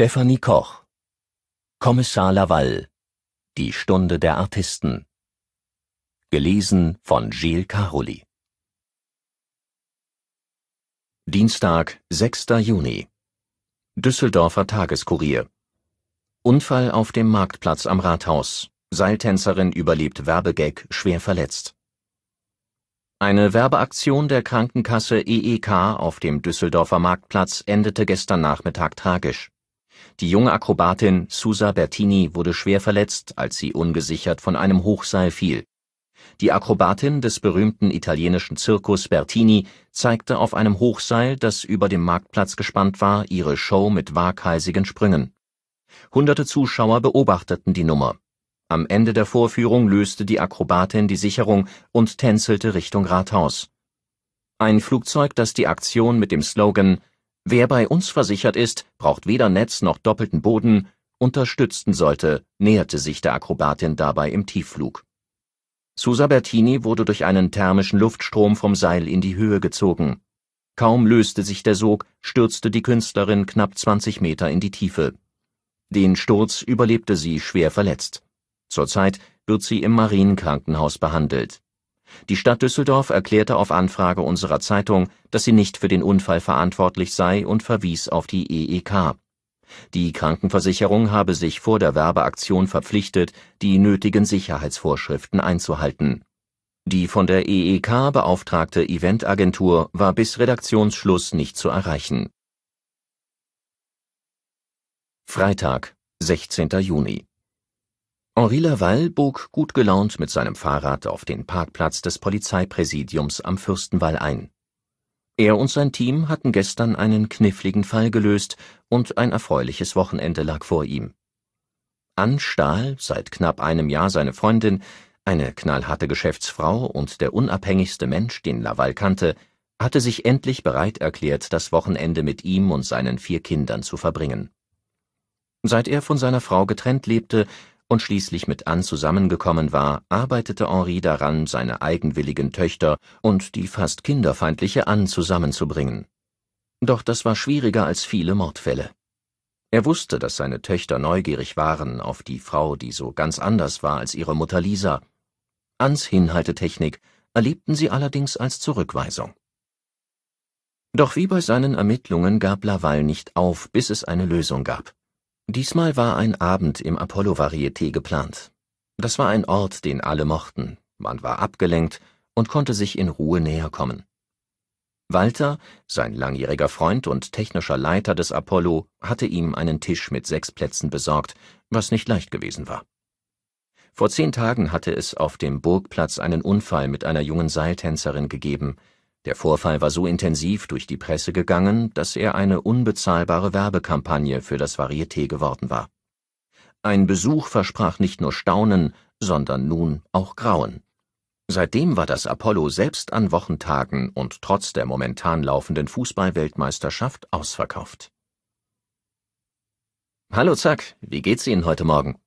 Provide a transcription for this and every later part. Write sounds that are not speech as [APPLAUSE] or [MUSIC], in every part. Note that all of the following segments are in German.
Stephanie Koch Kommissar Laval Die Stunde der Artisten Gelesen von Gilles Caroli Dienstag, 6. Juni Düsseldorfer Tageskurier Unfall auf dem Marktplatz am Rathaus. Seiltänzerin überlebt Werbegag schwer verletzt. Eine Werbeaktion der Krankenkasse EEK auf dem Düsseldorfer Marktplatz endete gestern Nachmittag tragisch. Die junge Akrobatin Susa Bertini wurde schwer verletzt, als sie ungesichert von einem Hochseil fiel. Die Akrobatin des berühmten italienischen Zirkus Bertini zeigte auf einem Hochseil, das über dem Marktplatz gespannt war, ihre Show mit waghalsigen Sprüngen. Hunderte Zuschauer beobachteten die Nummer. Am Ende der Vorführung löste die Akrobatin die Sicherung und tänzelte Richtung Rathaus. Ein Flugzeug, das die Aktion mit dem Slogan Wer bei uns versichert ist, braucht weder Netz noch doppelten Boden, unterstützten sollte, näherte sich der Akrobatin dabei im Tiefflug. Susa Bertini wurde durch einen thermischen Luftstrom vom Seil in die Höhe gezogen. Kaum löste sich der Sog, stürzte die Künstlerin knapp 20 Meter in die Tiefe. Den Sturz überlebte sie schwer verletzt. Zurzeit wird sie im Marienkrankenhaus behandelt. Die Stadt Düsseldorf erklärte auf Anfrage unserer Zeitung, dass sie nicht für den Unfall verantwortlich sei und verwies auf die EEK. Die Krankenversicherung habe sich vor der Werbeaktion verpflichtet, die nötigen Sicherheitsvorschriften einzuhalten. Die von der EEK beauftragte Eventagentur war bis Redaktionsschluss nicht zu erreichen. Freitag, 16. Juni Henri Laval bog gut gelaunt mit seinem Fahrrad auf den Parkplatz des Polizeipräsidiums am Fürstenwall ein. Er und sein Team hatten gestern einen kniffligen Fall gelöst und ein erfreuliches Wochenende lag vor ihm. Ann Stahl, seit knapp einem Jahr seine Freundin, eine knallharte Geschäftsfrau und der unabhängigste Mensch, den Laval kannte, hatte sich endlich bereit erklärt, das Wochenende mit ihm und seinen vier Kindern zu verbringen. Seit er von seiner Frau getrennt lebte, und schließlich mit Anne zusammengekommen war, arbeitete Henri daran, seine eigenwilligen Töchter und die fast kinderfeindliche Anne zusammenzubringen. Doch das war schwieriger als viele Mordfälle. Er wusste, dass seine Töchter neugierig waren auf die Frau, die so ganz anders war als ihre Mutter Lisa. Anns Hinhaltetechnik erlebten sie allerdings als Zurückweisung. Doch wie bei seinen Ermittlungen gab Laval nicht auf, bis es eine Lösung gab. Diesmal war ein Abend im Apollo Varieté geplant. Das war ein Ort, den alle mochten, man war abgelenkt und konnte sich in Ruhe näher kommen. Walter, sein langjähriger Freund und technischer Leiter des Apollo, hatte ihm einen Tisch mit sechs Plätzen besorgt, was nicht leicht gewesen war. Vor zehn Tagen hatte es auf dem Burgplatz einen Unfall mit einer jungen Seiltänzerin gegeben, der Vorfall war so intensiv durch die Presse gegangen, dass er eine unbezahlbare Werbekampagne für das Varieté geworden war. Ein Besuch versprach nicht nur Staunen, sondern nun auch Grauen. Seitdem war das Apollo selbst an Wochentagen und trotz der momentan laufenden Fußball-Weltmeisterschaft ausverkauft. Hallo Zack, wie geht's Ihnen heute Morgen?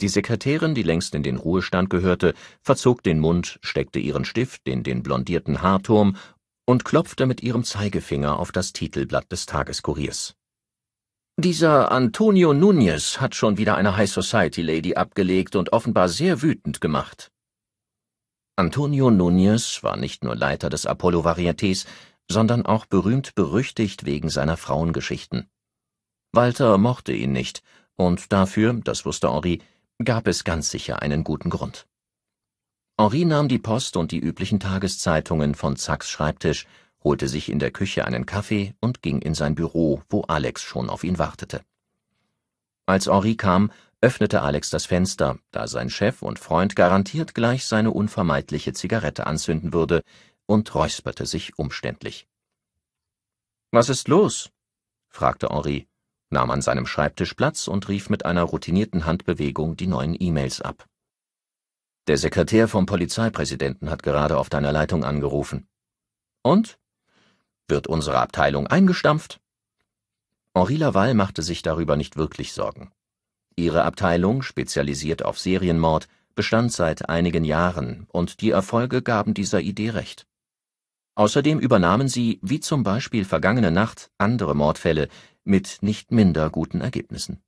Die Sekretärin, die längst in den Ruhestand gehörte, verzog den Mund, steckte ihren Stift in den blondierten Haarturm und klopfte mit ihrem Zeigefinger auf das Titelblatt des Tageskuriers. Dieser Antonio Nunez hat schon wieder eine High Society Lady abgelegt und offenbar sehr wütend gemacht. Antonio Nunez war nicht nur Leiter des Apollo Varietés, sondern auch berühmt berüchtigt wegen seiner Frauengeschichten. Walter mochte ihn nicht, und dafür, das wusste Henri, gab es ganz sicher einen guten Grund. Henri nahm die Post und die üblichen Tageszeitungen von Zacks Schreibtisch, holte sich in der Küche einen Kaffee und ging in sein Büro, wo Alex schon auf ihn wartete. Als Henri kam, öffnete Alex das Fenster, da sein Chef und Freund garantiert gleich seine unvermeidliche Zigarette anzünden würde, und räusperte sich umständlich. Was ist los? fragte Henri nahm an seinem Schreibtisch Platz und rief mit einer routinierten Handbewegung die neuen E-Mails ab. Der Sekretär vom Polizeipräsidenten hat gerade auf deiner Leitung angerufen. Und? Wird unsere Abteilung eingestampft? Henri Laval machte sich darüber nicht wirklich Sorgen. Ihre Abteilung, spezialisiert auf Serienmord, bestand seit einigen Jahren und die Erfolge gaben dieser Idee recht. Außerdem übernahmen sie, wie zum Beispiel vergangene Nacht, andere Mordfälle, mit nicht minder guten Ergebnissen.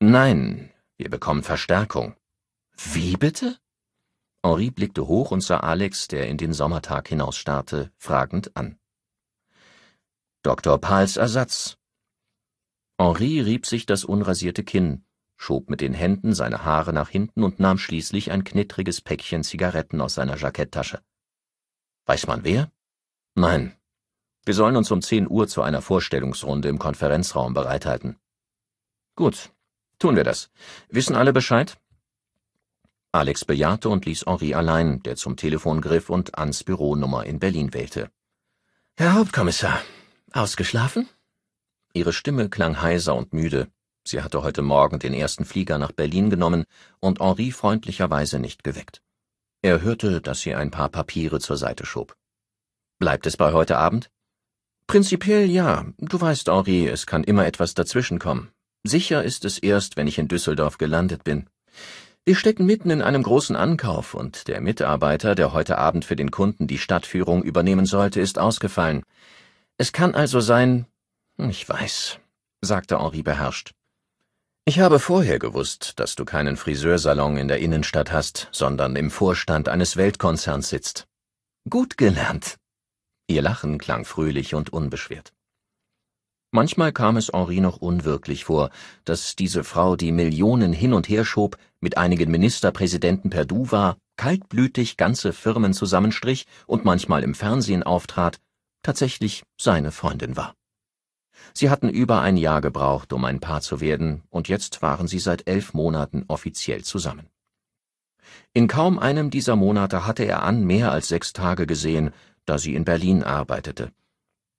Nein, wir bekommen Verstärkung. Wie bitte? Henri blickte hoch und sah Alex, der in den Sommertag hinausstarrte, fragend an. Dr. Pahls Ersatz. Henri rieb sich das unrasierte Kinn, schob mit den Händen seine Haare nach hinten und nahm schließlich ein knittriges Päckchen Zigaretten aus seiner Jacketttasche. Weiß man wer? Nein, wir sollen uns um 10 Uhr zu einer Vorstellungsrunde im Konferenzraum bereithalten. Gut, tun wir das. Wissen alle Bescheid? Alex bejahte und ließ Henri allein, der zum Telefon griff und Anns Büronummer in Berlin wählte. Herr Hauptkommissar, ausgeschlafen? Ihre Stimme klang heiser und müde. Sie hatte heute Morgen den ersten Flieger nach Berlin genommen und Henri freundlicherweise nicht geweckt. Er hörte, dass sie ein paar Papiere zur Seite schob. Bleibt es bei heute Abend? Prinzipiell ja. Du weißt, Henri, es kann immer etwas dazwischenkommen. Sicher ist es erst, wenn ich in Düsseldorf gelandet bin. Wir stecken mitten in einem großen Ankauf und der Mitarbeiter, der heute Abend für den Kunden die Stadtführung übernehmen sollte, ist ausgefallen. Es kann also sein, hm, ich weiß, sagte Henri beherrscht. Ich habe vorher gewusst, dass du keinen Friseursalon in der Innenstadt hast, sondern im Vorstand eines Weltkonzerns sitzt. Gut gelernt. Ihr Lachen klang fröhlich und unbeschwert. Manchmal kam es Henri noch unwirklich vor, dass diese Frau, die Millionen hin und her schob, mit einigen Ministerpräsidenten per Du war, kaltblütig ganze Firmen zusammenstrich und manchmal im Fernsehen auftrat, tatsächlich seine Freundin war. Sie hatten über ein Jahr gebraucht, um ein Paar zu werden, und jetzt waren sie seit elf Monaten offiziell zusammen. In kaum einem dieser Monate hatte er an mehr als sechs Tage gesehen, da sie in Berlin arbeitete.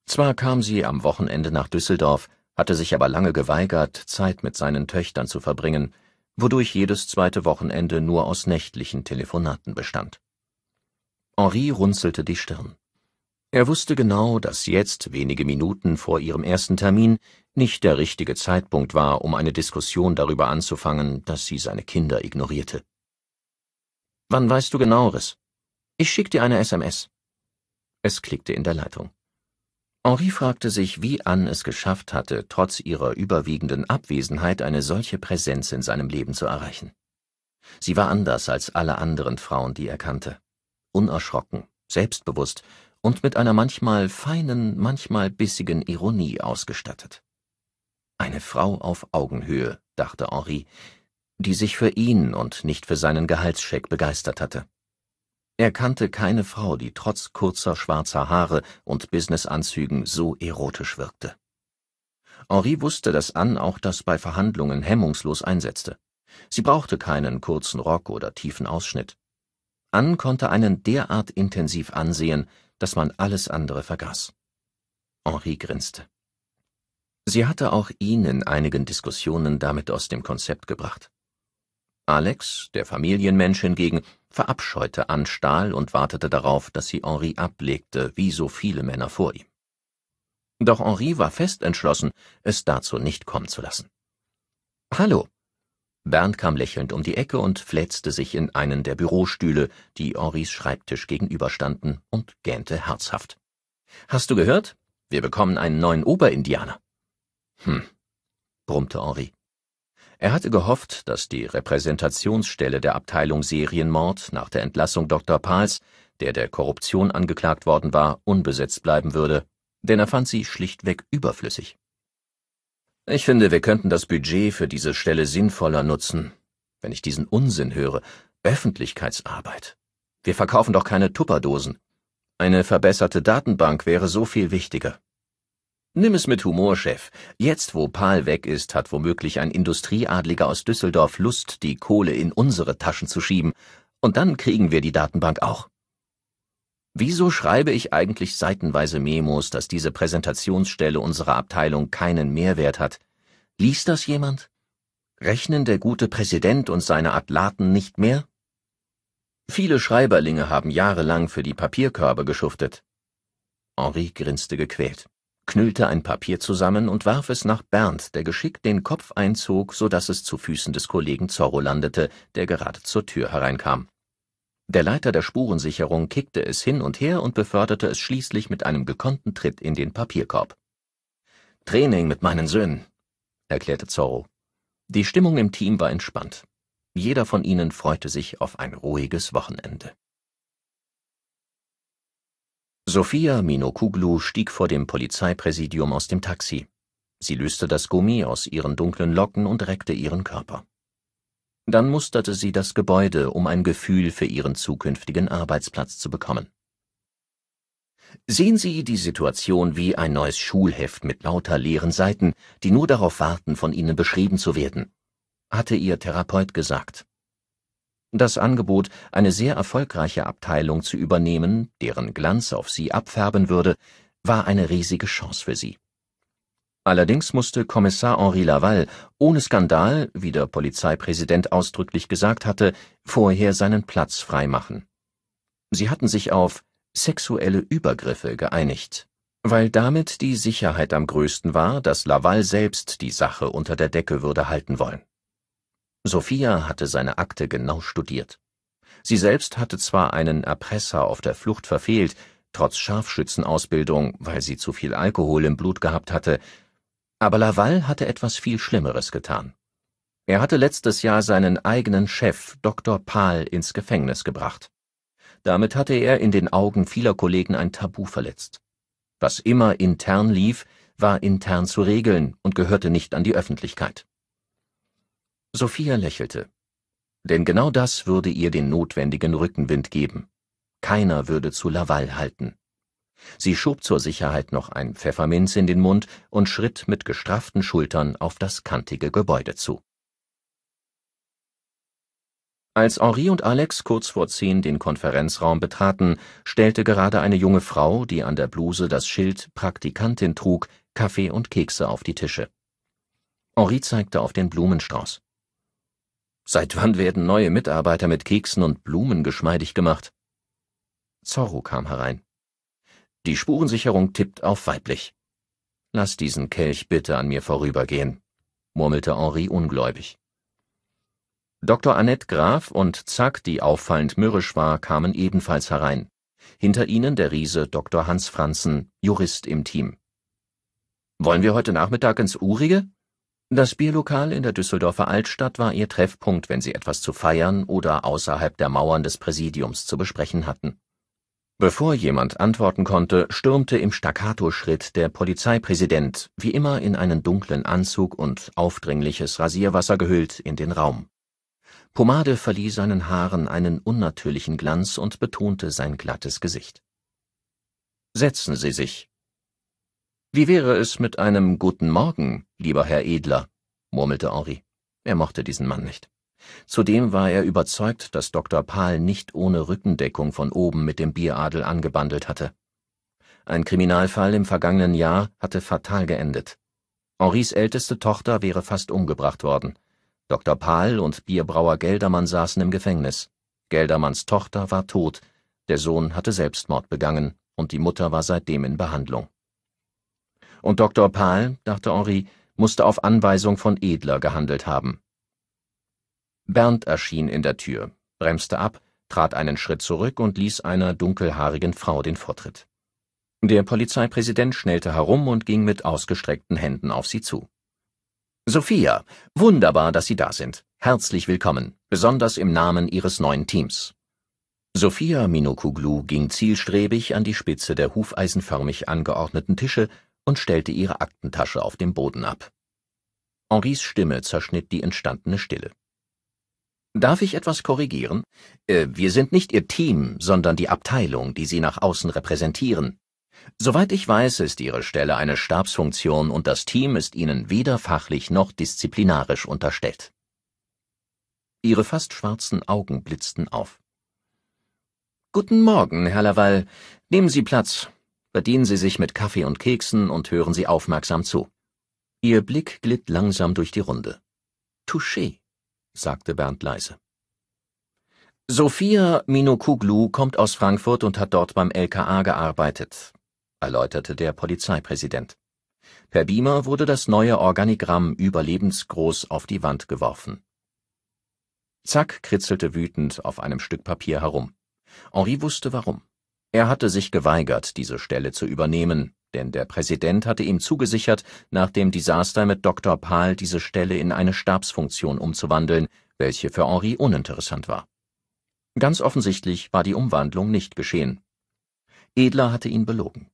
Zwar kam sie am Wochenende nach Düsseldorf, hatte sich aber lange geweigert, Zeit mit seinen Töchtern zu verbringen, wodurch jedes zweite Wochenende nur aus nächtlichen Telefonaten bestand. Henri runzelte die Stirn. Er wusste genau, dass jetzt, wenige Minuten vor ihrem ersten Termin, nicht der richtige Zeitpunkt war, um eine Diskussion darüber anzufangen, dass sie seine Kinder ignorierte. Wann weißt du genaueres? Ich schick dir eine SMS. Es klickte in der Leitung. Henri fragte sich, wie Anne es geschafft hatte, trotz ihrer überwiegenden Abwesenheit eine solche Präsenz in seinem Leben zu erreichen. Sie war anders als alle anderen Frauen, die er kannte. Unerschrocken, selbstbewusst und mit einer manchmal feinen, manchmal bissigen Ironie ausgestattet. Eine Frau auf Augenhöhe, dachte Henri, die sich für ihn und nicht für seinen Gehaltscheck begeistert hatte. Er kannte keine Frau, die trotz kurzer schwarzer Haare und Businessanzügen so erotisch wirkte. Henri wusste, dass Anne auch das bei Verhandlungen hemmungslos einsetzte. Sie brauchte keinen kurzen Rock oder tiefen Ausschnitt. Anne konnte einen derart intensiv ansehen, dass man alles andere vergaß. Henri grinste. Sie hatte auch ihn in einigen Diskussionen damit aus dem Konzept gebracht. Alex, der Familienmensch hingegen, verabscheute Anne Stahl und wartete darauf, dass sie Henri ablegte, wie so viele Männer vor ihm. Doch Henri war fest entschlossen, es dazu nicht kommen zu lassen. Hallo. Bernd kam lächelnd um die Ecke und fletzte sich in einen der Bürostühle, die Henris Schreibtisch gegenüberstanden, und gähnte herzhaft. Hast du gehört? Wir bekommen einen neuen Oberindianer. Hm, brummte Henri. Er hatte gehofft, dass die Repräsentationsstelle der Abteilung Serienmord nach der Entlassung Dr. Pahls, der der Korruption angeklagt worden war, unbesetzt bleiben würde, denn er fand sie schlichtweg überflüssig. Ich finde, wir könnten das Budget für diese Stelle sinnvoller nutzen. Wenn ich diesen Unsinn höre, Öffentlichkeitsarbeit. Wir verkaufen doch keine Tupperdosen. Eine verbesserte Datenbank wäre so viel wichtiger. Nimm es mit Humor, Chef. Jetzt, wo Pahl weg ist, hat womöglich ein Industrieadliger aus Düsseldorf Lust, die Kohle in unsere Taschen zu schieben. Und dann kriegen wir die Datenbank auch. Wieso schreibe ich eigentlich seitenweise Memos, dass diese Präsentationsstelle unserer Abteilung keinen Mehrwert hat? Lies das jemand? Rechnen der gute Präsident und seine Atlaten nicht mehr? Viele Schreiberlinge haben jahrelang für die Papierkörbe geschuftet. Henri grinste gequält knüllte ein Papier zusammen und warf es nach Bernd, der geschickt den Kopf einzog, so daß es zu Füßen des Kollegen Zorro landete, der gerade zur Tür hereinkam. Der Leiter der Spurensicherung kickte es hin und her und beförderte es schließlich mit einem gekonnten Tritt in den Papierkorb. Training mit meinen Söhnen, erklärte Zorro. Die Stimmung im Team war entspannt. Jeder von ihnen freute sich auf ein ruhiges Wochenende. Sophia Minokuglu stieg vor dem Polizeipräsidium aus dem Taxi. Sie löste das Gummi aus ihren dunklen Locken und reckte ihren Körper. Dann musterte sie das Gebäude, um ein Gefühl für ihren zukünftigen Arbeitsplatz zu bekommen. Sehen Sie die Situation wie ein neues Schulheft mit lauter leeren Seiten, die nur darauf warten, von Ihnen beschrieben zu werden, hatte Ihr Therapeut gesagt, das Angebot, eine sehr erfolgreiche Abteilung zu übernehmen, deren Glanz auf sie abfärben würde, war eine riesige Chance für sie. Allerdings musste Kommissar Henri Laval ohne Skandal, wie der Polizeipräsident ausdrücklich gesagt hatte, vorher seinen Platz freimachen. Sie hatten sich auf sexuelle Übergriffe geeinigt, weil damit die Sicherheit am größten war, dass Laval selbst die Sache unter der Decke würde halten wollen. Sophia hatte seine Akte genau studiert. Sie selbst hatte zwar einen Erpresser auf der Flucht verfehlt, trotz Scharfschützenausbildung, weil sie zu viel Alkohol im Blut gehabt hatte, aber Laval hatte etwas viel Schlimmeres getan. Er hatte letztes Jahr seinen eigenen Chef, Dr. Pahl, ins Gefängnis gebracht. Damit hatte er in den Augen vieler Kollegen ein Tabu verletzt. Was immer intern lief, war intern zu regeln und gehörte nicht an die Öffentlichkeit. Sophia lächelte. Denn genau das würde ihr den notwendigen Rückenwind geben. Keiner würde zu Laval halten. Sie schob zur Sicherheit noch ein Pfefferminz in den Mund und schritt mit gestrafften Schultern auf das kantige Gebäude zu. Als Henri und Alex kurz vor zehn den Konferenzraum betraten, stellte gerade eine junge Frau, die an der Bluse das Schild Praktikantin trug, Kaffee und Kekse auf die Tische. Henri zeigte auf den Blumenstrauß. Seit wann werden neue Mitarbeiter mit Keksen und Blumen geschmeidig gemacht? Zorro kam herein. Die Spurensicherung tippt auf weiblich. Lass diesen Kelch bitte an mir vorübergehen, murmelte Henri ungläubig. Dr. Annette Graf und Zack, die auffallend mürrisch war, kamen ebenfalls herein. Hinter ihnen der Riese Dr. Hans Franzen, Jurist im Team. Wollen wir heute Nachmittag ins Urige? Das Bierlokal in der Düsseldorfer Altstadt war ihr Treffpunkt, wenn sie etwas zu feiern oder außerhalb der Mauern des Präsidiums zu besprechen hatten. Bevor jemand antworten konnte, stürmte im Staccato-Schritt der Polizeipräsident, wie immer in einen dunklen Anzug und aufdringliches Rasierwasser gehüllt, in den Raum. Pomade verlieh seinen Haaren einen unnatürlichen Glanz und betonte sein glattes Gesicht. Setzen Sie sich, wie wäre es mit einem Guten Morgen, lieber Herr Edler? murmelte Henri. Er mochte diesen Mann nicht. Zudem war er überzeugt, dass Dr. Pahl nicht ohne Rückendeckung von oben mit dem Bieradel angebandelt hatte. Ein Kriminalfall im vergangenen Jahr hatte fatal geendet. Henris älteste Tochter wäre fast umgebracht worden. Dr. Pahl und Bierbrauer Geldermann saßen im Gefängnis. Geldermanns Tochter war tot, der Sohn hatte Selbstmord begangen und die Mutter war seitdem in Behandlung und Dr. Pahl, dachte Henri, musste auf Anweisung von Edler gehandelt haben. Bernd erschien in der Tür, bremste ab, trat einen Schritt zurück und ließ einer dunkelhaarigen Frau den Vortritt. Der Polizeipräsident schnellte herum und ging mit ausgestreckten Händen auf sie zu. Sophia, wunderbar, dass Sie da sind. Herzlich willkommen, besonders im Namen Ihres neuen Teams. Sophia Minokuglu ging zielstrebig an die Spitze der hufeisenförmig angeordneten Tische und stellte ihre Aktentasche auf dem Boden ab. Henris Stimme zerschnitt die entstandene Stille. Darf ich etwas korrigieren? Äh, wir sind nicht Ihr Team, sondern die Abteilung, die Sie nach außen repräsentieren. Soweit ich weiß, ist Ihre Stelle eine Stabsfunktion und das Team ist Ihnen weder fachlich noch disziplinarisch unterstellt. Ihre fast schwarzen Augen blitzten auf. Guten Morgen, Herr Laval. Nehmen Sie Platz bedienen Sie sich mit Kaffee und Keksen und hören Sie aufmerksam zu. Ihr Blick glitt langsam durch die Runde. Touché, sagte Bernd leise. Sophia Minokuglu kommt aus Frankfurt und hat dort beim LKA gearbeitet, erläuterte der Polizeipräsident. Per Beamer wurde das neue Organigramm überlebensgroß auf die Wand geworfen. Zack kritzelte wütend auf einem Stück Papier herum. Henri wusste warum. Er hatte sich geweigert, diese Stelle zu übernehmen, denn der Präsident hatte ihm zugesichert, nach dem Desaster mit Dr. Pahl diese Stelle in eine Stabsfunktion umzuwandeln, welche für Henri uninteressant war. Ganz offensichtlich war die Umwandlung nicht geschehen. Edler hatte ihn belogen.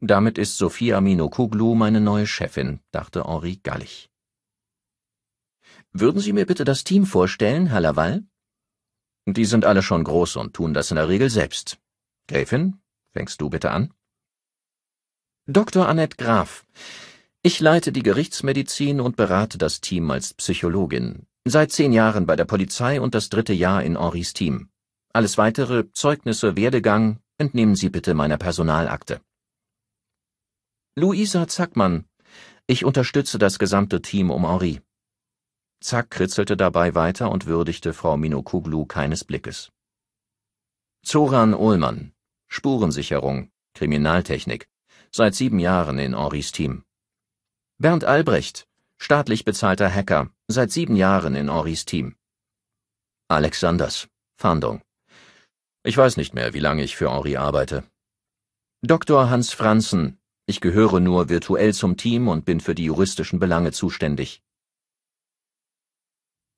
Damit ist Sophia Minokuglu meine neue Chefin, dachte Henri gallig. Würden Sie mir bitte das Team vorstellen, Herr Laval? Die sind alle schon groß und tun das in der Regel selbst, Gräfin, fängst du bitte an? Dr. Annette Graf. Ich leite die Gerichtsmedizin und berate das Team als Psychologin. Seit zehn Jahren bei der Polizei und das dritte Jahr in Henrys Team. Alles weitere, Zeugnisse, Werdegang, entnehmen Sie bitte meiner Personalakte. Luisa Zackmann. Ich unterstütze das gesamte Team um Henri. Zack kritzelte dabei weiter und würdigte Frau Minokuglu keines Blickes. Zoran Ohlmann. Spurensicherung, Kriminaltechnik, seit sieben Jahren in Henrys Team. Bernd Albrecht, staatlich bezahlter Hacker, seit sieben Jahren in Henrys Team. Alex Sanders, Fahndung. Ich weiß nicht mehr, wie lange ich für Henri arbeite. Dr. Hans Franzen, ich gehöre nur virtuell zum Team und bin für die juristischen Belange zuständig.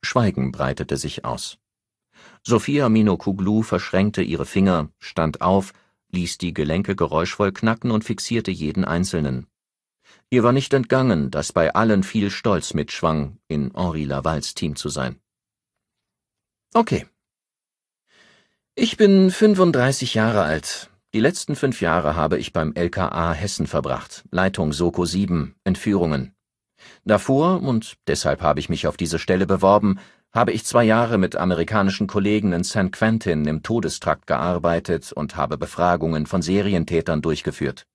Schweigen breitete sich aus. Sophia Minokuglu verschränkte ihre Finger, stand auf ließ die Gelenke geräuschvoll knacken und fixierte jeden einzelnen. Ihr war nicht entgangen, dass bei allen viel Stolz mitschwang, in Henri Lavals Team zu sein. Okay. Ich bin 35 Jahre alt. Die letzten fünf Jahre habe ich beim LKA Hessen verbracht, Leitung Soko 7, Entführungen. Davor, und deshalb habe ich mich auf diese Stelle beworben, habe ich zwei Jahre mit amerikanischen Kollegen in San Quentin im Todestrakt gearbeitet und habe Befragungen von Serientätern durchgeführt.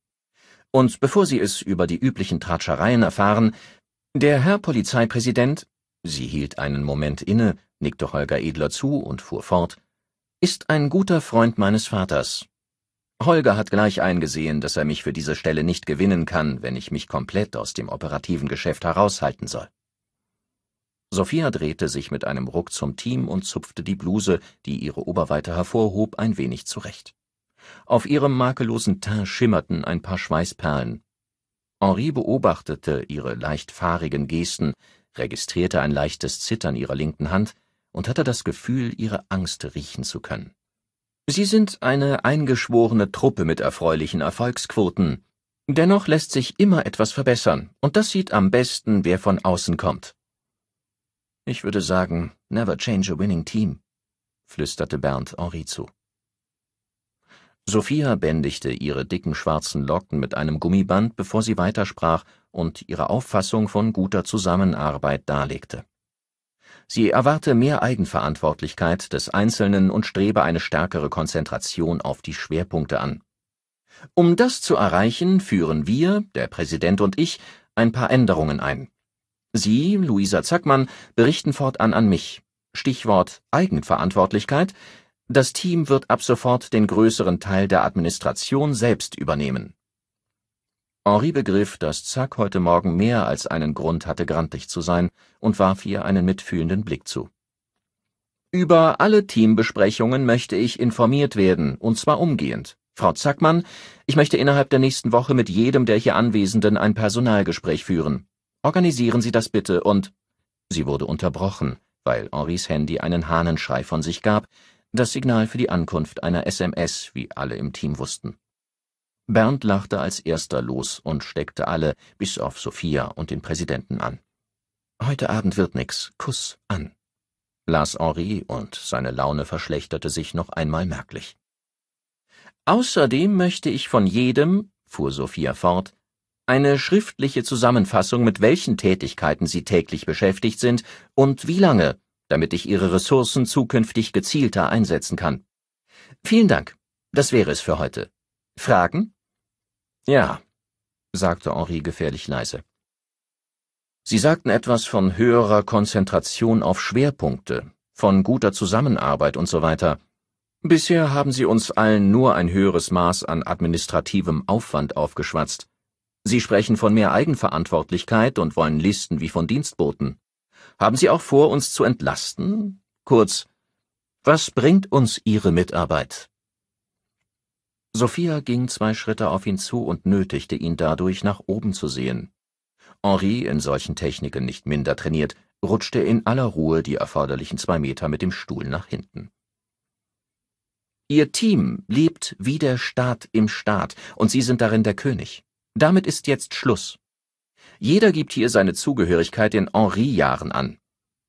Und bevor Sie es über die üblichen Tratschereien erfahren, der Herr Polizeipräsident, sie hielt einen Moment inne, nickte Holger Edler zu und fuhr fort, ist ein guter Freund meines Vaters. Holger hat gleich eingesehen, dass er mich für diese Stelle nicht gewinnen kann, wenn ich mich komplett aus dem operativen Geschäft heraushalten soll. Sophia drehte sich mit einem Ruck zum Team und zupfte die Bluse, die ihre Oberweite hervorhob, ein wenig zurecht. Auf ihrem makellosen Teint schimmerten ein paar Schweißperlen. Henri beobachtete ihre leicht fahrigen Gesten, registrierte ein leichtes Zittern ihrer linken Hand und hatte das Gefühl, ihre Angst riechen zu können. Sie sind eine eingeschworene Truppe mit erfreulichen Erfolgsquoten. Dennoch lässt sich immer etwas verbessern, und das sieht am besten, wer von außen kommt. Ich würde sagen, never change a winning team, flüsterte Bernd Henri zu. Sophia bändigte ihre dicken schwarzen Locken mit einem Gummiband, bevor sie weitersprach und ihre Auffassung von guter Zusammenarbeit darlegte. Sie erwarte mehr Eigenverantwortlichkeit des Einzelnen und strebe eine stärkere Konzentration auf die Schwerpunkte an. Um das zu erreichen, führen wir, der Präsident und ich, ein paar Änderungen ein. Sie, Luisa Zackmann, berichten fortan an mich. Stichwort Eigenverantwortlichkeit. Das Team wird ab sofort den größeren Teil der Administration selbst übernehmen. Henri begriff, dass Zack heute Morgen mehr als einen Grund hatte, grantig zu sein, und warf ihr einen mitfühlenden Blick zu. Über alle Teambesprechungen möchte ich informiert werden, und zwar umgehend. Frau Zackmann, ich möchte innerhalb der nächsten Woche mit jedem der hier Anwesenden ein Personalgespräch führen. Organisieren Sie das bitte und Sie wurde unterbrochen, weil Henrys Handy einen Hahnenschrei von sich gab, das Signal für die Ankunft einer SMS, wie alle im Team wussten. Bernd lachte als erster los und steckte alle, bis auf Sophia und den Präsidenten an. Heute Abend wird nix. Kuss an. las Henri und seine Laune verschlechterte sich noch einmal merklich. Außerdem möchte ich von jedem, fuhr Sophia fort, eine schriftliche Zusammenfassung, mit welchen Tätigkeiten Sie täglich beschäftigt sind und wie lange, damit ich Ihre Ressourcen zukünftig gezielter einsetzen kann. Vielen Dank. Das wäre es für heute. Fragen? Ja, sagte Henri gefährlich leise. Sie sagten etwas von höherer Konzentration auf Schwerpunkte, von guter Zusammenarbeit und so weiter. Bisher haben Sie uns allen nur ein höheres Maß an administrativem Aufwand aufgeschwatzt. Sie sprechen von mehr Eigenverantwortlichkeit und wollen Listen wie von Dienstboten. Haben Sie auch vor, uns zu entlasten? Kurz, was bringt uns Ihre Mitarbeit? Sophia ging zwei Schritte auf ihn zu und nötigte ihn dadurch, nach oben zu sehen. Henri, in solchen Techniken nicht minder trainiert, rutschte in aller Ruhe die erforderlichen zwei Meter mit dem Stuhl nach hinten. Ihr Team lebt wie der Staat im Staat, und Sie sind darin der König. Damit ist jetzt Schluss. Jeder gibt hier seine Zugehörigkeit in Henri-Jahren an.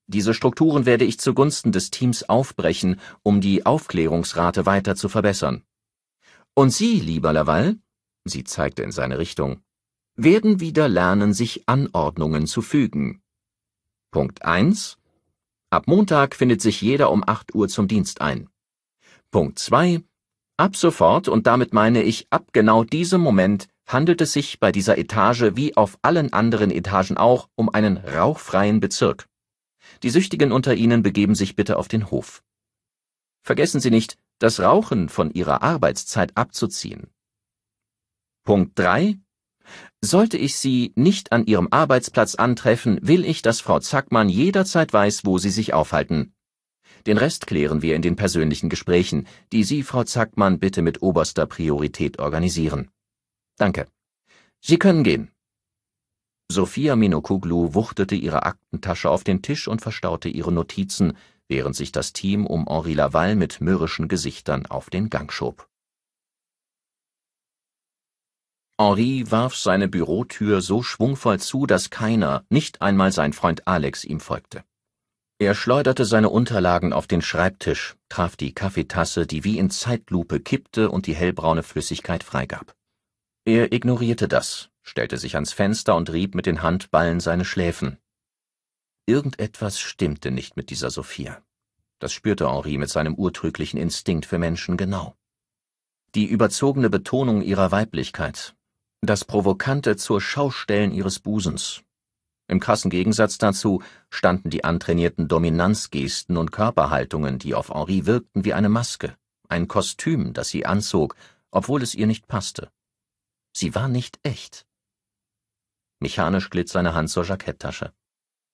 Diese Strukturen werde ich zugunsten des Teams aufbrechen, um die Aufklärungsrate weiter zu verbessern. Und Sie, lieber Laval, sie zeigte in seine Richtung, werden wieder lernen, sich Anordnungen zu fügen. Punkt 1. Ab Montag findet sich jeder um 8 Uhr zum Dienst ein. Punkt 2. Ab sofort, und damit meine ich ab genau diesem Moment, handelt es sich bei dieser Etage wie auf allen anderen Etagen auch um einen rauchfreien Bezirk. Die Süchtigen unter Ihnen begeben sich bitte auf den Hof. Vergessen Sie nicht, das Rauchen von Ihrer Arbeitszeit abzuziehen. Punkt 3. Sollte ich Sie nicht an Ihrem Arbeitsplatz antreffen, will ich, dass Frau Zackmann jederzeit weiß, wo Sie sich aufhalten. Den Rest klären wir in den persönlichen Gesprächen, die Sie, Frau Zackmann, bitte mit oberster Priorität organisieren. Danke. Sie können gehen. Sophia Minokuglu wuchtete ihre Aktentasche auf den Tisch und verstaute ihre Notizen, während sich das Team um Henri Laval mit mürrischen Gesichtern auf den Gang schob. Henri warf seine Bürotür so schwungvoll zu, dass keiner, nicht einmal sein Freund Alex, ihm folgte. Er schleuderte seine Unterlagen auf den Schreibtisch, traf die Kaffeetasse, die wie in Zeitlupe kippte und die hellbraune Flüssigkeit freigab. Er ignorierte das, stellte sich ans Fenster und rieb mit den Handballen seine Schläfen. Irgendetwas stimmte nicht mit dieser Sophia. Das spürte Henri mit seinem urtrüglichen Instinkt für Menschen genau. Die überzogene Betonung ihrer Weiblichkeit, das provokante zur Schaustellen ihres Busens. Im krassen Gegensatz dazu standen die antrainierten Dominanzgesten und Körperhaltungen, die auf Henri wirkten wie eine Maske, ein Kostüm, das sie anzog, obwohl es ihr nicht passte. Sie war nicht echt. Mechanisch glitt seine Hand zur Jacketttasche.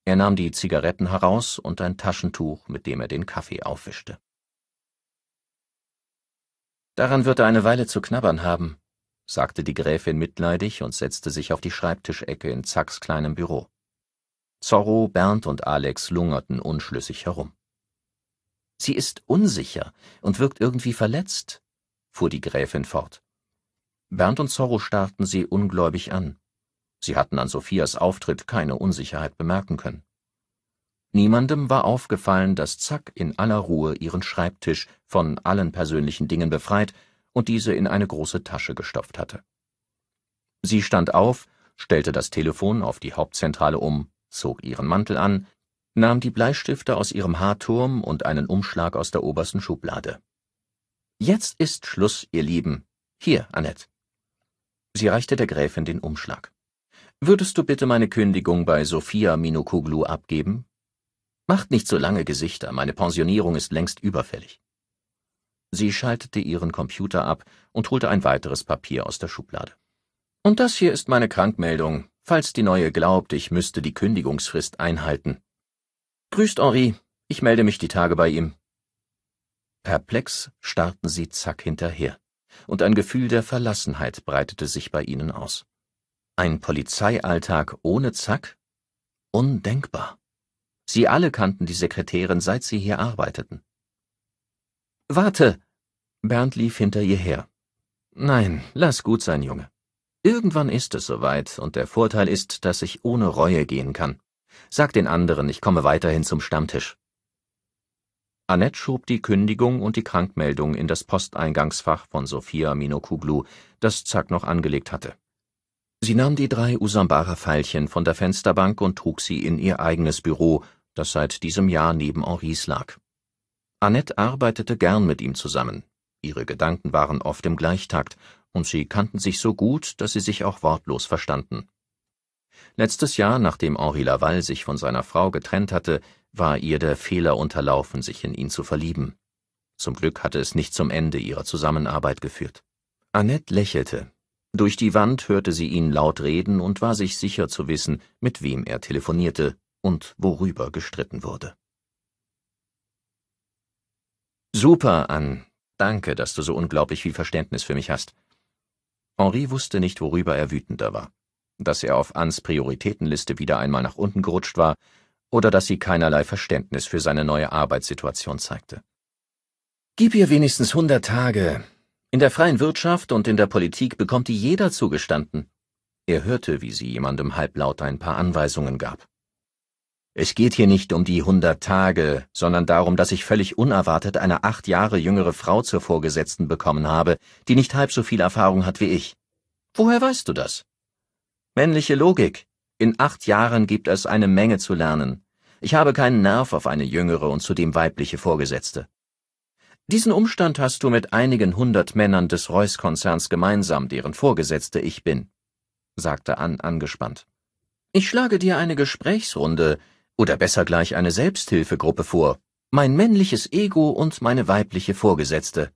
Er nahm die Zigaretten heraus und ein Taschentuch, mit dem er den Kaffee aufwischte. Daran wird er eine Weile zu knabbern haben, sagte die Gräfin mitleidig und setzte sich auf die Schreibtischecke in Zacks kleinem Büro. Zorro, Bernd und Alex lungerten unschlüssig herum. Sie ist unsicher und wirkt irgendwie verletzt, fuhr die Gräfin fort. Bernd und Zorro starrten sie ungläubig an. Sie hatten an Sophias Auftritt keine Unsicherheit bemerken können. Niemandem war aufgefallen, dass Zack in aller Ruhe ihren Schreibtisch von allen persönlichen Dingen befreit und diese in eine große Tasche gestopft hatte. Sie stand auf, stellte das Telefon auf die Hauptzentrale um, zog ihren Mantel an, nahm die Bleistifte aus ihrem Haarturm und einen Umschlag aus der obersten Schublade. Jetzt ist Schluss, ihr Lieben. Hier, Annette. Sie reichte der Gräfin den Umschlag. Würdest du bitte meine Kündigung bei Sophia Minokoglu abgeben? Macht nicht so lange Gesichter, meine Pensionierung ist längst überfällig. Sie schaltete ihren Computer ab und holte ein weiteres Papier aus der Schublade. Und das hier ist meine Krankmeldung, falls die neue glaubt, ich müsste die Kündigungsfrist einhalten. Grüßt Henri, ich melde mich die Tage bei ihm. Perplex starrten sie Zack hinterher und ein Gefühl der Verlassenheit breitete sich bei ihnen aus. Ein Polizeialltag ohne Zack? Undenkbar. Sie alle kannten die Sekretärin, seit sie hier arbeiteten. Warte! Bernd lief hinter ihr her. Nein, lass gut sein, Junge. Irgendwann ist es soweit, und der Vorteil ist, dass ich ohne Reue gehen kann. Sag den anderen, ich komme weiterhin zum Stammtisch. Annette schob die Kündigung und die Krankmeldung in das Posteingangsfach von Sophia Minokuglu, das Zack noch angelegt hatte. Sie nahm die drei Usambara-Veilchen von der Fensterbank und trug sie in ihr eigenes Büro, das seit diesem Jahr neben Henris lag. Annette arbeitete gern mit ihm zusammen. Ihre Gedanken waren oft im Gleichtakt, und sie kannten sich so gut, dass sie sich auch wortlos verstanden. Letztes Jahr, nachdem Henri Laval sich von seiner Frau getrennt hatte, war ihr der Fehler unterlaufen, sich in ihn zu verlieben. Zum Glück hatte es nicht zum Ende ihrer Zusammenarbeit geführt. Annette lächelte. Durch die Wand hörte sie ihn laut reden und war sich sicher zu wissen, mit wem er telefonierte und worüber gestritten wurde. Super, Ann. Danke, dass du so unglaublich viel Verständnis für mich hast. Henri wusste nicht, worüber er wütender war. Dass er auf Anns Prioritätenliste wieder einmal nach unten gerutscht war oder dass sie keinerlei Verständnis für seine neue Arbeitssituation zeigte. Gib ihr wenigstens hundert Tage. In der freien Wirtschaft und in der Politik bekommt die jeder zugestanden. Er hörte, wie sie jemandem halblaut ein paar Anweisungen gab. Es geht hier nicht um die hundert Tage, sondern darum, dass ich völlig unerwartet eine acht Jahre jüngere Frau zur Vorgesetzten bekommen habe, die nicht halb so viel Erfahrung hat wie ich. Woher weißt du das? Männliche Logik. In acht Jahren gibt es eine Menge zu lernen. Ich habe keinen Nerv auf eine jüngere und zudem weibliche Vorgesetzte. Diesen Umstand hast du mit einigen hundert Männern des reuss konzerns gemeinsam, deren Vorgesetzte ich bin, sagte Ann angespannt. Ich schlage dir eine Gesprächsrunde oder besser gleich eine Selbsthilfegruppe vor. Mein männliches Ego und meine weibliche Vorgesetzte.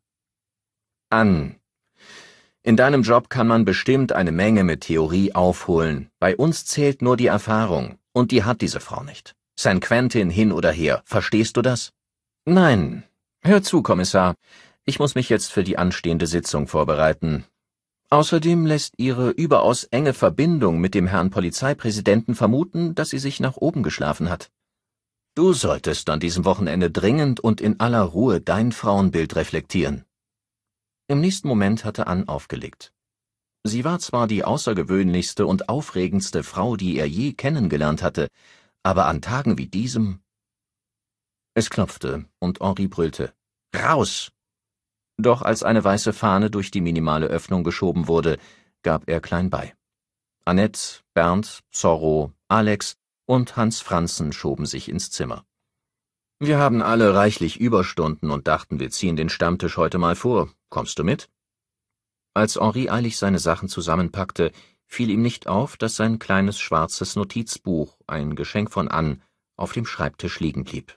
Ann, in deinem Job kann man bestimmt eine Menge mit Theorie aufholen. Bei uns zählt nur die Erfahrung. Und die hat diese Frau nicht. San Quentin hin oder her. Verstehst du das? Nein. Hör zu, Kommissar. Ich muss mich jetzt für die anstehende Sitzung vorbereiten. Außerdem lässt Ihre überaus enge Verbindung mit dem Herrn Polizeipräsidenten vermuten, dass sie sich nach oben geschlafen hat. Du solltest an diesem Wochenende dringend und in aller Ruhe dein Frauenbild reflektieren. Im nächsten Moment hatte Ann aufgelegt. Sie war zwar die außergewöhnlichste und aufregendste Frau, die er je kennengelernt hatte, aber an Tagen wie diesem. Es klopfte, und Henri brüllte Raus. Doch als eine weiße Fahne durch die minimale Öffnung geschoben wurde, gab er klein bei. Annette, Bernd, Zorro, Alex und Hans Franzen schoben sich ins Zimmer. Wir haben alle reichlich Überstunden und dachten, wir ziehen den Stammtisch heute mal vor. Kommst du mit? Als Henri eilig seine Sachen zusammenpackte, fiel ihm nicht auf, dass sein kleines schwarzes Notizbuch, ein Geschenk von Ann, auf dem Schreibtisch liegen blieb.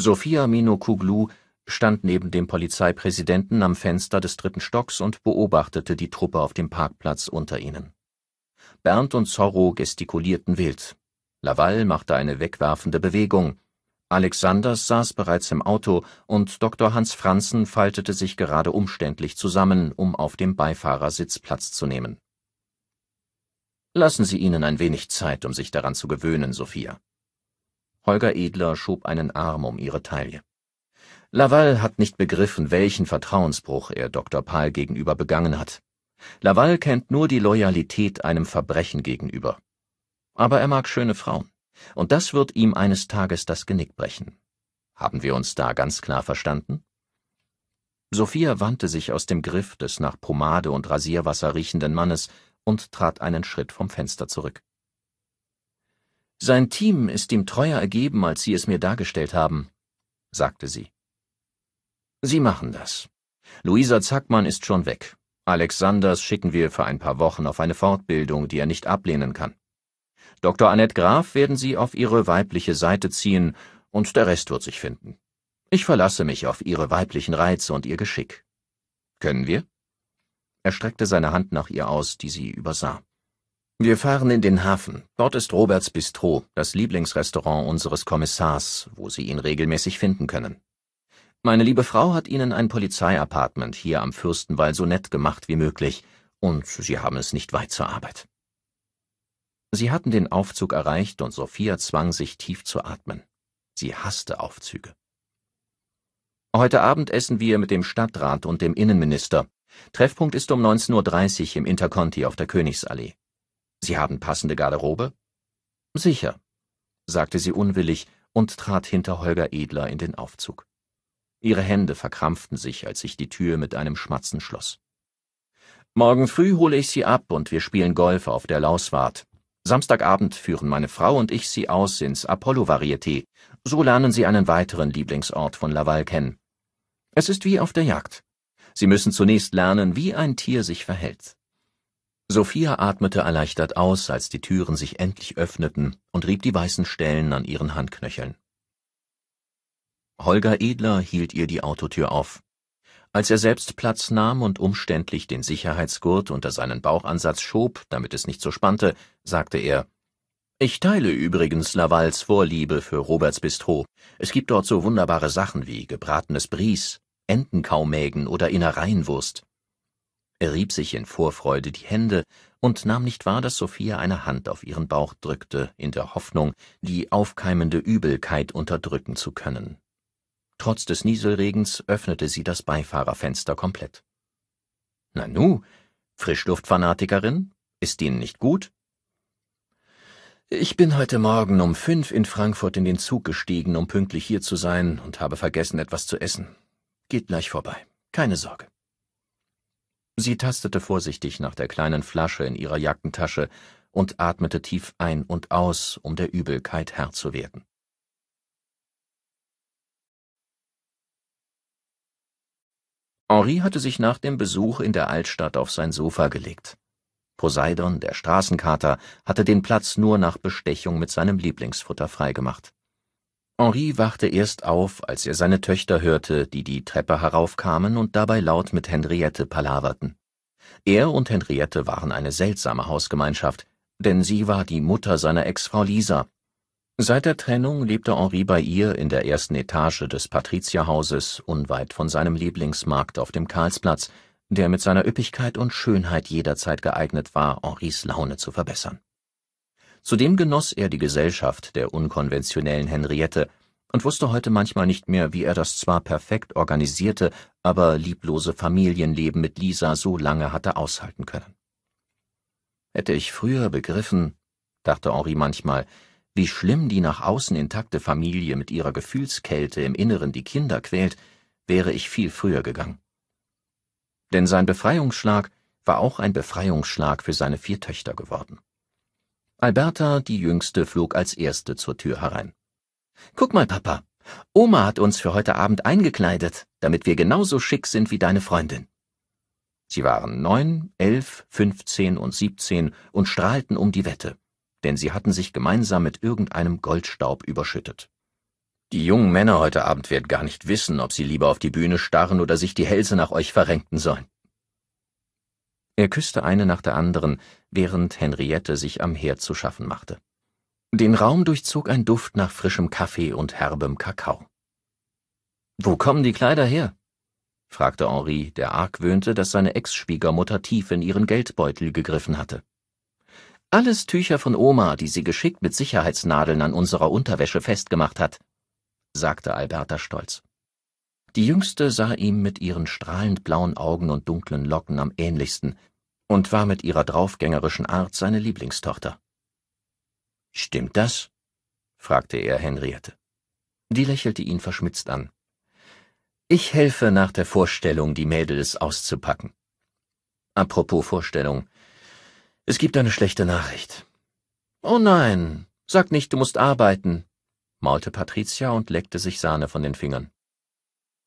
Sophia Minokuglu stand neben dem Polizeipräsidenten am Fenster des dritten Stocks und beobachtete die Truppe auf dem Parkplatz unter ihnen. Bernd und Zorro gestikulierten wild. Laval machte eine wegwerfende Bewegung. Alexanders saß bereits im Auto und Dr. Hans Franzen faltete sich gerade umständlich zusammen, um auf dem Beifahrersitz Platz zu nehmen. Lassen Sie ihnen ein wenig Zeit, um sich daran zu gewöhnen, Sophia. Holger Edler schob einen Arm um ihre Taille. Laval hat nicht begriffen, welchen Vertrauensbruch er Dr. Pahl gegenüber begangen hat. Laval kennt nur die Loyalität einem Verbrechen gegenüber. Aber er mag schöne Frauen. Und das wird ihm eines Tages das Genick brechen. Haben wir uns da ganz klar verstanden? Sophia wandte sich aus dem Griff des nach Pomade und Rasierwasser riechenden Mannes und trat einen Schritt vom Fenster zurück. Sein Team ist ihm treuer ergeben, als Sie es mir dargestellt haben, sagte sie. Sie machen das. Luisa Zackmann ist schon weg. Alexanders schicken wir für ein paar Wochen auf eine Fortbildung, die er nicht ablehnen kann. Dr. Annette Graf werden Sie auf Ihre weibliche Seite ziehen, und der Rest wird sich finden. Ich verlasse mich auf Ihre weiblichen Reize und Ihr Geschick. Können wir? Er streckte seine Hand nach ihr aus, die sie übersah. Wir fahren in den Hafen. Dort ist Roberts Bistro, das Lieblingsrestaurant unseres Kommissars, wo Sie ihn regelmäßig finden können. Meine liebe Frau hat Ihnen ein Polizeiapartment hier am Fürstenwall so nett gemacht wie möglich, und Sie haben es nicht weit zur Arbeit. Sie hatten den Aufzug erreicht und Sophia zwang sich tief zu atmen. Sie hasste Aufzüge. Heute Abend essen wir mit dem Stadtrat und dem Innenminister. Treffpunkt ist um 19.30 Uhr im Interconti auf der Königsallee. Sie haben passende Garderobe? Sicher, sagte sie unwillig und trat hinter Holger Edler in den Aufzug. Ihre Hände verkrampften sich, als sich die Tür mit einem Schmatzen schloss. Morgen früh hole ich Sie ab und wir spielen Golf auf der Lauswart, Samstagabend führen meine Frau und ich sie aus ins Apollo-Varieté, so lernen sie einen weiteren Lieblingsort von Laval kennen. Es ist wie auf der Jagd. Sie müssen zunächst lernen, wie ein Tier sich verhält. Sophia atmete erleichtert aus, als die Türen sich endlich öffneten und rieb die weißen Stellen an ihren Handknöcheln. Holger Edler hielt ihr die Autotür auf. Als er selbst Platz nahm und umständlich den Sicherheitsgurt unter seinen Bauchansatz schob, damit es nicht so spannte, sagte er Ich teile übrigens Lavals Vorliebe für Roberts Bistro. Es gibt dort so wunderbare Sachen wie gebratenes Bries, Entenkaumägen oder Innereienwurst. Er rieb sich in Vorfreude die Hände und nahm nicht wahr, dass Sophia eine Hand auf ihren Bauch drückte, in der Hoffnung, die aufkeimende Übelkeit unterdrücken zu können. Trotz des Nieselregens öffnete sie das Beifahrerfenster komplett. Nanu, Frischluftfanatikerin, ist Ihnen nicht gut? Ich bin heute Morgen um fünf in Frankfurt in den Zug gestiegen, um pünktlich hier zu sein, und habe vergessen, etwas zu essen. Geht gleich vorbei. Keine Sorge. Sie tastete vorsichtig nach der kleinen Flasche in ihrer Jackentasche und atmete tief ein und aus, um der Übelkeit Herr zu werden. Henri hatte sich nach dem Besuch in der Altstadt auf sein Sofa gelegt. Poseidon, der Straßenkater, hatte den Platz nur nach Bestechung mit seinem Lieblingsfutter freigemacht. Henri wachte erst auf, als er seine Töchter hörte, die die Treppe heraufkamen und dabei laut mit Henriette palaverten. Er und Henriette waren eine seltsame Hausgemeinschaft, denn sie war die Mutter seiner Ex-Frau Lisa, Seit der Trennung lebte Henri bei ihr in der ersten Etage des Patrizierhauses unweit von seinem Lieblingsmarkt auf dem Karlsplatz, der mit seiner Üppigkeit und Schönheit jederzeit geeignet war, Henris Laune zu verbessern. Zudem genoss er die Gesellschaft der unkonventionellen Henriette und wusste heute manchmal nicht mehr, wie er das zwar perfekt organisierte, aber lieblose Familienleben mit Lisa so lange hatte aushalten können. Hätte ich früher begriffen, dachte Henri manchmal, wie schlimm die nach außen intakte Familie mit ihrer Gefühlskälte im Inneren die Kinder quält, wäre ich viel früher gegangen. Denn sein Befreiungsschlag war auch ein Befreiungsschlag für seine vier Töchter geworden. Alberta, die jüngste, flog als erste zur Tür herein. Guck mal, Papa, Oma hat uns für heute Abend eingekleidet, damit wir genauso schick sind wie deine Freundin. Sie waren neun, elf, fünfzehn und siebzehn und strahlten um die Wette denn sie hatten sich gemeinsam mit irgendeinem Goldstaub überschüttet. Die jungen Männer heute Abend werden gar nicht wissen, ob sie lieber auf die Bühne starren oder sich die Hälse nach euch verrenken sollen. Er küsste eine nach der anderen, während Henriette sich am Herd zu schaffen machte. Den Raum durchzog ein Duft nach frischem Kaffee und herbem Kakao. Wo kommen die Kleider her? fragte Henri, der argwöhnte, dass seine Ex-Schwiegermutter tief in ihren Geldbeutel gegriffen hatte. Alles Tücher von Oma, die sie geschickt mit Sicherheitsnadeln an unserer Unterwäsche festgemacht hat, sagte Alberta stolz. Die Jüngste sah ihm mit ihren strahlend blauen Augen und dunklen Locken am ähnlichsten und war mit ihrer draufgängerischen Art seine Lieblingstochter. Stimmt das? fragte er Henriette. Die lächelte ihn verschmitzt an. Ich helfe nach der Vorstellung, die Mädels auszupacken. Apropos Vorstellung, es gibt eine schlechte Nachricht. Oh nein, sag nicht, du musst arbeiten, maulte Patricia und leckte sich Sahne von den Fingern.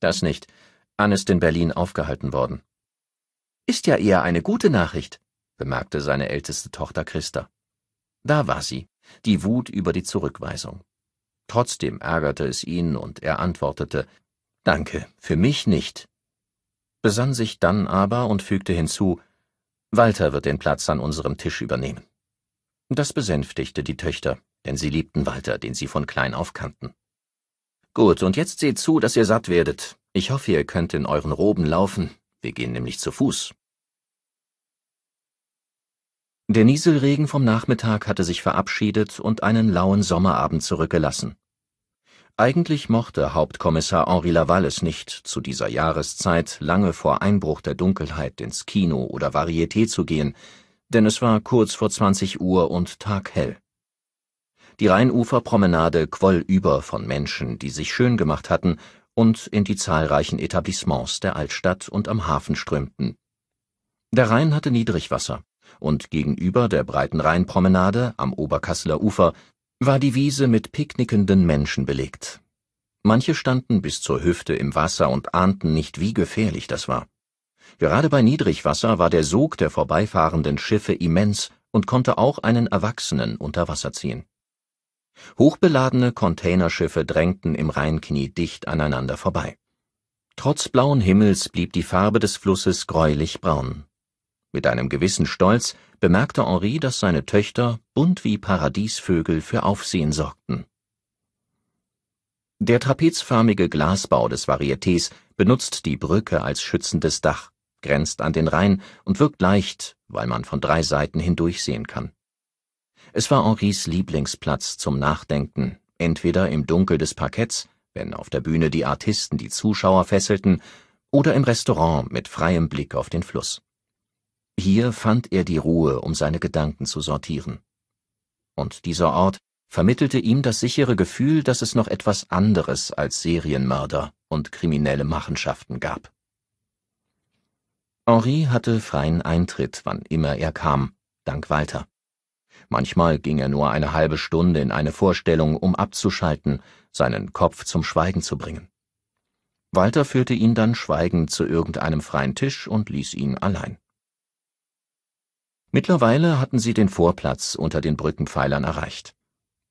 Das nicht. Anne ist in Berlin aufgehalten worden. Ist ja eher eine gute Nachricht, bemerkte seine älteste Tochter Christa. Da war sie, die Wut über die Zurückweisung. Trotzdem ärgerte es ihn und er antwortete, Danke, für mich nicht. Besann sich dann aber und fügte hinzu, Walter wird den Platz an unserem Tisch übernehmen. Das besänftigte die Töchter, denn sie liebten Walter, den sie von klein auf kannten. Gut, und jetzt seht zu, dass ihr satt werdet. Ich hoffe, ihr könnt in euren Roben laufen. Wir gehen nämlich zu Fuß. Der Nieselregen vom Nachmittag hatte sich verabschiedet und einen lauen Sommerabend zurückgelassen. Eigentlich mochte Hauptkommissar Henri Laval es nicht, zu dieser Jahreszeit lange vor Einbruch der Dunkelheit ins Kino oder Varieté zu gehen, denn es war kurz vor 20 Uhr und taghell. Die Rheinuferpromenade quoll über von Menschen, die sich schön gemacht hatten und in die zahlreichen Etablissements der Altstadt und am Hafen strömten. Der Rhein hatte Niedrigwasser, und gegenüber der breiten Rheinpromenade am Oberkasseler Ufer war die Wiese mit picknickenden Menschen belegt. Manche standen bis zur Hüfte im Wasser und ahnten nicht, wie gefährlich das war. Gerade bei Niedrigwasser war der Sog der vorbeifahrenden Schiffe immens und konnte auch einen Erwachsenen unter Wasser ziehen. Hochbeladene Containerschiffe drängten im Rheinknie dicht aneinander vorbei. Trotz blauen Himmels blieb die Farbe des Flusses gräulich braun. Mit einem gewissen Stolz bemerkte Henri, dass seine Töchter bunt wie Paradiesvögel für Aufsehen sorgten. Der trapezförmige Glasbau des Varietés benutzt die Brücke als schützendes Dach, grenzt an den Rhein und wirkt leicht, weil man von drei Seiten hindurchsehen kann. Es war Henris Lieblingsplatz zum Nachdenken, entweder im Dunkel des Parketts, wenn auf der Bühne die Artisten die Zuschauer fesselten, oder im Restaurant mit freiem Blick auf den Fluss. Hier fand er die Ruhe, um seine Gedanken zu sortieren. Und dieser Ort vermittelte ihm das sichere Gefühl, dass es noch etwas anderes als Serienmörder und kriminelle Machenschaften gab. Henri hatte freien Eintritt, wann immer er kam, dank Walter. Manchmal ging er nur eine halbe Stunde in eine Vorstellung, um abzuschalten, seinen Kopf zum Schweigen zu bringen. Walter führte ihn dann schweigend zu irgendeinem freien Tisch und ließ ihn allein. Mittlerweile hatten sie den Vorplatz unter den Brückenpfeilern erreicht.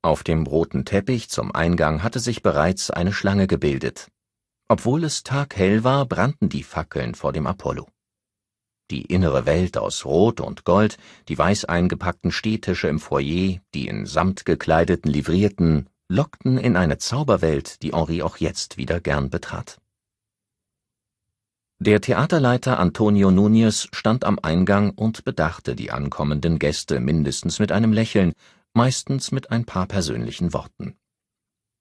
Auf dem roten Teppich zum Eingang hatte sich bereits eine Schlange gebildet. Obwohl es taghell war, brannten die Fackeln vor dem Apollo. Die innere Welt aus Rot und Gold, die weiß eingepackten Stehtische im Foyer, die in Samt gekleideten Livrierten, lockten in eine Zauberwelt, die Henri auch jetzt wieder gern betrat der Theaterleiter Antonio Nuñez stand am Eingang und bedachte die ankommenden Gäste mindestens mit einem Lächeln, meistens mit ein paar persönlichen Worten.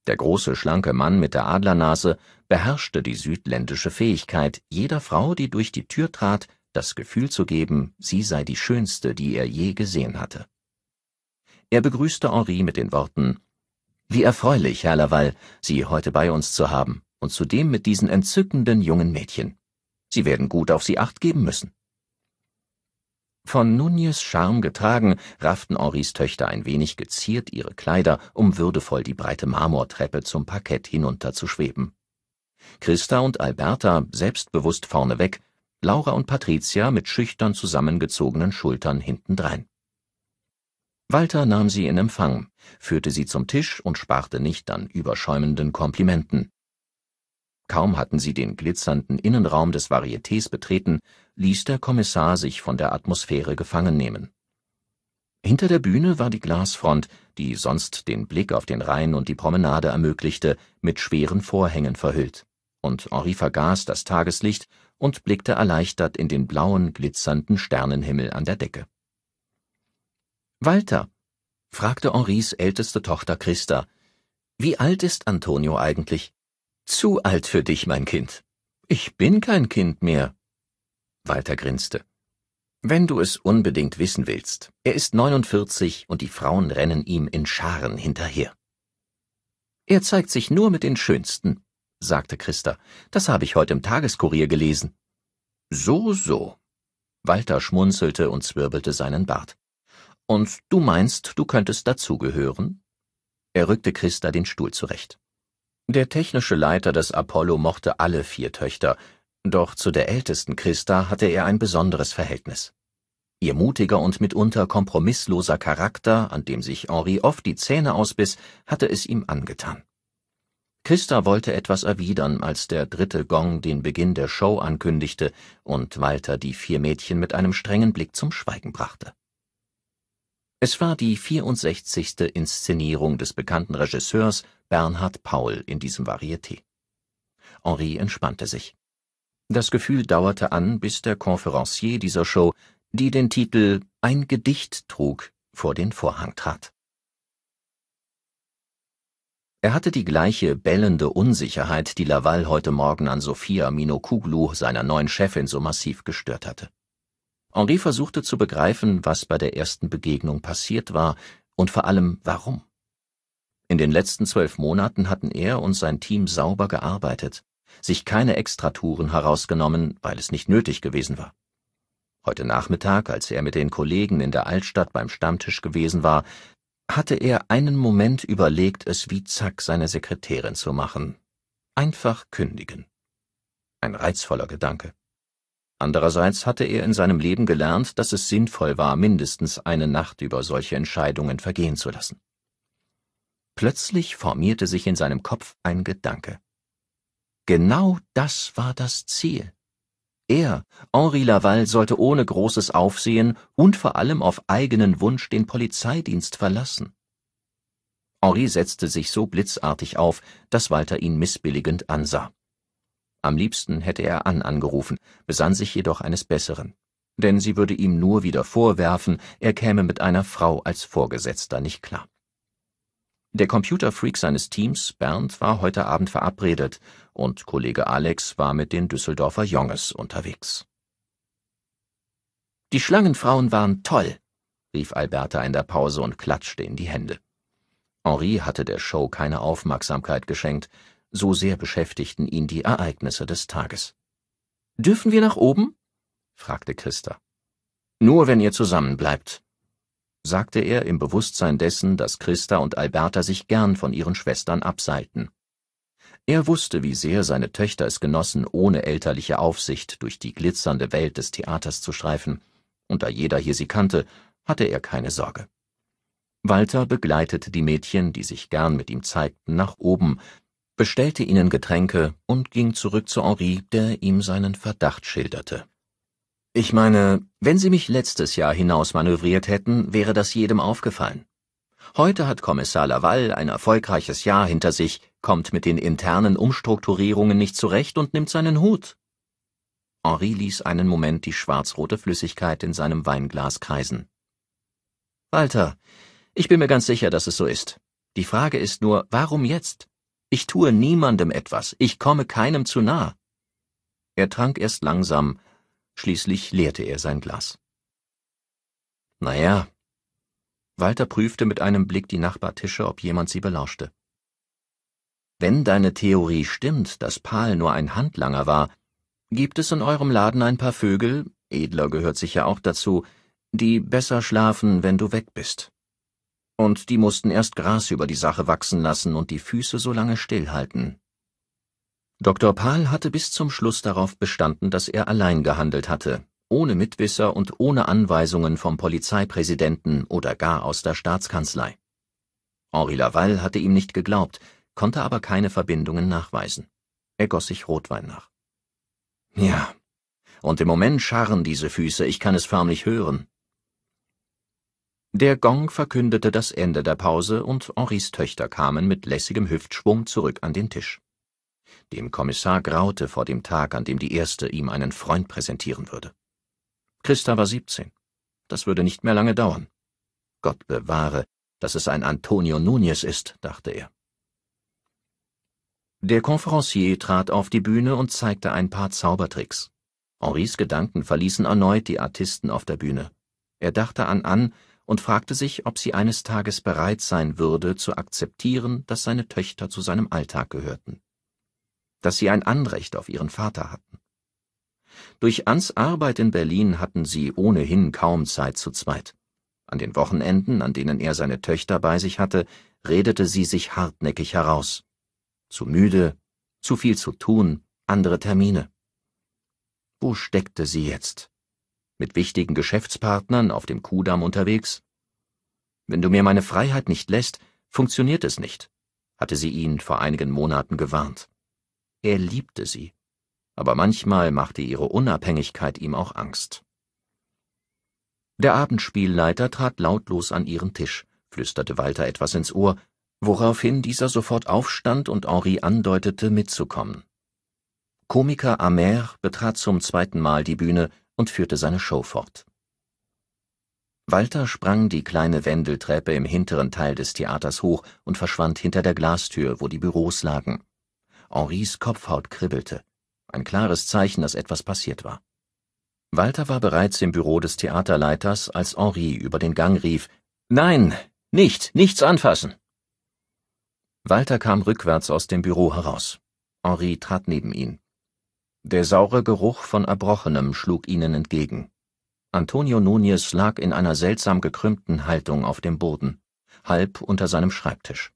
Der große, schlanke Mann mit der Adlernase beherrschte die südländische Fähigkeit, jeder Frau, die durch die Tür trat, das Gefühl zu geben, sie sei die schönste, die er je gesehen hatte. Er begrüßte Henri mit den Worten Wie erfreulich, Herr Laval, Sie heute bei uns zu haben, und zudem mit diesen entzückenden jungen Mädchen. Sie werden gut auf sie acht geben müssen. Von Nunez Charme getragen, rafften Henris Töchter ein wenig geziert ihre Kleider, um würdevoll die breite Marmortreppe zum Parkett hinunter zu schweben. Christa und Alberta selbstbewusst vorneweg, Laura und Patricia mit schüchtern zusammengezogenen Schultern hintendrein. Walter nahm sie in Empfang, führte sie zum Tisch und sparte nicht an überschäumenden Komplimenten. Kaum hatten sie den glitzernden Innenraum des Varietés betreten, ließ der Kommissar sich von der Atmosphäre gefangen nehmen. Hinter der Bühne war die Glasfront, die sonst den Blick auf den Rhein und die Promenade ermöglichte, mit schweren Vorhängen verhüllt, und Henri vergaß das Tageslicht und blickte erleichtert in den blauen, glitzernden Sternenhimmel an der Decke. Walter, fragte Henris älteste Tochter Christa, wie alt ist Antonio eigentlich? Zu alt für dich, mein Kind. Ich bin kein Kind mehr. Walter grinste. Wenn du es unbedingt wissen willst, er ist 49 und die Frauen rennen ihm in Scharen hinterher. Er zeigt sich nur mit den Schönsten, sagte Christa. Das habe ich heute im Tageskurier gelesen. So, so. Walter schmunzelte und zwirbelte seinen Bart. Und du meinst, du könntest dazugehören? Er rückte Christa den Stuhl zurecht. Der technische Leiter des Apollo mochte alle vier Töchter, doch zu der ältesten Christa hatte er ein besonderes Verhältnis. Ihr mutiger und mitunter kompromissloser Charakter, an dem sich Henri oft die Zähne ausbiss, hatte es ihm angetan. Christa wollte etwas erwidern, als der dritte Gong den Beginn der Show ankündigte und Walter die vier Mädchen mit einem strengen Blick zum Schweigen brachte es war die 64. Inszenierung des bekannten Regisseurs Bernhard Paul in diesem Varieté. Henri entspannte sich. Das Gefühl dauerte an, bis der Konferencier dieser Show, die den Titel Ein Gedicht trug, vor den Vorhang trat. Er hatte die gleiche bellende Unsicherheit, die Laval heute Morgen an Sophia Minokuglu, seiner neuen Chefin, so massiv gestört hatte. Henri versuchte zu begreifen, was bei der ersten Begegnung passiert war und vor allem warum. In den letzten zwölf Monaten hatten er und sein Team sauber gearbeitet, sich keine Extratouren herausgenommen, weil es nicht nötig gewesen war. Heute Nachmittag, als er mit den Kollegen in der Altstadt beim Stammtisch gewesen war, hatte er einen Moment überlegt, es wie Zack seine Sekretärin zu machen. Einfach kündigen. Ein reizvoller Gedanke. Andererseits hatte er in seinem Leben gelernt, dass es sinnvoll war, mindestens eine Nacht über solche Entscheidungen vergehen zu lassen. Plötzlich formierte sich in seinem Kopf ein Gedanke. Genau das war das Ziel. Er, Henri Laval, sollte ohne großes Aufsehen und vor allem auf eigenen Wunsch den Polizeidienst verlassen. Henri setzte sich so blitzartig auf, dass Walter ihn missbilligend ansah. Am liebsten hätte er Ann angerufen, besann sich jedoch eines Besseren. Denn sie würde ihm nur wieder vorwerfen, er käme mit einer Frau als Vorgesetzter nicht klar. Der Computerfreak seines Teams, Bernd, war heute Abend verabredet und Kollege Alex war mit den Düsseldorfer Jonges unterwegs. Die Schlangenfrauen waren toll, rief Alberta in der Pause und klatschte in die Hände. Henri hatte der Show keine Aufmerksamkeit geschenkt, so sehr beschäftigten ihn die Ereignisse des Tages. Dürfen wir nach oben? fragte Christa. Nur wenn ihr zusammenbleibt, sagte er im Bewusstsein dessen, dass Christa und Alberta sich gern von ihren Schwestern abseilten. Er wusste, wie sehr seine Töchter es genossen, ohne elterliche Aufsicht durch die glitzernde Welt des Theaters zu streifen, und da jeder hier sie kannte, hatte er keine Sorge. Walter begleitete die Mädchen, die sich gern mit ihm zeigten, nach oben, bestellte ihnen Getränke und ging zurück zu Henri, der ihm seinen Verdacht schilderte. Ich meine, wenn Sie mich letztes Jahr hinaus manövriert hätten, wäre das jedem aufgefallen. Heute hat Kommissar Laval ein erfolgreiches Jahr hinter sich, kommt mit den internen Umstrukturierungen nicht zurecht und nimmt seinen Hut. Henri ließ einen Moment die schwarzrote Flüssigkeit in seinem Weinglas kreisen. Walter, ich bin mir ganz sicher, dass es so ist. Die Frage ist nur, warum jetzt? Ich tue niemandem etwas, ich komme keinem zu nah. Er trank erst langsam, schließlich leerte er sein Glas. Naja. Walter prüfte mit einem Blick die Nachbartische, ob jemand sie belauschte. Wenn deine Theorie stimmt, dass Paul nur ein Handlanger war, gibt es in eurem Laden ein paar Vögel, Edler gehört sicher auch dazu, die besser schlafen, wenn du weg bist und die mussten erst Gras über die Sache wachsen lassen und die Füße so lange stillhalten. Dr. Pahl hatte bis zum Schluss darauf bestanden, dass er allein gehandelt hatte, ohne Mitwisser und ohne Anweisungen vom Polizeipräsidenten oder gar aus der Staatskanzlei. Henri Laval hatte ihm nicht geglaubt, konnte aber keine Verbindungen nachweisen. Er goss sich Rotwein nach. Ja, und im Moment scharren diese Füße, ich kann es förmlich hören, der Gong verkündete das Ende der Pause, und Henrys Töchter kamen mit lässigem Hüftschwung zurück an den Tisch. Dem Kommissar graute vor dem Tag, an dem die Erste ihm einen Freund präsentieren würde. Christa war siebzehn. Das würde nicht mehr lange dauern. Gott bewahre, dass es ein Antonio Nunez ist, dachte er. Der Conferencier trat auf die Bühne und zeigte ein paar Zaubertricks. Henris Gedanken verließen erneut die Artisten auf der Bühne. Er dachte an Ann, und fragte sich, ob sie eines Tages bereit sein würde, zu akzeptieren, dass seine Töchter zu seinem Alltag gehörten, dass sie ein Anrecht auf ihren Vater hatten. Durch Anns Arbeit in Berlin hatten sie ohnehin kaum Zeit zu zweit. An den Wochenenden, an denen er seine Töchter bei sich hatte, redete sie sich hartnäckig heraus. Zu müde, zu viel zu tun, andere Termine. Wo steckte sie jetzt? mit wichtigen Geschäftspartnern auf dem Kudamm unterwegs. Wenn du mir meine Freiheit nicht lässt, funktioniert es nicht, hatte sie ihn vor einigen Monaten gewarnt. Er liebte sie, aber manchmal machte ihre Unabhängigkeit ihm auch Angst. Der Abendspielleiter trat lautlos an ihren Tisch, flüsterte Walter etwas ins Ohr, woraufhin dieser sofort aufstand und Henri andeutete, mitzukommen. Komiker Amer betrat zum zweiten Mal die Bühne und führte seine Show fort. Walter sprang die kleine Wendeltreppe im hinteren Teil des Theaters hoch und verschwand hinter der Glastür, wo die Büros lagen. Henris Kopfhaut kribbelte. Ein klares Zeichen, dass etwas passiert war. Walter war bereits im Büro des Theaterleiters, als Henri über den Gang rief, Nein, nicht, nichts anfassen! Walter kam rückwärts aus dem Büro heraus. Henri trat neben ihn. Der saure Geruch von Erbrochenem schlug ihnen entgegen. Antonio Nunez lag in einer seltsam gekrümmten Haltung auf dem Boden, halb unter seinem Schreibtisch.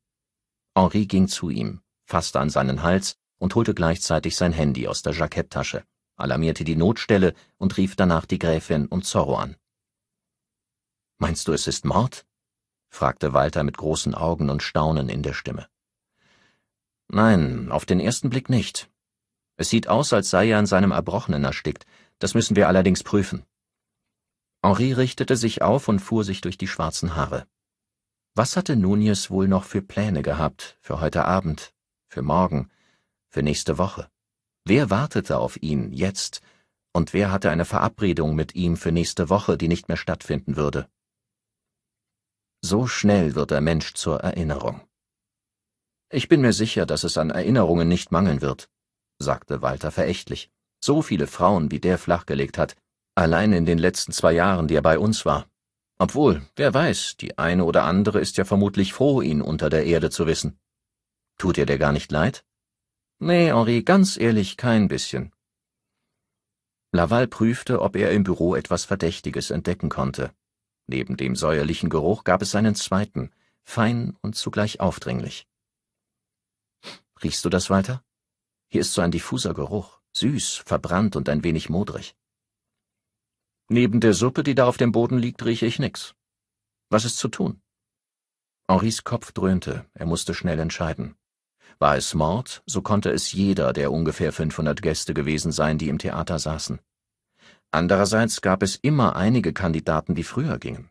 Henri ging zu ihm, fasste an seinen Hals und holte gleichzeitig sein Handy aus der Jacketttasche, alarmierte die Notstelle und rief danach die Gräfin und Zorro an. Meinst du, es ist Mord? fragte Walter mit großen Augen und Staunen in der Stimme. Nein, auf den ersten Blick nicht, es sieht aus, als sei er an seinem Erbrochenen erstickt, das müssen wir allerdings prüfen. Henri richtete sich auf und fuhr sich durch die schwarzen Haare. Was hatte Nunez wohl noch für Pläne gehabt, für heute Abend, für morgen, für nächste Woche? Wer wartete auf ihn jetzt, und wer hatte eine Verabredung mit ihm für nächste Woche, die nicht mehr stattfinden würde? So schnell wird der Mensch zur Erinnerung. Ich bin mir sicher, dass es an Erinnerungen nicht mangeln wird sagte Walter verächtlich. So viele Frauen, wie der flachgelegt hat, allein in den letzten zwei Jahren, die er bei uns war. Obwohl, wer weiß, die eine oder andere ist ja vermutlich froh, ihn unter der Erde zu wissen. Tut ihr der gar nicht leid? Nee, Henri, ganz ehrlich, kein bisschen. Laval prüfte, ob er im Büro etwas Verdächtiges entdecken konnte. Neben dem säuerlichen Geruch gab es einen zweiten, fein und zugleich aufdringlich. Riechst du das, Walter? Hier ist so ein diffuser Geruch, süß, verbrannt und ein wenig modrig. Neben der Suppe, die da auf dem Boden liegt, rieche ich nix. Was ist zu tun? Henris Kopf dröhnte, er musste schnell entscheiden. War es Mord, so konnte es jeder der ungefähr 500 Gäste gewesen sein, die im Theater saßen. Andererseits gab es immer einige Kandidaten, die früher gingen.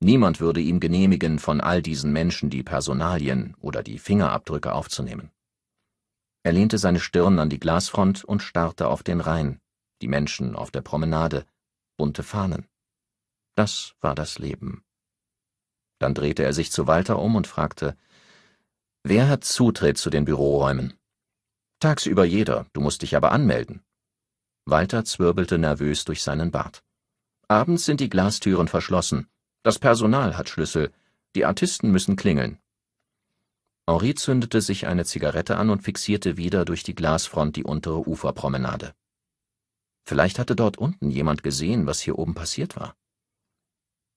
Niemand würde ihm genehmigen, von all diesen Menschen die Personalien oder die Fingerabdrücke aufzunehmen. Er lehnte seine Stirn an die Glasfront und starrte auf den Rhein, die Menschen auf der Promenade, bunte Fahnen. Das war das Leben. Dann drehte er sich zu Walter um und fragte, Wer hat Zutritt zu den Büroräumen? Tagsüber jeder, du musst dich aber anmelden. Walter zwirbelte nervös durch seinen Bart. Abends sind die Glastüren verschlossen. Das Personal hat Schlüssel. Die Artisten müssen klingeln. Henri zündete sich eine Zigarette an und fixierte wieder durch die Glasfront die untere Uferpromenade. Vielleicht hatte dort unten jemand gesehen, was hier oben passiert war.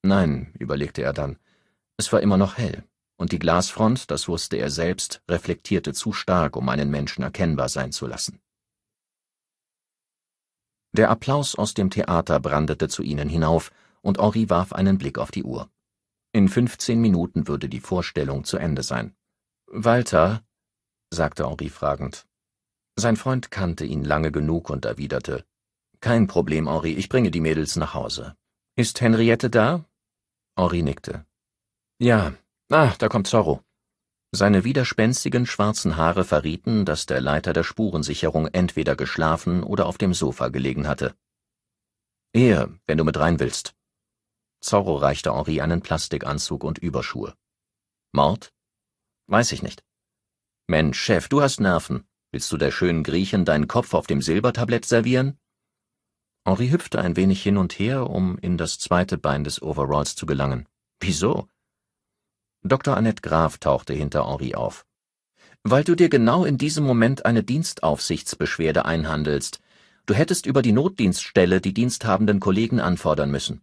Nein, überlegte er dann, es war immer noch hell, und die Glasfront, das wusste er selbst, reflektierte zu stark, um einen Menschen erkennbar sein zu lassen. Der Applaus aus dem Theater brandete zu ihnen hinauf, und Henri warf einen Blick auf die Uhr. In fünfzehn Minuten würde die Vorstellung zu Ende sein. »Walter?« sagte Henri fragend. Sein Freund kannte ihn lange genug und erwiderte, »Kein Problem, Henri, ich bringe die Mädels nach Hause. Ist Henriette da?« Henri nickte. »Ja. Ah, da kommt Zorro.« Seine widerspenstigen schwarzen Haare verrieten, dass der Leiter der Spurensicherung entweder geschlafen oder auf dem Sofa gelegen hatte. »Hier, wenn du mit rein willst.« Zorro reichte Henri einen Plastikanzug und Überschuhe. »Mord?« Weiß ich nicht. Mensch, Chef, du hast Nerven. Willst du der schönen Griechen deinen Kopf auf dem Silbertablett servieren? Henri hüpfte ein wenig hin und her, um in das zweite Bein des Overalls zu gelangen. Wieso? Dr. Annette Graf tauchte hinter Henri auf. Weil du dir genau in diesem Moment eine Dienstaufsichtsbeschwerde einhandelst. Du hättest über die Notdienststelle die diensthabenden Kollegen anfordern müssen.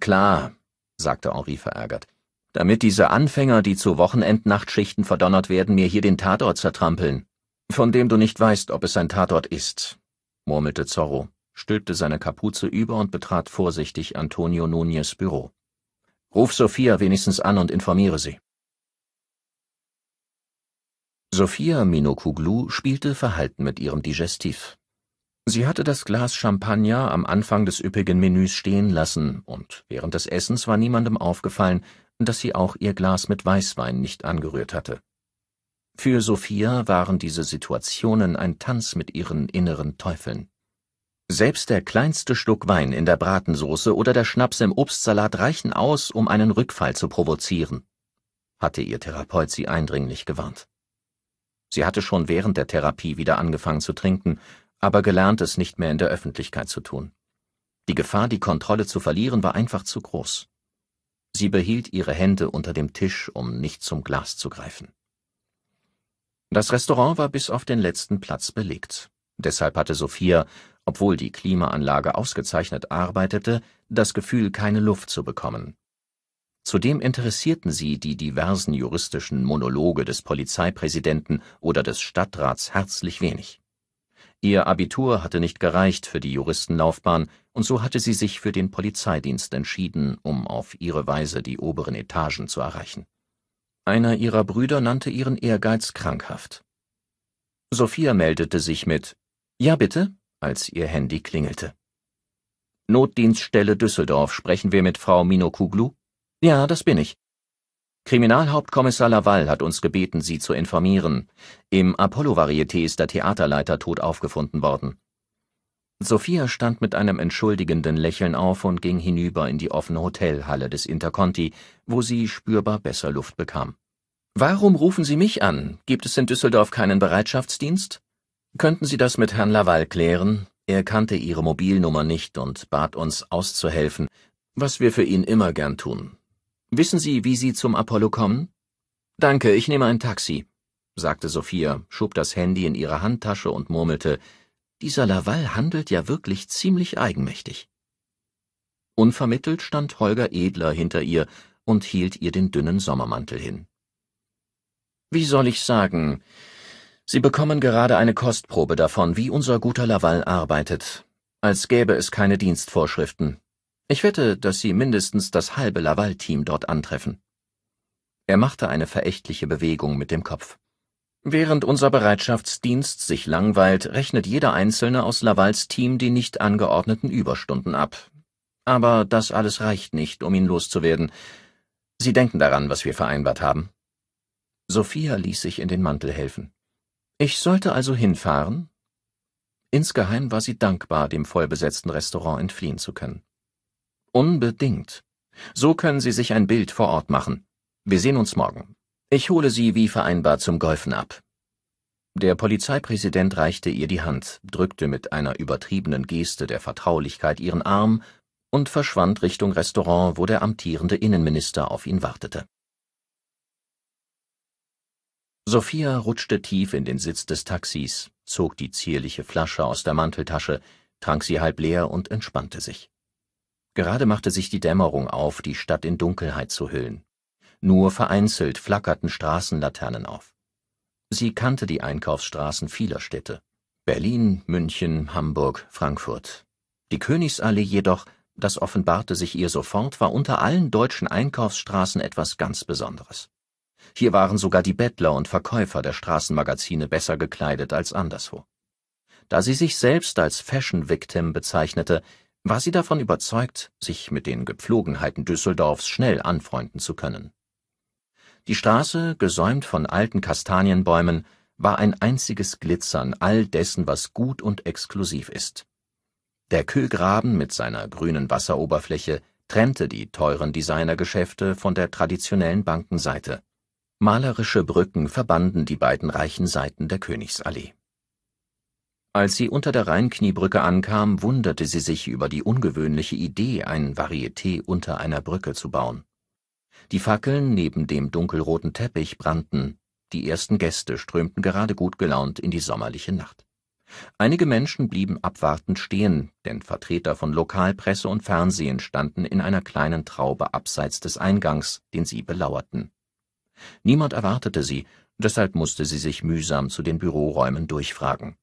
Klar, sagte Henri verärgert damit diese Anfänger, die zu Wochenendnachtschichten verdonnert werden, mir hier den Tatort zertrampeln, von dem du nicht weißt, ob es ein Tatort ist, murmelte Zorro, stülpte seine Kapuze über und betrat vorsichtig Antonio Nunez Büro. Ruf Sophia wenigstens an und informiere sie. Sophia Minokuglu spielte verhalten mit ihrem Digestiv. Sie hatte das Glas Champagner am Anfang des üppigen Menüs stehen lassen, und während des Essens war niemandem aufgefallen, dass sie auch ihr Glas mit Weißwein nicht angerührt hatte. Für Sophia waren diese Situationen ein Tanz mit ihren inneren Teufeln. Selbst der kleinste Schluck Wein in der Bratensoße oder der Schnaps im Obstsalat reichen aus, um einen Rückfall zu provozieren, hatte ihr Therapeut sie eindringlich gewarnt. Sie hatte schon während der Therapie wieder angefangen zu trinken, aber gelernt, es nicht mehr in der Öffentlichkeit zu tun. Die Gefahr, die Kontrolle zu verlieren, war einfach zu groß. Sie behielt ihre Hände unter dem Tisch, um nicht zum Glas zu greifen. Das Restaurant war bis auf den letzten Platz belegt. Deshalb hatte Sophia, obwohl die Klimaanlage ausgezeichnet arbeitete, das Gefühl, keine Luft zu bekommen. Zudem interessierten sie die diversen juristischen Monologe des Polizeipräsidenten oder des Stadtrats herzlich wenig. Ihr Abitur hatte nicht gereicht für die Juristenlaufbahn, und so hatte sie sich für den Polizeidienst entschieden, um auf ihre Weise die oberen Etagen zu erreichen. Einer ihrer Brüder nannte ihren Ehrgeiz krankhaft. Sophia meldete sich mit Ja bitte, als ihr Handy klingelte. Notdienststelle Düsseldorf, sprechen wir mit Frau Minokuglu? Ja, das bin ich. Kriminalhauptkommissar Laval hat uns gebeten, Sie zu informieren. Im Apollo-Varieté ist der Theaterleiter tot aufgefunden worden. Sophia stand mit einem entschuldigenden Lächeln auf und ging hinüber in die offene Hotelhalle des Interconti, wo sie spürbar besser Luft bekam. Warum rufen Sie mich an? Gibt es in Düsseldorf keinen Bereitschaftsdienst? Könnten Sie das mit Herrn Laval klären? Er kannte Ihre Mobilnummer nicht und bat uns auszuhelfen, was wir für ihn immer gern tun. Wissen Sie, wie Sie zum Apollo kommen? Danke, ich nehme ein Taxi, sagte Sophia, schob das Handy in ihre Handtasche und murmelte, dieser Laval handelt ja wirklich ziemlich eigenmächtig. Unvermittelt stand Holger Edler hinter ihr und hielt ihr den dünnen Sommermantel hin. Wie soll ich sagen? Sie bekommen gerade eine Kostprobe davon, wie unser guter Laval arbeitet, als gäbe es keine Dienstvorschriften. Ich wette, dass Sie mindestens das halbe Laval-Team dort antreffen. Er machte eine verächtliche Bewegung mit dem Kopf. Während unser Bereitschaftsdienst sich langweilt, rechnet jeder Einzelne aus Lavals Team die nicht angeordneten Überstunden ab. Aber das alles reicht nicht, um ihn loszuwerden. Sie denken daran, was wir vereinbart haben. Sophia ließ sich in den Mantel helfen. Ich sollte also hinfahren? Insgeheim war sie dankbar, dem vollbesetzten Restaurant entfliehen zu können. Unbedingt. So können Sie sich ein Bild vor Ort machen. Wir sehen uns morgen. Ich hole Sie wie vereinbart zum Golfen ab. Der Polizeipräsident reichte ihr die Hand, drückte mit einer übertriebenen Geste der Vertraulichkeit ihren Arm und verschwand Richtung Restaurant, wo der amtierende Innenminister auf ihn wartete. Sophia rutschte tief in den Sitz des Taxis, zog die zierliche Flasche aus der Manteltasche, trank sie halb leer und entspannte sich. Gerade machte sich die Dämmerung auf, die Stadt in Dunkelheit zu hüllen. Nur vereinzelt flackerten Straßenlaternen auf. Sie kannte die Einkaufsstraßen vieler Städte Berlin, München, Hamburg, Frankfurt. Die Königsallee jedoch, das offenbarte sich ihr sofort, war unter allen deutschen Einkaufsstraßen etwas ganz Besonderes. Hier waren sogar die Bettler und Verkäufer der Straßenmagazine besser gekleidet als anderswo. Da sie sich selbst als Fashion Victim bezeichnete, war sie davon überzeugt, sich mit den Gepflogenheiten Düsseldorfs schnell anfreunden zu können. Die Straße, gesäumt von alten Kastanienbäumen, war ein einziges Glitzern all dessen, was gut und exklusiv ist. Der Kühlgraben mit seiner grünen Wasseroberfläche trennte die teuren Designergeschäfte von der traditionellen Bankenseite. Malerische Brücken verbanden die beiden reichen Seiten der Königsallee. Als sie unter der Rheinkniebrücke ankam, wunderte sie sich über die ungewöhnliche Idee, ein Varieté unter einer Brücke zu bauen. Die Fackeln neben dem dunkelroten Teppich brannten, die ersten Gäste strömten gerade gut gelaunt in die sommerliche Nacht. Einige Menschen blieben abwartend stehen, denn Vertreter von Lokalpresse und Fernsehen standen in einer kleinen Traube abseits des Eingangs, den sie belauerten. Niemand erwartete sie, deshalb musste sie sich mühsam zu den Büroräumen durchfragen.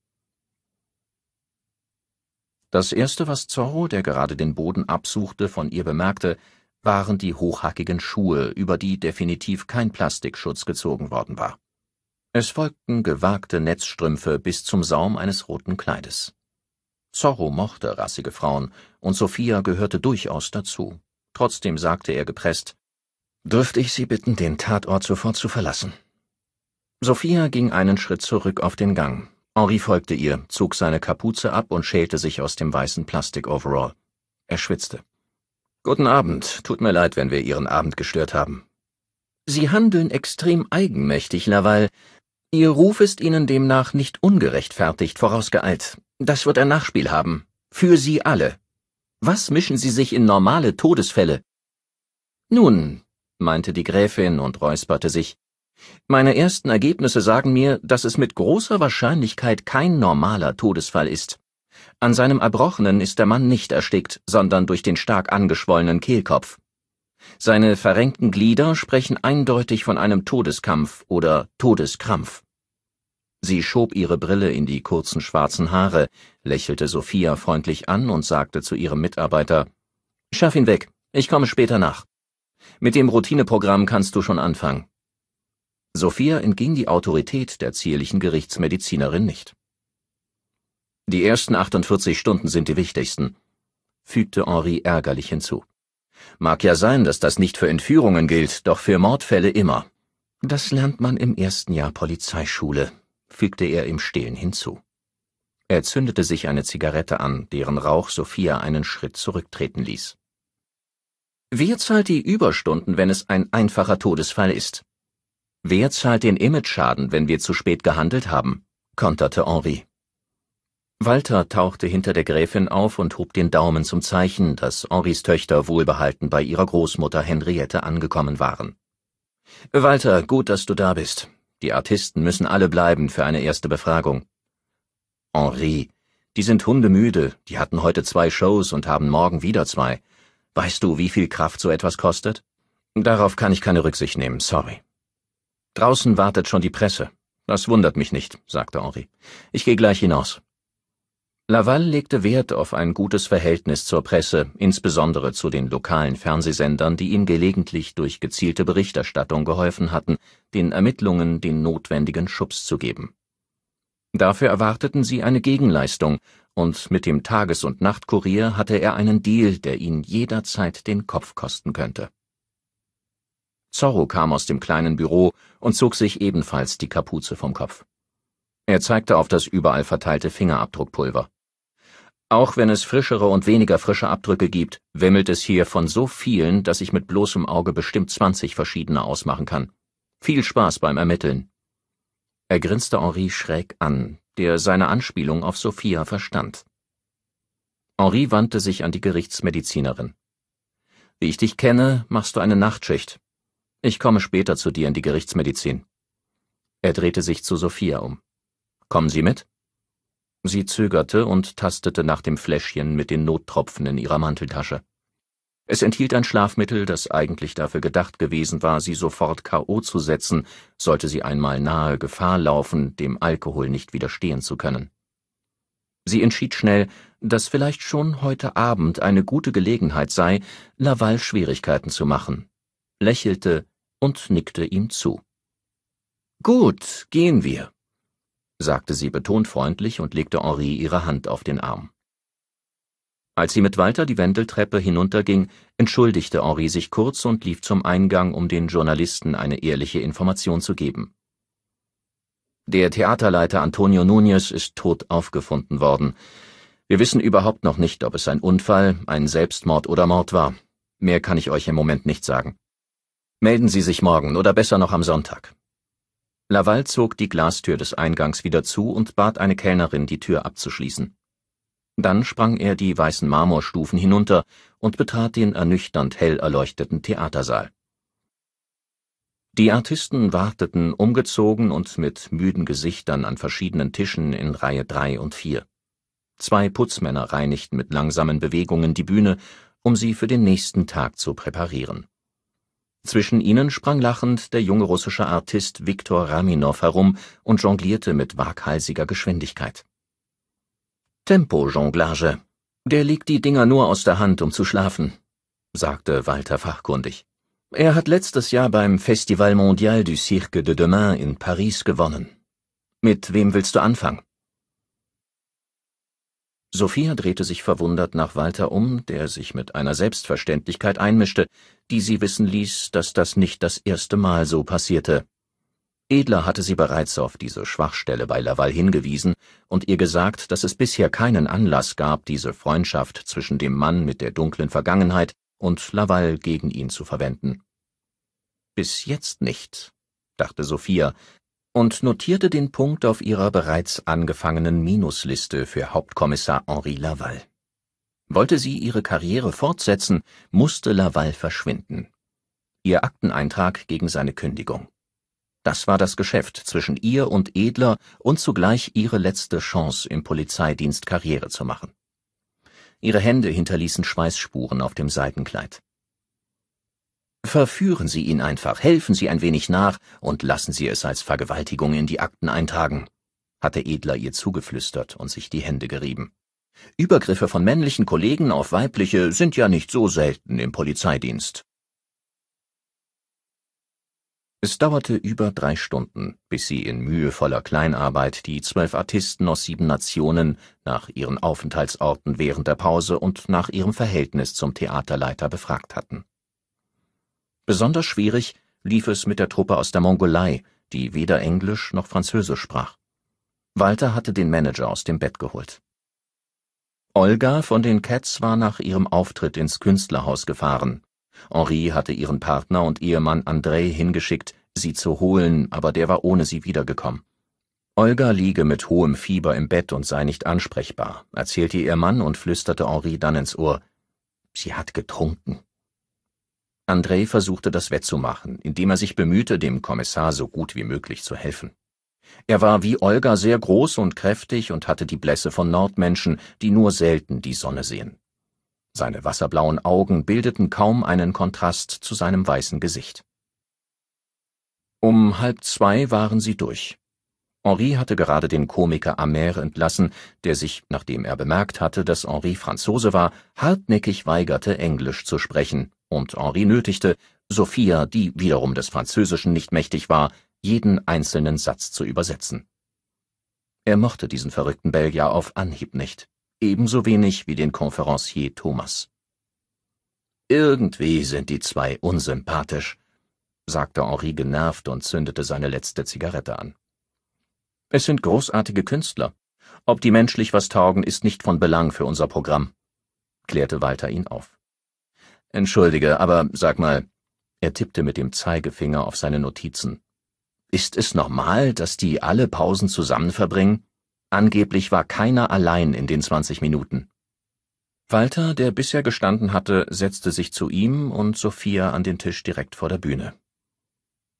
Das Erste, was Zorro, der gerade den Boden absuchte, von ihr bemerkte, waren die hochhackigen Schuhe, über die definitiv kein Plastikschutz gezogen worden war. Es folgten gewagte Netzstrümpfe bis zum Saum eines roten Kleides. Zorro mochte rassige Frauen, und Sophia gehörte durchaus dazu. Trotzdem sagte er gepresst, Dürfte ich Sie bitten, den Tatort sofort zu verlassen? Sophia ging einen Schritt zurück auf den Gang. Henri folgte ihr, zog seine Kapuze ab und schälte sich aus dem weißen Plastik-Overall. Er schwitzte. Guten Abend. Tut mir leid, wenn wir Ihren Abend gestört haben. Sie handeln extrem eigenmächtig, Laval. Ihr Ruf ist Ihnen demnach nicht ungerechtfertigt vorausgeeilt. Das wird ein Nachspiel haben. Für Sie alle. Was mischen Sie sich in normale Todesfälle? Nun, meinte die Gräfin und räusperte sich, meine ersten Ergebnisse sagen mir, dass es mit großer Wahrscheinlichkeit kein normaler Todesfall ist. An seinem Erbrochenen ist der Mann nicht erstickt, sondern durch den stark angeschwollenen Kehlkopf. Seine verrenkten Glieder sprechen eindeutig von einem Todeskampf oder Todeskrampf. Sie schob ihre Brille in die kurzen schwarzen Haare, lächelte Sophia freundlich an und sagte zu ihrem Mitarbeiter Schaff ihn weg, ich komme später nach. Mit dem Routineprogramm kannst du schon anfangen. Sophia entging die Autorität der zierlichen Gerichtsmedizinerin nicht. Die ersten 48 Stunden sind die wichtigsten, fügte Henri ärgerlich hinzu. Mag ja sein, dass das nicht für Entführungen gilt, doch für Mordfälle immer. Das lernt man im ersten Jahr Polizeischule, fügte er im Stillen hinzu. Er zündete sich eine Zigarette an, deren Rauch Sophia einen Schritt zurücktreten ließ. Wer zahlt die Überstunden, wenn es ein einfacher Todesfall ist? Wer zahlt den Image-Schaden, wenn wir zu spät gehandelt haben? konterte Henri. Walter tauchte hinter der Gräfin auf und hob den Daumen zum Zeichen, dass Henris Töchter wohlbehalten bei ihrer Großmutter Henriette angekommen waren. Walter, gut, dass du da bist. Die Artisten müssen alle bleiben für eine erste Befragung. Henri, die sind hundemüde, die hatten heute zwei Shows und haben morgen wieder zwei. Weißt du, wie viel Kraft so etwas kostet? Darauf kann ich keine Rücksicht nehmen, sorry. Draußen wartet schon die Presse. Das wundert mich nicht, sagte Henri. Ich gehe gleich hinaus. Laval legte Wert auf ein gutes Verhältnis zur Presse, insbesondere zu den lokalen Fernsehsendern, die ihm gelegentlich durch gezielte Berichterstattung geholfen hatten, den Ermittlungen den notwendigen Schubs zu geben. Dafür erwarteten sie eine Gegenleistung, und mit dem Tages- und Nachtkurier hatte er einen Deal, der ihn jederzeit den Kopf kosten könnte. Zorro kam aus dem kleinen Büro und zog sich ebenfalls die Kapuze vom Kopf. Er zeigte auf das überall verteilte Fingerabdruckpulver. Auch wenn es frischere und weniger frische Abdrücke gibt, wimmelt es hier von so vielen, dass ich mit bloßem Auge bestimmt 20 verschiedene ausmachen kann. Viel Spaß beim Ermitteln. Er grinste Henri schräg an, der seine Anspielung auf Sophia verstand. Henri wandte sich an die Gerichtsmedizinerin. Wie ich dich kenne, machst du eine Nachtschicht. Ich komme später zu dir in die Gerichtsmedizin. Er drehte sich zu Sophia um. Kommen Sie mit? Sie zögerte und tastete nach dem Fläschchen mit den Nottropfen in ihrer Manteltasche. Es enthielt ein Schlafmittel, das eigentlich dafür gedacht gewesen war, sie sofort K.O. zu setzen, sollte sie einmal nahe Gefahr laufen, dem Alkohol nicht widerstehen zu können. Sie entschied schnell, dass vielleicht schon heute Abend eine gute Gelegenheit sei, Laval Schwierigkeiten zu machen, lächelte und nickte ihm zu. Gut, gehen wir sagte sie betont freundlich und legte Henri ihre Hand auf den Arm. Als sie mit Walter die Wendeltreppe hinunterging, entschuldigte Henri sich kurz und lief zum Eingang, um den Journalisten eine ehrliche Information zu geben. Der Theaterleiter Antonio Núñez ist tot aufgefunden worden. Wir wissen überhaupt noch nicht, ob es ein Unfall, ein Selbstmord oder Mord war. Mehr kann ich euch im Moment nicht sagen. Melden Sie sich morgen oder besser noch am Sonntag. Laval zog die Glastür des Eingangs wieder zu und bat eine Kellnerin, die Tür abzuschließen. Dann sprang er die weißen Marmorstufen hinunter und betrat den ernüchternd hell erleuchteten Theatersaal. Die Artisten warteten umgezogen und mit müden Gesichtern an verschiedenen Tischen in Reihe drei und vier. Zwei Putzmänner reinigten mit langsamen Bewegungen die Bühne, um sie für den nächsten Tag zu präparieren. Zwischen ihnen sprang lachend der junge russische Artist Viktor Raminow herum und jonglierte mit waghalsiger Geschwindigkeit. Tempo-Jonglage. Der legt die Dinger nur aus der Hand, um zu schlafen, sagte Walter fachkundig. Er hat letztes Jahr beim Festival Mondial du Cirque de Demain in Paris gewonnen. Mit wem willst du anfangen? Sophia drehte sich verwundert nach Walter um, der sich mit einer Selbstverständlichkeit einmischte, die sie wissen ließ, dass das nicht das erste Mal so passierte. Edler hatte sie bereits auf diese Schwachstelle bei Laval hingewiesen und ihr gesagt, dass es bisher keinen Anlass gab, diese Freundschaft zwischen dem Mann mit der dunklen Vergangenheit und Laval gegen ihn zu verwenden. Bis jetzt nicht, dachte Sophia, und notierte den Punkt auf ihrer bereits angefangenen Minusliste für Hauptkommissar Henri Laval. Wollte sie ihre Karriere fortsetzen, musste Laval verschwinden. Ihr Akteneintrag gegen seine Kündigung. Das war das Geschäft zwischen ihr und Edler und zugleich ihre letzte Chance, im Polizeidienst Karriere zu machen. Ihre Hände hinterließen Schweißspuren auf dem Seitenkleid. Verführen Sie ihn einfach, helfen Sie ein wenig nach und lassen Sie es als Vergewaltigung in die Akten eintragen, hatte Edler ihr zugeflüstert und sich die Hände gerieben. Übergriffe von männlichen Kollegen auf weibliche sind ja nicht so selten im Polizeidienst. Es dauerte über drei Stunden, bis sie in mühevoller Kleinarbeit die zwölf Artisten aus sieben Nationen nach ihren Aufenthaltsorten während der Pause und nach ihrem Verhältnis zum Theaterleiter befragt hatten. Besonders schwierig lief es mit der Truppe aus der Mongolei, die weder Englisch noch Französisch sprach. Walter hatte den Manager aus dem Bett geholt. Olga von den Cats war nach ihrem Auftritt ins Künstlerhaus gefahren. Henri hatte ihren Partner und Ehemann André hingeschickt, sie zu holen, aber der war ohne sie wiedergekommen. Olga liege mit hohem Fieber im Bett und sei nicht ansprechbar, erzählte ihr Mann und flüsterte Henri dann ins Ohr. Sie hat getrunken. André versuchte das wettzumachen, indem er sich bemühte, dem Kommissar so gut wie möglich zu helfen. Er war wie Olga sehr groß und kräftig und hatte die Blässe von Nordmenschen, die nur selten die Sonne sehen. Seine wasserblauen Augen bildeten kaum einen Kontrast zu seinem weißen Gesicht. Um halb zwei waren sie durch. Henri hatte gerade den Komiker Amer entlassen, der sich, nachdem er bemerkt hatte, dass Henri Franzose war, hartnäckig weigerte, Englisch zu sprechen, und Henri nötigte, Sophia, die wiederum des Französischen nicht mächtig war, jeden einzelnen Satz zu übersetzen. Er mochte diesen verrückten Belgier auf Anhieb nicht, ebenso wenig wie den Konferencier Thomas. Irgendwie sind die zwei unsympathisch, sagte Henri genervt und zündete seine letzte Zigarette an. Es sind großartige Künstler. Ob die menschlich was taugen, ist nicht von Belang für unser Programm, klärte Walter ihn auf. Entschuldige, aber sag mal, er tippte mit dem Zeigefinger auf seine Notizen. Ist es normal, dass die alle Pausen zusammen verbringen? Angeblich war keiner allein in den zwanzig Minuten. Walter, der bisher gestanden hatte, setzte sich zu ihm und Sophia an den Tisch direkt vor der Bühne.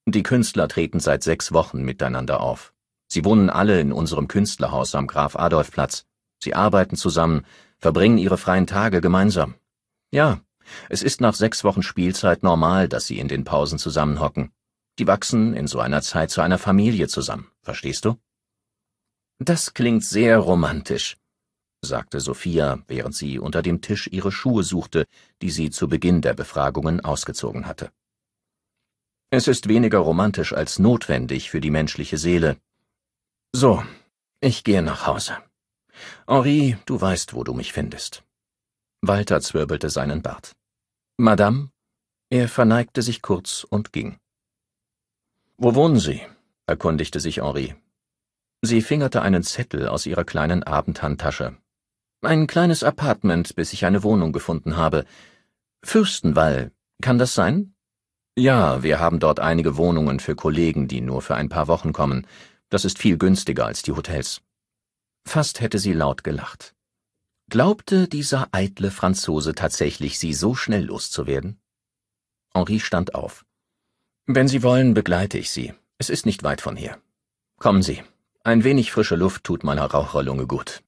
Die Künstler treten seit sechs Wochen miteinander auf. Sie wohnen alle in unserem Künstlerhaus am Graf Adolf Platz. Sie arbeiten zusammen, verbringen ihre freien Tage gemeinsam. Ja, es ist nach sechs Wochen Spielzeit normal, dass sie in den Pausen zusammenhocken. Die wachsen in so einer Zeit zu einer Familie zusammen, verstehst du? Das klingt sehr romantisch, sagte Sophia, während sie unter dem Tisch ihre Schuhe suchte, die sie zu Beginn der Befragungen ausgezogen hatte. Es ist weniger romantisch als notwendig für die menschliche Seele. So, ich gehe nach Hause. Henri, du weißt, wo du mich findest. Walter zwirbelte seinen Bart. Madame? Er verneigte sich kurz und ging. Wo wohnen Sie? erkundigte sich Henri. Sie fingerte einen Zettel aus ihrer kleinen Abendhandtasche. Ein kleines Apartment, bis ich eine Wohnung gefunden habe. Fürstenwall, kann das sein? Ja, wir haben dort einige Wohnungen für Kollegen, die nur für ein paar Wochen kommen. Das ist viel günstiger als die Hotels. Fast hätte sie laut gelacht. Glaubte dieser eitle Franzose tatsächlich, sie so schnell loszuwerden? Henri stand auf. Wenn Sie wollen, begleite ich Sie. Es ist nicht weit von hier. Kommen Sie. Ein wenig frische Luft tut meiner Raucherlunge gut.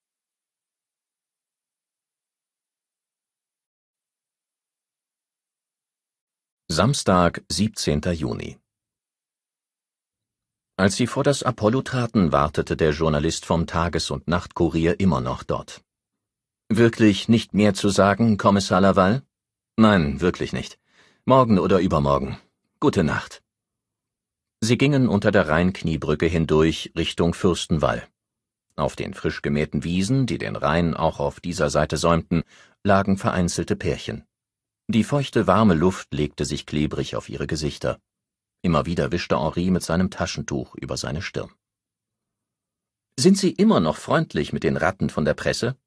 Samstag, 17. Juni. Als sie vor das Apollo traten, wartete der Journalist vom Tages- und Nachtkurier immer noch dort. Wirklich nicht mehr zu sagen, Kommissar Laval? Nein, wirklich nicht. Morgen oder übermorgen. Gute Nacht. Sie gingen unter der Rheinkniebrücke hindurch Richtung Fürstenwall. Auf den frisch gemähten Wiesen, die den Rhein auch auf dieser Seite säumten, lagen vereinzelte Pärchen. Die feuchte, warme Luft legte sich klebrig auf ihre Gesichter. Immer wieder wischte Henri mit seinem Taschentuch über seine Stirn. Sind Sie immer noch freundlich mit den Ratten von der Presse?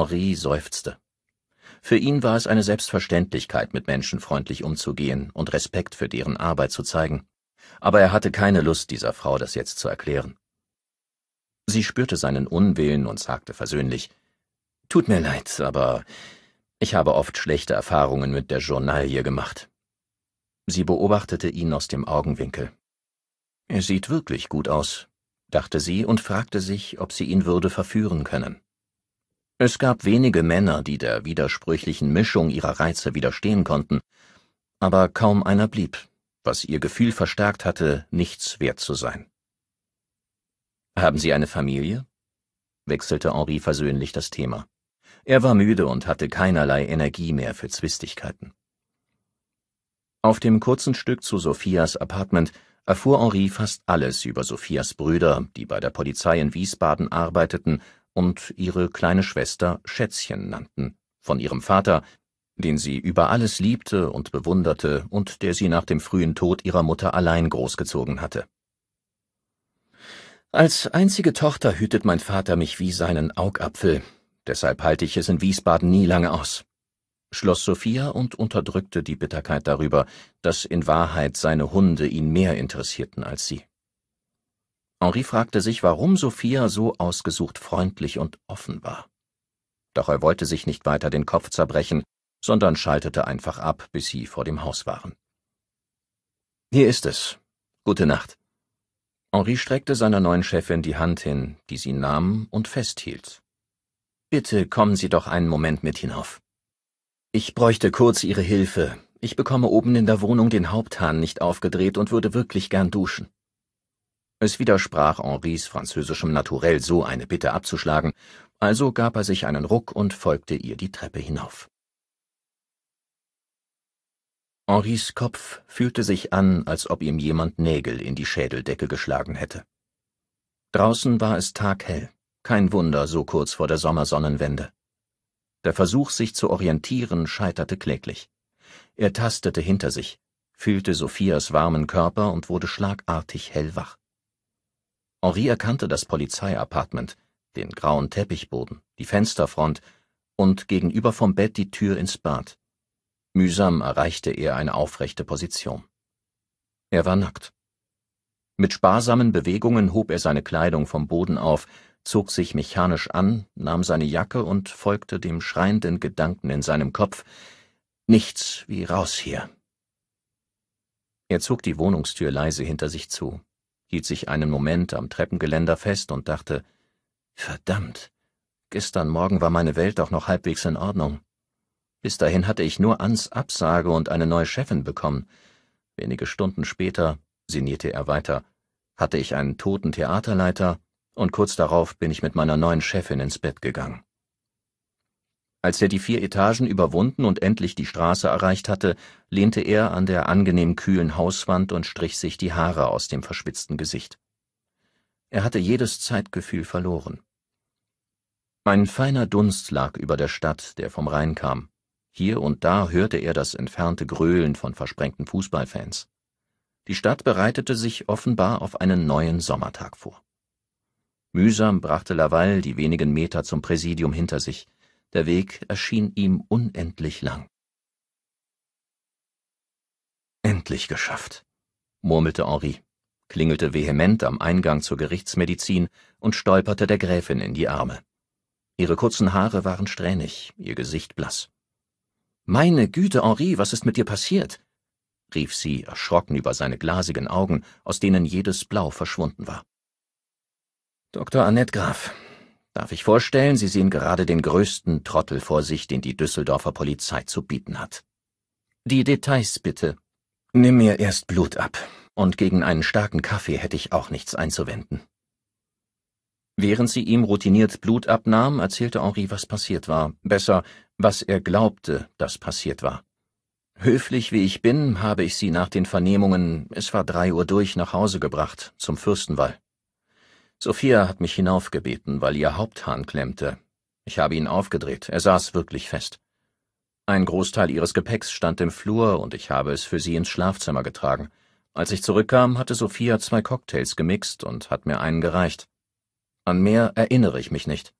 Henri seufzte. Für ihn war es eine Selbstverständlichkeit, mit Menschen freundlich umzugehen und Respekt für deren Arbeit zu zeigen, aber er hatte keine Lust, dieser Frau das jetzt zu erklären. Sie spürte seinen Unwillen und sagte versöhnlich Tut mir leid, aber ich habe oft schlechte Erfahrungen mit der Journalie gemacht. Sie beobachtete ihn aus dem Augenwinkel. Er sieht wirklich gut aus, dachte sie und fragte sich, ob sie ihn würde verführen können. Es gab wenige Männer, die der widersprüchlichen Mischung ihrer Reize widerstehen konnten, aber kaum einer blieb, was ihr Gefühl verstärkt hatte, nichts wert zu sein. Haben Sie eine Familie? wechselte Henri versöhnlich das Thema. Er war müde und hatte keinerlei Energie mehr für Zwistigkeiten. Auf dem kurzen Stück zu Sophias Apartment erfuhr Henri fast alles über Sophias Brüder, die bei der Polizei in Wiesbaden arbeiteten und ihre kleine Schwester Schätzchen nannten, von ihrem Vater, den sie über alles liebte und bewunderte und der sie nach dem frühen Tod ihrer Mutter allein großgezogen hatte. Als einzige Tochter hütet mein Vater mich wie seinen Augapfel, deshalb halte ich es in Wiesbaden nie lange aus, schloss Sophia und unterdrückte die Bitterkeit darüber, dass in Wahrheit seine Hunde ihn mehr interessierten als sie. Henri fragte sich, warum Sophia so ausgesucht freundlich und offen war. Doch er wollte sich nicht weiter den Kopf zerbrechen, sondern schaltete einfach ab, bis sie vor dem Haus waren. Hier ist es. Gute Nacht. Henri streckte seiner neuen Chefin die Hand hin, die sie nahm und festhielt. Bitte kommen Sie doch einen Moment mit hinauf. Ich bräuchte kurz Ihre Hilfe. Ich bekomme oben in der Wohnung den Haupthahn nicht aufgedreht und würde wirklich gern duschen. Es widersprach Henris französischem Naturell, so eine Bitte abzuschlagen, also gab er sich einen Ruck und folgte ihr die Treppe hinauf. Henris Kopf fühlte sich an, als ob ihm jemand Nägel in die Schädeldecke geschlagen hätte. Draußen war es taghell, kein Wunder so kurz vor der Sommersonnenwende. Der Versuch, sich zu orientieren, scheiterte kläglich. Er tastete hinter sich, fühlte Sophias warmen Körper und wurde schlagartig hellwach. Henri erkannte das Polizeiappartement, den grauen Teppichboden, die Fensterfront und gegenüber vom Bett die Tür ins Bad. Mühsam erreichte er eine aufrechte Position. Er war nackt. Mit sparsamen Bewegungen hob er seine Kleidung vom Boden auf, zog sich mechanisch an, nahm seine Jacke und folgte dem schreienden Gedanken in seinem Kopf Nichts wie raus hier. Er zog die Wohnungstür leise hinter sich zu hielt sich einen Moment am Treppengeländer fest und dachte, verdammt, gestern Morgen war meine Welt doch noch halbwegs in Ordnung. Bis dahin hatte ich nur Ans Absage und eine neue Chefin bekommen. Wenige Stunden später, sinnierte er weiter, hatte ich einen toten Theaterleiter und kurz darauf bin ich mit meiner neuen Chefin ins Bett gegangen. Als er die vier Etagen überwunden und endlich die Straße erreicht hatte, lehnte er an der angenehm kühlen Hauswand und strich sich die Haare aus dem verschwitzten Gesicht. Er hatte jedes Zeitgefühl verloren. Ein feiner Dunst lag über der Stadt, der vom Rhein kam. Hier und da hörte er das entfernte Gröhlen von versprengten Fußballfans. Die Stadt bereitete sich offenbar auf einen neuen Sommertag vor. Mühsam brachte Laval die wenigen Meter zum Präsidium hinter sich – der Weg erschien ihm unendlich lang. Endlich geschafft, murmelte Henri, klingelte vehement am Eingang zur Gerichtsmedizin und stolperte der Gräfin in die Arme. Ihre kurzen Haare waren strähnig, ihr Gesicht blass. Meine Güte, Henri, was ist mit dir passiert? rief sie, erschrocken über seine glasigen Augen, aus denen jedes Blau verschwunden war. Dr. Annette Graf, Darf ich vorstellen, Sie sehen gerade den größten Trottel vor sich, den die Düsseldorfer Polizei zu bieten hat. Die Details bitte. Nimm mir erst Blut ab, und gegen einen starken Kaffee hätte ich auch nichts einzuwenden. Während sie ihm routiniert Blut abnahm, erzählte Henri, was passiert war, besser, was er glaubte, dass passiert war. Höflich wie ich bin, habe ich sie nach den Vernehmungen, es war drei Uhr durch, nach Hause gebracht, zum Fürstenwall. Sophia hat mich hinaufgebeten, weil ihr Haupthahn klemmte. Ich habe ihn aufgedreht, er saß wirklich fest. Ein Großteil ihres Gepäcks stand im Flur und ich habe es für sie ins Schlafzimmer getragen. Als ich zurückkam, hatte Sophia zwei Cocktails gemixt und hat mir einen gereicht. An mehr erinnere ich mich nicht,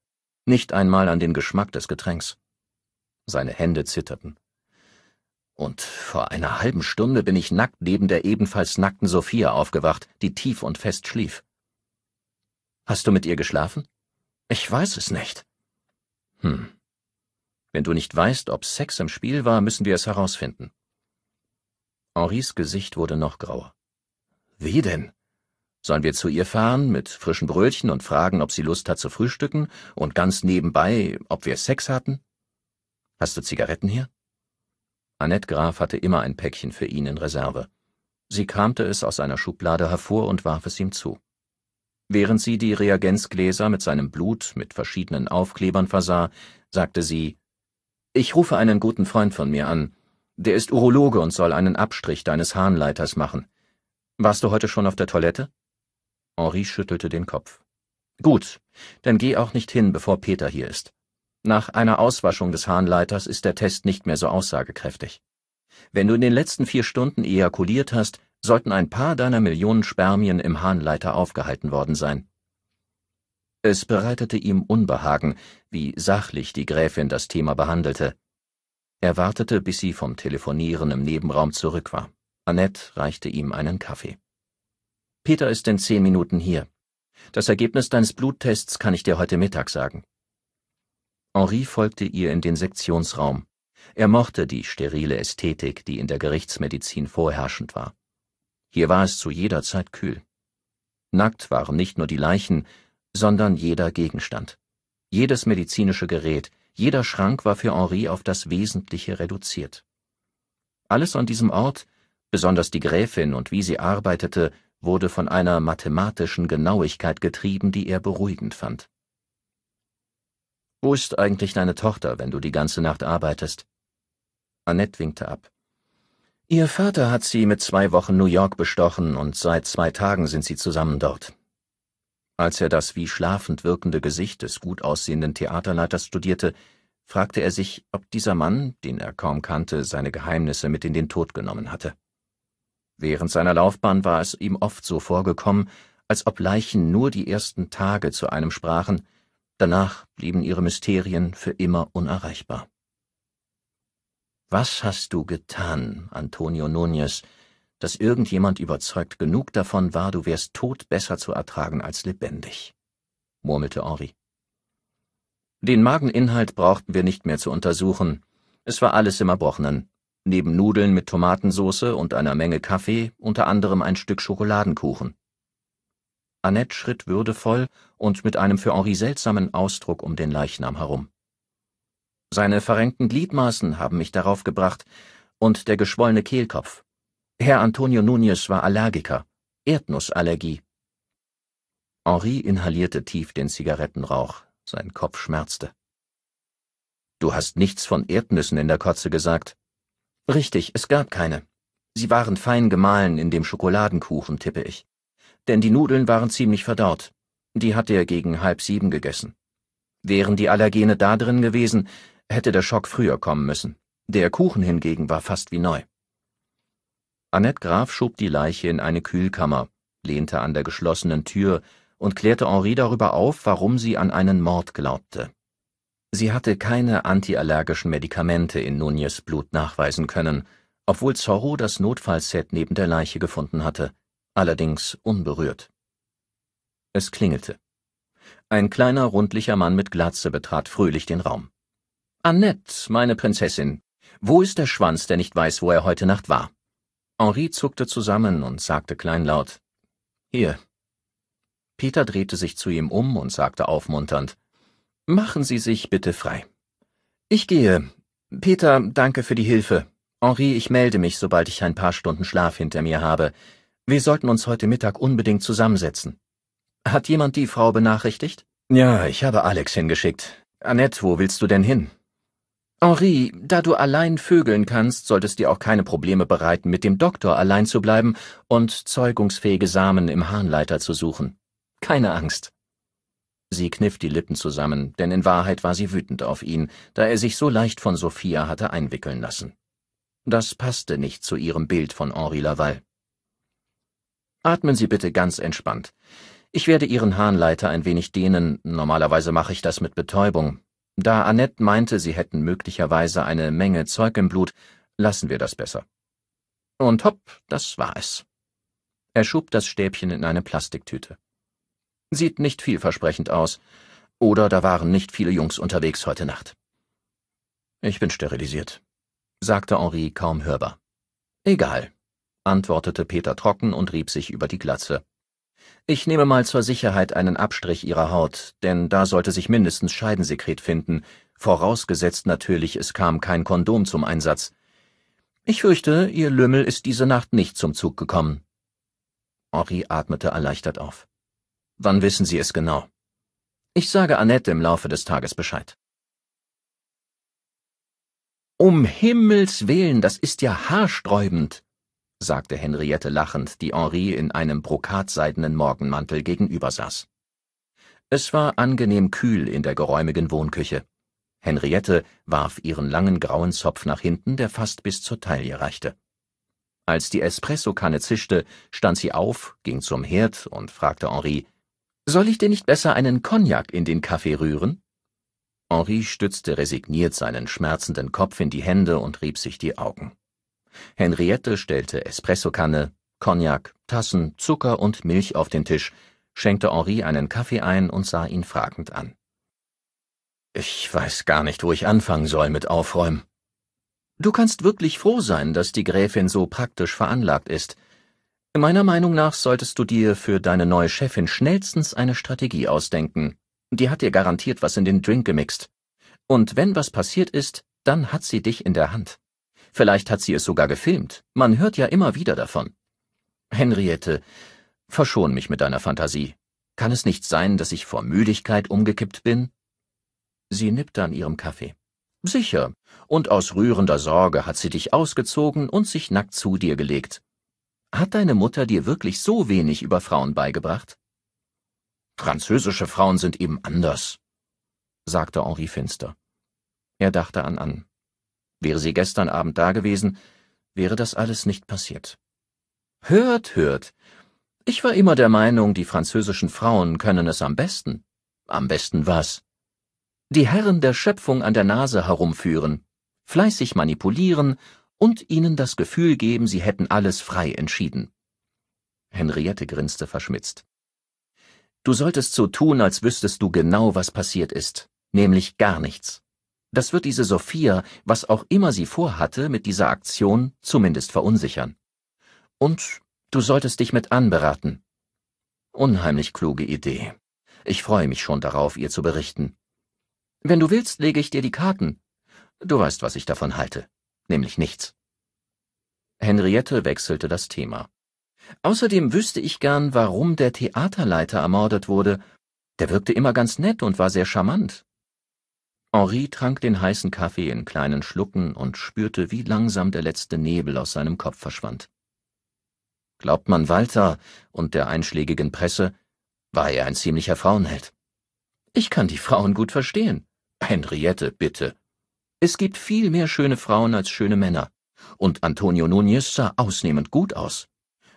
nicht einmal an den Geschmack des Getränks. Seine Hände zitterten. Und vor einer halben Stunde bin ich nackt neben der ebenfalls nackten Sophia aufgewacht, die tief und fest schlief. Hast du mit ihr geschlafen? Ich weiß es nicht. Hm. Wenn du nicht weißt, ob Sex im Spiel war, müssen wir es herausfinden. Henris Gesicht wurde noch grauer. Wie denn? Sollen wir zu ihr fahren mit frischen Brötchen und fragen, ob sie Lust hat zu frühstücken und ganz nebenbei, ob wir Sex hatten? Hast du Zigaretten hier? Annette Graf hatte immer ein Päckchen für ihn in Reserve. Sie kramte es aus einer Schublade hervor und warf es ihm zu. Während sie die Reagenzgläser mit seinem Blut mit verschiedenen Aufklebern versah, sagte sie Ich rufe einen guten Freund von mir an. Der ist Urologe und soll einen Abstrich deines Harnleiters machen. Warst du heute schon auf der Toilette? Henri schüttelte den Kopf. Gut, dann geh auch nicht hin, bevor Peter hier ist. Nach einer Auswaschung des Harnleiters ist der Test nicht mehr so aussagekräftig. Wenn du in den letzten vier Stunden ejakuliert hast, sollten ein paar deiner Millionen Spermien im Hahnleiter aufgehalten worden sein. Es bereitete ihm Unbehagen, wie sachlich die Gräfin das Thema behandelte. Er wartete, bis sie vom Telefonieren im Nebenraum zurück war. Annette reichte ihm einen Kaffee. Peter ist in zehn Minuten hier. Das Ergebnis deines Bluttests kann ich dir heute Mittag sagen. Henri folgte ihr in den Sektionsraum. Er mochte die sterile Ästhetik, die in der Gerichtsmedizin vorherrschend war. Hier war es zu jeder Zeit kühl. Nackt waren nicht nur die Leichen, sondern jeder Gegenstand. Jedes medizinische Gerät, jeder Schrank war für Henri auf das Wesentliche reduziert. Alles an diesem Ort, besonders die Gräfin und wie sie arbeitete, wurde von einer mathematischen Genauigkeit getrieben, die er beruhigend fand. Wo ist eigentlich deine Tochter, wenn du die ganze Nacht arbeitest? Annette winkte ab. Ihr Vater hat sie mit zwei Wochen New York bestochen und seit zwei Tagen sind sie zusammen dort. Als er das wie schlafend wirkende Gesicht des gut aussehenden Theaterleiters studierte, fragte er sich, ob dieser Mann, den er kaum kannte, seine Geheimnisse mit in den Tod genommen hatte. Während seiner Laufbahn war es ihm oft so vorgekommen, als ob Leichen nur die ersten Tage zu einem sprachen, danach blieben ihre Mysterien für immer unerreichbar. Was hast du getan, Antonio Nunez, dass irgendjemand überzeugt genug davon war, du wärst tot besser zu ertragen als lebendig? murmelte Henri. Den Mageninhalt brauchten wir nicht mehr zu untersuchen. Es war alles im Erbrochenen. Neben Nudeln mit Tomatensoße und einer Menge Kaffee unter anderem ein Stück Schokoladenkuchen. Annette schritt würdevoll und mit einem für Henri seltsamen Ausdruck um den Leichnam herum. Seine verrenkten Gliedmaßen haben mich darauf gebracht und der geschwollene Kehlkopf. Herr Antonio Nunez war Allergiker. Erdnussallergie. Henri inhalierte tief den Zigarettenrauch. Sein Kopf schmerzte. Du hast nichts von Erdnüssen in der Kotze gesagt. Richtig, es gab keine. Sie waren fein gemahlen in dem Schokoladenkuchen, tippe ich. Denn die Nudeln waren ziemlich verdaut. Die hat er gegen halb sieben gegessen. Wären die Allergene da drin gewesen, hätte der Schock früher kommen müssen. Der Kuchen hingegen war fast wie neu. Annette Graf schob die Leiche in eine Kühlkammer, lehnte an der geschlossenen Tür und klärte Henri darüber auf, warum sie an einen Mord glaubte. Sie hatte keine antiallergischen Medikamente in Nunez Blut nachweisen können, obwohl Zorro das Notfallset neben der Leiche gefunden hatte, allerdings unberührt. Es klingelte. Ein kleiner, rundlicher Mann mit Glatze betrat fröhlich den Raum. Annette, meine Prinzessin, wo ist der Schwanz, der nicht weiß, wo er heute Nacht war? Henri zuckte zusammen und sagte kleinlaut Hier. Peter drehte sich zu ihm um und sagte aufmunternd Machen Sie sich bitte frei. Ich gehe. Peter, danke für die Hilfe. Henri, ich melde mich, sobald ich ein paar Stunden Schlaf hinter mir habe. Wir sollten uns heute Mittag unbedingt zusammensetzen. Hat jemand die Frau benachrichtigt? Ja, ich habe Alex hingeschickt. Annette, wo willst du denn hin? Henri, da du allein vögeln kannst, solltest es dir auch keine Probleme bereiten, mit dem Doktor allein zu bleiben und zeugungsfähige Samen im Harnleiter zu suchen. Keine Angst. Sie kniff die Lippen zusammen, denn in Wahrheit war sie wütend auf ihn, da er sich so leicht von Sophia hatte einwickeln lassen. Das passte nicht zu ihrem Bild von Henri Laval. Atmen Sie bitte ganz entspannt. Ich werde Ihren Harnleiter ein wenig dehnen, normalerweise mache ich das mit Betäubung, da Annette meinte, sie hätten möglicherweise eine Menge Zeug im Blut, lassen wir das besser. Und hopp, das war es. Er schob das Stäbchen in eine Plastiktüte. Sieht nicht vielversprechend aus. Oder da waren nicht viele Jungs unterwegs heute Nacht. Ich bin sterilisiert, sagte Henri kaum hörbar. Egal, antwortete Peter trocken und rieb sich über die Glatze. Ich nehme mal zur Sicherheit einen Abstrich ihrer Haut, denn da sollte sich mindestens Scheidensekret finden, vorausgesetzt natürlich, es kam kein Kondom zum Einsatz. Ich fürchte, ihr Lümmel ist diese Nacht nicht zum Zug gekommen. Henri atmete erleichtert auf. Wann wissen Sie es genau? Ich sage Annette im Laufe des Tages Bescheid. Um Himmels willen, das ist ja haarsträubend, sagte Henriette lachend, die Henri in einem brokatseidenen Morgenmantel gegenübersaß. Es war angenehm kühl in der geräumigen Wohnküche. Henriette warf ihren langen grauen Zopf nach hinten, der fast bis zur Taille reichte. Als die Espressokanne zischte, stand sie auf, ging zum Herd und fragte Henri, »Soll ich dir nicht besser einen Cognac in den Kaffee rühren?« Henri stützte resigniert seinen schmerzenden Kopf in die Hände und rieb sich die Augen. Henriette stellte Espressokanne, Cognac, Tassen, Zucker und Milch auf den Tisch, schenkte Henri einen Kaffee ein und sah ihn fragend an. Ich weiß gar nicht, wo ich anfangen soll mit Aufräumen. Du kannst wirklich froh sein, dass die Gräfin so praktisch veranlagt ist. Meiner Meinung nach solltest du dir für deine neue Chefin schnellstens eine Strategie ausdenken. Die hat dir garantiert was in den Drink gemixt. Und wenn was passiert ist, dann hat sie dich in der Hand. Vielleicht hat sie es sogar gefilmt. Man hört ja immer wieder davon. Henriette, verschon mich mit deiner Fantasie. Kann es nicht sein, dass ich vor Müdigkeit umgekippt bin? Sie nippte an ihrem Kaffee. Sicher, und aus rührender Sorge hat sie dich ausgezogen und sich nackt zu dir gelegt. Hat deine Mutter dir wirklich so wenig über Frauen beigebracht? Französische Frauen sind eben anders, sagte Henri finster. Er dachte an Anne. Wäre sie gestern Abend dagewesen, wäre das alles nicht passiert. Hört, hört. Ich war immer der Meinung, die französischen Frauen können es am besten. Am besten was? Die Herren der Schöpfung an der Nase herumführen, fleißig manipulieren und ihnen das Gefühl geben, sie hätten alles frei entschieden. Henriette grinste verschmitzt. Du solltest so tun, als wüsstest du genau, was passiert ist, nämlich gar nichts. Das wird diese Sophia, was auch immer sie vorhatte, mit dieser Aktion zumindest verunsichern. Und du solltest dich mit anberaten. Unheimlich kluge Idee. Ich freue mich schon darauf, ihr zu berichten. Wenn du willst, lege ich dir die Karten. Du weißt, was ich davon halte. Nämlich nichts. Henriette wechselte das Thema. Außerdem wüsste ich gern, warum der Theaterleiter ermordet wurde. Der wirkte immer ganz nett und war sehr charmant. Henri trank den heißen Kaffee in kleinen Schlucken und spürte, wie langsam der letzte Nebel aus seinem Kopf verschwand. Glaubt man Walter und der einschlägigen Presse, war er ein ziemlicher Frauenheld. Ich kann die Frauen gut verstehen. Henriette, bitte. Es gibt viel mehr schöne Frauen als schöne Männer. Und Antonio Nunez sah ausnehmend gut aus.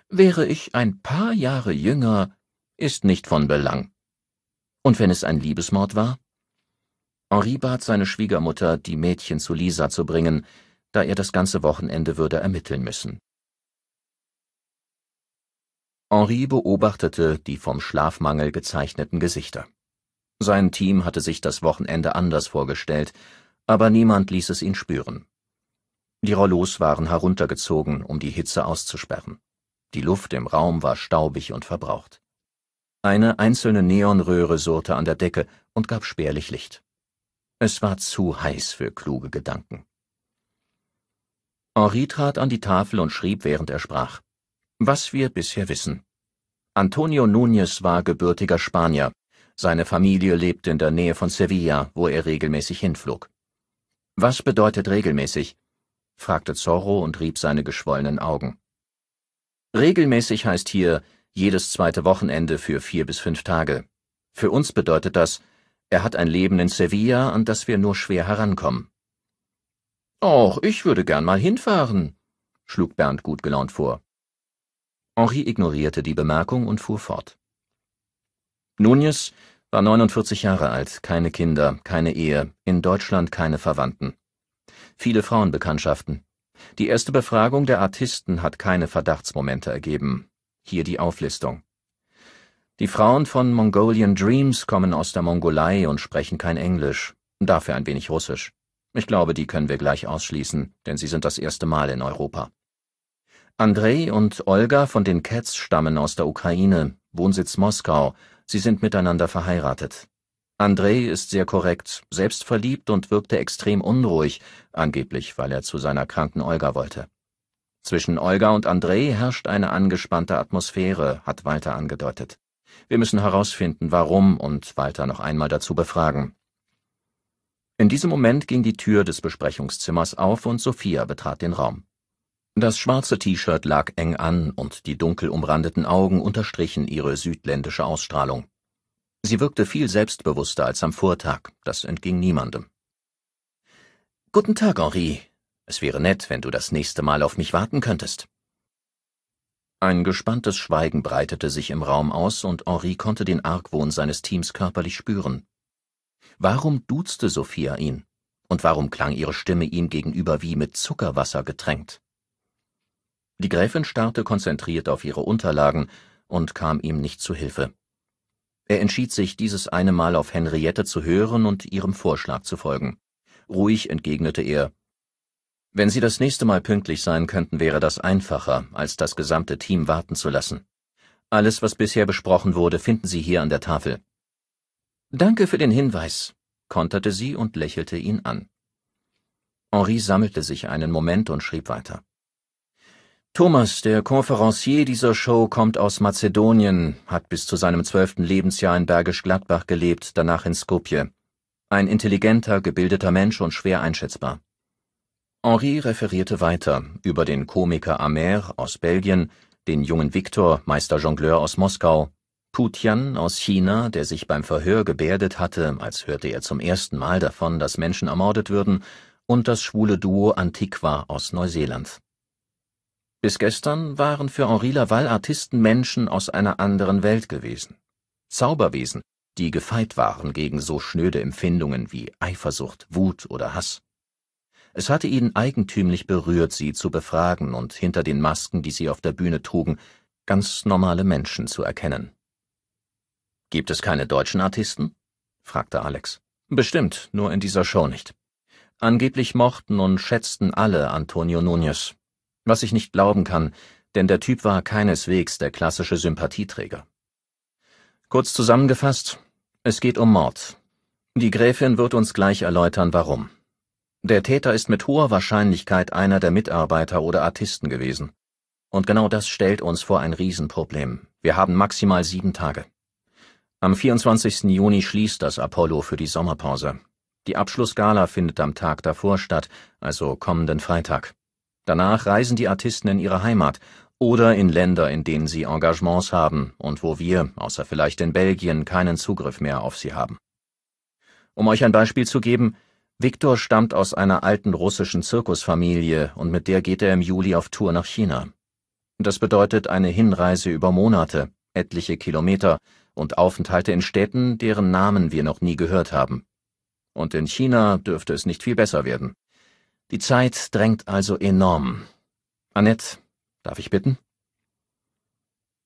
Wäre ich ein paar Jahre jünger, ist nicht von Belang. Und wenn es ein Liebesmord war? Henri bat seine Schwiegermutter, die Mädchen zu Lisa zu bringen, da er das ganze Wochenende würde ermitteln müssen. Henri beobachtete die vom Schlafmangel gezeichneten Gesichter. Sein Team hatte sich das Wochenende anders vorgestellt, aber niemand ließ es ihn spüren. Die Rollos waren heruntergezogen, um die Hitze auszusperren. Die Luft im Raum war staubig und verbraucht. Eine einzelne Neonröhre surrte an der Decke und gab spärlich Licht. Es war zu heiß für kluge Gedanken. Henri trat an die Tafel und schrieb, während er sprach. Was wir bisher wissen. Antonio Núñez war gebürtiger Spanier. Seine Familie lebte in der Nähe von Sevilla, wo er regelmäßig hinflog. Was bedeutet regelmäßig? fragte Zorro und rieb seine geschwollenen Augen. Regelmäßig heißt hier jedes zweite Wochenende für vier bis fünf Tage. Für uns bedeutet das, er hat ein Leben in Sevilla, an das wir nur schwer herankommen. Auch ich würde gern mal hinfahren, schlug Bernd gut gelaunt vor. Henri ignorierte die Bemerkung und fuhr fort. Nunez war 49 Jahre alt, keine Kinder, keine Ehe, in Deutschland keine Verwandten. Viele Frauenbekanntschaften. Die erste Befragung der Artisten hat keine Verdachtsmomente ergeben. Hier die Auflistung. Die Frauen von Mongolian Dreams kommen aus der Mongolei und sprechen kein Englisch, dafür ein wenig Russisch. Ich glaube, die können wir gleich ausschließen, denn sie sind das erste Mal in Europa. Andrei und Olga von den Cats stammen aus der Ukraine, Wohnsitz Moskau, sie sind miteinander verheiratet. Andrei ist sehr korrekt, selbst verliebt und wirkte extrem unruhig, angeblich weil er zu seiner kranken Olga wollte. Zwischen Olga und Andrei herrscht eine angespannte Atmosphäre, hat Walter angedeutet. Wir müssen herausfinden, warum und Walter noch einmal dazu befragen. In diesem Moment ging die Tür des Besprechungszimmers auf und Sophia betrat den Raum. Das schwarze T-Shirt lag eng an und die dunkel umrandeten Augen unterstrichen ihre südländische Ausstrahlung. Sie wirkte viel selbstbewusster als am Vortag, das entging niemandem. Guten Tag, Henri. Es wäre nett, wenn du das nächste Mal auf mich warten könntest. Ein gespanntes Schweigen breitete sich im Raum aus, und Henri konnte den Argwohn seines Teams körperlich spüren. Warum duzte Sophia ihn? Und warum klang ihre Stimme ihm gegenüber wie mit Zuckerwasser getränkt? Die Gräfin starrte konzentriert auf ihre Unterlagen und kam ihm nicht zu Hilfe. Er entschied sich, dieses eine Mal auf Henriette zu hören und ihrem Vorschlag zu folgen. Ruhig entgegnete er wenn Sie das nächste Mal pünktlich sein könnten, wäre das einfacher, als das gesamte Team warten zu lassen. Alles, was bisher besprochen wurde, finden Sie hier an der Tafel. Danke für den Hinweis, konterte sie und lächelte ihn an. Henri sammelte sich einen Moment und schrieb weiter. Thomas, der Konferencier dieser Show, kommt aus Mazedonien, hat bis zu seinem zwölften Lebensjahr in Bergisch Gladbach gelebt, danach in Skopje. Ein intelligenter, gebildeter Mensch und schwer einschätzbar. Henri referierte weiter über den Komiker Amer aus Belgien, den jungen Viktor, Meister Jongleur aus Moskau, Putian aus China, der sich beim Verhör gebärdet hatte, als hörte er zum ersten Mal davon, dass Menschen ermordet würden, und das schwule Duo Antiqua aus Neuseeland. Bis gestern waren für Henri Laval Artisten Menschen aus einer anderen Welt gewesen. Zauberwesen, die gefeit waren gegen so schnöde Empfindungen wie Eifersucht, Wut oder Hass. Es hatte ihn eigentümlich berührt, sie zu befragen und hinter den Masken, die sie auf der Bühne trugen, ganz normale Menschen zu erkennen. Gibt es keine deutschen Artisten? fragte Alex. Bestimmt, nur in dieser Show nicht. Angeblich mochten und schätzten alle Antonio Núñez. Was ich nicht glauben kann, denn der Typ war keineswegs der klassische Sympathieträger. Kurz zusammengefasst, es geht um Mord. Die Gräfin wird uns gleich erläutern, warum. Der Täter ist mit hoher Wahrscheinlichkeit einer der Mitarbeiter oder Artisten gewesen. Und genau das stellt uns vor ein Riesenproblem. Wir haben maximal sieben Tage. Am 24. Juni schließt das Apollo für die Sommerpause. Die Abschlussgala findet am Tag davor statt, also kommenden Freitag. Danach reisen die Artisten in ihre Heimat oder in Länder, in denen sie Engagements haben und wo wir, außer vielleicht in Belgien, keinen Zugriff mehr auf sie haben. Um euch ein Beispiel zu geben, Viktor stammt aus einer alten russischen Zirkusfamilie und mit der geht er im Juli auf Tour nach China. Das bedeutet eine Hinreise über Monate, etliche Kilometer und Aufenthalte in Städten, deren Namen wir noch nie gehört haben. Und in China dürfte es nicht viel besser werden. Die Zeit drängt also enorm. Annette, darf ich bitten?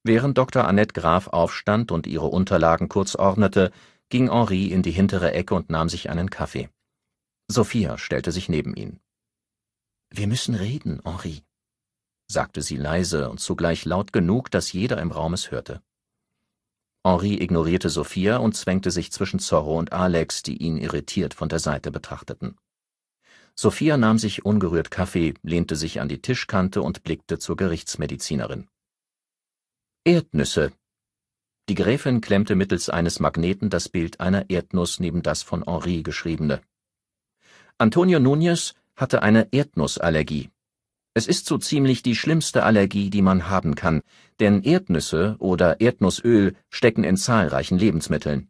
Während Dr. Annette Graf aufstand und ihre Unterlagen kurz ordnete, ging Henri in die hintere Ecke und nahm sich einen Kaffee. Sophia stellte sich neben ihn. Wir müssen reden, Henri, sagte sie leise und zugleich laut genug, dass jeder im Raum es hörte. Henri ignorierte Sophia und zwängte sich zwischen Zorro und Alex, die ihn irritiert von der Seite betrachteten. Sophia nahm sich ungerührt Kaffee, lehnte sich an die Tischkante und blickte zur Gerichtsmedizinerin. Erdnüsse. Die Gräfin klemmte mittels eines Magneten das Bild einer Erdnuss neben das von Henri geschriebene. Antonio Núñez hatte eine Erdnussallergie. Es ist so ziemlich die schlimmste Allergie, die man haben kann, denn Erdnüsse oder Erdnussöl stecken in zahlreichen Lebensmitteln.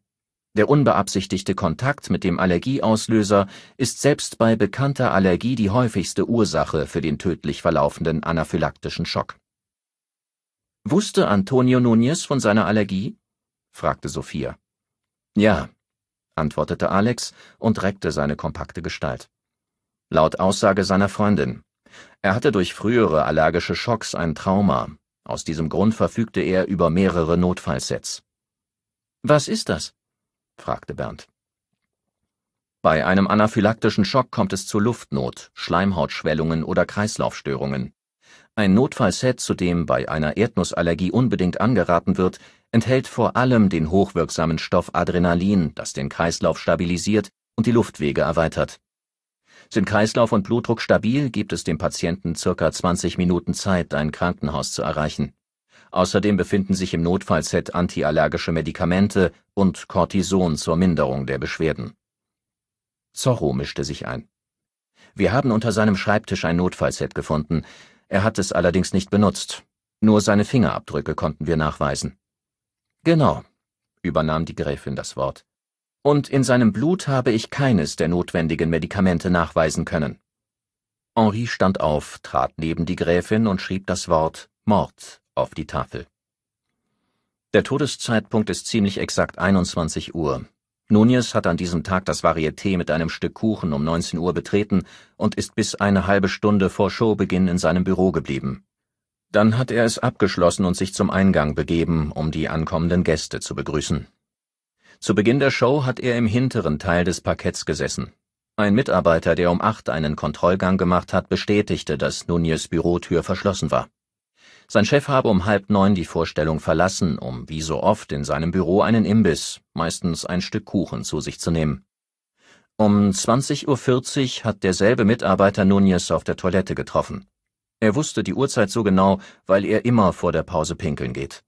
Der unbeabsichtigte Kontakt mit dem Allergieauslöser ist selbst bei bekannter Allergie die häufigste Ursache für den tödlich verlaufenden anaphylaktischen Schock. Wusste Antonio Núñez von seiner Allergie? fragte Sophia. Ja, antwortete Alex und reckte seine kompakte Gestalt. Laut Aussage seiner Freundin. Er hatte durch frühere allergische Schocks ein Trauma. Aus diesem Grund verfügte er über mehrere Notfallsets. Was ist das? fragte Bernd. Bei einem anaphylaktischen Schock kommt es zu Luftnot, Schleimhautschwellungen oder Kreislaufstörungen. Ein Notfallset, zu dem bei einer Erdnussallergie unbedingt angeraten wird, enthält vor allem den hochwirksamen Stoff Adrenalin, das den Kreislauf stabilisiert und die Luftwege erweitert. Sind Kreislauf und Blutdruck stabil, gibt es dem Patienten circa 20 Minuten Zeit, ein Krankenhaus zu erreichen. Außerdem befinden sich im Notfallset antiallergische Medikamente und Cortison zur Minderung der Beschwerden. Zorro mischte sich ein. Wir haben unter seinem Schreibtisch ein Notfallset gefunden. Er hat es allerdings nicht benutzt. Nur seine Fingerabdrücke konnten wir nachweisen. Genau, übernahm die Gräfin das Wort. Und in seinem Blut habe ich keines der notwendigen Medikamente nachweisen können. Henri stand auf, trat neben die Gräfin und schrieb das Wort Mord auf die Tafel. Der Todeszeitpunkt ist ziemlich exakt 21 Uhr. Nunez hat an diesem Tag das Varieté mit einem Stück Kuchen um 19 Uhr betreten und ist bis eine halbe Stunde vor Showbeginn in seinem Büro geblieben. Dann hat er es abgeschlossen und sich zum Eingang begeben, um die ankommenden Gäste zu begrüßen. Zu Beginn der Show hat er im hinteren Teil des Parketts gesessen. Ein Mitarbeiter, der um acht einen Kontrollgang gemacht hat, bestätigte, dass Nunez Bürotür verschlossen war. Sein Chef habe um halb neun die Vorstellung verlassen, um wie so oft in seinem Büro einen Imbiss, meistens ein Stück Kuchen, zu sich zu nehmen. Um 20.40 Uhr hat derselbe Mitarbeiter Nunez auf der Toilette getroffen. Er wusste die Uhrzeit so genau, weil er immer vor der Pause pinkeln geht.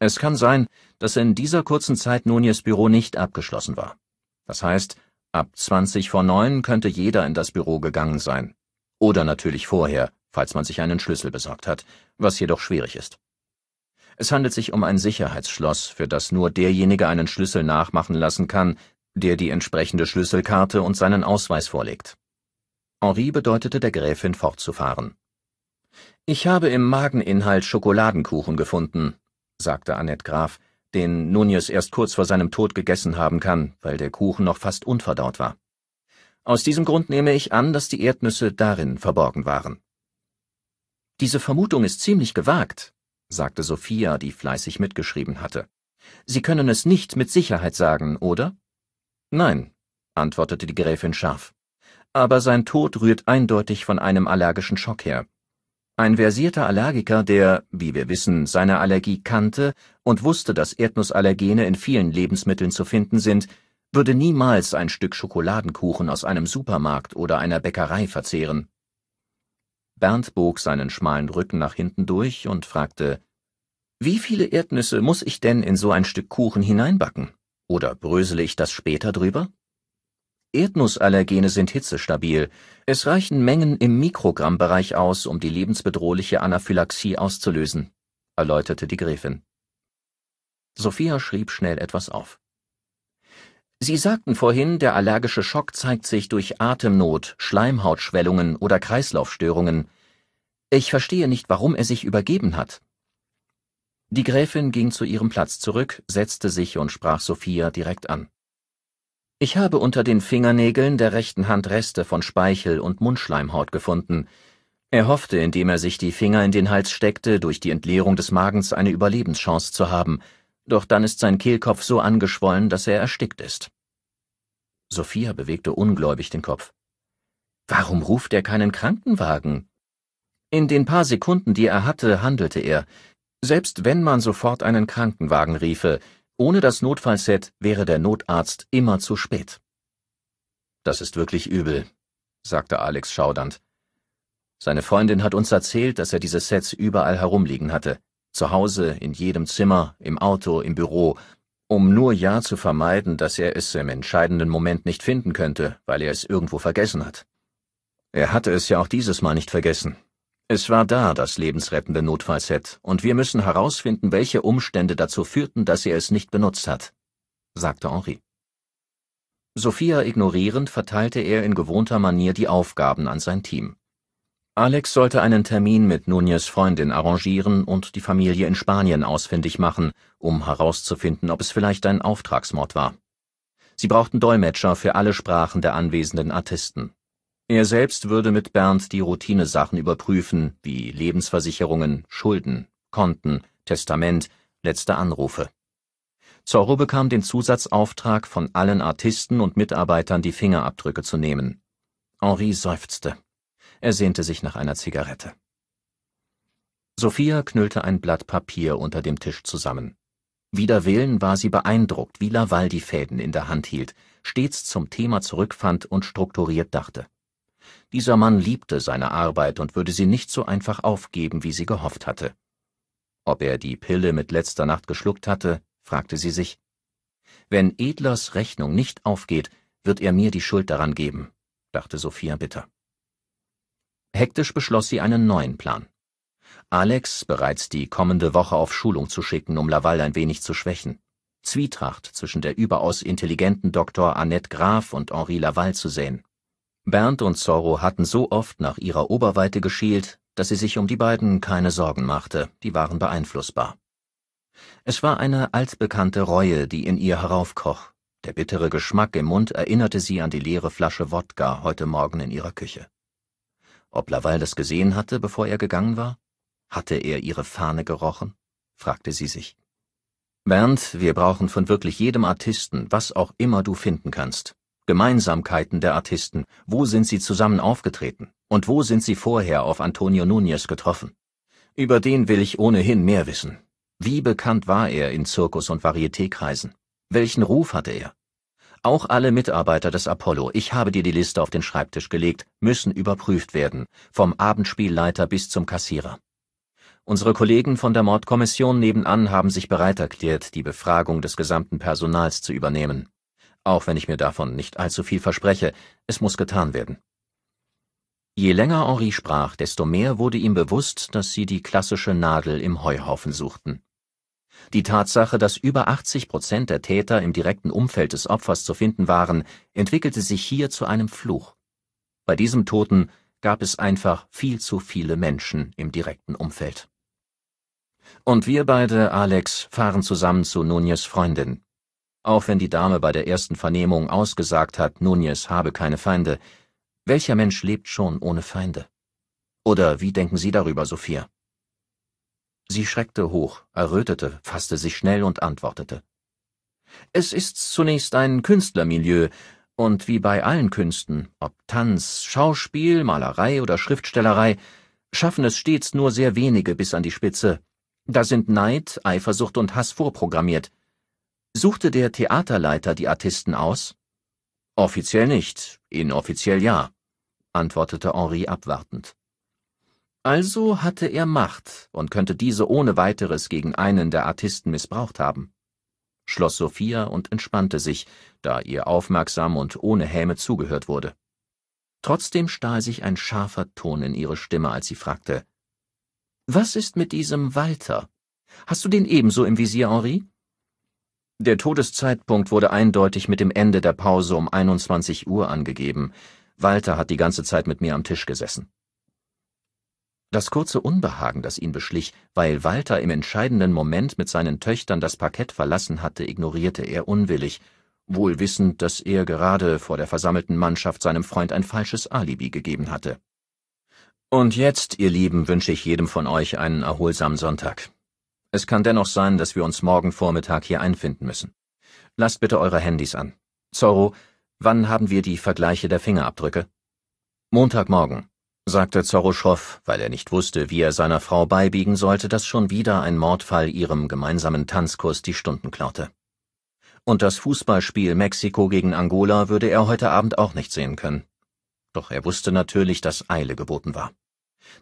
Es kann sein, dass in dieser kurzen Zeit Nunez Büro nicht abgeschlossen war. Das heißt, ab 20 vor neun könnte jeder in das Büro gegangen sein. Oder natürlich vorher, falls man sich einen Schlüssel besorgt hat, was jedoch schwierig ist. Es handelt sich um ein Sicherheitsschloss, für das nur derjenige einen Schlüssel nachmachen lassen kann, der die entsprechende Schlüsselkarte und seinen Ausweis vorlegt. Henri bedeutete der Gräfin fortzufahren. Ich habe im Mageninhalt Schokoladenkuchen gefunden, sagte Annette Graf, den Nunez erst kurz vor seinem Tod gegessen haben kann, weil der Kuchen noch fast unverdaut war. Aus diesem Grund nehme ich an, dass die Erdnüsse darin verborgen waren. Diese Vermutung ist ziemlich gewagt, sagte Sophia, die fleißig mitgeschrieben hatte. Sie können es nicht mit Sicherheit sagen, oder? Nein, antwortete die Gräfin scharf. Aber sein Tod rührt eindeutig von einem allergischen Schock her. Ein versierter Allergiker, der, wie wir wissen, seine Allergie kannte und wusste, dass Erdnussallergene in vielen Lebensmitteln zu finden sind, würde niemals ein Stück Schokoladenkuchen aus einem Supermarkt oder einer Bäckerei verzehren. Bernd bog seinen schmalen Rücken nach hinten durch und fragte Wie viele Erdnüsse muss ich denn in so ein Stück Kuchen hineinbacken? Oder brösele ich das später drüber? Erdnussallergene sind hitzestabil, es reichen Mengen im Mikrogrammbereich aus, um die lebensbedrohliche Anaphylaxie auszulösen, erläuterte die Gräfin. Sophia schrieb schnell etwas auf. Sie sagten vorhin, der allergische Schock zeigt sich durch Atemnot, Schleimhautschwellungen oder Kreislaufstörungen. Ich verstehe nicht, warum er sich übergeben hat. Die Gräfin ging zu ihrem Platz zurück, setzte sich und sprach Sophia direkt an. Ich habe unter den Fingernägeln der rechten Hand Reste von Speichel und Mundschleimhaut gefunden. Er hoffte, indem er sich die Finger in den Hals steckte, durch die Entleerung des Magens eine Überlebenschance zu haben, doch dann ist sein Kehlkopf so angeschwollen, dass er erstickt ist. Sophia bewegte ungläubig den Kopf. Warum ruft er keinen Krankenwagen? In den paar Sekunden, die er hatte, handelte er. Selbst wenn man sofort einen Krankenwagen riefe, ohne das Notfallset wäre der Notarzt immer zu spät. Das ist wirklich übel, sagte Alex schaudernd. Seine Freundin hat uns erzählt, dass er diese Sets überall herumliegen hatte. Zu Hause, in jedem Zimmer, im Auto, im Büro, um nur ja zu vermeiden, dass er es im entscheidenden Moment nicht finden könnte, weil er es irgendwo vergessen hat. Er hatte es ja auch dieses Mal nicht vergessen, es war da das lebensrettende Notfallset, und wir müssen herausfinden, welche Umstände dazu führten, dass er es nicht benutzt hat, sagte Henri. Sophia ignorierend verteilte er in gewohnter Manier die Aufgaben an sein Team. Alex sollte einen Termin mit Nunez Freundin arrangieren und die Familie in Spanien ausfindig machen, um herauszufinden, ob es vielleicht ein Auftragsmord war. Sie brauchten Dolmetscher für alle Sprachen der anwesenden Artisten. Er selbst würde mit Berndt die Routinesachen überprüfen, wie Lebensversicherungen, Schulden, Konten, Testament, letzte Anrufe. Zorro bekam den Zusatzauftrag, von allen Artisten und Mitarbeitern die Fingerabdrücke zu nehmen. Henri seufzte. Er sehnte sich nach einer Zigarette. Sophia knüllte ein Blatt Papier unter dem Tisch zusammen. Wider Willen war sie beeindruckt, wie Laval die Fäden in der Hand hielt, stets zum Thema zurückfand und strukturiert dachte. Dieser Mann liebte seine Arbeit und würde sie nicht so einfach aufgeben, wie sie gehofft hatte. Ob er die Pille mit letzter Nacht geschluckt hatte, fragte sie sich. Wenn Edlers Rechnung nicht aufgeht, wird er mir die Schuld daran geben, dachte Sophia bitter. Hektisch beschloss sie einen neuen Plan. Alex bereits die kommende Woche auf Schulung zu schicken, um Laval ein wenig zu schwächen. Zwietracht zwischen der überaus intelligenten Dr. Annette Graf und Henri Laval zu sehen. Bernd und Zorro hatten so oft nach ihrer Oberweite geschielt, dass sie sich um die beiden keine Sorgen machte, die waren beeinflussbar. Es war eine altbekannte Reue, die in ihr heraufkroch. Der bittere Geschmack im Mund erinnerte sie an die leere Flasche Wodka heute Morgen in ihrer Küche. Ob Laval das gesehen hatte, bevor er gegangen war? Hatte er ihre Fahne gerochen? fragte sie sich. Bernd, wir brauchen von wirklich jedem Artisten, was auch immer du finden kannst. Gemeinsamkeiten der Artisten, wo sind sie zusammen aufgetreten und wo sind sie vorher auf Antonio Núñez getroffen. Über den will ich ohnehin mehr wissen. Wie bekannt war er in Zirkus- und Varietékreisen? Welchen Ruf hatte er? Auch alle Mitarbeiter des Apollo, ich habe dir die Liste auf den Schreibtisch gelegt, müssen überprüft werden, vom Abendspielleiter bis zum Kassierer. Unsere Kollegen von der Mordkommission nebenan haben sich bereit erklärt, die Befragung des gesamten Personals zu übernehmen auch wenn ich mir davon nicht allzu viel verspreche, es muss getan werden. Je länger Henri sprach, desto mehr wurde ihm bewusst, dass sie die klassische Nadel im Heuhaufen suchten. Die Tatsache, dass über 80 Prozent der Täter im direkten Umfeld des Opfers zu finden waren, entwickelte sich hier zu einem Fluch. Bei diesem Toten gab es einfach viel zu viele Menschen im direkten Umfeld. Und wir beide, Alex, fahren zusammen zu Nunez Freundin, auch wenn die Dame bei der ersten Vernehmung ausgesagt hat, Nunez habe keine Feinde, welcher Mensch lebt schon ohne Feinde? Oder wie denken Sie darüber, Sophia? Sie schreckte hoch, errötete, fasste sich schnell und antwortete. Es ist zunächst ein Künstlermilieu, und wie bei allen Künsten, ob Tanz, Schauspiel, Malerei oder Schriftstellerei, schaffen es stets nur sehr wenige bis an die Spitze. Da sind Neid, Eifersucht und Hass vorprogrammiert, Suchte der Theaterleiter die Artisten aus? Offiziell nicht, inoffiziell ja, antwortete Henri abwartend. Also hatte er Macht und könnte diese ohne weiteres gegen einen der Artisten missbraucht haben, schloss Sophia und entspannte sich, da ihr aufmerksam und ohne Häme zugehört wurde. Trotzdem stahl sich ein scharfer Ton in ihre Stimme, als sie fragte Was ist mit diesem Walter? Hast du den ebenso im Visier, Henri? Der Todeszeitpunkt wurde eindeutig mit dem Ende der Pause um 21 Uhr angegeben. Walter hat die ganze Zeit mit mir am Tisch gesessen. Das kurze Unbehagen, das ihn beschlich, weil Walter im entscheidenden Moment mit seinen Töchtern das Parkett verlassen hatte, ignorierte er unwillig, wohl wissend, dass er gerade vor der versammelten Mannschaft seinem Freund ein falsches Alibi gegeben hatte. Und jetzt, ihr Lieben, wünsche ich jedem von euch einen erholsamen Sonntag. Es kann dennoch sein, dass wir uns morgen Vormittag hier einfinden müssen. Lasst bitte eure Handys an. Zorro, wann haben wir die Vergleiche der Fingerabdrücke? Montagmorgen, sagte Zorro schroff, weil er nicht wusste, wie er seiner Frau beibiegen sollte, dass schon wieder ein Mordfall ihrem gemeinsamen Tanzkurs die Stunden klaute. Und das Fußballspiel Mexiko gegen Angola würde er heute Abend auch nicht sehen können. Doch er wusste natürlich, dass Eile geboten war.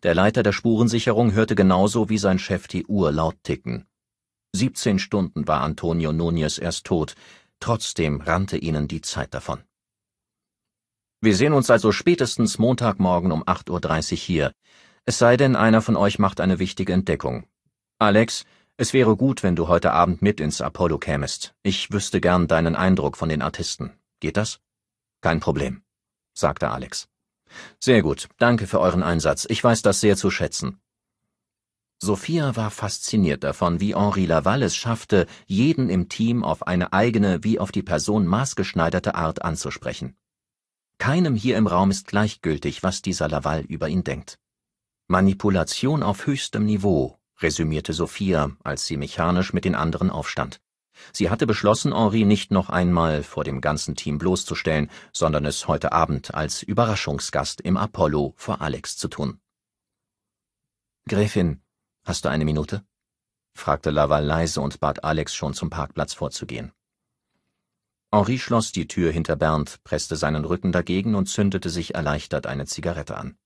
Der Leiter der Spurensicherung hörte genauso wie sein Chef die Uhr laut ticken. Siebzehn Stunden war Antonio Nunez erst tot, trotzdem rannte ihnen die Zeit davon. Wir sehen uns also spätestens Montagmorgen um 8.30 Uhr hier, es sei denn, einer von euch macht eine wichtige Entdeckung. Alex, es wäre gut, wenn du heute Abend mit ins Apollo kämest. Ich wüsste gern deinen Eindruck von den Artisten. Geht das? Kein Problem, sagte Alex. Sehr gut, danke für euren Einsatz, ich weiß das sehr zu schätzen. Sophia war fasziniert davon, wie Henri Laval es schaffte, jeden im Team auf eine eigene, wie auf die Person maßgeschneiderte Art anzusprechen. Keinem hier im Raum ist gleichgültig, was dieser Laval über ihn denkt. Manipulation auf höchstem Niveau, resümierte Sophia, als sie mechanisch mit den anderen aufstand. Sie hatte beschlossen, Henri nicht noch einmal vor dem ganzen Team bloßzustellen, sondern es heute Abend als Überraschungsgast im Apollo vor Alex zu tun. Gräfin, hast du eine Minute? fragte Laval leise und bat Alex schon zum Parkplatz vorzugehen. Henri schloss die Tür hinter Bernd, presste seinen Rücken dagegen und zündete sich erleichtert eine Zigarette an.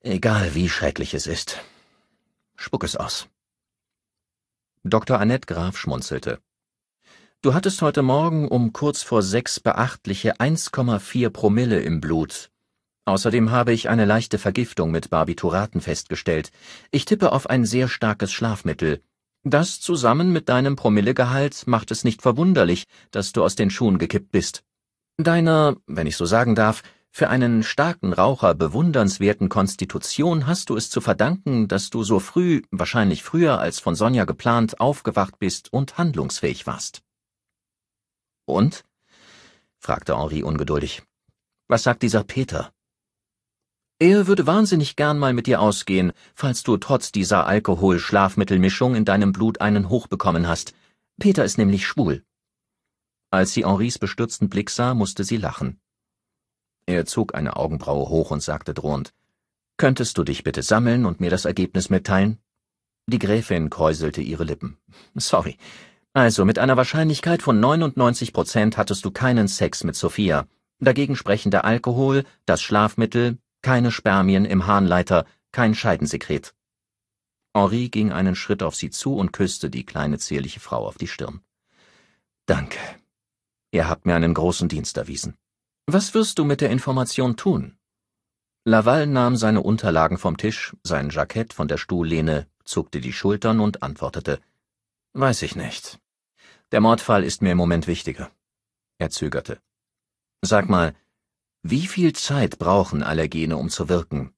Egal wie schrecklich es ist. Spuck es aus. Dr. Annette Graf schmunzelte. Du hattest heute Morgen um kurz vor sechs beachtliche 1,4 Promille im Blut. Außerdem habe ich eine leichte Vergiftung mit Barbituraten festgestellt. Ich tippe auf ein sehr starkes Schlafmittel. Das zusammen mit deinem Promillegehalt macht es nicht verwunderlich, dass du aus den Schuhen gekippt bist. Deiner, wenn ich so sagen darf, für einen starken Raucher bewundernswerten Konstitution hast du es zu verdanken, dass du so früh, wahrscheinlich früher als von Sonja geplant, aufgewacht bist und handlungsfähig warst. Und? fragte Henri ungeduldig. Was sagt dieser Peter? Er würde wahnsinnig gern mal mit dir ausgehen, falls du trotz dieser Alkohol-Schlafmittelmischung in deinem Blut einen hochbekommen hast. Peter ist nämlich schwul. Als sie Henris bestürzten Blick sah, musste sie lachen. Er zog eine Augenbraue hoch und sagte drohend Könntest du dich bitte sammeln und mir das Ergebnis mitteilen? Die Gräfin kräuselte ihre Lippen. [LAUGHS] Sorry. Also, mit einer Wahrscheinlichkeit von 99 Prozent hattest du keinen Sex mit Sophia. Dagegen sprechen der Alkohol, das Schlafmittel, keine Spermien im Harnleiter, kein Scheidensekret. Henri ging einen Schritt auf sie zu und küsste die kleine zierliche Frau auf die Stirn. Danke. Ihr habt mir einen großen Dienst erwiesen. Was wirst du mit der Information tun? Laval nahm seine Unterlagen vom Tisch, sein Jackett von der Stuhllehne, zuckte die Schultern und antwortete Weiß ich nicht. Der Mordfall ist mir im Moment wichtiger. Er zögerte. Sag mal, wie viel Zeit brauchen Allergene, um zu wirken?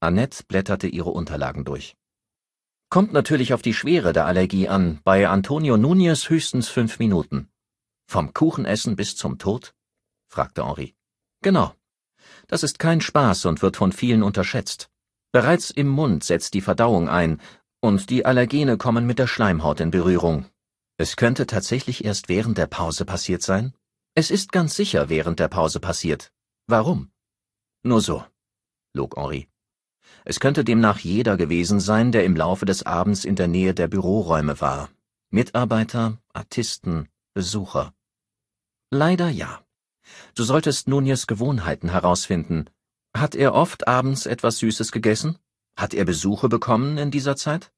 Annette blätterte ihre Unterlagen durch. Kommt natürlich auf die Schwere der Allergie an, bei Antonio Nunez höchstens fünf Minuten. Vom Kuchenessen bis zum Tod? fragte Henri. Genau. Das ist kein Spaß und wird von vielen unterschätzt. Bereits im Mund setzt die Verdauung ein, und die Allergene kommen mit der Schleimhaut in Berührung. Es könnte tatsächlich erst während der Pause passiert sein? Es ist ganz sicher während der Pause passiert. Warum? Nur so, log Henri. Es könnte demnach jeder gewesen sein, der im Laufe des Abends in der Nähe der Büroräume war. Mitarbeiter, Artisten, Besucher. Leider ja. Du solltest Nunez Gewohnheiten herausfinden. Hat er oft abends etwas Süßes gegessen? Hat er Besuche bekommen in dieser Zeit?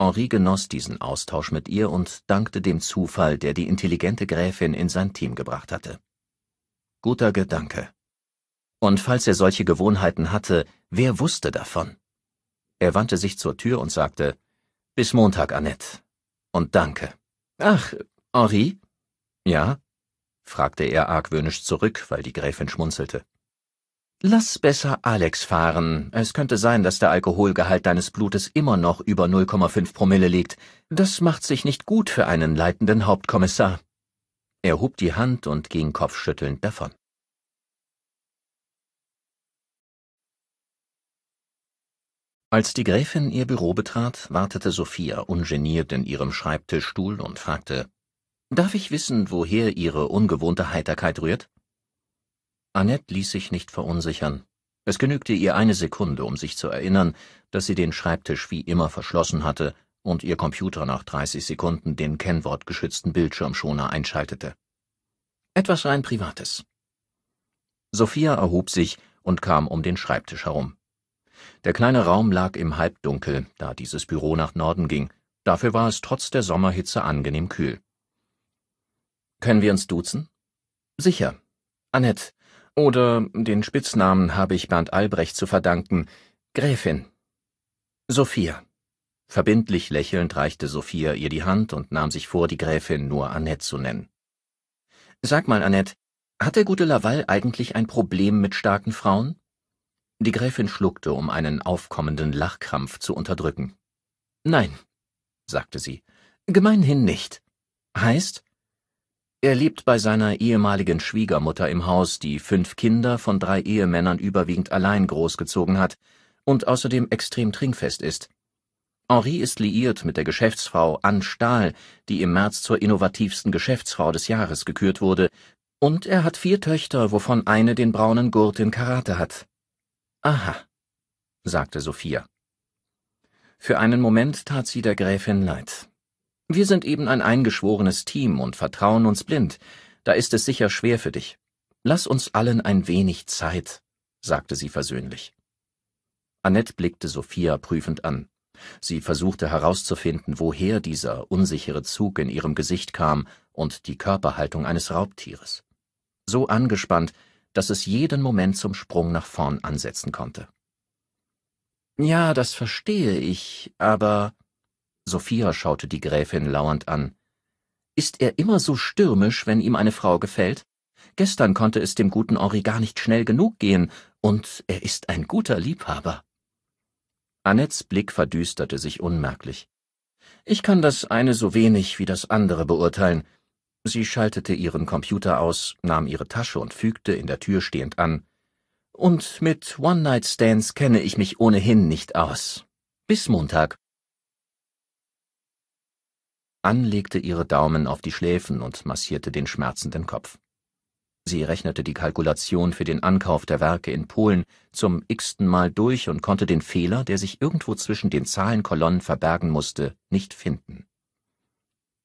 Henri genoss diesen Austausch mit ihr und dankte dem Zufall, der die intelligente Gräfin in sein Team gebracht hatte. Guter Gedanke. Und falls er solche Gewohnheiten hatte, wer wusste davon? Er wandte sich zur Tür und sagte, Bis Montag, Annette. Und danke. Ach, Henri? Ja? fragte er argwöhnisch zurück, weil die Gräfin schmunzelte. Lass besser Alex fahren. Es könnte sein, dass der Alkoholgehalt deines Blutes immer noch über 0,5 Promille liegt. Das macht sich nicht gut für einen leitenden Hauptkommissar. Er hob die Hand und ging kopfschüttelnd davon. Als die Gräfin ihr Büro betrat, wartete Sophia ungeniert in ihrem Schreibtischstuhl und fragte Darf ich wissen, woher Ihre ungewohnte Heiterkeit rührt? Annette ließ sich nicht verunsichern. Es genügte ihr eine Sekunde, um sich zu erinnern, dass sie den Schreibtisch wie immer verschlossen hatte und ihr Computer nach 30 Sekunden den kennwortgeschützten Bildschirmschoner einschaltete. Etwas rein Privates. Sophia erhob sich und kam um den Schreibtisch herum. Der kleine Raum lag im Halbdunkel, da dieses Büro nach Norden ging. Dafür war es trotz der Sommerhitze angenehm kühl. Können wir uns duzen? Sicher. Annette. Oder den Spitznamen habe ich Bernd Albrecht zu verdanken. Gräfin. Sophia. Verbindlich lächelnd reichte Sophia ihr die Hand und nahm sich vor, die Gräfin nur Annette zu nennen. Sag mal, Annette, hat der gute Laval eigentlich ein Problem mit starken Frauen? Die Gräfin schluckte, um einen aufkommenden Lachkrampf zu unterdrücken. Nein, sagte sie, gemeinhin nicht. Heißt, er lebt bei seiner ehemaligen Schwiegermutter im Haus, die fünf Kinder von drei Ehemännern überwiegend allein großgezogen hat und außerdem extrem trinkfest ist. Henri ist liiert mit der Geschäftsfrau Anne Stahl, die im März zur innovativsten Geschäftsfrau des Jahres gekürt wurde, und er hat vier Töchter, wovon eine den braunen Gurt in Karate hat. Aha, sagte Sophia. Für einen Moment tat sie der Gräfin leid. Wir sind eben ein eingeschworenes Team und vertrauen uns blind, da ist es sicher schwer für dich. Lass uns allen ein wenig Zeit, sagte sie versöhnlich. Annette blickte Sophia prüfend an. Sie versuchte herauszufinden, woher dieser unsichere Zug in ihrem Gesicht kam und die Körperhaltung eines Raubtieres. So angespannt, dass es jeden Moment zum Sprung nach vorn ansetzen konnte. Ja, das verstehe ich, aber Sophia schaute die Gräfin lauernd an. Ist er immer so stürmisch, wenn ihm eine Frau gefällt? Gestern konnte es dem guten Henri gar nicht schnell genug gehen, und er ist ein guter Liebhaber. Annettes Blick verdüsterte sich unmerklich. Ich kann das eine so wenig wie das andere beurteilen. Sie schaltete ihren Computer aus, nahm ihre Tasche und fügte, in der Tür stehend an. Und mit One-Night-Stands kenne ich mich ohnehin nicht aus. Bis Montag. Ann legte ihre Daumen auf die Schläfen und massierte den schmerzenden Kopf. Sie rechnete die Kalkulation für den Ankauf der Werke in Polen zum x-ten Mal durch und konnte den Fehler, der sich irgendwo zwischen den Zahlenkolonnen verbergen musste, nicht finden.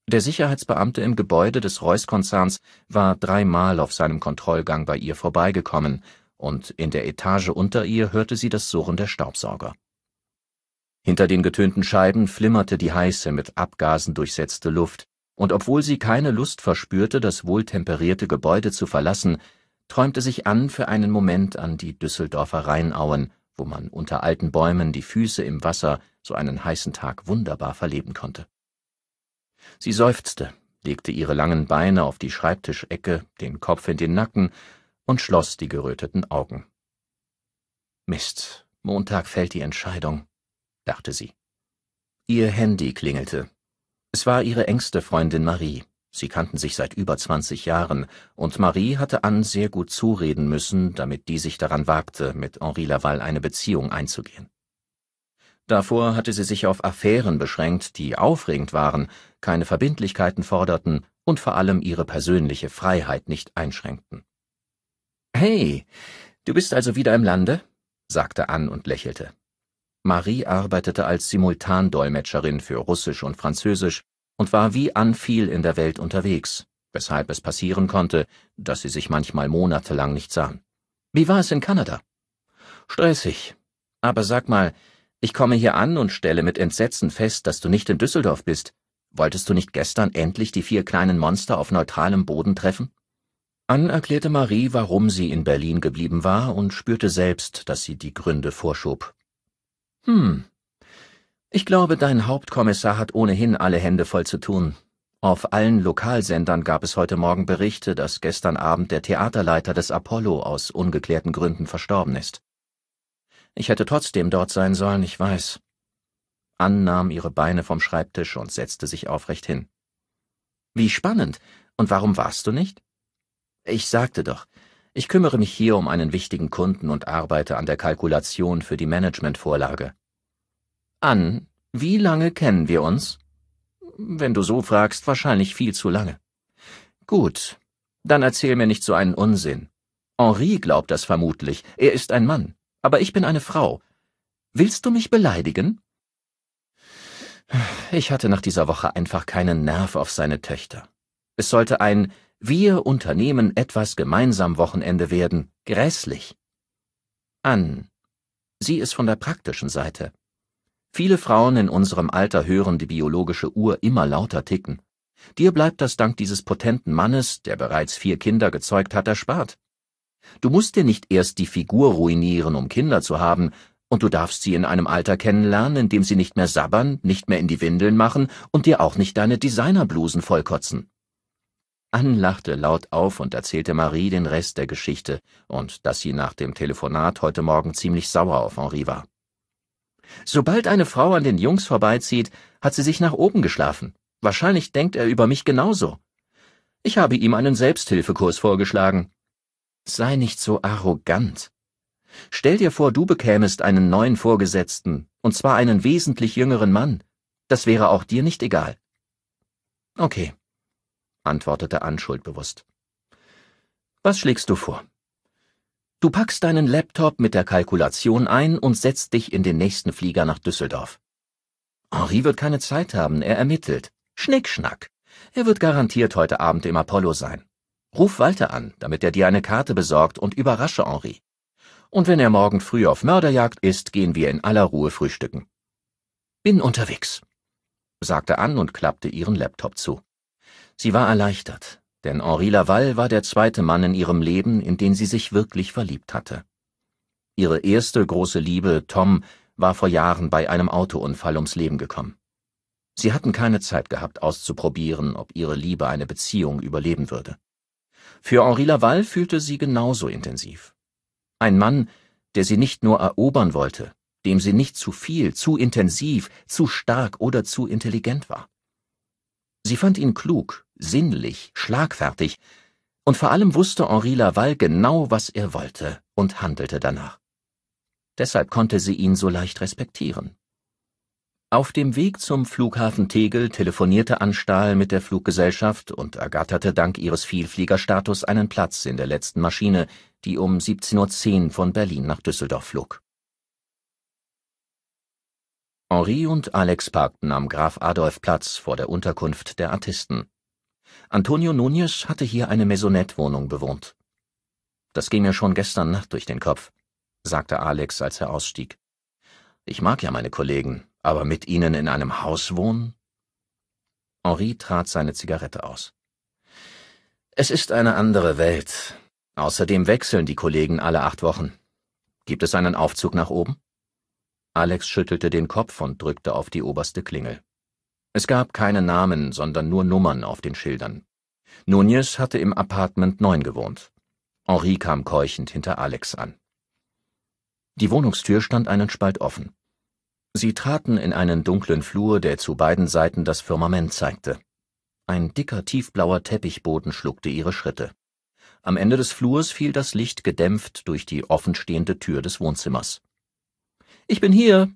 Der Sicherheitsbeamte im Gebäude des Reuss-Konzerns war dreimal auf seinem Kontrollgang bei ihr vorbeigekommen, und in der Etage unter ihr hörte sie das Surren der Staubsauger. Hinter den getönten Scheiben flimmerte die heiße, mit Abgasen durchsetzte Luft, und obwohl sie keine Lust verspürte, das wohltemperierte Gebäude zu verlassen, träumte sich an, für einen Moment an die Düsseldorfer Rheinauen, wo man unter alten Bäumen die Füße im Wasser so einen heißen Tag wunderbar verleben konnte. Sie seufzte, legte ihre langen Beine auf die Schreibtischecke, den Kopf in den Nacken und schloss die geröteten Augen. Mist, Montag fällt die Entscheidung dachte sie. Ihr Handy klingelte. Es war ihre engste Freundin Marie. Sie kannten sich seit über zwanzig Jahren, und Marie hatte Anne sehr gut zureden müssen, damit die sich daran wagte, mit Henri Laval eine Beziehung einzugehen. Davor hatte sie sich auf Affären beschränkt, die aufregend waren, keine Verbindlichkeiten forderten und vor allem ihre persönliche Freiheit nicht einschränkten. Hey, du bist also wieder im Lande? sagte Anne und lächelte. Marie arbeitete als Simultandolmetscherin für Russisch und Französisch und war wie an viel in der Welt unterwegs, weshalb es passieren konnte, dass sie sich manchmal monatelang nicht sahen. Wie war es in Kanada? Stressig. Aber sag mal, ich komme hier an und stelle mit Entsetzen fest, dass du nicht in Düsseldorf bist. Wolltest du nicht gestern endlich die vier kleinen Monster auf neutralem Boden treffen? Ann erklärte Marie, warum sie in Berlin geblieben war und spürte selbst, dass sie die Gründe vorschob. Hm. Ich glaube, dein Hauptkommissar hat ohnehin alle Hände voll zu tun. Auf allen Lokalsendern gab es heute Morgen Berichte, dass gestern Abend der Theaterleiter des Apollo aus ungeklärten Gründen verstorben ist. Ich hätte trotzdem dort sein sollen, ich weiß. Ann nahm ihre Beine vom Schreibtisch und setzte sich aufrecht hin. Wie spannend. Und warum warst du nicht? Ich sagte doch, ich kümmere mich hier um einen wichtigen Kunden und arbeite an der Kalkulation für die Managementvorlage. An, wie lange kennen wir uns? Wenn du so fragst, wahrscheinlich viel zu lange. Gut, dann erzähl mir nicht so einen Unsinn. Henri glaubt das vermutlich. Er ist ein Mann, aber ich bin eine Frau. Willst du mich beleidigen? Ich hatte nach dieser Woche einfach keinen Nerv auf seine Töchter. Es sollte ein wir unternehmen etwas gemeinsam Wochenende werden grässlich. An. Sieh es von der praktischen Seite. Viele Frauen in unserem Alter hören die biologische Uhr immer lauter ticken. Dir bleibt das dank dieses potenten Mannes, der bereits vier Kinder gezeugt hat, erspart. Du musst dir nicht erst die Figur ruinieren, um Kinder zu haben, und du darfst sie in einem Alter kennenlernen, in dem sie nicht mehr sabbern, nicht mehr in die Windeln machen und dir auch nicht deine Designerblusen vollkotzen. Ann lachte laut auf und erzählte Marie den Rest der Geschichte und dass sie nach dem Telefonat heute Morgen ziemlich sauer auf Henri war. Sobald eine Frau an den Jungs vorbeizieht, hat sie sich nach oben geschlafen. Wahrscheinlich denkt er über mich genauso. Ich habe ihm einen Selbsthilfekurs vorgeschlagen. Sei nicht so arrogant. Stell dir vor, du bekämest einen neuen Vorgesetzten, und zwar einen wesentlich jüngeren Mann. Das wäre auch dir nicht egal. Okay, antwortete Ann schuldbewusst. Was schlägst du vor? Du packst deinen Laptop mit der Kalkulation ein und setzt dich in den nächsten Flieger nach Düsseldorf. Henri wird keine Zeit haben, er ermittelt. Schnickschnack. Er wird garantiert heute Abend im Apollo sein. Ruf Walter an, damit er dir eine Karte besorgt und überrasche Henri. Und wenn er morgen früh auf Mörderjagd ist, gehen wir in aller Ruhe frühstücken. Bin unterwegs, sagte Ann und klappte ihren Laptop zu. Sie war erleichtert, denn Henri Laval war der zweite Mann in ihrem Leben, in den sie sich wirklich verliebt hatte. Ihre erste große Liebe, Tom, war vor Jahren bei einem Autounfall ums Leben gekommen. Sie hatten keine Zeit gehabt, auszuprobieren, ob ihre Liebe eine Beziehung überleben würde. Für Henri Laval fühlte sie genauso intensiv. Ein Mann, der sie nicht nur erobern wollte, dem sie nicht zu viel, zu intensiv, zu stark oder zu intelligent war. Sie fand ihn klug, sinnlich, schlagfertig, und vor allem wusste Henri Laval genau, was er wollte und handelte danach. Deshalb konnte sie ihn so leicht respektieren. Auf dem Weg zum Flughafen Tegel telefonierte Anstahl mit der Fluggesellschaft und ergatterte dank ihres Vielfliegerstatus einen Platz in der letzten Maschine, die um 17.10 Uhr von Berlin nach Düsseldorf flog Henri und Alex parkten am Graf-Adolf-Platz vor der Unterkunft der Artisten. Antonio Núñez hatte hier eine Maisonette-Wohnung bewohnt. Das ging mir schon gestern Nacht durch den Kopf, sagte Alex, als er ausstieg. Ich mag ja meine Kollegen, aber mit ihnen in einem Haus wohnen? Henri trat seine Zigarette aus. Es ist eine andere Welt. Außerdem wechseln die Kollegen alle acht Wochen. Gibt es einen Aufzug nach oben? Alex schüttelte den Kopf und drückte auf die oberste Klingel. Es gab keine Namen, sondern nur Nummern auf den Schildern. Nunez hatte im Apartment 9 gewohnt. Henri kam keuchend hinter Alex an. Die Wohnungstür stand einen Spalt offen. Sie traten in einen dunklen Flur, der zu beiden Seiten das Firmament zeigte. Ein dicker, tiefblauer Teppichboden schluckte ihre Schritte. Am Ende des Flurs fiel das Licht gedämpft durch die offenstehende Tür des Wohnzimmers. Ich bin hier,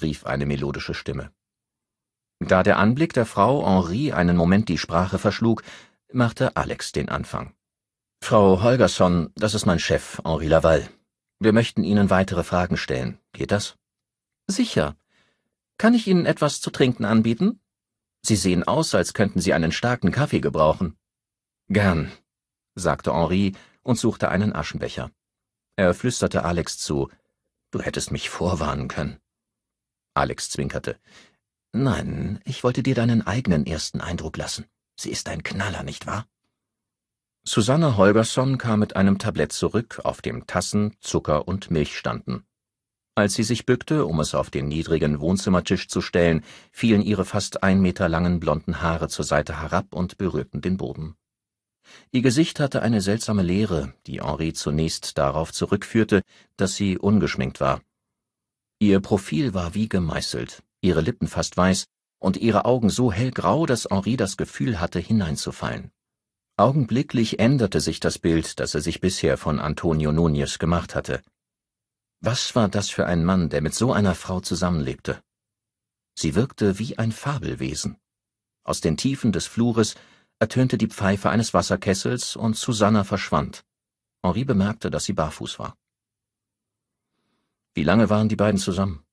rief eine melodische Stimme. Da der Anblick der Frau Henri einen Moment die Sprache verschlug, machte Alex den Anfang. Frau Holgersson, das ist mein Chef, Henri Laval. Wir möchten Ihnen weitere Fragen stellen. Geht das? Sicher. Kann ich Ihnen etwas zu trinken anbieten? Sie sehen aus, als könnten Sie einen starken Kaffee gebrauchen. Gern, sagte Henri und suchte einen Aschenbecher. Er flüsterte Alex zu, Du hättest mich vorwarnen können. Alex zwinkerte. Nein, ich wollte dir deinen eigenen ersten Eindruck lassen. Sie ist ein Knaller, nicht wahr? Susanne Holgersson kam mit einem Tablett zurück, auf dem Tassen, Zucker und Milch standen. Als sie sich bückte, um es auf den niedrigen Wohnzimmertisch zu stellen, fielen ihre fast ein Meter langen blonden Haare zur Seite herab und berührten den Boden. Ihr Gesicht hatte eine seltsame Leere, die Henri zunächst darauf zurückführte, dass sie ungeschminkt war. Ihr Profil war wie gemeißelt, ihre Lippen fast weiß und ihre Augen so hellgrau, dass Henri das Gefühl hatte, hineinzufallen. Augenblicklich änderte sich das Bild, das er sich bisher von Antonio Nunez gemacht hatte. Was war das für ein Mann, der mit so einer Frau zusammenlebte? Sie wirkte wie ein Fabelwesen. Aus den Tiefen des Flures ertönte die Pfeife eines Wasserkessels und Susanna verschwand. Henri bemerkte, dass sie barfuß war. Wie lange waren die beiden zusammen?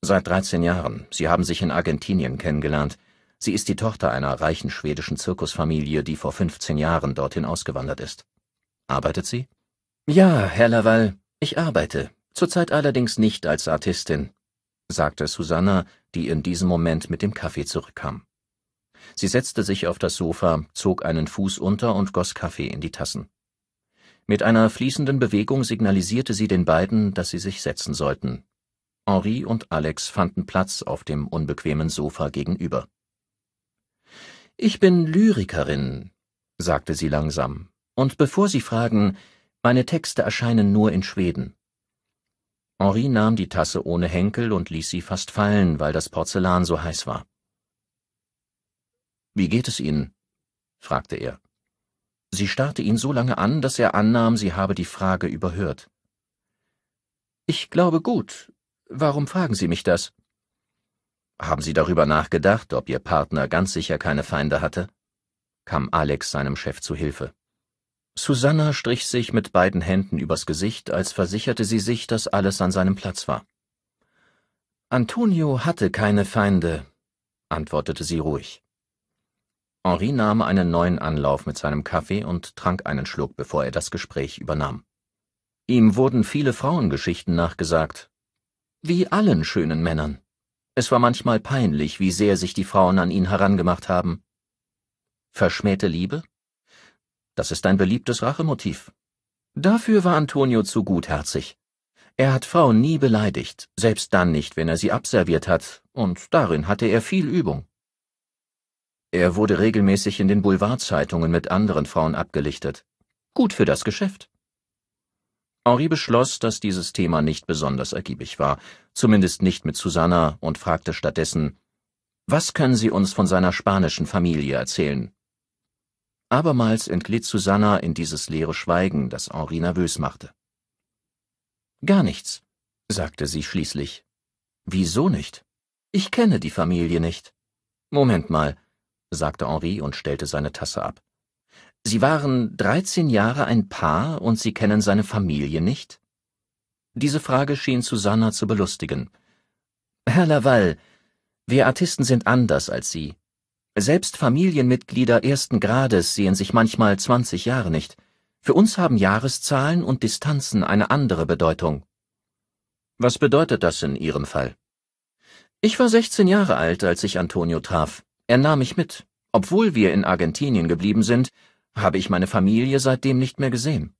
Seit 13 Jahren. Sie haben sich in Argentinien kennengelernt. Sie ist die Tochter einer reichen schwedischen Zirkusfamilie, die vor 15 Jahren dorthin ausgewandert ist. Arbeitet sie? Ja, Herr Laval, ich arbeite. Zurzeit allerdings nicht als Artistin, sagte Susanna, die in diesem Moment mit dem Kaffee zurückkam. Sie setzte sich auf das Sofa, zog einen Fuß unter und goss Kaffee in die Tassen. Mit einer fließenden Bewegung signalisierte sie den beiden, dass sie sich setzen sollten. Henri und Alex fanden Platz auf dem unbequemen Sofa gegenüber. Ich bin Lyrikerin, sagte sie langsam, und bevor Sie fragen, meine Texte erscheinen nur in Schweden. Henri nahm die Tasse ohne Henkel und ließ sie fast fallen, weil das Porzellan so heiß war. Wie geht es Ihnen? fragte er. Sie starrte ihn so lange an, dass er annahm, sie habe die Frage überhört. Ich glaube gut. Warum fragen Sie mich das? Haben Sie darüber nachgedacht, ob Ihr Partner ganz sicher keine Feinde hatte? kam Alex seinem Chef zu Hilfe. Susanna strich sich mit beiden Händen übers Gesicht, als versicherte sie sich, dass alles an seinem Platz war. Antonio hatte keine Feinde, antwortete sie ruhig. Henri nahm einen neuen Anlauf mit seinem Kaffee und trank einen Schluck, bevor er das Gespräch übernahm. Ihm wurden viele Frauengeschichten nachgesagt. Wie allen schönen Männern. Es war manchmal peinlich, wie sehr sich die Frauen an ihn herangemacht haben. Verschmähte Liebe? Das ist ein beliebtes Rachemotiv. Dafür war Antonio zu gutherzig. Er hat Frauen nie beleidigt, selbst dann nicht, wenn er sie abserviert hat, und darin hatte er viel Übung. Er wurde regelmäßig in den Boulevardzeitungen mit anderen Frauen abgelichtet. Gut für das Geschäft. Henri beschloss, dass dieses Thema nicht besonders ergiebig war, zumindest nicht mit Susanna, und fragte stattdessen, was können Sie uns von seiner spanischen Familie erzählen? Abermals entglitt Susanna in dieses leere Schweigen, das Henri nervös machte. Gar nichts, sagte sie schließlich. Wieso nicht? Ich kenne die Familie nicht. Moment mal, sagte Henri und stellte seine Tasse ab. Sie waren dreizehn Jahre ein Paar und Sie kennen seine Familie nicht? Diese Frage schien Susanna zu belustigen. Herr Laval, wir Artisten sind anders als Sie. Selbst Familienmitglieder ersten Grades sehen sich manchmal zwanzig Jahre nicht. Für uns haben Jahreszahlen und Distanzen eine andere Bedeutung. Was bedeutet das in Ihrem Fall? Ich war sechzehn Jahre alt, als ich Antonio traf. Er nahm mich mit. Obwohl wir in Argentinien geblieben sind, habe ich meine Familie seitdem nicht mehr gesehen.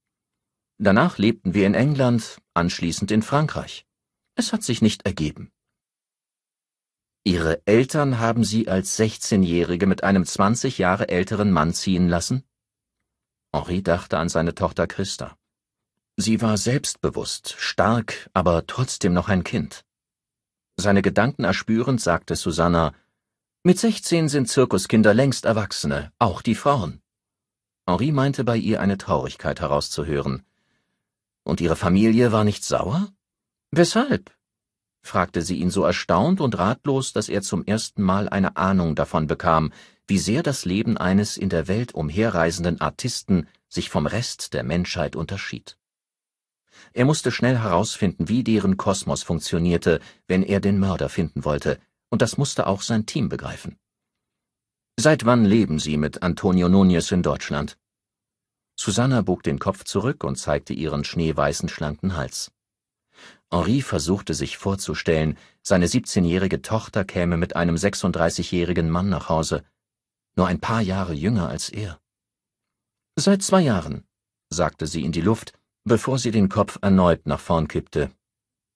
Danach lebten wir in England, anschließend in Frankreich. Es hat sich nicht ergeben. Ihre Eltern haben Sie als 16-Jährige mit einem 20 Jahre älteren Mann ziehen lassen? Henri dachte an seine Tochter Christa. Sie war selbstbewusst, stark, aber trotzdem noch ein Kind. Seine Gedanken erspürend sagte Susanna, mit 16 sind Zirkuskinder längst Erwachsene, auch die Frauen. Henri meinte bei ihr eine Traurigkeit herauszuhören. Und ihre Familie war nicht sauer? Weshalb? fragte sie ihn so erstaunt und ratlos, dass er zum ersten Mal eine Ahnung davon bekam, wie sehr das Leben eines in der Welt umherreisenden Artisten sich vom Rest der Menschheit unterschied. Er musste schnell herausfinden, wie deren Kosmos funktionierte, wenn er den Mörder finden wollte, und das musste auch sein Team begreifen. Seit wann leben Sie mit Antonio Núñez in Deutschland? Susanna bog den Kopf zurück und zeigte ihren schneeweißen, schlanken Hals. Henri versuchte sich vorzustellen, seine 17-jährige Tochter käme mit einem 36-jährigen Mann nach Hause, nur ein paar Jahre jünger als er. Seit zwei Jahren, sagte sie in die Luft, bevor sie den Kopf erneut nach vorn kippte.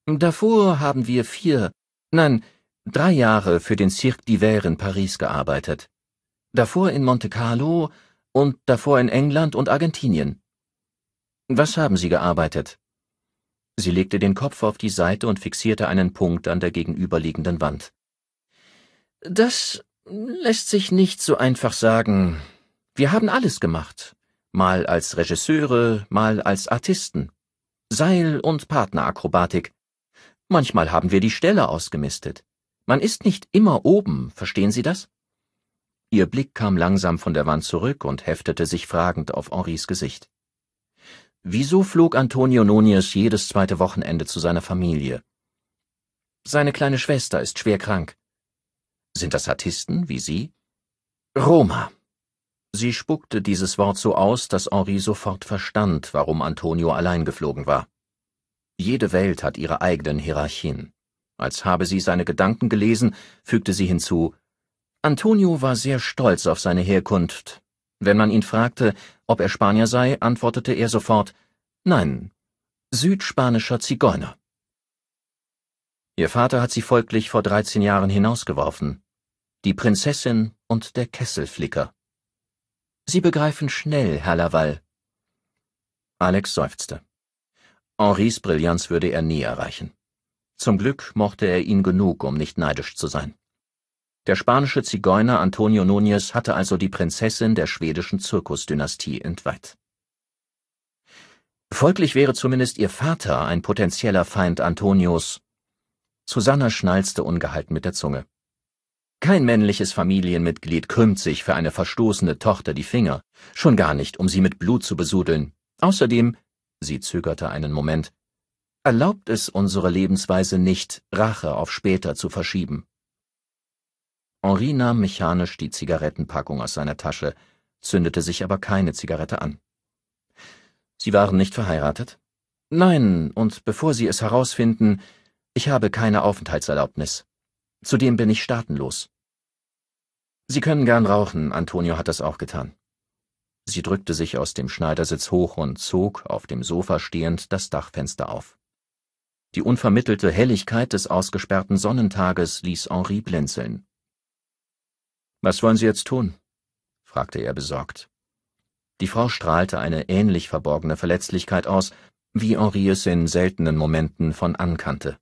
Davor haben wir vier, nein, drei Jahre für den Cirque d'Hiver in Paris gearbeitet, davor in Monte Carlo und davor in England und Argentinien. Was haben Sie gearbeitet? Sie legte den Kopf auf die Seite und fixierte einen Punkt an der gegenüberliegenden Wand. Das lässt sich nicht so einfach sagen. Wir haben alles gemacht, mal als Regisseure, mal als Artisten. Seil- und Partnerakrobatik. Manchmal haben wir die Ställe ausgemistet. Man ist nicht immer oben, verstehen Sie das? Ihr Blick kam langsam von der Wand zurück und heftete sich fragend auf Henris Gesicht. Wieso flog Antonio Nunez jedes zweite Wochenende zu seiner Familie? Seine kleine Schwester ist schwer krank. Sind das Artisten wie Sie? Roma. Sie spuckte dieses Wort so aus, dass Henri sofort verstand, warum Antonio allein geflogen war. Jede Welt hat ihre eigenen Hierarchien. Als habe sie seine Gedanken gelesen, fügte sie hinzu Antonio war sehr stolz auf seine Herkunft. Wenn man ihn fragte, ob er Spanier sei, antwortete er sofort Nein, südspanischer Zigeuner. Ihr Vater hat sie folglich vor dreizehn Jahren hinausgeworfen. Die Prinzessin und der Kesselflicker. Sie begreifen schnell, Herr Laval. Alex seufzte. Henris Brillanz würde er nie erreichen. Zum Glück mochte er ihn genug, um nicht neidisch zu sein. Der spanische Zigeuner Antonio Núñez hatte also die Prinzessin der schwedischen Zirkusdynastie entweiht. Folglich wäre zumindest ihr Vater ein potenzieller Feind Antonios. Susanna schnalzte ungehalten mit der Zunge. Kein männliches Familienmitglied krümmt sich für eine verstoßene Tochter die Finger, schon gar nicht, um sie mit Blut zu besudeln. Außerdem, sie zögerte einen Moment, erlaubt es unsere Lebensweise nicht, Rache auf später zu verschieben. Henri nahm mechanisch die Zigarettenpackung aus seiner Tasche, zündete sich aber keine Zigarette an. Sie waren nicht verheiratet? Nein, und bevor Sie es herausfinden, ich habe keine Aufenthaltserlaubnis. Zudem bin ich staatenlos. Sie können gern rauchen, Antonio hat das auch getan. Sie drückte sich aus dem Schneidersitz hoch und zog, auf dem Sofa stehend, das Dachfenster auf. Die unvermittelte Helligkeit des ausgesperrten Sonnentages ließ Henri blinzeln. Was wollen Sie jetzt tun? fragte er besorgt. Die Frau strahlte eine ähnlich verborgene Verletzlichkeit aus, wie Henri es in seltenen Momenten von ankannte.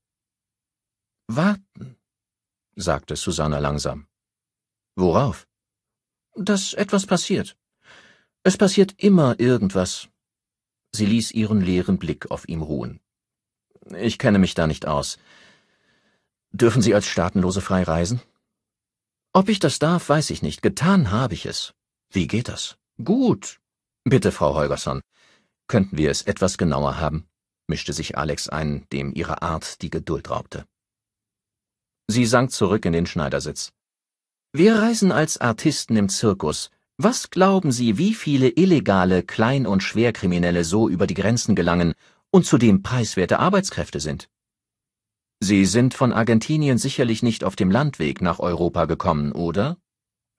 Warten, sagte Susanna langsam. Worauf? Dass etwas passiert. Es passiert immer irgendwas. Sie ließ ihren leeren Blick auf ihm ruhen. Ich kenne mich da nicht aus. Dürfen Sie als Staatenlose frei reisen? Ob ich das darf, weiß ich nicht. Getan habe ich es. Wie geht das? Gut. Bitte, Frau Holgersson, könnten wir es etwas genauer haben? mischte sich Alex ein, dem ihre Art die Geduld raubte. Sie sank zurück in den Schneidersitz. Wir reisen als Artisten im Zirkus. Was glauben Sie, wie viele illegale Klein- und Schwerkriminelle so über die Grenzen gelangen und zudem preiswerte Arbeitskräfte sind. Sie sind von Argentinien sicherlich nicht auf dem Landweg nach Europa gekommen, oder?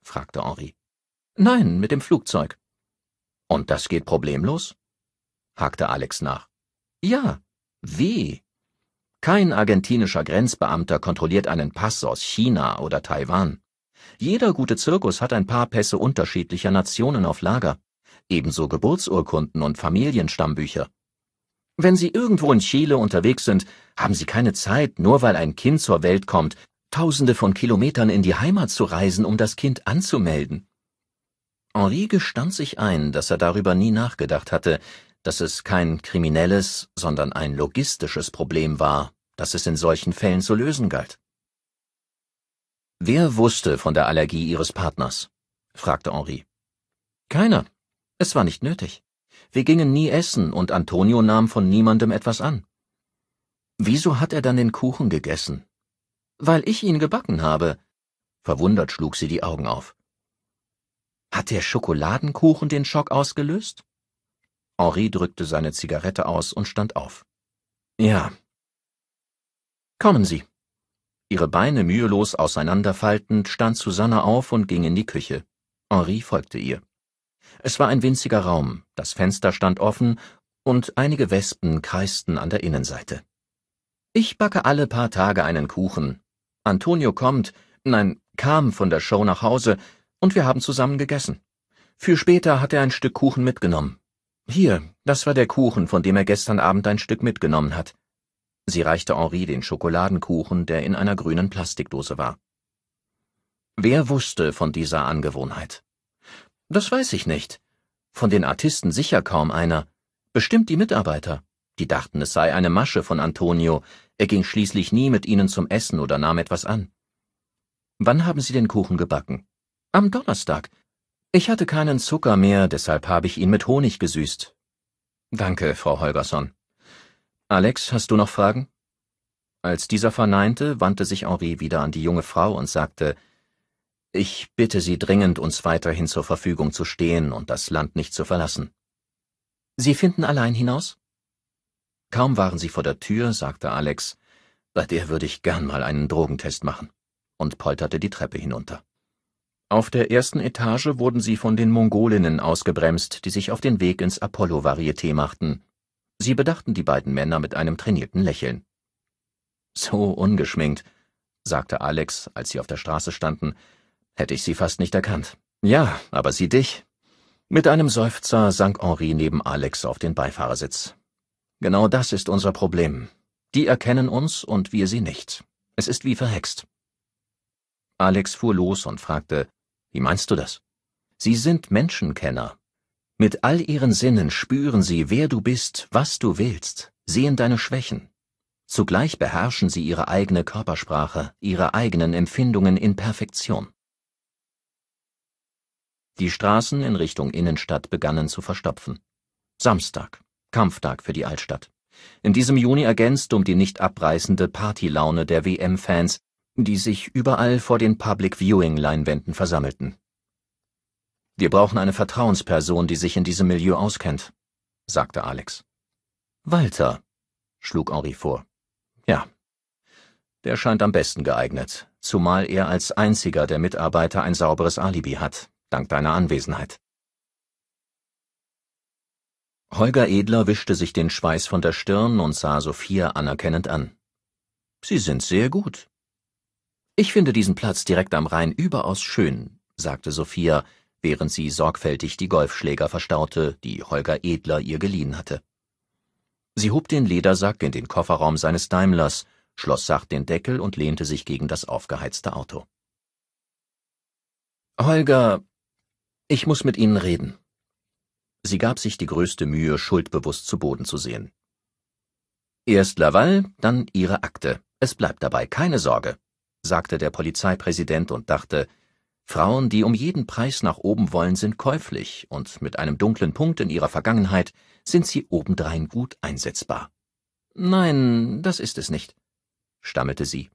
fragte Henri. Nein, mit dem Flugzeug. Und das geht problemlos? hakte Alex nach. Ja, wie? Kein argentinischer Grenzbeamter kontrolliert einen Pass aus China oder Taiwan. Jeder gute Zirkus hat ein paar Pässe unterschiedlicher Nationen auf Lager, ebenso Geburtsurkunden und Familienstammbücher. Wenn Sie irgendwo in Chile unterwegs sind, haben Sie keine Zeit, nur weil ein Kind zur Welt kommt, tausende von Kilometern in die Heimat zu reisen, um das Kind anzumelden. Henri gestand sich ein, dass er darüber nie nachgedacht hatte, dass es kein kriminelles, sondern ein logistisches Problem war, das es in solchen Fällen zu lösen galt. Wer wusste von der Allergie ihres Partners? fragte Henri. Keiner. Es war nicht nötig. Wir gingen nie essen und Antonio nahm von niemandem etwas an. Wieso hat er dann den Kuchen gegessen? Weil ich ihn gebacken habe. Verwundert schlug sie die Augen auf. Hat der Schokoladenkuchen den Schock ausgelöst? Henri drückte seine Zigarette aus und stand auf. Ja. Kommen Sie. Ihre Beine mühelos auseinanderfaltend stand Susanne auf und ging in die Küche. Henri folgte ihr. Es war ein winziger Raum, das Fenster stand offen und einige Wespen kreisten an der Innenseite. Ich backe alle paar Tage einen Kuchen. Antonio kommt, nein, kam von der Show nach Hause und wir haben zusammen gegessen. Für später hat er ein Stück Kuchen mitgenommen. Hier, das war der Kuchen, von dem er gestern Abend ein Stück mitgenommen hat. Sie reichte Henri den Schokoladenkuchen, der in einer grünen Plastikdose war. Wer wusste von dieser Angewohnheit? Das weiß ich nicht. Von den Artisten sicher kaum einer. Bestimmt die Mitarbeiter. Die dachten, es sei eine Masche von Antonio. Er ging schließlich nie mit ihnen zum Essen oder nahm etwas an. Wann haben Sie den Kuchen gebacken? Am Donnerstag. Ich hatte keinen Zucker mehr, deshalb habe ich ihn mit Honig gesüßt. Danke, Frau Holgersson. Alex, hast du noch Fragen? Als dieser verneinte, wandte sich Henri wieder an die junge Frau und sagte, ich bitte Sie dringend, uns weiterhin zur Verfügung zu stehen und das Land nicht zu verlassen. Sie finden allein hinaus? Kaum waren sie vor der Tür, sagte Alex, bei der würde ich gern mal einen Drogentest machen, und polterte die Treppe hinunter. Auf der ersten Etage wurden sie von den Mongolinnen ausgebremst, die sich auf den Weg ins Apollo-Varieté machten. Sie bedachten die beiden Männer mit einem trainierten Lächeln. So ungeschminkt, sagte Alex, als sie auf der Straße standen, hätte ich sie fast nicht erkannt. Ja, aber sie dich. Mit einem Seufzer sank Henri neben Alex auf den Beifahrersitz. Genau das ist unser Problem. Die erkennen uns und wir sie nicht. Es ist wie verhext. Alex fuhr los und fragte, wie meinst du das? Sie sind Menschenkenner. Mit all ihren Sinnen spüren sie, wer du bist, was du willst, sehen deine Schwächen. Zugleich beherrschen sie ihre eigene Körpersprache, ihre eigenen Empfindungen in Perfektion. Die Straßen in Richtung Innenstadt begannen zu verstopfen. Samstag, Kampftag für die Altstadt. In diesem Juni ergänzt um die nicht abreißende Partylaune der WM-Fans, die sich überall vor den Public-Viewing-Leinwänden versammelten. Wir brauchen eine Vertrauensperson, die sich in diesem Milieu auskennt, sagte Alex. Walter, schlug Henri vor. Ja, der scheint am besten geeignet, zumal er als einziger der Mitarbeiter ein sauberes Alibi hat dank deiner Anwesenheit. Holger Edler wischte sich den Schweiß von der Stirn und sah Sophia anerkennend an. Sie sind sehr gut. Ich finde diesen Platz direkt am Rhein überaus schön, sagte Sophia, während sie sorgfältig die Golfschläger verstaute, die Holger Edler ihr geliehen hatte. Sie hob den Ledersack in den Kofferraum seines Daimlers, schloss sacht den Deckel und lehnte sich gegen das aufgeheizte Auto. Holger, ich muss mit Ihnen reden. Sie gab sich die größte Mühe, schuldbewusst zu Boden zu sehen. Erst Laval, dann Ihre Akte. Es bleibt dabei, keine Sorge, sagte der Polizeipräsident und dachte, Frauen, die um jeden Preis nach oben wollen, sind käuflich, und mit einem dunklen Punkt in ihrer Vergangenheit sind sie obendrein gut einsetzbar. Nein, das ist es nicht, stammelte sie.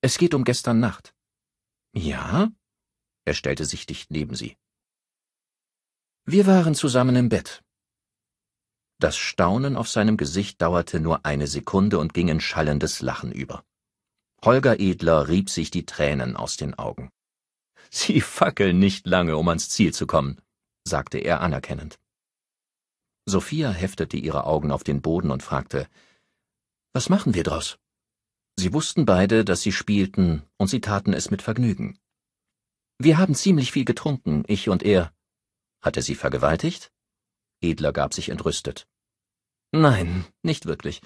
Es geht um gestern Nacht. Ja? Er stellte sich dicht neben sie. Wir waren zusammen im Bett. Das Staunen auf seinem Gesicht dauerte nur eine Sekunde und ging in schallendes Lachen über. Holger Edler rieb sich die Tränen aus den Augen. [LAUGHS] Sie fackeln nicht lange, um ans Ziel zu kommen, sagte er anerkennend. Sophia heftete ihre Augen auf den Boden und fragte, Was machen wir draus? Sie wussten beide, dass sie spielten, und sie taten es mit Vergnügen. Wir haben ziemlich viel getrunken, ich und er, hat er sie vergewaltigt? Edler gab sich entrüstet. Nein, nicht wirklich.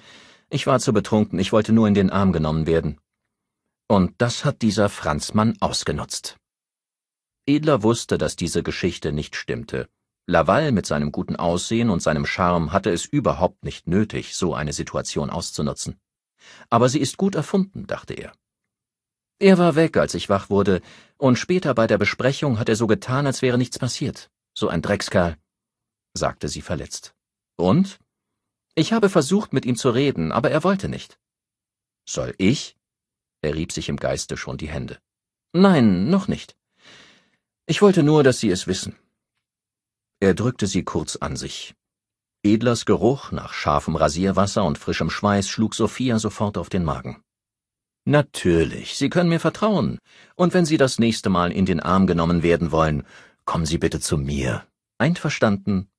Ich war zu betrunken, ich wollte nur in den Arm genommen werden. Und das hat dieser Franzmann ausgenutzt. Edler wusste, dass diese Geschichte nicht stimmte. Laval mit seinem guten Aussehen und seinem Charme hatte es überhaupt nicht nötig, so eine Situation auszunutzen. Aber sie ist gut erfunden, dachte er. Er war weg, als ich wach wurde, und später bei der Besprechung hat er so getan, als wäre nichts passiert so ein Dreckskerl, sagte sie verletzt. Und? Ich habe versucht, mit ihm zu reden, aber er wollte nicht. Soll ich? Er rieb sich im Geiste schon die Hände. Nein, noch nicht. Ich wollte nur, dass Sie es wissen. Er drückte sie kurz an sich. Edlers Geruch nach scharfem Rasierwasser und frischem Schweiß schlug Sophia sofort auf den Magen. Natürlich, Sie können mir vertrauen, und wenn Sie das nächste Mal in den Arm genommen werden wollen, Kommen Sie bitte zu mir. Einverstanden?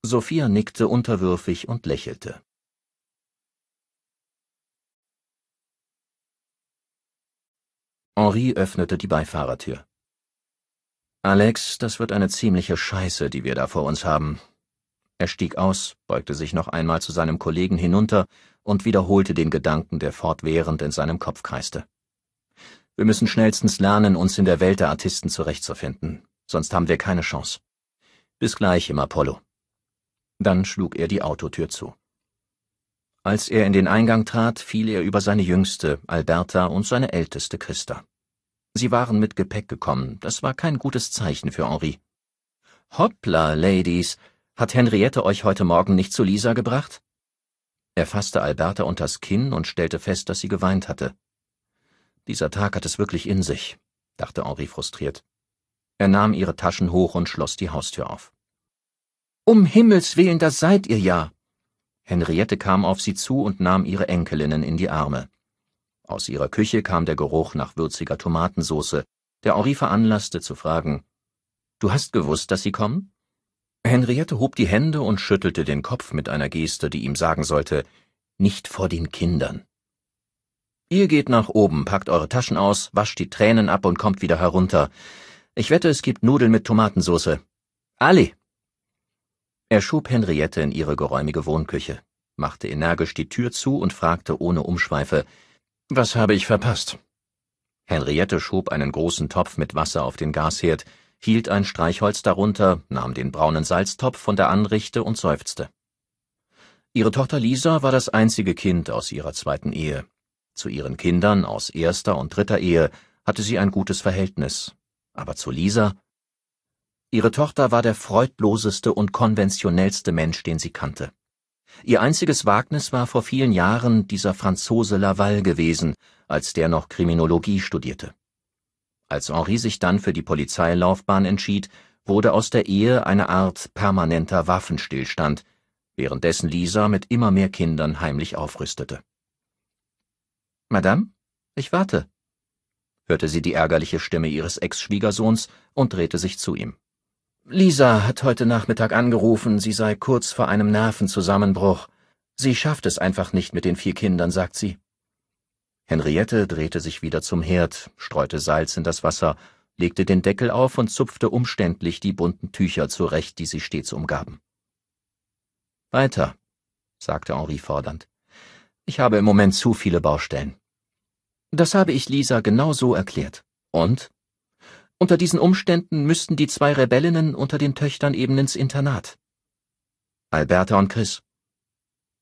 Sophia nickte unterwürfig und lächelte. Henri öffnete die Beifahrertür. Alex, das wird eine ziemliche Scheiße, die wir da vor uns haben. Er stieg aus, beugte sich noch einmal zu seinem Kollegen hinunter und wiederholte den Gedanken, der fortwährend in seinem Kopf kreiste. Wir müssen schnellstens lernen, uns in der Welt der Artisten zurechtzufinden sonst haben wir keine Chance. Bis gleich im Apollo. Dann schlug er die Autotür zu. Als er in den Eingang trat, fiel er über seine jüngste, Alberta, und seine älteste, Christa. Sie waren mit Gepäck gekommen, das war kein gutes Zeichen für Henri. Hoppla, Ladies, hat Henriette euch heute Morgen nicht zu Lisa gebracht? Er fasste Alberta unters Kinn und stellte fest, dass sie geweint hatte. Dieser Tag hat es wirklich in sich, dachte Henri frustriert. Er nahm ihre Taschen hoch und schloss die Haustür auf. Um Himmels willen, das seid ihr ja! Henriette kam auf sie zu und nahm ihre Enkelinnen in die Arme. Aus ihrer Küche kam der Geruch nach würziger Tomatensoße, der Henri veranlasste zu fragen, Du hast gewusst, dass sie kommen? Henriette hob die Hände und schüttelte den Kopf mit einer Geste, die ihm sagen sollte, nicht vor den Kindern. Ihr geht nach oben, packt eure Taschen aus, wascht die Tränen ab und kommt wieder herunter. Ich wette, es gibt Nudeln mit Tomatensauce. Ali! Er schob Henriette in ihre geräumige Wohnküche, machte energisch die Tür zu und fragte ohne Umschweife, was habe ich verpasst? Henriette schob einen großen Topf mit Wasser auf den Gasherd, hielt ein Streichholz darunter, nahm den braunen Salztopf von der Anrichte und seufzte. Ihre Tochter Lisa war das einzige Kind aus ihrer zweiten Ehe. Zu ihren Kindern aus erster und dritter Ehe hatte sie ein gutes Verhältnis, aber zu Lisa? Ihre Tochter war der freudloseste und konventionellste Mensch, den sie kannte. Ihr einziges Wagnis war vor vielen Jahren dieser Franzose Laval gewesen, als der noch Kriminologie studierte. Als Henri sich dann für die Polizeilaufbahn entschied, wurde aus der Ehe eine Art permanenter Waffenstillstand, währenddessen Lisa mit immer mehr Kindern heimlich aufrüstete. Madame, ich warte, hörte sie die ärgerliche Stimme ihres Ex-Schwiegersohns und drehte sich zu ihm. Lisa hat heute Nachmittag angerufen, sie sei kurz vor einem Nervenzusammenbruch. Sie schafft es einfach nicht mit den vier Kindern, sagt sie. Henriette drehte sich wieder zum Herd, streute Salz in das Wasser, legte den Deckel auf und zupfte umständlich die bunten Tücher zurecht, die sie stets umgaben. Weiter, sagte Henri fordernd. Ich habe im Moment zu viele Baustellen. Das habe ich Lisa genau so erklärt. Und? Unter diesen Umständen müssten die zwei Rebellinnen unter den Töchtern eben ins Internat. Alberta und Chris,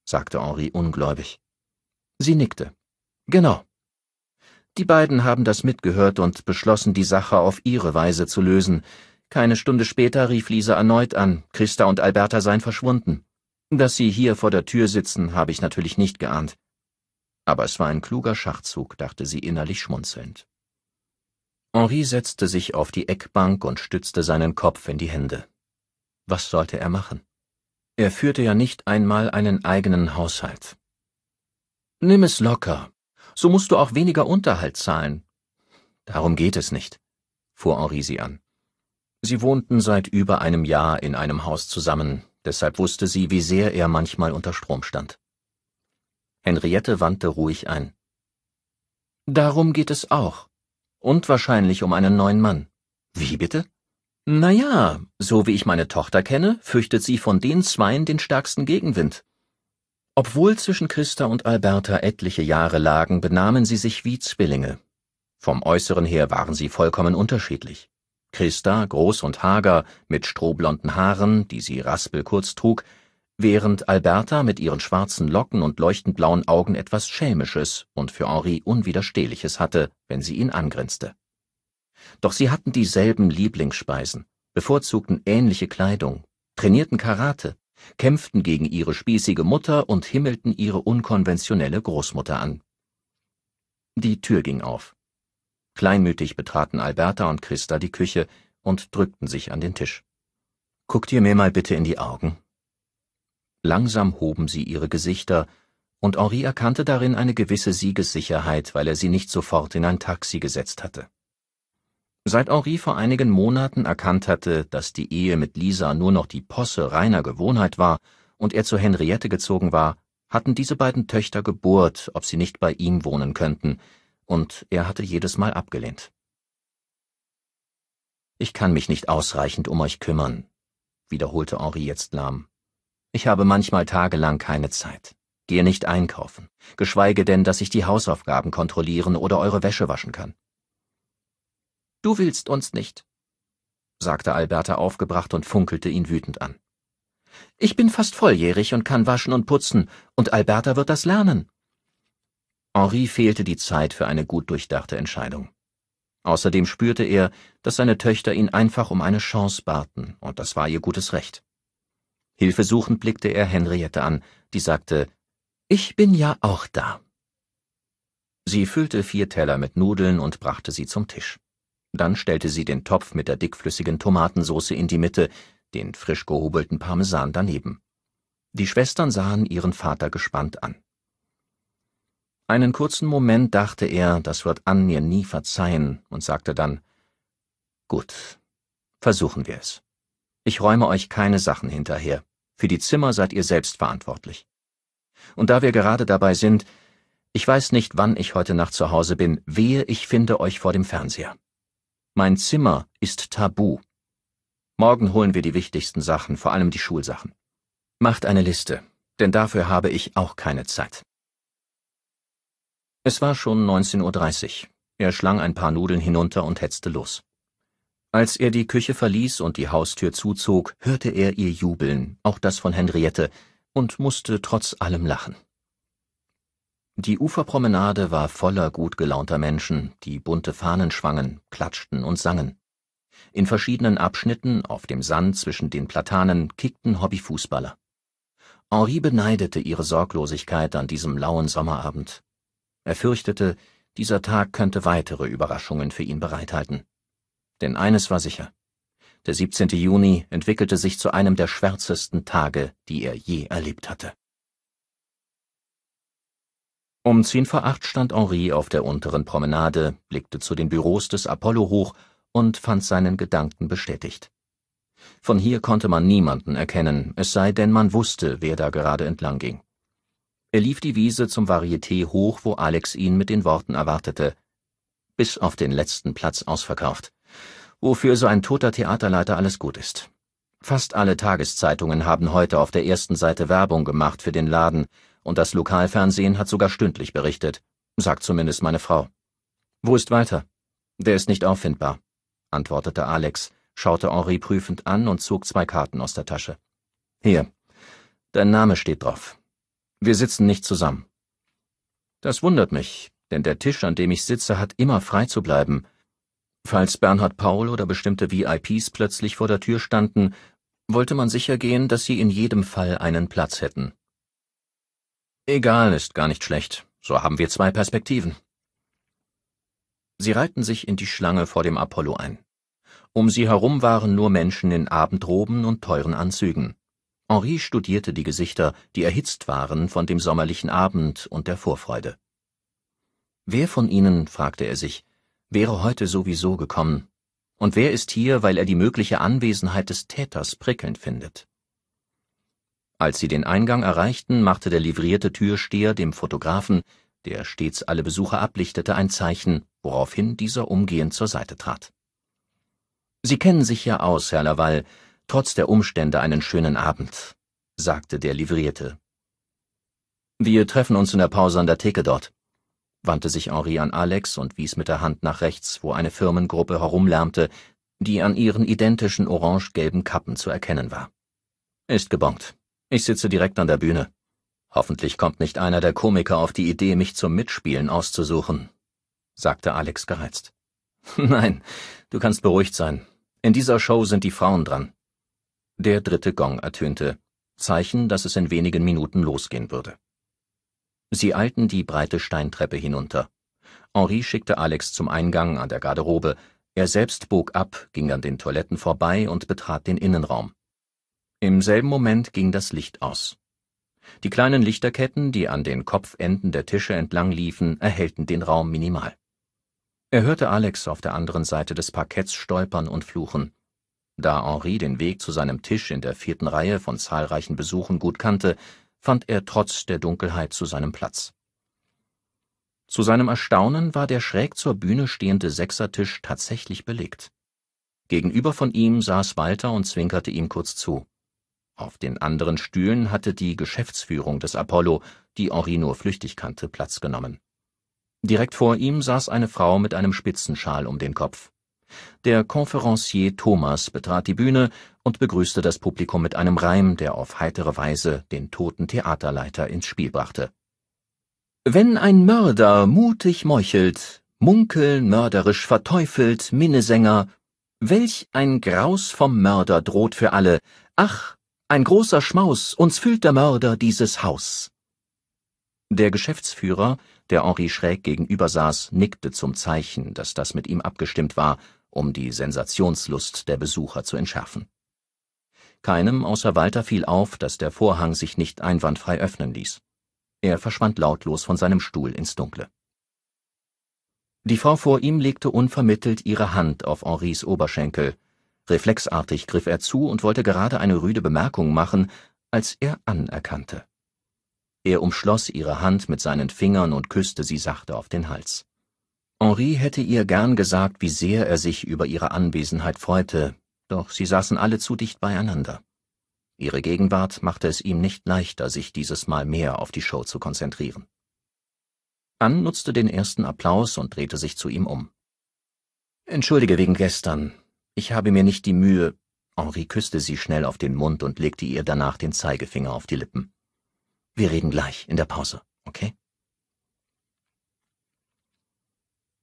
sagte Henri ungläubig. Sie nickte. Genau. Die beiden haben das mitgehört und beschlossen, die Sache auf ihre Weise zu lösen. Keine Stunde später rief Lisa erneut an, Christa und Alberta seien verschwunden. Dass sie hier vor der Tür sitzen, habe ich natürlich nicht geahnt aber es war ein kluger Schachzug, dachte sie innerlich schmunzelnd. Henri setzte sich auf die Eckbank und stützte seinen Kopf in die Hände. Was sollte er machen? Er führte ja nicht einmal einen eigenen Haushalt. Nimm es locker, so musst du auch weniger Unterhalt zahlen. Darum geht es nicht, fuhr Henri sie an. Sie wohnten seit über einem Jahr in einem Haus zusammen, deshalb wusste sie, wie sehr er manchmal unter Strom stand. Henriette wandte ruhig ein. Darum geht es auch. Und wahrscheinlich um einen neuen Mann. Wie bitte? Na ja, so wie ich meine Tochter kenne, fürchtet sie von den Zweien den stärksten Gegenwind. Obwohl zwischen Christa und Alberta etliche Jahre lagen, benahmen sie sich wie Zwillinge. Vom Äußeren her waren sie vollkommen unterschiedlich. Christa, groß und hager, mit strohblonden Haaren, die sie raspelkurz trug, während Alberta mit ihren schwarzen Locken und leuchtend blauen Augen etwas Schämisches und für Henri Unwiderstehliches hatte, wenn sie ihn angrinste. Doch sie hatten dieselben Lieblingsspeisen, bevorzugten ähnliche Kleidung, trainierten Karate, kämpften gegen ihre spießige Mutter und himmelten ihre unkonventionelle Großmutter an. Die Tür ging auf. Kleinmütig betraten Alberta und Christa die Küche und drückten sich an den Tisch. Guck dir mir mal bitte in die Augen, Langsam hoben sie ihre Gesichter, und Henri erkannte darin eine gewisse Siegessicherheit, weil er sie nicht sofort in ein Taxi gesetzt hatte. Seit Henri vor einigen Monaten erkannt hatte, dass die Ehe mit Lisa nur noch die Posse reiner Gewohnheit war und er zu Henriette gezogen war, hatten diese beiden Töchter gebohrt, ob sie nicht bei ihm wohnen könnten, und er hatte jedes Mal abgelehnt. Ich kann mich nicht ausreichend um euch kümmern, wiederholte Henri jetzt lahm. Ich habe manchmal tagelang keine Zeit. Gehe nicht einkaufen, geschweige denn, dass ich die Hausaufgaben kontrollieren oder eure Wäsche waschen kann. Du willst uns nicht, sagte Alberta aufgebracht und funkelte ihn wütend an. Ich bin fast volljährig und kann waschen und putzen, und Alberta wird das lernen. Henri fehlte die Zeit für eine gut durchdachte Entscheidung. Außerdem spürte er, dass seine Töchter ihn einfach um eine Chance baten, und das war ihr gutes Recht. Hilfesuchend blickte er Henriette an, die sagte, Ich bin ja auch da. Sie füllte vier Teller mit Nudeln und brachte sie zum Tisch. Dann stellte sie den Topf mit der dickflüssigen Tomatensauce in die Mitte, den frisch gehobelten Parmesan daneben. Die Schwestern sahen ihren Vater gespannt an. Einen kurzen Moment dachte er, das wird Ann mir nie verzeihen, und sagte dann Gut, versuchen wir es. Ich räume euch keine Sachen hinterher. Für die Zimmer seid ihr selbst verantwortlich. Und da wir gerade dabei sind, ich weiß nicht, wann ich heute Nacht zu Hause bin, wehe, ich finde euch vor dem Fernseher. Mein Zimmer ist tabu. Morgen holen wir die wichtigsten Sachen, vor allem die Schulsachen. Macht eine Liste, denn dafür habe ich auch keine Zeit. Es war schon 19.30 Uhr. Er schlang ein paar Nudeln hinunter und hetzte los. Als er die Küche verließ und die Haustür zuzog, hörte er ihr Jubeln, auch das von Henriette, und musste trotz allem lachen. Die Uferpromenade war voller gut gelaunter Menschen, die bunte Fahnen schwangen, klatschten und sangen. In verschiedenen Abschnitten auf dem Sand zwischen den Platanen kickten Hobbyfußballer. Henri beneidete ihre Sorglosigkeit an diesem lauen Sommerabend. Er fürchtete, dieser Tag könnte weitere Überraschungen für ihn bereithalten. Denn eines war sicher. Der 17. Juni entwickelte sich zu einem der schwärzesten Tage, die er je erlebt hatte. Um zehn vor acht stand Henri auf der unteren Promenade, blickte zu den Büros des Apollo hoch und fand seinen Gedanken bestätigt. Von hier konnte man niemanden erkennen, es sei denn, man wusste, wer da gerade entlang ging. Er lief die Wiese zum Varieté hoch, wo Alex ihn mit den Worten erwartete. Bis auf den letzten Platz ausverkauft wofür so ein toter Theaterleiter alles gut ist. Fast alle Tageszeitungen haben heute auf der ersten Seite Werbung gemacht für den Laden, und das Lokalfernsehen hat sogar stündlich berichtet, sagt zumindest meine Frau. Wo ist Walter? Der ist nicht auffindbar, antwortete Alex, schaute Henri prüfend an und zog zwei Karten aus der Tasche. Hier, dein Name steht drauf. Wir sitzen nicht zusammen. Das wundert mich, denn der Tisch, an dem ich sitze, hat immer frei zu bleiben, Falls Bernhard Paul oder bestimmte VIPs plötzlich vor der Tür standen, wollte man sichergehen, dass sie in jedem Fall einen Platz hätten. Egal, ist gar nicht schlecht. So haben wir zwei Perspektiven. Sie reihten sich in die Schlange vor dem Apollo ein. Um sie herum waren nur Menschen in Abendroben und teuren Anzügen. Henri studierte die Gesichter, die erhitzt waren von dem sommerlichen Abend und der Vorfreude. Wer von ihnen, fragte er sich, wäre heute sowieso gekommen. Und wer ist hier, weil er die mögliche Anwesenheit des Täters prickelnd findet? Als sie den Eingang erreichten, machte der livrierte Türsteher dem Fotografen, der stets alle Besucher ablichtete, ein Zeichen, woraufhin dieser umgehend zur Seite trat. Sie kennen sich ja aus, Herr Laval, trotz der Umstände einen schönen Abend, sagte der Livrierte. Wir treffen uns in der Pause an der Theke dort wandte sich Henri an Alex und wies mit der Hand nach rechts, wo eine Firmengruppe herumlärmte, die an ihren identischen orange-gelben Kappen zu erkennen war. Ist gebongt. Ich sitze direkt an der Bühne. Hoffentlich kommt nicht einer der Komiker auf die Idee, mich zum Mitspielen auszusuchen, sagte Alex gereizt. [LAUGHS] Nein, du kannst beruhigt sein. In dieser Show sind die Frauen dran. Der dritte Gong ertönte, Zeichen, dass es in wenigen Minuten losgehen würde. Sie eilten die breite Steintreppe hinunter. Henri schickte Alex zum Eingang an der Garderobe. Er selbst bog ab, ging an den Toiletten vorbei und betrat den Innenraum. Im selben Moment ging das Licht aus. Die kleinen Lichterketten, die an den Kopfenden der Tische entlang liefen, erhellten den Raum minimal. Er hörte Alex auf der anderen Seite des Parketts stolpern und fluchen. Da Henri den Weg zu seinem Tisch in der vierten Reihe von zahlreichen Besuchen gut kannte, fand er trotz der Dunkelheit zu seinem Platz. Zu seinem Erstaunen war der schräg zur Bühne stehende Sechsertisch tatsächlich belegt. Gegenüber von ihm saß Walter und zwinkerte ihm kurz zu. Auf den anderen Stühlen hatte die Geschäftsführung des Apollo, die Henri nur flüchtig kannte, Platz genommen. Direkt vor ihm saß eine Frau mit einem Spitzenschal um den Kopf. Der Konferencier Thomas betrat die Bühne und begrüßte das Publikum mit einem Reim, der auf heitere Weise den toten Theaterleiter ins Spiel brachte. Wenn ein Mörder mutig meuchelt, munkeln mörderisch verteufelt, Minnesänger, welch ein Graus vom Mörder droht für alle, ach, ein großer Schmaus, uns füllt der Mörder dieses Haus. Der Geschäftsführer, der Henri schräg gegenüber saß, nickte zum Zeichen, dass das mit ihm abgestimmt war um die Sensationslust der Besucher zu entschärfen. Keinem außer Walter fiel auf, dass der Vorhang sich nicht einwandfrei öffnen ließ. Er verschwand lautlos von seinem Stuhl ins Dunkle. Die Frau vor ihm legte unvermittelt ihre Hand auf Henris Oberschenkel. Reflexartig griff er zu und wollte gerade eine rüde Bemerkung machen, als er anerkannte. Er umschloss ihre Hand mit seinen Fingern und küsste sie sachte auf den Hals. Henri hätte ihr gern gesagt, wie sehr er sich über ihre Anwesenheit freute, doch sie saßen alle zu dicht beieinander. Ihre Gegenwart machte es ihm nicht leichter, sich dieses Mal mehr auf die Show zu konzentrieren. Ann nutzte den ersten Applaus und drehte sich zu ihm um. Entschuldige wegen gestern. Ich habe mir nicht die Mühe. Henri küsste sie schnell auf den Mund und legte ihr danach den Zeigefinger auf die Lippen. Wir reden gleich in der Pause, okay?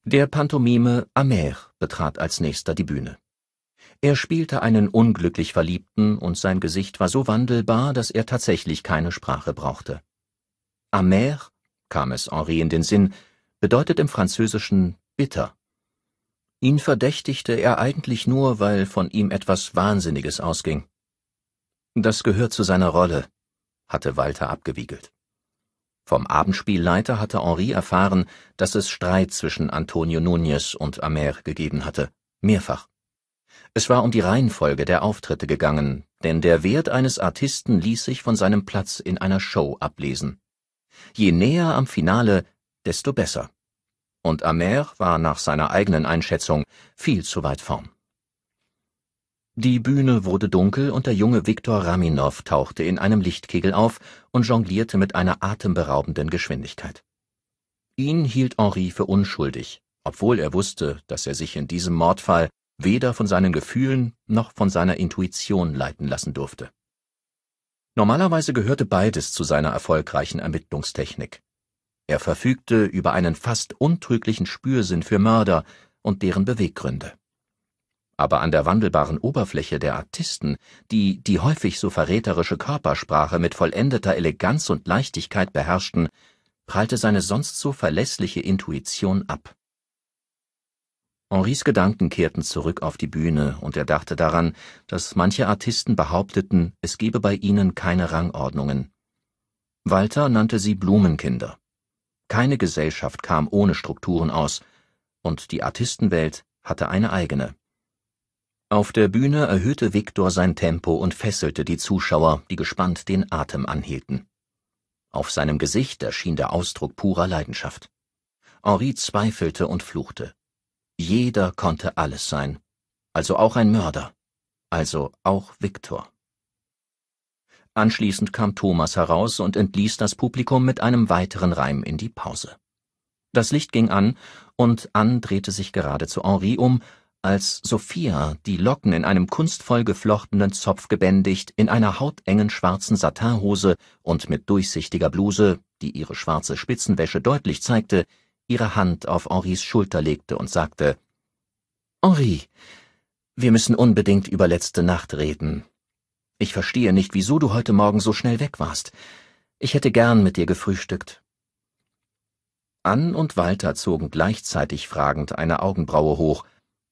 Der Pantomime Amer betrat als nächster die Bühne. Er spielte einen unglücklich Verliebten, und sein Gesicht war so wandelbar, dass er tatsächlich keine Sprache brauchte. Amer, kam es Henri in den Sinn, bedeutet im Französischen bitter. Ihn verdächtigte er eigentlich nur, weil von ihm etwas Wahnsinniges ausging. Das gehört zu seiner Rolle, hatte Walter abgewiegelt. Vom Abendspielleiter hatte Henri erfahren, dass es Streit zwischen Antonio Núñez und Amer gegeben hatte, mehrfach. Es war um die Reihenfolge der Auftritte gegangen, denn der Wert eines Artisten ließ sich von seinem Platz in einer Show ablesen. Je näher am Finale, desto besser. Und Amer war nach seiner eigenen Einschätzung viel zu weit vorn. Die Bühne wurde dunkel und der junge Viktor Raminow tauchte in einem Lichtkegel auf und jonglierte mit einer atemberaubenden Geschwindigkeit. Ihn hielt Henri für unschuldig, obwohl er wusste, dass er sich in diesem Mordfall weder von seinen Gefühlen noch von seiner Intuition leiten lassen durfte. Normalerweise gehörte beides zu seiner erfolgreichen Ermittlungstechnik. Er verfügte über einen fast untrüglichen Spürsinn für Mörder und deren Beweggründe aber an der wandelbaren Oberfläche der Artisten, die die häufig so verräterische Körpersprache mit vollendeter Eleganz und Leichtigkeit beherrschten, prallte seine sonst so verlässliche Intuition ab. Henris Gedanken kehrten zurück auf die Bühne, und er dachte daran, dass manche Artisten behaupteten, es gebe bei ihnen keine Rangordnungen. Walter nannte sie Blumenkinder. Keine Gesellschaft kam ohne Strukturen aus, und die Artistenwelt hatte eine eigene. Auf der Bühne erhöhte Viktor sein Tempo und fesselte die Zuschauer, die gespannt den Atem anhielten. Auf seinem Gesicht erschien der Ausdruck purer Leidenschaft. Henri zweifelte und fluchte. Jeder konnte alles sein, also auch ein Mörder, also auch Viktor. Anschließend kam Thomas heraus und entließ das Publikum mit einem weiteren Reim in die Pause. Das Licht ging an, und Ann drehte sich gerade zu Henri um als Sophia die Locken in einem kunstvoll geflochtenen Zopf gebändigt, in einer hautengen schwarzen Satinhose und mit durchsichtiger Bluse, die ihre schwarze Spitzenwäsche deutlich zeigte, ihre Hand auf Henris Schulter legte und sagte Henri, wir müssen unbedingt über letzte Nacht reden. Ich verstehe nicht, wieso du heute Morgen so schnell weg warst. Ich hätte gern mit dir gefrühstückt. Ann und Walter zogen gleichzeitig fragend eine Augenbraue hoch,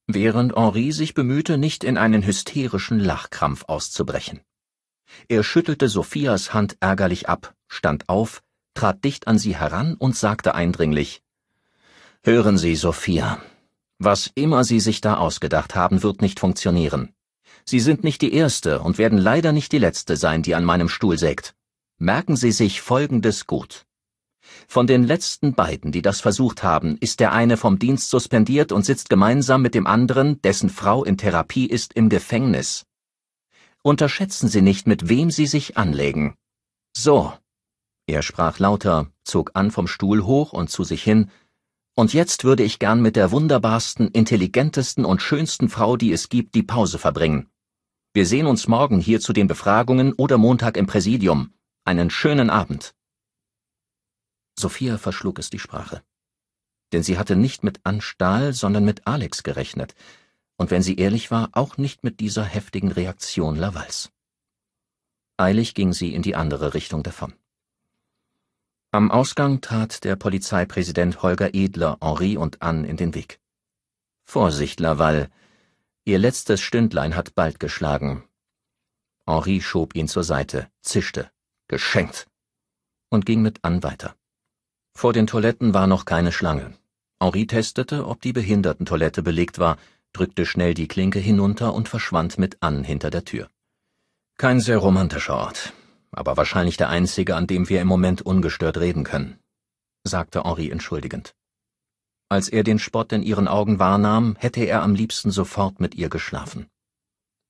während Henri sich bemühte, nicht in einen hysterischen Lachkrampf auszubrechen. Er schüttelte Sophias Hand ärgerlich ab, stand auf, trat dicht an sie heran und sagte eindringlich Hören Sie, Sophia, was immer Sie sich da ausgedacht haben, wird nicht funktionieren. Sie sind nicht die Erste und werden leider nicht die Letzte sein, die an meinem Stuhl sägt. Merken Sie sich Folgendes gut. Von den letzten beiden, die das versucht haben, ist der eine vom Dienst suspendiert und sitzt gemeinsam mit dem anderen, dessen Frau in Therapie ist, im Gefängnis. Unterschätzen Sie nicht, mit wem Sie sich anlegen. So. Er sprach lauter, zog an vom Stuhl hoch und zu sich hin. Und jetzt würde ich gern mit der wunderbarsten, intelligentesten und schönsten Frau, die es gibt, die Pause verbringen. Wir sehen uns morgen hier zu den Befragungen oder Montag im Präsidium. Einen schönen Abend. Sophia verschlug es die Sprache. Denn sie hatte nicht mit Anstahl, sondern mit Alex gerechnet, und wenn sie ehrlich war, auch nicht mit dieser heftigen Reaktion Lavals. Eilig ging sie in die andere Richtung davon. Am Ausgang trat der Polizeipräsident Holger Edler Henri und Ann in den Weg. Vorsicht, Laval. Ihr letztes Stündlein hat bald geschlagen. Henri schob ihn zur Seite, zischte, geschenkt, und ging mit Ann weiter. Vor den Toiletten war noch keine Schlange. Henri testete, ob die Behindertentoilette belegt war, drückte schnell die Klinke hinunter und verschwand mit an hinter der Tür. Kein sehr romantischer Ort, aber wahrscheinlich der einzige, an dem wir im Moment ungestört reden können, sagte Henri entschuldigend. Als er den Spott in ihren Augen wahrnahm, hätte er am liebsten sofort mit ihr geschlafen.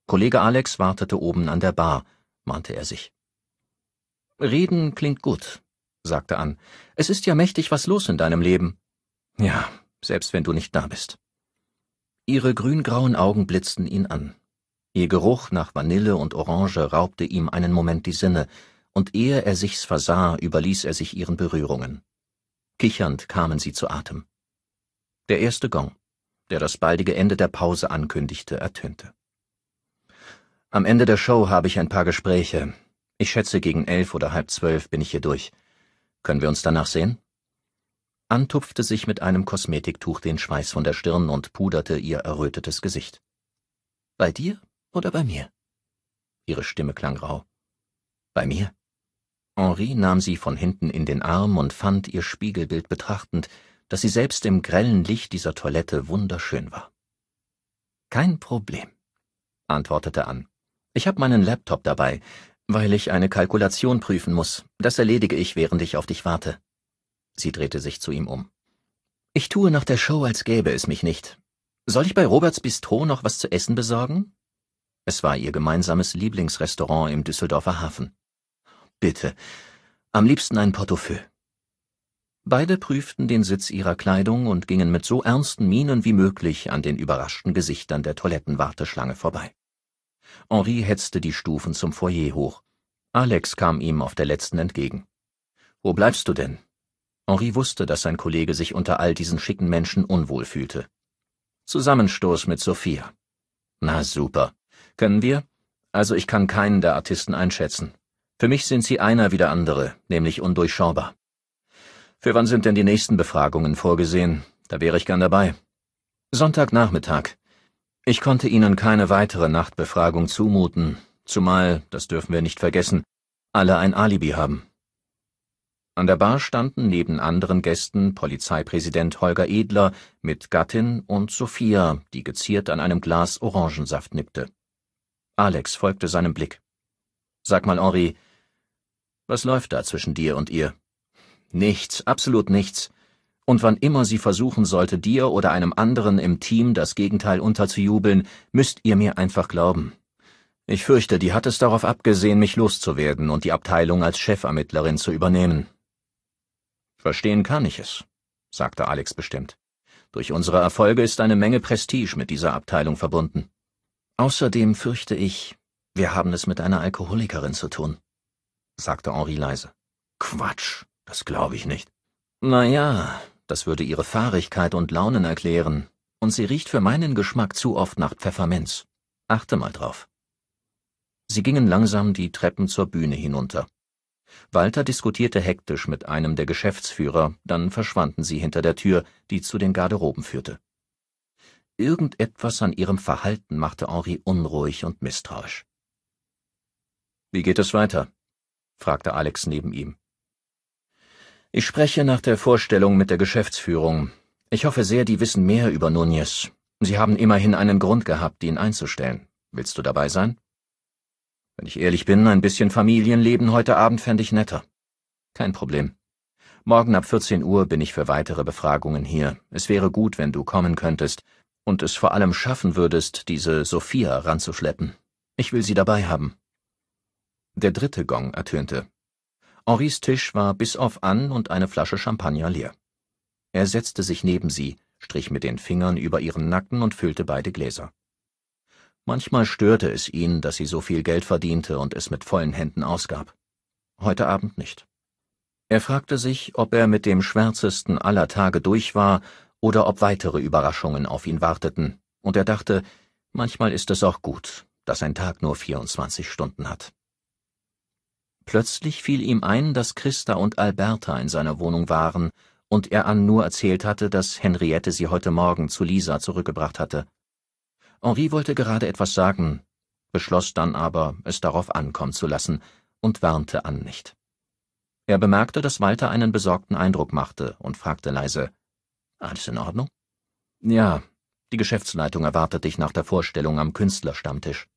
Kollege Alex wartete oben an der Bar, mahnte er sich. Reden klingt gut, sagte Ann. Es ist ja mächtig was los in deinem Leben. Ja, selbst wenn du nicht da bist. Ihre grüngrauen Augen blitzten ihn an. Ihr Geruch nach Vanille und Orange raubte ihm einen Moment die Sinne, und ehe er sich's versah, überließ er sich ihren Berührungen. Kichernd kamen sie zu Atem. Der erste Gong, der das baldige Ende der Pause ankündigte, ertönte. Am Ende der Show habe ich ein paar Gespräche. Ich schätze, gegen elf oder halb zwölf bin ich hier durch. Können wir uns danach sehen? Ann tupfte sich mit einem Kosmetiktuch den Schweiß von der Stirn und puderte ihr errötetes Gesicht. Bei dir oder bei mir? Ihre Stimme klang rau. Bei mir. Henri nahm sie von hinten in den Arm und fand ihr Spiegelbild betrachtend, dass sie selbst im grellen Licht dieser Toilette wunderschön war. Kein Problem, antwortete Anne. Ich habe meinen Laptop dabei. Weil ich eine Kalkulation prüfen muss. Das erledige ich, während ich auf dich warte. Sie drehte sich zu ihm um. Ich tue nach der Show, als gäbe es mich nicht. Soll ich bei Roberts Bistro noch was zu essen besorgen? Es war ihr gemeinsames Lieblingsrestaurant im Düsseldorfer Hafen. Bitte, am liebsten ein Portefeuille. Beide prüften den Sitz ihrer Kleidung und gingen mit so ernsten Mienen wie möglich an den überraschten Gesichtern der Toilettenwarteschlange vorbei. Henri hetzte die Stufen zum Foyer hoch. Alex kam ihm auf der letzten entgegen. Wo bleibst du denn? Henri wusste, dass sein Kollege sich unter all diesen schicken Menschen unwohl fühlte. Zusammenstoß mit Sophia. Na super. Können wir? Also ich kann keinen der Artisten einschätzen. Für mich sind sie einer wie der andere, nämlich undurchschaubar. Für wann sind denn die nächsten Befragungen vorgesehen? Da wäre ich gern dabei. Sonntagnachmittag. Ich konnte ihnen keine weitere Nachtbefragung zumuten, zumal, das dürfen wir nicht vergessen, alle ein Alibi haben. An der Bar standen neben anderen Gästen Polizeipräsident Holger Edler mit Gattin und Sophia, die geziert an einem Glas Orangensaft nippte. Alex folgte seinem Blick. Sag mal, Henri, was läuft da zwischen dir und ihr? Nichts, absolut nichts und wann immer sie versuchen sollte, dir oder einem anderen im Team das Gegenteil unterzujubeln, müsst ihr mir einfach glauben. Ich fürchte, die hat es darauf abgesehen, mich loszuwerden und die Abteilung als Chefermittlerin zu übernehmen. Verstehen kann ich es, sagte Alex bestimmt. Durch unsere Erfolge ist eine Menge Prestige mit dieser Abteilung verbunden. Außerdem fürchte ich, wir haben es mit einer Alkoholikerin zu tun, sagte Henri leise. Quatsch, das glaube ich nicht. Na ja, das würde ihre Fahrigkeit und Launen erklären, und sie riecht für meinen Geschmack zu oft nach Pfefferminz. Achte mal drauf. Sie gingen langsam die Treppen zur Bühne hinunter. Walter diskutierte hektisch mit einem der Geschäftsführer, dann verschwanden sie hinter der Tür, die zu den Garderoben führte. Irgendetwas an ihrem Verhalten machte Henri unruhig und misstrauisch. Wie geht es weiter? fragte Alex neben ihm. Ich spreche nach der Vorstellung mit der Geschäftsführung. Ich hoffe sehr, die wissen mehr über Nunez. Sie haben immerhin einen Grund gehabt, ihn einzustellen. Willst du dabei sein? Wenn ich ehrlich bin, ein bisschen Familienleben heute Abend fände ich netter. Kein Problem. Morgen ab 14 Uhr bin ich für weitere Befragungen hier. Es wäre gut, wenn du kommen könntest und es vor allem schaffen würdest, diese Sophia ranzuschleppen. Ich will sie dabei haben. Der dritte Gong ertönte. Henris Tisch war bis auf an und eine Flasche Champagner leer. Er setzte sich neben sie, strich mit den Fingern über ihren Nacken und füllte beide Gläser. Manchmal störte es ihn, dass sie so viel Geld verdiente und es mit vollen Händen ausgab. Heute Abend nicht. Er fragte sich, ob er mit dem schwärzesten aller Tage durch war oder ob weitere Überraschungen auf ihn warteten, und er dachte, manchmal ist es auch gut, dass ein Tag nur 24 Stunden hat. Plötzlich fiel ihm ein, dass Christa und Alberta in seiner Wohnung waren und er Ann nur erzählt hatte, dass Henriette sie heute Morgen zu Lisa zurückgebracht hatte. Henri wollte gerade etwas sagen, beschloss dann aber, es darauf ankommen zu lassen und warnte Ann nicht. Er bemerkte, dass Walter einen besorgten Eindruck machte und fragte leise, »Alles in Ordnung?« »Ja, die Geschäftsleitung erwartet dich nach der Vorstellung am Künstlerstammtisch.«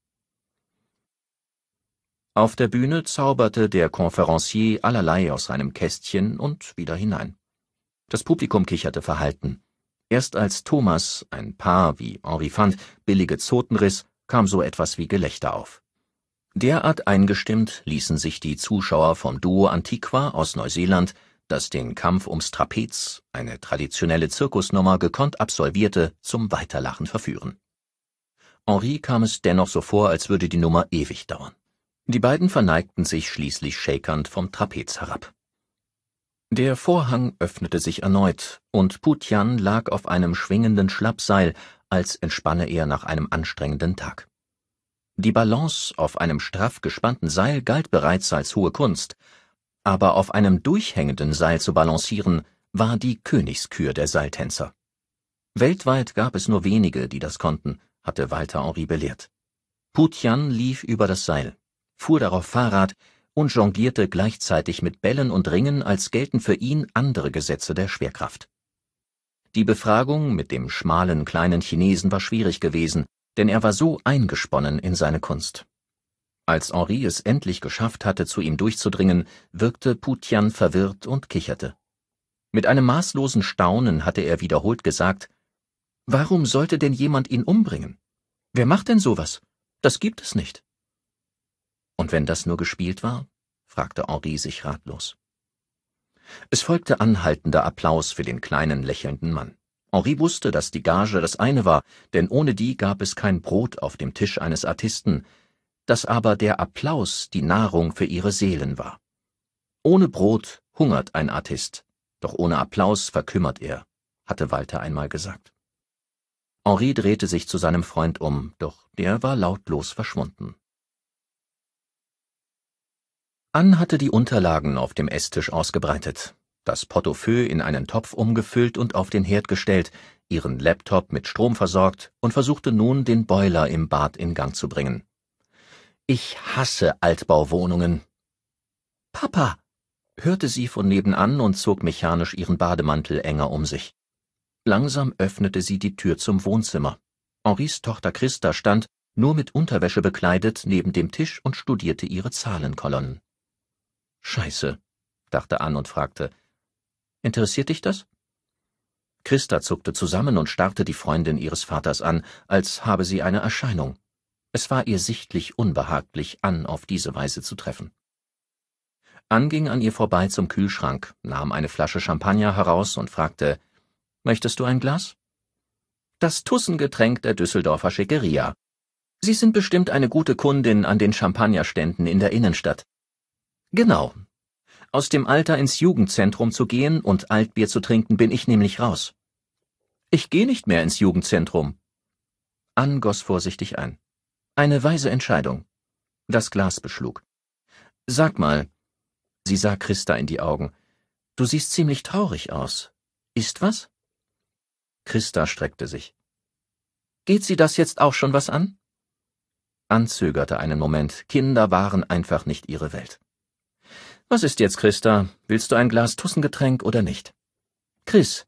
auf der Bühne zauberte der Konferencier allerlei aus seinem Kästchen und wieder hinein. Das Publikum kicherte verhalten. Erst als Thomas ein Paar wie Henri fand billige Zoten riss, kam so etwas wie Gelächter auf. Derart eingestimmt ließen sich die Zuschauer vom Duo Antiqua aus Neuseeland, das den Kampf ums Trapez, eine traditionelle Zirkusnummer, gekonnt absolvierte, zum Weiterlachen verführen. Henri kam es dennoch so vor, als würde die Nummer ewig dauern. Die beiden verneigten sich schließlich schäkernd vom Trapez herab. Der Vorhang öffnete sich erneut, und Putjan lag auf einem schwingenden Schlappseil, als entspanne er nach einem anstrengenden Tag. Die Balance auf einem straff gespannten Seil galt bereits als hohe Kunst, aber auf einem durchhängenden Seil zu balancieren, war die Königskür der Seiltänzer. Weltweit gab es nur wenige, die das konnten, hatte Walter Henri belehrt. Putjan lief über das Seil, fuhr darauf Fahrrad und jonglierte gleichzeitig mit Bällen und Ringen, als gelten für ihn andere Gesetze der Schwerkraft. Die Befragung mit dem schmalen kleinen Chinesen war schwierig gewesen, denn er war so eingesponnen in seine Kunst. Als Henri es endlich geschafft hatte, zu ihm durchzudringen, wirkte Putian verwirrt und kicherte. Mit einem maßlosen Staunen hatte er wiederholt gesagt, Warum sollte denn jemand ihn umbringen? Wer macht denn sowas? Das gibt es nicht. Und wenn das nur gespielt war? fragte Henri sich ratlos. Es folgte anhaltender Applaus für den kleinen, lächelnden Mann. Henri wusste, dass die Gage das eine war, denn ohne die gab es kein Brot auf dem Tisch eines Artisten, dass aber der Applaus die Nahrung für ihre Seelen war. Ohne Brot hungert ein Artist, doch ohne Applaus verkümmert er, hatte Walter einmal gesagt. Henri drehte sich zu seinem Freund um, doch der war lautlos verschwunden. Ann hatte die Unterlagen auf dem Esstisch ausgebreitet, das Portefeuille in einen Topf umgefüllt und auf den Herd gestellt, ihren Laptop mit Strom versorgt und versuchte nun, den Boiler im Bad in Gang zu bringen. Ich hasse Altbauwohnungen. Papa, hörte sie von nebenan und zog mechanisch ihren Bademantel enger um sich. Langsam öffnete sie die Tür zum Wohnzimmer. Henris Tochter Christa stand, nur mit Unterwäsche bekleidet, neben dem Tisch und studierte ihre Zahlenkolonnen. Scheiße, dachte Ann und fragte, Interessiert dich das? Christa zuckte zusammen und starrte die Freundin ihres Vaters an, als habe sie eine Erscheinung. Es war ihr sichtlich unbehaglich, Ann auf diese Weise zu treffen. Ann ging an ihr vorbei zum Kühlschrank, nahm eine Flasche Champagner heraus und fragte, Möchtest du ein Glas? Das Tussengetränk der Düsseldorfer Schickeria. Sie sind bestimmt eine gute Kundin an den Champagnerständen in der Innenstadt. Genau. Aus dem Alter ins Jugendzentrum zu gehen und Altbier zu trinken, bin ich nämlich raus. Ich gehe nicht mehr ins Jugendzentrum. Ann goss vorsichtig ein. Eine weise Entscheidung. Das Glas beschlug. Sag mal, sie sah Christa in die Augen, du siehst ziemlich traurig aus. Ist was? Christa streckte sich. Geht sie das jetzt auch schon was an? Ann zögerte einen Moment, Kinder waren einfach nicht ihre Welt. Was ist jetzt, Christa? Willst du ein Glas Tussengetränk oder nicht? Chris.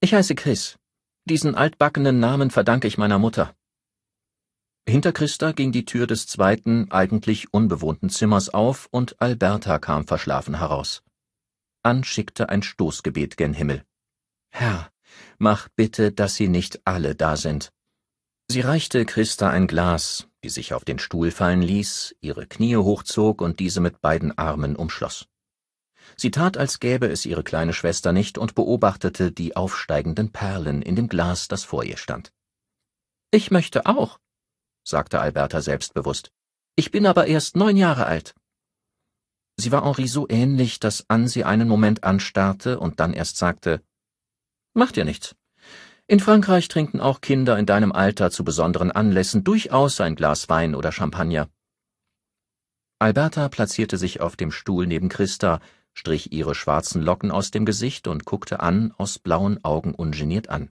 Ich heiße Chris. Diesen altbackenen Namen verdanke ich meiner Mutter. Hinter Christa ging die Tür des zweiten, eigentlich unbewohnten Zimmers auf und Alberta kam verschlafen heraus. Ann schickte ein Stoßgebet gen Himmel. Herr, mach bitte, dass sie nicht alle da sind. Sie reichte Christa ein Glas, die sich auf den Stuhl fallen ließ, ihre Knie hochzog und diese mit beiden Armen umschloss. Sie tat, als gäbe es ihre kleine Schwester nicht und beobachtete die aufsteigenden Perlen in dem Glas, das vor ihr stand. Ich möchte auch, sagte Alberta selbstbewusst. Ich bin aber erst neun Jahre alt. Sie war Henri so ähnlich, dass Ann sie einen Moment anstarrte und dann erst sagte, Macht ihr nichts. In Frankreich trinken auch Kinder in deinem Alter zu besonderen Anlässen durchaus ein Glas Wein oder Champagner. Alberta platzierte sich auf dem Stuhl neben Christa, strich ihre schwarzen Locken aus dem Gesicht und guckte Ann aus blauen Augen ungeniert an.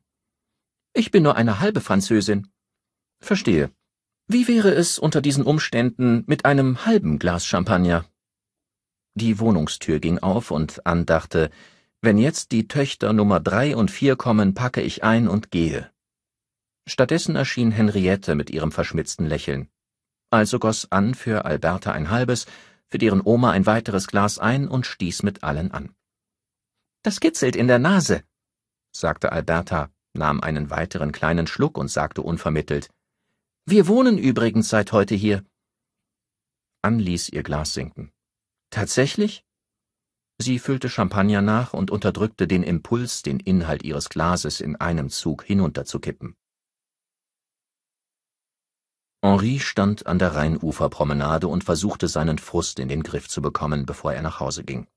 Ich bin nur eine halbe Französin. Verstehe. Wie wäre es unter diesen Umständen mit einem halben Glas Champagner? Die Wohnungstür ging auf und Ann dachte, wenn jetzt die Töchter Nummer drei und vier kommen, packe ich ein und gehe. Stattdessen erschien Henriette mit ihrem verschmitzten Lächeln. Also goss Ann für Alberta ein halbes, für deren Oma ein weiteres Glas ein und stieß mit allen an. Das kitzelt in der Nase, sagte Alberta, nahm einen weiteren kleinen Schluck und sagte unvermittelt. Wir wohnen übrigens seit heute hier. Ann ließ ihr Glas sinken. Tatsächlich? Sie füllte Champagner nach und unterdrückte den Impuls, den Inhalt ihres Glases in einem Zug hinunterzukippen. Henri stand an der Rheinuferpromenade und versuchte seinen Frust in den Griff zu bekommen, bevor er nach Hause ging.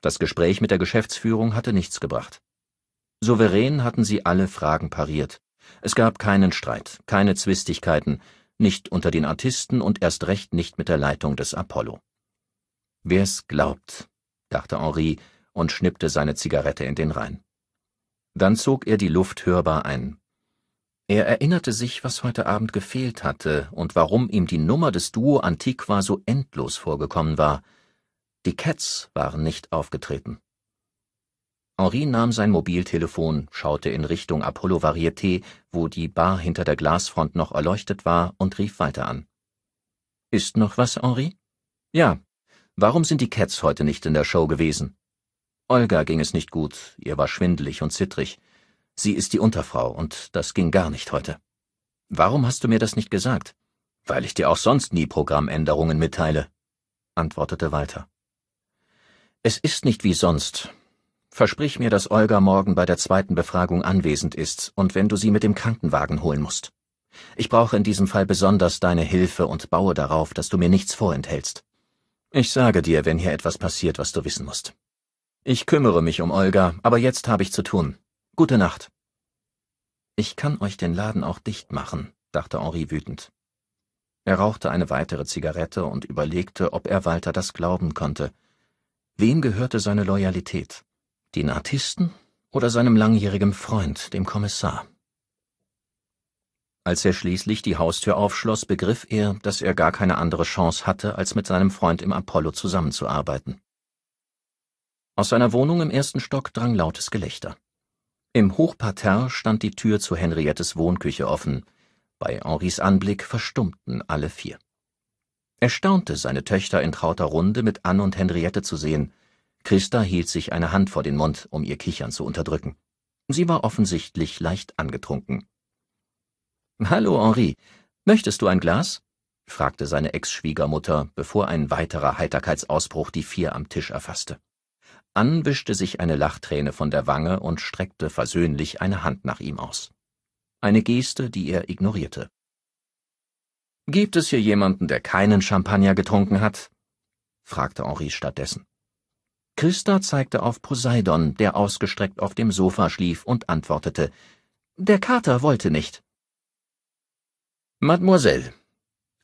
Das Gespräch mit der Geschäftsführung hatte nichts gebracht. Souverän hatten sie alle Fragen pariert. Es gab keinen Streit, keine Zwistigkeiten, nicht unter den Artisten und erst recht nicht mit der Leitung des Apollo. Wer's glaubt, dachte Henri und schnippte seine Zigarette in den Rhein. Dann zog er die Luft hörbar ein. Er erinnerte sich, was heute Abend gefehlt hatte und warum ihm die Nummer des Duo Antiqua so endlos vorgekommen war. Die Cats waren nicht aufgetreten. Henri nahm sein Mobiltelefon, schaute in Richtung Apollo Varieté, wo die Bar hinter der Glasfront noch erleuchtet war, und rief weiter an. Ist noch was, Henri? Ja, Warum sind die Cats heute nicht in der Show gewesen? Olga ging es nicht gut, ihr war schwindelig und zittrig. Sie ist die Unterfrau, und das ging gar nicht heute. Warum hast du mir das nicht gesagt? Weil ich dir auch sonst nie Programmänderungen mitteile, antwortete Walter. Es ist nicht wie sonst. Versprich mir, dass Olga morgen bei der zweiten Befragung anwesend ist und wenn du sie mit dem Krankenwagen holen musst. Ich brauche in diesem Fall besonders deine Hilfe und baue darauf, dass du mir nichts vorenthältst. Ich sage dir, wenn hier etwas passiert, was du wissen musst. Ich kümmere mich um Olga, aber jetzt habe ich zu tun. Gute Nacht. Ich kann euch den Laden auch dicht machen, dachte Henri wütend. Er rauchte eine weitere Zigarette und überlegte, ob er Walter das glauben konnte. Wem gehörte seine Loyalität? Den Artisten oder seinem langjährigen Freund, dem Kommissar? Als er schließlich die Haustür aufschloss, begriff er, dass er gar keine andere Chance hatte, als mit seinem Freund im Apollo zusammenzuarbeiten. Aus seiner Wohnung im ersten Stock drang lautes Gelächter. Im Hochparterre stand die Tür zu Henriettes Wohnküche offen. Bei Henris Anblick verstummten alle vier. Er staunte, seine Töchter in trauter Runde mit Anne und Henriette zu sehen. Christa hielt sich eine Hand vor den Mund, um ihr Kichern zu unterdrücken. Sie war offensichtlich leicht angetrunken. Hallo, Henri. Möchtest du ein Glas? fragte seine Ex-Schwiegermutter, bevor ein weiterer Heiterkeitsausbruch die vier am Tisch erfasste. Ann wischte sich eine Lachträne von der Wange und streckte versöhnlich eine Hand nach ihm aus. Eine Geste, die er ignorierte. Gibt es hier jemanden, der keinen Champagner getrunken hat? fragte Henri stattdessen. Christa zeigte auf Poseidon, der ausgestreckt auf dem Sofa schlief, und antwortete Der Kater wollte nicht. Mademoiselle,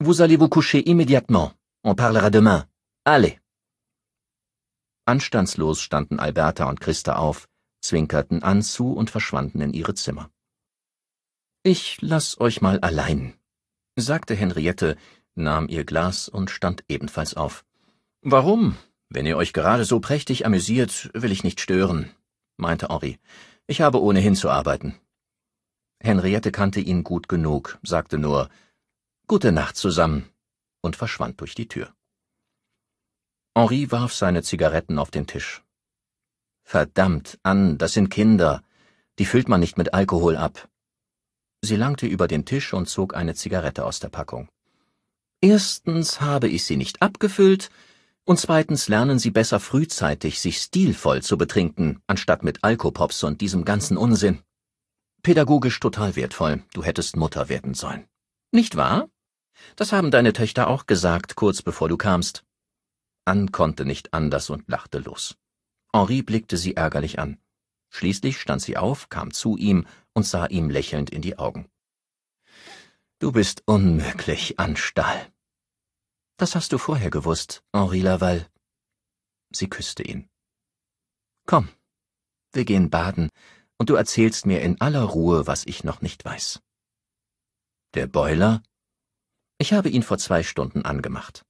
vous allez vous coucher immédiatement. On parlera demain. Allez. Anstandslos standen Alberta und Christa auf, zwinkerten an zu und verschwanden in ihre Zimmer. Ich lass euch mal allein, sagte Henriette, nahm ihr Glas und stand ebenfalls auf. Warum? Wenn ihr euch gerade so prächtig amüsiert, will ich nicht stören, meinte Henri. Ich habe ohnehin zu arbeiten. Henriette kannte ihn gut genug, sagte nur Gute Nacht zusammen und verschwand durch die Tür. Henri warf seine Zigaretten auf den Tisch. Verdammt, an, das sind Kinder. Die füllt man nicht mit Alkohol ab. Sie langte über den Tisch und zog eine Zigarette aus der Packung. Erstens habe ich sie nicht abgefüllt, und zweitens lernen sie besser frühzeitig, sich stilvoll zu betrinken, anstatt mit Alkopops und diesem ganzen Unsinn pädagogisch total wertvoll. Du hättest Mutter werden sollen. Nicht wahr? Das haben deine Töchter auch gesagt, kurz bevor du kamst. Ann konnte nicht anders und lachte los. Henri blickte sie ärgerlich an. Schließlich stand sie auf, kam zu ihm und sah ihm lächelnd in die Augen. Du bist unmöglich, Anstall. Das hast du vorher gewusst, Henri Laval. Sie küsste ihn. Komm, wir gehen baden, und du erzählst mir in aller Ruhe, was ich noch nicht weiß. Der Boiler? Ich habe ihn vor zwei Stunden angemacht.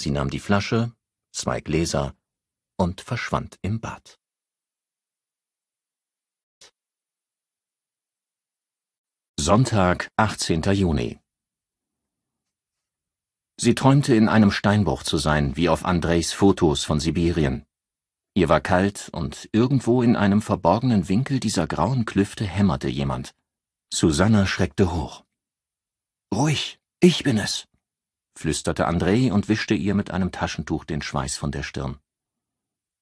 Sie nahm die Flasche, zwei Gläser und verschwand im Bad. Sonntag, 18. Juni. Sie träumte in einem Steinbruch zu sein, wie auf Andrejs Fotos von Sibirien. Ihr war kalt, und irgendwo in einem verborgenen Winkel dieser grauen Klüfte hämmerte jemand. Susanna schreckte hoch. Ruhig, ich bin es, flüsterte André und wischte ihr mit einem Taschentuch den Schweiß von der Stirn.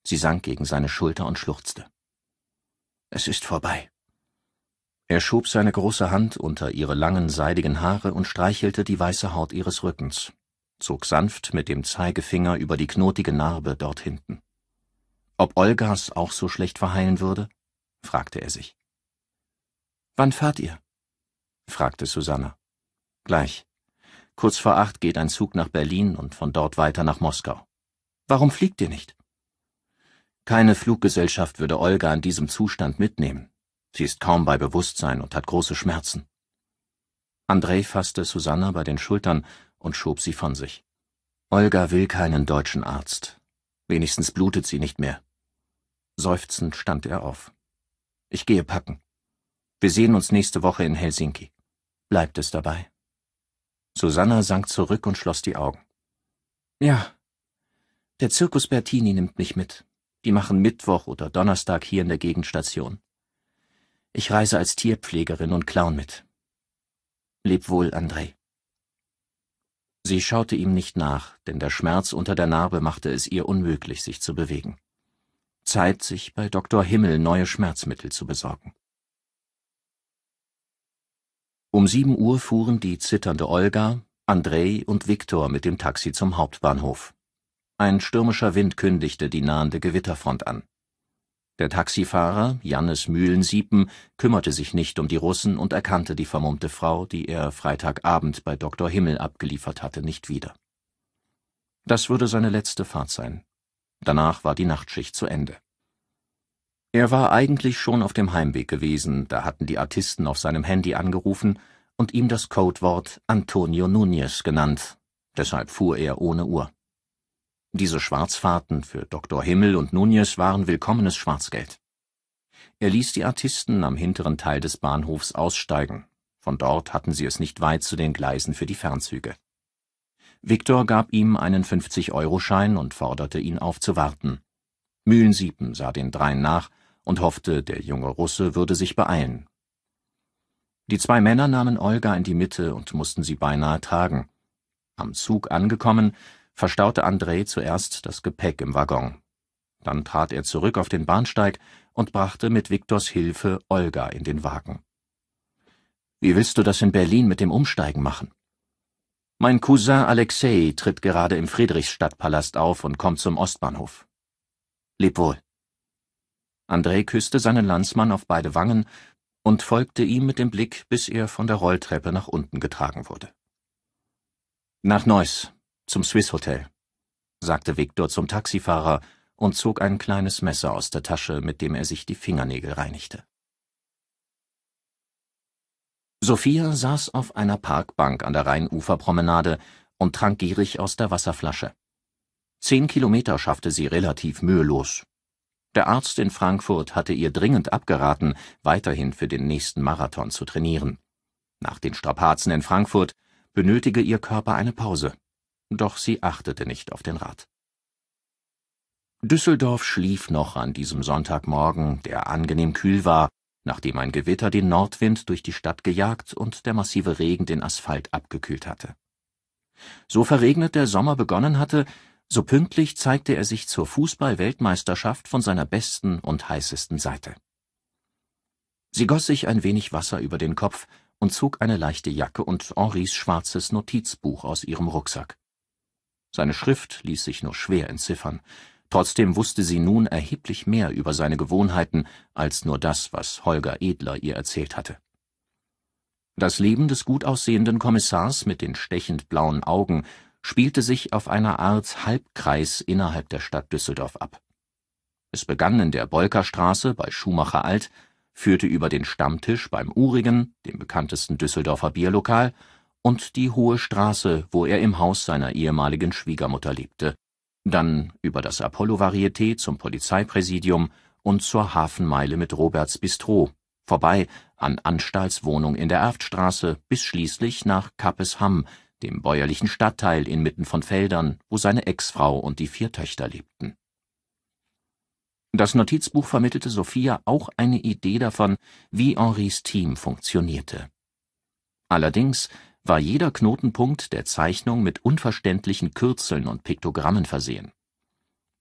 Sie sank gegen seine Schulter und schluchzte. Es ist vorbei. Er schob seine große Hand unter ihre langen seidigen Haare und streichelte die weiße Haut ihres Rückens, zog sanft mit dem Zeigefinger über die knotige Narbe dort hinten. Ob Olgas auch so schlecht verheilen würde? fragte er sich. Wann fahrt ihr? fragte Susanna. Gleich. Kurz vor acht geht ein Zug nach Berlin und von dort weiter nach Moskau. Warum fliegt ihr nicht? Keine Fluggesellschaft würde Olga in diesem Zustand mitnehmen. Sie ist kaum bei Bewusstsein und hat große Schmerzen. Andrei fasste Susanna bei den Schultern und schob sie von sich. Olga will keinen deutschen Arzt. Wenigstens blutet sie nicht mehr. Seufzend stand er auf. Ich gehe packen. Wir sehen uns nächste Woche in Helsinki. Bleibt es dabei. Susanna sank zurück und schloss die Augen. Ja. Der Zirkus Bertini nimmt mich mit. Die machen Mittwoch oder Donnerstag hier in der Gegenstation. Ich reise als Tierpflegerin und Clown mit. Leb wohl, André. Sie schaute ihm nicht nach, denn der Schmerz unter der Narbe machte es ihr unmöglich, sich zu bewegen. Zeit, sich bei Dr. Himmel neue Schmerzmittel zu besorgen. Um sieben Uhr fuhren die zitternde Olga, Andrei und Viktor mit dem Taxi zum Hauptbahnhof. Ein stürmischer Wind kündigte die nahende Gewitterfront an. Der Taxifahrer, Jannes Mühlensiepen, kümmerte sich nicht um die Russen und erkannte die vermummte Frau, die er Freitagabend bei Dr. Himmel abgeliefert hatte, nicht wieder. Das würde seine letzte Fahrt sein, Danach war die Nachtschicht zu Ende. Er war eigentlich schon auf dem Heimweg gewesen, da hatten die Artisten auf seinem Handy angerufen und ihm das Codewort Antonio Núñez genannt, deshalb fuhr er ohne Uhr. Diese Schwarzfahrten für Dr. Himmel und Núñez waren willkommenes Schwarzgeld. Er ließ die Artisten am hinteren Teil des Bahnhofs aussteigen, von dort hatten sie es nicht weit zu den Gleisen für die Fernzüge. Viktor gab ihm einen 50-Euro-Schein und forderte ihn aufzuwarten. Mühlensiepen sah den dreien nach und hoffte, der junge Russe würde sich beeilen. Die zwei Männer nahmen Olga in die Mitte und mussten sie beinahe tragen. Am Zug angekommen, verstaute Andrei zuerst das Gepäck im Waggon. Dann trat er zurück auf den Bahnsteig und brachte mit Viktors Hilfe Olga in den Wagen. Wie willst du das in Berlin mit dem Umsteigen machen? Mein Cousin Alexei tritt gerade im Friedrichsstadtpalast auf und kommt zum Ostbahnhof. Leb wohl. Andrei küsste seinen Landsmann auf beide Wangen und folgte ihm mit dem Blick, bis er von der Rolltreppe nach unten getragen wurde. Nach Neuss, zum Swiss Hotel, sagte Viktor zum Taxifahrer und zog ein kleines Messer aus der Tasche, mit dem er sich die Fingernägel reinigte. Sophia saß auf einer Parkbank an der Rheinuferpromenade und trank gierig aus der Wasserflasche. Zehn Kilometer schaffte sie relativ mühelos. Der Arzt in Frankfurt hatte ihr dringend abgeraten, weiterhin für den nächsten Marathon zu trainieren. Nach den Strapazen in Frankfurt benötige ihr Körper eine Pause. Doch sie achtete nicht auf den Rat. Düsseldorf schlief noch an diesem Sonntagmorgen, der angenehm kühl war nachdem ein Gewitter den Nordwind durch die Stadt gejagt und der massive Regen den Asphalt abgekühlt hatte. So verregnet der Sommer begonnen hatte, so pünktlich zeigte er sich zur Fußball-Weltmeisterschaft von seiner besten und heißesten Seite. Sie goss sich ein wenig Wasser über den Kopf und zog eine leichte Jacke und Henris schwarzes Notizbuch aus ihrem Rucksack. Seine Schrift ließ sich nur schwer entziffern, Trotzdem wusste sie nun erheblich mehr über seine Gewohnheiten als nur das, was Holger Edler ihr erzählt hatte. Das Leben des gutaussehenden Kommissars mit den stechend blauen Augen spielte sich auf einer Art Halbkreis innerhalb der Stadt Düsseldorf ab. Es begann in der Bolkerstraße bei Schumacher Alt, führte über den Stammtisch beim Uhrigen, dem bekanntesten Düsseldorfer Bierlokal, und die Hohe Straße, wo er im Haus seiner ehemaligen Schwiegermutter lebte, dann über das Apollo-Varieté zum Polizeipräsidium und zur Hafenmeile mit Roberts Bistro, vorbei an Anstalts Wohnung in der Erftstraße bis schließlich nach Kappeshamm, dem bäuerlichen Stadtteil inmitten von Feldern, wo seine Ex-Frau und die vier Töchter lebten. Das Notizbuch vermittelte Sophia auch eine Idee davon, wie Henris Team funktionierte. Allerdings war jeder Knotenpunkt der Zeichnung mit unverständlichen Kürzeln und Piktogrammen versehen.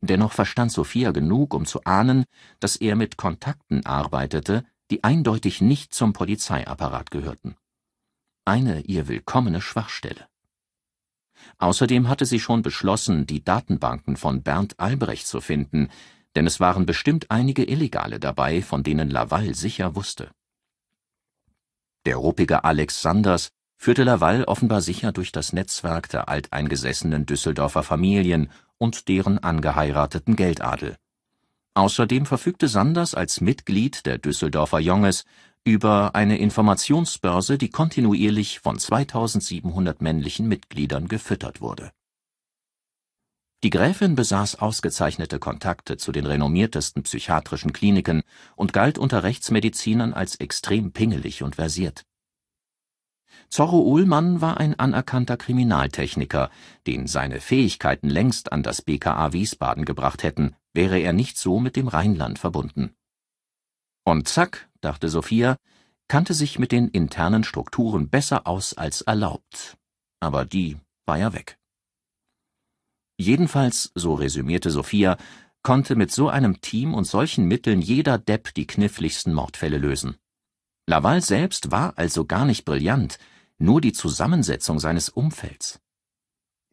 Dennoch verstand Sophia genug, um zu ahnen, dass er mit Kontakten arbeitete, die eindeutig nicht zum Polizeiapparat gehörten. Eine ihr willkommene Schwachstelle. Außerdem hatte sie schon beschlossen, die Datenbanken von Bernd Albrecht zu finden, denn es waren bestimmt einige Illegale dabei, von denen Laval sicher wusste. Der ruppige Alex Sanders führte Laval offenbar sicher durch das Netzwerk der alteingesessenen Düsseldorfer Familien und deren angeheirateten Geldadel. Außerdem verfügte Sanders als Mitglied der Düsseldorfer Jonges über eine Informationsbörse, die kontinuierlich von 2700 männlichen Mitgliedern gefüttert wurde. Die Gräfin besaß ausgezeichnete Kontakte zu den renommiertesten psychiatrischen Kliniken und galt unter Rechtsmedizinern als extrem pingelig und versiert Zorro Ullmann war ein anerkannter Kriminaltechniker, den seine Fähigkeiten längst an das BKA Wiesbaden gebracht hätten, wäre er nicht so mit dem Rheinland verbunden. Und zack, dachte Sophia, kannte sich mit den internen Strukturen besser aus als erlaubt. Aber die war ja weg. Jedenfalls, so resümierte Sophia, konnte mit so einem Team und solchen Mitteln jeder Depp die kniffligsten Mordfälle lösen. Laval selbst war also gar nicht brillant, nur die Zusammensetzung seines Umfelds.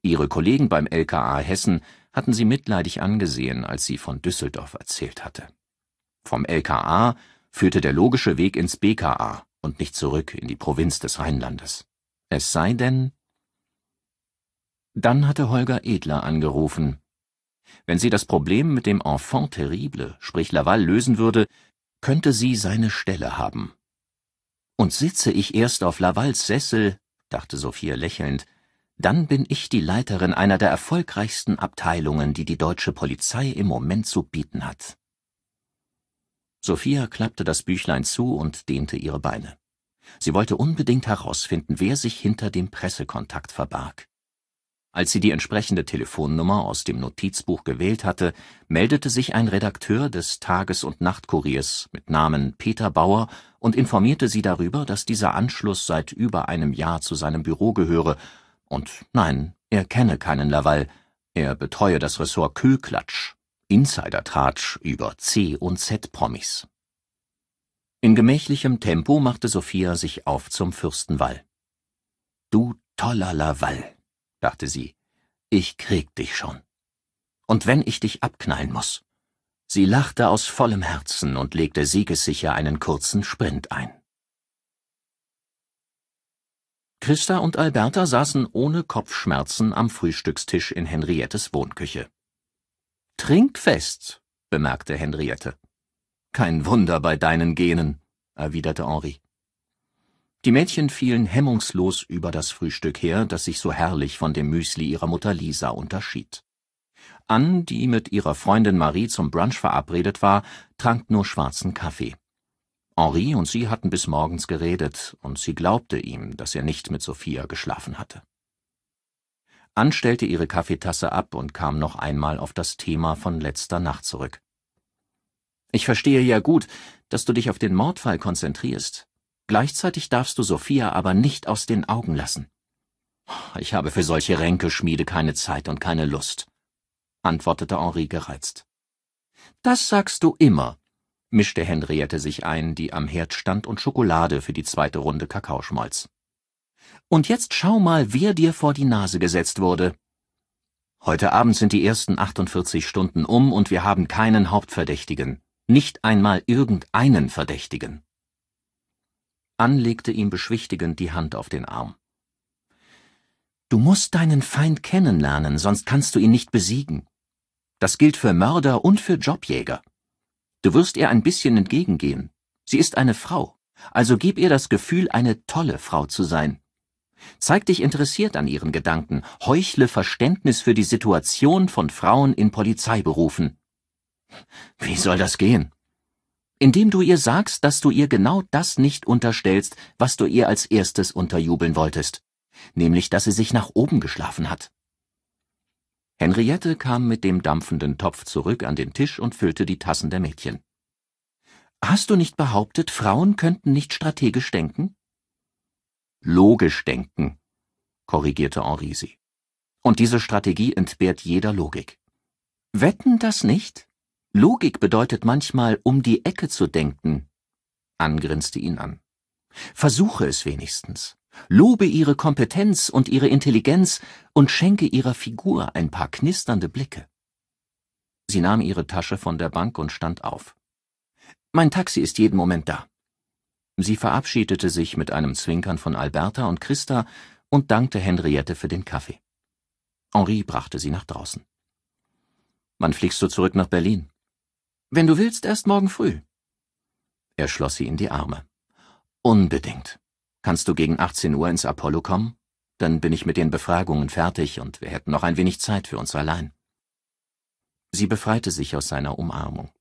Ihre Kollegen beim LKA Hessen hatten sie mitleidig angesehen, als sie von Düsseldorf erzählt hatte. Vom LKA führte der logische Weg ins BKA und nicht zurück in die Provinz des Rheinlandes. Es sei denn. Dann hatte Holger Edler angerufen. Wenn sie das Problem mit dem Enfant terrible, sprich Laval, lösen würde, könnte sie seine Stelle haben. Und sitze ich erst auf Lavals Sessel, dachte Sophia lächelnd, dann bin ich die Leiterin einer der erfolgreichsten Abteilungen, die die deutsche Polizei im Moment zu bieten hat. Sophia klappte das Büchlein zu und dehnte ihre Beine. Sie wollte unbedingt herausfinden, wer sich hinter dem Pressekontakt verbarg. Als sie die entsprechende Telefonnummer aus dem Notizbuch gewählt hatte, meldete sich ein Redakteur des Tages und Nachtkuriers mit Namen Peter Bauer und informierte sie darüber, dass dieser Anschluss seit über einem Jahr zu seinem Büro gehöre, und nein, er kenne keinen Laval. er betreue das Ressort Kühlklatsch, Insider-Tratsch über C und Z-Promis. In gemächlichem Tempo machte Sophia sich auf zum Fürstenwall. Du toller Laval«, dachte sie, ich krieg dich schon. Und wenn ich dich abknallen muss. Sie lachte aus vollem Herzen und legte siegessicher einen kurzen Sprint ein. Christa und Alberta saßen ohne Kopfschmerzen am Frühstückstisch in Henriettes Wohnküche. Trinkfest, bemerkte Henriette. Kein Wunder bei deinen Genen, erwiderte Henri. Die Mädchen fielen hemmungslos über das Frühstück her, das sich so herrlich von dem Müsli ihrer Mutter Lisa unterschied. Ann, die mit ihrer Freundin Marie zum Brunch verabredet war, trank nur schwarzen Kaffee. Henri und sie hatten bis morgens geredet, und sie glaubte ihm, dass er nicht mit Sophia geschlafen hatte. Ann stellte ihre Kaffeetasse ab und kam noch einmal auf das Thema von letzter Nacht zurück. Ich verstehe ja gut, dass du dich auf den Mordfall konzentrierst, Gleichzeitig darfst du Sophia aber nicht aus den Augen lassen. Ich habe für solche Ränkeschmiede keine Zeit und keine Lust, antwortete Henri gereizt. Das sagst du immer, mischte Henriette sich ein, die am Herd stand und Schokolade für die zweite Runde Kakao schmolz. Und jetzt schau mal, wer dir vor die Nase gesetzt wurde. Heute Abend sind die ersten 48 Stunden um und wir haben keinen Hauptverdächtigen, nicht einmal irgendeinen Verdächtigen. Ann legte ihm beschwichtigend die Hand auf den Arm. Du musst deinen Feind kennenlernen, sonst kannst du ihn nicht besiegen. Das gilt für Mörder und für Jobjäger. Du wirst ihr ein bisschen entgegengehen. Sie ist eine Frau, also gib ihr das Gefühl, eine tolle Frau zu sein. Zeig dich interessiert an ihren Gedanken, heuchle Verständnis für die Situation von Frauen in Polizeiberufen. Wie soll das gehen? indem du ihr sagst, dass du ihr genau das nicht unterstellst, was du ihr als erstes unterjubeln wolltest, nämlich dass sie sich nach oben geschlafen hat. Henriette kam mit dem dampfenden Topf zurück an den Tisch und füllte die Tassen der Mädchen. Hast du nicht behauptet, Frauen könnten nicht strategisch denken? Logisch denken, korrigierte Henri sie. Und diese Strategie entbehrt jeder Logik. Wetten das nicht? Logik bedeutet manchmal, um die Ecke zu denken. angrinste ihn an. Versuche es wenigstens. Lobe ihre Kompetenz und ihre Intelligenz und schenke ihrer Figur ein paar knisternde Blicke. Sie nahm ihre Tasche von der Bank und stand auf. Mein Taxi ist jeden Moment da. Sie verabschiedete sich mit einem Zwinkern von Alberta und Christa und dankte Henriette für den Kaffee. Henri brachte sie nach draußen. Wann fliegst du zurück nach Berlin? Wenn du willst, erst morgen früh. Er schloss sie in die Arme. Unbedingt. Kannst du gegen 18 Uhr ins Apollo kommen? Dann bin ich mit den Befragungen fertig und wir hätten noch ein wenig Zeit für uns allein. Sie befreite sich aus seiner Umarmung.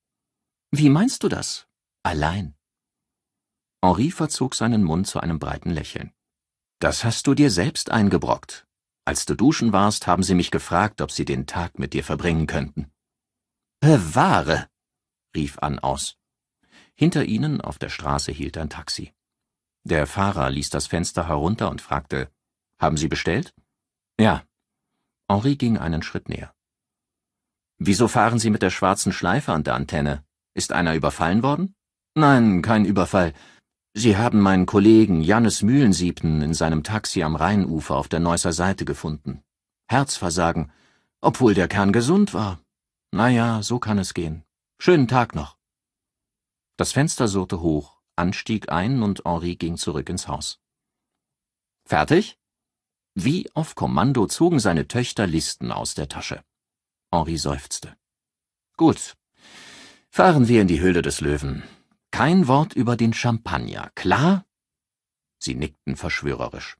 Wie meinst du das? Allein. Henri verzog seinen Mund zu einem breiten Lächeln. Das hast du dir selbst eingebrockt. Als du duschen warst, haben sie mich gefragt, ob sie den Tag mit dir verbringen könnten. Bewahre! rief Ann aus. Hinter ihnen auf der Straße hielt ein Taxi. Der Fahrer ließ das Fenster herunter und fragte, Haben Sie bestellt? Ja. Henri ging einen Schritt näher. Wieso fahren Sie mit der schwarzen Schleife an der Antenne? Ist einer überfallen worden? Nein, kein Überfall. Sie haben meinen Kollegen Jannes Mühlensiebten in seinem Taxi am Rheinufer auf der Neusser Seite gefunden. Herzversagen, obwohl der Kern gesund war. Na ja, so kann es gehen. Schönen Tag noch. Das Fenster surrte hoch, Anstieg ein und Henri ging zurück ins Haus. Fertig? Wie auf Kommando zogen seine Töchter Listen aus der Tasche. Henri seufzte. Gut. Fahren wir in die Höhle des Löwen. Kein Wort über den Champagner, klar? Sie nickten verschwörerisch.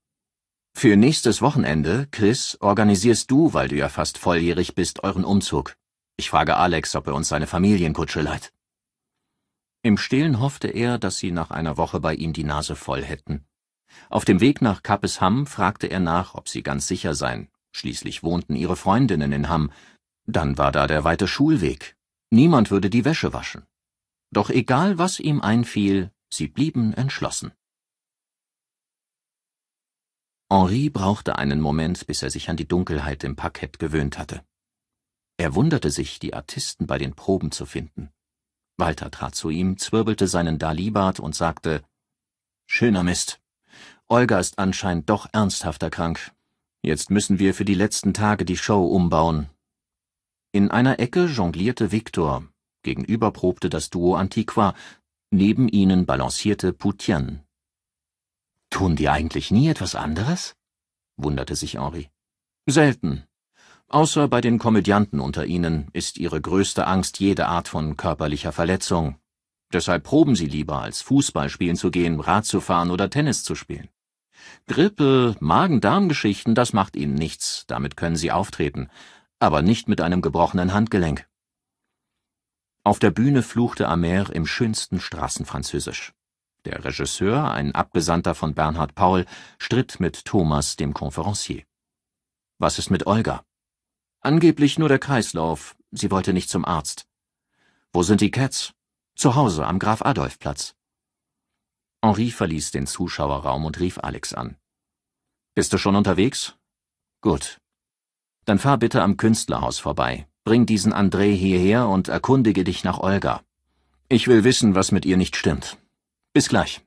Für nächstes Wochenende, Chris, organisierst du, weil du ja fast volljährig bist, euren Umzug. Ich frage Alex, ob er uns seine Familienkutsche leiht. Im Stillen hoffte er, dass sie nach einer Woche bei ihm die Nase voll hätten. Auf dem Weg nach Kappesham fragte er nach, ob sie ganz sicher seien. Schließlich wohnten ihre Freundinnen in Hamm. Dann war da der weite Schulweg. Niemand würde die Wäsche waschen. Doch egal, was ihm einfiel, sie blieben entschlossen. Henri brauchte einen Moment, bis er sich an die Dunkelheit im Parkett gewöhnt hatte. Er wunderte sich, die Artisten bei den Proben zu finden. Walter trat zu ihm, zwirbelte seinen Dalibart und sagte, »Schöner Mist. Olga ist anscheinend doch ernsthafter krank. Jetzt müssen wir für die letzten Tage die Show umbauen.« In einer Ecke jonglierte Viktor, gegenüber probte das Duo Antiqua, neben ihnen balancierte Poutien. »Tun die eigentlich nie etwas anderes?« wunderte sich Henri. »Selten. Außer bei den Komödianten unter ihnen ist ihre größte Angst jede Art von körperlicher Verletzung. Deshalb proben sie lieber, als Fußball spielen zu gehen, Rad zu fahren oder Tennis zu spielen. Grippe, Magen-Darm-Geschichten, das macht ihnen nichts, damit können sie auftreten, aber nicht mit einem gebrochenen Handgelenk. Auf der Bühne fluchte Amer im schönsten Straßenfranzösisch. Der Regisseur, ein Abgesandter von Bernhard Paul, stritt mit Thomas, dem Konferencier. Was ist mit Olga? Angeblich nur der Kreislauf. Sie wollte nicht zum Arzt. Wo sind die Cats? Zu Hause am Graf Adolf Platz. Henri verließ den Zuschauerraum und rief Alex an. Bist du schon unterwegs? Gut. Dann fahr bitte am Künstlerhaus vorbei. Bring diesen André hierher und erkundige dich nach Olga. Ich will wissen, was mit ihr nicht stimmt. Bis gleich.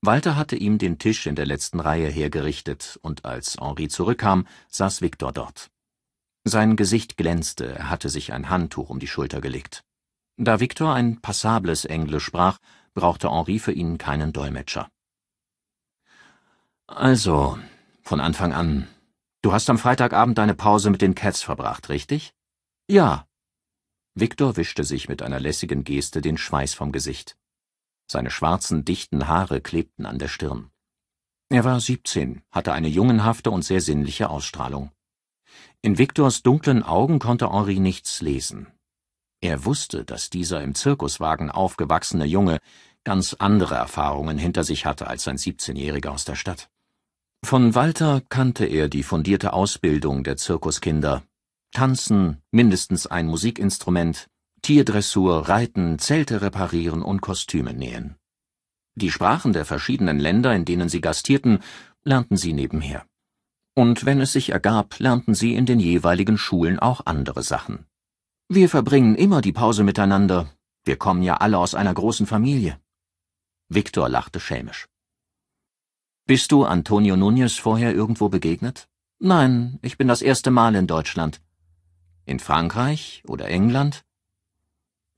Walter hatte ihm den Tisch in der letzten Reihe hergerichtet, und als Henri zurückkam, saß Victor dort. Sein Gesicht glänzte, er hatte sich ein Handtuch um die Schulter gelegt. Da Viktor ein passables Englisch sprach, brauchte Henri für ihn keinen Dolmetscher. Also, von Anfang an, du hast am Freitagabend deine Pause mit den Cats verbracht, richtig? Ja. Viktor wischte sich mit einer lässigen Geste den Schweiß vom Gesicht. Seine schwarzen, dichten Haare klebten an der Stirn. Er war siebzehn, hatte eine jungenhafte und sehr sinnliche Ausstrahlung. In Viktors dunklen Augen konnte Henri nichts lesen. Er wusste, dass dieser im Zirkuswagen aufgewachsene Junge ganz andere Erfahrungen hinter sich hatte als sein 17-Jähriger aus der Stadt. Von Walter kannte er die fundierte Ausbildung der Zirkuskinder. Tanzen, mindestens ein Musikinstrument, Tierdressur, Reiten, Zelte reparieren und Kostüme nähen. Die Sprachen der verschiedenen Länder, in denen sie gastierten, lernten sie nebenher und wenn es sich ergab, lernten sie in den jeweiligen Schulen auch andere Sachen. Wir verbringen immer die Pause miteinander, wir kommen ja alle aus einer großen Familie. Viktor lachte schelmisch. Bist du Antonio Nunez vorher irgendwo begegnet? Nein, ich bin das erste Mal in Deutschland. In Frankreich oder England?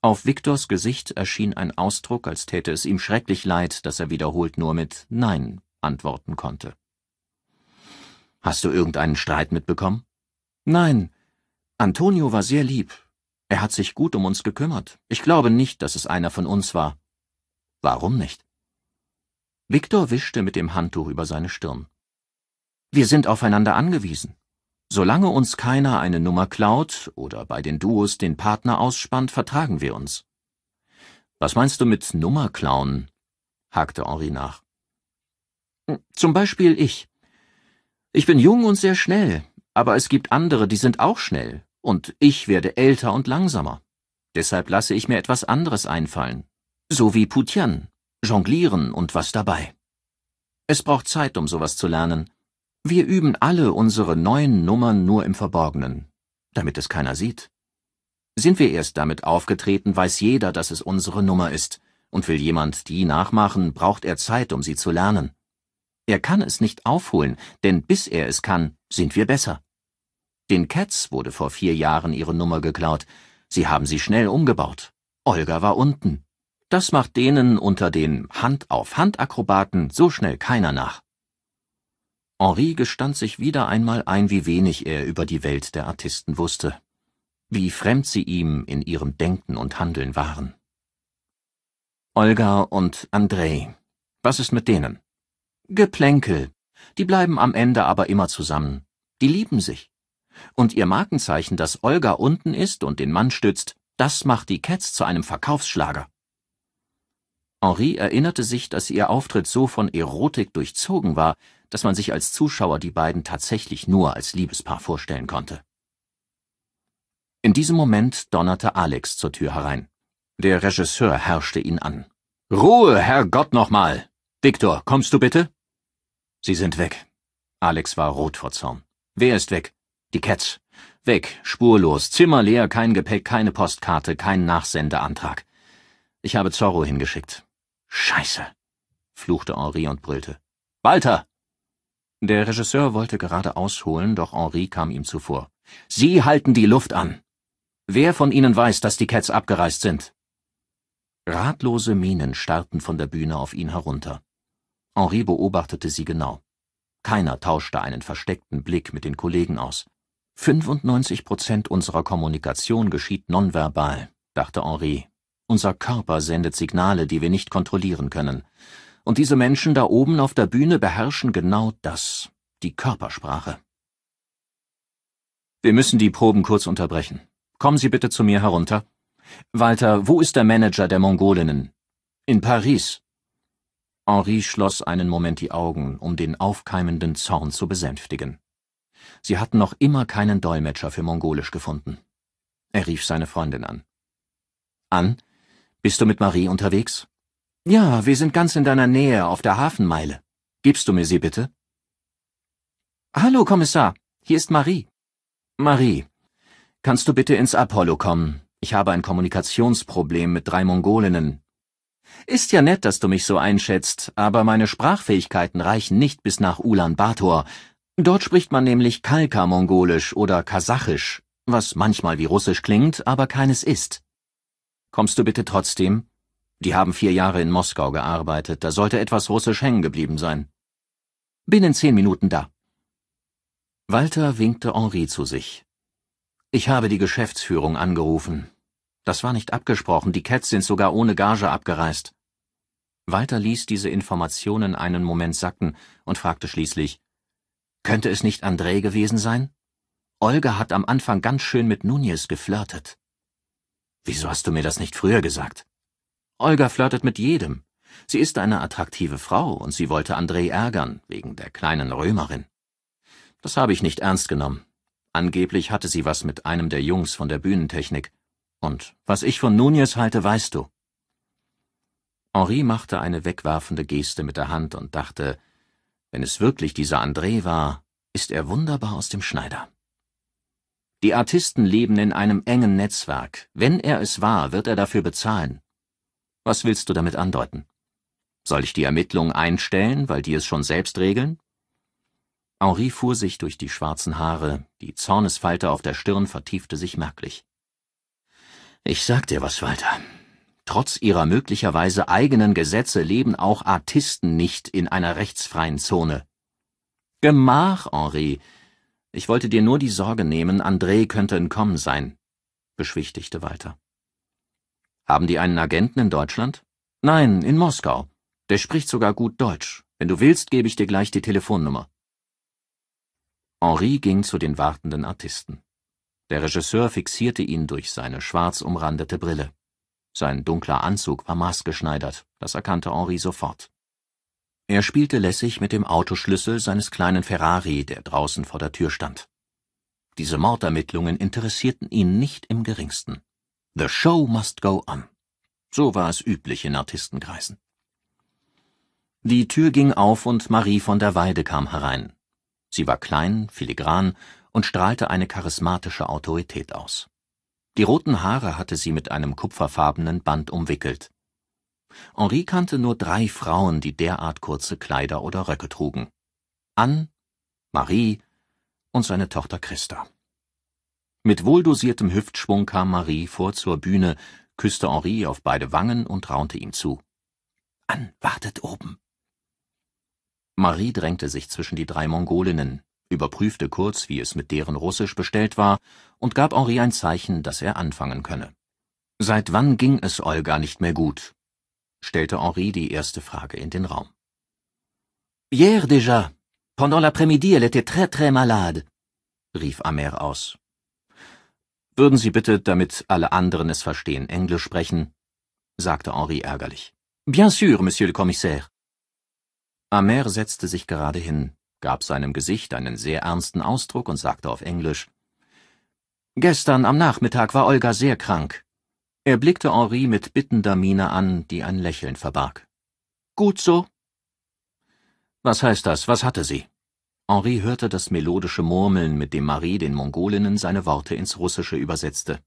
Auf Viktors Gesicht erschien ein Ausdruck, als täte es ihm schrecklich leid, dass er wiederholt nur mit Nein antworten konnte. Hast du irgendeinen Streit mitbekommen? Nein. Antonio war sehr lieb. Er hat sich gut um uns gekümmert. Ich glaube nicht, dass es einer von uns war. Warum nicht? Victor wischte mit dem Handtuch über seine Stirn. Wir sind aufeinander angewiesen. Solange uns keiner eine Nummer klaut oder bei den Duos den Partner ausspannt, vertragen wir uns. Was meinst du mit Nummer klauen? hakte Henri nach. Hm, zum Beispiel ich. Ich bin jung und sehr schnell, aber es gibt andere, die sind auch schnell, und ich werde älter und langsamer. Deshalb lasse ich mir etwas anderes einfallen. So wie Putian, jonglieren und was dabei. Es braucht Zeit, um sowas zu lernen. Wir üben alle unsere neuen Nummern nur im Verborgenen, damit es keiner sieht. Sind wir erst damit aufgetreten, weiß jeder, dass es unsere Nummer ist, und will jemand die nachmachen, braucht er Zeit, um sie zu lernen. Er kann es nicht aufholen, denn bis er es kann, sind wir besser. Den Cats wurde vor vier Jahren ihre Nummer geklaut. Sie haben sie schnell umgebaut. Olga war unten. Das macht denen unter den Hand-auf-Hand-Akrobaten so schnell keiner nach. Henri gestand sich wieder einmal ein, wie wenig er über die Welt der Artisten wusste, wie fremd sie ihm in ihrem Denken und Handeln waren. Olga und Andrei, was ist mit denen? Geplänkel. Die bleiben am Ende aber immer zusammen. Die lieben sich. Und ihr Markenzeichen, dass Olga unten ist und den Mann stützt, das macht die Cats zu einem Verkaufsschlager. Henri erinnerte sich, dass ihr Auftritt so von Erotik durchzogen war, dass man sich als Zuschauer die beiden tatsächlich nur als Liebespaar vorstellen konnte. In diesem Moment donnerte Alex zur Tür herein. Der Regisseur herrschte ihn an. Ruhe, Herrgott nochmal! Viktor, kommst du bitte? Sie sind weg. Alex war rot vor Zorn. Wer ist weg? Die Cats. Weg, spurlos, Zimmer leer, kein Gepäck, keine Postkarte, kein Nachsendeantrag. Ich habe Zorro hingeschickt. Scheiße, fluchte Henri und brüllte. Walter! Der Regisseur wollte gerade ausholen, doch Henri kam ihm zuvor. Sie halten die Luft an. Wer von Ihnen weiß, dass die Cats abgereist sind? Ratlose Minen starrten von der Bühne auf ihn herunter. Henri beobachtete sie genau. Keiner tauschte einen versteckten Blick mit den Kollegen aus. 95 Prozent unserer Kommunikation geschieht nonverbal, dachte Henri. Unser Körper sendet Signale, die wir nicht kontrollieren können. Und diese Menschen da oben auf der Bühne beherrschen genau das, die Körpersprache. Wir müssen die Proben kurz unterbrechen. Kommen Sie bitte zu mir herunter. Walter, wo ist der Manager der Mongolinnen? In Paris. Henri schloss einen Moment die Augen, um den aufkeimenden Zorn zu besänftigen. Sie hatten noch immer keinen Dolmetscher für Mongolisch gefunden. Er rief seine Freundin an. An, bist du mit Marie unterwegs? Ja, wir sind ganz in deiner Nähe auf der Hafenmeile. Gibst du mir sie bitte? Hallo, Kommissar, hier ist Marie. Marie, kannst du bitte ins Apollo kommen? Ich habe ein Kommunikationsproblem mit drei Mongolinnen, ist ja nett, dass du mich so einschätzt, aber meine Sprachfähigkeiten reichen nicht bis nach Ulaanbaatar. Dort spricht man nämlich Kalka-Mongolisch oder Kasachisch, was manchmal wie Russisch klingt, aber keines ist. Kommst du bitte trotzdem? Die haben vier Jahre in Moskau gearbeitet, da sollte etwas Russisch hängen geblieben sein. Bin in zehn Minuten da. Walter winkte Henri zu sich. Ich habe die Geschäftsführung angerufen. Das war nicht abgesprochen, die Cats sind sogar ohne Gage abgereist. Walter ließ diese Informationen einen Moment sacken und fragte schließlich, könnte es nicht André gewesen sein? Olga hat am Anfang ganz schön mit Nunez geflirtet. Wieso hast du mir das nicht früher gesagt? Olga flirtet mit jedem. Sie ist eine attraktive Frau und sie wollte André ärgern, wegen der kleinen Römerin. Das habe ich nicht ernst genommen. Angeblich hatte sie was mit einem der Jungs von der Bühnentechnik. Und was ich von Nunez halte, weißt du. Henri machte eine wegwerfende Geste mit der Hand und dachte, wenn es wirklich dieser André war, ist er wunderbar aus dem Schneider. Die Artisten leben in einem engen Netzwerk. Wenn er es war, wird er dafür bezahlen. Was willst du damit andeuten? Soll ich die Ermittlungen einstellen, weil die es schon selbst regeln? Henri fuhr sich durch die schwarzen Haare, die Zornesfalte auf der Stirn vertiefte sich merklich. Ich sag dir was, Walter. Trotz ihrer möglicherweise eigenen Gesetze leben auch Artisten nicht in einer rechtsfreien Zone. Gemach, Henri. Ich wollte dir nur die Sorge nehmen, André könnte entkommen sein, beschwichtigte Walter. Haben die einen Agenten in Deutschland? Nein, in Moskau. Der spricht sogar gut Deutsch. Wenn du willst, gebe ich dir gleich die Telefonnummer. Henri ging zu den wartenden Artisten. Der Regisseur fixierte ihn durch seine schwarz umrandete Brille. Sein dunkler Anzug war maßgeschneidert, das erkannte Henri sofort. Er spielte lässig mit dem Autoschlüssel seines kleinen Ferrari, der draußen vor der Tür stand. Diese Mordermittlungen interessierten ihn nicht im geringsten. The show must go on. So war es üblich in Artistenkreisen. Die Tür ging auf und Marie von der Weide kam herein. Sie war klein, filigran und strahlte eine charismatische Autorität aus. Die roten Haare hatte sie mit einem kupferfarbenen Band umwickelt. Henri kannte nur drei Frauen, die derart kurze Kleider oder Röcke trugen. Anne, Marie und seine Tochter Christa. Mit wohldosiertem Hüftschwung kam Marie vor zur Bühne, küsste Henri auf beide Wangen und raunte ihm zu. Anne wartet oben. Marie drängte sich zwischen die drei Mongolinnen, überprüfte kurz, wie es mit deren Russisch bestellt war, und gab Henri ein Zeichen, dass er anfangen könne. Seit wann ging es Olga nicht mehr gut? stellte Henri die erste Frage in den Raum. Hier déjà. Pendant l'après-midi, elle était très très malade, rief Amer aus. Würden Sie bitte, damit alle anderen es verstehen, Englisch sprechen, sagte Henri ärgerlich. Bien sûr, Monsieur le Commissaire. Amer setzte sich gerade hin, gab seinem Gesicht einen sehr ernsten Ausdruck und sagte auf Englisch Gestern am Nachmittag war Olga sehr krank. Er blickte Henri mit bittender Miene an, die ein Lächeln verbarg. Gut so? Was heißt das? Was hatte sie? Henri hörte das melodische Murmeln, mit dem Marie den Mongolinnen seine Worte ins Russische übersetzte.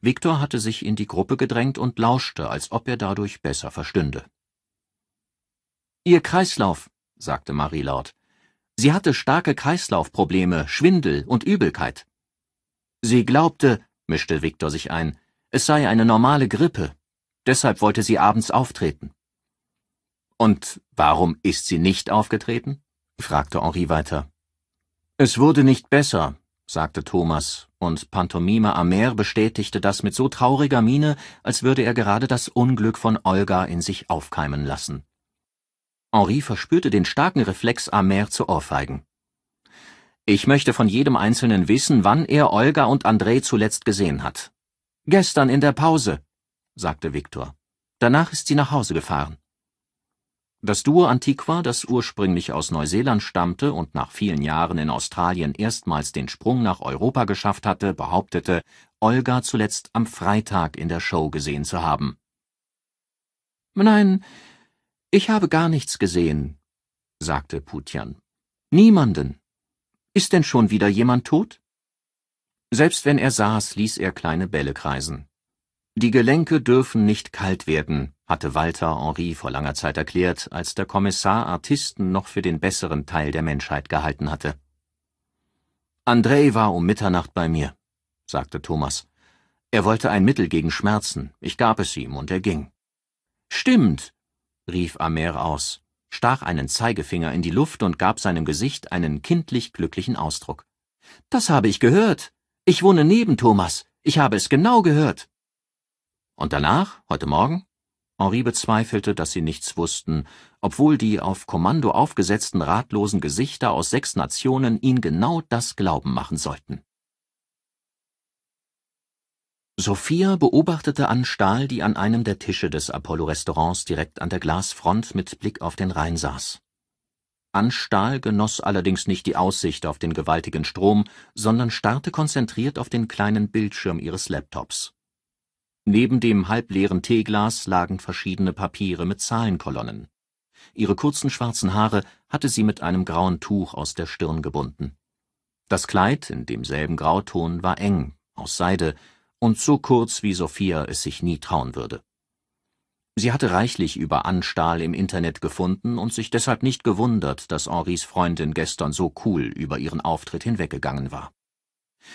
Viktor hatte sich in die Gruppe gedrängt und lauschte, als ob er dadurch besser verstünde. Ihr Kreislauf, sagte Marie laut. Sie hatte starke Kreislaufprobleme, Schwindel und Übelkeit. Sie glaubte, mischte Viktor sich ein, es sei eine normale Grippe. Deshalb wollte sie abends auftreten. Und warum ist sie nicht aufgetreten? fragte Henri weiter. Es wurde nicht besser, sagte Thomas, und Pantomime Amer bestätigte das mit so trauriger Miene, als würde er gerade das Unglück von Olga in sich aufkeimen lassen. Henri verspürte den starken Reflex, Amer zu ohrfeigen. Ich möchte von jedem Einzelnen wissen, wann er Olga und André zuletzt gesehen hat. Gestern in der Pause, sagte Viktor. Danach ist sie nach Hause gefahren. Das Duo Antiqua, das ursprünglich aus Neuseeland stammte und nach vielen Jahren in Australien erstmals den Sprung nach Europa geschafft hatte, behauptete, Olga zuletzt am Freitag in der Show gesehen zu haben. Nein, ich habe gar nichts gesehen, sagte Putjan. Niemanden. Ist denn schon wieder jemand tot? Selbst wenn er saß, ließ er kleine Bälle kreisen. Die Gelenke dürfen nicht kalt werden, hatte Walter Henri vor langer Zeit erklärt, als der Kommissar Artisten noch für den besseren Teil der Menschheit gehalten hatte. André war um Mitternacht bei mir, sagte Thomas. Er wollte ein Mittel gegen Schmerzen, ich gab es ihm und er ging. Stimmt, rief Amer aus, stach einen Zeigefinger in die Luft und gab seinem Gesicht einen kindlich glücklichen Ausdruck. Das habe ich gehört. Ich wohne neben Thomas. Ich habe es genau gehört. Und danach, heute Morgen? Henri bezweifelte, dass sie nichts wussten, obwohl die auf Kommando aufgesetzten ratlosen Gesichter aus sechs Nationen ihn genau das glauben machen sollten. Sophia beobachtete Ann Stahl, die an einem der Tische des Apollo-Restaurants direkt an der Glasfront mit Blick auf den Rhein saß. Ann Stahl genoss allerdings nicht die Aussicht auf den gewaltigen Strom, sondern starrte konzentriert auf den kleinen Bildschirm ihres Laptops. Neben dem halbleeren Teeglas lagen verschiedene Papiere mit Zahlenkolonnen. Ihre kurzen schwarzen Haare hatte sie mit einem grauen Tuch aus der Stirn gebunden. Das Kleid in demselben Grauton war eng, aus Seide, und so kurz, wie Sophia es sich nie trauen würde. Sie hatte reichlich über Anstahl im Internet gefunden und sich deshalb nicht gewundert, dass Henris Freundin gestern so cool über ihren Auftritt hinweggegangen war.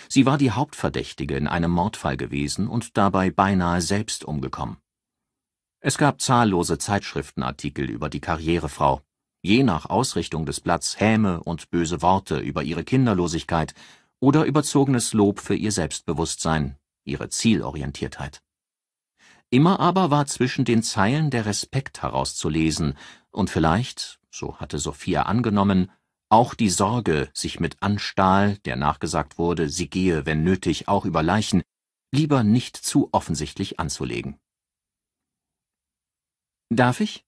Sie war die Hauptverdächtige in einem Mordfall gewesen und dabei beinahe selbst umgekommen. Es gab zahllose Zeitschriftenartikel über die Karrierefrau, je nach Ausrichtung des Blatts Häme und böse Worte über ihre Kinderlosigkeit oder überzogenes Lob für ihr Selbstbewusstsein, ihre Zielorientiertheit. Immer aber war zwischen den Zeilen der Respekt herauszulesen und vielleicht, so hatte Sophia angenommen, auch die Sorge, sich mit Anstahl, der nachgesagt wurde, sie gehe, wenn nötig, auch über Leichen, lieber nicht zu offensichtlich anzulegen. Darf ich?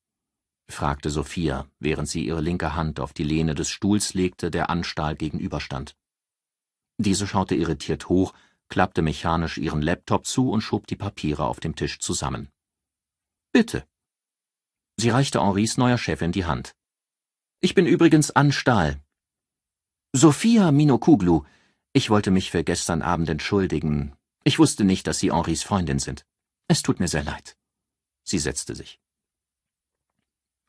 fragte Sophia, während sie ihre linke Hand auf die Lehne des Stuhls legte, der Anstahl gegenüberstand. Diese schaute irritiert hoch, klappte mechanisch ihren Laptop zu und schob die Papiere auf dem Tisch zusammen. Bitte. Sie reichte Henris neuer Chefin die Hand. Ich bin übrigens Ann Stahl. Sophia Minokuglu. Ich wollte mich für gestern Abend entschuldigen. Ich wusste nicht, dass Sie Henris Freundin sind. Es tut mir sehr leid. Sie setzte sich.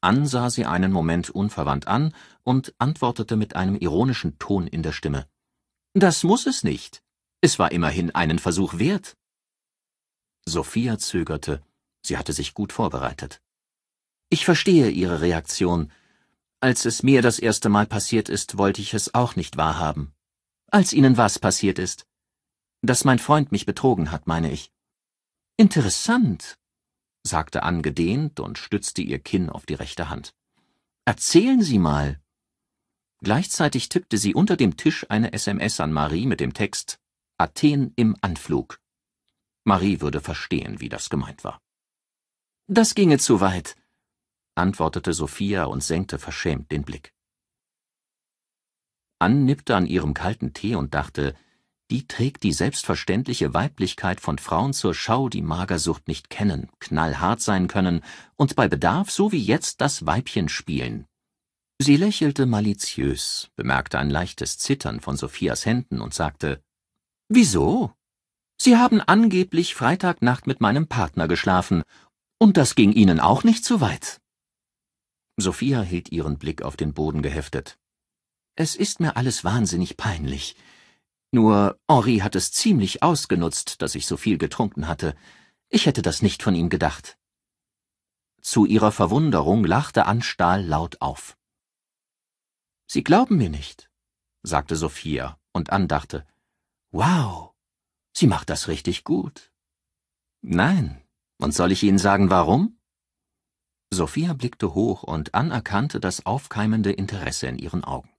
Ann sah sie einen Moment unverwandt an und antwortete mit einem ironischen Ton in der Stimme. Das muss es nicht. Es war immerhin einen Versuch wert. Sophia zögerte. Sie hatte sich gut vorbereitet. Ich verstehe Ihre Reaktion. Als es mir das erste Mal passiert ist, wollte ich es auch nicht wahrhaben. Als Ihnen was passiert ist? Dass mein Freund mich betrogen hat, meine ich. Interessant, sagte angedehnt und stützte ihr Kinn auf die rechte Hand. Erzählen Sie mal. Gleichzeitig tippte sie unter dem Tisch eine SMS an Marie mit dem Text Athen im Anflug. Marie würde verstehen, wie das gemeint war. Das ginge zu weit, antwortete Sophia und senkte verschämt den Blick. Ann nippte an ihrem kalten Tee und dachte, die trägt die selbstverständliche Weiblichkeit von Frauen zur Schau, die Magersucht nicht kennen, knallhart sein können und bei Bedarf so wie jetzt das Weibchen spielen. Sie lächelte maliziös, bemerkte ein leichtes Zittern von Sophias Händen und sagte Wieso? Sie haben angeblich Freitagnacht mit meinem Partner geschlafen, und das ging Ihnen auch nicht so weit. Sophia hielt ihren Blick auf den Boden geheftet. Es ist mir alles wahnsinnig peinlich. Nur Henri hat es ziemlich ausgenutzt, dass ich so viel getrunken hatte. Ich hätte das nicht von ihm gedacht. Zu ihrer Verwunderung lachte Anstahl laut auf. Sie glauben mir nicht, sagte Sophia und andachte. Wow, sie macht das richtig gut. Nein, und soll ich Ihnen sagen, warum? Sophia blickte hoch und anerkannte das aufkeimende Interesse in ihren Augen.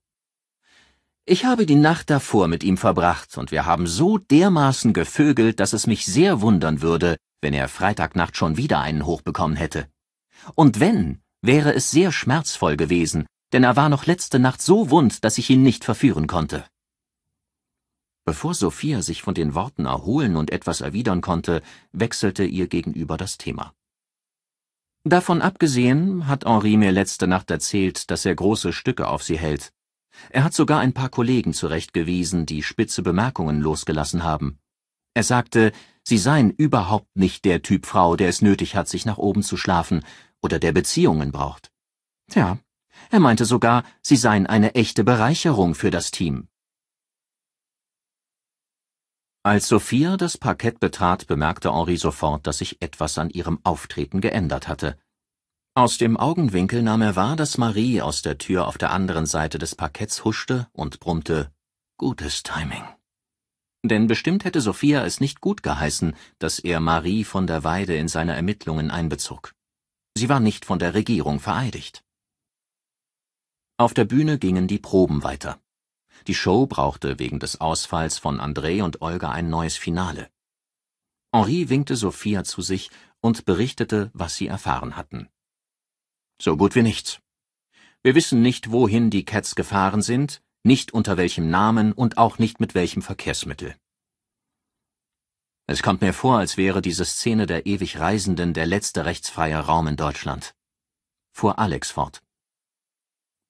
Ich habe die Nacht davor mit ihm verbracht, und wir haben so dermaßen gevögelt, dass es mich sehr wundern würde, wenn er Freitagnacht schon wieder einen hochbekommen hätte. Und wenn, wäre es sehr schmerzvoll gewesen, denn er war noch letzte Nacht so wund, dass ich ihn nicht verführen konnte. Bevor Sophia sich von den Worten erholen und etwas erwidern konnte, wechselte ihr gegenüber das Thema. Davon abgesehen hat Henri mir letzte Nacht erzählt, dass er große Stücke auf sie hält. Er hat sogar ein paar Kollegen zurechtgewiesen, die spitze Bemerkungen losgelassen haben. Er sagte, sie seien überhaupt nicht der Typ Frau, der es nötig hat, sich nach oben zu schlafen oder der Beziehungen braucht. Tja, er meinte sogar, sie seien eine echte Bereicherung für das Team. Als Sophia das Parkett betrat, bemerkte Henri sofort, dass sich etwas an ihrem Auftreten geändert hatte. Aus dem Augenwinkel nahm er wahr, dass Marie aus der Tür auf der anderen Seite des Parketts huschte und brummte Gutes Timing. Denn bestimmt hätte Sophia es nicht gut geheißen, dass er Marie von der Weide in seine Ermittlungen einbezog. Sie war nicht von der Regierung vereidigt. Auf der Bühne gingen die Proben weiter. Die Show brauchte wegen des Ausfalls von André und Olga ein neues Finale. Henri winkte Sophia zu sich und berichtete, was sie erfahren hatten. So gut wie nichts. Wir wissen nicht, wohin die Cats gefahren sind, nicht unter welchem Namen und auch nicht mit welchem Verkehrsmittel. Es kommt mir vor, als wäre diese Szene der ewig Reisenden der letzte rechtsfreie Raum in Deutschland. Fuhr Alex fort.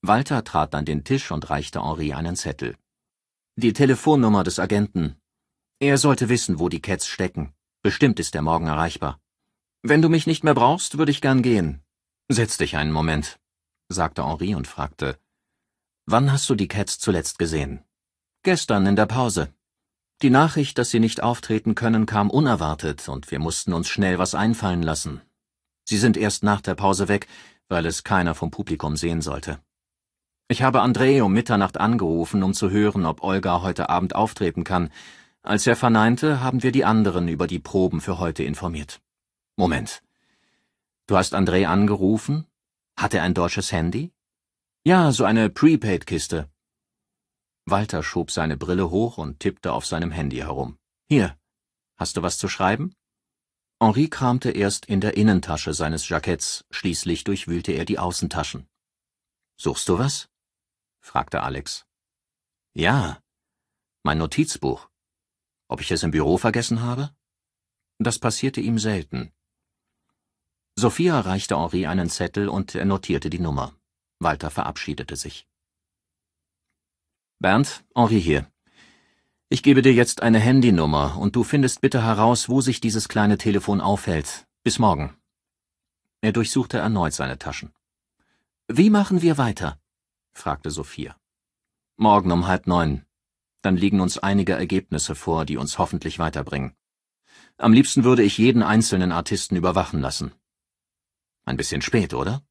Walter trat an den Tisch und reichte Henri einen Zettel. Die Telefonnummer des Agenten. Er sollte wissen, wo die Cats stecken. Bestimmt ist er morgen erreichbar. Wenn du mich nicht mehr brauchst, würde ich gern gehen. Setz dich einen Moment, sagte Henri und fragte. Wann hast du die Cats zuletzt gesehen? Gestern in der Pause. Die Nachricht, dass sie nicht auftreten können, kam unerwartet, und wir mussten uns schnell was einfallen lassen. Sie sind erst nach der Pause weg, weil es keiner vom Publikum sehen sollte. Ich habe André um Mitternacht angerufen, um zu hören, ob Olga heute Abend auftreten kann. Als er verneinte, haben wir die anderen über die Proben für heute informiert. Moment. Du hast André angerufen? Hat er ein deutsches Handy? Ja, so eine Prepaid-Kiste. Walter schob seine Brille hoch und tippte auf seinem Handy herum. Hier, hast du was zu schreiben? Henri kramte erst in der Innentasche seines Jacketts, schließlich durchwühlte er die Außentaschen. Suchst du was? fragte Alex. Ja, mein Notizbuch. Ob ich es im Büro vergessen habe? Das passierte ihm selten. Sophia reichte Henri einen Zettel und er notierte die Nummer. Walter verabschiedete sich. Bernd, Henri hier. Ich gebe dir jetzt eine Handynummer und du findest bitte heraus, wo sich dieses kleine Telefon aufhält. Bis morgen. Er durchsuchte erneut seine Taschen. Wie machen wir weiter? fragte Sophia. Morgen um halb neun. Dann liegen uns einige Ergebnisse vor, die uns hoffentlich weiterbringen. Am liebsten würde ich jeden einzelnen Artisten überwachen lassen. Ein bisschen spät, oder?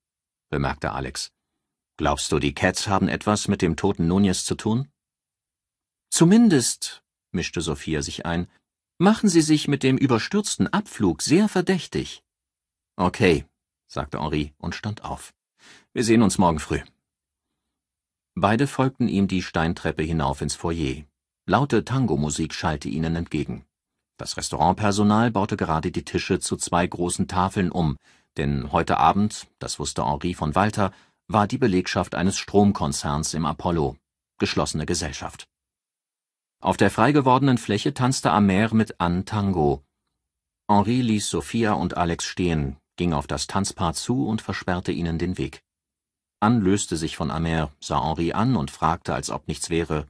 bemerkte Alex. Glaubst du, die Cats haben etwas mit dem toten Nunez zu tun? Zumindest, mischte Sophia sich ein, machen sie sich mit dem überstürzten Abflug sehr verdächtig. Okay, sagte Henri und stand auf. Wir sehen uns morgen früh. Beide folgten ihm die Steintreppe hinauf ins Foyer. Laute Tango-Musik schallte ihnen entgegen. Das Restaurantpersonal baute gerade die Tische zu zwei großen Tafeln um, denn heute Abend, das wusste Henri von Walter, war die Belegschaft eines Stromkonzerns im Apollo. Geschlossene Gesellschaft. Auf der freigewordenen Fläche tanzte Amer mit Anne Tango. Henri ließ Sophia und Alex stehen, ging auf das Tanzpaar zu und versperrte ihnen den Weg. Anne löste sich von Amer, sah Henri an und fragte, als ob nichts wäre.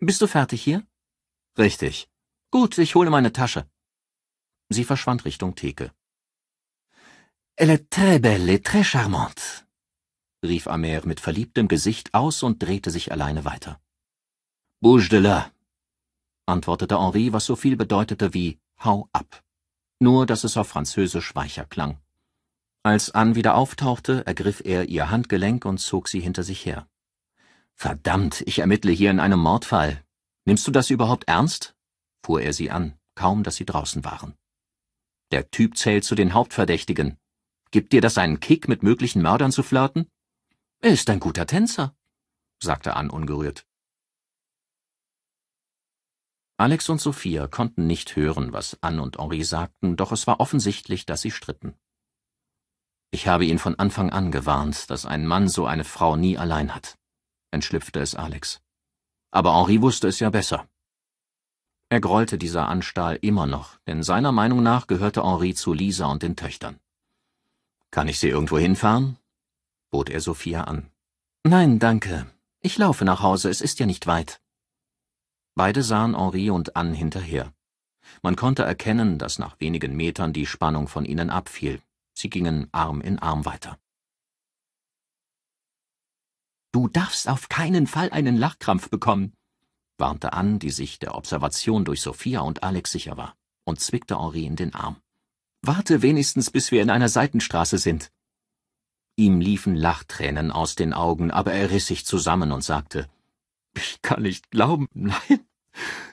Bist du fertig hier? Richtig. Gut, ich hole meine Tasche. Sie verschwand Richtung Theke. Elle est très belle et très charmante, rief Amer mit verliebtem Gesicht aus und drehte sich alleine weiter. Bouge de là, antwortete Henri, was so viel bedeutete wie Hau ab. Nur, dass es auf Französisch weicher klang. Als Ann wieder auftauchte, ergriff er ihr Handgelenk und zog sie hinter sich her. Verdammt, ich ermittle hier in einem Mordfall. Nimmst du das überhaupt ernst? fuhr er sie an, kaum dass sie draußen waren. Der Typ zählt zu den Hauptverdächtigen. Gibt dir das einen Kick, mit möglichen Mördern zu flirten? Er ist ein guter Tänzer, sagte Ann ungerührt. Alex und Sophia konnten nicht hören, was Ann und Henri sagten, doch es war offensichtlich, dass sie stritten. Ich habe ihn von Anfang an gewarnt, dass ein Mann so eine Frau nie allein hat, entschlüpfte es Alex. Aber Henri wusste es ja besser. Er grollte dieser Anstahl immer noch, denn seiner Meinung nach gehörte Henri zu Lisa und den Töchtern. Kann ich sie irgendwo hinfahren? bot er Sophia an. Nein, danke. Ich laufe nach Hause, es ist ja nicht weit. Beide sahen Henri und Anne hinterher. Man konnte erkennen, dass nach wenigen Metern die Spannung von ihnen abfiel. Sie gingen Arm in Arm weiter. Du darfst auf keinen Fall einen Lachkrampf bekommen, warnte Anne, die sich der Observation durch Sophia und Alex sicher war, und zwickte Henri in den Arm. Warte wenigstens, bis wir in einer Seitenstraße sind. Ihm liefen Lachtränen aus den Augen, aber er riss sich zusammen und sagte Ich kann nicht glauben, nein,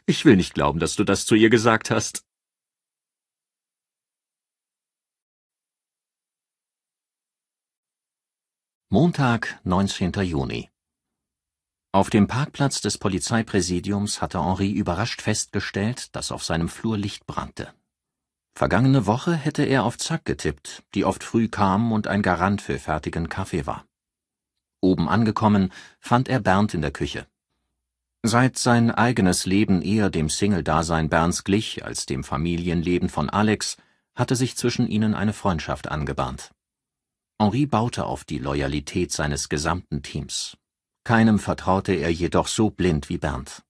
ich will nicht glauben, dass du das zu ihr gesagt hast. Montag, 19. Juni. Auf dem Parkplatz des Polizeipräsidiums hatte Henri überrascht festgestellt, dass auf seinem Flur Licht brannte. Vergangene Woche hätte er auf Zack getippt, die oft früh kam und ein Garant für fertigen Kaffee war. Oben angekommen, fand er Bernd in der Küche. Seit sein eigenes Leben eher dem Single-Dasein Bernds glich als dem Familienleben von Alex, hatte sich zwischen ihnen eine Freundschaft angebahnt. Henri baute auf die Loyalität seines gesamten Teams. Keinem vertraute er jedoch so blind wie Bernd.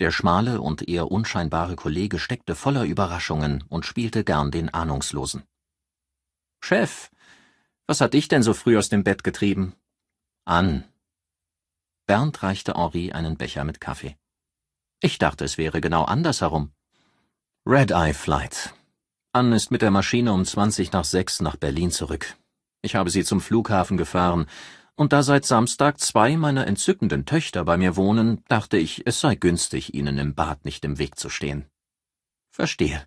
Der schmale und eher unscheinbare Kollege steckte voller Überraschungen und spielte gern den Ahnungslosen. Chef, was hat dich denn so früh aus dem Bett getrieben? An. Bernd reichte Henri einen Becher mit Kaffee. Ich dachte, es wäre genau andersherum. Red Eye Flight. Ann ist mit der Maschine um zwanzig nach sechs nach Berlin zurück. Ich habe sie zum Flughafen gefahren, und da seit Samstag zwei meiner entzückenden Töchter bei mir wohnen, dachte ich, es sei günstig, ihnen im Bad nicht im Weg zu stehen. Verstehe.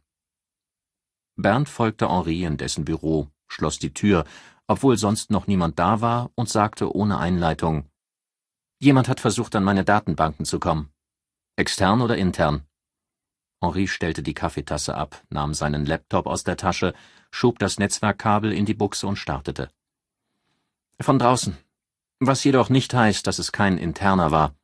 Bernd folgte Henri in dessen Büro, schloss die Tür, obwohl sonst noch niemand da war, und sagte ohne Einleitung Jemand hat versucht, an meine Datenbanken zu kommen. Extern oder intern? Henri stellte die Kaffeetasse ab, nahm seinen Laptop aus der Tasche, schob das Netzwerkkabel in die Buchse und startete. Von draußen. Was jedoch nicht heißt, dass es kein interner war.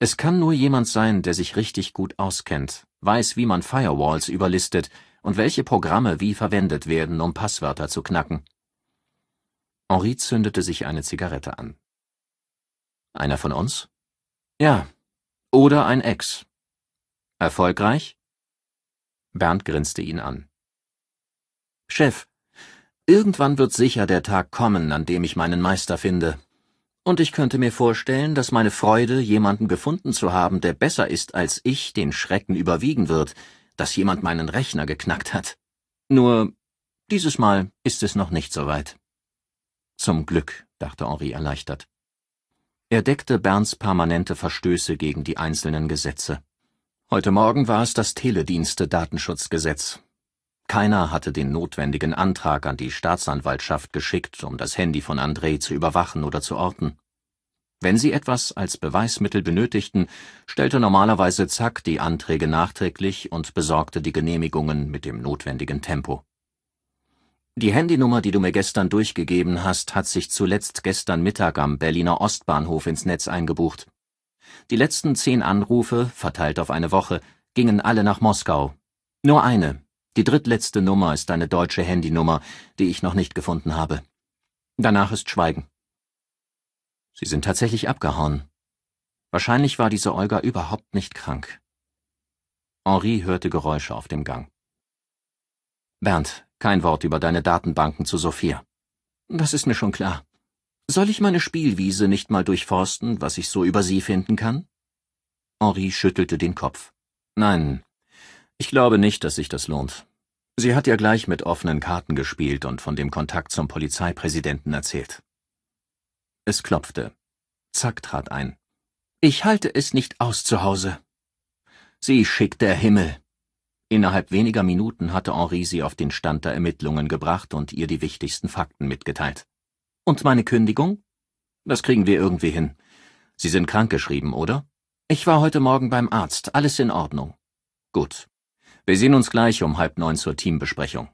Es kann nur jemand sein, der sich richtig gut auskennt, weiß, wie man Firewalls überlistet und welche Programme wie verwendet werden, um Passwörter zu knacken. Henri zündete sich eine Zigarette an. Einer von uns? Ja. Oder ein Ex. Erfolgreich? Bernd grinste ihn an. Chef, irgendwann wird sicher der Tag kommen, an dem ich meinen Meister finde. Und ich könnte mir vorstellen, dass meine Freude, jemanden gefunden zu haben, der besser ist als ich, den Schrecken überwiegen wird, dass jemand meinen Rechner geknackt hat. Nur, dieses Mal ist es noch nicht so weit. Zum Glück, dachte Henri erleichtert. Er deckte Bernds permanente Verstöße gegen die einzelnen Gesetze. Heute Morgen war es das Teledienste-Datenschutzgesetz. Keiner hatte den notwendigen Antrag an die Staatsanwaltschaft geschickt, um das Handy von André zu überwachen oder zu orten. Wenn sie etwas als Beweismittel benötigten, stellte normalerweise Zack die Anträge nachträglich und besorgte die Genehmigungen mit dem notwendigen Tempo. Die Handynummer, die du mir gestern durchgegeben hast, hat sich zuletzt gestern Mittag am Berliner Ostbahnhof ins Netz eingebucht. Die letzten zehn Anrufe, verteilt auf eine Woche, gingen alle nach Moskau. Nur eine, die drittletzte Nummer ist eine deutsche Handynummer, die ich noch nicht gefunden habe. Danach ist Schweigen. Sie sind tatsächlich abgehauen. Wahrscheinlich war diese Olga überhaupt nicht krank. Henri hörte Geräusche auf dem Gang. Bernd, kein Wort über deine Datenbanken zu Sophia. Das ist mir schon klar. Soll ich meine Spielwiese nicht mal durchforsten, was ich so über sie finden kann? Henri schüttelte den Kopf. Nein, ich glaube nicht, dass sich das lohnt. Sie hat ja gleich mit offenen Karten gespielt und von dem Kontakt zum Polizeipräsidenten erzählt. Es klopfte. Zack trat ein. Ich halte es nicht aus zu Hause. Sie schickt der Himmel. Innerhalb weniger Minuten hatte Henri sie auf den Stand der Ermittlungen gebracht und ihr die wichtigsten Fakten mitgeteilt. Und meine Kündigung? Das kriegen wir irgendwie hin. Sie sind krankgeschrieben, oder? Ich war heute Morgen beim Arzt. Alles in Ordnung. Gut. Wir sehen uns gleich um halb neun zur Teambesprechung.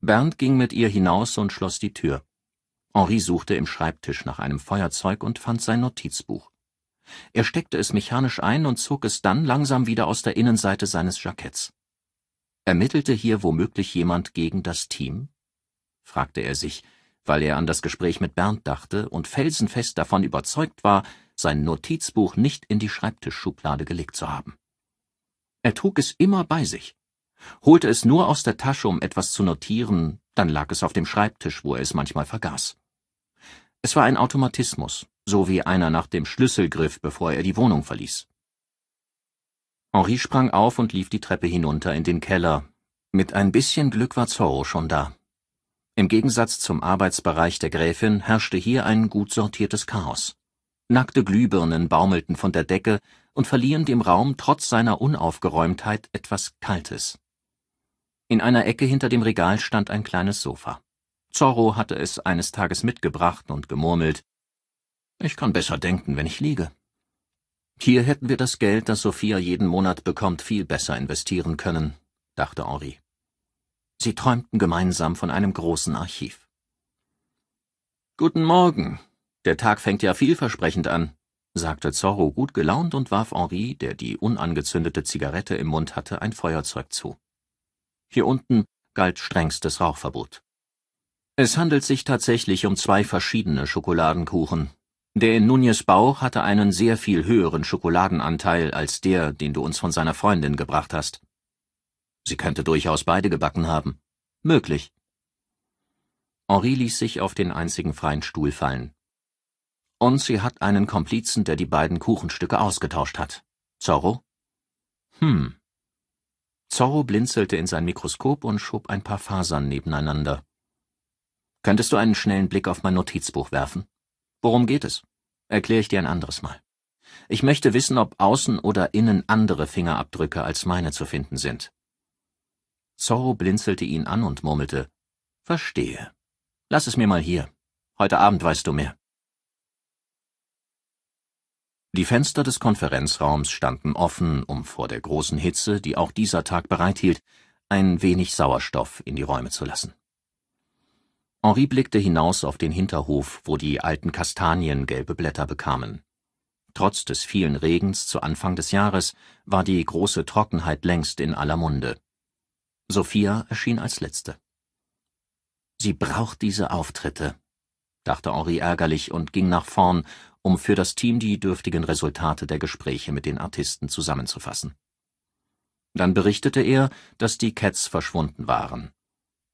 Bernd ging mit ihr hinaus und schloss die Tür. Henri suchte im Schreibtisch nach einem Feuerzeug und fand sein Notizbuch. Er steckte es mechanisch ein und zog es dann langsam wieder aus der Innenseite seines Jacketts. Ermittelte hier womöglich jemand gegen das Team? fragte er sich, weil er an das Gespräch mit Bernd dachte und felsenfest davon überzeugt war, sein Notizbuch nicht in die Schreibtischschublade gelegt zu haben. Er trug es immer bei sich, holte es nur aus der Tasche, um etwas zu notieren, dann lag es auf dem Schreibtisch, wo er es manchmal vergaß. Es war ein Automatismus, so wie einer nach dem Schlüssel griff, bevor er die Wohnung verließ. Henri sprang auf und lief die Treppe hinunter in den Keller. Mit ein bisschen Glück war Zorro schon da. Im Gegensatz zum Arbeitsbereich der Gräfin herrschte hier ein gut sortiertes Chaos. Nackte Glühbirnen baumelten von der Decke und verliehen dem Raum trotz seiner Unaufgeräumtheit etwas Kaltes. In einer Ecke hinter dem Regal stand ein kleines Sofa. Zorro hatte es eines Tages mitgebracht und gemurmelt, ich kann besser denken, wenn ich liege. Hier hätten wir das Geld, das Sophia jeden Monat bekommt, viel besser investieren können, dachte Henri. Sie träumten gemeinsam von einem großen Archiv. Guten Morgen. Der Tag fängt ja vielversprechend an, sagte Zorro gut gelaunt und warf Henri, der die unangezündete Zigarette im Mund hatte, ein Feuerzeug zu. Hier unten galt strengstes Rauchverbot. Es handelt sich tatsächlich um zwei verschiedene Schokoladenkuchen. Der in Nunez Bauch hatte einen sehr viel höheren Schokoladenanteil als der, den du uns von seiner Freundin gebracht hast. Sie könnte durchaus beide gebacken haben. Möglich. Henri ließ sich auf den einzigen freien Stuhl fallen. Und sie hat einen Komplizen, der die beiden Kuchenstücke ausgetauscht hat. Zorro? Hm. Zorro blinzelte in sein Mikroskop und schob ein paar Fasern nebeneinander. Könntest du einen schnellen Blick auf mein Notizbuch werfen? Worum geht es? Erkläre ich dir ein anderes Mal. Ich möchte wissen, ob außen oder innen andere Fingerabdrücke als meine zu finden sind. Zorro blinzelte ihn an und murmelte Verstehe. Lass es mir mal hier. Heute Abend weißt du mehr. Die Fenster des Konferenzraums standen offen, um vor der großen Hitze, die auch dieser Tag bereithielt, ein wenig Sauerstoff in die Räume zu lassen. Henri blickte hinaus auf den Hinterhof, wo die alten Kastanien gelbe Blätter bekamen. Trotz des vielen Regens zu Anfang des Jahres war die große Trockenheit längst in aller Munde. Sophia erschien als Letzte. Sie braucht diese Auftritte, dachte Henri ärgerlich und ging nach vorn, um für das Team die dürftigen Resultate der Gespräche mit den Artisten zusammenzufassen. Dann berichtete er, dass die Cats verschwunden waren.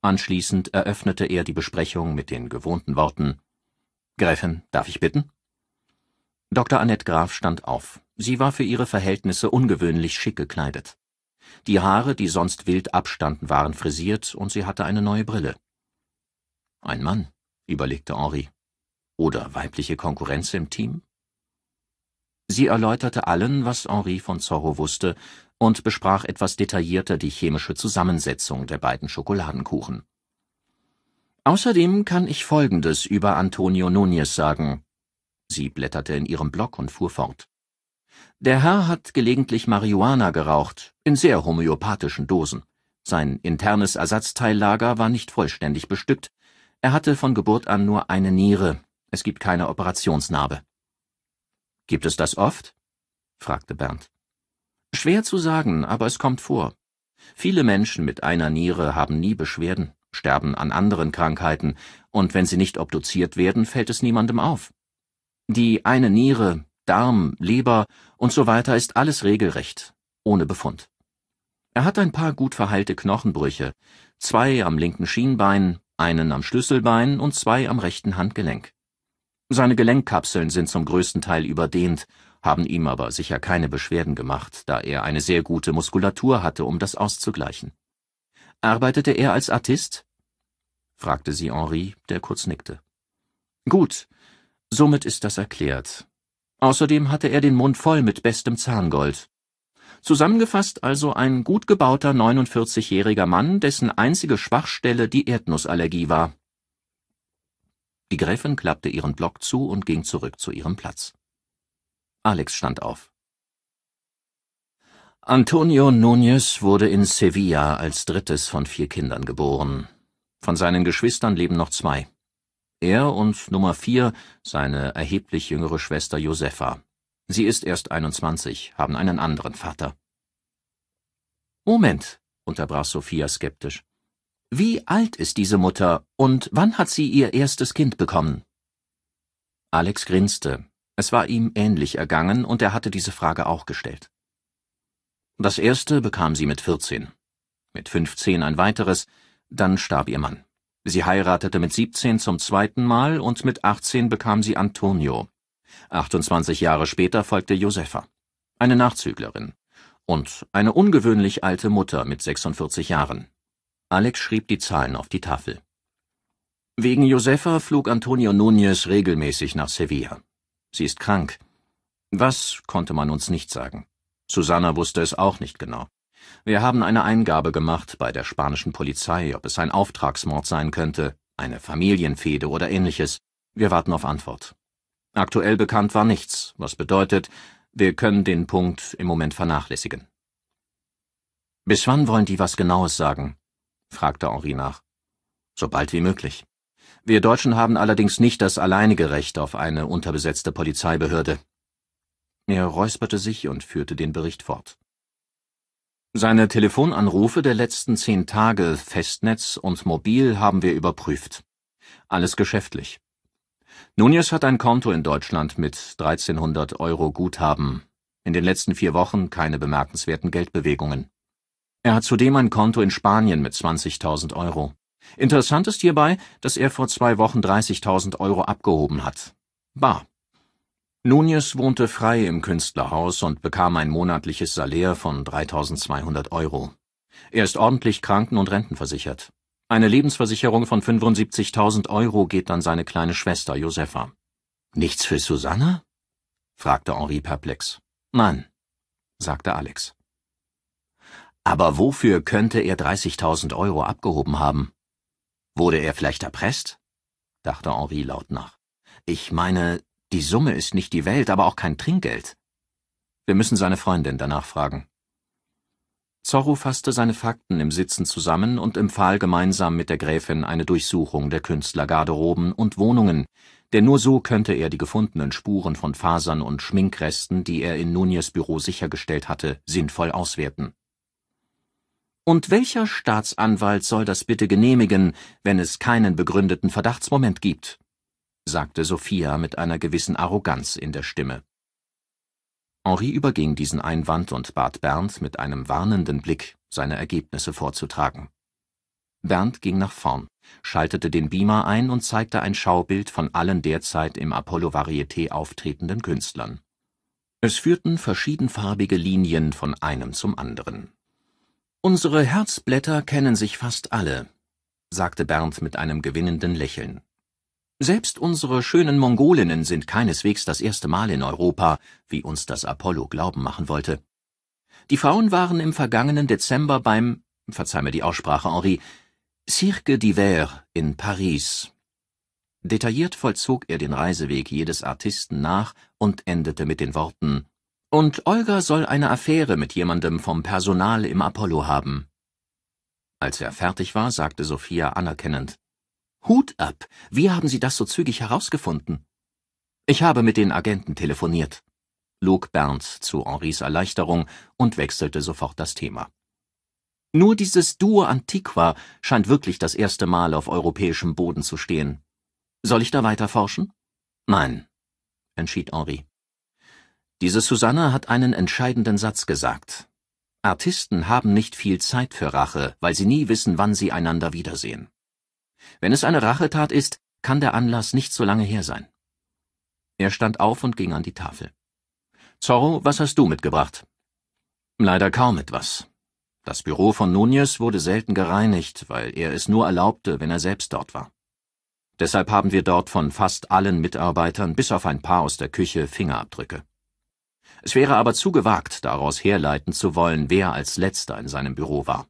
Anschließend eröffnete er die Besprechung mit den gewohnten Worten Gräfin, darf ich bitten? Dr. Annette Graf stand auf. Sie war für ihre Verhältnisse ungewöhnlich schick gekleidet. Die Haare, die sonst wild abstanden, waren frisiert und sie hatte eine neue Brille. Ein Mann, überlegte Henri. Oder weibliche Konkurrenz im Team? Sie erläuterte allen, was Henri von Zorro wusste, und besprach etwas detaillierter die chemische Zusammensetzung der beiden Schokoladenkuchen. Außerdem kann ich Folgendes über Antonio Núñez sagen. Sie blätterte in ihrem Block und fuhr fort. Der Herr hat gelegentlich Marihuana geraucht, in sehr homöopathischen Dosen. Sein internes Ersatzteillager war nicht vollständig bestückt, er hatte von Geburt an nur eine Niere, es gibt keine Operationsnarbe. Gibt es das oft? fragte Bernd. Schwer zu sagen, aber es kommt vor. Viele Menschen mit einer Niere haben nie Beschwerden, sterben an anderen Krankheiten, und wenn sie nicht obduziert werden, fällt es niemandem auf. Die eine Niere, Darm, Leber und so weiter ist alles regelrecht, ohne Befund. Er hat ein paar gut verheilte Knochenbrüche, zwei am linken Schienbein, einen am Schlüsselbein und zwei am rechten Handgelenk. Seine Gelenkkapseln sind zum größten Teil überdehnt, haben ihm aber sicher keine Beschwerden gemacht, da er eine sehr gute Muskulatur hatte, um das auszugleichen. Arbeitete er als Artist? fragte sie Henri, der kurz nickte. Gut, somit ist das erklärt. Außerdem hatte er den Mund voll mit bestem Zahngold, Zusammengefasst also ein gut gebauter 49-jähriger Mann, dessen einzige Schwachstelle die Erdnussallergie war. Die Gräfin klappte ihren Block zu und ging zurück zu ihrem Platz. Alex stand auf. Antonio Núñez wurde in Sevilla als drittes von vier Kindern geboren. Von seinen Geschwistern leben noch zwei. Er und Nummer vier, seine erheblich jüngere Schwester Josefa. Sie ist erst 21, haben einen anderen Vater. Moment, unterbrach Sophia skeptisch. Wie alt ist diese Mutter und wann hat sie ihr erstes Kind bekommen? Alex grinste. Es war ihm ähnlich ergangen und er hatte diese Frage auch gestellt. Das erste bekam sie mit 14. Mit 15 ein weiteres, dann starb ihr Mann. Sie heiratete mit 17 zum zweiten Mal und mit 18 bekam sie Antonio. 28 Jahre später folgte Josefa, eine Nachzüglerin und eine ungewöhnlich alte Mutter mit 46 Jahren. Alex schrieb die Zahlen auf die Tafel. Wegen Josefa flog Antonio Núñez regelmäßig nach Sevilla. Sie ist krank. Was konnte man uns nicht sagen. Susanna wusste es auch nicht genau. Wir haben eine Eingabe gemacht bei der spanischen Polizei, ob es ein Auftragsmord sein könnte, eine Familienfehde oder ähnliches. Wir warten auf Antwort. Aktuell bekannt war nichts, was bedeutet, wir können den Punkt im Moment vernachlässigen. Bis wann wollen die was Genaues sagen? fragte Henri nach. Sobald wie möglich. Wir Deutschen haben allerdings nicht das alleinige Recht auf eine unterbesetzte Polizeibehörde. Er räusperte sich und führte den Bericht fort. Seine Telefonanrufe der letzten zehn Tage, Festnetz und Mobil haben wir überprüft. Alles geschäftlich. Nunez hat ein Konto in Deutschland mit 1300 Euro Guthaben. In den letzten vier Wochen keine bemerkenswerten Geldbewegungen. Er hat zudem ein Konto in Spanien mit 20.000 Euro. Interessant ist hierbei, dass er vor zwei Wochen 30.000 Euro abgehoben hat. Bar. Nunez wohnte frei im Künstlerhaus und bekam ein monatliches Salär von 3.200 Euro. Er ist ordentlich kranken- und rentenversichert. Eine Lebensversicherung von 75.000 Euro geht an seine kleine Schwester Josefa. Nichts für Susanne? fragte Henri perplex. Nein, sagte Alex. Aber wofür könnte er 30.000 Euro abgehoben haben? Wurde er vielleicht erpresst? dachte Henri laut nach. Ich meine, die Summe ist nicht die Welt, aber auch kein Trinkgeld. Wir müssen seine Freundin danach fragen. Zorro fasste seine Fakten im Sitzen zusammen und empfahl gemeinsam mit der Gräfin eine Durchsuchung der Künstlergarderoben und Wohnungen, denn nur so könnte er die gefundenen Spuren von Fasern und Schminkresten, die er in Núñez Büro sichergestellt hatte, sinnvoll auswerten. Und welcher Staatsanwalt soll das bitte genehmigen, wenn es keinen begründeten Verdachtsmoment gibt? sagte Sophia mit einer gewissen Arroganz in der Stimme Henri überging diesen Einwand und bat Bernd mit einem warnenden Blick, seine Ergebnisse vorzutragen. Bernd ging nach vorn, schaltete den Beamer ein und zeigte ein Schaubild von allen derzeit im Apollo-Varieté auftretenden Künstlern. Es führten verschiedenfarbige Linien von einem zum anderen. Unsere Herzblätter kennen sich fast alle, sagte Bernd mit einem gewinnenden Lächeln. Selbst unsere schönen Mongolinnen sind keineswegs das erste Mal in Europa, wie uns das Apollo glauben machen wollte. Die Frauen waren im vergangenen Dezember beim, verzeih mir die Aussprache, Henri, Cirque d'Hiver in Paris. Detailliert vollzog er den Reiseweg jedes Artisten nach und endete mit den Worten Und Olga soll eine Affäre mit jemandem vom Personal im Apollo haben. Als er fertig war, sagte Sophia anerkennend Hut ab. Wie haben Sie das so zügig herausgefunden? Ich habe mit den Agenten telefoniert, log Bernd zu Henris Erleichterung und wechselte sofort das Thema. Nur dieses Duo Antiqua scheint wirklich das erste Mal auf europäischem Boden zu stehen. Soll ich da weiter forschen? Nein, entschied Henri. Diese Susanne hat einen entscheidenden Satz gesagt. Artisten haben nicht viel Zeit für Rache, weil sie nie wissen, wann sie einander wiedersehen. Wenn es eine Rachetat ist, kann der Anlass nicht so lange her sein. Er stand auf und ging an die Tafel. Zorro, was hast du mitgebracht? Leider kaum etwas. Das Büro von Nunez wurde selten gereinigt, weil er es nur erlaubte, wenn er selbst dort war. Deshalb haben wir dort von fast allen Mitarbeitern bis auf ein paar aus der Küche Fingerabdrücke. Es wäre aber zu gewagt, daraus herleiten zu wollen, wer als letzter in seinem Büro war.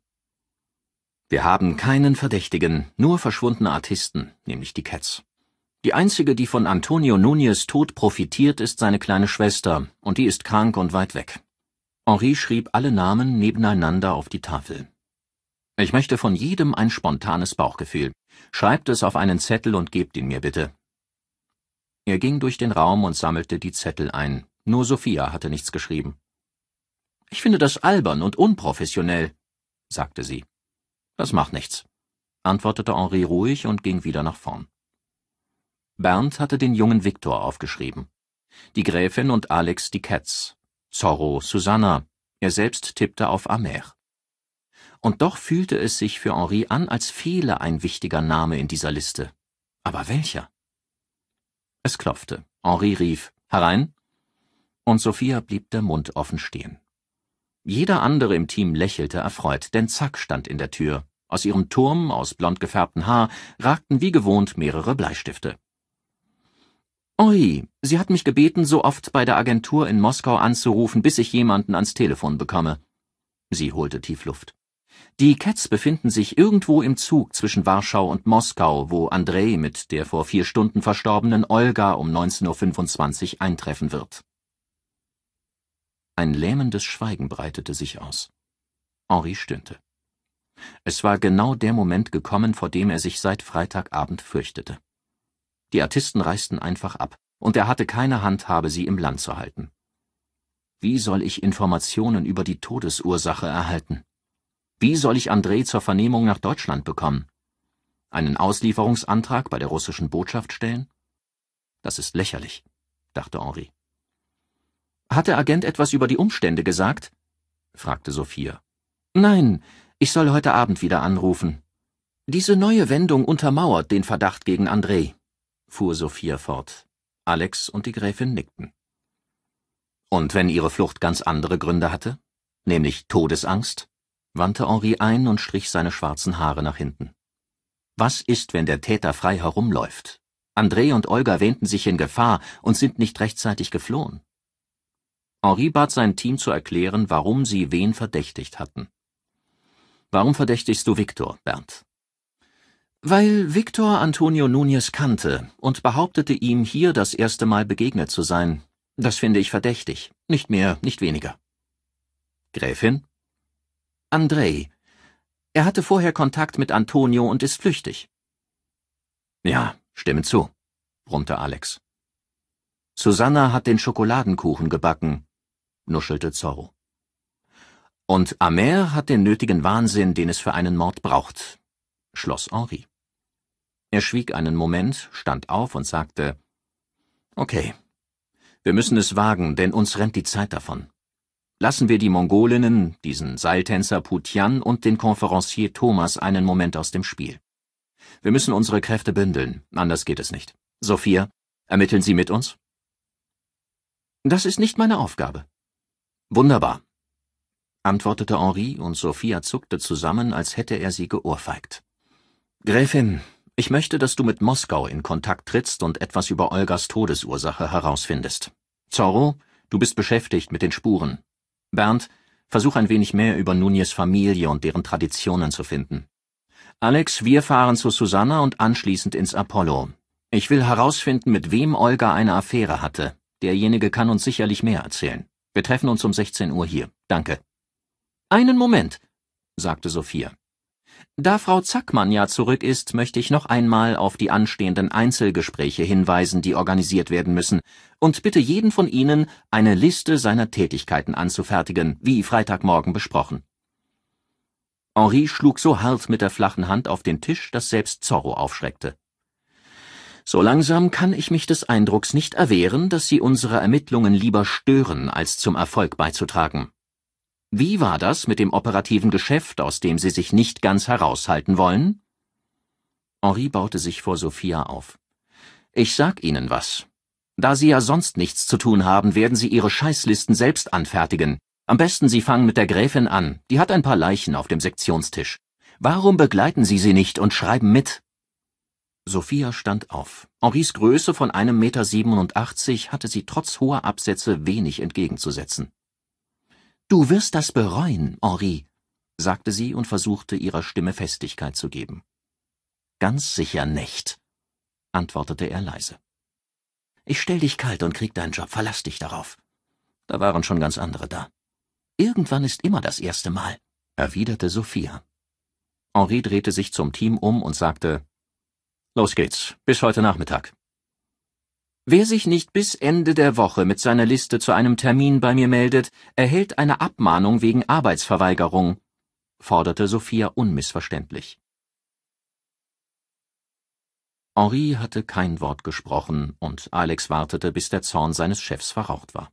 Wir haben keinen Verdächtigen, nur verschwundene Artisten, nämlich die Cats. Die einzige, die von Antonio Núñez Tod profitiert, ist seine kleine Schwester, und die ist krank und weit weg. Henri schrieb alle Namen nebeneinander auf die Tafel. Ich möchte von jedem ein spontanes Bauchgefühl. Schreibt es auf einen Zettel und gebt ihn mir bitte. Er ging durch den Raum und sammelte die Zettel ein. Nur Sophia hatte nichts geschrieben. Ich finde das albern und unprofessionell, sagte sie. Das macht nichts, antwortete Henri ruhig und ging wieder nach vorn. Bernd hatte den jungen Viktor aufgeschrieben. Die Gräfin und Alex die Cats. Zorro Susanna. Er selbst tippte auf Amer. Und doch fühlte es sich für Henri an, als fehle ein wichtiger Name in dieser Liste. Aber welcher? Es klopfte. Henri rief, herein. Und Sophia blieb der Mund offen stehen. Jeder andere im Team lächelte erfreut, denn Zack stand in der Tür. Aus ihrem Turm aus blond gefärbtem Haar ragten wie gewohnt mehrere Bleistifte. Oi, sie hat mich gebeten, so oft bei der Agentur in Moskau anzurufen, bis ich jemanden ans Telefon bekomme. Sie holte tief Luft. Die Cats befinden sich irgendwo im Zug zwischen Warschau und Moskau, wo Andrei mit der vor vier Stunden verstorbenen Olga um 19.25 Uhr eintreffen wird. Ein lähmendes Schweigen breitete sich aus. Henri stöhnte. Es war genau der Moment gekommen, vor dem er sich seit Freitagabend fürchtete. Die Artisten reisten einfach ab, und er hatte keine Handhabe, sie im Land zu halten. Wie soll ich Informationen über die Todesursache erhalten? Wie soll ich André zur Vernehmung nach Deutschland bekommen? Einen Auslieferungsantrag bei der russischen Botschaft stellen? Das ist lächerlich, dachte Henri. Hat der Agent etwas über die Umstände gesagt? fragte Sophia. Nein, ich soll heute Abend wieder anrufen. Diese neue Wendung untermauert den Verdacht gegen André, fuhr Sophia fort. Alex und die Gräfin nickten. Und wenn ihre Flucht ganz andere Gründe hatte, nämlich Todesangst, wandte Henri ein und strich seine schwarzen Haare nach hinten. Was ist, wenn der Täter frei herumläuft? André und Olga wähnten sich in Gefahr und sind nicht rechtzeitig geflohen. Henri bat sein Team zu erklären, warum sie wen verdächtigt hatten. Warum verdächtigst du Viktor, Bernd? Weil Viktor Antonio Núñez kannte und behauptete ihm hier das erste Mal begegnet zu sein. Das finde ich verdächtig. Nicht mehr, nicht weniger. Gräfin? Andrei. Er hatte vorher Kontakt mit Antonio und ist flüchtig. Ja, stimme zu, brummte Alex. Susanna hat den Schokoladenkuchen gebacken, nuschelte Zorro. Und Amer hat den nötigen Wahnsinn, den es für einen Mord braucht, schloss Henri. Er schwieg einen Moment, stand auf und sagte, Okay, wir müssen es wagen, denn uns rennt die Zeit davon. Lassen wir die Mongolinnen, diesen Seiltänzer Putian und den Konferencier Thomas einen Moment aus dem Spiel. Wir müssen unsere Kräfte bündeln, anders geht es nicht. Sophia, ermitteln Sie mit uns? Das ist nicht meine Aufgabe. Wunderbar antwortete Henri, und Sophia zuckte zusammen, als hätte er sie geohrfeigt. Gräfin, ich möchte, dass du mit Moskau in Kontakt trittst und etwas über Olgas Todesursache herausfindest. Zorro, du bist beschäftigt mit den Spuren. Bernd, versuch ein wenig mehr über Nunez Familie und deren Traditionen zu finden. Alex, wir fahren zu Susanna und anschließend ins Apollo. Ich will herausfinden, mit wem Olga eine Affäre hatte. Derjenige kann uns sicherlich mehr erzählen. Wir treffen uns um 16 Uhr hier. Danke. Einen Moment, sagte Sophia. Da Frau Zackmann ja zurück ist, möchte ich noch einmal auf die anstehenden Einzelgespräche hinweisen, die organisiert werden müssen, und bitte jeden von Ihnen, eine Liste seiner Tätigkeiten anzufertigen, wie Freitagmorgen besprochen. Henri schlug so hart mit der flachen Hand auf den Tisch, dass selbst Zorro aufschreckte. So langsam kann ich mich des Eindrucks nicht erwehren, dass Sie unsere Ermittlungen lieber stören, als zum Erfolg beizutragen. Wie war das mit dem operativen Geschäft, aus dem Sie sich nicht ganz heraushalten wollen? Henri baute sich vor Sophia auf. Ich sag Ihnen was. Da Sie ja sonst nichts zu tun haben, werden Sie Ihre Scheißlisten selbst anfertigen. Am besten Sie fangen mit der Gräfin an, die hat ein paar Leichen auf dem Sektionstisch. Warum begleiten Sie sie nicht und schreiben mit? Sophia stand auf. Henris Größe von einem Meter siebenundachtzig hatte sie trotz hoher Absätze wenig entgegenzusetzen. Du wirst das bereuen, Henri, sagte sie und versuchte ihrer Stimme Festigkeit zu geben. Ganz sicher nicht, antwortete er leise. Ich stell dich kalt und krieg deinen Job, verlass dich darauf. Da waren schon ganz andere da. Irgendwann ist immer das erste Mal, erwiderte Sophia. Henri drehte sich zum Team um und sagte Los geht's, bis heute Nachmittag. Wer sich nicht bis Ende der Woche mit seiner Liste zu einem Termin bei mir meldet, erhält eine Abmahnung wegen Arbeitsverweigerung, forderte Sophia unmissverständlich. Henri hatte kein Wort gesprochen, und Alex wartete, bis der Zorn seines Chefs verraucht war.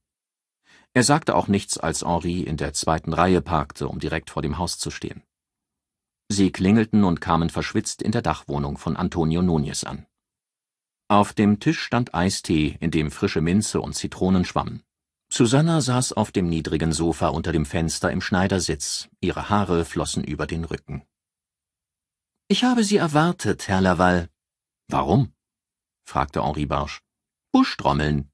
Er sagte auch nichts, als Henri in der zweiten Reihe parkte, um direkt vor dem Haus zu stehen. Sie klingelten und kamen verschwitzt in der Dachwohnung von Antonio Nunez an. Auf dem Tisch stand Eistee, in dem frische Minze und Zitronen schwammen. Susanna saß auf dem niedrigen Sofa unter dem Fenster im Schneidersitz, ihre Haare flossen über den Rücken. Ich habe Sie erwartet, Herr Laval. Warum? fragte Henri Barsch. Buschtrommeln.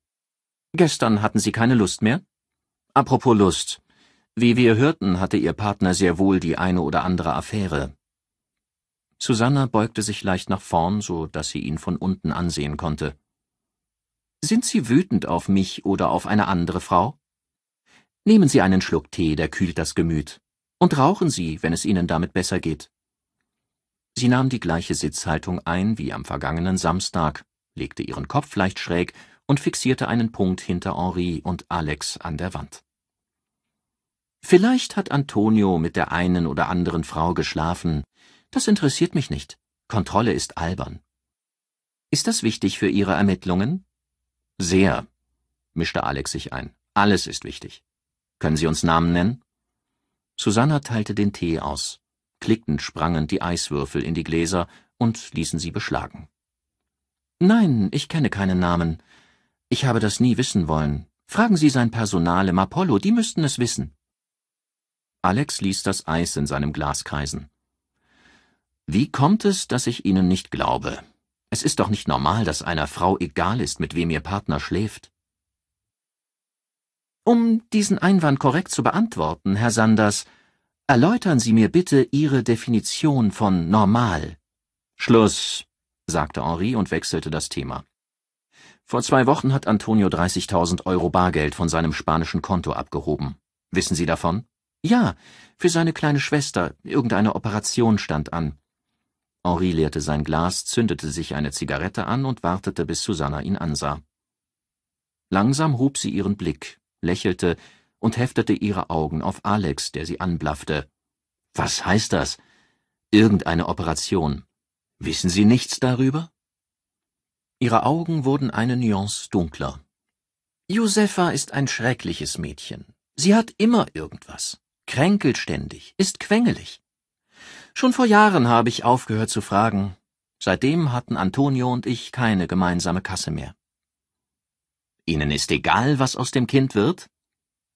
Gestern hatten Sie keine Lust mehr? Apropos Lust. Wie wir hörten, hatte Ihr Partner sehr wohl die eine oder andere Affäre. Susanna beugte sich leicht nach vorn, so dass sie ihn von unten ansehen konnte. Sind Sie wütend auf mich oder auf eine andere Frau? Nehmen Sie einen Schluck Tee, der kühlt das Gemüt. Und rauchen Sie, wenn es Ihnen damit besser geht. Sie nahm die gleiche Sitzhaltung ein wie am vergangenen Samstag, legte ihren Kopf leicht schräg und fixierte einen Punkt hinter Henri und Alex an der Wand. Vielleicht hat Antonio mit der einen oder anderen Frau geschlafen, das interessiert mich nicht. Kontrolle ist albern. Ist das wichtig für Ihre Ermittlungen? Sehr, mischte Alex sich ein. Alles ist wichtig. Können Sie uns Namen nennen? Susanna teilte den Tee aus. Klickend sprangen die Eiswürfel in die Gläser und ließen sie beschlagen. Nein, ich kenne keinen Namen. Ich habe das nie wissen wollen. Fragen Sie sein Personal im Apollo, die müssten es wissen. Alex ließ das Eis in seinem Glas kreisen. Wie kommt es, dass ich Ihnen nicht glaube? Es ist doch nicht normal, dass einer Frau egal ist, mit wem ihr Partner schläft. Um diesen Einwand korrekt zu beantworten, Herr Sanders, erläutern Sie mir bitte Ihre Definition von normal. Schluss, sagte Henri und wechselte das Thema. Vor zwei Wochen hat Antonio 30.000 Euro Bargeld von seinem spanischen Konto abgehoben. Wissen Sie davon? Ja, für seine kleine Schwester. Irgendeine Operation stand an. Henri leerte sein Glas, zündete sich eine Zigarette an und wartete, bis Susanna ihn ansah. Langsam hob sie ihren Blick, lächelte und heftete ihre Augen auf Alex, der sie anblaffte. Was heißt das? Irgendeine Operation. Wissen Sie nichts darüber? Ihre Augen wurden eine Nuance dunkler. Josefa ist ein schreckliches Mädchen. Sie hat immer irgendwas, kränkelt ständig, ist quengelig. Schon vor Jahren habe ich aufgehört zu fragen. Seitdem hatten Antonio und ich keine gemeinsame Kasse mehr. Ihnen ist egal, was aus dem Kind wird?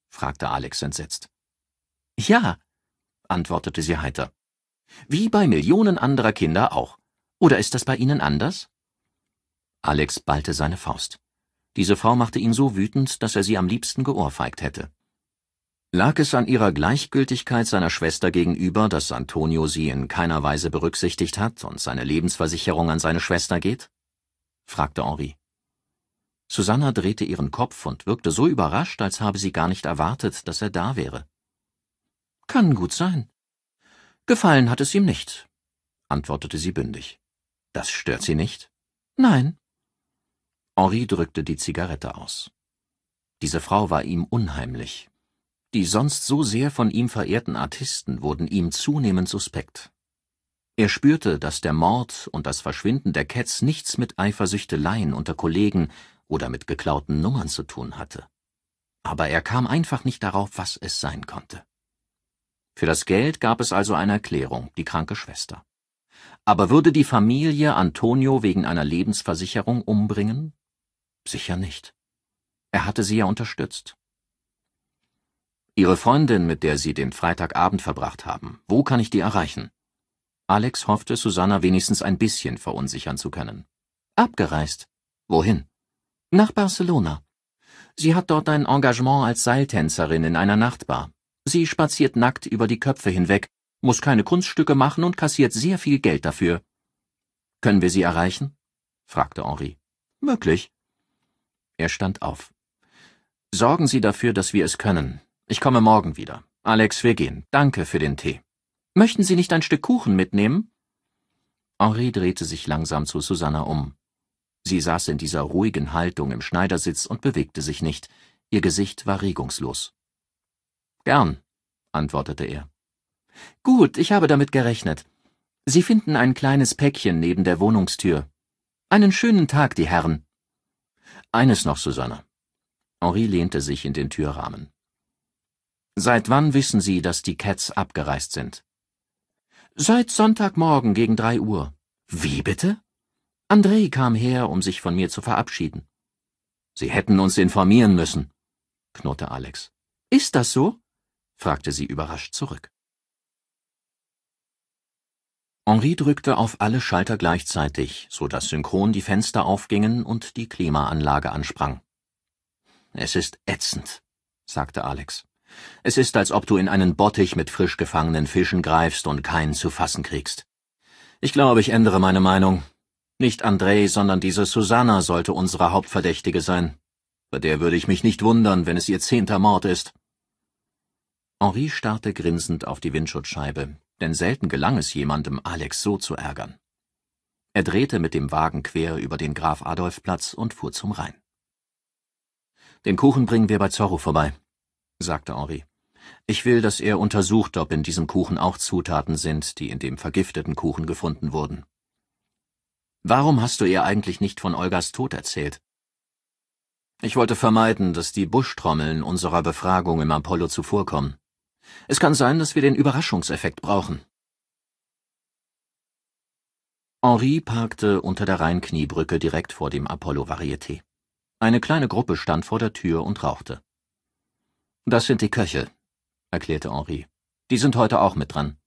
fragte Alex entsetzt. Ja, antwortete sie heiter. Wie bei Millionen anderer Kinder auch. Oder ist das bei Ihnen anders? Alex ballte seine Faust. Diese Frau machte ihn so wütend, dass er sie am liebsten geohrfeigt hätte. Lag es an ihrer Gleichgültigkeit seiner Schwester gegenüber, dass Antonio sie in keiner Weise berücksichtigt hat und seine Lebensversicherung an seine Schwester geht? fragte Henri. Susanna drehte ihren Kopf und wirkte so überrascht, als habe sie gar nicht erwartet, dass er da wäre. Kann gut sein. Gefallen hat es ihm nicht, antwortete sie bündig. Das stört sie nicht? Nein. Henri drückte die Zigarette aus. Diese Frau war ihm unheimlich, die sonst so sehr von ihm verehrten Artisten wurden ihm zunehmend suspekt. Er spürte, dass der Mord und das Verschwinden der Cats nichts mit Eifersüchteleien unter Kollegen oder mit geklauten Nummern zu tun hatte. Aber er kam einfach nicht darauf, was es sein konnte. Für das Geld gab es also eine Erklärung, die kranke Schwester. Aber würde die Familie Antonio wegen einer Lebensversicherung umbringen? Sicher nicht. Er hatte sie ja unterstützt. Ihre Freundin, mit der Sie den Freitagabend verbracht haben, wo kann ich die erreichen? Alex hoffte, Susanna wenigstens ein bisschen verunsichern zu können. Abgereist. Wohin? Nach Barcelona. Sie hat dort ein Engagement als Seiltänzerin in einer Nachtbar. Sie spaziert nackt über die Köpfe hinweg, muss keine Kunststücke machen und kassiert sehr viel Geld dafür. Können wir sie erreichen? fragte Henri. Möglich. Er stand auf. Sorgen Sie dafür, dass wir es können. Ich komme morgen wieder. Alex, wir gehen. Danke für den Tee. Möchten Sie nicht ein Stück Kuchen mitnehmen? Henri drehte sich langsam zu Susanna um. Sie saß in dieser ruhigen Haltung im Schneidersitz und bewegte sich nicht. Ihr Gesicht war regungslos. Gern, antwortete er. Gut, ich habe damit gerechnet. Sie finden ein kleines Päckchen neben der Wohnungstür. Einen schönen Tag, die Herren. Eines noch, Susanna. Henri lehnte sich in den Türrahmen. Seit wann wissen Sie, dass die Cats abgereist sind? Seit Sonntagmorgen gegen drei Uhr. Wie bitte? André kam her, um sich von mir zu verabschieden. Sie hätten uns informieren müssen, knurrte Alex. Ist das so? fragte sie überrascht zurück. Henri drückte auf alle Schalter gleichzeitig, so dass synchron die Fenster aufgingen und die Klimaanlage ansprang. Es ist ätzend, sagte Alex. Es ist, als ob du in einen Bottich mit frisch gefangenen Fischen greifst und keinen zu fassen kriegst. Ich glaube, ich ändere meine Meinung. Nicht Andrei, sondern diese Susanna sollte unsere Hauptverdächtige sein. Bei der würde ich mich nicht wundern, wenn es ihr zehnter Mord ist. Henri starrte grinsend auf die Windschutzscheibe, denn selten gelang es jemandem, Alex so zu ärgern. Er drehte mit dem Wagen quer über den Graf Adolf Platz und fuhr zum Rhein. Den Kuchen bringen wir bei Zorro vorbei, sagte Henri. Ich will, dass er untersucht, ob in diesem Kuchen auch Zutaten sind, die in dem vergifteten Kuchen gefunden wurden. Warum hast du ihr eigentlich nicht von Olgas Tod erzählt? Ich wollte vermeiden, dass die Buschtrommeln unserer Befragung im Apollo zuvorkommen. Es kann sein, dass wir den Überraschungseffekt brauchen. Henri parkte unter der Rheinkniebrücke direkt vor dem Apollo Varieté. Eine kleine Gruppe stand vor der Tür und rauchte. Das sind die Köche, erklärte Henri. Die sind heute auch mit dran.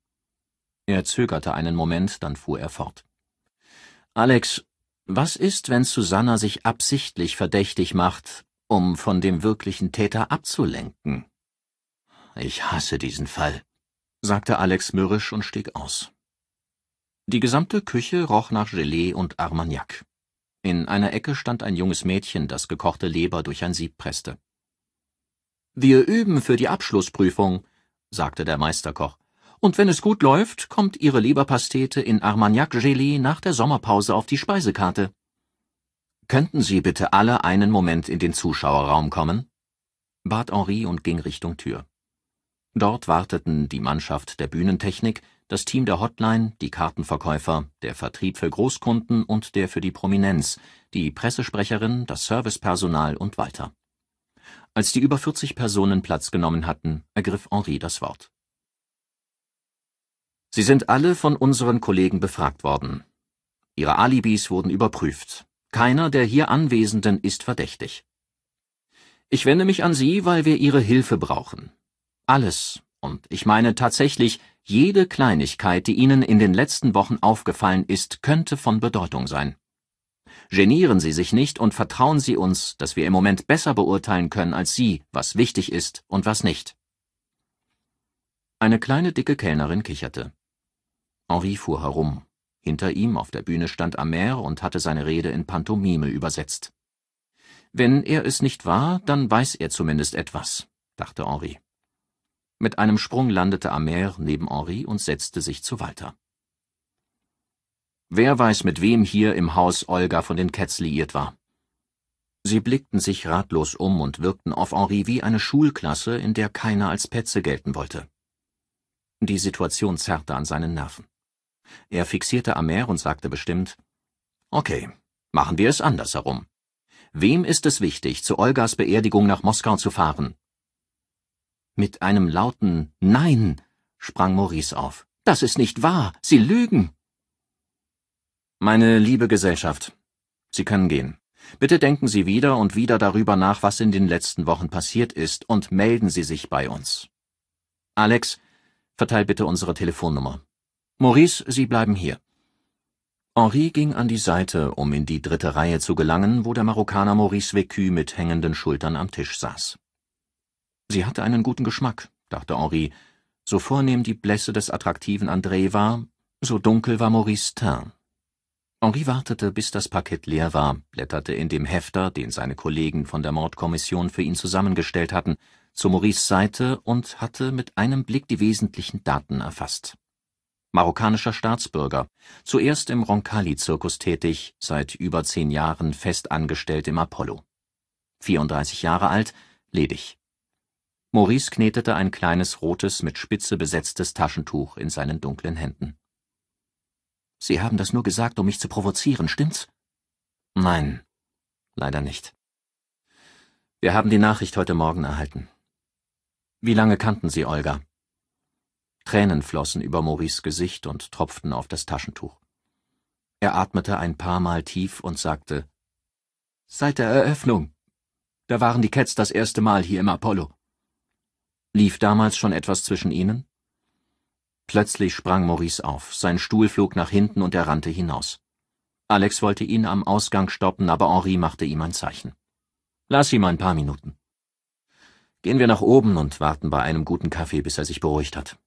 Er zögerte einen Moment, dann fuhr er fort. Alex, was ist, wenn Susanna sich absichtlich verdächtig macht, um von dem wirklichen Täter abzulenken? Ich hasse diesen Fall, sagte Alex mürrisch und stieg aus. Die gesamte Küche roch nach Gelee und Armagnac. In einer Ecke stand ein junges Mädchen, das gekochte Leber durch ein Sieb presste. Wir üben für die Abschlussprüfung, sagte der Meisterkoch. Und wenn es gut läuft, kommt Ihre Leberpastete in Armagnac-Gelee nach der Sommerpause auf die Speisekarte. Könnten Sie bitte alle einen Moment in den Zuschauerraum kommen? bat Henri und ging Richtung Tür. Dort warteten die Mannschaft der Bühnentechnik, das Team der Hotline, die Kartenverkäufer, der Vertrieb für Großkunden und der für die Prominenz, die Pressesprecherin, das Servicepersonal und weiter. Als die über 40 Personen Platz genommen hatten, ergriff Henri das Wort. Sie sind alle von unseren Kollegen befragt worden. Ihre Alibis wurden überprüft. Keiner der hier Anwesenden ist verdächtig. Ich wende mich an Sie, weil wir Ihre Hilfe brauchen. Alles, und ich meine tatsächlich, jede Kleinigkeit, die Ihnen in den letzten Wochen aufgefallen ist, könnte von Bedeutung sein. Genieren Sie sich nicht und vertrauen Sie uns, dass wir im Moment besser beurteilen können als Sie, was wichtig ist und was nicht. Eine kleine dicke Kellnerin kicherte. Henri fuhr herum. Hinter ihm auf der Bühne stand Amer und hatte seine Rede in Pantomime übersetzt. Wenn er es nicht war, dann weiß er zumindest etwas, dachte Henri. Mit einem Sprung landete Amer neben Henri und setzte sich zu Walter. Wer weiß, mit wem hier im Haus Olga von den Cats liiert war. Sie blickten sich ratlos um und wirkten auf Henri wie eine Schulklasse, in der keiner als Petze gelten wollte. Die Situation zerrte an seinen Nerven. Er fixierte Amer und sagte bestimmt, Okay, machen wir es andersherum. Wem ist es wichtig, zu Olgas Beerdigung nach Moskau zu fahren? Mit einem lauten Nein sprang Maurice auf. Das ist nicht wahr, Sie lügen. Meine liebe Gesellschaft, Sie können gehen. Bitte denken Sie wieder und wieder darüber nach, was in den letzten Wochen passiert ist, und melden Sie sich bei uns. Alex, verteil bitte unsere Telefonnummer. Maurice, Sie bleiben hier. Henri ging an die Seite, um in die dritte Reihe zu gelangen, wo der Marokkaner Maurice Vécu mit hängenden Schultern am Tisch saß. Sie hatte einen guten Geschmack, dachte Henri. So vornehm die Blässe des attraktiven André war, so dunkel war Maurice Teint. Henri wartete, bis das Paket leer war, blätterte in dem Hefter, den seine Kollegen von der Mordkommission für ihn zusammengestellt hatten, zu Maurice Seite und hatte mit einem Blick die wesentlichen Daten erfasst. Marokkanischer Staatsbürger, zuerst im Roncalli-Zirkus tätig, seit über zehn Jahren fest angestellt im Apollo. 34 Jahre alt, ledig. Maurice knetete ein kleines rotes, mit Spitze besetztes Taschentuch in seinen dunklen Händen Sie haben das nur gesagt, um mich zu provozieren, stimmt's? Nein, leider nicht. Wir haben die Nachricht heute Morgen erhalten. Wie lange kannten Sie Olga? Tränen flossen über Maurice' Gesicht und tropften auf das Taschentuch. Er atmete ein paar Mal tief und sagte, Seit der Eröffnung. Da waren die Cats das erste Mal hier im Apollo. Lief damals schon etwas zwischen Ihnen? Plötzlich sprang Maurice auf, sein Stuhl flog nach hinten und er rannte hinaus. Alex wollte ihn am Ausgang stoppen, aber Henri machte ihm ein Zeichen. Lass ihm ein paar Minuten. Gehen wir nach oben und warten bei einem guten Kaffee, bis er sich beruhigt hat.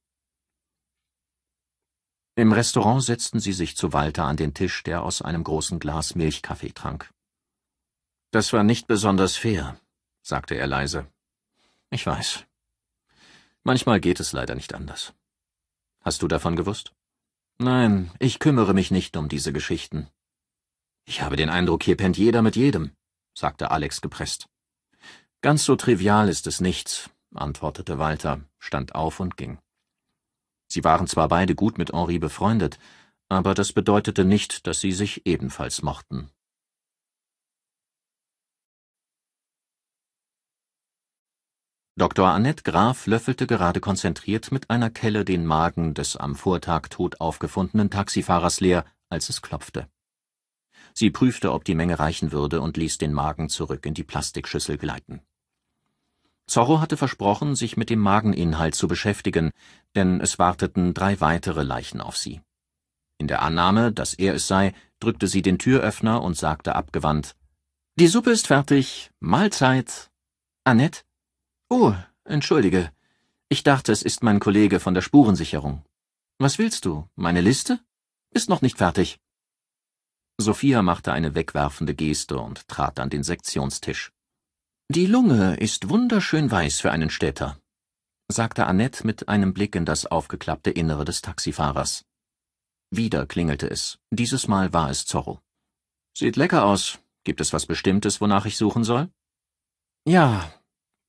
Im Restaurant setzten sie sich zu Walter an den Tisch, der aus einem großen Glas Milchkaffee trank. Das war nicht besonders fair, sagte er leise. Ich weiß. Manchmal geht es leider nicht anders. Hast du davon gewusst? Nein, ich kümmere mich nicht um diese Geschichten. Ich habe den Eindruck, hier pennt jeder mit jedem, sagte Alex gepresst. Ganz so trivial ist es nicht, antwortete Walter, stand auf und ging. Sie waren zwar beide gut mit Henri befreundet, aber das bedeutete nicht, dass sie sich ebenfalls mochten. Dr. Annette Graf löffelte gerade konzentriert mit einer Kelle den Magen des am Vortag tot aufgefundenen Taxifahrers leer, als es klopfte. Sie prüfte, ob die Menge reichen würde, und ließ den Magen zurück in die Plastikschüssel gleiten. Zorro hatte versprochen, sich mit dem Mageninhalt zu beschäftigen, denn es warteten drei weitere Leichen auf sie. In der Annahme, dass er es sei, drückte sie den Türöffner und sagte abgewandt Die Suppe ist fertig. Mahlzeit. Annette? Oh, entschuldige. Ich dachte, es ist mein Kollege von der Spurensicherung. Was willst du? Meine Liste? Ist noch nicht fertig. Sophia machte eine wegwerfende Geste und trat an den Sektionstisch. Die Lunge ist wunderschön weiß für einen Städter, sagte Annette mit einem Blick in das aufgeklappte Innere des Taxifahrers. Wieder klingelte es. Dieses Mal war es Zorro. Sieht lecker aus. Gibt es was Bestimmtes, wonach ich suchen soll? Ja,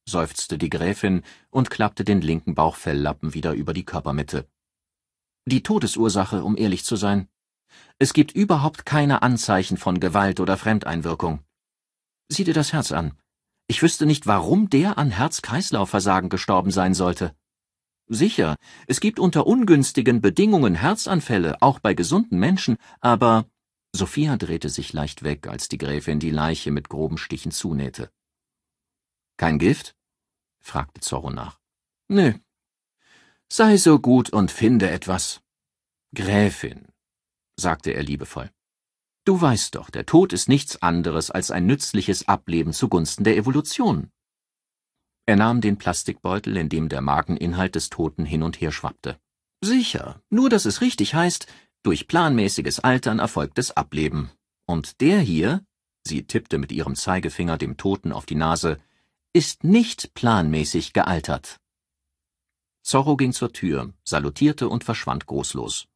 seufzte die Gräfin und klappte den linken Bauchfelllappen wieder über die Körpermitte. Die Todesursache, um ehrlich zu sein. Es gibt überhaupt keine Anzeichen von Gewalt oder Fremdeinwirkung. Sieh dir das Herz an. Ich wüsste nicht, warum der an Herz-Kreislauf-Versagen gestorben sein sollte. Sicher, es gibt unter ungünstigen Bedingungen Herzanfälle, auch bei gesunden Menschen, aber Sophia drehte sich leicht weg, als die Gräfin die Leiche mit groben Stichen zunähte. Kein Gift? fragte Zorro nach. Nö. Sei so gut und finde etwas. Gräfin, sagte er liebevoll. Du weißt doch, der Tod ist nichts anderes als ein nützliches Ableben zugunsten der Evolution. Er nahm den Plastikbeutel, in dem der Mageninhalt des Toten hin und her schwappte. Sicher, nur dass es richtig heißt, durch planmäßiges Altern erfolgt das Ableben. Und der hier, sie tippte mit ihrem Zeigefinger dem Toten auf die Nase, ist nicht planmäßig gealtert. Zorro ging zur Tür, salutierte und verschwand großlos.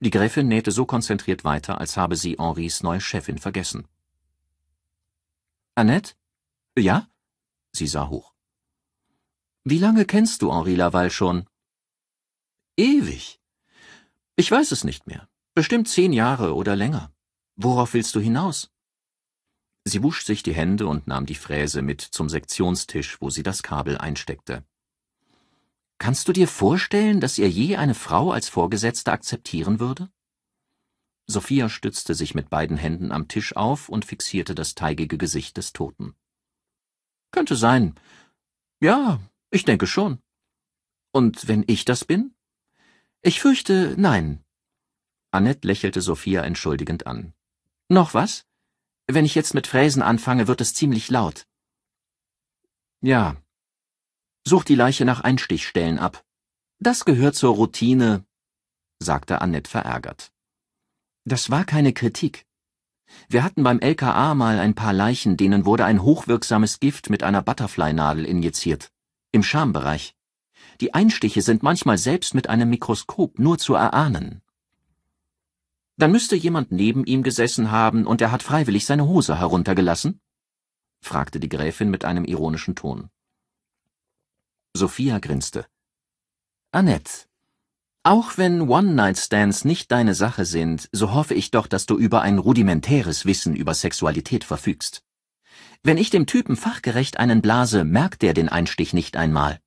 Die Gräfin nähte so konzentriert weiter, als habe sie Henris neue Chefin vergessen. Annette? Ja? Sie sah hoch. Wie lange kennst du Henri Laval schon? Ewig. Ich weiß es nicht mehr. Bestimmt zehn Jahre oder länger. Worauf willst du hinaus? Sie wusch sich die Hände und nahm die Fräse mit zum Sektionstisch, wo sie das Kabel einsteckte. Kannst du dir vorstellen, dass ihr je eine Frau als Vorgesetzte akzeptieren würde? Sophia stützte sich mit beiden Händen am Tisch auf und fixierte das teigige Gesicht des Toten. Könnte sein. Ja, ich denke schon. Und wenn ich das bin? Ich fürchte, nein. Annette lächelte Sophia entschuldigend an. Noch was? Wenn ich jetzt mit Fräsen anfange, wird es ziemlich laut. Ja. Such die Leiche nach Einstichstellen ab. Das gehört zur Routine, sagte Annette verärgert. Das war keine Kritik. Wir hatten beim LKA mal ein paar Leichen, denen wurde ein hochwirksames Gift mit einer Butterfly-Nadel injiziert. Im Schambereich. Die Einstiche sind manchmal selbst mit einem Mikroskop nur zu erahnen. Dann müsste jemand neben ihm gesessen haben und er hat freiwillig seine Hose heruntergelassen? fragte die Gräfin mit einem ironischen Ton. Sophia grinste. Annette, auch wenn One-Night-Stands nicht deine Sache sind, so hoffe ich doch, dass du über ein rudimentäres Wissen über Sexualität verfügst. Wenn ich dem Typen fachgerecht einen blase, merkt er den Einstich nicht einmal.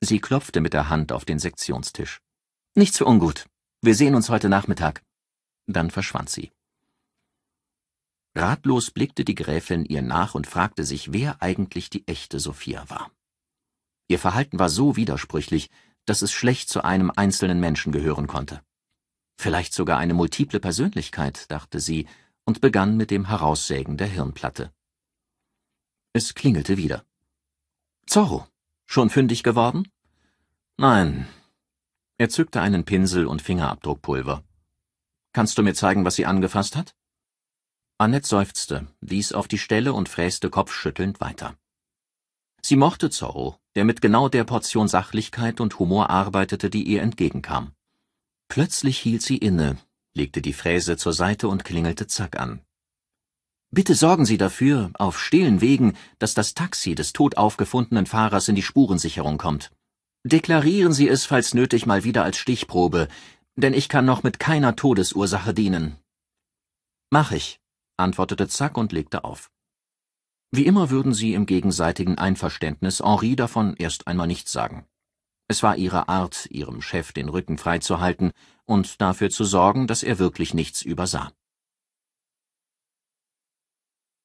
Sie klopfte mit der Hand auf den Sektionstisch. Nichts für ungut. Wir sehen uns heute Nachmittag dann verschwand sie. Ratlos blickte die Gräfin ihr nach und fragte sich, wer eigentlich die echte Sophia war. Ihr Verhalten war so widersprüchlich, dass es schlecht zu einem einzelnen Menschen gehören konnte. Vielleicht sogar eine multiple Persönlichkeit, dachte sie und begann mit dem Heraussägen der Hirnplatte. Es klingelte wieder. Zorro, schon fündig geworden? Nein. Er zückte einen Pinsel und Fingerabdruckpulver. Kannst du mir zeigen, was sie angefasst hat? Annette seufzte, wies auf die Stelle und fräste kopfschüttelnd weiter. Sie mochte Zorro, der mit genau der Portion Sachlichkeit und Humor arbeitete, die ihr entgegenkam. Plötzlich hielt sie inne, legte die Fräse zur Seite und klingelte Zack an. Bitte sorgen Sie dafür, auf stillen Wegen, dass das Taxi des tot aufgefundenen Fahrers in die Spurensicherung kommt. Deklarieren Sie es, falls nötig, mal wieder als Stichprobe denn ich kann noch mit keiner Todesursache dienen. Mach ich, antwortete Zack und legte auf. Wie immer würden sie im gegenseitigen Einverständnis Henri davon erst einmal nichts sagen. Es war ihre Art, ihrem Chef den Rücken freizuhalten und dafür zu sorgen, dass er wirklich nichts übersah.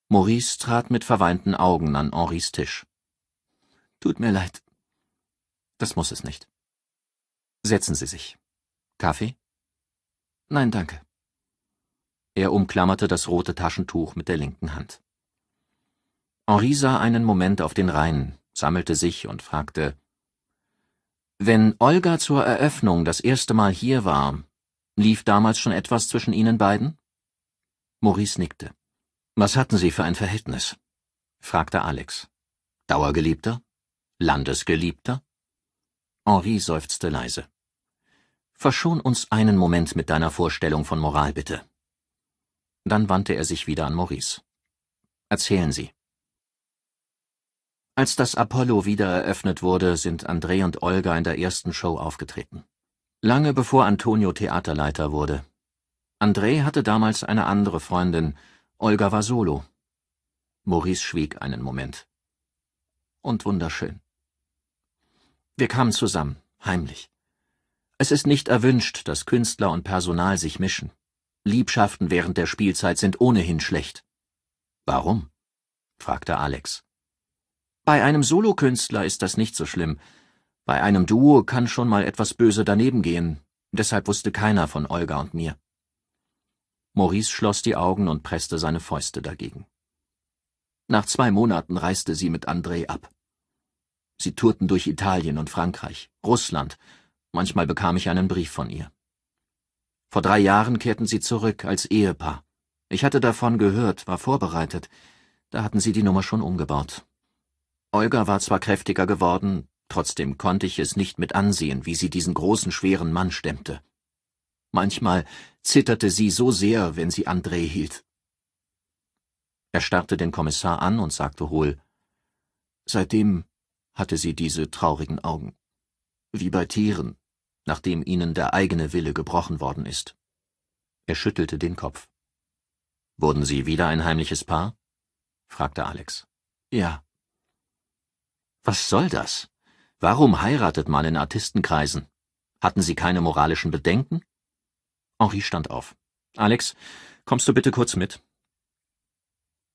Maurice trat mit verweinten Augen an Henris Tisch. Tut mir leid. Das muss es nicht. Setzen Sie sich. Kaffee? Nein, danke. Er umklammerte das rote Taschentuch mit der linken Hand. Henri sah einen Moment auf den Rhein, sammelte sich und fragte Wenn Olga zur Eröffnung das erste Mal hier war, lief damals schon etwas zwischen Ihnen beiden? Maurice nickte. Was hatten Sie für ein Verhältnis? fragte Alex. Dauergeliebter? Landesgeliebter? Henri seufzte leise. Verschon uns einen Moment mit deiner Vorstellung von Moral, bitte. Dann wandte er sich wieder an Maurice. Erzählen Sie. Als das Apollo wieder eröffnet wurde, sind André und Olga in der ersten Show aufgetreten. Lange bevor Antonio Theaterleiter wurde. André hatte damals eine andere Freundin, Olga war solo. Maurice schwieg einen Moment. Und wunderschön. Wir kamen zusammen, heimlich. Es ist nicht erwünscht, dass Künstler und Personal sich mischen. Liebschaften während der Spielzeit sind ohnehin schlecht. Warum? fragte Alex. Bei einem Solokünstler ist das nicht so schlimm. Bei einem Duo kann schon mal etwas böse daneben gehen. Deshalb wusste keiner von Olga und mir. Maurice schloss die Augen und presste seine Fäuste dagegen. Nach zwei Monaten reiste sie mit André ab. Sie tourten durch Italien und Frankreich, Russland Manchmal bekam ich einen Brief von ihr. Vor drei Jahren kehrten sie zurück als Ehepaar. Ich hatte davon gehört, war vorbereitet. Da hatten sie die Nummer schon umgebaut. Olga war zwar kräftiger geworden, trotzdem konnte ich es nicht mit ansehen, wie sie diesen großen, schweren Mann stemmte. Manchmal zitterte sie so sehr, wenn sie André hielt. Er starrte den Kommissar an und sagte hohl, Seitdem hatte sie diese traurigen Augen. Wie bei Tieren, nachdem ihnen der eigene Wille gebrochen worden ist. Er schüttelte den Kopf. Wurden Sie wieder ein heimliches Paar? fragte Alex. Ja. Was soll das? Warum heiratet man in Artistenkreisen? Hatten Sie keine moralischen Bedenken? Henri stand auf. Alex, kommst du bitte kurz mit?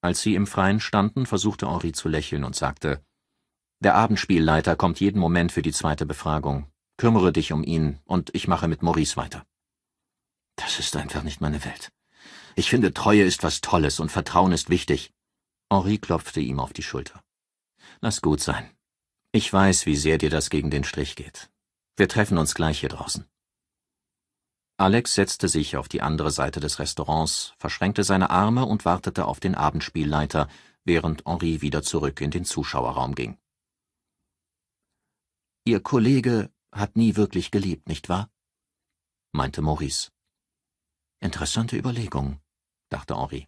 Als sie im Freien standen, versuchte Henri zu lächeln und sagte, der Abendspielleiter kommt jeden Moment für die zweite Befragung. Kümmere dich um ihn, und ich mache mit Maurice weiter. Das ist einfach nicht meine Welt. Ich finde, Treue ist was Tolles und Vertrauen ist wichtig. Henri klopfte ihm auf die Schulter. Lass gut sein. Ich weiß, wie sehr dir das gegen den Strich geht. Wir treffen uns gleich hier draußen. Alex setzte sich auf die andere Seite des Restaurants, verschränkte seine Arme und wartete auf den Abendspielleiter, während Henri wieder zurück in den Zuschauerraum ging. Ihr Kollege hat nie wirklich geliebt, nicht wahr? meinte Maurice. Interessante Überlegung, dachte Henri.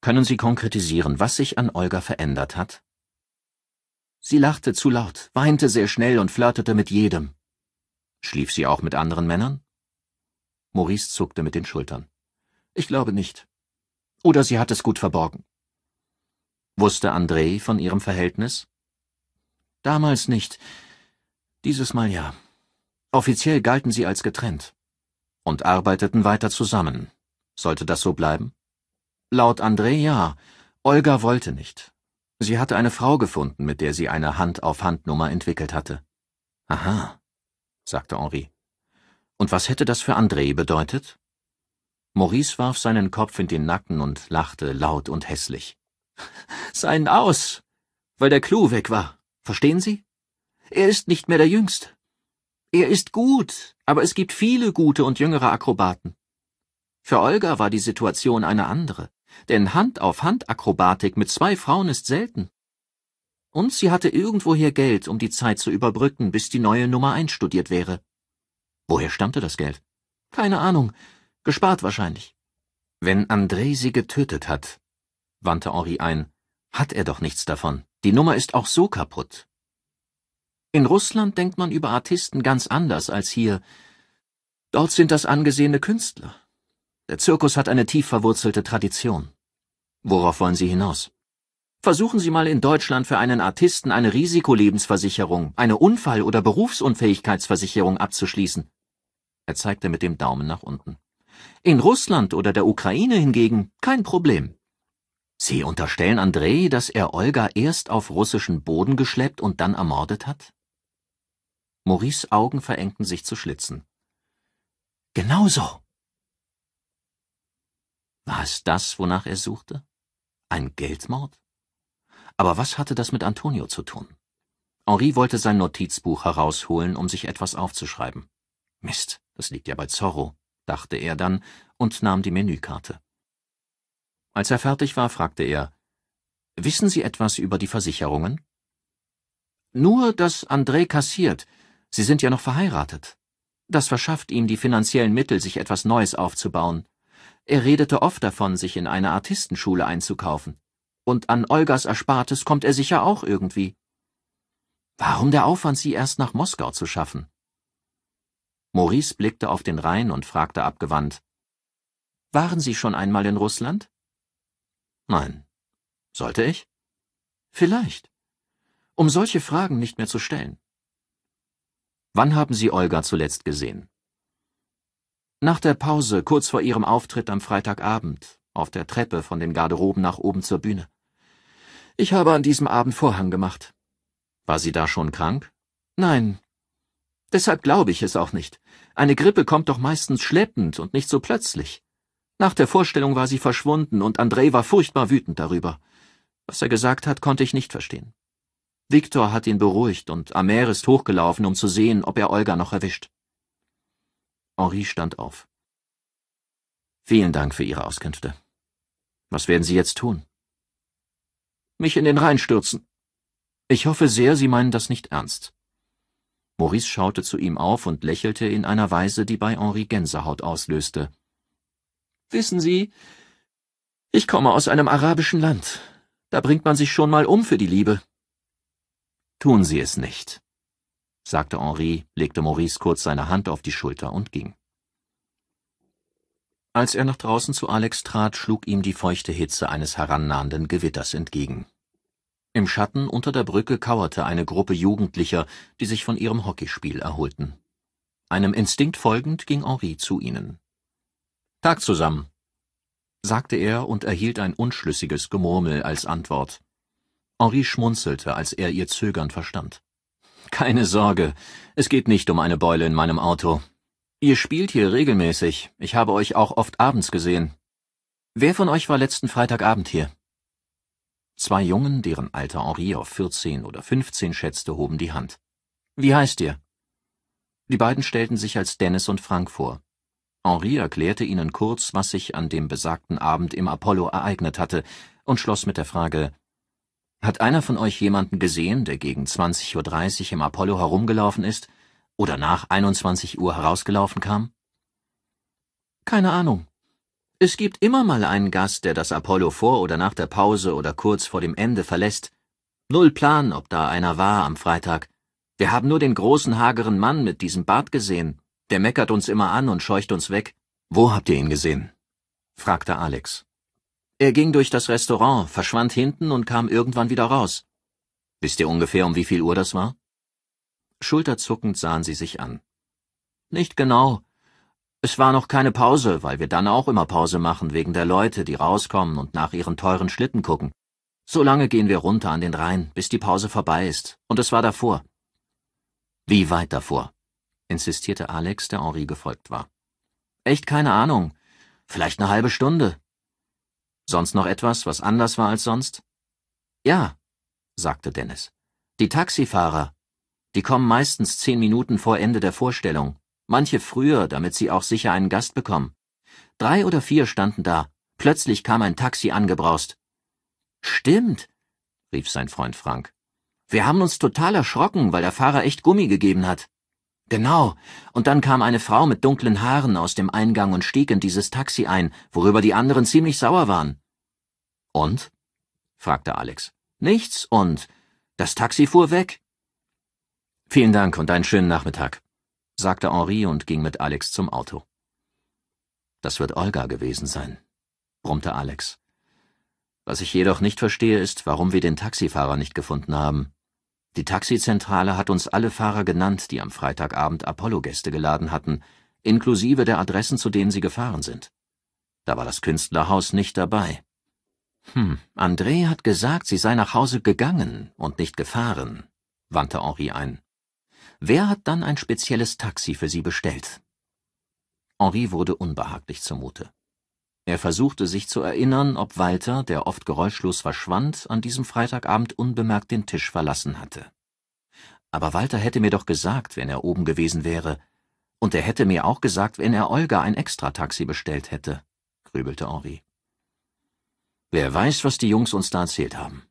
Können Sie konkretisieren, was sich an Olga verändert hat? Sie lachte zu laut, weinte sehr schnell und flirtete mit jedem. Schlief sie auch mit anderen Männern? Maurice zuckte mit den Schultern. Ich glaube nicht. Oder sie hat es gut verborgen. Wusste André von ihrem Verhältnis? Damals nicht. Dieses Mal ja. Offiziell galten sie als getrennt und arbeiteten weiter zusammen. Sollte das so bleiben? Laut André ja. Olga wollte nicht. Sie hatte eine Frau gefunden, mit der sie eine Hand-auf-Hand-Nummer entwickelt hatte. Aha, sagte Henri. Und was hätte das für André bedeutet? Maurice warf seinen Kopf in den Nacken und lachte laut und hässlich. [LAUGHS] Sein Aus, weil der Clou weg war. Verstehen Sie? Er ist nicht mehr der Jüngste. Er ist gut, aber es gibt viele gute und jüngere Akrobaten. Für Olga war die Situation eine andere, denn Hand-auf-Hand-Akrobatik mit zwei Frauen ist selten. Und sie hatte irgendwoher Geld, um die Zeit zu überbrücken, bis die neue Nummer einstudiert wäre. Woher stammte das Geld? Keine Ahnung. Gespart wahrscheinlich. Wenn André sie getötet hat, wandte Henri ein, hat er doch nichts davon. Die Nummer ist auch so kaputt. In Russland denkt man über Artisten ganz anders als hier. Dort sind das angesehene Künstler. Der Zirkus hat eine tief verwurzelte Tradition. Worauf wollen Sie hinaus? Versuchen Sie mal in Deutschland für einen Artisten eine Risikolebensversicherung, eine Unfall- oder Berufsunfähigkeitsversicherung abzuschließen. Er zeigte mit dem Daumen nach unten. In Russland oder der Ukraine hingegen kein Problem. Sie unterstellen Andrei, dass er Olga erst auf russischen Boden geschleppt und dann ermordet hat? Maurice Augen verengten sich zu Schlitzen. Genauso! War es das, wonach er suchte? Ein Geldmord? Aber was hatte das mit Antonio zu tun? Henri wollte sein Notizbuch herausholen, um sich etwas aufzuschreiben. Mist, das liegt ja bei Zorro, dachte er dann und nahm die Menükarte. Als er fertig war, fragte er, Wissen Sie etwas über die Versicherungen? Nur, dass André kassiert, Sie sind ja noch verheiratet. Das verschafft ihm die finanziellen Mittel, sich etwas Neues aufzubauen. Er redete oft davon, sich in eine Artistenschule einzukaufen. Und an Olgas Erspartes kommt er sicher auch irgendwie. Warum der Aufwand, sie erst nach Moskau zu schaffen? Maurice blickte auf den Rhein und fragte abgewandt. Waren Sie schon einmal in Russland? Nein. Sollte ich? Vielleicht. Um solche Fragen nicht mehr zu stellen. Wann haben Sie Olga zuletzt gesehen? Nach der Pause, kurz vor ihrem Auftritt am Freitagabend, auf der Treppe von den Garderoben nach oben zur Bühne. Ich habe an diesem Abend Vorhang gemacht. War sie da schon krank? Nein. Deshalb glaube ich es auch nicht. Eine Grippe kommt doch meistens schleppend und nicht so plötzlich. Nach der Vorstellung war sie verschwunden und Andrei war furchtbar wütend darüber. Was er gesagt hat, konnte ich nicht verstehen. Viktor hat ihn beruhigt und Amer ist hochgelaufen, um zu sehen, ob er Olga noch erwischt. Henri stand auf. Vielen Dank für Ihre Auskünfte. Was werden Sie jetzt tun? Mich in den Rhein stürzen. Ich hoffe sehr, Sie meinen das nicht ernst. Maurice schaute zu ihm auf und lächelte in einer Weise, die bei Henri Gänsehaut auslöste. Wissen Sie, ich komme aus einem arabischen Land. Da bringt man sich schon mal um für die Liebe. Tun Sie es nicht, sagte Henri, legte Maurice kurz seine Hand auf die Schulter und ging. Als er nach draußen zu Alex trat, schlug ihm die feuchte Hitze eines herannahenden Gewitters entgegen. Im Schatten unter der Brücke kauerte eine Gruppe Jugendlicher, die sich von ihrem Hockeyspiel erholten. Einem Instinkt folgend ging Henri zu ihnen. Tag zusammen, sagte er und erhielt ein unschlüssiges Gemurmel als Antwort. Henri schmunzelte, als er ihr Zögern verstand. Keine Sorge, es geht nicht um eine Beule in meinem Auto. Ihr spielt hier regelmäßig, ich habe euch auch oft abends gesehen. Wer von euch war letzten Freitagabend hier? Zwei Jungen, deren Alter Henri auf 14 oder 15 schätzte, hoben die Hand. Wie heißt ihr? Die beiden stellten sich als Dennis und Frank vor. Henri erklärte ihnen kurz, was sich an dem besagten Abend im Apollo ereignet hatte, und schloss mit der Frage, hat einer von euch jemanden gesehen, der gegen 20.30 Uhr im Apollo herumgelaufen ist oder nach 21 Uhr herausgelaufen kam? Keine Ahnung. Es gibt immer mal einen Gast, der das Apollo vor oder nach der Pause oder kurz vor dem Ende verlässt. Null Plan, ob da einer war am Freitag. Wir haben nur den großen hageren Mann mit diesem Bart gesehen. Der meckert uns immer an und scheucht uns weg. Wo habt ihr ihn gesehen? fragte Alex. Er ging durch das Restaurant, verschwand hinten und kam irgendwann wieder raus. Wisst ihr ungefähr, um wie viel Uhr das war? Schulterzuckend sahen sie sich an. Nicht genau. Es war noch keine Pause, weil wir dann auch immer Pause machen wegen der Leute, die rauskommen und nach ihren teuren Schlitten gucken. So lange gehen wir runter an den Rhein, bis die Pause vorbei ist, und es war davor. Wie weit davor? insistierte Alex, der Henri gefolgt war. Echt keine Ahnung. Vielleicht eine halbe Stunde, Sonst noch etwas, was anders war als sonst? Ja, sagte Dennis. Die Taxifahrer. Die kommen meistens zehn Minuten vor Ende der Vorstellung, manche früher, damit sie auch sicher einen Gast bekommen. Drei oder vier standen da. Plötzlich kam ein Taxi angebraust. Stimmt, rief sein Freund Frank. Wir haben uns total erschrocken, weil der Fahrer echt Gummi gegeben hat. Genau. Und dann kam eine Frau mit dunklen Haaren aus dem Eingang und stieg in dieses Taxi ein, worüber die anderen ziemlich sauer waren. Und? fragte Alex. Nichts und das Taxi fuhr weg. Vielen Dank und einen schönen Nachmittag, sagte Henri und ging mit Alex zum Auto. Das wird Olga gewesen sein, brummte Alex. Was ich jedoch nicht verstehe, ist, warum wir den Taxifahrer nicht gefunden haben. Die Taxizentrale hat uns alle Fahrer genannt, die am Freitagabend Apollo-Gäste geladen hatten, inklusive der Adressen, zu denen sie gefahren sind. Da war das Künstlerhaus nicht dabei. Hm, André hat gesagt, sie sei nach Hause gegangen und nicht gefahren, wandte Henri ein. Wer hat dann ein spezielles Taxi für sie bestellt? Henri wurde unbehaglich zumute. Er versuchte sich zu erinnern, ob Walter, der oft geräuschlos verschwand, an diesem Freitagabend unbemerkt den Tisch verlassen hatte. Aber Walter hätte mir doch gesagt, wenn er oben gewesen wäre. Und er hätte mir auch gesagt, wenn er Olga ein Extrataxi bestellt hätte, grübelte Henri. Wer weiß, was die Jungs uns da erzählt haben.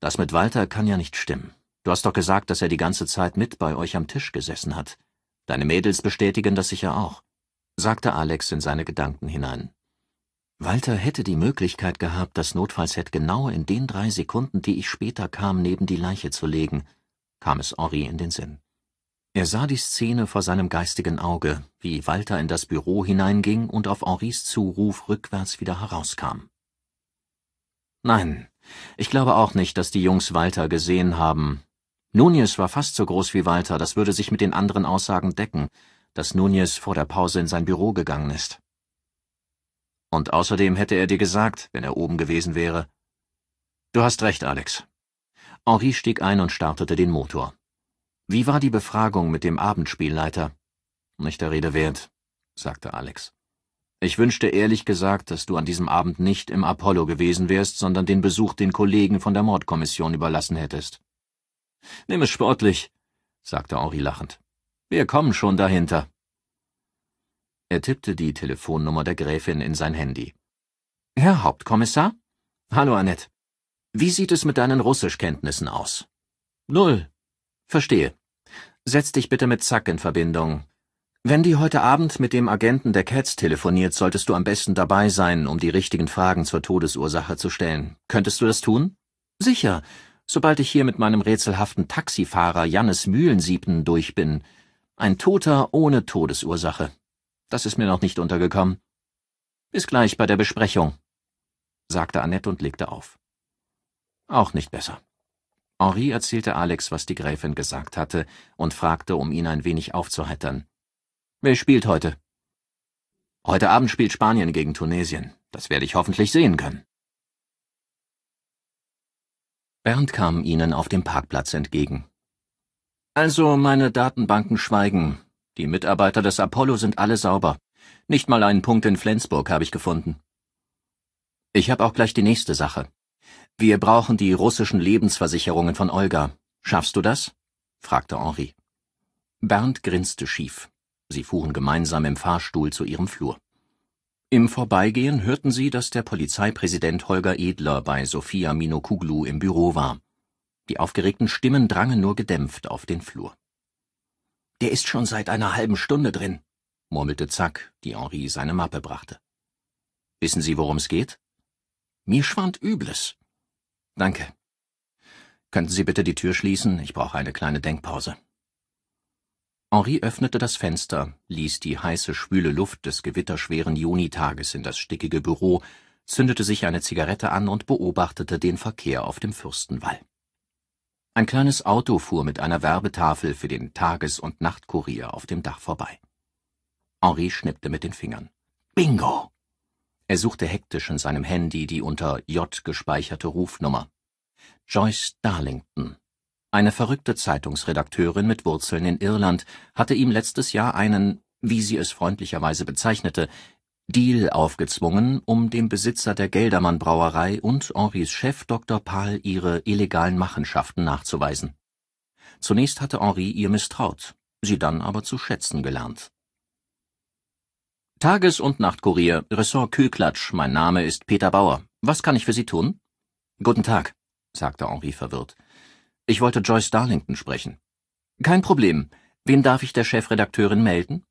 Das mit Walter kann ja nicht stimmen. Du hast doch gesagt, dass er die ganze Zeit mit bei euch am Tisch gesessen hat. Deine Mädels bestätigen das sicher auch, sagte Alex in seine Gedanken hinein. Walter hätte die Möglichkeit gehabt, das Notfallset genau in den drei Sekunden, die ich später kam, neben die Leiche zu legen, kam es Henri in den Sinn. Er sah die Szene vor seinem geistigen Auge, wie Walter in das Büro hineinging und auf Henris Zuruf rückwärts wieder herauskam. Nein, ich glaube auch nicht, dass die Jungs Walter gesehen haben. Nunez war fast so groß wie Walter, das würde sich mit den anderen Aussagen decken, dass Nunez vor der Pause in sein Büro gegangen ist. Und außerdem hätte er dir gesagt, wenn er oben gewesen wäre. Du hast recht, Alex. Henri stieg ein und startete den Motor. Wie war die Befragung mit dem Abendspielleiter? Nicht der Rede wert, sagte Alex. Ich wünschte ehrlich gesagt, dass du an diesem Abend nicht im Apollo gewesen wärst, sondern den Besuch den Kollegen von der Mordkommission überlassen hättest. Nimm es sportlich, sagte Henri lachend. Wir kommen schon dahinter. Er tippte die Telefonnummer der Gräfin in sein Handy. Herr Hauptkommissar? Hallo, Annette. Wie sieht es mit deinen Russischkenntnissen aus? Null. Verstehe. Setz dich bitte mit Zack in Verbindung. Wenn die heute Abend mit dem Agenten der Cats telefoniert, solltest du am besten dabei sein, um die richtigen Fragen zur Todesursache zu stellen. Könntest du das tun? Sicher. Sobald ich hier mit meinem rätselhaften Taxifahrer Jannes Mühlensiebten durch bin. Ein Toter ohne Todesursache. Das ist mir noch nicht untergekommen. Bis gleich bei der Besprechung, sagte Annette und legte auf. Auch nicht besser. Henri erzählte Alex, was die Gräfin gesagt hatte, und fragte, um ihn ein wenig aufzuheitern. Wer spielt heute? Heute Abend spielt Spanien gegen Tunesien. Das werde ich hoffentlich sehen können. Bernd kam ihnen auf dem Parkplatz entgegen. Also, meine Datenbanken schweigen, die Mitarbeiter des Apollo sind alle sauber. Nicht mal einen Punkt in Flensburg habe ich gefunden. Ich habe auch gleich die nächste Sache. Wir brauchen die russischen Lebensversicherungen von Olga. Schaffst du das? fragte Henri. Bernd grinste schief. Sie fuhren gemeinsam im Fahrstuhl zu ihrem Flur. Im Vorbeigehen hörten sie, dass der Polizeipräsident Holger Edler bei Sophia Minokuglu im Büro war. Die aufgeregten Stimmen drangen nur gedämpft auf den Flur. Der ist schon seit einer halben Stunde drin, murmelte Zack, die Henri seine Mappe brachte. Wissen Sie, worum es geht? Mir schwand Übles. Danke. Könnten Sie bitte die Tür schließen? Ich brauche eine kleine Denkpause. Henri öffnete das Fenster, ließ die heiße, schwüle Luft des gewitterschweren Junitages in das stickige Büro, zündete sich eine Zigarette an und beobachtete den Verkehr auf dem Fürstenwall. Ein kleines Auto fuhr mit einer Werbetafel für den Tages- und Nachtkurier auf dem Dach vorbei. Henri schnippte mit den Fingern. Bingo! Er suchte hektisch in seinem Handy die unter J gespeicherte Rufnummer. Joyce Darlington. Eine verrückte Zeitungsredakteurin mit Wurzeln in Irland hatte ihm letztes Jahr einen, wie sie es freundlicherweise bezeichnete, Deal aufgezwungen, um dem Besitzer der Geldermann-Brauerei und Henrys Chef Dr. Pahl ihre illegalen Machenschaften nachzuweisen. Zunächst hatte Henri ihr misstraut, sie dann aber zu schätzen gelernt. Tages- und Nachtkurier, Ressort Kühlklatsch, mein Name ist Peter Bauer. Was kann ich für Sie tun? Guten Tag, sagte Henri verwirrt. Ich wollte Joyce Darlington sprechen. Kein Problem. Wen darf ich der Chefredakteurin melden?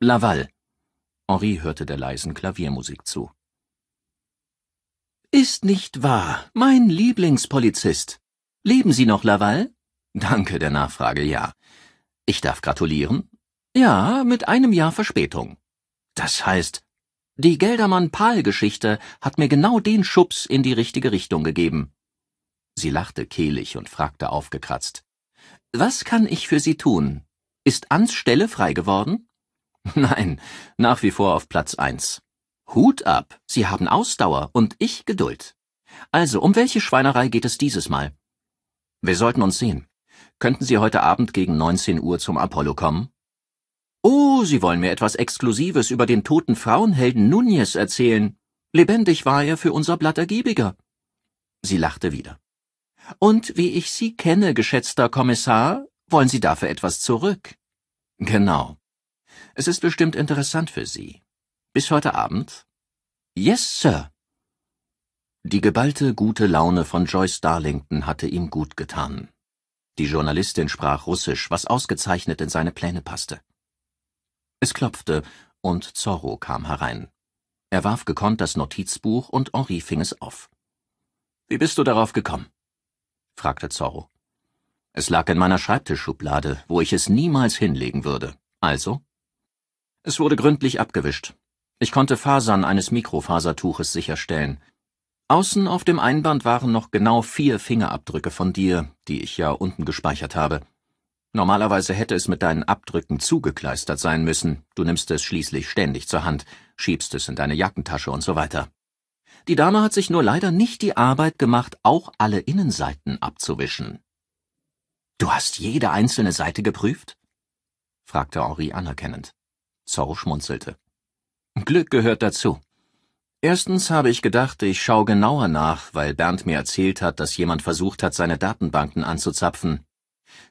Laval. Henri hörte der leisen Klaviermusik zu. Ist nicht wahr, mein Lieblingspolizist. Leben Sie noch, Laval? Danke der Nachfrage, ja. Ich darf gratulieren? Ja, mit einem Jahr Verspätung. Das heißt, die Geldermann-Pahl-Geschichte hat mir genau den Schubs in die richtige Richtung gegeben. Sie lachte kehlig und fragte aufgekratzt. Was kann ich für Sie tun? Ist Ans Stelle frei geworden? [LAUGHS] Nein, nach wie vor auf Platz eins. Hut ab, Sie haben Ausdauer und ich Geduld. Also, um welche Schweinerei geht es dieses Mal? Wir sollten uns sehen. Könnten Sie heute Abend gegen 19 Uhr zum Apollo kommen? Oh, Sie wollen mir etwas Exklusives über den toten Frauenhelden Nunez erzählen. Lebendig war er für unser Blatt ergiebiger. Sie lachte wieder. Und wie ich Sie kenne, geschätzter Kommissar, wollen Sie dafür etwas zurück? Genau. Es ist bestimmt interessant für Sie. Bis heute Abend? Yes, Sir. Die geballte gute Laune von Joyce Darlington hatte ihm gut getan. Die Journalistin sprach Russisch, was ausgezeichnet in seine Pläne passte. Es klopfte, und Zorro kam herein. Er warf gekonnt das Notizbuch und Henri fing es auf. Wie bist du darauf gekommen? fragte Zorro. Es lag in meiner Schreibtischschublade, wo ich es niemals hinlegen würde. Also? Es wurde gründlich abgewischt. Ich konnte Fasern eines Mikrofasertuches sicherstellen. Außen auf dem Einband waren noch genau vier Fingerabdrücke von dir, die ich ja unten gespeichert habe. Normalerweise hätte es mit deinen Abdrücken zugekleistert sein müssen, du nimmst es schließlich ständig zur Hand, schiebst es in deine Jackentasche und so weiter. Die Dame hat sich nur leider nicht die Arbeit gemacht, auch alle Innenseiten abzuwischen. Du hast jede einzelne Seite geprüft? fragte Henri anerkennend. Zorro schmunzelte. Glück gehört dazu. Erstens habe ich gedacht, ich schaue genauer nach, weil Bernd mir erzählt hat, dass jemand versucht hat, seine Datenbanken anzuzapfen.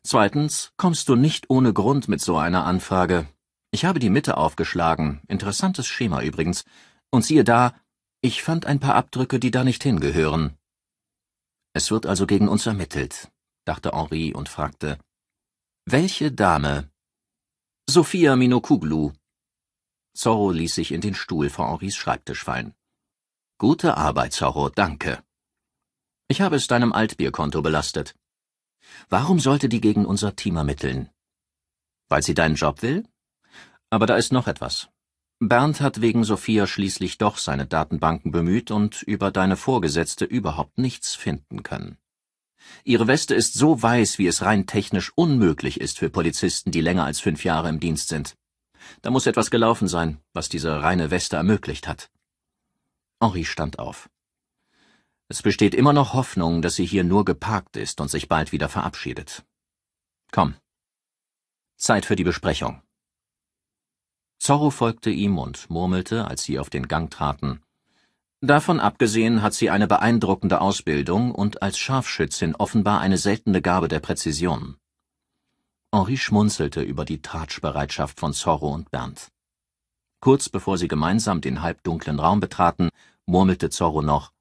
Zweitens kommst du nicht ohne Grund mit so einer Anfrage. Ich habe die Mitte aufgeschlagen, interessantes Schema übrigens, und siehe da, ich fand ein paar Abdrücke, die da nicht hingehören. Es wird also gegen uns ermittelt, dachte Henri und fragte. Welche Dame? Sophia Minokuglu, Zorro ließ sich in den Stuhl vor Henris Schreibtisch fallen. Gute Arbeit, Zorro, danke. Ich habe es deinem Altbierkonto belastet. Warum sollte die gegen unser Team ermitteln? Weil sie deinen Job will? Aber da ist noch etwas. Bernd hat wegen Sophia schließlich doch seine Datenbanken bemüht und über deine Vorgesetzte überhaupt nichts finden können. Ihre Weste ist so weiß, wie es rein technisch unmöglich ist für Polizisten, die länger als fünf Jahre im Dienst sind. Da muss etwas gelaufen sein, was diese reine Weste ermöglicht hat. Henri stand auf. Es besteht immer noch Hoffnung, dass sie hier nur geparkt ist und sich bald wieder verabschiedet. Komm. Zeit für die Besprechung. Zorro folgte ihm und murmelte, als sie auf den Gang traten. Davon abgesehen hat sie eine beeindruckende Ausbildung und als Scharfschützin offenbar eine seltene Gabe der Präzision. Henri schmunzelte über die Tratschbereitschaft von Zorro und Bernd. Kurz bevor sie gemeinsam den halbdunklen Raum betraten, murmelte Zorro noch,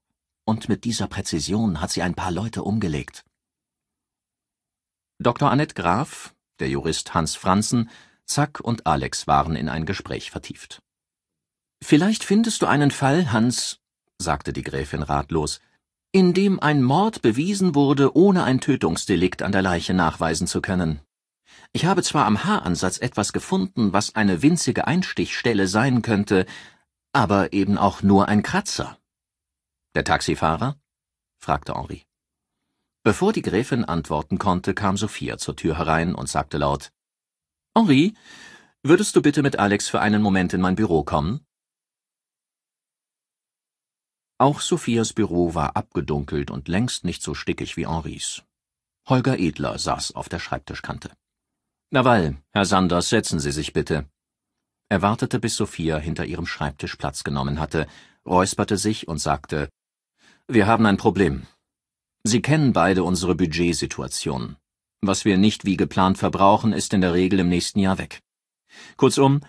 und mit dieser Präzision hat sie ein paar Leute umgelegt. Dr. Annette Graf, der Jurist Hans Franzen, Zack und Alex waren in ein Gespräch vertieft. Vielleicht findest du einen Fall, Hans, sagte die Gräfin ratlos, in dem ein Mord bewiesen wurde, ohne ein Tötungsdelikt an der Leiche nachweisen zu können. Ich habe zwar am Haaransatz etwas gefunden, was eine winzige Einstichstelle sein könnte, aber eben auch nur ein Kratzer. Der Taxifahrer? fragte Henri. Bevor die Gräfin antworten konnte, kam Sophia zur Tür herein und sagte laut Henri, würdest du bitte mit Alex für einen Moment in mein Büro kommen? Auch Sophias Büro war abgedunkelt und längst nicht so stickig wie Henris. Holger Edler saß auf der Schreibtischkante. Nawal, Herr Sanders, setzen Sie sich bitte. Er wartete, bis Sophia hinter ihrem Schreibtisch Platz genommen hatte, räusperte sich und sagte Wir haben ein Problem. Sie kennen beide unsere Budgetsituation. Was wir nicht wie geplant verbrauchen, ist in der Regel im nächsten Jahr weg. Kurzum,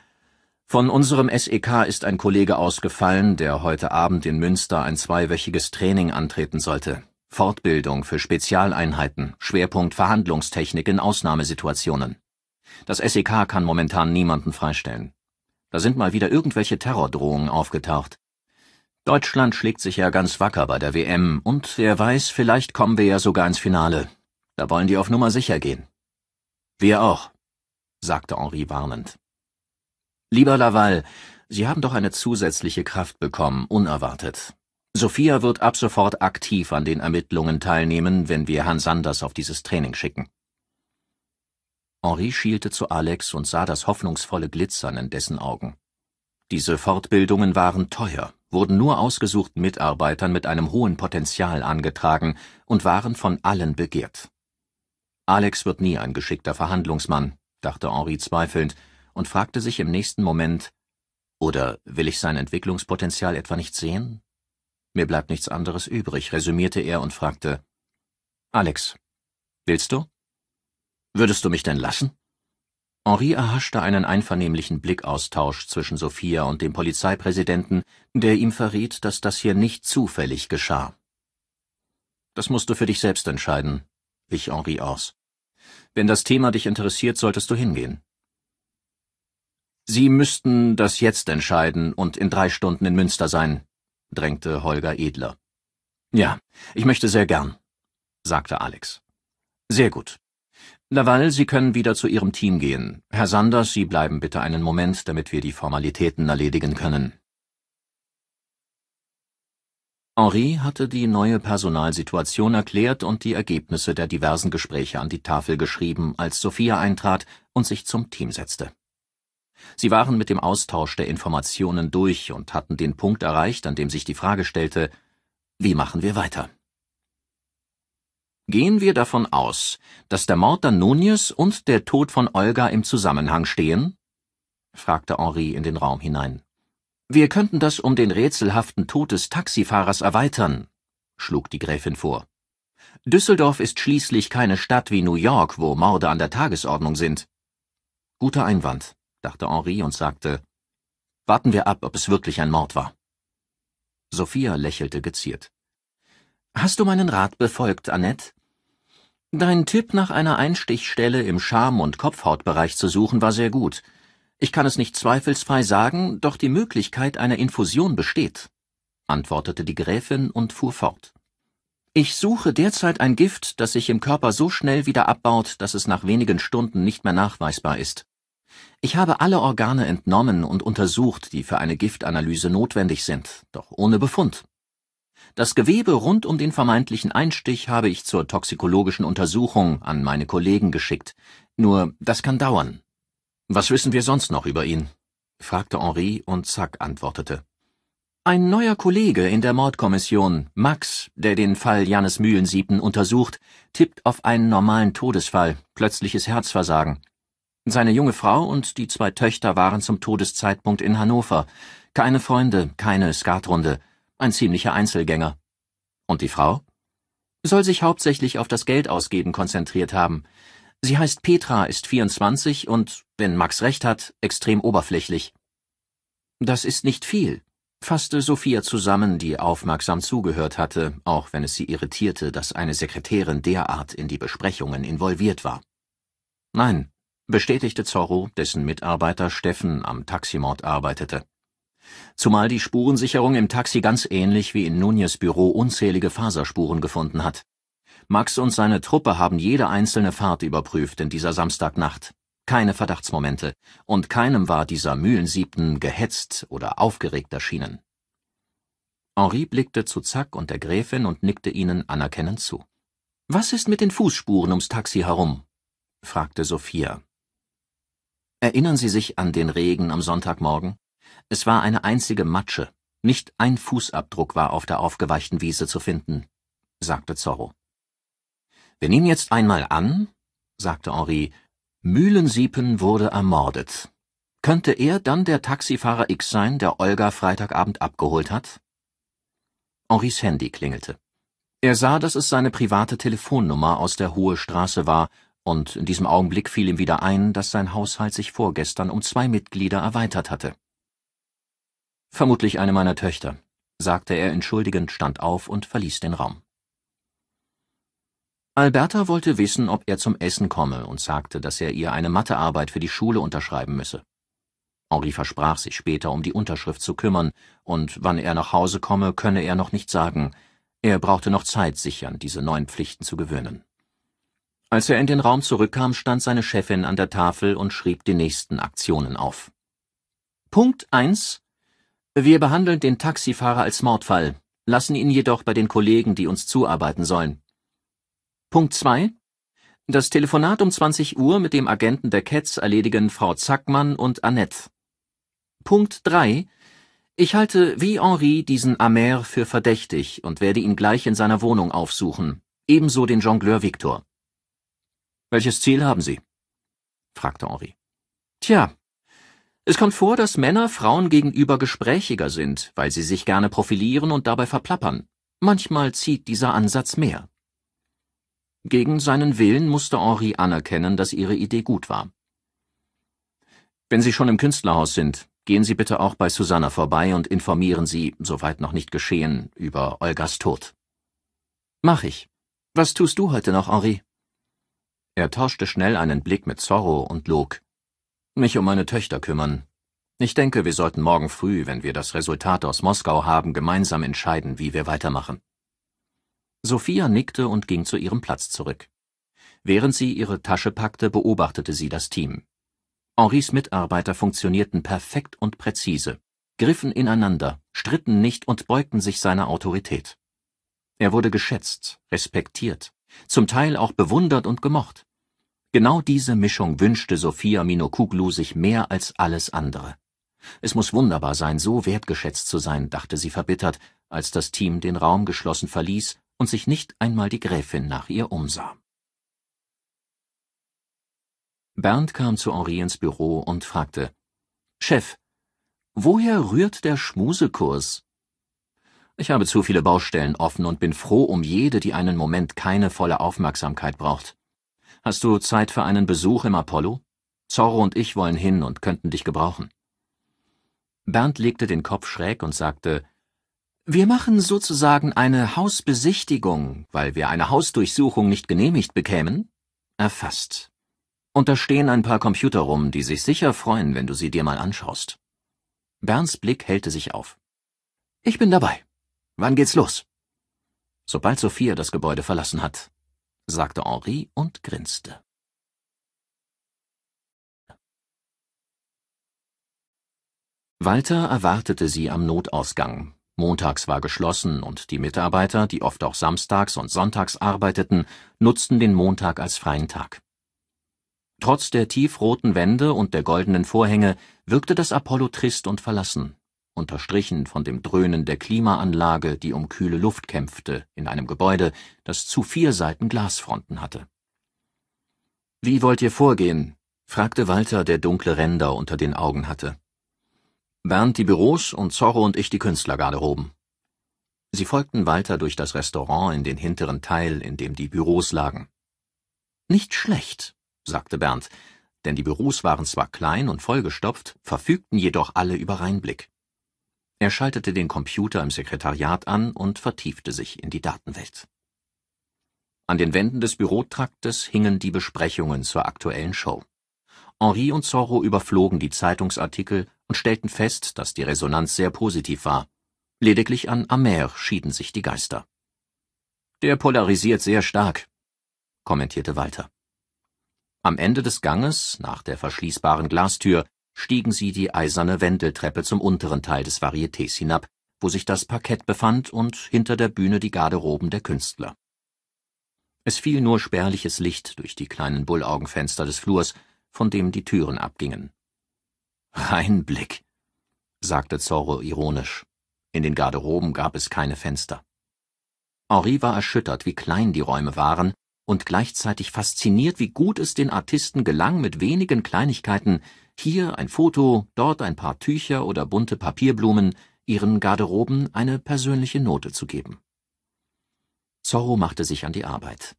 von unserem SEK ist ein Kollege ausgefallen, der heute Abend in Münster ein zweiwöchiges Training antreten sollte. Fortbildung für Spezialeinheiten, Schwerpunkt Verhandlungstechnik in Ausnahmesituationen. Das SEK kann momentan niemanden freistellen. Da sind mal wieder irgendwelche Terrordrohungen aufgetaucht. Deutschland schlägt sich ja ganz wacker bei der WM und wer weiß, vielleicht kommen wir ja sogar ins Finale. Da wollen die auf Nummer sicher gehen. Wir auch, sagte Henri warnend. Lieber Laval, Sie haben doch eine zusätzliche Kraft bekommen, unerwartet. Sophia wird ab sofort aktiv an den Ermittlungen teilnehmen, wenn wir Hans Anders auf dieses Training schicken. Henri schielte zu Alex und sah das hoffnungsvolle Glitzern in dessen Augen. Diese Fortbildungen waren teuer, wurden nur ausgesuchten Mitarbeitern mit einem hohen Potenzial angetragen und waren von allen begehrt. Alex wird nie ein geschickter Verhandlungsmann, dachte Henri zweifelnd und fragte sich im nächsten Moment, oder will ich sein Entwicklungspotenzial etwa nicht sehen? Mir bleibt nichts anderes übrig, resümierte er und fragte, Alex, willst du? Würdest du mich denn lassen? Henri erhaschte einen einvernehmlichen Blickaustausch zwischen Sophia und dem Polizeipräsidenten, der ihm verriet, dass das hier nicht zufällig geschah. Das musst du für dich selbst entscheiden, wich Henri aus. Wenn das Thema dich interessiert, solltest du hingehen. Sie müssten das jetzt entscheiden und in drei Stunden in Münster sein, drängte Holger Edler. Ja, ich möchte sehr gern, sagte Alex. Sehr gut. Laval, Sie können wieder zu Ihrem Team gehen. Herr Sanders, Sie bleiben bitte einen Moment, damit wir die Formalitäten erledigen können. Henri hatte die neue Personalsituation erklärt und die Ergebnisse der diversen Gespräche an die Tafel geschrieben, als Sophia eintrat und sich zum Team setzte. Sie waren mit dem Austausch der Informationen durch und hatten den Punkt erreicht, an dem sich die Frage stellte, wie machen wir weiter? Gehen wir davon aus, dass der Mord an Nunez und der Tod von Olga im Zusammenhang stehen? fragte Henri in den Raum hinein. Wir könnten das um den rätselhaften Tod des Taxifahrers erweitern, schlug die Gräfin vor. Düsseldorf ist schließlich keine Stadt wie New York, wo Morde an der Tagesordnung sind. Guter Einwand, dachte Henri und sagte, warten wir ab, ob es wirklich ein Mord war. Sophia lächelte geziert. Hast du meinen Rat befolgt, Annette? Dein Tipp, nach einer Einstichstelle im Scham- und Kopfhautbereich zu suchen, war sehr gut. Ich kann es nicht zweifelsfrei sagen, doch die Möglichkeit einer Infusion besteht, antwortete die Gräfin und fuhr fort. Ich suche derzeit ein Gift, das sich im Körper so schnell wieder abbaut, dass es nach wenigen Stunden nicht mehr nachweisbar ist. Ich habe alle Organe entnommen und untersucht, die für eine Giftanalyse notwendig sind, doch ohne Befund. Das Gewebe rund um den vermeintlichen Einstich habe ich zur toxikologischen Untersuchung an meine Kollegen geschickt. Nur, das kann dauern. Was wissen wir sonst noch über ihn? fragte Henri und Zack antwortete. Ein neuer Kollege in der Mordkommission, Max, der den Fall Jannes Mühlensiebten untersucht, tippt auf einen normalen Todesfall, plötzliches Herzversagen. Seine junge Frau und die zwei Töchter waren zum Todeszeitpunkt in Hannover. Keine Freunde, keine Skatrunde ein ziemlicher Einzelgänger. Und die Frau? Soll sich hauptsächlich auf das Geldausgeben konzentriert haben. Sie heißt Petra, ist 24 und, wenn Max recht hat, extrem oberflächlich. Das ist nicht viel, fasste Sophia zusammen, die aufmerksam zugehört hatte, auch wenn es sie irritierte, dass eine Sekretärin derart in die Besprechungen involviert war. Nein, bestätigte Zorro, dessen Mitarbeiter Steffen am Taximord arbeitete zumal die Spurensicherung im Taxi ganz ähnlich wie in Núñez Büro unzählige Faserspuren gefunden hat. Max und seine Truppe haben jede einzelne Fahrt überprüft in dieser Samstagnacht. Keine Verdachtsmomente, und keinem war dieser Mühlensiebten gehetzt oder aufgeregt erschienen. Henri blickte zu Zack und der Gräfin und nickte ihnen anerkennend zu. Was ist mit den Fußspuren ums Taxi herum? fragte Sophia. Erinnern Sie sich an den Regen am Sonntagmorgen? Es war eine einzige Matsche. Nicht ein Fußabdruck war auf der aufgeweichten Wiese zu finden, sagte Zorro. Wir nehmen jetzt einmal an, sagte Henri, Mühlensiepen wurde ermordet. Könnte er dann der Taxifahrer X sein, der Olga Freitagabend abgeholt hat? Henris Handy klingelte. Er sah, dass es seine private Telefonnummer aus der Hohe Straße war, und in diesem Augenblick fiel ihm wieder ein, dass sein Haushalt sich vorgestern um zwei Mitglieder erweitert hatte. Vermutlich eine meiner Töchter, sagte er entschuldigend, stand auf und verließ den Raum. Alberta wollte wissen, ob er zum Essen komme und sagte, dass er ihr eine Mathearbeit für die Schule unterschreiben müsse. Henri versprach sich später, um die Unterschrift zu kümmern, und wann er nach Hause komme, könne er noch nicht sagen. Er brauchte noch Zeit, sich an diese neuen Pflichten zu gewöhnen. Als er in den Raum zurückkam, stand seine Chefin an der Tafel und schrieb die nächsten Aktionen auf. Punkt 1. Wir behandeln den Taxifahrer als Mordfall, lassen ihn jedoch bei den Kollegen, die uns zuarbeiten sollen. Punkt 2. Das Telefonat um 20 Uhr mit dem Agenten der Cats erledigen Frau Zackmann und Annette. Punkt 3. Ich halte wie Henri diesen Amer für verdächtig und werde ihn gleich in seiner Wohnung aufsuchen, ebenso den Jongleur Victor. Welches Ziel haben Sie? fragte Henri. Tja, es kommt vor, dass Männer Frauen gegenüber gesprächiger sind, weil sie sich gerne profilieren und dabei verplappern. Manchmal zieht dieser Ansatz mehr. Gegen seinen Willen musste Henri anerkennen, dass ihre Idee gut war. Wenn Sie schon im Künstlerhaus sind, gehen Sie bitte auch bei Susanna vorbei und informieren Sie, soweit noch nicht geschehen, über Olgas Tod. Mach ich. Was tust du heute noch, Henri? Er tauschte schnell einen Blick mit Zorro und log mich um meine Töchter kümmern. Ich denke, wir sollten morgen früh, wenn wir das Resultat aus Moskau haben, gemeinsam entscheiden, wie wir weitermachen. Sophia nickte und ging zu ihrem Platz zurück. Während sie ihre Tasche packte, beobachtete sie das Team. Henris Mitarbeiter funktionierten perfekt und präzise, griffen ineinander, stritten nicht und beugten sich seiner Autorität. Er wurde geschätzt, respektiert, zum Teil auch bewundert und gemocht. Genau diese Mischung wünschte Sophia Minokuglu sich mehr als alles andere. Es muss wunderbar sein, so wertgeschätzt zu sein, dachte sie verbittert, als das Team den Raum geschlossen verließ und sich nicht einmal die Gräfin nach ihr umsah. Bernd kam zu Henri ins Büro und fragte, Chef, woher rührt der Schmusekurs? Ich habe zu viele Baustellen offen und bin froh um jede, die einen Moment keine volle Aufmerksamkeit braucht. Hast du Zeit für einen Besuch im Apollo? Zorro und ich wollen hin und könnten dich gebrauchen. Bernd legte den Kopf schräg und sagte, wir machen sozusagen eine Hausbesichtigung, weil wir eine Hausdurchsuchung nicht genehmigt bekämen? Erfasst. Und da stehen ein paar Computer rum, die sich sicher freuen, wenn du sie dir mal anschaust. Bernds Blick hellte sich auf. Ich bin dabei. Wann geht's los? Sobald Sophia das Gebäude verlassen hat, sagte Henri und grinste. Walter erwartete sie am Notausgang. Montags war geschlossen und die Mitarbeiter, die oft auch samstags und sonntags arbeiteten, nutzten den Montag als freien Tag. Trotz der tiefroten Wände und der goldenen Vorhänge wirkte das Apollo trist und verlassen unterstrichen von dem Dröhnen der Klimaanlage, die um kühle Luft kämpfte, in einem Gebäude, das zu vier Seiten Glasfronten hatte. Wie wollt ihr vorgehen? fragte Walter, der dunkle Ränder unter den Augen hatte. Bernd die Büros und Zorro und ich die Künstlergarderoben. Sie folgten Walter durch das Restaurant in den hinteren Teil, in dem die Büros lagen. Nicht schlecht, sagte Bernd, denn die Büros waren zwar klein und vollgestopft, verfügten jedoch alle über Reinblick. Er schaltete den Computer im Sekretariat an und vertiefte sich in die Datenwelt. An den Wänden des Bürotraktes hingen die Besprechungen zur aktuellen Show. Henri und Zorro überflogen die Zeitungsartikel und stellten fest, dass die Resonanz sehr positiv war. Lediglich an Amer schieden sich die Geister. Der polarisiert sehr stark, kommentierte Walter. Am Ende des Ganges, nach der verschließbaren Glastür, stiegen sie die eiserne Wendeltreppe zum unteren Teil des Varietés hinab, wo sich das Parkett befand und hinter der Bühne die Garderoben der Künstler. Es fiel nur spärliches Licht durch die kleinen Bullaugenfenster des Flurs, von dem die Türen abgingen. Ein Blick, sagte Zorro ironisch. In den Garderoben gab es keine Fenster. Henri war erschüttert, wie klein die Räume waren, und gleichzeitig fasziniert, wie gut es den Artisten gelang, mit wenigen Kleinigkeiten hier ein Foto, dort ein paar Tücher oder bunte Papierblumen, ihren Garderoben eine persönliche Note zu geben. Zorro machte sich an die Arbeit.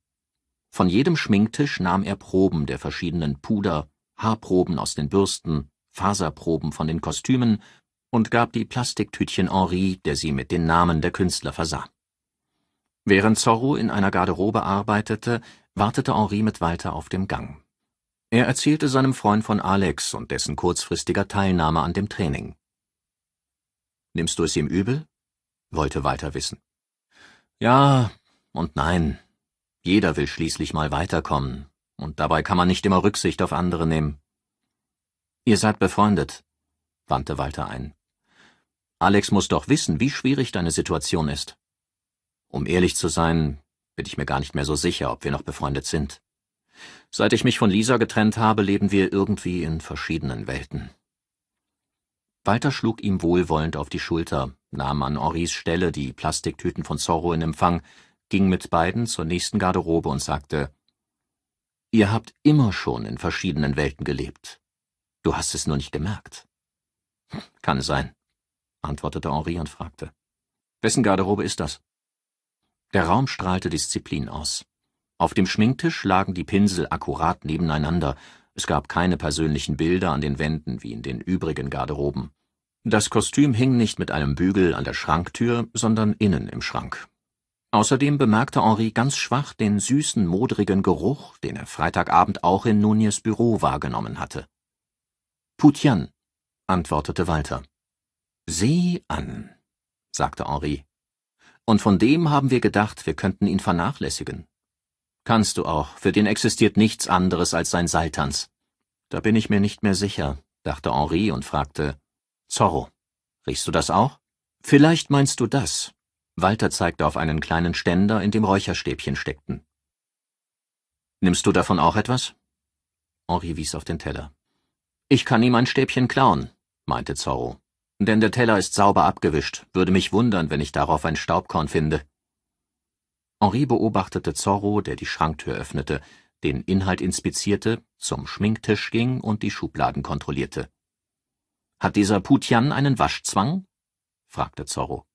Von jedem Schminktisch nahm er Proben der verschiedenen Puder, Haarproben aus den Bürsten, Faserproben von den Kostümen und gab die Plastiktütchen Henri, der sie mit den Namen der Künstler versah. Während Zorro in einer Garderobe arbeitete, wartete Henri mit Walter auf dem Gang. Er erzählte seinem Freund von Alex und dessen kurzfristiger Teilnahme an dem Training. Nimmst du es ihm übel? wollte Walter wissen. Ja und nein. Jeder will schließlich mal weiterkommen, und dabei kann man nicht immer Rücksicht auf andere nehmen. Ihr seid befreundet, wandte Walter ein. Alex muss doch wissen, wie schwierig deine Situation ist. Um ehrlich zu sein, bin ich mir gar nicht mehr so sicher, ob wir noch befreundet sind. Seit ich mich von Lisa getrennt habe, leben wir irgendwie in verschiedenen Welten. Walter schlug ihm wohlwollend auf die Schulter, nahm an Henris Stelle die Plastiktüten von Zorro in Empfang, ging mit beiden zur nächsten Garderobe und sagte, Ihr habt immer schon in verschiedenen Welten gelebt. Du hast es nur nicht gemerkt. Kann sein, antwortete Henri und fragte. Wessen Garderobe ist das? Der Raum strahlte Disziplin aus. Auf dem Schminktisch lagen die Pinsel akkurat nebeneinander, es gab keine persönlichen Bilder an den Wänden wie in den übrigen Garderoben. Das Kostüm hing nicht mit einem Bügel an der Schranktür, sondern innen im Schrank. Außerdem bemerkte Henri ganz schwach den süßen, modrigen Geruch, den er Freitagabend auch in Nunez Büro wahrgenommen hatte. Putian, antwortete Walter. Sieh an, sagte Henri. Und von dem haben wir gedacht, wir könnten ihn vernachlässigen. Kannst du auch, für den existiert nichts anderes als sein Seiltanz. Da bin ich mir nicht mehr sicher, dachte Henri und fragte, Zorro, riechst du das auch? Vielleicht meinst du das. Walter zeigte auf einen kleinen Ständer, in dem Räucherstäbchen steckten. Nimmst du davon auch etwas? Henri wies auf den Teller. Ich kann ihm ein Stäbchen klauen, meinte Zorro. Denn der Teller ist sauber abgewischt, würde mich wundern, wenn ich darauf ein Staubkorn finde. Henri beobachtete Zorro, der die Schranktür öffnete, den Inhalt inspizierte, zum Schminktisch ging und die Schubladen kontrollierte. Hat dieser Putian einen Waschzwang? fragte Zorro.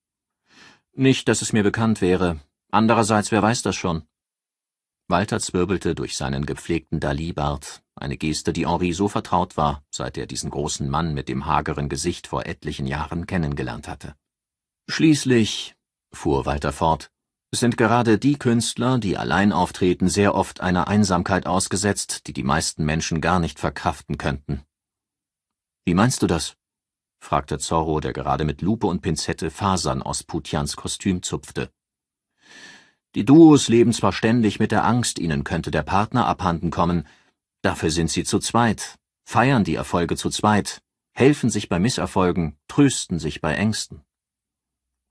Nicht, dass es mir bekannt wäre. Andererseits, wer weiß das schon? Walter zwirbelte durch seinen gepflegten Dalibart, eine Geste, die Henri so vertraut war, seit er diesen großen Mann mit dem hageren Gesicht vor etlichen Jahren kennengelernt hatte. Schließlich, fuhr Walter fort, sind gerade die Künstler, die allein auftreten, sehr oft einer Einsamkeit ausgesetzt, die die meisten Menschen gar nicht verkraften könnten. Wie meinst du das? fragte Zorro, der gerade mit Lupe und Pinzette Fasern aus Putjans Kostüm zupfte. Die Duos leben zwar ständig mit der Angst, ihnen könnte der Partner abhanden kommen, dafür sind sie zu zweit, feiern die Erfolge zu zweit, helfen sich bei Misserfolgen, trösten sich bei Ängsten.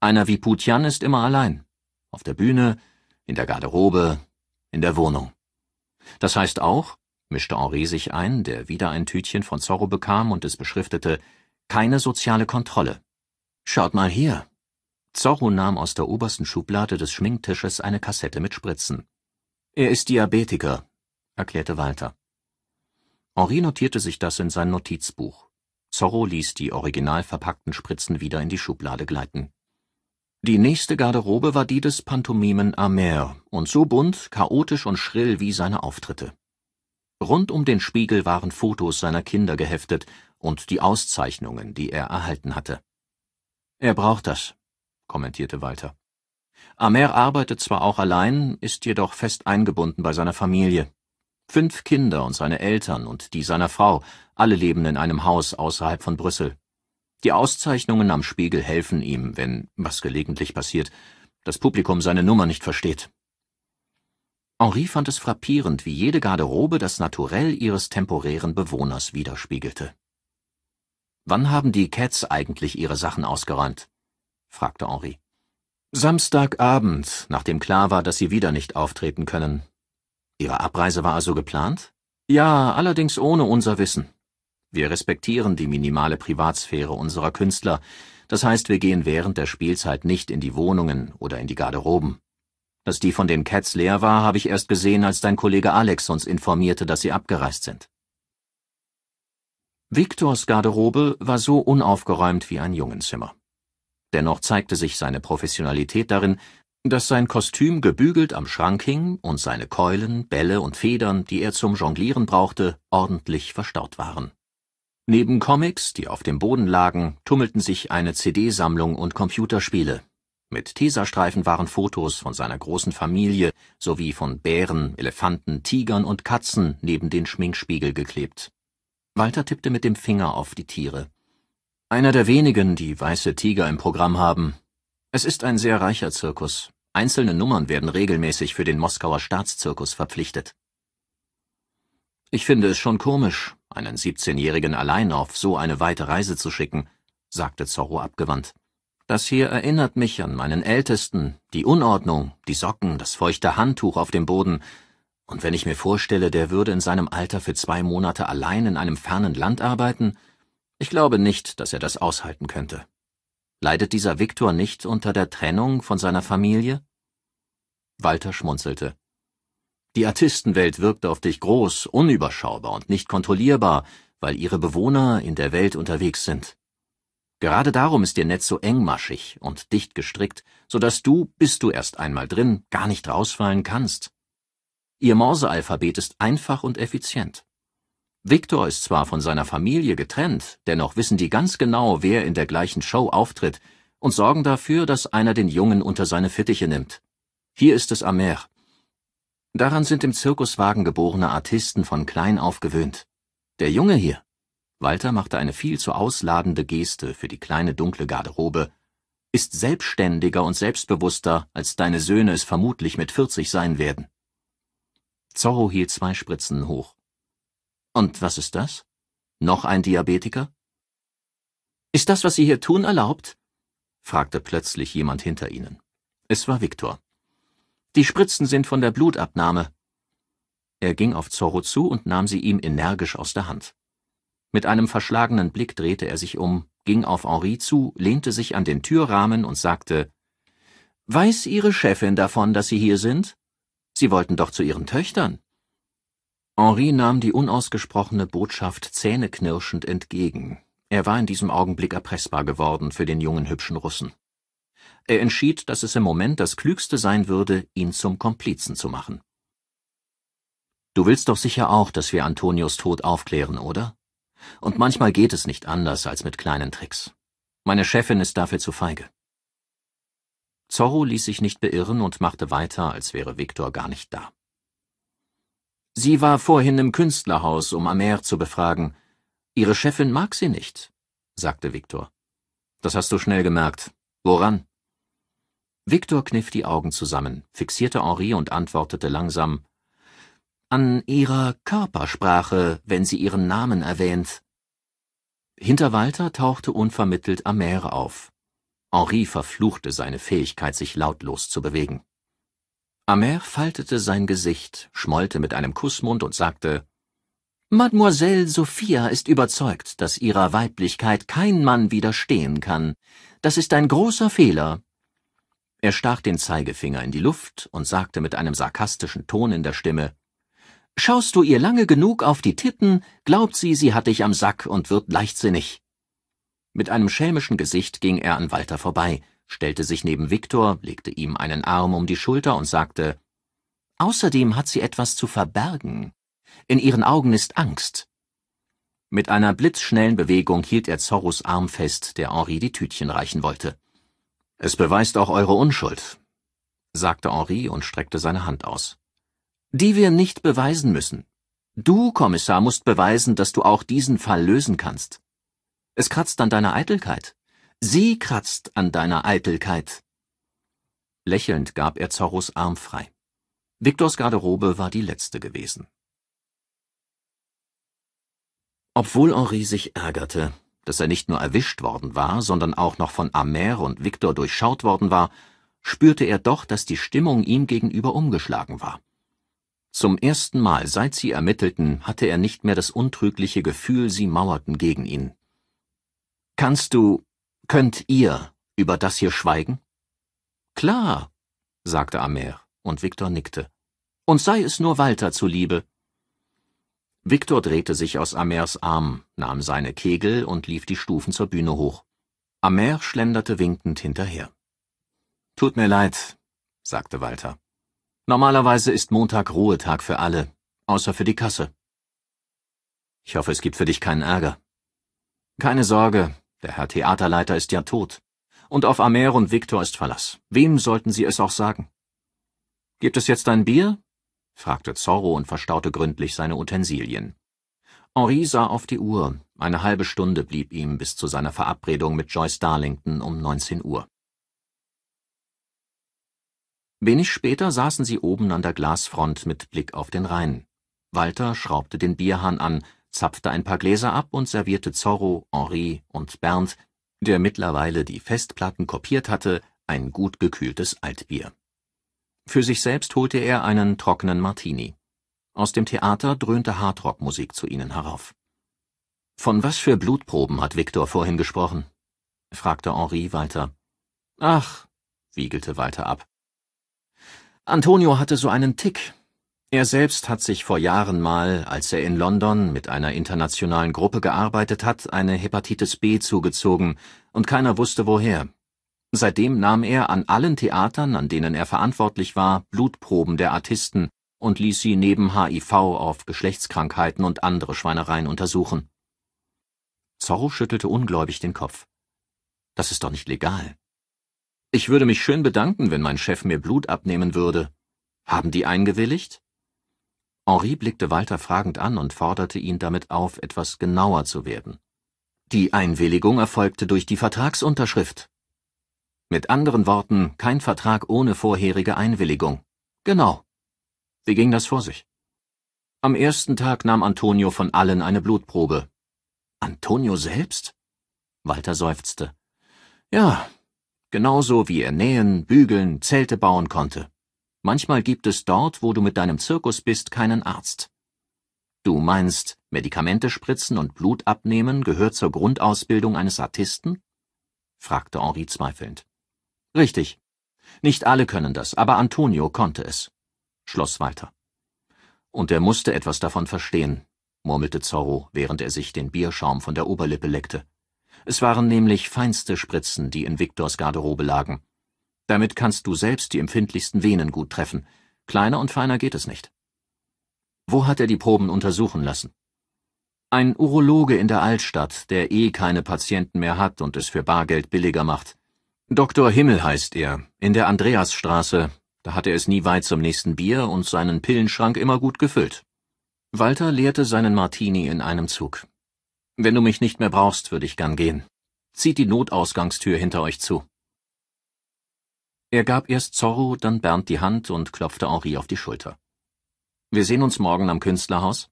Einer wie Putjan ist immer allein auf der Bühne, in der Garderobe, in der Wohnung. Das heißt auch, mischte Henri sich ein, der wieder ein Tütchen von Zorro bekam und es beschriftete, keine soziale Kontrolle. Schaut mal hier. Zorro nahm aus der obersten Schublade des Schminktisches eine Kassette mit Spritzen. Er ist Diabetiker, erklärte Walter. Henri notierte sich das in sein Notizbuch. Zorro ließ die original verpackten Spritzen wieder in die Schublade gleiten. Die nächste Garderobe war die des Pantomimen Amer und so bunt, chaotisch und schrill wie seine Auftritte. Rund um den Spiegel waren Fotos seiner Kinder geheftet und die Auszeichnungen, die er erhalten hatte. Er braucht das, kommentierte Walter. Amer arbeitet zwar auch allein, ist jedoch fest eingebunden bei seiner Familie. Fünf Kinder und seine Eltern und die seiner Frau, alle leben in einem Haus außerhalb von Brüssel. Die Auszeichnungen am Spiegel helfen ihm, wenn, was gelegentlich passiert, das Publikum seine Nummer nicht versteht. Henri fand es frappierend, wie jede Garderobe das Naturell ihres temporären Bewohners widerspiegelte. Wann haben die Cats eigentlich ihre Sachen ausgeräumt? fragte Henri. Samstagabend, nachdem klar war, dass sie wieder nicht auftreten können. Ihre Abreise war also geplant? Ja, allerdings ohne unser Wissen. Wir respektieren die minimale Privatsphäre unserer Künstler, das heißt, wir gehen während der Spielzeit nicht in die Wohnungen oder in die Garderoben. Dass die von den Cats leer war, habe ich erst gesehen, als dein Kollege Alex uns informierte, dass sie abgereist sind. Viktors Garderobe war so unaufgeräumt wie ein Jungenzimmer. Dennoch zeigte sich seine Professionalität darin, dass sein Kostüm gebügelt am Schrank hing und seine Keulen, Bälle und Federn, die er zum Jonglieren brauchte, ordentlich verstaut waren. Neben Comics, die auf dem Boden lagen, tummelten sich eine CD-Sammlung und Computerspiele. Mit Tesastreifen waren Fotos von seiner großen Familie sowie von Bären, Elefanten, Tigern und Katzen neben den Schminkspiegel geklebt. Walter tippte mit dem Finger auf die Tiere. Einer der wenigen, die weiße Tiger im Programm haben. Es ist ein sehr reicher Zirkus. Einzelne Nummern werden regelmäßig für den Moskauer Staatszirkus verpflichtet. Ich finde es schon komisch, einen siebzehnjährigen allein auf so eine weite Reise zu schicken, sagte Zorro abgewandt. Das hier erinnert mich an meinen Ältesten, die Unordnung, die Socken, das feuchte Handtuch auf dem Boden, und wenn ich mir vorstelle, der würde in seinem Alter für zwei Monate allein in einem fernen Land arbeiten, ich glaube nicht, dass er das aushalten könnte. Leidet dieser Viktor nicht unter der Trennung von seiner Familie? Walter schmunzelte. Die Artistenwelt wirkt auf dich groß, unüberschaubar und nicht kontrollierbar, weil ihre Bewohner in der Welt unterwegs sind. Gerade darum ist ihr Netz so engmaschig und dicht gestrickt, so dass du, bist du erst einmal drin, gar nicht rausfallen kannst. Ihr Morsealphabet ist einfach und effizient. Victor ist zwar von seiner Familie getrennt, dennoch wissen die ganz genau, wer in der gleichen Show auftritt und sorgen dafür, dass einer den Jungen unter seine Fittiche nimmt. Hier ist es Amer, Daran sind im Zirkuswagen geborene Artisten von klein auf gewöhnt. Der Junge hier. Walter machte eine viel zu ausladende Geste für die kleine dunkle Garderobe, ist selbstständiger und selbstbewusster, als deine Söhne es vermutlich mit 40 sein werden. Zorro hielt zwei Spritzen hoch. Und was ist das? Noch ein Diabetiker? Ist das, was Sie hier tun, erlaubt? fragte plötzlich jemand hinter ihnen. Es war Viktor. Die Spritzen sind von der Blutabnahme. Er ging auf Zorro zu und nahm sie ihm energisch aus der Hand. Mit einem verschlagenen Blick drehte er sich um, ging auf Henri zu, lehnte sich an den Türrahmen und sagte, Weiß Ihre Chefin davon, dass Sie hier sind? Sie wollten doch zu Ihren Töchtern. Henri nahm die unausgesprochene Botschaft zähneknirschend entgegen. Er war in diesem Augenblick erpressbar geworden für den jungen hübschen Russen. Er entschied, dass es im Moment das Klügste sein würde, ihn zum Komplizen zu machen. Du willst doch sicher auch, dass wir Antonios Tod aufklären, oder? Und manchmal geht es nicht anders als mit kleinen Tricks. Meine Chefin ist dafür zu feige. Zorro ließ sich nicht beirren und machte weiter, als wäre Viktor gar nicht da. Sie war vorhin im Künstlerhaus, um Amer zu befragen. Ihre Chefin mag sie nicht, sagte Viktor. Das hast du schnell gemerkt. Woran? Victor kniff die Augen zusammen, fixierte Henri und antwortete langsam An Ihrer Körpersprache, wenn sie Ihren Namen erwähnt. Hinter Walter tauchte unvermittelt Amer auf. Henri verfluchte seine Fähigkeit, sich lautlos zu bewegen. Amer faltete sein Gesicht, schmollte mit einem Kussmund und sagte Mademoiselle Sophia ist überzeugt, dass ihrer Weiblichkeit kein Mann widerstehen kann. Das ist ein großer Fehler, er stach den Zeigefinger in die Luft und sagte mit einem sarkastischen Ton in der Stimme Schaust du ihr lange genug auf die Titten, glaubt sie, sie hat dich am Sack und wird leichtsinnig. Mit einem schelmischen Gesicht ging er an Walter vorbei, stellte sich neben Viktor, legte ihm einen Arm um die Schulter und sagte Außerdem hat sie etwas zu verbergen. In ihren Augen ist Angst. Mit einer blitzschnellen Bewegung hielt er Zorros Arm fest, der Henri die Tütchen reichen wollte. Es beweist auch eure Unschuld, sagte Henri und streckte seine Hand aus. Die wir nicht beweisen müssen. Du, Kommissar, musst beweisen, dass du auch diesen Fall lösen kannst. Es kratzt an deiner Eitelkeit. Sie kratzt an deiner Eitelkeit. Lächelnd gab er Zorros Arm frei. Viktors Garderobe war die letzte gewesen. Obwohl Henri sich ärgerte, dass er nicht nur erwischt worden war, sondern auch noch von Amer und Viktor durchschaut worden war, spürte er doch, dass die Stimmung ihm gegenüber umgeschlagen war. Zum ersten Mal, seit sie ermittelten, hatte er nicht mehr das untrügliche Gefühl, sie mauerten gegen ihn. Kannst du, könnt ihr über das hier schweigen? Klar, sagte Amer, und Viktor nickte. Und sei es nur Walter zuliebe. Viktor drehte sich aus Amers Arm, nahm seine Kegel und lief die Stufen zur Bühne hoch. Amer schlenderte winkend hinterher. Tut mir leid, sagte Walter. Normalerweise ist Montag Ruhetag für alle, außer für die Kasse. Ich hoffe, es gibt für dich keinen Ärger. Keine Sorge, der Herr Theaterleiter ist ja tot. Und auf Amer und Viktor ist Verlass. Wem sollten sie es auch sagen? Gibt es jetzt ein Bier? fragte Zorro und verstaute gründlich seine Utensilien. Henri sah auf die Uhr. Eine halbe Stunde blieb ihm bis zu seiner Verabredung mit Joyce Darlington um 19 Uhr. Wenig später saßen sie oben an der Glasfront mit Blick auf den Rhein. Walter schraubte den Bierhahn an, zapfte ein paar Gläser ab und servierte Zorro, Henri und Bernd, der mittlerweile die Festplatten kopiert hatte, ein gut gekühltes Altbier. Für sich selbst holte er einen trockenen Martini. Aus dem Theater dröhnte Hardrockmusik zu ihnen herauf. Von was für Blutproben hat Viktor vorhin gesprochen? fragte Henri Walter. Ach, wiegelte Walter ab. Antonio hatte so einen Tick. Er selbst hat sich vor Jahren mal, als er in London mit einer internationalen Gruppe gearbeitet hat, eine Hepatitis B zugezogen, und keiner wusste woher. Seitdem nahm er an allen Theatern, an denen er verantwortlich war, Blutproben der Artisten und ließ sie neben HIV auf Geschlechtskrankheiten und andere Schweinereien untersuchen. Zorro schüttelte ungläubig den Kopf. Das ist doch nicht legal. Ich würde mich schön bedanken, wenn mein Chef mir Blut abnehmen würde. Haben die eingewilligt? Henri blickte Walter fragend an und forderte ihn damit auf, etwas genauer zu werden. Die Einwilligung erfolgte durch die Vertragsunterschrift, mit anderen Worten, kein Vertrag ohne vorherige Einwilligung. Genau. Wie ging das vor sich? Am ersten Tag nahm Antonio von allen eine Blutprobe. Antonio selbst? Walter seufzte. Ja, genauso wie er nähen, bügeln, Zelte bauen konnte. Manchmal gibt es dort, wo du mit deinem Zirkus bist, keinen Arzt. Du meinst, Medikamente spritzen und Blut abnehmen gehört zur Grundausbildung eines Artisten? fragte Henri zweifelnd. Richtig. Nicht alle können das, aber Antonio konnte es, schloss Walter. Und er musste etwas davon verstehen, murmelte Zorro, während er sich den Bierschaum von der Oberlippe leckte. Es waren nämlich feinste Spritzen, die in Viktors Garderobe lagen. Damit kannst du selbst die empfindlichsten Venen gut treffen. Kleiner und feiner geht es nicht. Wo hat er die Proben untersuchen lassen? Ein Urologe in der Altstadt, der eh keine Patienten mehr hat und es für Bargeld billiger macht. Dr. Himmel heißt er, in der Andreasstraße, da hat er es nie weit zum nächsten Bier und seinen Pillenschrank immer gut gefüllt. Walter leerte seinen Martini in einem Zug. Wenn du mich nicht mehr brauchst, würde ich gern gehen. Zieht die Notausgangstür hinter euch zu. Er gab erst Zorro, dann Bernd die Hand und klopfte Henri auf die Schulter. Wir sehen uns morgen am Künstlerhaus?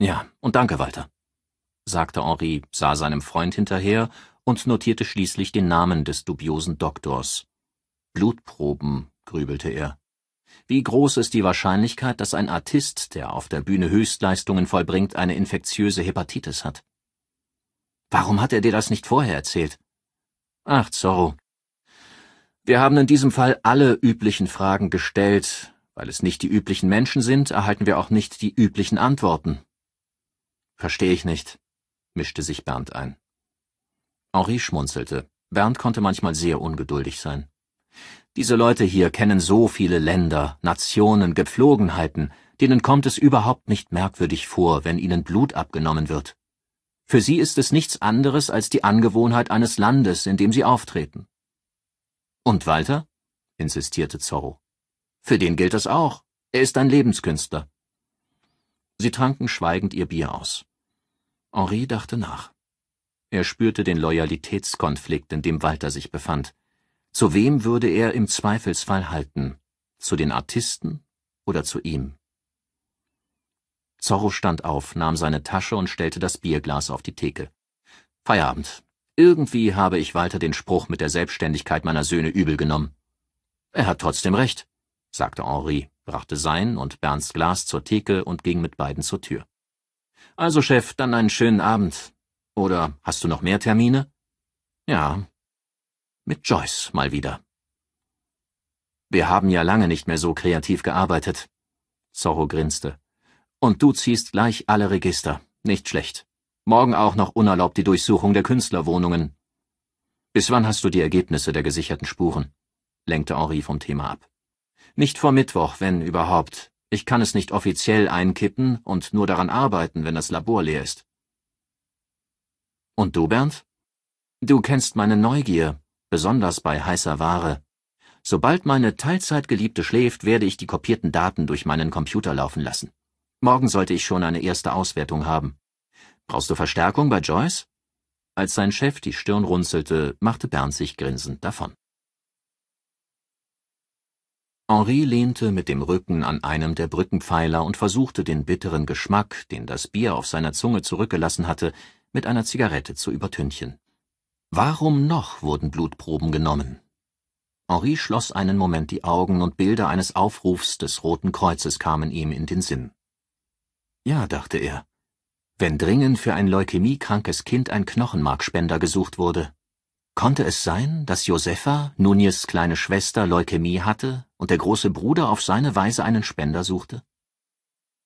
Ja, und danke, Walter, sagte Henri, sah seinem Freund hinterher und notierte schließlich den Namen des dubiosen Doktors. Blutproben, grübelte er. Wie groß ist die Wahrscheinlichkeit, dass ein Artist, der auf der Bühne Höchstleistungen vollbringt, eine infektiöse Hepatitis hat? Warum hat er dir das nicht vorher erzählt? Ach, Zorro. Wir haben in diesem Fall alle üblichen Fragen gestellt. Weil es nicht die üblichen Menschen sind, erhalten wir auch nicht die üblichen Antworten. Verstehe ich nicht, mischte sich Bernd ein. Henri schmunzelte. Bernd konnte manchmal sehr ungeduldig sein. Diese Leute hier kennen so viele Länder, Nationen, Gepflogenheiten, denen kommt es überhaupt nicht merkwürdig vor, wenn ihnen Blut abgenommen wird. Für sie ist es nichts anderes als die Angewohnheit eines Landes, in dem sie auftreten. Und Walter? insistierte Zorro. Für den gilt das auch. Er ist ein Lebenskünstler. Sie tranken schweigend ihr Bier aus. Henri dachte nach. Er spürte den Loyalitätskonflikt, in dem Walter sich befand. Zu wem würde er im Zweifelsfall halten? Zu den Artisten oder zu ihm? Zorro stand auf, nahm seine Tasche und stellte das Bierglas auf die Theke. Feierabend. Irgendwie habe ich Walter den Spruch mit der Selbstständigkeit meiner Söhne übel genommen. Er hat trotzdem recht, sagte Henri, brachte sein und Bernds Glas zur Theke und ging mit beiden zur Tür. Also, Chef, dann einen schönen Abend. Oder hast du noch mehr Termine? Ja. Mit Joyce mal wieder. Wir haben ja lange nicht mehr so kreativ gearbeitet. Zorro grinste. Und du ziehst gleich alle Register. Nicht schlecht. Morgen auch noch unerlaubt die Durchsuchung der Künstlerwohnungen. Bis wann hast du die Ergebnisse der gesicherten Spuren? lenkte Henri vom Thema ab. Nicht vor Mittwoch, wenn überhaupt. Ich kann es nicht offiziell einkippen und nur daran arbeiten, wenn das Labor leer ist. Und du, Bernd? Du kennst meine Neugier, besonders bei heißer Ware. Sobald meine Teilzeitgeliebte schläft, werde ich die kopierten Daten durch meinen Computer laufen lassen. Morgen sollte ich schon eine erste Auswertung haben. Brauchst du Verstärkung bei Joyce? Als sein Chef die Stirn runzelte, machte Bernd sich grinsend davon. Henri lehnte mit dem Rücken an einem der Brückenpfeiler und versuchte den bitteren Geschmack, den das Bier auf seiner Zunge zurückgelassen hatte, mit einer Zigarette zu übertünchen. Warum noch wurden Blutproben genommen? Henri schloss einen Moment die Augen und Bilder eines Aufrufs des Roten Kreuzes kamen ihm in den Sinn. Ja, dachte er, wenn dringend für ein leukämiekrankes Kind ein Knochenmarkspender gesucht wurde, konnte es sein, dass Josepha, Nunez kleine Schwester, Leukämie hatte und der große Bruder auf seine Weise einen Spender suchte?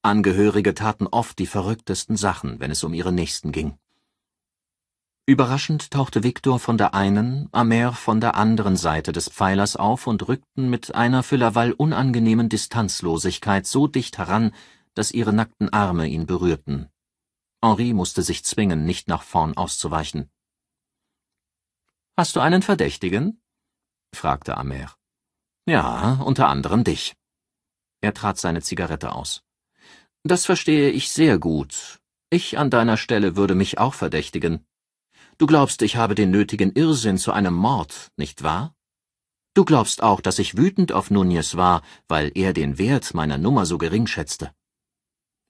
Angehörige taten oft die verrücktesten Sachen, wenn es um ihre Nächsten ging. Überraschend tauchte Viktor von der einen, Amer von der anderen Seite des Pfeilers auf und rückten mit einer für Laval unangenehmen Distanzlosigkeit so dicht heran, dass ihre nackten Arme ihn berührten. Henri musste sich zwingen, nicht nach vorn auszuweichen. Hast du einen Verdächtigen? fragte Amer. Ja, unter anderem dich. Er trat seine Zigarette aus. Das verstehe ich sehr gut. Ich an deiner Stelle würde mich auch verdächtigen. Du glaubst, ich habe den nötigen Irrsinn zu einem Mord, nicht wahr? Du glaubst auch, dass ich wütend auf Nunez war, weil er den Wert meiner Nummer so gering schätzte.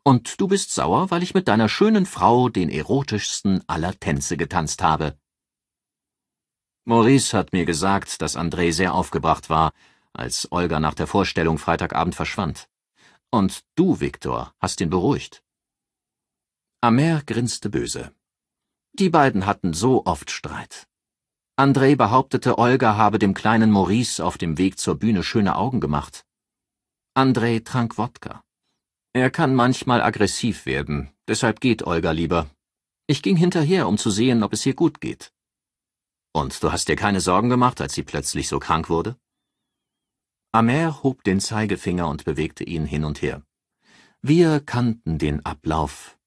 Und du bist sauer, weil ich mit deiner schönen Frau den erotischsten aller Tänze getanzt habe. Maurice hat mir gesagt, dass André sehr aufgebracht war, als Olga nach der Vorstellung Freitagabend verschwand. Und du, Viktor, hast ihn beruhigt. Amer grinste böse. Die beiden hatten so oft Streit. André behauptete, Olga habe dem kleinen Maurice auf dem Weg zur Bühne schöne Augen gemacht. André trank Wodka. Er kann manchmal aggressiv werden, deshalb geht Olga lieber. Ich ging hinterher, um zu sehen, ob es ihr gut geht. Und du hast dir keine Sorgen gemacht, als sie plötzlich so krank wurde? Amer hob den Zeigefinger und bewegte ihn hin und her. Wir kannten den Ablauf.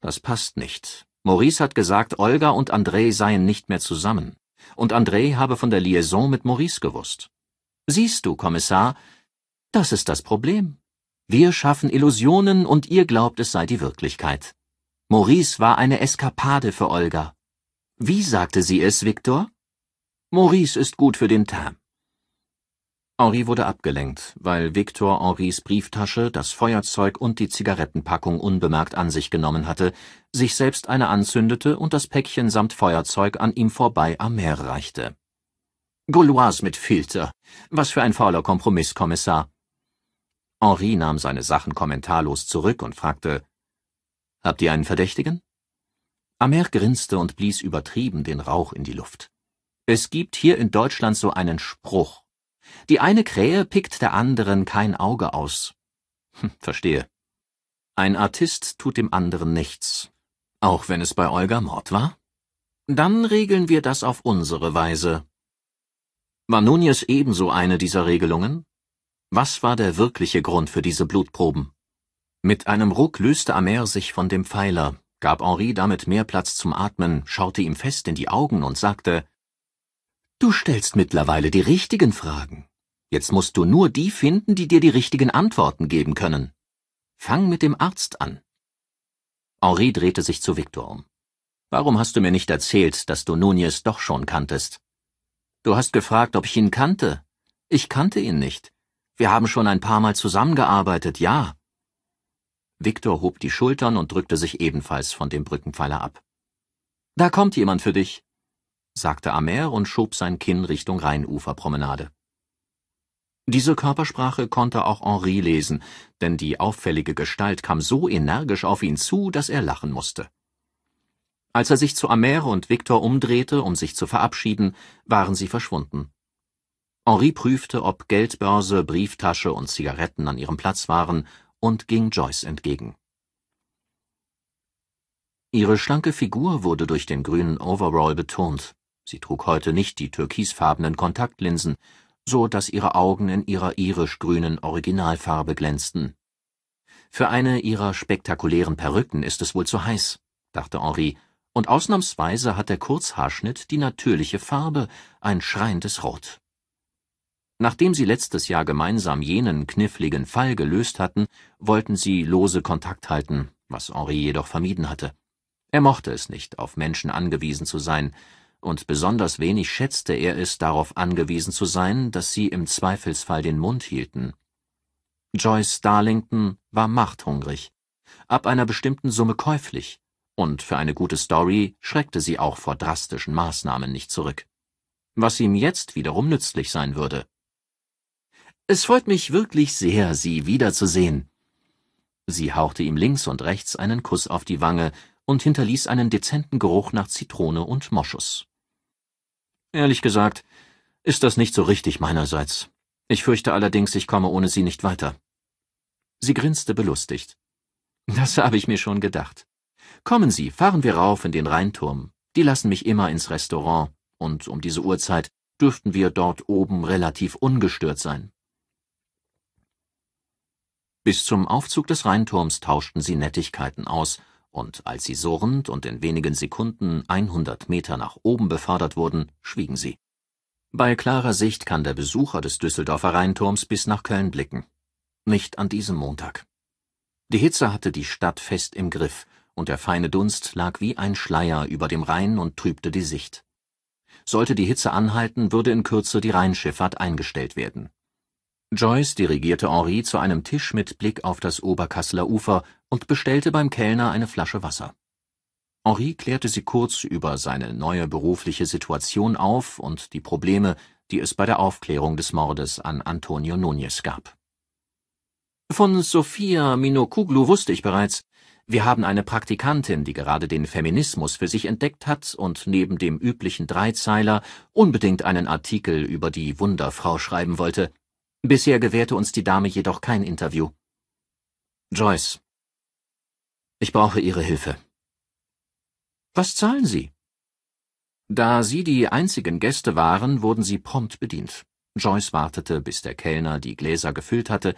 Das passt nicht, Maurice hat gesagt, Olga und André seien nicht mehr zusammen. Und André habe von der Liaison mit Maurice gewusst. Siehst du, Kommissar, das ist das Problem. Wir schaffen Illusionen und ihr glaubt, es sei die Wirklichkeit. Maurice war eine Eskapade für Olga. Wie sagte sie es, Viktor? Maurice ist gut für den Term. Henri wurde abgelenkt, weil Victor Henris Brieftasche, das Feuerzeug und die Zigarettenpackung unbemerkt an sich genommen hatte, sich selbst eine anzündete und das Päckchen samt Feuerzeug an ihm vorbei am Meer reichte. Gaulois mit Filter. Was für ein fauler Kompromiss, Kommissar. Henri nahm seine Sachen kommentarlos zurück und fragte, Habt ihr einen Verdächtigen? Amer grinste und blies übertrieben den Rauch in die Luft. Es gibt hier in Deutschland so einen Spruch, die eine Krähe pickt der anderen kein Auge aus. Hm, verstehe. Ein Artist tut dem anderen nichts. Auch wenn es bei Olga Mord war? Dann regeln wir das auf unsere Weise. War Nunez ebenso eine dieser Regelungen? Was war der wirkliche Grund für diese Blutproben? Mit einem Ruck löste Amer sich von dem Pfeiler, gab Henri damit mehr Platz zum Atmen, schaute ihm fest in die Augen und sagte, Du stellst mittlerweile die richtigen Fragen. Jetzt musst du nur die finden, die dir die richtigen Antworten geben können. Fang mit dem Arzt an. Henri drehte sich zu Viktor um. Warum hast du mir nicht erzählt, dass du Nunez doch schon kanntest? Du hast gefragt, ob ich ihn kannte. Ich kannte ihn nicht. Wir haben schon ein paar Mal zusammengearbeitet, ja. Viktor hob die Schultern und drückte sich ebenfalls von dem Brückenpfeiler ab. Da kommt jemand für dich, sagte Amer und schob sein Kinn Richtung Rheinuferpromenade. Diese Körpersprache konnte auch Henri lesen, denn die auffällige Gestalt kam so energisch auf ihn zu, dass er lachen musste. Als er sich zu Amer und Victor umdrehte, um sich zu verabschieden, waren sie verschwunden. Henri prüfte, ob Geldbörse, Brieftasche und Zigaretten an ihrem Platz waren, und ging Joyce entgegen. Ihre schlanke Figur wurde durch den grünen Overall betont. Sie trug heute nicht die türkisfarbenen Kontaktlinsen, so dass ihre Augen in ihrer irisch-grünen Originalfarbe glänzten. Für eine ihrer spektakulären Perücken ist es wohl zu heiß, dachte Henri, und ausnahmsweise hat der Kurzhaarschnitt die natürliche Farbe, ein schreiendes Rot. Nachdem sie letztes Jahr gemeinsam jenen kniffligen Fall gelöst hatten, wollten sie lose Kontakt halten, was Henri jedoch vermieden hatte. Er mochte es nicht, auf Menschen angewiesen zu sein, und besonders wenig schätzte er es, darauf angewiesen zu sein, dass sie im Zweifelsfall den Mund hielten. Joyce Darlington war machthungrig, ab einer bestimmten Summe käuflich, und für eine gute Story schreckte sie auch vor drastischen Maßnahmen nicht zurück. Was ihm jetzt wiederum nützlich sein würde. Es freut mich wirklich sehr, Sie wiederzusehen. Sie hauchte ihm links und rechts einen Kuss auf die Wange und hinterließ einen dezenten Geruch nach Zitrone und Moschus. Ehrlich gesagt, ist das nicht so richtig meinerseits. Ich fürchte allerdings, ich komme ohne Sie nicht weiter. Sie grinste belustigt. Das habe ich mir schon gedacht. Kommen Sie, fahren wir rauf in den Rheinturm. Die lassen mich immer ins Restaurant, und um diese Uhrzeit dürften wir dort oben relativ ungestört sein. Bis zum Aufzug des Rheinturms tauschten sie Nettigkeiten aus, und als sie surrend und in wenigen Sekunden 100 Meter nach oben befördert wurden, schwiegen sie. Bei klarer Sicht kann der Besucher des Düsseldorfer Rheinturms bis nach Köln blicken. Nicht an diesem Montag. Die Hitze hatte die Stadt fest im Griff, und der feine Dunst lag wie ein Schleier über dem Rhein und trübte die Sicht. Sollte die Hitze anhalten, würde in Kürze die Rheinschifffahrt eingestellt werden. Joyce dirigierte Henri zu einem Tisch mit Blick auf das Oberkasseler Ufer und bestellte beim Kellner eine Flasche Wasser. Henri klärte sie kurz über seine neue berufliche Situation auf und die Probleme, die es bei der Aufklärung des Mordes an Antonio Núñez gab. Von Sophia Minokuglu wusste ich bereits. Wir haben eine Praktikantin, die gerade den Feminismus für sich entdeckt hat und neben dem üblichen Dreizeiler unbedingt einen Artikel über die Wunderfrau schreiben wollte. Bisher gewährte uns die Dame jedoch kein Interview. Joyce. Ich brauche Ihre Hilfe. Was zahlen Sie? Da Sie die einzigen Gäste waren, wurden Sie prompt bedient. Joyce wartete, bis der Kellner die Gläser gefüllt hatte,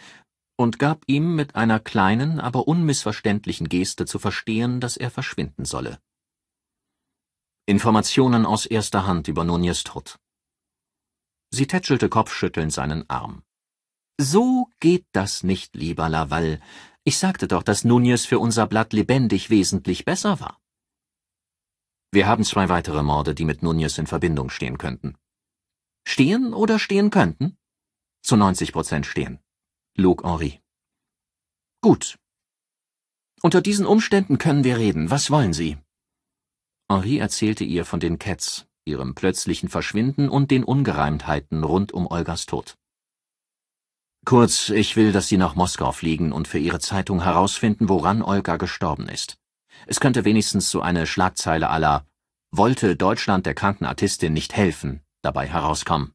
und gab ihm mit einer kleinen, aber unmissverständlichen Geste zu verstehen, dass er verschwinden solle. Informationen aus erster Hand über Nunez Tod. Sie tätschelte kopfschüttelnd seinen Arm. So geht das nicht, lieber Laval. Ich sagte doch, dass Nunez für unser Blatt lebendig wesentlich besser war. Wir haben zwei weitere Morde, die mit Nunez in Verbindung stehen könnten. Stehen oder stehen könnten? Zu 90 Prozent stehen, log Henri. Gut. Unter diesen Umständen können wir reden. Was wollen Sie? Henri erzählte ihr von den Cats, ihrem plötzlichen Verschwinden und den Ungereimtheiten rund um Olgas Tod. Kurz, ich will, dass Sie nach Moskau fliegen und für Ihre Zeitung herausfinden, woran Olga gestorben ist. Es könnte wenigstens so eine Schlagzeile aller wollte Deutschland der kranken Artistin nicht helfen dabei herauskommen.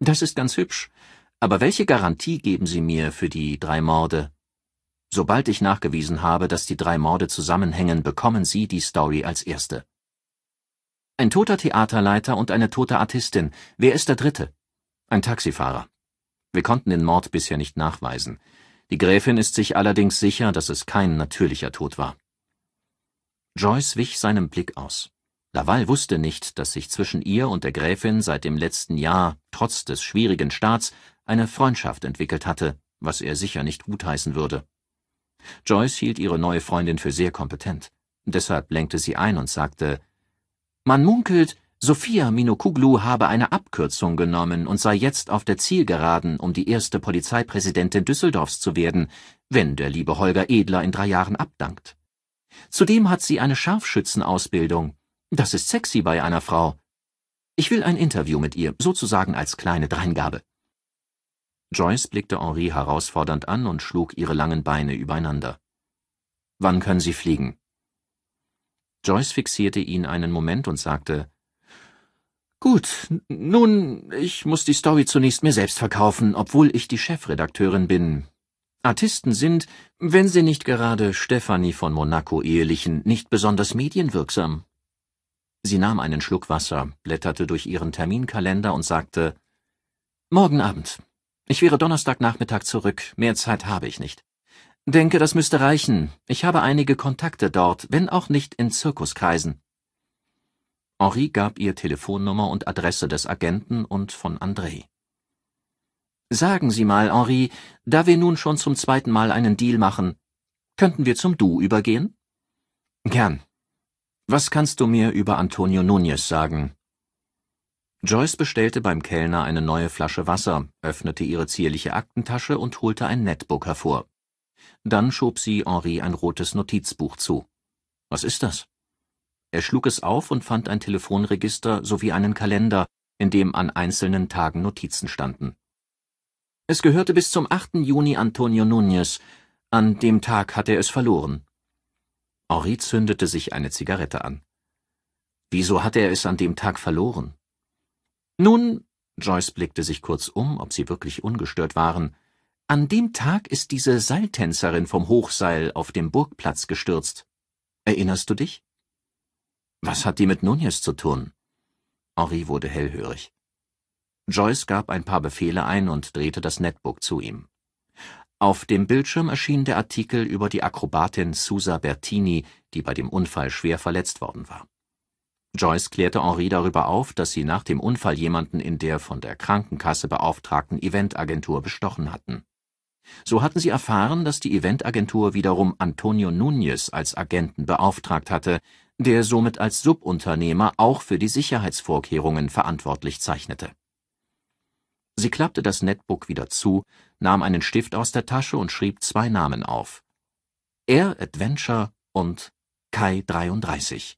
Das ist ganz hübsch, aber welche Garantie geben Sie mir für die drei Morde? Sobald ich nachgewiesen habe, dass die drei Morde zusammenhängen, bekommen Sie die Story als erste. Ein toter Theaterleiter und eine tote Artistin. Wer ist der dritte? Ein Taxifahrer. Wir konnten den Mord bisher nicht nachweisen. Die Gräfin ist sich allerdings sicher, dass es kein natürlicher Tod war. Joyce wich seinem Blick aus. Laval wusste nicht, dass sich zwischen ihr und der Gräfin seit dem letzten Jahr, trotz des schwierigen Staats, eine Freundschaft entwickelt hatte, was er sicher nicht gutheißen würde. Joyce hielt ihre neue Freundin für sehr kompetent. Deshalb lenkte sie ein und sagte, »Man munkelt, Sophia Minokuglu habe eine Abkürzung genommen und sei jetzt auf der Zielgeraden, um die erste Polizeipräsidentin Düsseldorfs zu werden, wenn der liebe Holger Edler in drei Jahren abdankt. Zudem hat sie eine Scharfschützenausbildung. Das ist sexy bei einer Frau. Ich will ein Interview mit ihr, sozusagen als kleine Dreingabe. Joyce blickte Henri herausfordernd an und schlug ihre langen Beine übereinander. Wann können Sie fliegen? Joyce fixierte ihn einen Moment und sagte, Gut, nun, ich muss die Story zunächst mir selbst verkaufen, obwohl ich die Chefredakteurin bin. Artisten sind, wenn sie nicht gerade Stephanie von Monaco ehelichen, nicht besonders medienwirksam. Sie nahm einen Schluck Wasser, blätterte durch ihren Terminkalender und sagte Morgen Abend. Ich wäre Donnerstagnachmittag zurück, mehr Zeit habe ich nicht. Denke, das müsste reichen. Ich habe einige Kontakte dort, wenn auch nicht in Zirkuskreisen. Henri gab ihr Telefonnummer und Adresse des Agenten und von André. Sagen Sie mal, Henri, da wir nun schon zum zweiten Mal einen Deal machen, könnten wir zum Du übergehen? Gern. Was kannst du mir über Antonio Nunez sagen? Joyce bestellte beim Kellner eine neue Flasche Wasser, öffnete ihre zierliche Aktentasche und holte ein Netbook hervor. Dann schob sie Henri ein rotes Notizbuch zu. Was ist das? Er schlug es auf und fand ein Telefonregister sowie einen Kalender, in dem an einzelnen Tagen Notizen standen. Es gehörte bis zum 8. Juni Antonio Núñez. An dem Tag hatte er es verloren. Henri zündete sich eine Zigarette an. Wieso hatte er es an dem Tag verloren? Nun, Joyce blickte sich kurz um, ob sie wirklich ungestört waren. An dem Tag ist diese Seiltänzerin vom Hochseil auf dem Burgplatz gestürzt. Erinnerst du dich? Was hat die mit Nunez zu tun? Henri wurde hellhörig. Joyce gab ein paar Befehle ein und drehte das Netbook zu ihm. Auf dem Bildschirm erschien der Artikel über die Akrobatin Susa Bertini, die bei dem Unfall schwer verletzt worden war. Joyce klärte Henri darüber auf, dass sie nach dem Unfall jemanden in der von der Krankenkasse beauftragten Eventagentur bestochen hatten. So hatten sie erfahren, dass die Eventagentur wiederum Antonio Núñez als Agenten beauftragt hatte, der somit als Subunternehmer auch für die Sicherheitsvorkehrungen verantwortlich zeichnete. Sie klappte das Netbook wieder zu, nahm einen Stift aus der Tasche und schrieb zwei Namen auf. Air Adventure und Kai 33.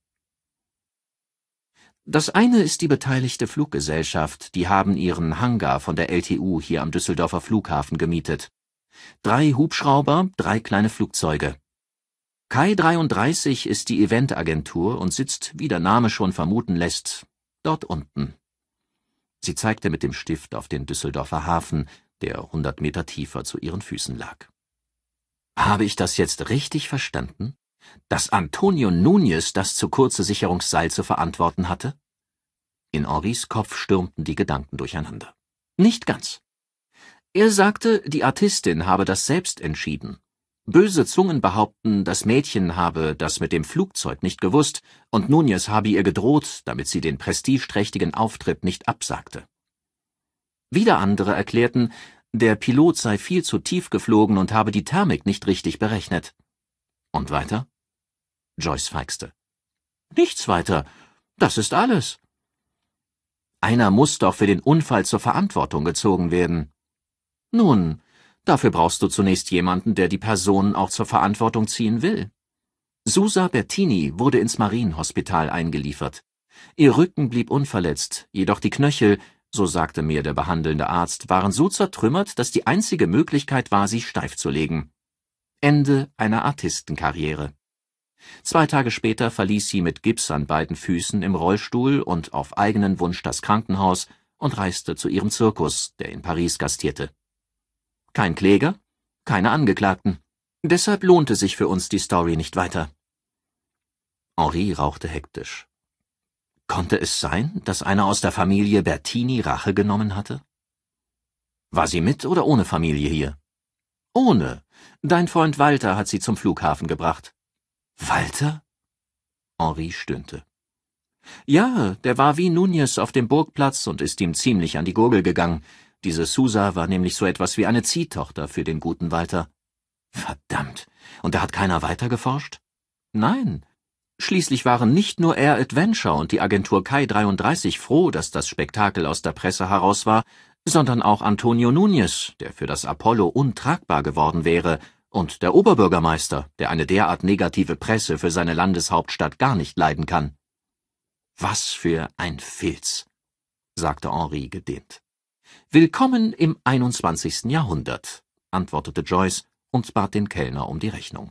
Das eine ist die beteiligte Fluggesellschaft, die haben ihren Hangar von der LTU hier am Düsseldorfer Flughafen gemietet. Drei Hubschrauber, drei kleine Flugzeuge. Kai 33 ist die Eventagentur und sitzt, wie der Name schon vermuten lässt, dort unten. Sie zeigte mit dem Stift auf den Düsseldorfer Hafen, der hundert Meter tiefer zu ihren Füßen lag. Habe ich das jetzt richtig verstanden? Dass Antonio Nunez das zu kurze Sicherungsseil zu verantworten hatte? In Henris Kopf stürmten die Gedanken durcheinander. Nicht ganz. Er sagte, die Artistin habe das selbst entschieden Böse Zungen behaupten, das Mädchen habe das mit dem Flugzeug nicht gewusst und Nunez habe ihr gedroht, damit sie den prestigeträchtigen Auftritt nicht absagte. Wieder andere erklärten, der Pilot sei viel zu tief geflogen und habe die Thermik nicht richtig berechnet. Und weiter? Joyce feixte. Nichts weiter. Das ist alles. Einer muss doch für den Unfall zur Verantwortung gezogen werden. Nun, Dafür brauchst du zunächst jemanden, der die Personen auch zur Verantwortung ziehen will. Susa Bertini wurde ins Marienhospital eingeliefert. Ihr Rücken blieb unverletzt, jedoch die Knöchel, so sagte mir der behandelnde Arzt, waren so zertrümmert, dass die einzige Möglichkeit war, sie steif zu legen. Ende einer Artistenkarriere. Zwei Tage später verließ sie mit Gips an beiden Füßen im Rollstuhl und auf eigenen Wunsch das Krankenhaus und reiste zu ihrem Zirkus, der in Paris gastierte kein Kläger, keine Angeklagten. Deshalb lohnte sich für uns die Story nicht weiter. Henri rauchte hektisch. Konnte es sein, dass einer aus der Familie Bertini Rache genommen hatte? War sie mit oder ohne Familie hier? Ohne. Dein Freund Walter hat sie zum Flughafen gebracht. Walter? Henri stöhnte. Ja, der war wie Nunez auf dem Burgplatz und ist ihm ziemlich an die Gurgel gegangen. Diese Susa war nämlich so etwas wie eine Ziehtochter für den guten Walter. Verdammt. Und da hat keiner weiter geforscht? Nein. Schließlich waren nicht nur Air Adventure und die Agentur Kai 33 froh, dass das Spektakel aus der Presse heraus war, sondern auch Antonio Núñez, der für das Apollo untragbar geworden wäre, und der Oberbürgermeister, der eine derart negative Presse für seine Landeshauptstadt gar nicht leiden kann. Was für ein Filz, sagte Henri gedehnt. Willkommen im 21. Jahrhundert, antwortete Joyce und bat den Kellner um die Rechnung.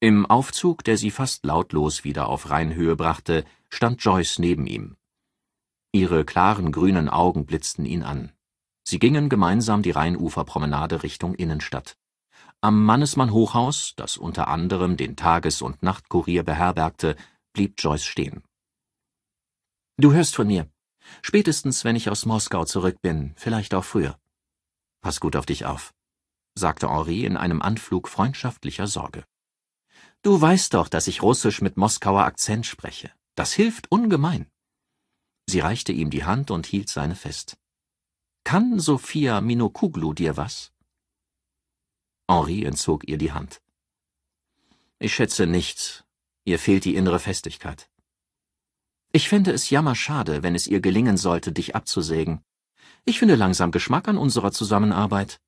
Im Aufzug, der sie fast lautlos wieder auf Rheinhöhe brachte, stand Joyce neben ihm. Ihre klaren grünen Augen blitzten ihn an. Sie gingen gemeinsam die Rheinuferpromenade Richtung Innenstadt. Am Mannesmann-Hochhaus, das unter anderem den Tages- und Nachtkurier beherbergte, blieb Joyce stehen. Du hörst von mir, Spätestens, wenn ich aus Moskau zurück bin, vielleicht auch früher. Pass gut auf dich auf, sagte Henri in einem Anflug freundschaftlicher Sorge. Du weißt doch, dass ich Russisch mit Moskauer Akzent spreche. Das hilft ungemein. Sie reichte ihm die Hand und hielt seine fest. Kann Sophia Minokuglu dir was? Henri entzog ihr die Hand. Ich schätze nichts. Ihr fehlt die innere Festigkeit. Ich fände es jammerschade, wenn es ihr gelingen sollte, dich abzusägen. Ich finde langsam Geschmack an unserer Zusammenarbeit.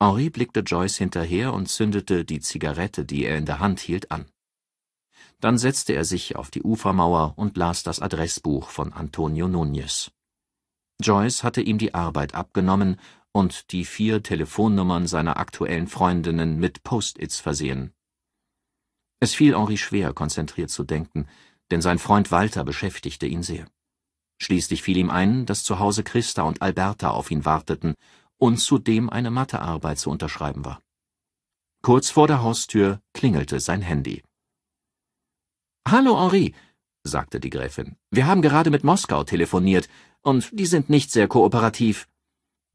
Henri blickte Joyce hinterher und zündete die Zigarette, die er in der Hand hielt, an. Dann setzte er sich auf die Ufermauer und las das Adressbuch von Antonio Núñez. Joyce hatte ihm die Arbeit abgenommen und die vier Telefonnummern seiner aktuellen Freundinnen mit Post-its versehen. Es fiel Henri schwer, konzentriert zu denken, denn sein Freund Walter beschäftigte ihn sehr. Schließlich fiel ihm ein, dass zu Hause Christa und Alberta auf ihn warteten und zudem eine Mathearbeit zu unterschreiben war. Kurz vor der Haustür klingelte sein Handy. Hallo, Henri, sagte die Gräfin. Wir haben gerade mit Moskau telefoniert, und die sind nicht sehr kooperativ.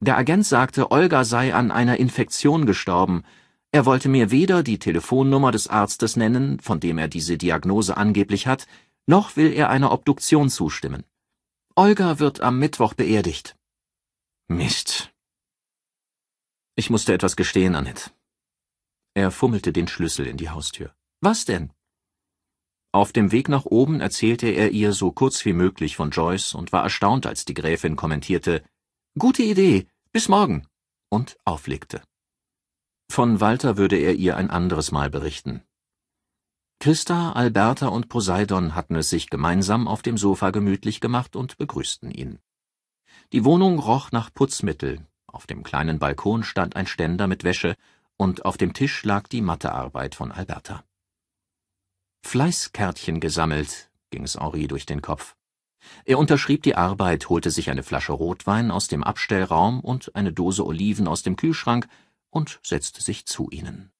Der Agent sagte, Olga sei an einer Infektion gestorben. Er wollte mir weder die Telefonnummer des Arztes nennen, von dem er diese Diagnose angeblich hat, noch will er einer Obduktion zustimmen. Olga wird am Mittwoch beerdigt. Mist. Ich musste etwas gestehen, Annette. Er fummelte den Schlüssel in die Haustür. Was denn? Auf dem Weg nach oben erzählte er ihr so kurz wie möglich von Joyce und war erstaunt, als die Gräfin kommentierte Gute Idee, bis morgen und auflegte. Von Walter würde er ihr ein anderes Mal berichten. Christa, Alberta und Poseidon hatten es sich gemeinsam auf dem Sofa gemütlich gemacht und begrüßten ihn. Die Wohnung roch nach Putzmittel, auf dem kleinen Balkon stand ein Ständer mit Wäsche, und auf dem Tisch lag die Mathearbeit von Alberta. Fleißkärtchen gesammelt, ging es Henri durch den Kopf. Er unterschrieb die Arbeit, holte sich eine Flasche Rotwein aus dem Abstellraum und eine Dose Oliven aus dem Kühlschrank und setzte sich zu ihnen.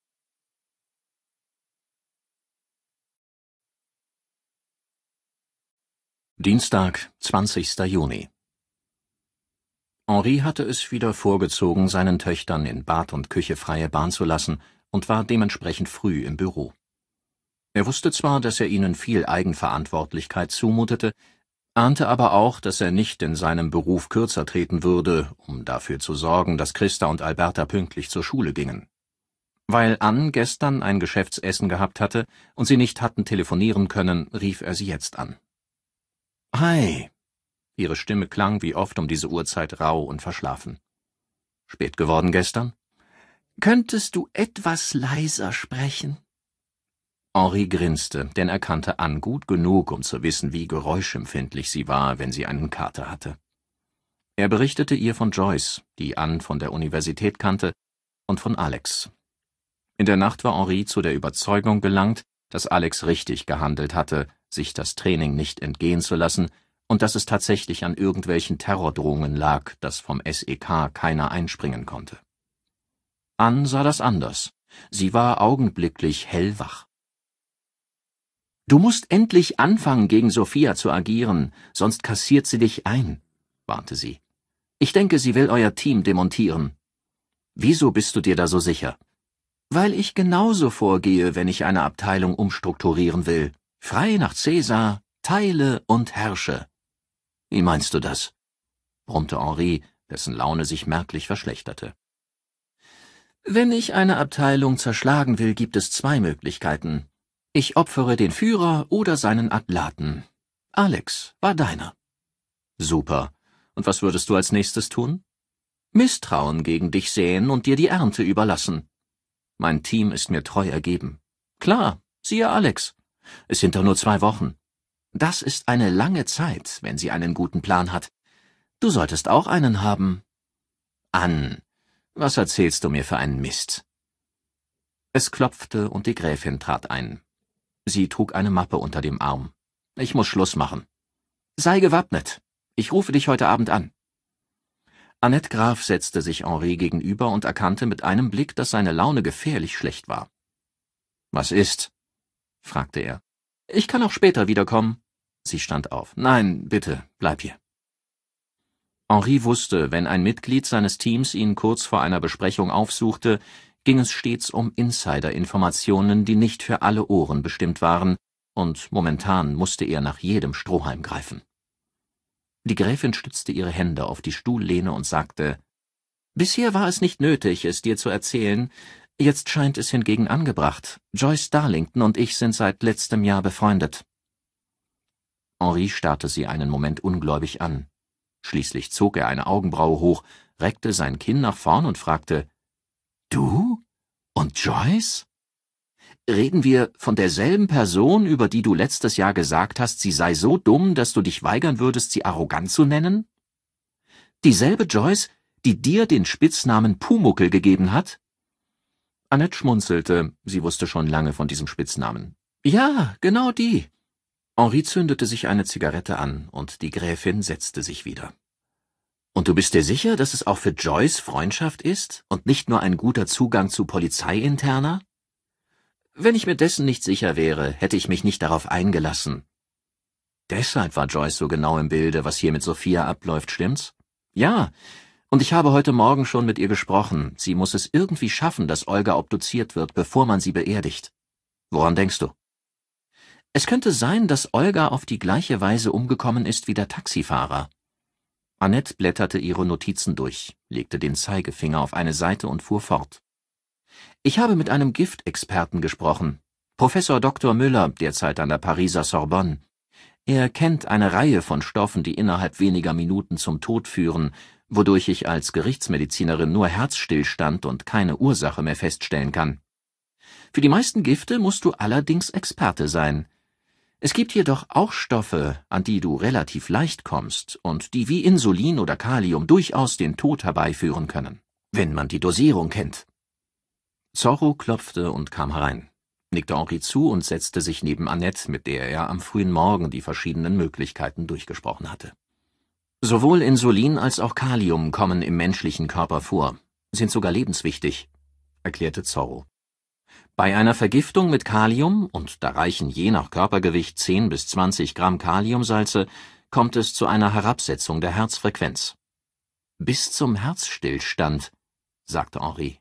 Dienstag, 20. Juni Henri hatte es wieder vorgezogen, seinen Töchtern in Bad und Küche freie Bahn zu lassen und war dementsprechend früh im Büro. Er wusste zwar, dass er ihnen viel Eigenverantwortlichkeit zumutete, ahnte aber auch, dass er nicht in seinem Beruf kürzer treten würde, um dafür zu sorgen, dass Christa und Alberta pünktlich zur Schule gingen. Weil Ann gestern ein Geschäftsessen gehabt hatte und sie nicht hatten telefonieren können, rief er sie jetzt an. Hi. Ihre Stimme klang wie oft um diese Uhrzeit rau und verschlafen. Spät geworden gestern? Könntest du etwas leiser sprechen? Henri grinste, denn er kannte Ann gut genug, um zu wissen, wie geräuschempfindlich sie war, wenn sie einen Kater hatte. Er berichtete ihr von Joyce, die Anne von der Universität kannte, und von Alex. In der Nacht war Henri zu der Überzeugung gelangt, dass Alex richtig gehandelt hatte, sich das Training nicht entgehen zu lassen und dass es tatsächlich an irgendwelchen Terrordrohungen lag, dass vom SEK keiner einspringen konnte. Ann sah das anders. Sie war augenblicklich hellwach. Du musst endlich anfangen, gegen Sophia zu agieren, sonst kassiert sie dich ein, warnte sie. Ich denke, sie will euer Team demontieren. Wieso bist du dir da so sicher? Weil ich genauso vorgehe, wenn ich eine Abteilung umstrukturieren will. Frei nach Cäsar, teile und herrsche. Wie meinst du das? brummte Henri, dessen Laune sich merklich verschlechterte. Wenn ich eine Abteilung zerschlagen will, gibt es zwei Möglichkeiten. Ich opfere den Führer oder seinen Atlaten. Alex war deiner. Super. Und was würdest du als nächstes tun? Misstrauen gegen dich säen und dir die Ernte überlassen. Mein Team ist mir treu ergeben. Klar, siehe Alex. Es sind doch nur zwei Wochen. Das ist eine lange Zeit, wenn sie einen guten Plan hat. Du solltest auch einen haben. An, was erzählst du mir für einen Mist? Es klopfte und die Gräfin trat ein. Sie trug eine Mappe unter dem Arm. Ich muss Schluss machen. Sei gewappnet. Ich rufe dich heute Abend an. Annette Graf setzte sich Henri gegenüber und erkannte mit einem Blick, dass seine Laune gefährlich schlecht war. Was ist? fragte er. Ich kann auch später wiederkommen. Sie stand auf. Nein, bitte, bleib hier. Henri wusste, wenn ein Mitglied seines Teams ihn kurz vor einer Besprechung aufsuchte, ging es stets um Insider-Informationen, die nicht für alle Ohren bestimmt waren, und momentan musste er nach jedem Strohhalm greifen. Die Gräfin stützte ihre Hände auf die Stuhllehne und sagte Bisher war es nicht nötig, es dir zu erzählen, Jetzt scheint es hingegen angebracht. Joyce Darlington und ich sind seit letztem Jahr befreundet. Henri starrte sie einen Moment ungläubig an. Schließlich zog er eine Augenbraue hoch, reckte sein Kinn nach vorn und fragte, Du? Und Joyce? Reden wir von derselben Person, über die du letztes Jahr gesagt hast, sie sei so dumm, dass du dich weigern würdest, sie arrogant zu nennen? Dieselbe Joyce, die dir den Spitznamen Pumuckel gegeben hat? Annette schmunzelte, sie wusste schon lange von diesem Spitznamen. Ja, genau die. Henri zündete sich eine Zigarette an, und die Gräfin setzte sich wieder. Und du bist dir sicher, dass es auch für Joyce Freundschaft ist und nicht nur ein guter Zugang zu Polizeiinterner? Wenn ich mir dessen nicht sicher wäre, hätte ich mich nicht darauf eingelassen. Deshalb war Joyce so genau im Bilde, was hier mit Sophia abläuft, stimmt's? Ja, und ich habe heute Morgen schon mit ihr gesprochen. Sie muss es irgendwie schaffen, dass Olga obduziert wird, bevor man sie beerdigt. Woran denkst du? Es könnte sein, dass Olga auf die gleiche Weise umgekommen ist wie der Taxifahrer. Annette blätterte ihre Notizen durch, legte den Zeigefinger auf eine Seite und fuhr fort. Ich habe mit einem Giftexperten gesprochen, Professor Dr. Müller, derzeit an der Pariser Sorbonne. Er kennt eine Reihe von Stoffen, die innerhalb weniger Minuten zum Tod führen, wodurch ich als Gerichtsmedizinerin nur Herzstillstand und keine Ursache mehr feststellen kann. Für die meisten Gifte musst du allerdings Experte sein. Es gibt jedoch auch Stoffe, an die du relativ leicht kommst und die wie Insulin oder Kalium durchaus den Tod herbeiführen können, wenn man die Dosierung kennt. Zorro klopfte und kam herein, nickte Henri zu und setzte sich neben Annette, mit der er am frühen Morgen die verschiedenen Möglichkeiten durchgesprochen hatte. Sowohl Insulin als auch Kalium kommen im menschlichen Körper vor, sind sogar lebenswichtig, erklärte Zorro. Bei einer Vergiftung mit Kalium, und da reichen je nach Körpergewicht 10 bis 20 Gramm Kaliumsalze, kommt es zu einer Herabsetzung der Herzfrequenz. Bis zum Herzstillstand, sagte Henri.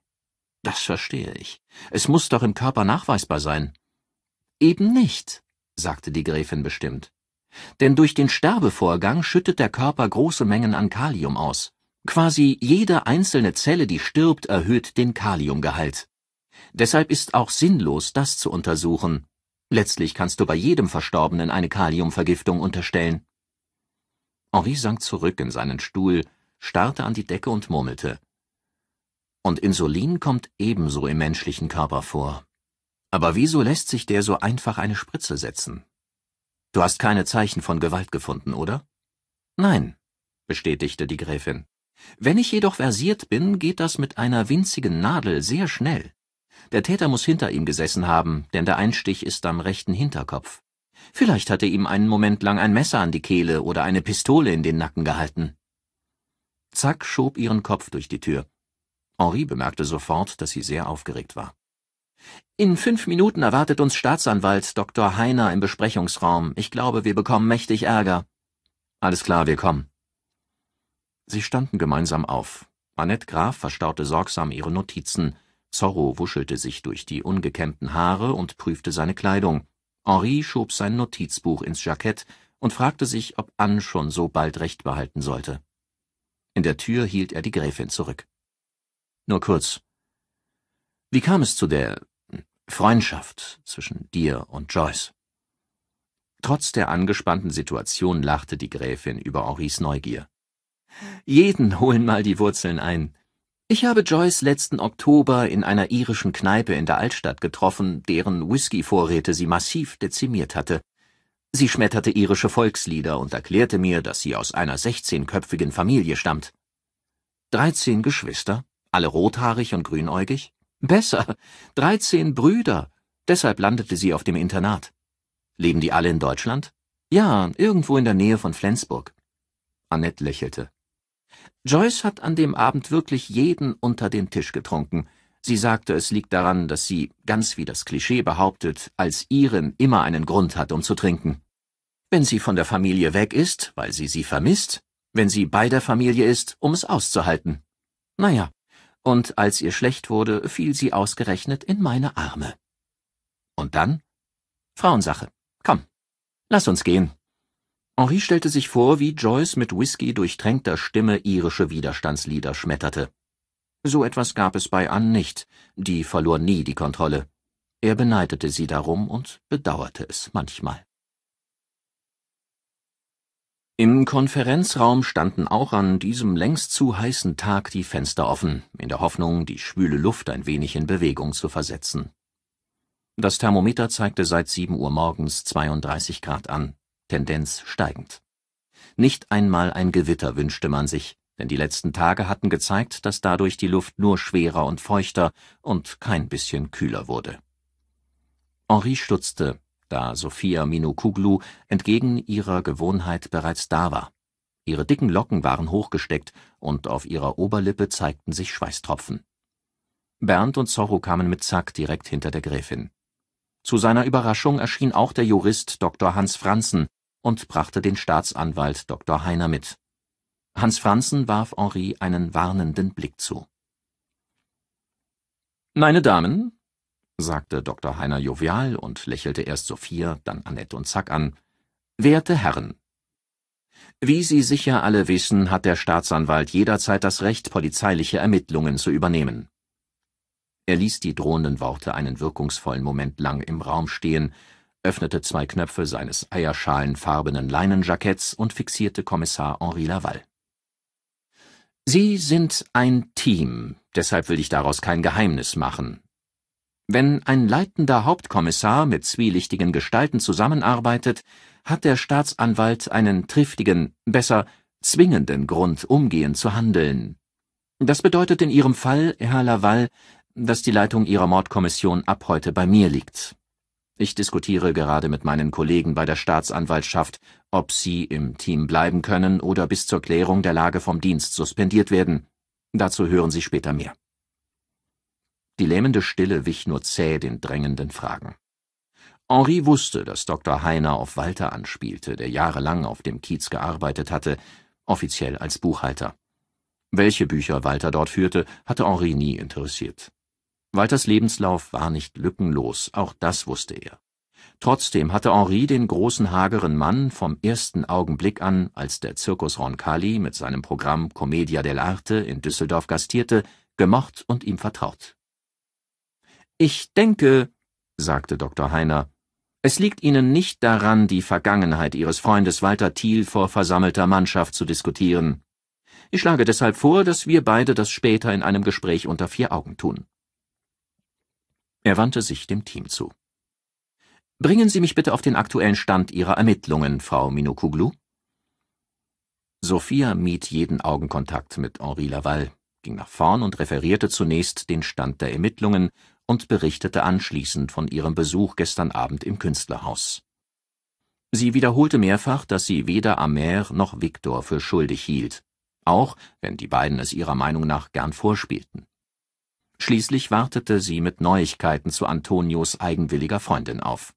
Das verstehe ich. Es muss doch im Körper nachweisbar sein. Eben nicht, sagte die Gräfin bestimmt. Denn durch den Sterbevorgang schüttet der Körper große Mengen an Kalium aus. Quasi jede einzelne Zelle, die stirbt, erhöht den Kaliumgehalt. Deshalb ist auch sinnlos, das zu untersuchen. Letztlich kannst du bei jedem Verstorbenen eine Kaliumvergiftung unterstellen. Henri sank zurück in seinen Stuhl, starrte an die Decke und murmelte. Und Insulin kommt ebenso im menschlichen Körper vor. Aber wieso lässt sich der so einfach eine Spritze setzen? Du hast keine Zeichen von Gewalt gefunden, oder? Nein, bestätigte die Gräfin. Wenn ich jedoch versiert bin, geht das mit einer winzigen Nadel sehr schnell. Der Täter muss hinter ihm gesessen haben, denn der Einstich ist am rechten Hinterkopf. Vielleicht hat er ihm einen Moment lang ein Messer an die Kehle oder eine Pistole in den Nacken gehalten. Zack schob ihren Kopf durch die Tür. Henri bemerkte sofort, dass sie sehr aufgeregt war. In fünf Minuten erwartet uns Staatsanwalt Dr. Heiner im Besprechungsraum. Ich glaube, wir bekommen mächtig Ärger. Alles klar, wir kommen. Sie standen gemeinsam auf. Annette Graf verstaute sorgsam ihre Notizen. Zorro wuschelte sich durch die ungekämmten Haare und prüfte seine Kleidung. Henri schob sein Notizbuch ins Jackett und fragte sich, ob Anne schon so bald recht behalten sollte. In der Tür hielt er die Gräfin zurück. Nur kurz. Wie kam es zu der Freundschaft zwischen dir und Joyce. Trotz der angespannten Situation lachte die Gräfin über Henris Neugier. Jeden holen mal die Wurzeln ein. Ich habe Joyce letzten Oktober in einer irischen Kneipe in der Altstadt getroffen, deren Whisky-Vorräte sie massiv dezimiert hatte. Sie schmetterte irische Volkslieder und erklärte mir, dass sie aus einer sechzehnköpfigen Familie stammt. Dreizehn Geschwister, alle rothaarig und grünäugig, Besser. Dreizehn Brüder. Deshalb landete sie auf dem Internat. Leben die alle in Deutschland? Ja, irgendwo in der Nähe von Flensburg. Annette lächelte. Joyce hat an dem Abend wirklich jeden unter den Tisch getrunken. Sie sagte, es liegt daran, dass sie, ganz wie das Klischee behauptet, als Iren immer einen Grund hat, um zu trinken. Wenn sie von der Familie weg ist, weil sie sie vermisst, wenn sie bei der Familie ist, um es auszuhalten. Naja, und als ihr schlecht wurde, fiel sie ausgerechnet in meine Arme. Und dann? Frauensache. Komm, lass uns gehen. Henri stellte sich vor, wie Joyce mit Whisky durchtränkter Stimme irische Widerstandslieder schmetterte. So etwas gab es bei Ann nicht, die verlor nie die Kontrolle. Er beneidete sie darum und bedauerte es manchmal. Im Konferenzraum standen auch an diesem längst zu heißen Tag die Fenster offen, in der Hoffnung, die schwüle Luft ein wenig in Bewegung zu versetzen. Das Thermometer zeigte seit 7 Uhr morgens 32 Grad an, Tendenz steigend. Nicht einmal ein Gewitter wünschte man sich, denn die letzten Tage hatten gezeigt, dass dadurch die Luft nur schwerer und feuchter und kein bisschen kühler wurde. Henri stutzte, da Sophia Minokuglu entgegen ihrer Gewohnheit bereits da war. Ihre dicken Locken waren hochgesteckt und auf ihrer Oberlippe zeigten sich Schweißtropfen. Bernd und Zorro kamen mit Zack direkt hinter der Gräfin. Zu seiner Überraschung erschien auch der Jurist Dr. Hans Franzen und brachte den Staatsanwalt Dr. Heiner mit. Hans Franzen warf Henri einen warnenden Blick zu. Meine Damen, sagte Dr. Heiner jovial und lächelte erst Sophia, dann Annette und Zack an. Werte Herren! Wie Sie sicher alle wissen, hat der Staatsanwalt jederzeit das Recht, polizeiliche Ermittlungen zu übernehmen. Er ließ die drohenden Worte einen wirkungsvollen Moment lang im Raum stehen, öffnete zwei Knöpfe seines eierschalenfarbenen Leinenjacketts und fixierte Kommissar Henri Laval. Sie sind ein Team, deshalb will ich daraus kein Geheimnis machen, wenn ein leitender Hauptkommissar mit zwielichtigen Gestalten zusammenarbeitet, hat der Staatsanwalt einen triftigen, besser zwingenden Grund, umgehend zu handeln. Das bedeutet in Ihrem Fall, Herr Laval, dass die Leitung Ihrer Mordkommission ab heute bei mir liegt. Ich diskutiere gerade mit meinen Kollegen bei der Staatsanwaltschaft, ob Sie im Team bleiben können oder bis zur Klärung der Lage vom Dienst suspendiert werden. Dazu hören Sie später mehr. Die lähmende Stille wich nur zäh den drängenden Fragen. Henri wusste, dass Dr. Heiner auf Walter anspielte, der jahrelang auf dem Kiez gearbeitet hatte, offiziell als Buchhalter. Welche Bücher Walter dort führte, hatte Henri nie interessiert. Walters Lebenslauf war nicht lückenlos, auch das wusste er. Trotzdem hatte Henri den großen hageren Mann vom ersten Augenblick an, als der Zirkus Roncalli mit seinem Programm Commedia dell'arte in Düsseldorf gastierte, gemocht und ihm vertraut. Ich denke, sagte Dr. Heiner, es liegt Ihnen nicht daran, die Vergangenheit Ihres Freundes Walter Thiel vor versammelter Mannschaft zu diskutieren. Ich schlage deshalb vor, dass wir beide das später in einem Gespräch unter vier Augen tun. Er wandte sich dem Team zu. Bringen Sie mich bitte auf den aktuellen Stand Ihrer Ermittlungen, Frau Minokuglu. Sophia mied jeden Augenkontakt mit Henri Laval, ging nach vorn und referierte zunächst den Stand der Ermittlungen, und berichtete anschließend von ihrem Besuch gestern Abend im Künstlerhaus. Sie wiederholte mehrfach, dass sie weder Amer noch Viktor für schuldig hielt, auch wenn die beiden es ihrer Meinung nach gern vorspielten. Schließlich wartete sie mit Neuigkeiten zu Antonios eigenwilliger Freundin auf.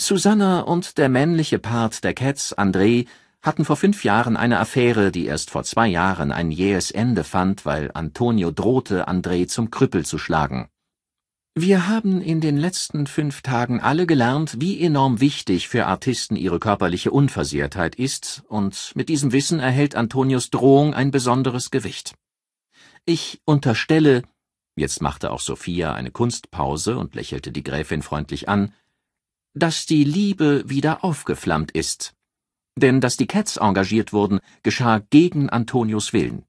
Susanna und der männliche Part der Cats, André, hatten vor fünf Jahren eine Affäre, die erst vor zwei Jahren ein jähes Ende fand, weil Antonio drohte, André zum Krüppel zu schlagen. Wir haben in den letzten fünf Tagen alle gelernt, wie enorm wichtig für Artisten ihre körperliche Unversehrtheit ist, und mit diesem Wissen erhält Antonios Drohung ein besonderes Gewicht. Ich unterstelle, jetzt machte auch Sophia eine Kunstpause und lächelte die Gräfin freundlich an, dass die Liebe wieder aufgeflammt ist. Denn dass die Cats engagiert wurden, geschah gegen Antonios Willen.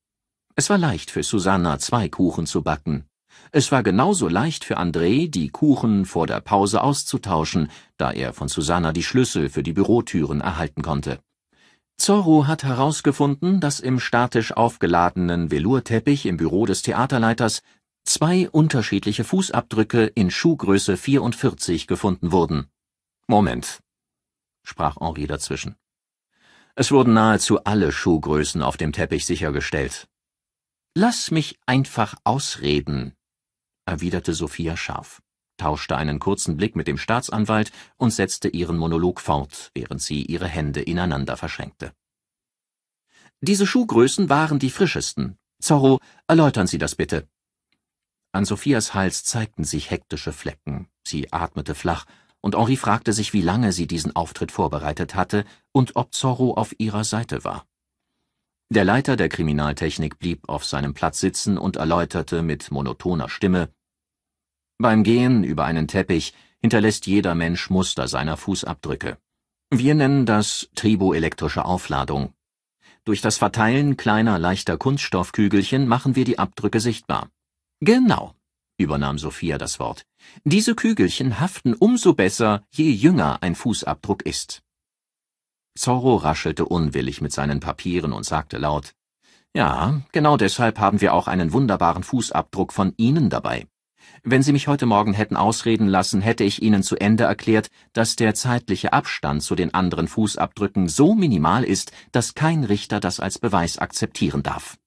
Es war leicht für Susanna, zwei Kuchen zu backen. Es war genauso leicht für André, die Kuchen vor der Pause auszutauschen, da er von Susanna die Schlüssel für die Bürotüren erhalten konnte. Zorro hat herausgefunden, dass im statisch aufgeladenen Velourteppich im Büro des Theaterleiters zwei unterschiedliche Fußabdrücke in Schuhgröße 44 gefunden wurden. Moment, sprach Henri dazwischen. Es wurden nahezu alle Schuhgrößen auf dem Teppich sichergestellt. Lass mich einfach ausreden, erwiderte Sophia scharf, tauschte einen kurzen Blick mit dem Staatsanwalt und setzte ihren Monolog fort, während sie ihre Hände ineinander verschränkte. Diese Schuhgrößen waren die frischesten. Zorro, erläutern Sie das bitte. An Sophias Hals zeigten sich hektische Flecken. Sie atmete flach und Henri fragte sich, wie lange sie diesen Auftritt vorbereitet hatte und ob Zorro auf ihrer Seite war. Der Leiter der Kriminaltechnik blieb auf seinem Platz sitzen und erläuterte mit monotoner Stimme Beim Gehen über einen Teppich hinterlässt jeder Mensch Muster seiner Fußabdrücke. Wir nennen das triboelektrische Aufladung. Durch das Verteilen kleiner leichter Kunststoffkügelchen machen wir die Abdrücke sichtbar. Genau, übernahm Sophia das Wort. Diese Kügelchen haften umso besser, je jünger ein Fußabdruck ist. Zorro raschelte unwillig mit seinen Papieren und sagte laut, ja, genau deshalb haben wir auch einen wunderbaren Fußabdruck von Ihnen dabei. Wenn Sie mich heute Morgen hätten ausreden lassen, hätte ich Ihnen zu Ende erklärt, dass der zeitliche Abstand zu den anderen Fußabdrücken so minimal ist, dass kein Richter das als Beweis akzeptieren darf.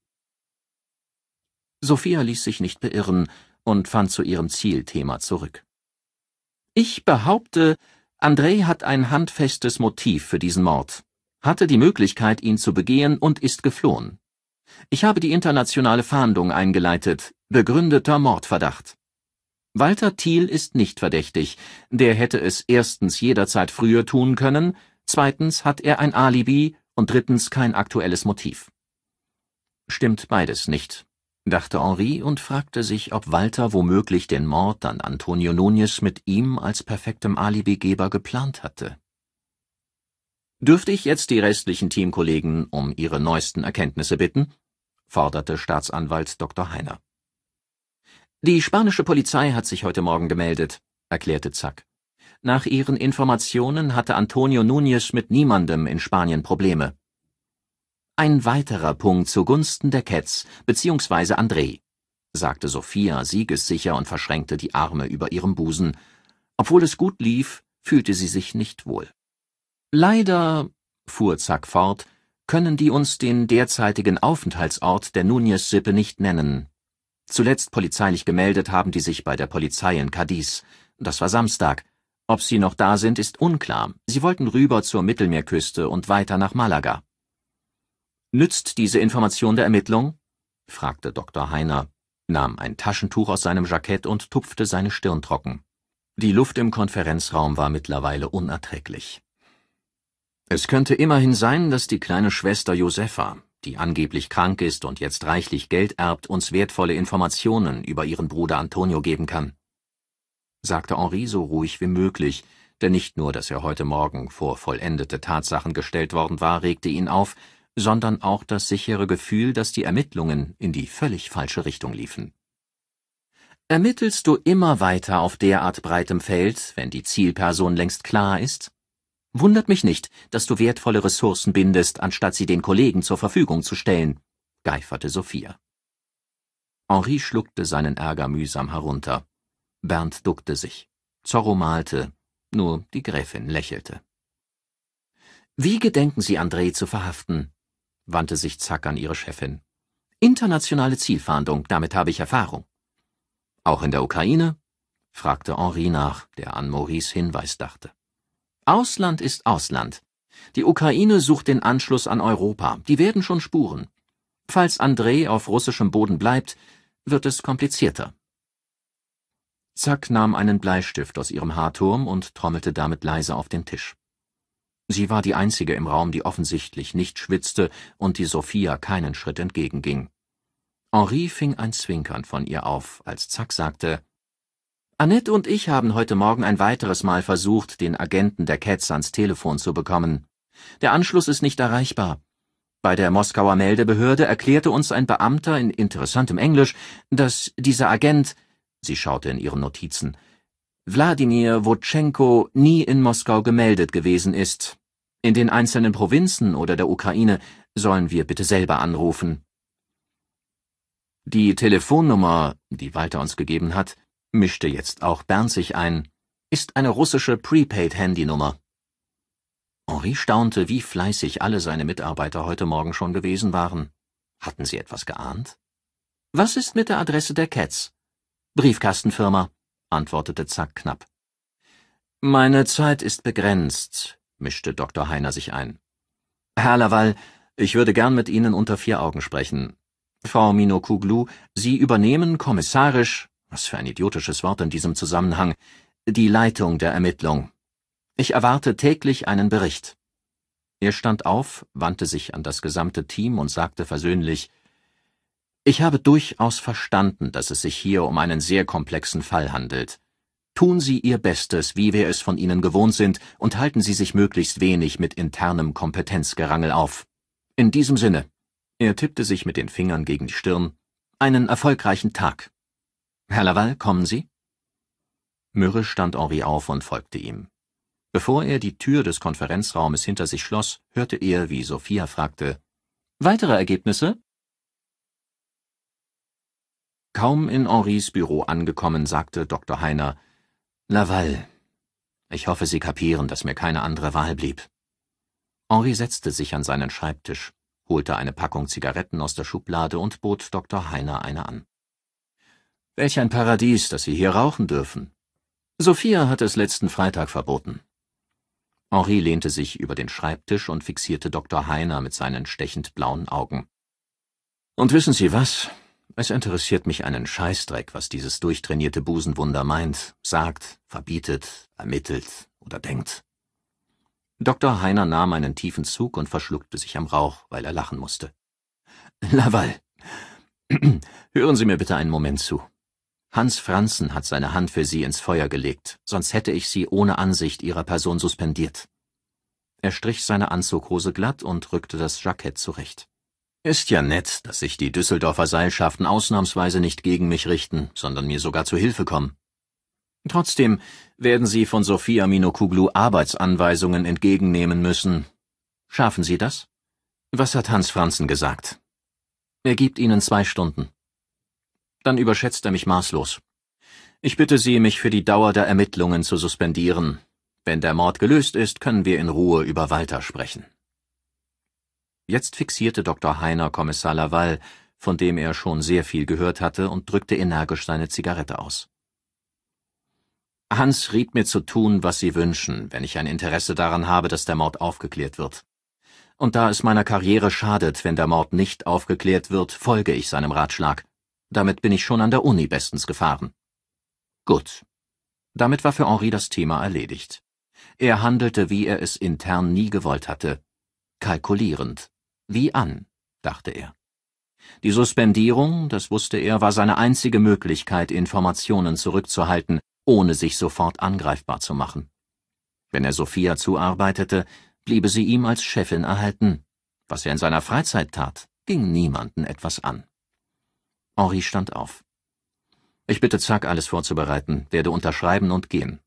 Sophia ließ sich nicht beirren, und fand zu ihrem Zielthema zurück. Ich behaupte, André hat ein handfestes Motiv für diesen Mord, hatte die Möglichkeit, ihn zu begehen und ist geflohen. Ich habe die internationale Fahndung eingeleitet, begründeter Mordverdacht. Walter Thiel ist nicht verdächtig, der hätte es erstens jederzeit früher tun können, zweitens hat er ein Alibi und drittens kein aktuelles Motiv. Stimmt beides nicht, dachte Henri und fragte sich, ob Walter womöglich den Mord an Antonio Nunez mit ihm als perfektem Alibigeber geplant hatte. Dürfte ich jetzt die restlichen Teamkollegen um ihre neuesten Erkenntnisse bitten? forderte Staatsanwalt Dr. Heiner. Die spanische Polizei hat sich heute Morgen gemeldet, erklärte Zack. Nach ihren Informationen hatte Antonio Núñez mit niemandem in Spanien Probleme. Ein weiterer Punkt zugunsten der Cats bzw. André, sagte Sophia siegessicher und verschränkte die Arme über ihrem Busen. Obwohl es gut lief, fühlte sie sich nicht wohl. Leider, fuhr Zack fort, können die uns den derzeitigen Aufenthaltsort der Nunez-Sippe nicht nennen. Zuletzt polizeilich gemeldet haben die sich bei der Polizei in Cadiz. Das war Samstag. Ob sie noch da sind, ist unklar. Sie wollten rüber zur Mittelmeerküste und weiter nach Malaga. Nützt diese Information der Ermittlung? fragte Dr. Heiner, nahm ein Taschentuch aus seinem Jackett und tupfte seine Stirn trocken. Die Luft im Konferenzraum war mittlerweile unerträglich. Es könnte immerhin sein, dass die kleine Schwester Josefa, die angeblich krank ist und jetzt reichlich Geld erbt, uns wertvolle Informationen über ihren Bruder Antonio geben kann, sagte Henri so ruhig wie möglich, denn nicht nur, dass er heute Morgen vor vollendete Tatsachen gestellt worden war, regte ihn auf, sondern auch das sichere Gefühl, dass die Ermittlungen in die völlig falsche Richtung liefen. Ermittelst du immer weiter auf derart breitem Feld, wenn die Zielperson längst klar ist? Wundert mich nicht, dass du wertvolle Ressourcen bindest, anstatt sie den Kollegen zur Verfügung zu stellen, geiferte Sophia. Henri schluckte seinen Ärger mühsam herunter. Bernd duckte sich. Zorro malte, nur die Gräfin lächelte. Wie gedenken Sie André zu verhaften? wandte sich Zack an ihre Chefin. Internationale Zielfahndung, damit habe ich Erfahrung. Auch in der Ukraine? fragte Henri nach, der an Maurice Hinweis dachte. Ausland ist Ausland. Die Ukraine sucht den Anschluss an Europa, die werden schon spuren. Falls André auf russischem Boden bleibt, wird es komplizierter. Zack nahm einen Bleistift aus ihrem Haarturm und trommelte damit leise auf den Tisch. Sie war die einzige im Raum, die offensichtlich nicht schwitzte und die Sophia keinen Schritt entgegenging. Henri fing ein Zwinkern von ihr auf, als Zack sagte, Annette und ich haben heute Morgen ein weiteres Mal versucht, den Agenten der Cats ans Telefon zu bekommen. Der Anschluss ist nicht erreichbar. Bei der Moskauer Meldebehörde erklärte uns ein Beamter in interessantem Englisch, dass dieser Agent, sie schaute in ihren Notizen, Wladimir Wotschenko nie in Moskau gemeldet gewesen ist in den einzelnen Provinzen oder der Ukraine sollen wir bitte selber anrufen. Die Telefonnummer, die Walter uns gegeben hat, mischte jetzt auch Bernd sich ein, ist eine russische Prepaid-Handynummer. Henri staunte, wie fleißig alle seine Mitarbeiter heute Morgen schon gewesen waren. Hatten sie etwas geahnt? Was ist mit der Adresse der Cats? Briefkastenfirma, antwortete Zack knapp. Meine Zeit ist begrenzt, mischte Dr. Heiner sich ein. Herr Laval, ich würde gern mit Ihnen unter vier Augen sprechen. Frau Minokuglu, Sie übernehmen kommissarisch, was für ein idiotisches Wort in diesem Zusammenhang, die Leitung der Ermittlung. Ich erwarte täglich einen Bericht. Er stand auf, wandte sich an das gesamte Team und sagte versöhnlich Ich habe durchaus verstanden, dass es sich hier um einen sehr komplexen Fall handelt. Tun Sie Ihr Bestes, wie wir es von Ihnen gewohnt sind, und halten Sie sich möglichst wenig mit internem Kompetenzgerangel auf. In diesem Sinne, er tippte sich mit den Fingern gegen die Stirn, einen erfolgreichen Tag. Herr Laval, kommen Sie? Mürrisch stand Henri auf und folgte ihm. Bevor er die Tür des Konferenzraumes hinter sich schloss, hörte er, wie Sophia fragte, Weitere Ergebnisse? Kaum in Henris Büro angekommen, sagte Dr. Heiner, Laval. Ich hoffe, Sie kapieren, dass mir keine andere Wahl blieb. Henri setzte sich an seinen Schreibtisch, holte eine Packung Zigaretten aus der Schublade und bot Dr. Heiner eine an. Welch ein Paradies, dass Sie hier rauchen dürfen. Sophia hat es letzten Freitag verboten. Henri lehnte sich über den Schreibtisch und fixierte Dr. Heiner mit seinen stechend blauen Augen. Und wissen Sie was? Es interessiert mich einen Scheißdreck, was dieses durchtrainierte Busenwunder meint, sagt, verbietet, ermittelt oder denkt. Dr. Heiner nahm einen tiefen Zug und verschluckte sich am Rauch, weil er lachen musste. Laval, [LAUGHS] [CLEARS THROAT] hören Sie mir bitte einen Moment zu. Hans Franzen hat seine Hand für Sie ins Feuer gelegt, sonst hätte ich Sie ohne Ansicht Ihrer Person suspendiert. Er strich seine Anzughose glatt und rückte das Jackett zurecht. Ist ja nett, dass sich die Düsseldorfer Seilschaften ausnahmsweise nicht gegen mich richten, sondern mir sogar zu Hilfe kommen. Trotzdem werden Sie von Sophia Minokuglu Arbeitsanweisungen entgegennehmen müssen. Schaffen Sie das? Was hat Hans Franzen gesagt? Er gibt Ihnen zwei Stunden. Dann überschätzt er mich maßlos. Ich bitte Sie, mich für die Dauer der Ermittlungen zu suspendieren. Wenn der Mord gelöst ist, können wir in Ruhe über Walter sprechen. Jetzt fixierte Dr. Heiner Kommissar Laval, von dem er schon sehr viel gehört hatte, und drückte energisch seine Zigarette aus. Hans riet mir zu tun, was Sie wünschen, wenn ich ein Interesse daran habe, dass der Mord aufgeklärt wird. Und da es meiner Karriere schadet, wenn der Mord nicht aufgeklärt wird, folge ich seinem Ratschlag. Damit bin ich schon an der Uni bestens gefahren. Gut. Damit war für Henri das Thema erledigt. Er handelte, wie er es intern nie gewollt hatte, kalkulierend wie an, dachte er. Die Suspendierung, das wusste er, war seine einzige Möglichkeit, Informationen zurückzuhalten, ohne sich sofort angreifbar zu machen. Wenn er Sophia zuarbeitete, bliebe sie ihm als Chefin erhalten. Was er in seiner Freizeit tat, ging niemanden etwas an. Henri stand auf. Ich bitte Zack, alles vorzubereiten, werde unterschreiben und gehen.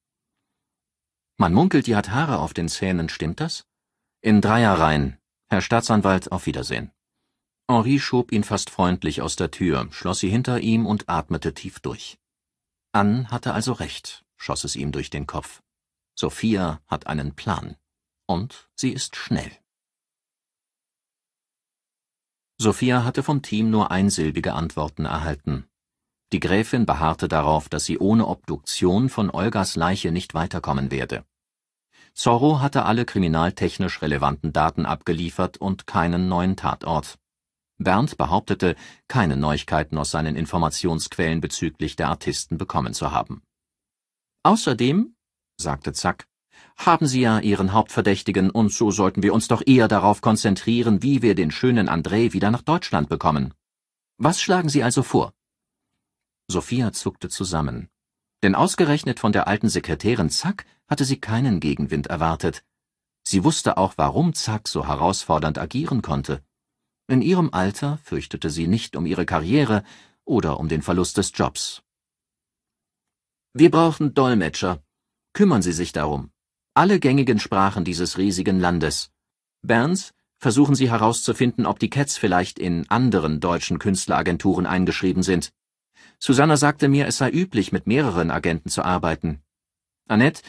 Man munkelt, die hat Haare auf den Zähnen, stimmt das? In Dreierreihen, Herr Staatsanwalt, auf Wiedersehen. Henri schob ihn fast freundlich aus der Tür, schloss sie hinter ihm und atmete tief durch. Ann hatte also recht, schoss es ihm durch den Kopf. Sophia hat einen Plan. Und sie ist schnell. Sophia hatte vom Team nur einsilbige Antworten erhalten. Die Gräfin beharrte darauf, dass sie ohne Obduktion von Olgas Leiche nicht weiterkommen werde. Zorro hatte alle kriminaltechnisch relevanten Daten abgeliefert und keinen neuen Tatort. Bernd behauptete, keine Neuigkeiten aus seinen Informationsquellen bezüglich der Artisten bekommen zu haben. Außerdem, sagte Zack, haben Sie ja Ihren Hauptverdächtigen und so sollten wir uns doch eher darauf konzentrieren, wie wir den schönen André wieder nach Deutschland bekommen. Was schlagen Sie also vor? Sophia zuckte zusammen. Denn ausgerechnet von der alten Sekretärin Zack hatte sie keinen Gegenwind erwartet. Sie wusste auch, warum Zack so herausfordernd agieren konnte. In ihrem Alter fürchtete sie nicht um ihre Karriere oder um den Verlust des Jobs. Wir brauchen Dolmetscher. Kümmern Sie sich darum. Alle gängigen Sprachen dieses riesigen Landes. Berns, versuchen Sie herauszufinden, ob die Cats vielleicht in anderen deutschen Künstleragenturen eingeschrieben sind. Susanna sagte mir, es sei üblich, mit mehreren Agenten zu arbeiten. Annette,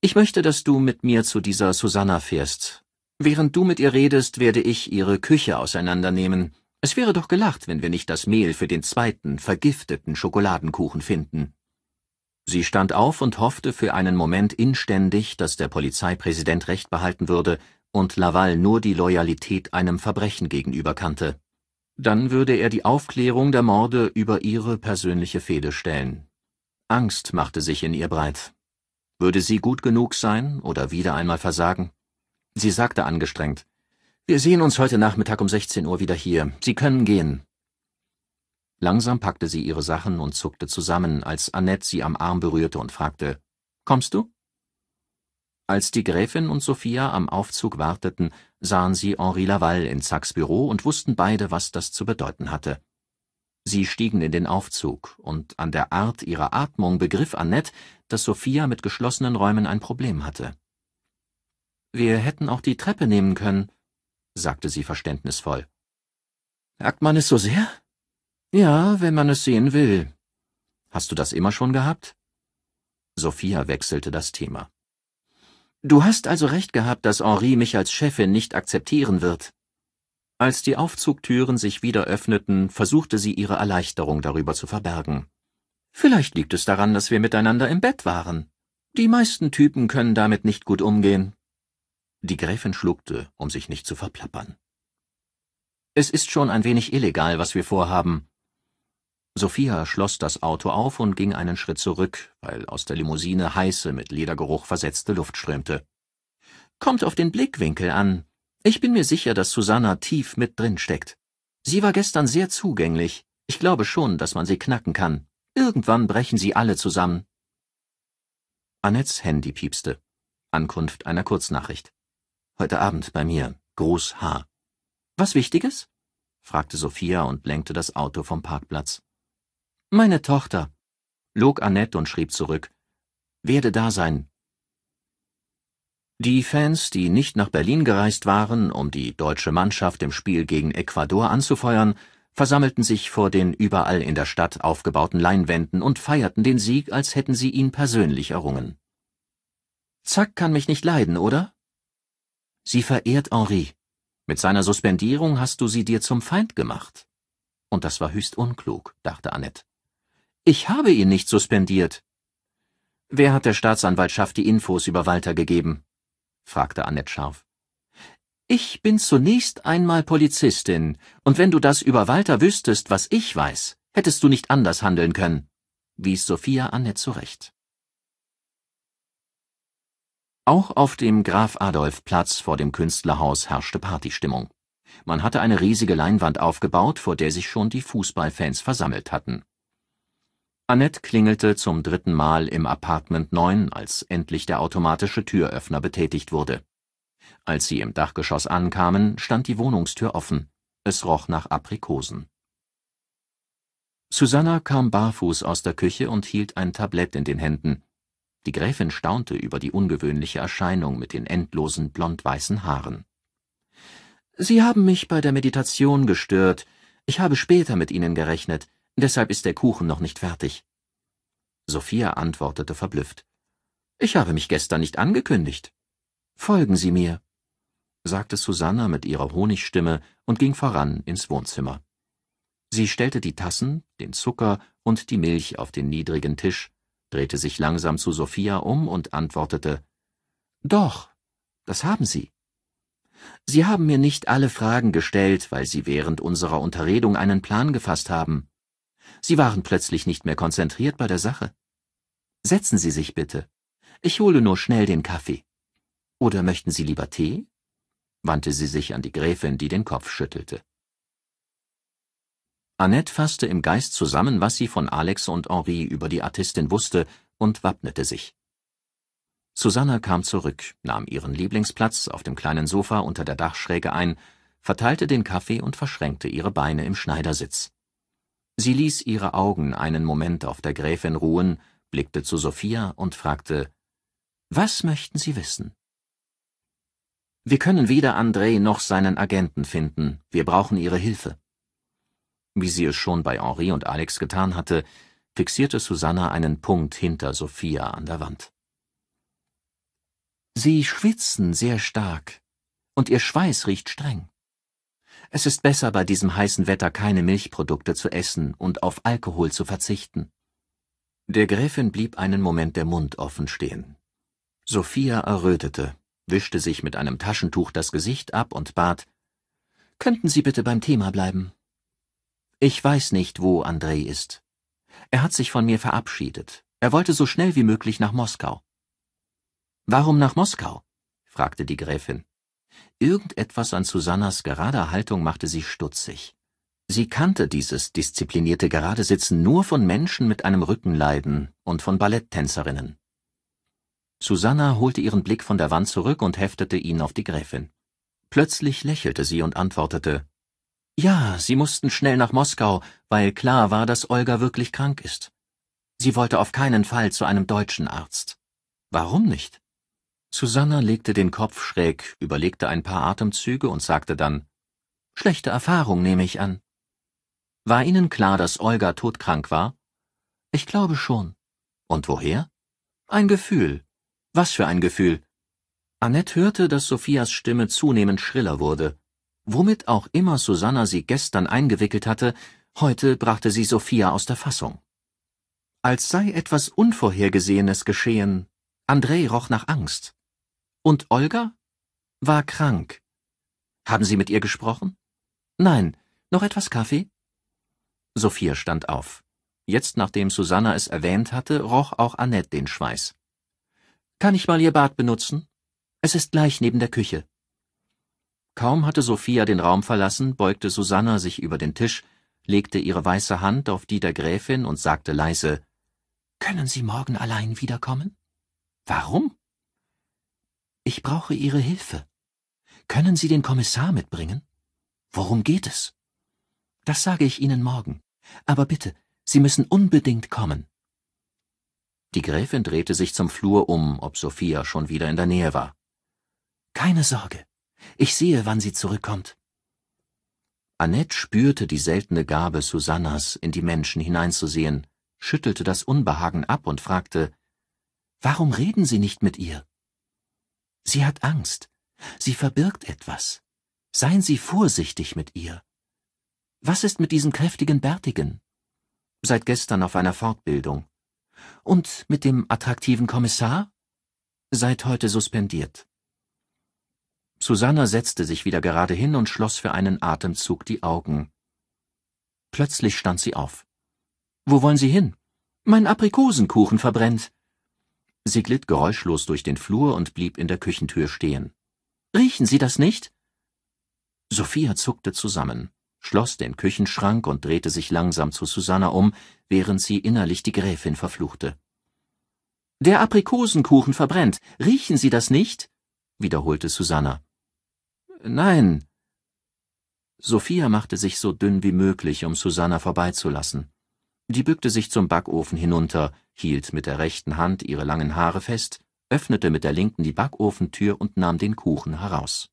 ich möchte, dass du mit mir zu dieser Susanna fährst. Während du mit ihr redest, werde ich ihre Küche auseinandernehmen. Es wäre doch gelacht, wenn wir nicht das Mehl für den zweiten, vergifteten Schokoladenkuchen finden. Sie stand auf und hoffte für einen Moment inständig, dass der Polizeipräsident recht behalten würde und Laval nur die Loyalität einem Verbrechen gegenüber kannte. Dann würde er die Aufklärung der Morde über ihre persönliche Fehde stellen. Angst machte sich in ihr breit. Würde sie gut genug sein oder wieder einmal versagen? Sie sagte angestrengt, wir sehen uns heute Nachmittag um 16 Uhr wieder hier. Sie können gehen. Langsam packte sie ihre Sachen und zuckte zusammen, als Annette sie am Arm berührte und fragte, Kommst du? Als die Gräfin und Sophia am Aufzug warteten, sahen sie Henri Laval in Zacks Büro und wussten beide, was das zu bedeuten hatte. Sie stiegen in den Aufzug, und an der Art ihrer Atmung begriff Annette, dass Sophia mit geschlossenen Räumen ein Problem hatte. Wir hätten auch die Treppe nehmen können, sagte sie verständnisvoll. Merkt man es so sehr? Ja, wenn man es sehen will. Hast du das immer schon gehabt? Sophia wechselte das Thema. Du hast also recht gehabt, dass Henri mich als Chefin nicht akzeptieren wird. Als die Aufzugtüren sich wieder öffneten, versuchte sie ihre Erleichterung darüber zu verbergen. Vielleicht liegt es daran, dass wir miteinander im Bett waren. Die meisten Typen können damit nicht gut umgehen. Die Gräfin schluckte, um sich nicht zu verplappern. Es ist schon ein wenig illegal, was wir vorhaben, Sophia schloss das Auto auf und ging einen Schritt zurück, weil aus der Limousine heiße, mit Ledergeruch versetzte Luft strömte. Kommt auf den Blickwinkel an. Ich bin mir sicher, dass Susanna tief mit drin steckt. Sie war gestern sehr zugänglich. Ich glaube schon, dass man sie knacken kann. Irgendwann brechen sie alle zusammen. Annettes Handy piepste. Ankunft einer Kurznachricht. Heute Abend bei mir. Gruß H. Was Wichtiges? fragte Sophia und lenkte das Auto vom Parkplatz. Meine Tochter, log Annette und schrieb zurück, werde da sein. Die Fans, die nicht nach Berlin gereist waren, um die deutsche Mannschaft im Spiel gegen Ecuador anzufeuern, versammelten sich vor den überall in der Stadt aufgebauten Leinwänden und feierten den Sieg, als hätten sie ihn persönlich errungen. Zack kann mich nicht leiden, oder? Sie verehrt Henri. Mit seiner Suspendierung hast du sie dir zum Feind gemacht. Und das war höchst unklug, dachte Annette. Ich habe ihn nicht suspendiert. Wer hat der Staatsanwaltschaft die Infos über Walter gegeben? fragte Annette scharf. Ich bin zunächst einmal Polizistin, und wenn du das über Walter wüsstest, was ich weiß, hättest du nicht anders handeln können, wies Sophia Annette zurecht. Auch auf dem Graf Adolf Platz vor dem Künstlerhaus herrschte Partystimmung. Man hatte eine riesige Leinwand aufgebaut, vor der sich schon die Fußballfans versammelt hatten. Annette klingelte zum dritten Mal im Apartment 9, als endlich der automatische Türöffner betätigt wurde. Als sie im Dachgeschoss ankamen, stand die Wohnungstür offen. Es roch nach Aprikosen. Susanna kam barfuß aus der Küche und hielt ein Tablett in den Händen. Die Gräfin staunte über die ungewöhnliche Erscheinung mit den endlosen blondweißen Haaren. Sie haben mich bei der Meditation gestört. Ich habe später mit Ihnen gerechnet. Deshalb ist der Kuchen noch nicht fertig. Sophia antwortete verblüfft. Ich habe mich gestern nicht angekündigt. Folgen Sie mir, sagte Susanna mit ihrer Honigstimme und ging voran ins Wohnzimmer. Sie stellte die Tassen, den Zucker und die Milch auf den niedrigen Tisch, drehte sich langsam zu Sophia um und antwortete Doch, das haben Sie. Sie haben mir nicht alle Fragen gestellt, weil Sie während unserer Unterredung einen Plan gefasst haben. Sie waren plötzlich nicht mehr konzentriert bei der Sache. Setzen Sie sich bitte. Ich hole nur schnell den Kaffee. Oder möchten Sie lieber Tee? wandte sie sich an die Gräfin, die den Kopf schüttelte. Annette fasste im Geist zusammen, was sie von Alex und Henri über die Artistin wusste, und wappnete sich. Susanna kam zurück, nahm ihren Lieblingsplatz auf dem kleinen Sofa unter der Dachschräge ein, verteilte den Kaffee und verschränkte ihre Beine im Schneidersitz. Sie ließ ihre Augen einen Moment auf der Gräfin ruhen, blickte zu Sophia und fragte Was möchten Sie wissen? Wir können weder André noch seinen Agenten finden, wir brauchen Ihre Hilfe. Wie sie es schon bei Henri und Alex getan hatte, fixierte Susanna einen Punkt hinter Sophia an der Wand. Sie schwitzen sehr stark, und ihr Schweiß riecht streng. Es ist besser, bei diesem heißen Wetter keine Milchprodukte zu essen und auf Alkohol zu verzichten. Der Gräfin blieb einen Moment der Mund offen stehen. Sophia errötete, wischte sich mit einem Taschentuch das Gesicht ab und bat Könnten Sie bitte beim Thema bleiben? Ich weiß nicht, wo Andrei ist. Er hat sich von mir verabschiedet. Er wollte so schnell wie möglich nach Moskau. Warum nach Moskau? fragte die Gräfin. Irgendetwas an Susannas gerader Haltung machte sie stutzig. Sie kannte dieses disziplinierte Geradesitzen nur von Menschen mit einem Rückenleiden und von Balletttänzerinnen. Susanna holte ihren Blick von der Wand zurück und heftete ihn auf die Gräfin. Plötzlich lächelte sie und antwortete Ja, sie mussten schnell nach Moskau, weil klar war, dass Olga wirklich krank ist. Sie wollte auf keinen Fall zu einem deutschen Arzt. Warum nicht? Susanna legte den Kopf schräg, überlegte ein paar Atemzüge und sagte dann Schlechte Erfahrung nehme ich an. War Ihnen klar, dass Olga todkrank war? Ich glaube schon. Und woher? Ein Gefühl. Was für ein Gefühl? Annette hörte, dass Sophias Stimme zunehmend schriller wurde. Womit auch immer Susanna sie gestern eingewickelt hatte, heute brachte sie Sophia aus der Fassung. Als sei etwas Unvorhergesehenes geschehen. André roch nach Angst. Und Olga? War krank. Haben Sie mit ihr gesprochen? Nein. Noch etwas Kaffee? Sophia stand auf. Jetzt, nachdem Susanna es erwähnt hatte, roch auch Annette den Schweiß. Kann ich mal Ihr Bad benutzen? Es ist gleich neben der Küche. Kaum hatte Sophia den Raum verlassen, beugte Susanna sich über den Tisch, legte ihre weiße Hand auf die der Gräfin und sagte leise Können Sie morgen allein wiederkommen? Warum? Ich brauche Ihre Hilfe. Können Sie den Kommissar mitbringen? Worum geht es? Das sage ich Ihnen morgen. Aber bitte, Sie müssen unbedingt kommen. Die Gräfin drehte sich zum Flur um, ob Sophia schon wieder in der Nähe war. Keine Sorge. Ich sehe, wann sie zurückkommt. Annette spürte die seltene Gabe Susannas, in die Menschen hineinzusehen, schüttelte das Unbehagen ab und fragte, Warum reden Sie nicht mit ihr? Sie hat Angst. Sie verbirgt etwas. Seien Sie vorsichtig mit ihr. Was ist mit diesem kräftigen Bärtigen? Seit gestern auf einer Fortbildung. Und mit dem attraktiven Kommissar? Seit heute suspendiert. Susanna setzte sich wieder gerade hin und schloss für einen Atemzug die Augen. Plötzlich stand sie auf. Wo wollen Sie hin? Mein Aprikosenkuchen verbrennt. Sie glitt geräuschlos durch den Flur und blieb in der Küchentür stehen. Riechen Sie das nicht? Sophia zuckte zusammen, schloss den Küchenschrank und drehte sich langsam zu Susanna um, während sie innerlich die Gräfin verfluchte. Der Aprikosenkuchen verbrennt. Riechen Sie das nicht? wiederholte Susanna. Nein. Sophia machte sich so dünn wie möglich, um Susanna vorbeizulassen. Die bückte sich zum Backofen hinunter, hielt mit der rechten Hand ihre langen Haare fest, öffnete mit der linken die Backofentür und nahm den Kuchen heraus.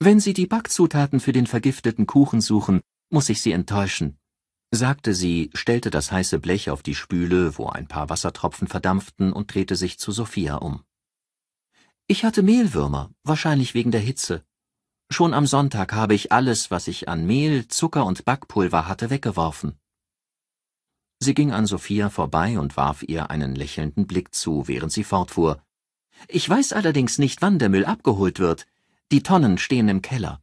Wenn Sie die Backzutaten für den vergifteten Kuchen suchen, muss ich Sie enttäuschen, sagte sie, stellte das heiße Blech auf die Spüle, wo ein paar Wassertropfen verdampften, und drehte sich zu Sophia um. Ich hatte Mehlwürmer, wahrscheinlich wegen der Hitze. Schon am Sonntag habe ich alles, was ich an Mehl, Zucker und Backpulver hatte, weggeworfen. Sie ging an Sophia vorbei und warf ihr einen lächelnden Blick zu, während sie fortfuhr. Ich weiß allerdings nicht, wann der Müll abgeholt wird. Die Tonnen stehen im Keller.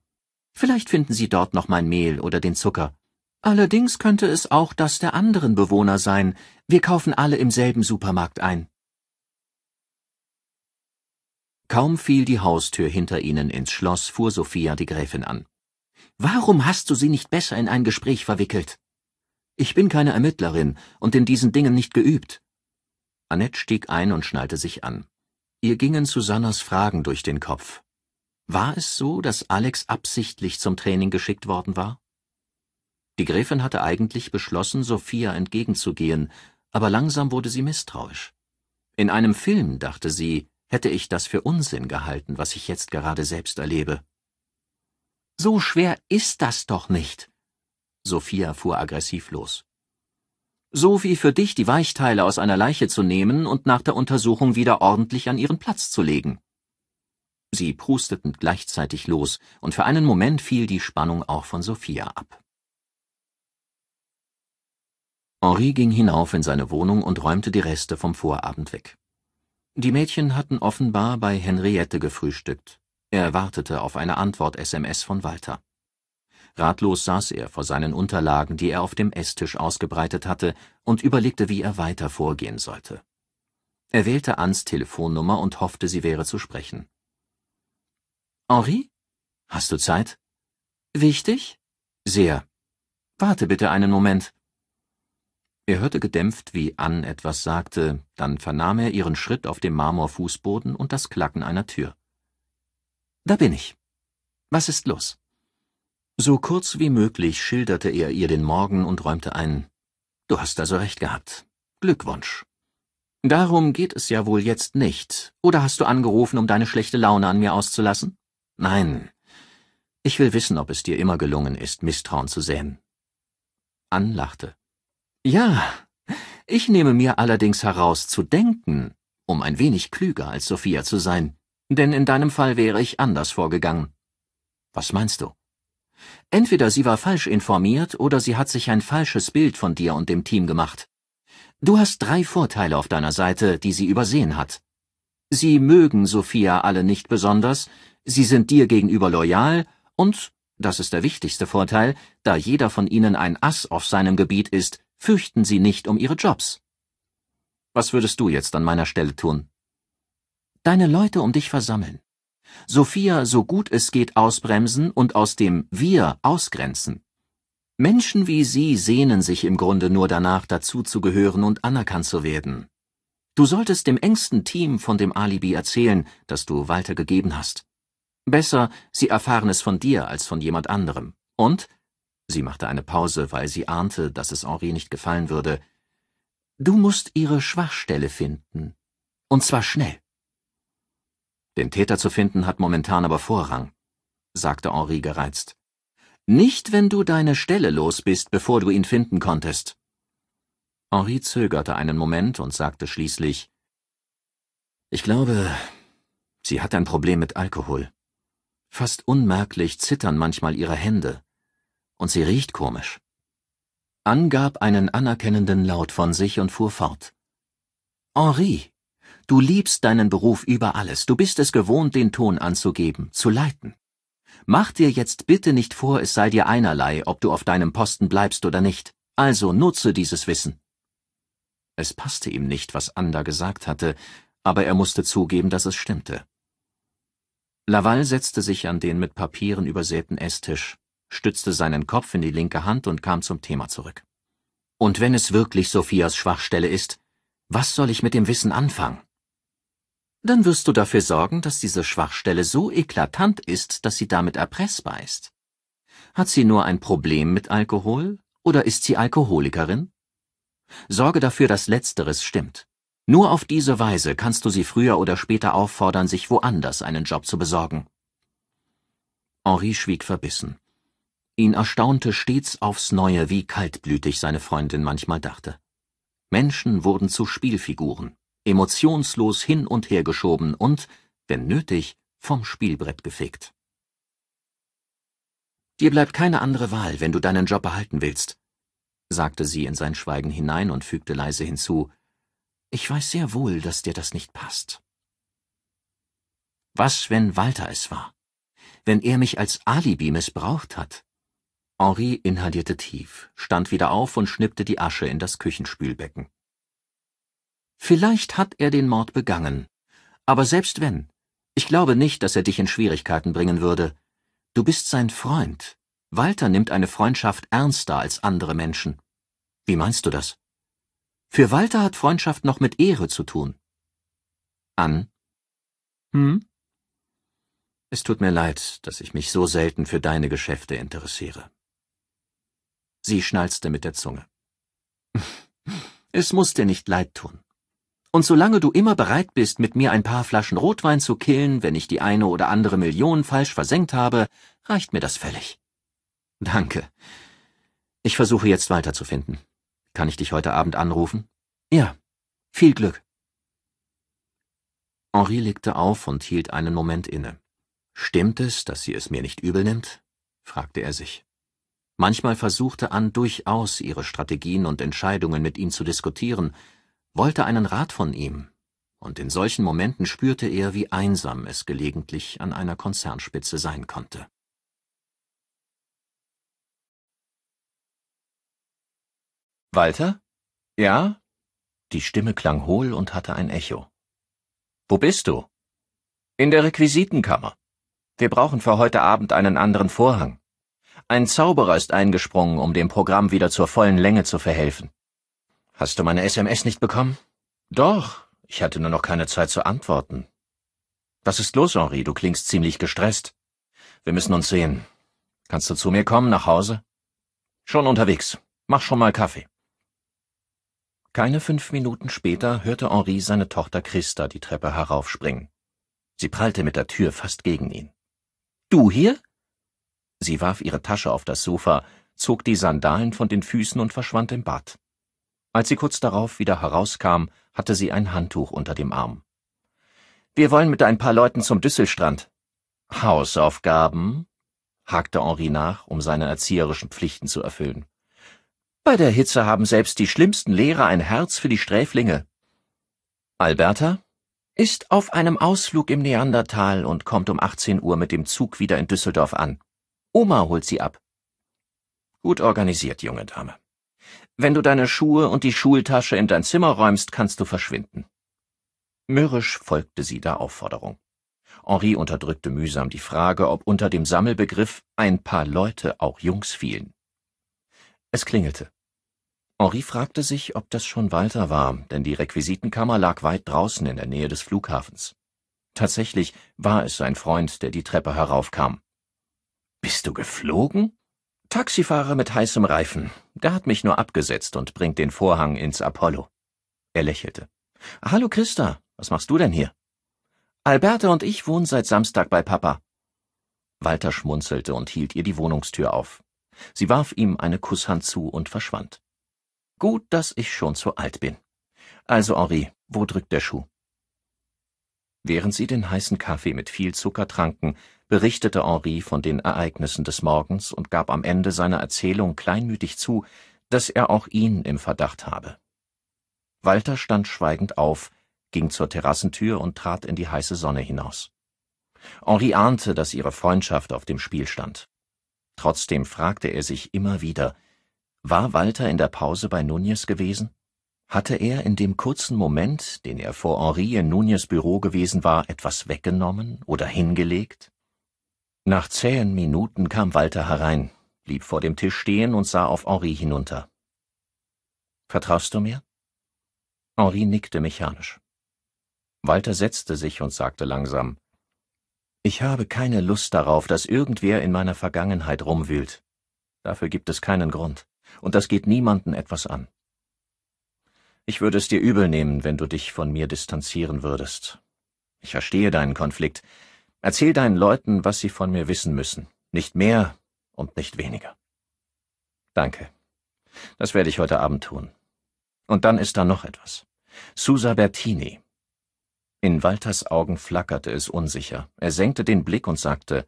Vielleicht finden Sie dort noch mein Mehl oder den Zucker. Allerdings könnte es auch das der anderen Bewohner sein. Wir kaufen alle im selben Supermarkt ein. Kaum fiel die Haustür hinter ihnen ins Schloss, fuhr Sophia die Gräfin an. Warum hast du sie nicht besser in ein Gespräch verwickelt? Ich bin keine Ermittlerin und in diesen Dingen nicht geübt. Annette stieg ein und schnallte sich an. Ihr gingen Susannas Fragen durch den Kopf. War es so, dass Alex absichtlich zum Training geschickt worden war? Die Gräfin hatte eigentlich beschlossen, Sophia entgegenzugehen, aber langsam wurde sie misstrauisch. In einem Film, dachte sie, hätte ich das für Unsinn gehalten, was ich jetzt gerade selbst erlebe. So schwer ist das doch nicht. Sophia fuhr aggressiv los. So wie für dich die Weichteile aus einer Leiche zu nehmen und nach der Untersuchung wieder ordentlich an ihren Platz zu legen. Sie prusteten gleichzeitig los, und für einen Moment fiel die Spannung auch von Sophia ab. Henri ging hinauf in seine Wohnung und räumte die Reste vom Vorabend weg. Die Mädchen hatten offenbar bei Henriette gefrühstückt. Er wartete auf eine Antwort-SMS von Walter. Ratlos saß er vor seinen Unterlagen, die er auf dem Esstisch ausgebreitet hatte, und überlegte, wie er weiter vorgehen sollte. Er wählte Anns Telefonnummer und hoffte, sie wäre zu sprechen. Henri? Hast du Zeit? Wichtig? Sehr. Warte bitte einen Moment. Er hörte gedämpft, wie Ann etwas sagte, dann vernahm er ihren Schritt auf dem Marmorfußboden und das Klacken einer Tür. Da bin ich. Was ist los? So kurz wie möglich schilderte er ihr den Morgen und räumte ein Du hast also recht gehabt. Glückwunsch. Darum geht es ja wohl jetzt nicht. Oder hast du angerufen, um deine schlechte Laune an mir auszulassen? Nein. Ich will wissen, ob es dir immer gelungen ist, Misstrauen zu säen. Ann lachte. Ja, ich nehme mir allerdings heraus zu denken, um ein wenig klüger als Sophia zu sein, denn in deinem Fall wäre ich anders vorgegangen. Was meinst du? Entweder sie war falsch informiert oder sie hat sich ein falsches Bild von dir und dem Team gemacht. Du hast drei Vorteile auf deiner Seite, die sie übersehen hat. Sie mögen Sophia alle nicht besonders, sie sind dir gegenüber loyal und, das ist der wichtigste Vorteil, da jeder von ihnen ein Ass auf seinem Gebiet ist, fürchten sie nicht um ihre Jobs. Was würdest du jetzt an meiner Stelle tun? Deine Leute um dich versammeln. Sophia so gut es geht ausbremsen und aus dem Wir ausgrenzen. Menschen wie sie sehnen sich im Grunde nur danach, dazuzugehören und anerkannt zu werden. Du solltest dem engsten Team von dem Alibi erzählen, das du Walter gegeben hast. Besser, sie erfahren es von dir als von jemand anderem. Und Sie machte eine Pause, weil sie ahnte, dass es Henri nicht gefallen würde. Du musst ihre Schwachstelle finden. Und zwar schnell. Den Täter zu finden hat momentan aber Vorrang, sagte Henri gereizt. Nicht, wenn du deine Stelle los bist, bevor du ihn finden konntest. Henri zögerte einen Moment und sagte schließlich Ich glaube, sie hat ein Problem mit Alkohol. Fast unmerklich zittern manchmal ihre Hände, und sie riecht komisch. Ann gab einen anerkennenden Laut von sich und fuhr fort. Henri, du liebst deinen Beruf über alles, du bist es gewohnt, den Ton anzugeben, zu leiten. Mach dir jetzt bitte nicht vor, es sei dir einerlei, ob du auf deinem Posten bleibst oder nicht, also nutze dieses Wissen. Es passte ihm nicht, was Anda gesagt hatte, aber er musste zugeben, dass es stimmte. Laval setzte sich an den mit Papieren übersäten Esstisch stützte seinen Kopf in die linke Hand und kam zum Thema zurück. Und wenn es wirklich Sophias Schwachstelle ist, was soll ich mit dem Wissen anfangen? Dann wirst du dafür sorgen, dass diese Schwachstelle so eklatant ist, dass sie damit erpressbar ist. Hat sie nur ein Problem mit Alkohol oder ist sie Alkoholikerin? Sorge dafür, dass letzteres stimmt. Nur auf diese Weise kannst du sie früher oder später auffordern, sich woanders einen Job zu besorgen. Henri schwieg verbissen. Ihn erstaunte stets aufs Neue, wie kaltblütig seine Freundin manchmal dachte. Menschen wurden zu Spielfiguren, emotionslos hin und her geschoben und, wenn nötig, vom Spielbrett gefegt. Dir bleibt keine andere Wahl, wenn du deinen Job behalten willst, sagte sie in sein Schweigen hinein und fügte leise hinzu, ich weiß sehr wohl, dass dir das nicht passt. Was, wenn Walter es war? Wenn er mich als Alibi missbraucht hat? Henri inhalierte tief, stand wieder auf und schnippte die Asche in das Küchenspülbecken. Vielleicht hat er den Mord begangen. Aber selbst wenn, ich glaube nicht, dass er dich in Schwierigkeiten bringen würde. Du bist sein Freund. Walter nimmt eine Freundschaft ernster als andere Menschen. Wie meinst du das? Für Walter hat Freundschaft noch mit Ehre zu tun. An. Hm? Es tut mir leid, dass ich mich so selten für deine Geschäfte interessiere. Sie schnalzte mit der Zunge. Es muss dir nicht leid tun. Und solange du immer bereit bist, mit mir ein paar Flaschen Rotwein zu killen, wenn ich die eine oder andere Million falsch versenkt habe, reicht mir das völlig. Danke. Ich versuche jetzt weiterzufinden. Kann ich dich heute Abend anrufen? Ja. Viel Glück. Henri legte auf und hielt einen Moment inne. Stimmt es, dass sie es mir nicht übel nimmt? fragte er sich. Manchmal versuchte Ann durchaus, ihre Strategien und Entscheidungen mit ihm zu diskutieren, wollte einen Rat von ihm, und in solchen Momenten spürte er, wie einsam es gelegentlich an einer Konzernspitze sein konnte. Walter? Ja? Die Stimme klang hohl und hatte ein Echo. Wo bist du? In der Requisitenkammer. Wir brauchen für heute Abend einen anderen Vorhang. Ein Zauberer ist eingesprungen, um dem Programm wieder zur vollen Länge zu verhelfen. Hast du meine SMS nicht bekommen? Doch, ich hatte nur noch keine Zeit zu antworten. Was ist los, Henri? Du klingst ziemlich gestresst. Wir müssen uns sehen. Kannst du zu mir kommen, nach Hause? Schon unterwegs. Mach schon mal Kaffee. Keine fünf Minuten später hörte Henri seine Tochter Christa die Treppe heraufspringen. Sie prallte mit der Tür fast gegen ihn. Du hier? Sie warf ihre Tasche auf das Sofa, zog die Sandalen von den Füßen und verschwand im Bad. Als sie kurz darauf wieder herauskam, hatte sie ein Handtuch unter dem Arm. Wir wollen mit ein paar Leuten zum Düsselstrand. Hausaufgaben? hakte Henri nach, um seine erzieherischen Pflichten zu erfüllen. Bei der Hitze haben selbst die schlimmsten Lehrer ein Herz für die Sträflinge. Alberta ist auf einem Ausflug im Neandertal und kommt um 18 Uhr mit dem Zug wieder in Düsseldorf an. Oma holt sie ab. Gut organisiert, junge Dame. Wenn du deine Schuhe und die Schultasche in dein Zimmer räumst, kannst du verschwinden. Mürrisch folgte sie der Aufforderung. Henri unterdrückte mühsam die Frage, ob unter dem Sammelbegriff ein paar Leute auch Jungs fielen. Es klingelte. Henri fragte sich, ob das schon Walter war, denn die Requisitenkammer lag weit draußen in der Nähe des Flughafens. Tatsächlich war es sein Freund, der die Treppe heraufkam. Bist du geflogen? Taxifahrer mit heißem Reifen. Der hat mich nur abgesetzt und bringt den Vorhang ins Apollo. Er lächelte. Hallo Christa, was machst du denn hier? Alberta und ich wohnen seit Samstag bei Papa. Walter schmunzelte und hielt ihr die Wohnungstür auf. Sie warf ihm eine Kusshand zu und verschwand. Gut, dass ich schon zu alt bin. Also, Henri, wo drückt der Schuh? Während sie den heißen Kaffee mit viel Zucker tranken, berichtete Henri von den Ereignissen des Morgens und gab am Ende seiner Erzählung kleinmütig zu, dass er auch ihn im Verdacht habe. Walter stand schweigend auf, ging zur Terrassentür und trat in die heiße Sonne hinaus. Henri ahnte, dass ihre Freundschaft auf dem Spiel stand. Trotzdem fragte er sich immer wieder, war Walter in der Pause bei Nunez gewesen? Hatte er in dem kurzen Moment, den er vor Henri in Nunez Büro gewesen war, etwas weggenommen oder hingelegt? Nach zähen Minuten kam Walter herein, blieb vor dem Tisch stehen und sah auf Henri hinunter. Vertraust du mir? Henri nickte mechanisch. Walter setzte sich und sagte langsam Ich habe keine Lust darauf, dass irgendwer in meiner Vergangenheit rumwühlt. Dafür gibt es keinen Grund, und das geht niemanden etwas an. Ich würde es dir übel nehmen, wenn du dich von mir distanzieren würdest. Ich verstehe deinen Konflikt, Erzähl deinen Leuten, was sie von mir wissen müssen. Nicht mehr und nicht weniger. Danke. Das werde ich heute Abend tun. Und dann ist da noch etwas. Susa Bertini. In Walters Augen flackerte es unsicher. Er senkte den Blick und sagte,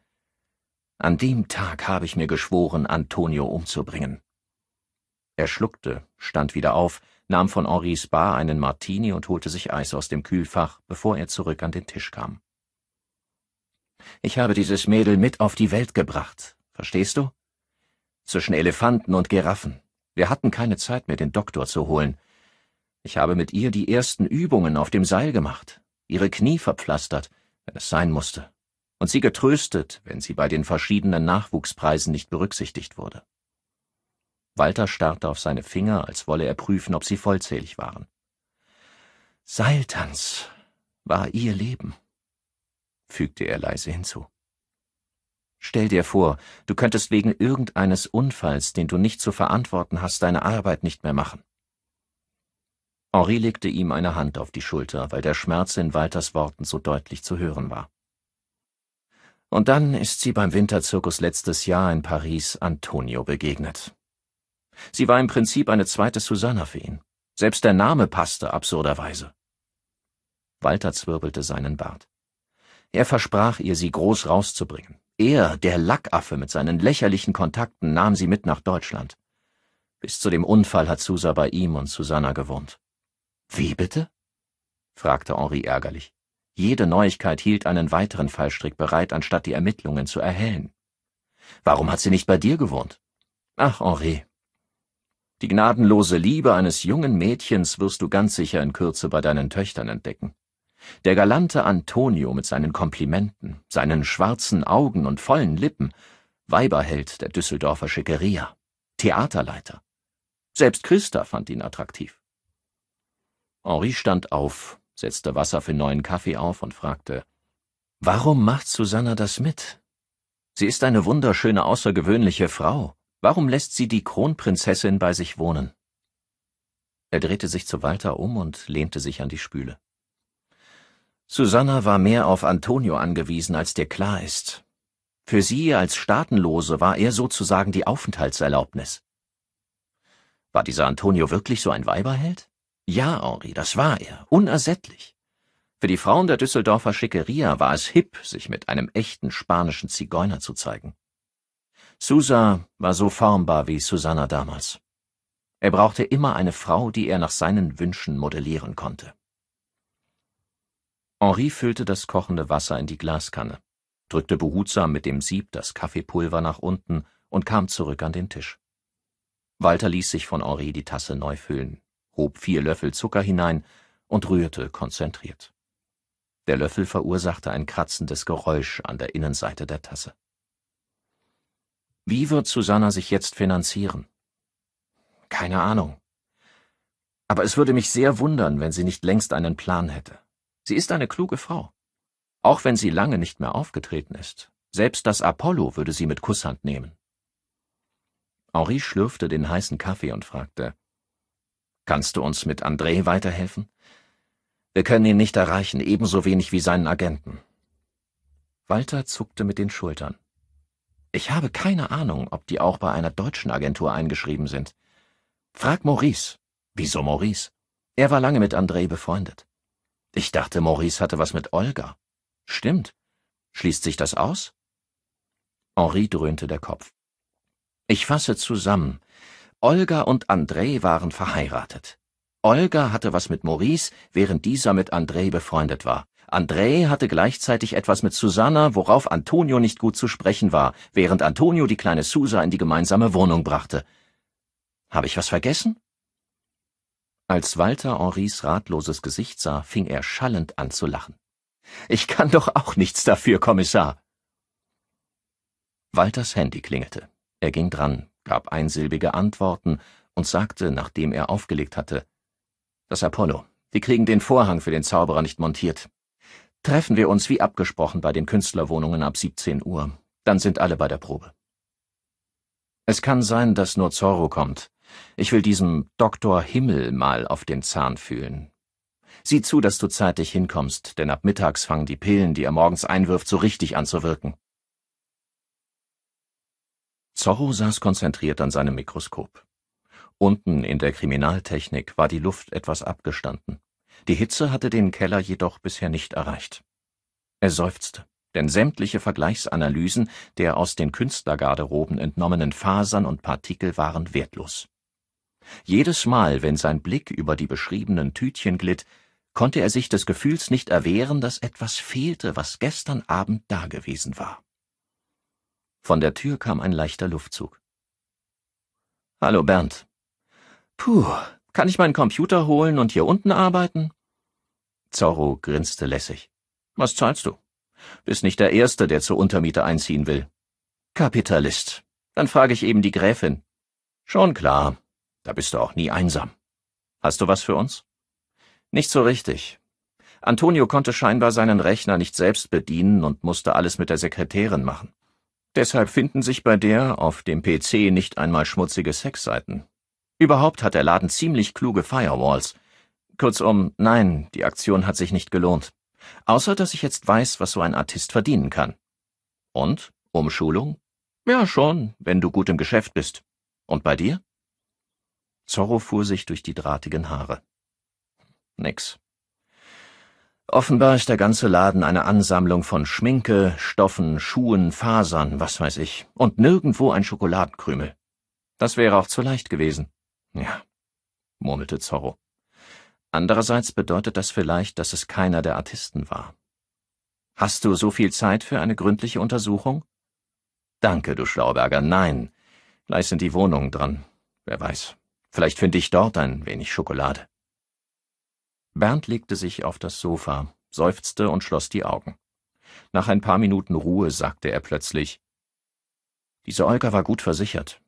An dem Tag habe ich mir geschworen, Antonio umzubringen. Er schluckte, stand wieder auf, nahm von Henris Bar einen Martini und holte sich Eis aus dem Kühlfach, bevor er zurück an den Tisch kam. Ich habe dieses Mädel mit auf die Welt gebracht, verstehst du? Zwischen Elefanten und Giraffen. Wir hatten keine Zeit mehr, den Doktor zu holen. Ich habe mit ihr die ersten Übungen auf dem Seil gemacht, ihre Knie verpflastert, wenn es sein musste, und sie getröstet, wenn sie bei den verschiedenen Nachwuchspreisen nicht berücksichtigt wurde. Walter starrte auf seine Finger, als wolle er prüfen, ob sie vollzählig waren. Seiltanz war ihr Leben fügte er leise hinzu. Stell dir vor, du könntest wegen irgendeines Unfalls, den du nicht zu verantworten hast, deine Arbeit nicht mehr machen. Henri legte ihm eine Hand auf die Schulter, weil der Schmerz in Walters Worten so deutlich zu hören war. Und dann ist sie beim Winterzirkus letztes Jahr in Paris Antonio begegnet. Sie war im Prinzip eine zweite Susanna für ihn. Selbst der Name passte absurderweise. Walter zwirbelte seinen Bart. Er versprach ihr, sie groß rauszubringen. Er, der Lackaffe mit seinen lächerlichen Kontakten, nahm sie mit nach Deutschland. Bis zu dem Unfall hat Susa bei ihm und Susanna gewohnt. Wie bitte? fragte Henri ärgerlich. Jede Neuigkeit hielt einen weiteren Fallstrick bereit, anstatt die Ermittlungen zu erhellen. Warum hat sie nicht bei dir gewohnt? Ach, Henri. Die gnadenlose Liebe eines jungen Mädchens wirst du ganz sicher in Kürze bei deinen Töchtern entdecken. Der galante Antonio mit seinen Komplimenten, seinen schwarzen Augen und vollen Lippen, Weiberheld der Düsseldorfer Schickeria, Theaterleiter. Selbst Christa fand ihn attraktiv. Henri stand auf, setzte Wasser für neuen Kaffee auf und fragte, Warum macht Susanna das mit? Sie ist eine wunderschöne, außergewöhnliche Frau. Warum lässt sie die Kronprinzessin bei sich wohnen? Er drehte sich zu Walter um und lehnte sich an die Spüle. Susanna war mehr auf Antonio angewiesen, als dir klar ist. Für sie als Staatenlose war er sozusagen die Aufenthaltserlaubnis. War dieser Antonio wirklich so ein Weiberheld? Ja, Henri, das war er, unersättlich. Für die Frauen der Düsseldorfer Schickeria war es hip, sich mit einem echten spanischen Zigeuner zu zeigen. Susa war so formbar wie Susanna damals. Er brauchte immer eine Frau, die er nach seinen Wünschen modellieren konnte. Henri füllte das kochende Wasser in die Glaskanne, drückte behutsam mit dem Sieb das Kaffeepulver nach unten und kam zurück an den Tisch. Walter ließ sich von Henri die Tasse neu füllen, hob vier Löffel Zucker hinein und rührte konzentriert. Der Löffel verursachte ein kratzendes Geräusch an der Innenseite der Tasse. Wie wird Susanna sich jetzt finanzieren? Keine Ahnung. Aber es würde mich sehr wundern, wenn sie nicht längst einen Plan hätte. Sie ist eine kluge Frau. Auch wenn sie lange nicht mehr aufgetreten ist. Selbst das Apollo würde sie mit Kusshand nehmen. Henri schlürfte den heißen Kaffee und fragte, Kannst du uns mit André weiterhelfen? Wir können ihn nicht erreichen, ebenso wenig wie seinen Agenten. Walter zuckte mit den Schultern. Ich habe keine Ahnung, ob die auch bei einer deutschen Agentur eingeschrieben sind. Frag Maurice. Wieso Maurice? Er war lange mit André befreundet. Ich dachte, Maurice hatte was mit Olga. Stimmt. Schließt sich das aus? Henri dröhnte der Kopf. Ich fasse zusammen. Olga und André waren verheiratet. Olga hatte was mit Maurice, während dieser mit André befreundet war. André hatte gleichzeitig etwas mit Susanna, worauf Antonio nicht gut zu sprechen war, während Antonio die kleine Susa in die gemeinsame Wohnung brachte. Habe ich was vergessen? Als Walter Henri's ratloses Gesicht sah, fing er schallend an zu lachen. Ich kann doch auch nichts dafür, Kommissar. Walters Handy klingelte. Er ging dran, gab einsilbige Antworten und sagte, nachdem er aufgelegt hatte, das Apollo. wir kriegen den Vorhang für den Zauberer nicht montiert. Treffen wir uns wie abgesprochen bei den Künstlerwohnungen ab 17 Uhr. Dann sind alle bei der Probe. Es kann sein, dass nur Zorro kommt. Ich will diesem Doktor Himmel mal auf den Zahn fühlen. Sieh zu, dass du zeitig hinkommst, denn ab mittags fangen die Pillen, die er morgens einwirft, so richtig anzuwirken. Zorro saß konzentriert an seinem Mikroskop. Unten in der Kriminaltechnik war die Luft etwas abgestanden. Die Hitze hatte den Keller jedoch bisher nicht erreicht. Er seufzte, denn sämtliche Vergleichsanalysen der aus den Künstlergarderoben entnommenen Fasern und Partikel waren wertlos. Jedes Mal, wenn sein Blick über die beschriebenen Tütchen glitt, konnte er sich des Gefühls nicht erwehren, dass etwas fehlte, was gestern Abend dagewesen war. Von der Tür kam ein leichter Luftzug. Hallo Bernd. Puh, kann ich meinen Computer holen und hier unten arbeiten? Zorro grinste lässig. Was zahlst du? Bist nicht der Erste, der zur Untermiete einziehen will. Kapitalist. Dann frage ich eben die Gräfin. Schon klar, da bist du auch nie einsam. Hast du was für uns? Nicht so richtig. Antonio konnte scheinbar seinen Rechner nicht selbst bedienen und musste alles mit der Sekretärin machen. Deshalb finden sich bei der auf dem PC nicht einmal schmutzige Sexseiten. Überhaupt hat der Laden ziemlich kluge Firewalls. Kurzum, nein, die Aktion hat sich nicht gelohnt. Außer, dass ich jetzt weiß, was so ein Artist verdienen kann. Und? Umschulung? Ja, schon, wenn du gut im Geschäft bist. Und bei dir? Zorro fuhr sich durch die drahtigen Haare. Nix. Offenbar ist der ganze Laden eine Ansammlung von Schminke, Stoffen, Schuhen, Fasern, was weiß ich, und nirgendwo ein Schokoladenkrümel. Das wäre auch zu leicht gewesen. Ja, murmelte Zorro. Andererseits bedeutet das vielleicht, dass es keiner der Artisten war. Hast du so viel Zeit für eine gründliche Untersuchung? Danke, du Schlauberger, nein. Gleich sind die Wohnungen dran. Wer weiß. Vielleicht finde ich dort ein wenig Schokolade. Bernd legte sich auf das Sofa, seufzte und schloss die Augen. Nach ein paar Minuten Ruhe sagte er plötzlich, diese Olga war gut versichert.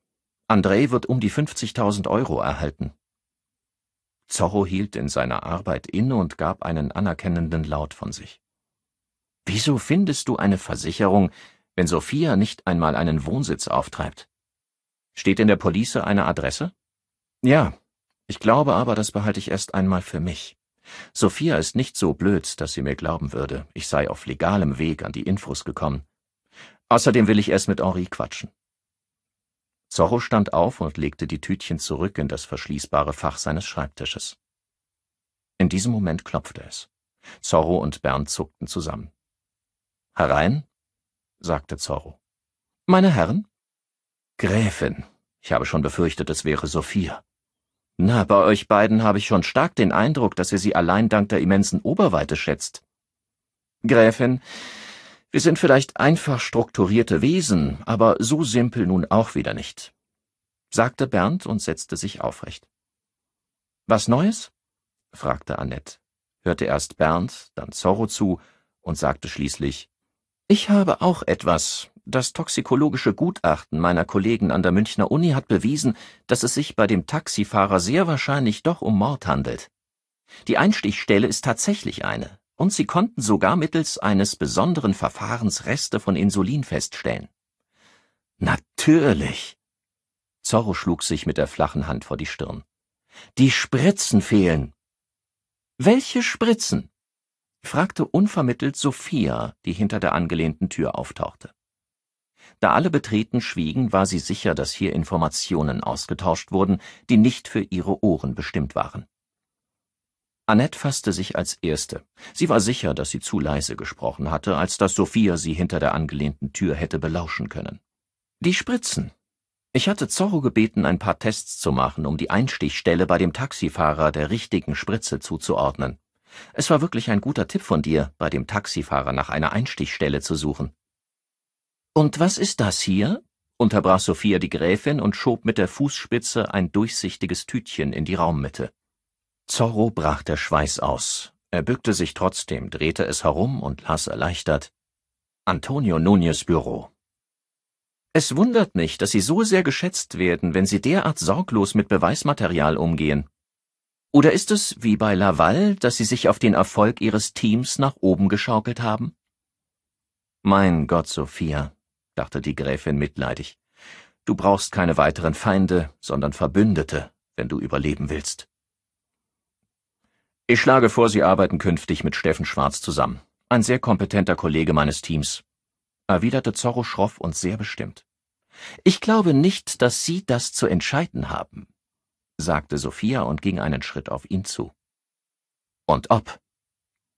André wird um die 50.000 Euro erhalten. Zorro hielt in seiner Arbeit inne und gab einen anerkennenden Laut von sich. Wieso findest du eine Versicherung, wenn Sophia nicht einmal einen Wohnsitz auftreibt? Steht in der Police eine Adresse? Ja, ich glaube aber, das behalte ich erst einmal für mich. Sophia ist nicht so blöd, dass sie mir glauben würde, ich sei auf legalem Weg an die Infos gekommen. Außerdem will ich erst mit Henri quatschen. Zorro stand auf und legte die Tütchen zurück in das verschließbare Fach seines Schreibtisches. In diesem Moment klopfte es. Zorro und Bernd zuckten zusammen. Herein, sagte Zorro. Meine Herren? Gräfin, ich habe schon befürchtet, es wäre Sophia. Na, bei euch beiden habe ich schon stark den Eindruck, dass ihr sie allein dank der immensen Oberweite schätzt. Gräfin, wir sind vielleicht einfach strukturierte Wesen, aber so simpel nun auch wieder nicht, sagte Bernd und setzte sich aufrecht. Was Neues? fragte Annette, hörte erst Bernd, dann Zorro zu und sagte schließlich Ich habe auch etwas, das toxikologische Gutachten meiner Kollegen an der Münchner Uni hat bewiesen, dass es sich bei dem Taxifahrer sehr wahrscheinlich doch um Mord handelt. Die Einstichstelle ist tatsächlich eine, und sie konnten sogar mittels eines besonderen Verfahrens Reste von Insulin feststellen. Natürlich. Zorro schlug sich mit der flachen Hand vor die Stirn. Die Spritzen fehlen. Welche Spritzen? fragte unvermittelt Sophia, die hinter der angelehnten Tür auftauchte. Da alle betreten schwiegen, war sie sicher, dass hier Informationen ausgetauscht wurden, die nicht für ihre Ohren bestimmt waren. Annette fasste sich als Erste. Sie war sicher, dass sie zu leise gesprochen hatte, als dass Sophia sie hinter der angelehnten Tür hätte belauschen können. Die Spritzen. Ich hatte Zorro gebeten, ein paar Tests zu machen, um die Einstichstelle bei dem Taxifahrer der richtigen Spritze zuzuordnen. Es war wirklich ein guter Tipp von dir, bei dem Taxifahrer nach einer Einstichstelle zu suchen. Und was ist das hier? unterbrach Sophia die Gräfin und schob mit der Fußspitze ein durchsichtiges Tütchen in die Raummitte. Zorro brach der Schweiß aus. Er bückte sich trotzdem, drehte es herum und las erleichtert. Antonio Nunez Büro. Es wundert mich, dass Sie so sehr geschätzt werden, wenn Sie derart sorglos mit Beweismaterial umgehen. Oder ist es, wie bei Laval, dass Sie sich auf den Erfolg Ihres Teams nach oben geschaukelt haben? Mein Gott, Sophia, dachte die Gräfin mitleidig. Du brauchst keine weiteren Feinde, sondern Verbündete, wenn du überleben willst. Ich schlage vor, Sie arbeiten künftig mit Steffen Schwarz zusammen. Ein sehr kompetenter Kollege meines Teams, erwiderte Zorro schroff und sehr bestimmt. Ich glaube nicht, dass Sie das zu entscheiden haben, sagte Sophia und ging einen Schritt auf ihn zu. Und ob?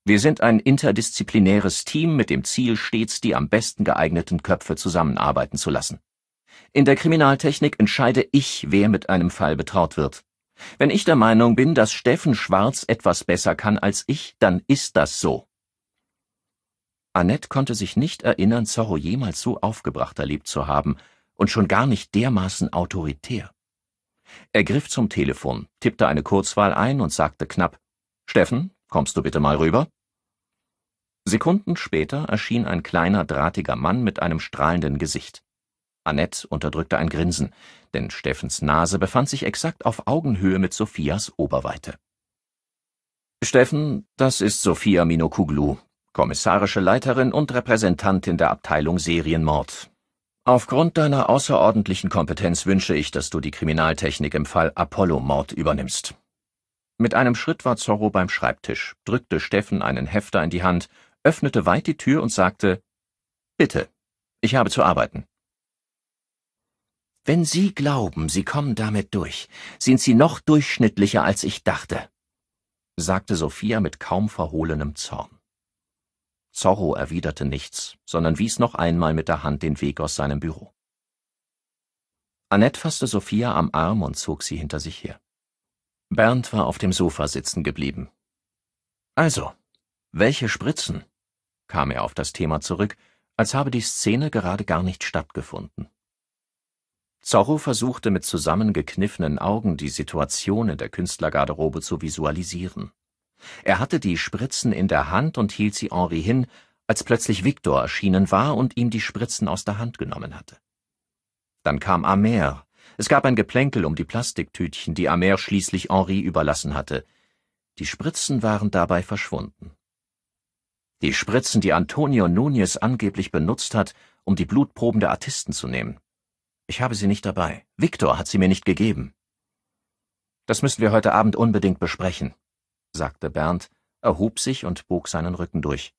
Wir sind ein interdisziplinäres Team mit dem Ziel, stets die am besten geeigneten Köpfe zusammenarbeiten zu lassen. In der Kriminaltechnik entscheide ich, wer mit einem Fall betraut wird. Wenn ich der Meinung bin, dass Steffen Schwarz etwas besser kann als ich, dann ist das so. Annette konnte sich nicht erinnern, Zorro jemals so aufgebracht erlebt zu haben und schon gar nicht dermaßen autoritär. Er griff zum Telefon, tippte eine Kurzwahl ein und sagte knapp, Steffen, Kommst du bitte mal rüber? Sekunden später erschien ein kleiner, drahtiger Mann mit einem strahlenden Gesicht. Annette unterdrückte ein Grinsen, denn Steffens Nase befand sich exakt auf Augenhöhe mit Sophias Oberweite. Steffen, das ist Sophia Minokuglu, kommissarische Leiterin und Repräsentantin der Abteilung Serienmord. Aufgrund deiner außerordentlichen Kompetenz wünsche ich, dass du die Kriminaltechnik im Fall Apollo-Mord übernimmst. Mit einem Schritt war Zorro beim Schreibtisch, drückte Steffen einen Hefter in die Hand, öffnete weit die Tür und sagte Bitte, ich habe zu arbeiten. Wenn Sie glauben, Sie kommen damit durch, sind Sie noch durchschnittlicher, als ich dachte, sagte Sophia mit kaum verhohlenem Zorn. Zorro erwiderte nichts, sondern wies noch einmal mit der Hand den Weg aus seinem Büro. Annette fasste Sophia am Arm und zog sie hinter sich her. Bernd war auf dem Sofa sitzen geblieben. Also, welche Spritzen? kam er auf das Thema zurück, als habe die Szene gerade gar nicht stattgefunden. Zorro versuchte mit zusammengekniffenen Augen die Situation in der Künstlergarderobe zu visualisieren. Er hatte die Spritzen in der Hand und hielt sie Henri hin, als plötzlich Victor erschienen war und ihm die Spritzen aus der Hand genommen hatte. Dann kam Amer, es gab ein Geplänkel um die Plastiktütchen, die Amer schließlich Henri überlassen hatte. Die Spritzen waren dabei verschwunden. Die Spritzen, die Antonio Nunez angeblich benutzt hat, um die Blutproben der Artisten zu nehmen. Ich habe sie nicht dabei. Viktor hat sie mir nicht gegeben. Das müssen wir heute Abend unbedingt besprechen, sagte Bernd, erhob sich und bog seinen Rücken durch.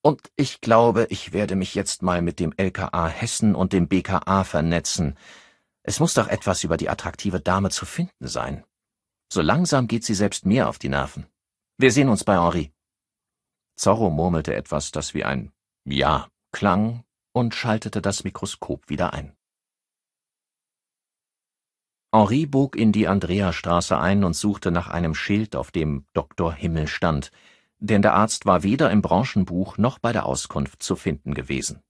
Und ich glaube, ich werde mich jetzt mal mit dem LKA Hessen und dem BKA vernetzen. Es muss doch etwas über die attraktive Dame zu finden sein. So langsam geht sie selbst mir auf die Nerven. Wir sehen uns bei Henri. Zorro murmelte etwas, das wie ein Ja klang und schaltete das Mikroskop wieder ein. Henri bog in die Andreastraße ein und suchte nach einem Schild, auf dem Doktor Himmel stand, denn der Arzt war weder im Branchenbuch noch bei der Auskunft zu finden gewesen.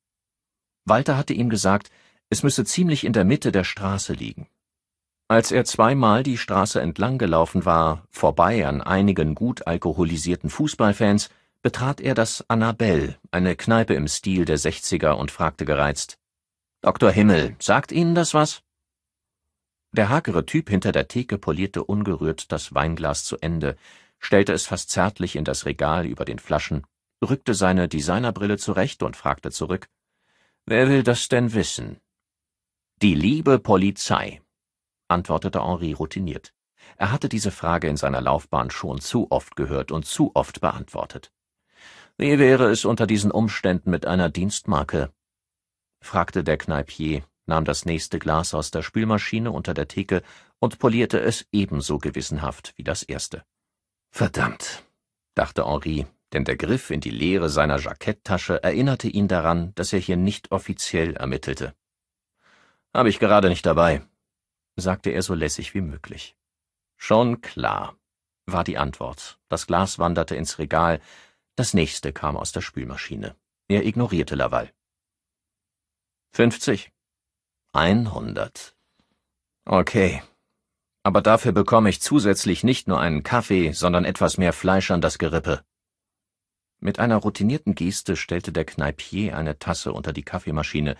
Walter hatte ihm gesagt, es müsse ziemlich in der Mitte der Straße liegen. Als er zweimal die Straße entlang gelaufen war, vorbei an einigen gut alkoholisierten Fußballfans, betrat er das Annabelle, eine Kneipe im Stil der Sechziger, und fragte gereizt, »Dr. Himmel, sagt Ihnen das was? Der hagere Typ hinter der Theke polierte ungerührt das Weinglas zu Ende, stellte es fast zärtlich in das Regal über den Flaschen, rückte seine Designerbrille zurecht und fragte zurück, Wer will das denn wissen? Die liebe Polizei, antwortete Henri routiniert. Er hatte diese Frage in seiner Laufbahn schon zu oft gehört und zu oft beantwortet. Wie wäre es unter diesen Umständen mit einer Dienstmarke? fragte der Kneipier, nahm das nächste Glas aus der Spülmaschine unter der Theke und polierte es ebenso gewissenhaft wie das erste. Verdammt, dachte Henri, denn der Griff in die Leere seiner Jacketttasche erinnerte ihn daran, dass er hier nicht offiziell ermittelte. Habe ich gerade nicht dabei, sagte er so lässig wie möglich. Schon klar, war die Antwort. Das Glas wanderte ins Regal, das nächste kam aus der Spülmaschine. Er ignorierte Laval. Fünfzig. Einhundert. Okay. Aber dafür bekomme ich zusätzlich nicht nur einen Kaffee, sondern etwas mehr Fleisch an das Gerippe. Mit einer routinierten Geste stellte der Kneipier eine Tasse unter die Kaffeemaschine,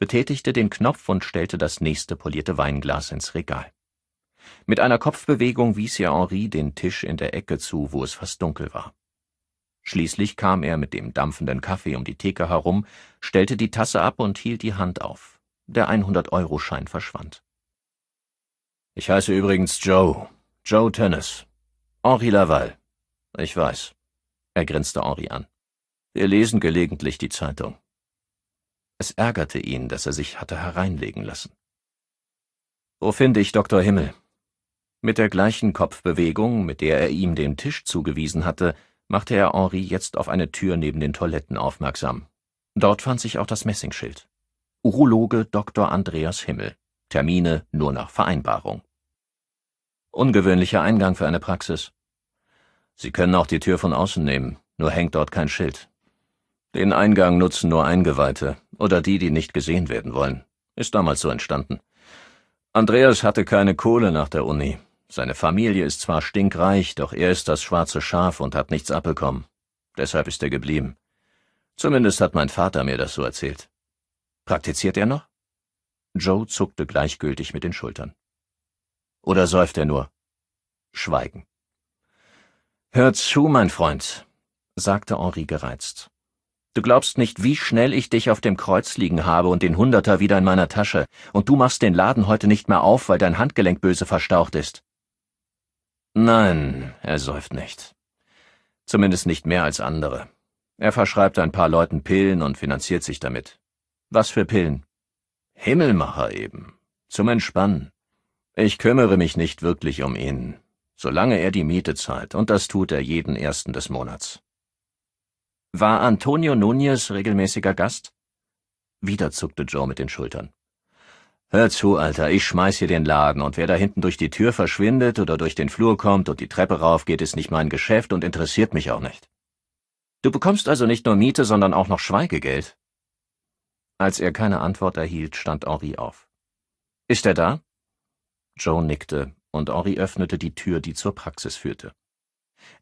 betätigte den Knopf und stellte das nächste polierte Weinglas ins Regal. Mit einer Kopfbewegung wies ihr Henri den Tisch in der Ecke zu, wo es fast dunkel war. Schließlich kam er mit dem dampfenden Kaffee um die Theke herum, stellte die Tasse ab und hielt die Hand auf. Der 100-Euro-Schein verschwand. Ich heiße übrigens Joe. Joe Tennis. Henri Laval. Ich weiß. Er grinste Henri an. Wir lesen gelegentlich die Zeitung. Es ärgerte ihn, dass er sich hatte hereinlegen lassen. Wo finde ich Dr. Himmel? Mit der gleichen Kopfbewegung, mit der er ihm den Tisch zugewiesen hatte, machte er Henri jetzt auf eine Tür neben den Toiletten aufmerksam. Dort fand sich auch das Messingschild. Urologe Dr. Andreas Himmel. Termine nur nach Vereinbarung. Ungewöhnlicher Eingang für eine Praxis. Sie können auch die Tür von außen nehmen, nur hängt dort kein Schild. Den Eingang nutzen nur Eingeweihte oder die, die nicht gesehen werden wollen. Ist damals so entstanden. Andreas hatte keine Kohle nach der Uni. Seine Familie ist zwar stinkreich, doch er ist das schwarze Schaf und hat nichts abbekommen. Deshalb ist er geblieben. Zumindest hat mein Vater mir das so erzählt. Praktiziert er noch? Joe zuckte gleichgültig mit den Schultern. Oder säuft er nur? Schweigen. Hör zu, mein Freund, sagte Henri gereizt. Du glaubst nicht, wie schnell ich dich auf dem Kreuz liegen habe und den Hunderter wieder in meiner Tasche, und du machst den Laden heute nicht mehr auf, weil dein Handgelenk böse verstaucht ist. Nein, er säuft nicht. Zumindest nicht mehr als andere. Er verschreibt ein paar Leuten Pillen und finanziert sich damit. Was für Pillen? Himmelmacher eben. Zum Entspannen. Ich kümmere mich nicht wirklich um ihn, solange er die Miete zahlt, und das tut er jeden ersten des Monats. War Antonio Nunez regelmäßiger Gast? Wieder zuckte Joe mit den Schultern. Hör zu, Alter, ich schmeiß hier den Laden, und wer da hinten durch die Tür verschwindet oder durch den Flur kommt und die Treppe rauf geht, ist nicht mein Geschäft und interessiert mich auch nicht. Du bekommst also nicht nur Miete, sondern auch noch Schweigegeld. Als er keine Antwort erhielt, stand Henri auf. Ist er da? Joe nickte, und Henri öffnete die Tür, die zur Praxis führte.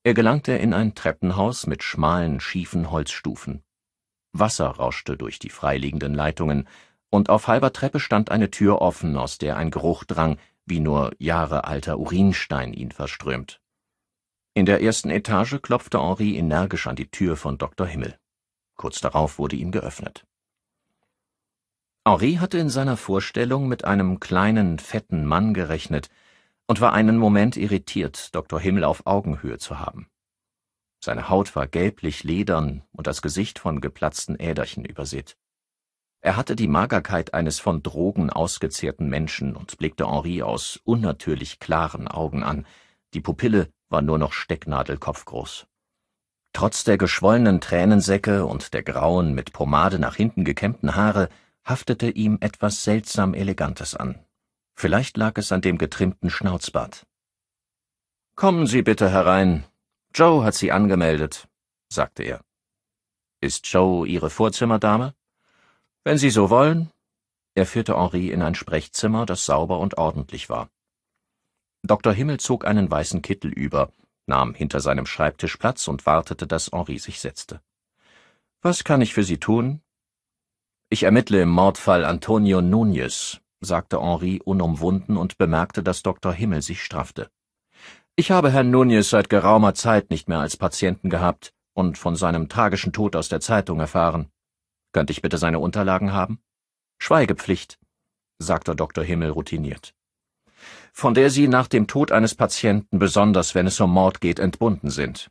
Er gelangte in ein Treppenhaus mit schmalen, schiefen Holzstufen. Wasser rauschte durch die freiliegenden Leitungen, und auf halber Treppe stand eine Tür offen, aus der ein Geruch drang, wie nur Jahre alter Urinstein ihn verströmt. In der ersten Etage klopfte Henri energisch an die Tür von Dr. Himmel. Kurz darauf wurde ihm geöffnet. Henri hatte in seiner Vorstellung mit einem kleinen, fetten Mann gerechnet, und war einen Moment irritiert, Dr. Himmel auf Augenhöhe zu haben. Seine Haut war gelblich ledern und das Gesicht von geplatzten Äderchen übersät. Er hatte die Magerkeit eines von Drogen ausgezehrten Menschen und blickte Henri aus unnatürlich klaren Augen an. Die Pupille war nur noch stecknadelkopfgroß. Trotz der geschwollenen Tränensäcke und der grauen, mit Pomade nach hinten gekämmten Haare haftete ihm etwas seltsam Elegantes an. Vielleicht lag es an dem getrimmten Schnauzbart. Kommen Sie bitte herein. Joe hat Sie angemeldet, sagte er. Ist Joe Ihre Vorzimmerdame? Wenn Sie so wollen. Er führte Henri in ein Sprechzimmer, das sauber und ordentlich war. Dr. Himmel zog einen weißen Kittel über, nahm hinter seinem Schreibtisch Platz und wartete, dass Henri sich setzte. Was kann ich für Sie tun? Ich ermittle im Mordfall Antonio Nunez, sagte Henri unumwunden und bemerkte, dass Dr. Himmel sich straffte. Ich habe Herrn Nunez seit geraumer Zeit nicht mehr als Patienten gehabt und von seinem tragischen Tod aus der Zeitung erfahren. Könnte ich bitte seine Unterlagen haben? Schweigepflicht, sagte Dr. Himmel routiniert. Von der Sie nach dem Tod eines Patienten, besonders wenn es um Mord geht, entbunden sind.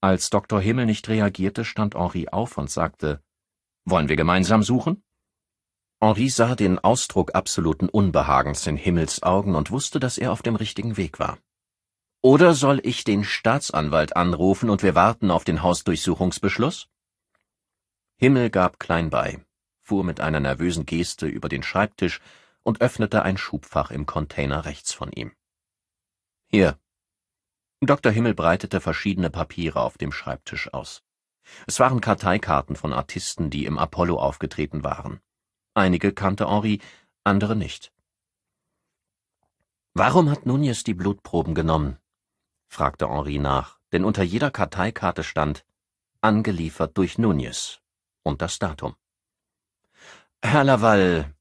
Als Dr. Himmel nicht reagierte, stand Henri auf und sagte, Wollen wir gemeinsam suchen? Henri sah den Ausdruck absoluten Unbehagens in Himmels Augen und wusste, dass er auf dem richtigen Weg war. Oder soll ich den Staatsanwalt anrufen und wir warten auf den Hausdurchsuchungsbeschluss? Himmel gab klein bei, fuhr mit einer nervösen Geste über den Schreibtisch und öffnete ein Schubfach im Container rechts von ihm. Hier. Dr. Himmel breitete verschiedene Papiere auf dem Schreibtisch aus. Es waren Karteikarten von Artisten, die im Apollo aufgetreten waren. Einige kannte Henri, andere nicht. Warum hat Nunez die Blutproben genommen? fragte Henri nach, denn unter jeder Karteikarte stand angeliefert durch Nunez und das Datum. Herr Laval,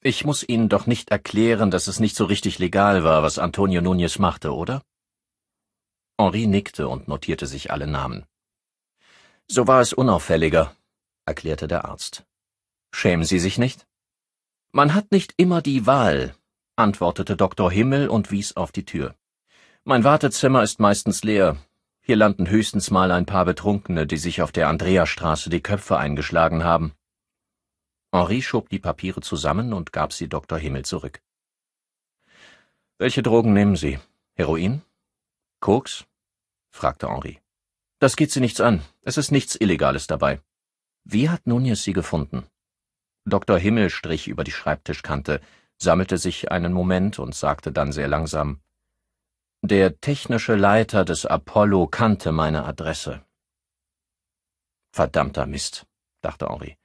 ich muss Ihnen doch nicht erklären, dass es nicht so richtig legal war, was Antonio Nunez machte, oder? Henri nickte und notierte sich alle Namen. So war es unauffälliger, erklärte der Arzt. Schämen Sie sich nicht? Man hat nicht immer die Wahl, antwortete Dr. Himmel und wies auf die Tür. Mein Wartezimmer ist meistens leer. Hier landen höchstens mal ein paar Betrunkene, die sich auf der Andreastraße die Köpfe eingeschlagen haben. Henri schob die Papiere zusammen und gab sie Dr. Himmel zurück. Welche Drogen nehmen Sie? Heroin? Koks? fragte Henri. Das geht Sie nichts an. Es ist nichts Illegales dabei. Wie hat Nunez Sie gefunden? Dr. Himmel strich über die Schreibtischkante, sammelte sich einen Moment und sagte dann sehr langsam Der technische Leiter des Apollo kannte meine Adresse. Verdammter Mist, dachte Henri.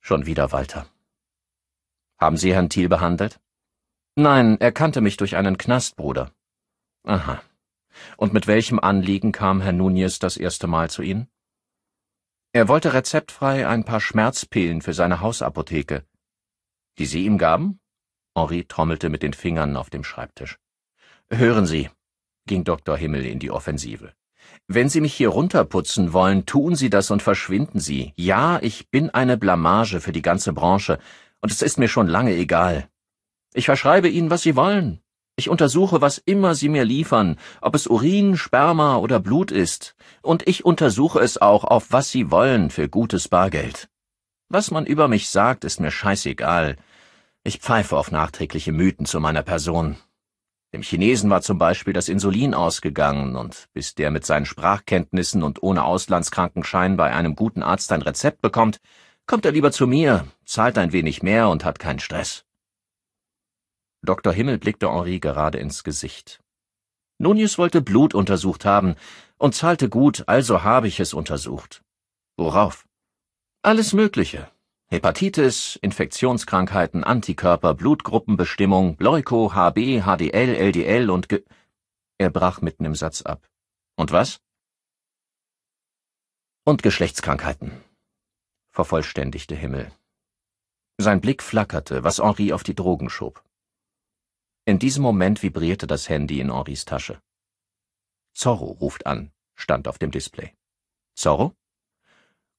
Schon wieder Walter. Haben Sie Herrn Thiel behandelt? Nein, er kannte mich durch einen Knastbruder. Aha. Und mit welchem Anliegen kam Herr Nunez das erste Mal zu Ihnen? Er wollte rezeptfrei ein paar Schmerzpillen für seine Hausapotheke. Die Sie ihm gaben? Henri trommelte mit den Fingern auf dem Schreibtisch. Hören Sie, ging Dr. Himmel in die Offensive. Wenn Sie mich hier runterputzen wollen, tun Sie das und verschwinden Sie. Ja, ich bin eine Blamage für die ganze Branche, und es ist mir schon lange egal. Ich verschreibe Ihnen, was Sie wollen. Ich untersuche, was immer Sie mir liefern, ob es Urin, Sperma oder Blut ist, und ich untersuche es auch, auf was Sie wollen für gutes Bargeld. Was man über mich sagt, ist mir scheißegal. Ich pfeife auf nachträgliche Mythen zu meiner Person. Dem Chinesen war zum Beispiel das Insulin ausgegangen, und bis der mit seinen Sprachkenntnissen und ohne Auslandskrankenschein bei einem guten Arzt ein Rezept bekommt, kommt er lieber zu mir, zahlt ein wenig mehr und hat keinen Stress. Dr. Himmel blickte Henri gerade ins Gesicht. Nunius wollte Blut untersucht haben und zahlte gut, also habe ich es untersucht. Worauf? Alles Mögliche. Hepatitis, Infektionskrankheiten, Antikörper, Blutgruppenbestimmung, Leuko, HB, HDL, LDL und Ge Er brach mitten im Satz ab. Und was? Und Geschlechtskrankheiten, vervollständigte Himmel. Sein Blick flackerte, was Henri auf die Drogen schob. In diesem Moment vibrierte das Handy in Henrys Tasche. Zorro ruft an, stand auf dem Display. Zorro?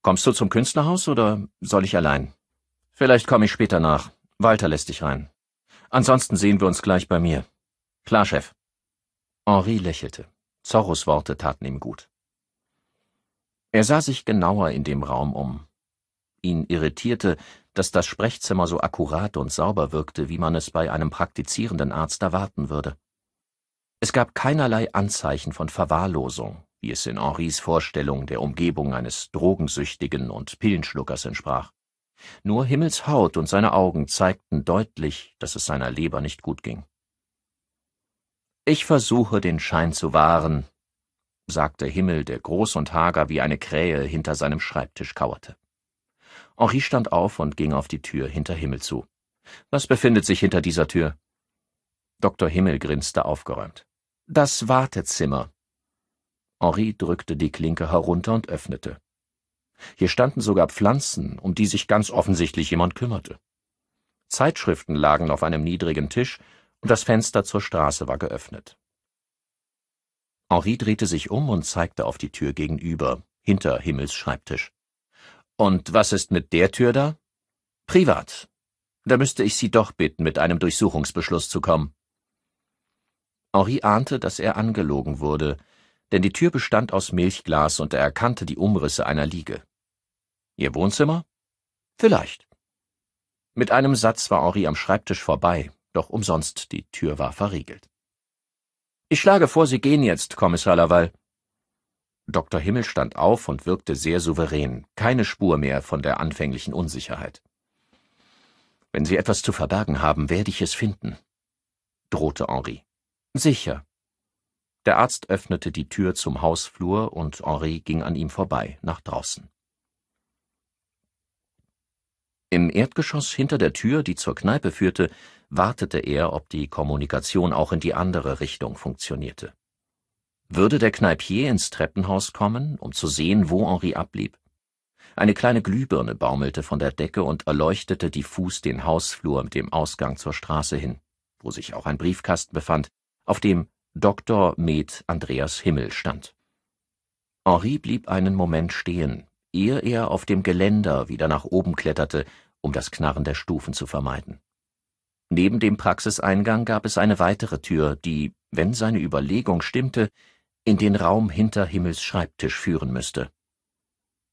Kommst du zum Künstlerhaus oder soll ich allein? Vielleicht komme ich später nach. Walter lässt dich rein. Ansonsten sehen wir uns gleich bei mir. Klar, Chef. Henri lächelte. Zorros Worte taten ihm gut. Er sah sich genauer in dem Raum um. Ihn irritierte, dass das Sprechzimmer so akkurat und sauber wirkte, wie man es bei einem praktizierenden Arzt erwarten würde. Es gab keinerlei Anzeichen von Verwahrlosung, wie es in Henris Vorstellung der Umgebung eines Drogensüchtigen und Pillenschluckers entsprach. Nur Himmels Haut und seine Augen zeigten deutlich, dass es seiner Leber nicht gut ging. Ich versuche, den Schein zu wahren, sagte Himmel, der groß und hager wie eine Krähe hinter seinem Schreibtisch kauerte. Henri stand auf und ging auf die Tür hinter Himmel zu. Was befindet sich hinter dieser Tür? Dr. Himmel grinste aufgeräumt. Das Wartezimmer. Henri drückte die Klinke herunter und öffnete. Hier standen sogar Pflanzen, um die sich ganz offensichtlich jemand kümmerte. Zeitschriften lagen auf einem niedrigen Tisch und das Fenster zur Straße war geöffnet. Henri drehte sich um und zeigte auf die Tür gegenüber, hinter Himmels Schreibtisch. Und was ist mit der Tür da? Privat. Da müsste ich Sie doch bitten, mit einem Durchsuchungsbeschluss zu kommen. Henri ahnte, dass er angelogen wurde, denn die Tür bestand aus Milchglas und er erkannte die Umrisse einer Liege. Ihr Wohnzimmer? Vielleicht. Mit einem Satz war Henri am Schreibtisch vorbei, doch umsonst, die Tür war verriegelt. Ich schlage vor, Sie gehen jetzt, Kommissar Laval. Dr. Himmel stand auf und wirkte sehr souverän, keine Spur mehr von der anfänglichen Unsicherheit. Wenn Sie etwas zu verbergen haben, werde ich es finden, drohte Henri. Sicher. Der Arzt öffnete die Tür zum Hausflur und Henri ging an ihm vorbei nach draußen. Im Erdgeschoss hinter der Tür, die zur Kneipe führte, wartete er, ob die Kommunikation auch in die andere Richtung funktionierte. Würde der Kneipier ins Treppenhaus kommen, um zu sehen, wo Henri abblieb? Eine kleine Glühbirne baumelte von der Decke und erleuchtete diffus den Hausflur mit dem Ausgang zur Straße hin, wo sich auch ein Briefkasten befand, auf dem Dr. Med Andreas Himmel stand. Henri blieb einen Moment stehen, ehe er auf dem Geländer wieder nach oben kletterte, um das Knarren der Stufen zu vermeiden. Neben dem Praxiseingang gab es eine weitere Tür, die, wenn seine Überlegung stimmte, in den Raum hinter Himmels Schreibtisch führen müsste.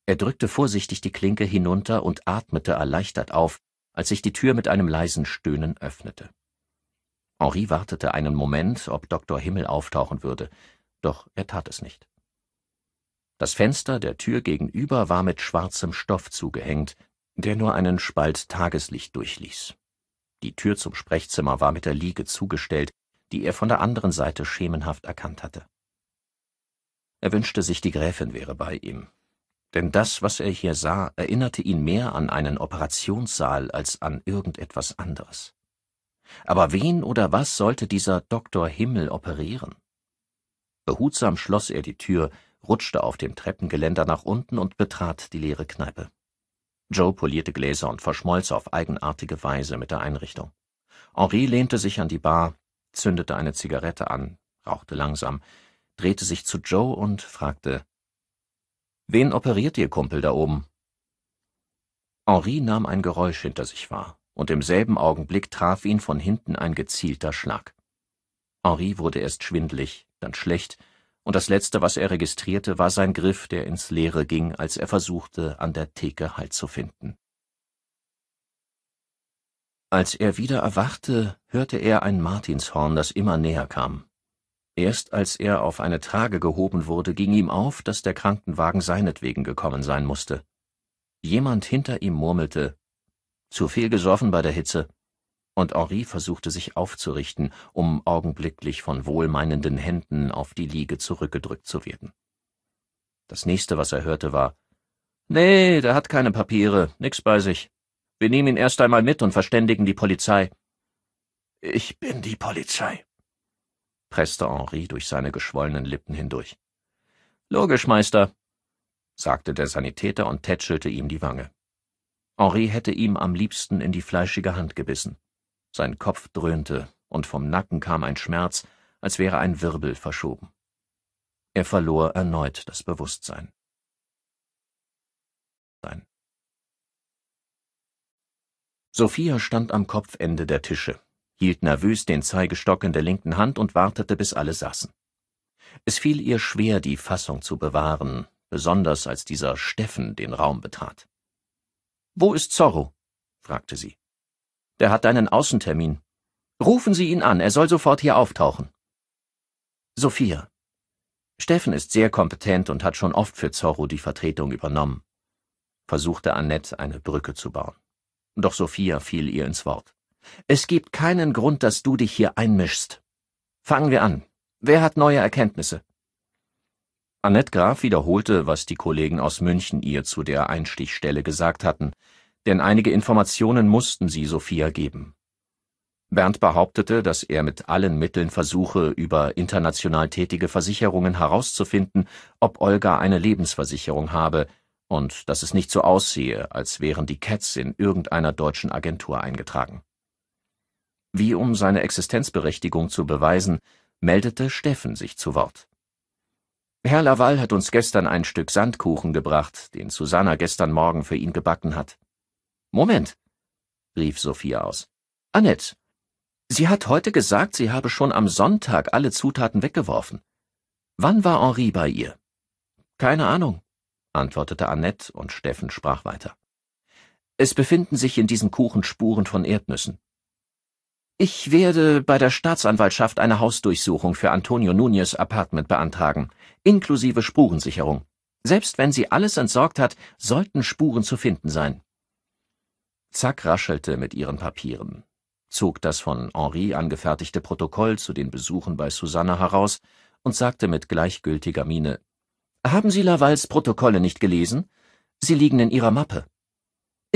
Er drückte vorsichtig die Klinke hinunter und atmete erleichtert auf, als sich die Tür mit einem leisen Stöhnen öffnete. Henri wartete einen Moment, ob Dr. Himmel auftauchen würde, doch er tat es nicht. Das Fenster der Tür gegenüber war mit schwarzem Stoff zugehängt, der nur einen Spalt Tageslicht durchließ. Die Tür zum Sprechzimmer war mit der Liege zugestellt, die er von der anderen Seite schemenhaft erkannt hatte. Er wünschte sich, die Gräfin wäre bei ihm. Denn das, was er hier sah, erinnerte ihn mehr an einen Operationssaal als an irgendetwas anderes. Aber wen oder was sollte dieser Doktor Himmel operieren? Behutsam schloss er die Tür, rutschte auf dem Treppengeländer nach unten und betrat die leere Kneipe. Joe polierte Gläser und verschmolz auf eigenartige Weise mit der Einrichtung. Henri lehnte sich an die Bar, zündete eine Zigarette an, rauchte langsam, drehte sich zu Joe und fragte, Wen operiert ihr Kumpel da oben? Henri nahm ein Geräusch hinter sich wahr, und im selben Augenblick traf ihn von hinten ein gezielter Schlag. Henri wurde erst schwindlig, dann schlecht, und das Letzte, was er registrierte, war sein Griff, der ins Leere ging, als er versuchte, an der Theke Halt zu finden. Als er wieder erwachte, hörte er ein Martinshorn, das immer näher kam. Erst als er auf eine Trage gehoben wurde, ging ihm auf, dass der Krankenwagen seinetwegen gekommen sein musste. Jemand hinter ihm murmelte, zu viel gesoffen bei der Hitze, und Henri versuchte sich aufzurichten, um augenblicklich von wohlmeinenden Händen auf die Liege zurückgedrückt zu werden. Das nächste, was er hörte, war, Nee, der hat keine Papiere, nix bei sich. Wir nehmen ihn erst einmal mit und verständigen die Polizei. Ich bin die Polizei, presste Henri durch seine geschwollenen Lippen hindurch. Logisch, Meister, sagte der Sanitäter und tätschelte ihm die Wange. Henri hätte ihm am liebsten in die fleischige Hand gebissen. Sein Kopf dröhnte, und vom Nacken kam ein Schmerz, als wäre ein Wirbel verschoben. Er verlor erneut das Bewusstsein. Sophia stand am Kopfende der Tische, hielt nervös den Zeigestock in der linken Hand und wartete, bis alle saßen. Es fiel ihr schwer, die Fassung zu bewahren, besonders als dieser Steffen den Raum betrat. Wo ist Zorro? fragte sie. Der hat einen Außentermin. Rufen Sie ihn an, er soll sofort hier auftauchen. Sophia. Steffen ist sehr kompetent und hat schon oft für Zorro die Vertretung übernommen, versuchte Annette eine Brücke zu bauen. Doch Sophia fiel ihr ins Wort. Es gibt keinen Grund, dass du dich hier einmischst. Fangen wir an. Wer hat neue Erkenntnisse? Annette Graf wiederholte, was die Kollegen aus München ihr zu der Einstichstelle gesagt hatten, denn einige Informationen mussten sie Sophia geben. Bernd behauptete, dass er mit allen Mitteln versuche, über international tätige Versicherungen herauszufinden, ob Olga eine Lebensversicherung habe, und dass es nicht so aussehe, als wären die Cats in irgendeiner deutschen Agentur eingetragen. Wie um seine Existenzberechtigung zu beweisen, meldete Steffen sich zu Wort. Herr Laval hat uns gestern ein Stück Sandkuchen gebracht, den Susanna gestern Morgen für ihn gebacken hat. Moment, rief Sophia aus. Annette, sie hat heute gesagt, sie habe schon am Sonntag alle Zutaten weggeworfen. Wann war Henri bei ihr? Keine Ahnung, antwortete Annette und Steffen sprach weiter. Es befinden sich in diesen Kuchen Spuren von Erdnüssen. Ich werde bei der Staatsanwaltschaft eine Hausdurchsuchung für Antonio Nunez Apartment beantragen, inklusive Spurensicherung. Selbst wenn sie alles entsorgt hat, sollten Spuren zu finden sein. Zack raschelte mit ihren Papieren, zog das von Henri angefertigte Protokoll zu den Besuchen bei Susanna heraus und sagte mit gleichgültiger Miene Haben Sie Lavals Protokolle nicht gelesen? Sie liegen in Ihrer Mappe.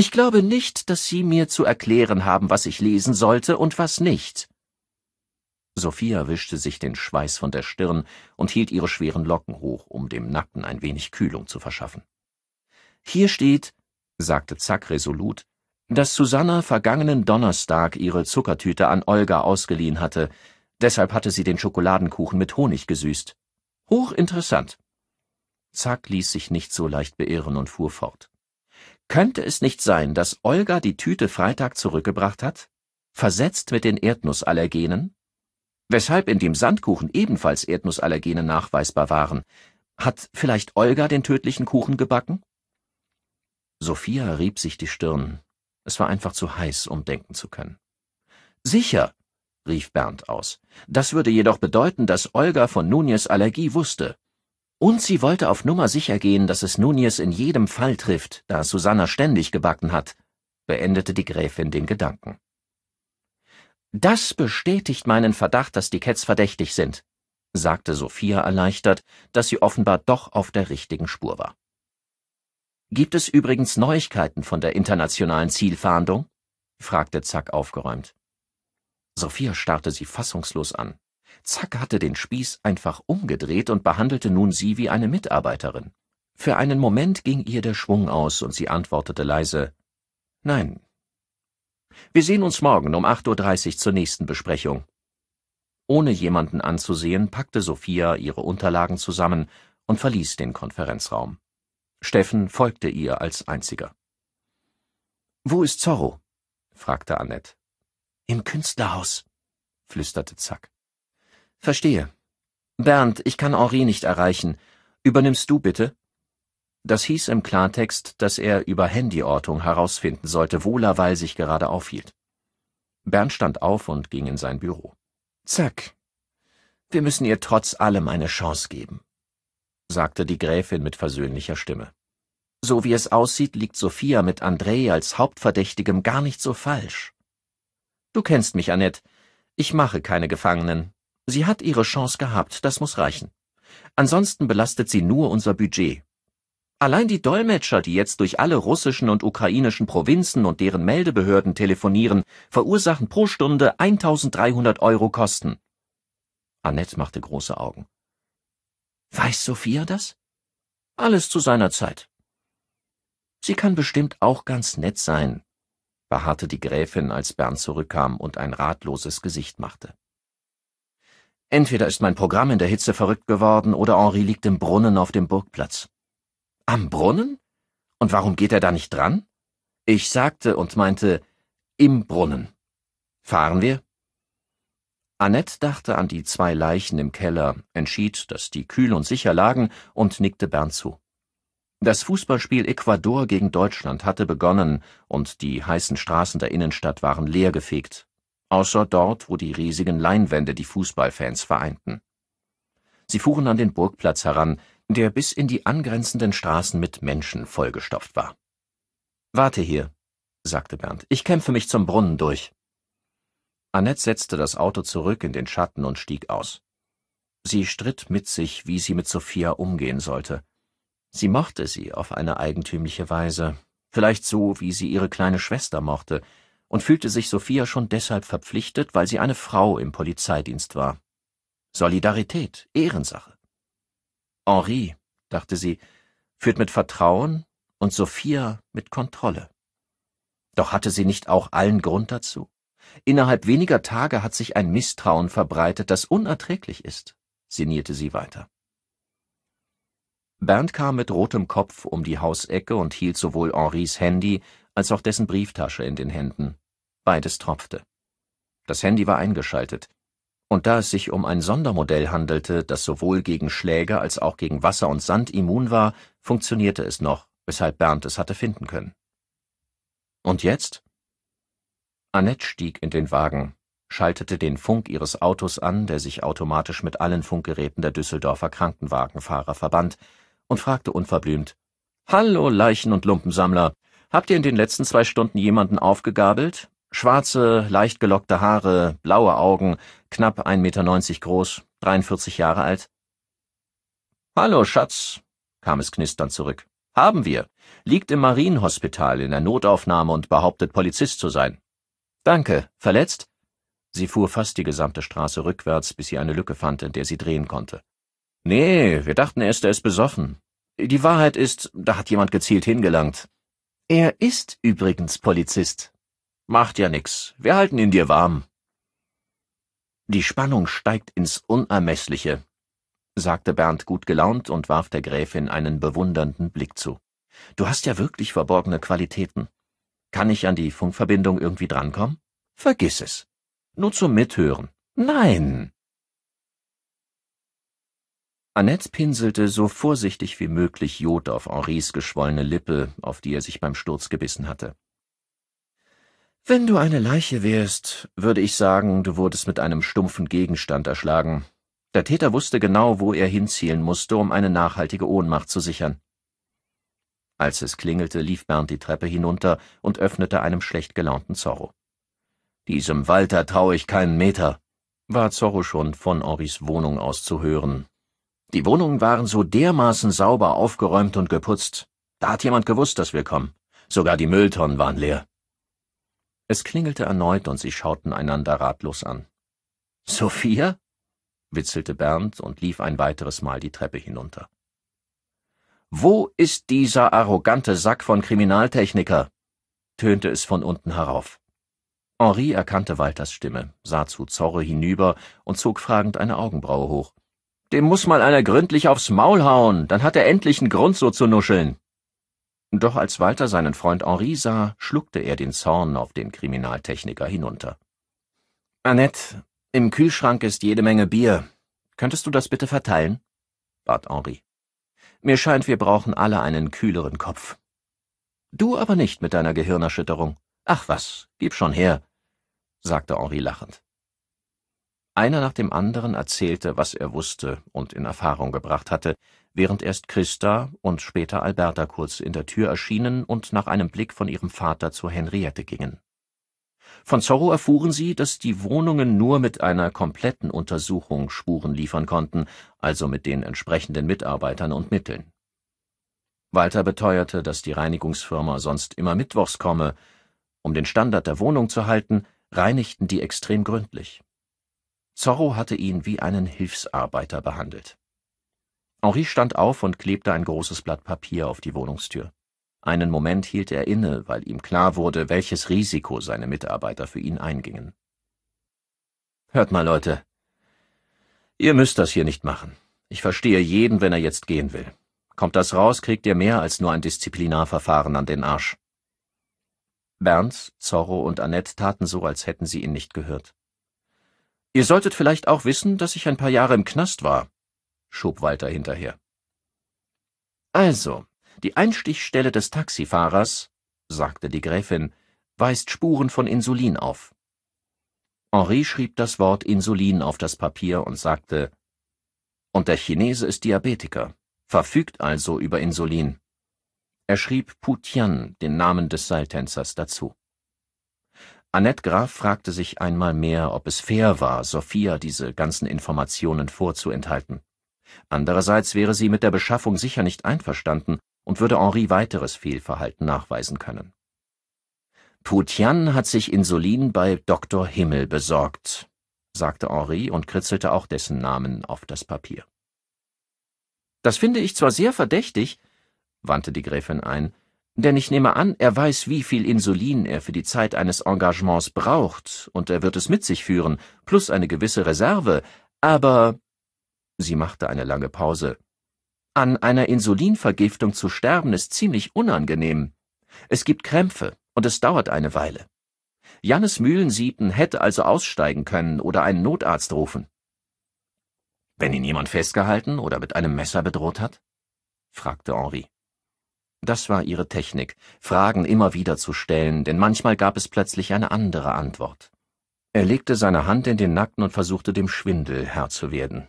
Ich glaube nicht, dass Sie mir zu erklären haben, was ich lesen sollte und was nicht. Sophia wischte sich den Schweiß von der Stirn und hielt ihre schweren Locken hoch, um dem Nacken ein wenig Kühlung zu verschaffen. Hier steht, sagte Zack resolut, dass Susanna vergangenen Donnerstag ihre Zuckertüte an Olga ausgeliehen hatte, deshalb hatte sie den Schokoladenkuchen mit Honig gesüßt. Hochinteressant. Zack ließ sich nicht so leicht beirren und fuhr fort. Könnte es nicht sein, dass Olga die Tüte Freitag zurückgebracht hat? Versetzt mit den Erdnussallergenen? Weshalb in dem Sandkuchen ebenfalls Erdnussallergene nachweisbar waren. Hat vielleicht Olga den tödlichen Kuchen gebacken? Sophia rieb sich die Stirn. Es war einfach zu heiß, um denken zu können. Sicher, rief Bernd aus. Das würde jedoch bedeuten, dass Olga von Nunez Allergie wusste. Und sie wollte auf Nummer sicher gehen, dass es Nunez in jedem Fall trifft, da Susanna ständig gebacken hat, beendete die Gräfin den Gedanken. Das bestätigt meinen Verdacht, dass die Cats verdächtig sind, sagte Sophia erleichtert, dass sie offenbar doch auf der richtigen Spur war. Gibt es übrigens Neuigkeiten von der internationalen Zielfahndung? fragte Zack aufgeräumt. Sophia starrte sie fassungslos an. Zack hatte den Spieß einfach umgedreht und behandelte nun sie wie eine Mitarbeiterin. Für einen Moment ging ihr der Schwung aus und sie antwortete leise Nein. Wir sehen uns morgen um 8.30 Uhr zur nächsten Besprechung. Ohne jemanden anzusehen, packte Sophia ihre Unterlagen zusammen und verließ den Konferenzraum. Steffen folgte ihr als einziger. Wo ist Zorro? fragte Annette. Im Künstlerhaus, flüsterte Zack. Verstehe. Bernd, ich kann Henri nicht erreichen. Übernimmst du bitte? Das hieß im Klartext, dass er über Handyortung herausfinden sollte, wo Laval sich gerade aufhielt. Bernd stand auf und ging in sein Büro. Zack. Wir müssen ihr trotz allem eine Chance geben, sagte die Gräfin mit versöhnlicher Stimme. So wie es aussieht, liegt Sophia mit André als Hauptverdächtigem gar nicht so falsch. Du kennst mich, Annette. Ich mache keine Gefangenen. Sie hat ihre Chance gehabt, das muss reichen. Ansonsten belastet sie nur unser Budget. Allein die Dolmetscher, die jetzt durch alle russischen und ukrainischen Provinzen und deren Meldebehörden telefonieren, verursachen pro Stunde 1300 Euro Kosten. Annette machte große Augen. Weiß Sophia das? Alles zu seiner Zeit. Sie kann bestimmt auch ganz nett sein, beharrte die Gräfin, als Bern zurückkam und ein ratloses Gesicht machte. Entweder ist mein Programm in der Hitze verrückt geworden oder Henri liegt im Brunnen auf dem Burgplatz. Am Brunnen? Und warum geht er da nicht dran? Ich sagte und meinte, im Brunnen. Fahren wir? Annette dachte an die zwei Leichen im Keller, entschied, dass die kühl und sicher lagen und nickte Bernd zu. Das Fußballspiel Ecuador gegen Deutschland hatte begonnen und die heißen Straßen der Innenstadt waren leergefegt außer dort, wo die riesigen Leinwände die Fußballfans vereinten. Sie fuhren an den Burgplatz heran, der bis in die angrenzenden Straßen mit Menschen vollgestopft war. Warte hier, sagte Bernd, ich kämpfe mich zum Brunnen durch. Annette setzte das Auto zurück in den Schatten und stieg aus. Sie stritt mit sich, wie sie mit Sophia umgehen sollte. Sie mochte sie auf eine eigentümliche Weise, vielleicht so, wie sie ihre kleine Schwester mochte, und fühlte sich Sophia schon deshalb verpflichtet, weil sie eine Frau im Polizeidienst war. Solidarität, Ehrensache. Henri, dachte sie, führt mit Vertrauen und Sophia mit Kontrolle. Doch hatte sie nicht auch allen Grund dazu? Innerhalb weniger Tage hat sich ein Misstrauen verbreitet, das unerträglich ist, sinnierte sie weiter. Bernd kam mit rotem Kopf um die Hausecke und hielt sowohl Henris Handy als auch dessen Brieftasche in den Händen. Beides tropfte. Das Handy war eingeschaltet. Und da es sich um ein Sondermodell handelte, das sowohl gegen Schläge als auch gegen Wasser und Sand immun war, funktionierte es noch, weshalb Bernd es hatte finden können. Und jetzt? Annette stieg in den Wagen, schaltete den Funk ihres Autos an, der sich automatisch mit allen Funkgeräten der Düsseldorfer Krankenwagenfahrer verband, und fragte unverblümt Hallo, Leichen und Lumpensammler, Habt ihr in den letzten zwei Stunden jemanden aufgegabelt? Schwarze, leicht gelockte Haare, blaue Augen, knapp 1,90 Meter groß, 43 Jahre alt. Hallo, Schatz, kam es knisternd zurück. Haben wir. Liegt im Marienhospital in der Notaufnahme und behauptet, Polizist zu sein. Danke. Verletzt? Sie fuhr fast die gesamte Straße rückwärts, bis sie eine Lücke fand, in der sie drehen konnte. Nee, wir dachten erst, er ist besoffen. Die Wahrheit ist, da hat jemand gezielt hingelangt. Er ist übrigens Polizist. Macht ja nix, wir halten ihn dir warm. Die Spannung steigt ins Unermessliche, sagte Bernd gut gelaunt und warf der Gräfin einen bewundernden Blick zu. Du hast ja wirklich verborgene Qualitäten. Kann ich an die Funkverbindung irgendwie drankommen? Vergiss es. Nur zum Mithören. Nein. Annette pinselte so vorsichtig wie möglich Jod auf Henris geschwollene Lippe, auf die er sich beim Sturz gebissen hatte. Wenn du eine Leiche wärst, würde ich sagen, du wurdest mit einem stumpfen Gegenstand erschlagen. Der Täter wusste genau, wo er hinzielen musste, um eine nachhaltige Ohnmacht zu sichern. Als es klingelte, lief Bernd die Treppe hinunter und öffnete einem schlecht gelaunten Zorro. Diesem Walter traue ich keinen Meter, war Zorro schon von Henris Wohnung aus zu hören, die Wohnungen waren so dermaßen sauber aufgeräumt und geputzt. Da hat jemand gewusst, dass wir kommen. Sogar die Mülltonnen waren leer. Es klingelte erneut und sie schauten einander ratlos an. Sophia? witzelte Bernd und lief ein weiteres Mal die Treppe hinunter. Wo ist dieser arrogante Sack von Kriminaltechniker? tönte es von unten herauf. Henri erkannte Walters Stimme, sah zu Zorre hinüber und zog fragend eine Augenbraue hoch. Dem muss mal einer gründlich aufs Maul hauen, dann hat er endlich einen Grund so zu nuscheln. Doch als Walter seinen Freund Henri sah, schluckte er den Zorn auf den Kriminaltechniker hinunter. Annette, im Kühlschrank ist jede Menge Bier. Könntest du das bitte verteilen? bat Henri. Mir scheint, wir brauchen alle einen kühleren Kopf. Du aber nicht mit deiner Gehirnerschütterung. Ach was, gib schon her, sagte Henri lachend. Einer nach dem anderen erzählte, was er wusste und in Erfahrung gebracht hatte, während erst Christa und später Alberta kurz in der Tür erschienen und nach einem Blick von ihrem Vater zu Henriette gingen. Von Zorro erfuhren sie, dass die Wohnungen nur mit einer kompletten Untersuchung Spuren liefern konnten, also mit den entsprechenden Mitarbeitern und Mitteln. Walter beteuerte, dass die Reinigungsfirma sonst immer mittwochs komme. Um den Standard der Wohnung zu halten, reinigten die extrem gründlich. Zorro hatte ihn wie einen Hilfsarbeiter behandelt. Henri stand auf und klebte ein großes Blatt Papier auf die Wohnungstür. Einen Moment hielt er inne, weil ihm klar wurde, welches Risiko seine Mitarbeiter für ihn eingingen. Hört mal, Leute. Ihr müsst das hier nicht machen. Ich verstehe jeden, wenn er jetzt gehen will. Kommt das raus, kriegt ihr mehr als nur ein Disziplinarverfahren an den Arsch. Berns, Zorro und Annette taten so, als hätten sie ihn nicht gehört. Ihr solltet vielleicht auch wissen, dass ich ein paar Jahre im Knast war, schob Walter hinterher. Also, die Einstichstelle des Taxifahrers, sagte die Gräfin, weist Spuren von Insulin auf. Henri schrieb das Wort Insulin auf das Papier und sagte, und der Chinese ist Diabetiker, verfügt also über Insulin. Er schrieb Putian, den Namen des Seiltänzers, dazu. Annette Graf fragte sich einmal mehr, ob es fair war, Sophia diese ganzen Informationen vorzuenthalten. Andererseits wäre sie mit der Beschaffung sicher nicht einverstanden und würde Henri weiteres Fehlverhalten nachweisen können. »Putian hat sich Insulin bei Dr. Himmel besorgt, sagte Henri und kritzelte auch dessen Namen auf das Papier. Das finde ich zwar sehr verdächtig, wandte die Gräfin ein, denn ich nehme an, er weiß, wie viel Insulin er für die Zeit eines Engagements braucht, und er wird es mit sich führen, plus eine gewisse Reserve, aber sie machte eine lange Pause. An einer Insulinvergiftung zu sterben ist ziemlich unangenehm. Es gibt Krämpfe, und es dauert eine Weile. Jannes Mühlensiepen hätte also aussteigen können oder einen Notarzt rufen. Wenn ihn jemand festgehalten oder mit einem Messer bedroht hat? fragte Henri. Das war ihre Technik, Fragen immer wieder zu stellen, denn manchmal gab es plötzlich eine andere Antwort. Er legte seine Hand in den Nacken und versuchte dem Schwindel Herr zu werden.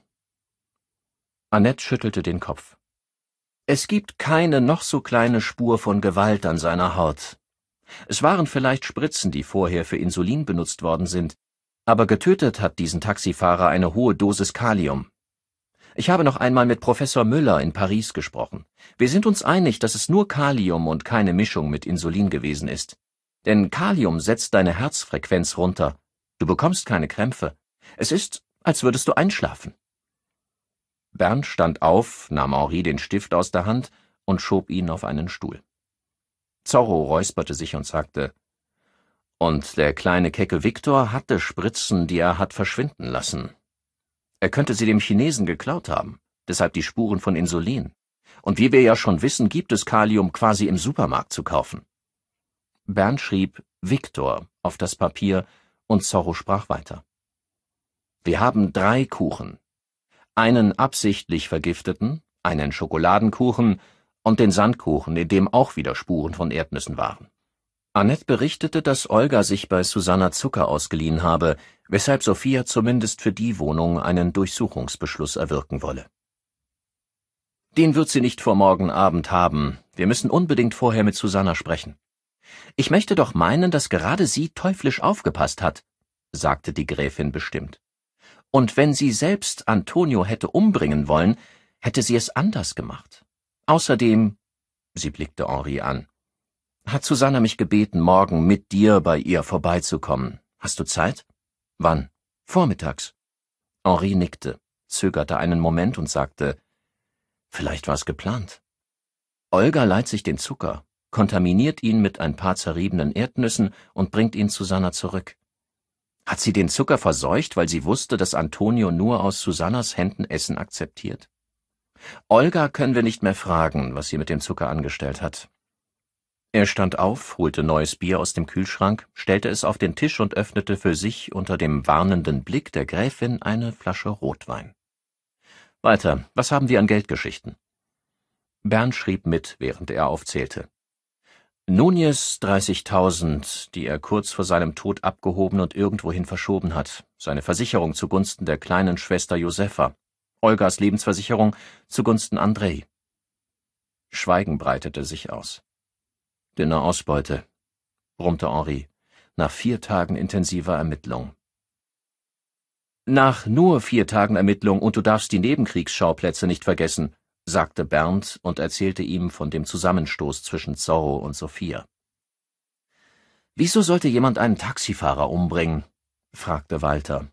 Annette schüttelte den Kopf. Es gibt keine noch so kleine Spur von Gewalt an seiner Haut. Es waren vielleicht Spritzen, die vorher für Insulin benutzt worden sind, aber getötet hat diesen Taxifahrer eine hohe Dosis Kalium. Ich habe noch einmal mit Professor Müller in Paris gesprochen. Wir sind uns einig, dass es nur Kalium und keine Mischung mit Insulin gewesen ist. Denn Kalium setzt deine Herzfrequenz runter. Du bekommst keine Krämpfe. Es ist, als würdest du einschlafen. Bernd stand auf, nahm Henri den Stift aus der Hand und schob ihn auf einen Stuhl. Zorro räusperte sich und sagte, und der kleine kecke Viktor hatte Spritzen, die er hat verschwinden lassen. Er könnte sie dem Chinesen geklaut haben, deshalb die Spuren von Insulin. Und wie wir ja schon wissen, gibt es Kalium quasi im Supermarkt zu kaufen. Bernd schrieb Viktor auf das Papier und Zorro sprach weiter. Wir haben drei Kuchen. Einen absichtlich vergifteten, einen Schokoladenkuchen und den Sandkuchen, in dem auch wieder Spuren von Erdnüssen waren. Annette berichtete, dass Olga sich bei Susanna Zucker ausgeliehen habe, weshalb Sophia zumindest für die Wohnung einen Durchsuchungsbeschluss erwirken wolle. Den wird sie nicht vor morgen Abend haben. Wir müssen unbedingt vorher mit Susanna sprechen. Ich möchte doch meinen, dass gerade sie teuflisch aufgepasst hat, sagte die Gräfin bestimmt. Und wenn sie selbst Antonio hätte umbringen wollen, hätte sie es anders gemacht. Außerdem, sie blickte Henri an, hat Susanna mich gebeten, morgen mit dir bei ihr vorbeizukommen. Hast du Zeit? Wann? Vormittags. Henri nickte, zögerte einen Moment und sagte, vielleicht war es geplant. Olga leiht sich den Zucker, kontaminiert ihn mit ein paar zerriebenen Erdnüssen und bringt ihn Susanna zurück. Hat sie den Zucker verseucht, weil sie wusste, dass Antonio nur aus Susannas Händen Essen akzeptiert? Olga können wir nicht mehr fragen, was sie mit dem Zucker angestellt hat. Er stand auf, holte neues Bier aus dem Kühlschrank, stellte es auf den Tisch und öffnete für sich unter dem warnenden Blick der Gräfin eine Flasche Rotwein. Weiter, was haben wir an Geldgeschichten? Bern schrieb mit, während er aufzählte. Nunes 30.000, die er kurz vor seinem Tod abgehoben und irgendwohin verschoben hat, seine Versicherung zugunsten der kleinen Schwester Josefa, Olgas Lebensversicherung zugunsten Andrei. Schweigen breitete sich aus. Dünne Ausbeute, brummte Henri, nach vier Tagen intensiver Ermittlung. Nach nur vier Tagen Ermittlung und du darfst die Nebenkriegsschauplätze nicht vergessen, sagte Bernd und erzählte ihm von dem Zusammenstoß zwischen Zorro und Sophia. Wieso sollte jemand einen Taxifahrer umbringen? fragte Walter.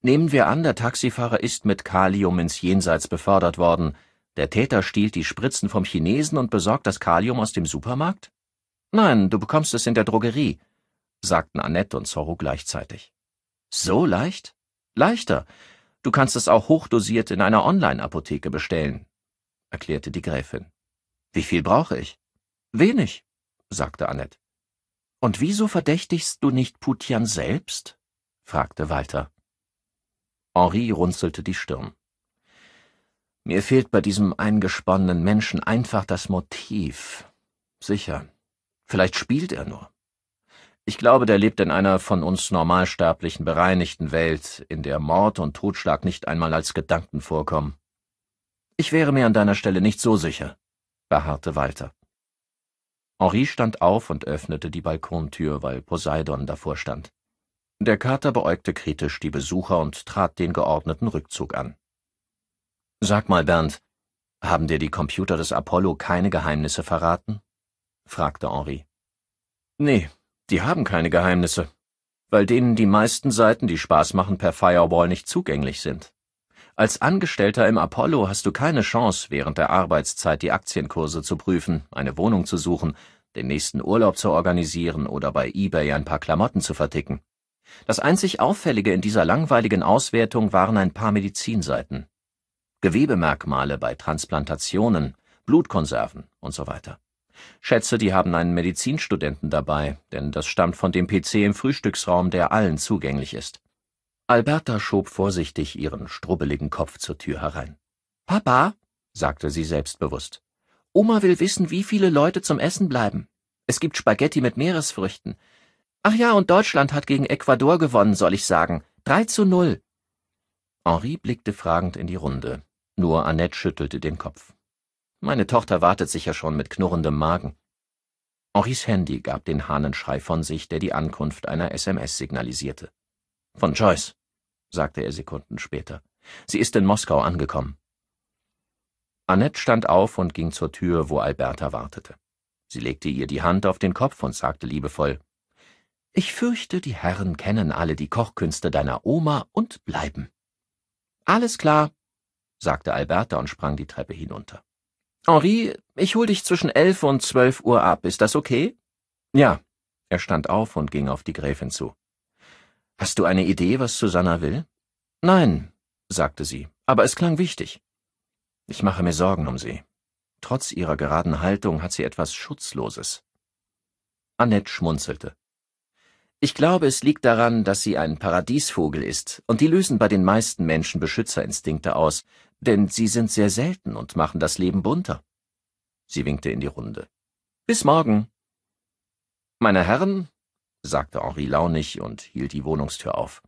Nehmen wir an, der Taxifahrer ist mit Kalium ins Jenseits befördert worden. Der Täter stiehlt die Spritzen vom Chinesen und besorgt das Kalium aus dem Supermarkt? Nein, du bekommst es in der Drogerie, sagten Annette und Zorro gleichzeitig. So leicht? Leichter. Du kannst es auch hochdosiert in einer Online-Apotheke bestellen, erklärte die Gräfin. Wie viel brauche ich? Wenig, sagte Annette. Und wieso verdächtigst du nicht Putian selbst? fragte Walter. Henri runzelte die Stirn. Mir fehlt bei diesem eingesponnenen Menschen einfach das Motiv. Sicher, Vielleicht spielt er nur. Ich glaube, der lebt in einer von uns normalsterblichen bereinigten Welt, in der Mord und Totschlag nicht einmal als Gedanken vorkommen. Ich wäre mir an deiner Stelle nicht so sicher, beharrte Walter. Henri stand auf und öffnete die Balkontür, weil Poseidon davor stand. Der Kater beäugte kritisch die Besucher und trat den geordneten Rückzug an. Sag mal, Bernd, haben dir die Computer des Apollo keine Geheimnisse verraten? fragte Henri. Nee, die haben keine Geheimnisse, weil denen die meisten Seiten, die Spaß machen, per Firewall nicht zugänglich sind. Als Angestellter im Apollo hast du keine Chance, während der Arbeitszeit die Aktienkurse zu prüfen, eine Wohnung zu suchen, den nächsten Urlaub zu organisieren oder bei eBay ein paar Klamotten zu verticken. Das einzig Auffällige in dieser langweiligen Auswertung waren ein paar Medizinseiten. Gewebemerkmale bei Transplantationen, Blutkonserven und so weiter. Schätze, die haben einen Medizinstudenten dabei, denn das stammt von dem PC im Frühstücksraum, der allen zugänglich ist. Alberta schob vorsichtig ihren strubbeligen Kopf zur Tür herein. Papa, sagte sie selbstbewusst, Oma will wissen, wie viele Leute zum Essen bleiben. Es gibt Spaghetti mit Meeresfrüchten. Ach ja, und Deutschland hat gegen Ecuador gewonnen, soll ich sagen. Drei zu null. Henri blickte fragend in die Runde. Nur Annette schüttelte den Kopf. Meine Tochter wartet sicher schon mit knurrendem Magen. Henris Handy gab den Hahnenschrei von sich, der die Ankunft einer SMS signalisierte. Von Joyce, sagte er Sekunden später. Sie ist in Moskau angekommen. Annette stand auf und ging zur Tür, wo Alberta wartete. Sie legte ihr die Hand auf den Kopf und sagte liebevoll Ich fürchte, die Herren kennen alle die Kochkünste deiner Oma und bleiben. Alles klar, sagte Alberta und sprang die Treppe hinunter. Henri, ich hol dich zwischen elf und zwölf Uhr ab. Ist das okay? Ja. Er stand auf und ging auf die Gräfin zu. Hast du eine Idee, was Susanna will? Nein, sagte sie, aber es klang wichtig. Ich mache mir Sorgen um sie. Trotz ihrer geraden Haltung hat sie etwas Schutzloses. Annette schmunzelte. Ich glaube, es liegt daran, dass sie ein Paradiesvogel ist, und die lösen bei den meisten Menschen Beschützerinstinkte aus, denn sie sind sehr selten und machen das Leben bunter. Sie winkte in die Runde. Bis morgen. Meine Herren, sagte Henri launig und hielt die Wohnungstür auf.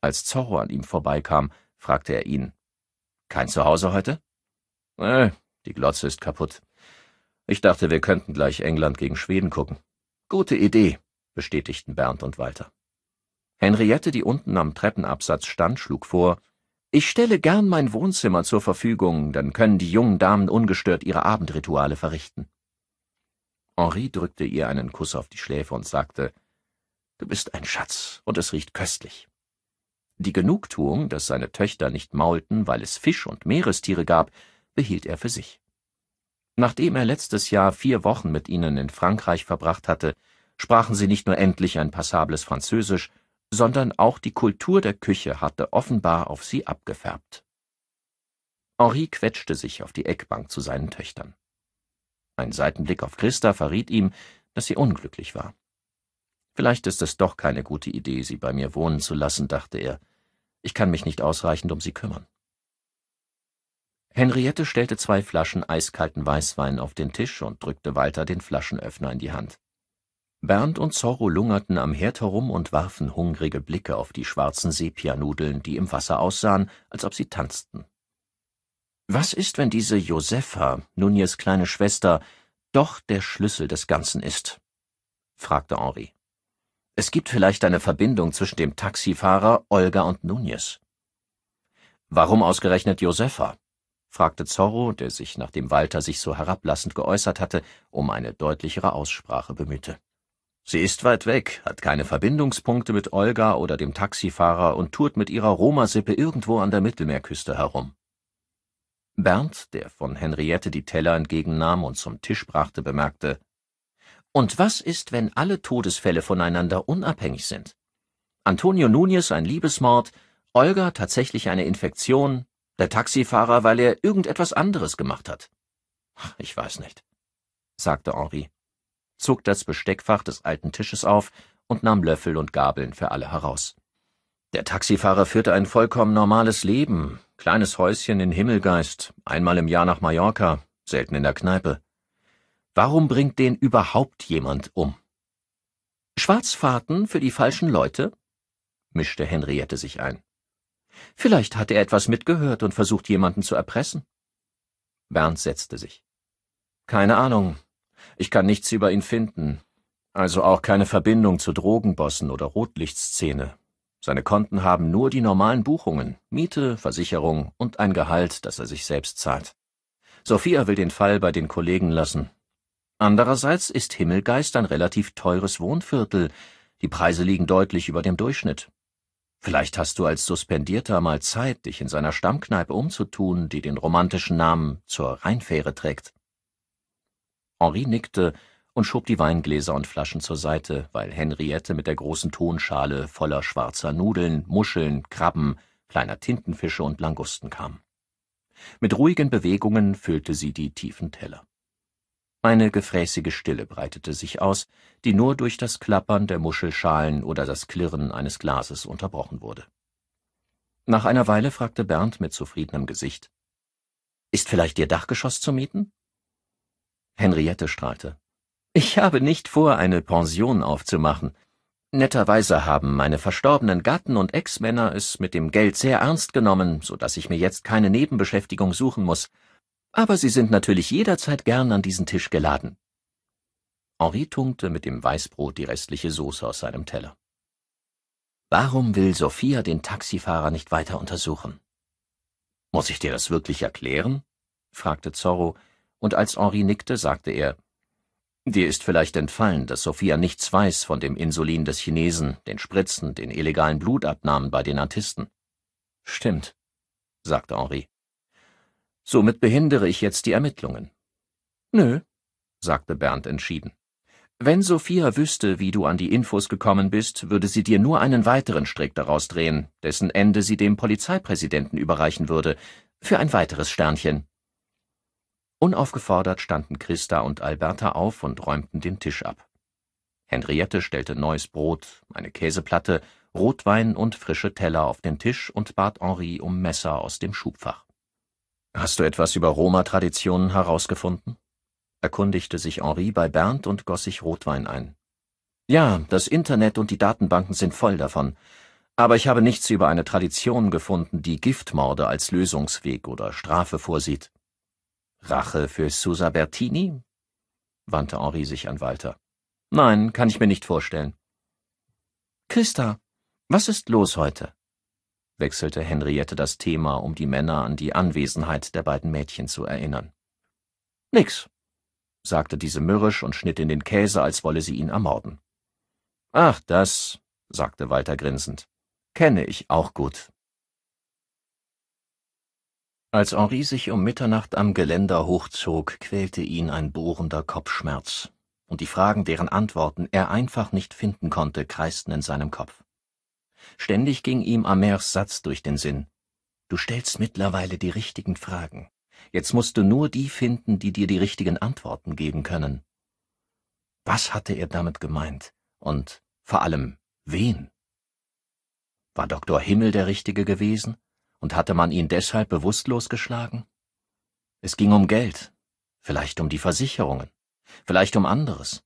Als Zorro an ihm vorbeikam, fragte er ihn. Kein Zuhause heute? Äh, die Glotze ist kaputt. Ich dachte, wir könnten gleich England gegen Schweden gucken. Gute Idee, bestätigten Bernd und Walter. Henriette, die unten am Treppenabsatz stand, schlug vor, ich stelle gern mein Wohnzimmer zur Verfügung, dann können die jungen Damen ungestört ihre Abendrituale verrichten. Henri drückte ihr einen Kuss auf die Schläfe und sagte, Du bist ein Schatz, und es riecht köstlich. Die Genugtuung, dass seine Töchter nicht maulten, weil es Fisch und Meerestiere gab, behielt er für sich. Nachdem er letztes Jahr vier Wochen mit ihnen in Frankreich verbracht hatte, sprachen sie nicht nur endlich ein passables Französisch, sondern auch die Kultur der Küche hatte offenbar auf sie abgefärbt. Henri quetschte sich auf die Eckbank zu seinen Töchtern. Ein Seitenblick auf Christa verriet ihm, dass sie unglücklich war. Vielleicht ist es doch keine gute Idee, sie bei mir wohnen zu lassen, dachte er. Ich kann mich nicht ausreichend um sie kümmern. Henriette stellte zwei Flaschen eiskalten Weißwein auf den Tisch und drückte Walter den Flaschenöffner in die Hand. Bernd und Zorro lungerten am Herd herum und warfen hungrige Blicke auf die schwarzen Sepianudeln, die im Wasser aussahen, als ob sie tanzten. Was ist, wenn diese Josepha, Nunez kleine Schwester, doch der Schlüssel des Ganzen ist? fragte Henri. Es gibt vielleicht eine Verbindung zwischen dem Taxifahrer, Olga und Nunez. Warum ausgerechnet Josepha? fragte Zorro, der sich, nachdem Walter sich so herablassend geäußert hatte, um eine deutlichere Aussprache bemühte. Sie ist weit weg, hat keine Verbindungspunkte mit Olga oder dem Taxifahrer und tourt mit ihrer Roma-Sippe irgendwo an der Mittelmeerküste herum. Bernd, der von Henriette die Teller entgegennahm und zum Tisch brachte, bemerkte, Und was ist, wenn alle Todesfälle voneinander unabhängig sind? Antonio Nunez ein Liebesmord, Olga tatsächlich eine Infektion, der Taxifahrer, weil er irgendetwas anderes gemacht hat. Ich weiß nicht, sagte Henri zog das Besteckfach des alten Tisches auf und nahm Löffel und Gabeln für alle heraus. Der Taxifahrer führte ein vollkommen normales Leben, kleines Häuschen in Himmelgeist, einmal im Jahr nach Mallorca, selten in der Kneipe. Warum bringt den überhaupt jemand um? Schwarzfahrten für die falschen Leute? mischte Henriette sich ein. Vielleicht hat er etwas mitgehört und versucht, jemanden zu erpressen. Bernd setzte sich. Keine Ahnung, ich kann nichts über ihn finden. Also auch keine Verbindung zu Drogenbossen oder Rotlichtszene. Seine Konten haben nur die normalen Buchungen, Miete, Versicherung und ein Gehalt, das er sich selbst zahlt. Sophia will den Fall bei den Kollegen lassen. Andererseits ist Himmelgeist ein relativ teures Wohnviertel. Die Preise liegen deutlich über dem Durchschnitt. Vielleicht hast du als Suspendierter mal Zeit, dich in seiner Stammkneipe umzutun, die den romantischen Namen zur Rheinfähre trägt. Henri nickte und schob die Weingläser und Flaschen zur Seite, weil Henriette mit der großen Tonschale voller schwarzer Nudeln, Muscheln, Krabben, kleiner Tintenfische und Langusten kam. Mit ruhigen Bewegungen füllte sie die tiefen Teller. Eine gefräßige Stille breitete sich aus, die nur durch das Klappern der Muschelschalen oder das Klirren eines Glases unterbrochen wurde. Nach einer Weile fragte Bernd mit zufriedenem Gesicht Ist vielleicht Ihr Dachgeschoss zu mieten? Henriette strahlte. Ich habe nicht vor, eine Pension aufzumachen. Netterweise haben meine verstorbenen Gatten und Ex-Männer es mit dem Geld sehr ernst genommen, so dass ich mir jetzt keine Nebenbeschäftigung suchen muss. Aber Sie sind natürlich jederzeit gern an diesen Tisch geladen. Henri tunkte mit dem Weißbrot die restliche Soße aus seinem Teller. Warum will Sophia den Taxifahrer nicht weiter untersuchen? Muss ich dir das wirklich erklären? fragte Zorro, und als Henri nickte, sagte er Dir ist vielleicht entfallen, dass Sophia nichts weiß von dem Insulin des Chinesen, den Spritzen, den illegalen Blutabnahmen bei den Artisten. Stimmt, sagte Henri. Somit behindere ich jetzt die Ermittlungen. Nö, sagte Bernd entschieden. Wenn Sophia wüsste, wie du an die Infos gekommen bist, würde sie dir nur einen weiteren Strick daraus drehen, dessen Ende sie dem Polizeipräsidenten überreichen würde, für ein weiteres Sternchen. Unaufgefordert standen Christa und Alberta auf und räumten den Tisch ab. Henriette stellte neues Brot, eine Käseplatte, Rotwein und frische Teller auf den Tisch und bat Henri um Messer aus dem Schubfach. Hast du etwas über Roma-Traditionen herausgefunden? erkundigte sich Henri bei Bernd und goss sich Rotwein ein. Ja, das Internet und die Datenbanken sind voll davon. Aber ich habe nichts über eine Tradition gefunden, die Giftmorde als Lösungsweg oder Strafe vorsieht. Rache für Susa Bertini? wandte Henri sich an Walter. Nein, kann ich mir nicht vorstellen. Christa, was ist los heute? wechselte Henriette das Thema, um die Männer an die Anwesenheit der beiden Mädchen zu erinnern. Nix, sagte diese mürrisch und schnitt in den Käse, als wolle sie ihn ermorden. Ach, das, sagte Walter grinsend, kenne ich auch gut. Als Henri sich um Mitternacht am Geländer hochzog, quälte ihn ein bohrender Kopfschmerz, und die Fragen, deren Antworten er einfach nicht finden konnte, kreisten in seinem Kopf. Ständig ging ihm Amers Satz durch den Sinn. Du stellst mittlerweile die richtigen Fragen. Jetzt musst du nur die finden, die dir die richtigen Antworten geben können. Was hatte er damit gemeint? Und vor allem, wen? War Doktor Himmel der Richtige gewesen? Und hatte man ihn deshalb bewusstlos geschlagen? Es ging um Geld, vielleicht um die Versicherungen, vielleicht um anderes.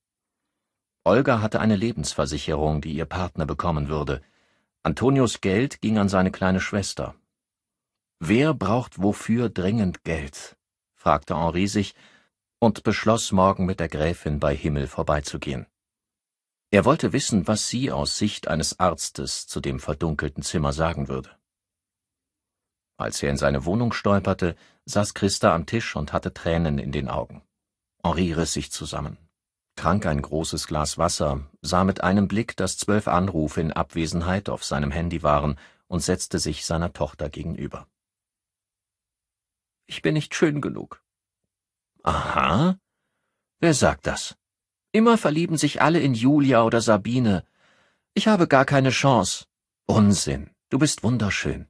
Olga hatte eine Lebensversicherung, die ihr Partner bekommen würde. Antonios Geld ging an seine kleine Schwester. Wer braucht wofür dringend Geld? fragte Henri sich und beschloss, morgen mit der Gräfin bei Himmel vorbeizugehen. Er wollte wissen, was sie aus Sicht eines Arztes zu dem verdunkelten Zimmer sagen würde. Als er in seine Wohnung stolperte, saß Christa am Tisch und hatte Tränen in den Augen. Henri riss sich zusammen, trank ein großes Glas Wasser, sah mit einem Blick, dass zwölf Anrufe in Abwesenheit auf seinem Handy waren, und setzte sich seiner Tochter gegenüber. Ich bin nicht schön genug. Aha? Wer sagt das? Immer verlieben sich alle in Julia oder Sabine. Ich habe gar keine Chance. Unsinn. Du bist wunderschön.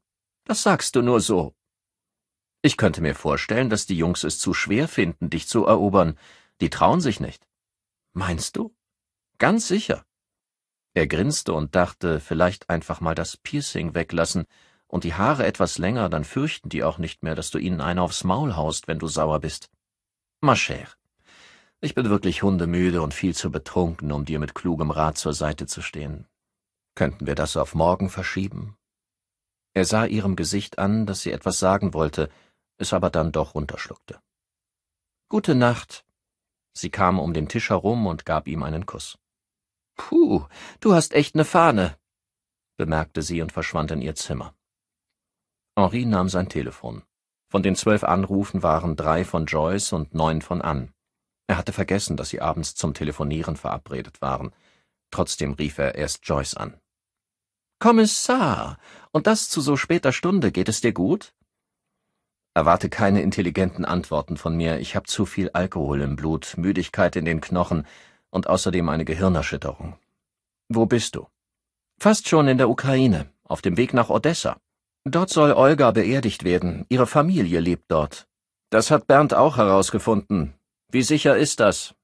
Das sagst du nur so. Ich könnte mir vorstellen, dass die Jungs es zu schwer finden, dich zu erobern. Die trauen sich nicht. Meinst du? Ganz sicher. Er grinste und dachte, vielleicht einfach mal das Piercing weglassen und die Haare etwas länger, dann fürchten die auch nicht mehr, dass du ihnen einen aufs Maul haust, wenn du sauer bist. Ma chère, ich bin wirklich hundemüde und viel zu betrunken, um dir mit klugem Rat zur Seite zu stehen. Könnten wir das auf morgen verschieben? Er sah ihrem Gesicht an, dass sie etwas sagen wollte, es aber dann doch runterschluckte. Gute Nacht. Sie kam um den Tisch herum und gab ihm einen Kuss. Puh, du hast echt eine Fahne, bemerkte sie und verschwand in ihr Zimmer. Henri nahm sein Telefon. Von den zwölf Anrufen waren drei von Joyce und neun von Anne. Er hatte vergessen, dass sie abends zum Telefonieren verabredet waren. Trotzdem rief er erst Joyce an. Kommissar, und das zu so später Stunde, geht es dir gut? Erwarte keine intelligenten Antworten von mir, ich habe zu viel Alkohol im Blut, Müdigkeit in den Knochen und außerdem eine Gehirnerschütterung. Wo bist du? Fast schon in der Ukraine, auf dem Weg nach Odessa. Dort soll Olga beerdigt werden, ihre Familie lebt dort. Das hat Bernd auch herausgefunden. Wie sicher ist das?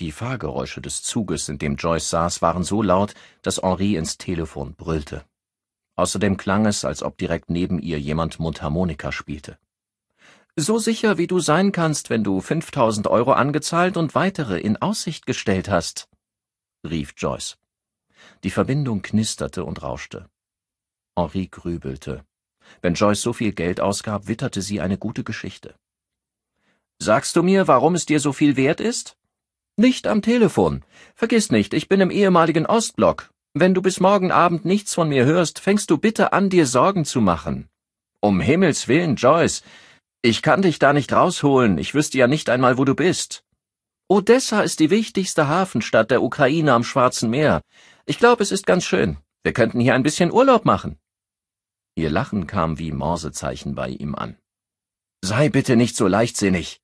Die Fahrgeräusche des Zuges, in dem Joyce saß, waren so laut, dass Henri ins Telefon brüllte. Außerdem klang es, als ob direkt neben ihr jemand Mundharmonika spielte. So sicher, wie du sein kannst, wenn du 5000 Euro angezahlt und weitere in Aussicht gestellt hast, rief Joyce. Die Verbindung knisterte und rauschte. Henri grübelte. Wenn Joyce so viel Geld ausgab, witterte sie eine gute Geschichte. Sagst du mir, warum es dir so viel wert ist? Nicht am Telefon. Vergiss nicht, ich bin im ehemaligen Ostblock. Wenn du bis morgen Abend nichts von mir hörst, fängst du bitte an, dir Sorgen zu machen. Um Himmels willen, Joyce, ich kann dich da nicht rausholen, ich wüsste ja nicht einmal, wo du bist. Odessa ist die wichtigste Hafenstadt der Ukraine am Schwarzen Meer. Ich glaube, es ist ganz schön. Wir könnten hier ein bisschen Urlaub machen. Ihr Lachen kam wie Morsezeichen bei ihm an. Sei bitte nicht so leichtsinnig.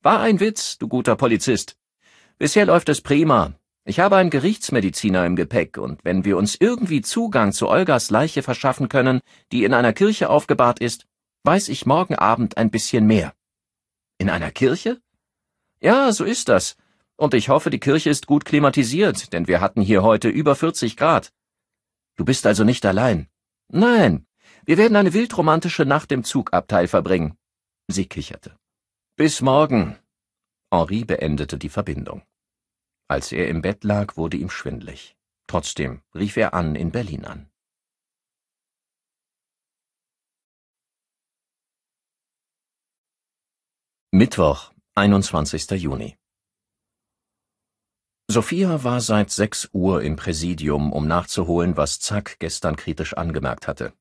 War ein Witz, du guter Polizist. Bisher läuft es prima. Ich habe einen Gerichtsmediziner im Gepäck, und wenn wir uns irgendwie Zugang zu Olgas Leiche verschaffen können, die in einer Kirche aufgebahrt ist, weiß ich morgen Abend ein bisschen mehr. In einer Kirche? Ja, so ist das. Und ich hoffe, die Kirche ist gut klimatisiert, denn wir hatten hier heute über 40 Grad. Du bist also nicht allein. Nein, wir werden eine wildromantische Nacht im Zugabteil verbringen. Sie kicherte. Bis morgen. Henri beendete die Verbindung. Als er im Bett lag, wurde ihm schwindlig. Trotzdem rief er an in Berlin an. Mittwoch, 21. Juni. Sophia war seit 6 Uhr im Präsidium, um nachzuholen, was Zack gestern kritisch angemerkt hatte.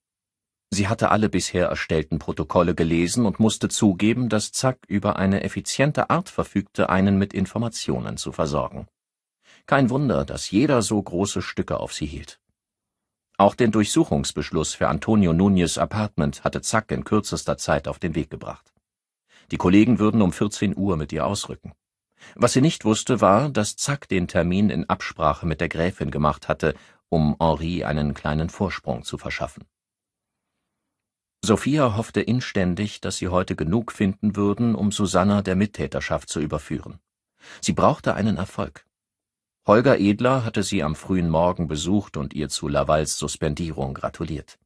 Sie hatte alle bisher erstellten Protokolle gelesen und musste zugeben, dass Zack über eine effiziente Art verfügte, einen mit Informationen zu versorgen. Kein Wunder, dass jeder so große Stücke auf sie hielt. Auch den Durchsuchungsbeschluss für Antonio Núñez Apartment hatte Zack in kürzester Zeit auf den Weg gebracht. Die Kollegen würden um 14 Uhr mit ihr ausrücken. Was sie nicht wusste, war, dass Zack den Termin in Absprache mit der Gräfin gemacht hatte, um Henri einen kleinen Vorsprung zu verschaffen. Sophia hoffte inständig, dass sie heute genug finden würden, um Susanna der Mittäterschaft zu überführen. Sie brauchte einen Erfolg. Holger Edler hatte sie am frühen Morgen besucht und ihr zu Lavals Suspendierung gratuliert.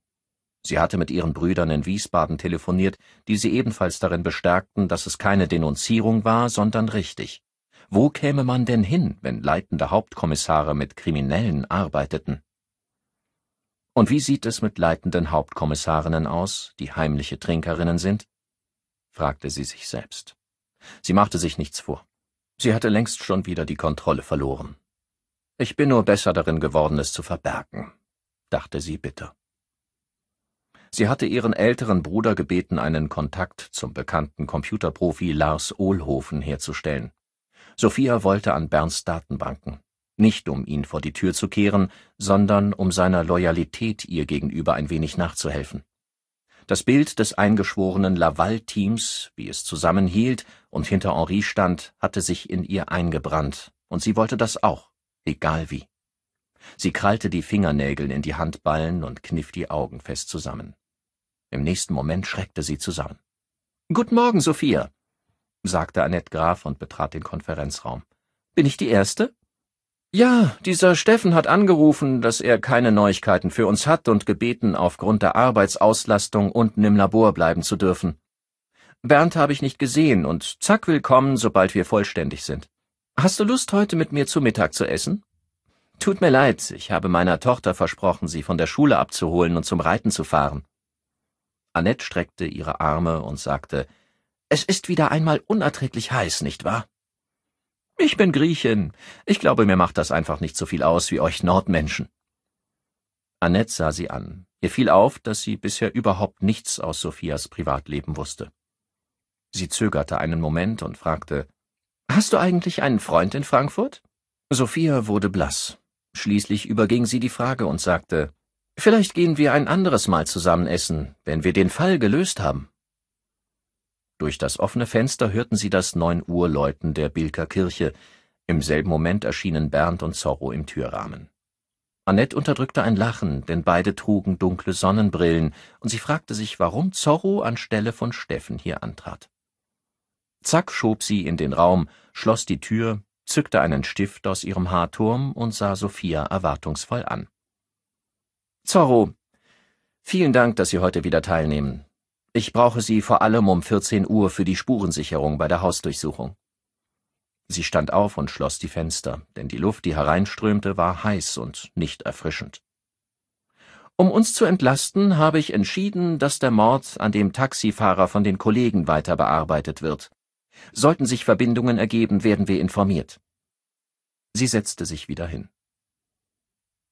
Sie hatte mit ihren Brüdern in Wiesbaden telefoniert, die sie ebenfalls darin bestärkten, dass es keine Denunzierung war, sondern richtig. Wo käme man denn hin, wenn leitende Hauptkommissare mit Kriminellen arbeiteten? Und wie sieht es mit leitenden Hauptkommissarinnen aus, die heimliche Trinkerinnen sind? fragte sie sich selbst. Sie machte sich nichts vor. Sie hatte längst schon wieder die Kontrolle verloren. Ich bin nur besser darin geworden, es zu verbergen, dachte sie bitter. Sie hatte ihren älteren Bruder gebeten, einen Kontakt zum bekannten Computerprofi Lars Ohlhofen herzustellen. Sophia wollte an Berns Datenbanken, nicht um ihn vor die Tür zu kehren, sondern um seiner Loyalität ihr gegenüber ein wenig nachzuhelfen. Das Bild des eingeschworenen Laval-Teams, wie es zusammenhielt und hinter Henri stand, hatte sich in ihr eingebrannt, und sie wollte das auch egal wie. Sie krallte die Fingernägel in die Handballen und kniff die Augen fest zusammen. Im nächsten Moment schreckte sie zusammen. Guten Morgen, Sophia, sagte Annette Graf und betrat den Konferenzraum. Bin ich die Erste? Ja, dieser Steffen hat angerufen, dass er keine Neuigkeiten für uns hat und gebeten, aufgrund der Arbeitsauslastung unten im Labor bleiben zu dürfen. Bernd habe ich nicht gesehen und zack willkommen, sobald wir vollständig sind. Hast du Lust, heute mit mir zu Mittag zu essen? Tut mir leid, ich habe meiner Tochter versprochen, sie von der Schule abzuholen und zum Reiten zu fahren. Annette streckte ihre Arme und sagte, Es ist wieder einmal unerträglich heiß, nicht wahr? Ich bin Griechin. Ich glaube, mir macht das einfach nicht so viel aus wie euch Nordmenschen. Annette sah sie an. Ihr fiel auf, dass sie bisher überhaupt nichts aus Sophias Privatleben wusste. Sie zögerte einen Moment und fragte, Hast du eigentlich einen Freund in Frankfurt? Sophia wurde blass. Schließlich überging sie die Frage und sagte, Vielleicht gehen wir ein anderes Mal zusammen essen, wenn wir den Fall gelöst haben. Durch das offene Fenster hörten sie das neun Uhr Läuten der Bilker Kirche. Im selben Moment erschienen Bernd und Zorro im Türrahmen. Annette unterdrückte ein Lachen, denn beide trugen dunkle Sonnenbrillen, und sie fragte sich, warum Zorro anstelle von Steffen hier antrat. Zack schob sie in den Raum, schloss die Tür, zückte einen Stift aus ihrem Haarturm und sah Sophia erwartungsvoll an. Zorro, vielen Dank, dass Sie heute wieder teilnehmen. Ich brauche Sie vor allem um 14 Uhr für die Spurensicherung bei der Hausdurchsuchung. Sie stand auf und schloss die Fenster, denn die Luft, die hereinströmte, war heiß und nicht erfrischend. Um uns zu entlasten, habe ich entschieden, dass der Mord an dem Taxifahrer von den Kollegen weiter bearbeitet wird. Sollten sich Verbindungen ergeben, werden wir informiert. Sie setzte sich wieder hin.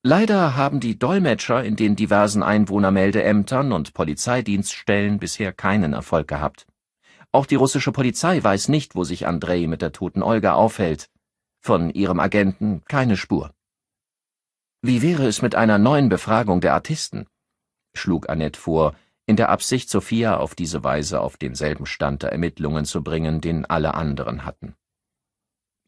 Leider haben die Dolmetscher in den diversen Einwohnermeldeämtern und Polizeidienststellen bisher keinen Erfolg gehabt. Auch die russische Polizei weiß nicht, wo sich Andrei mit der toten Olga aufhält. Von ihrem Agenten keine Spur. Wie wäre es mit einer neuen Befragung der Artisten? schlug Annette vor, in der Absicht, Sophia auf diese Weise auf denselben Stand der Ermittlungen zu bringen, den alle anderen hatten.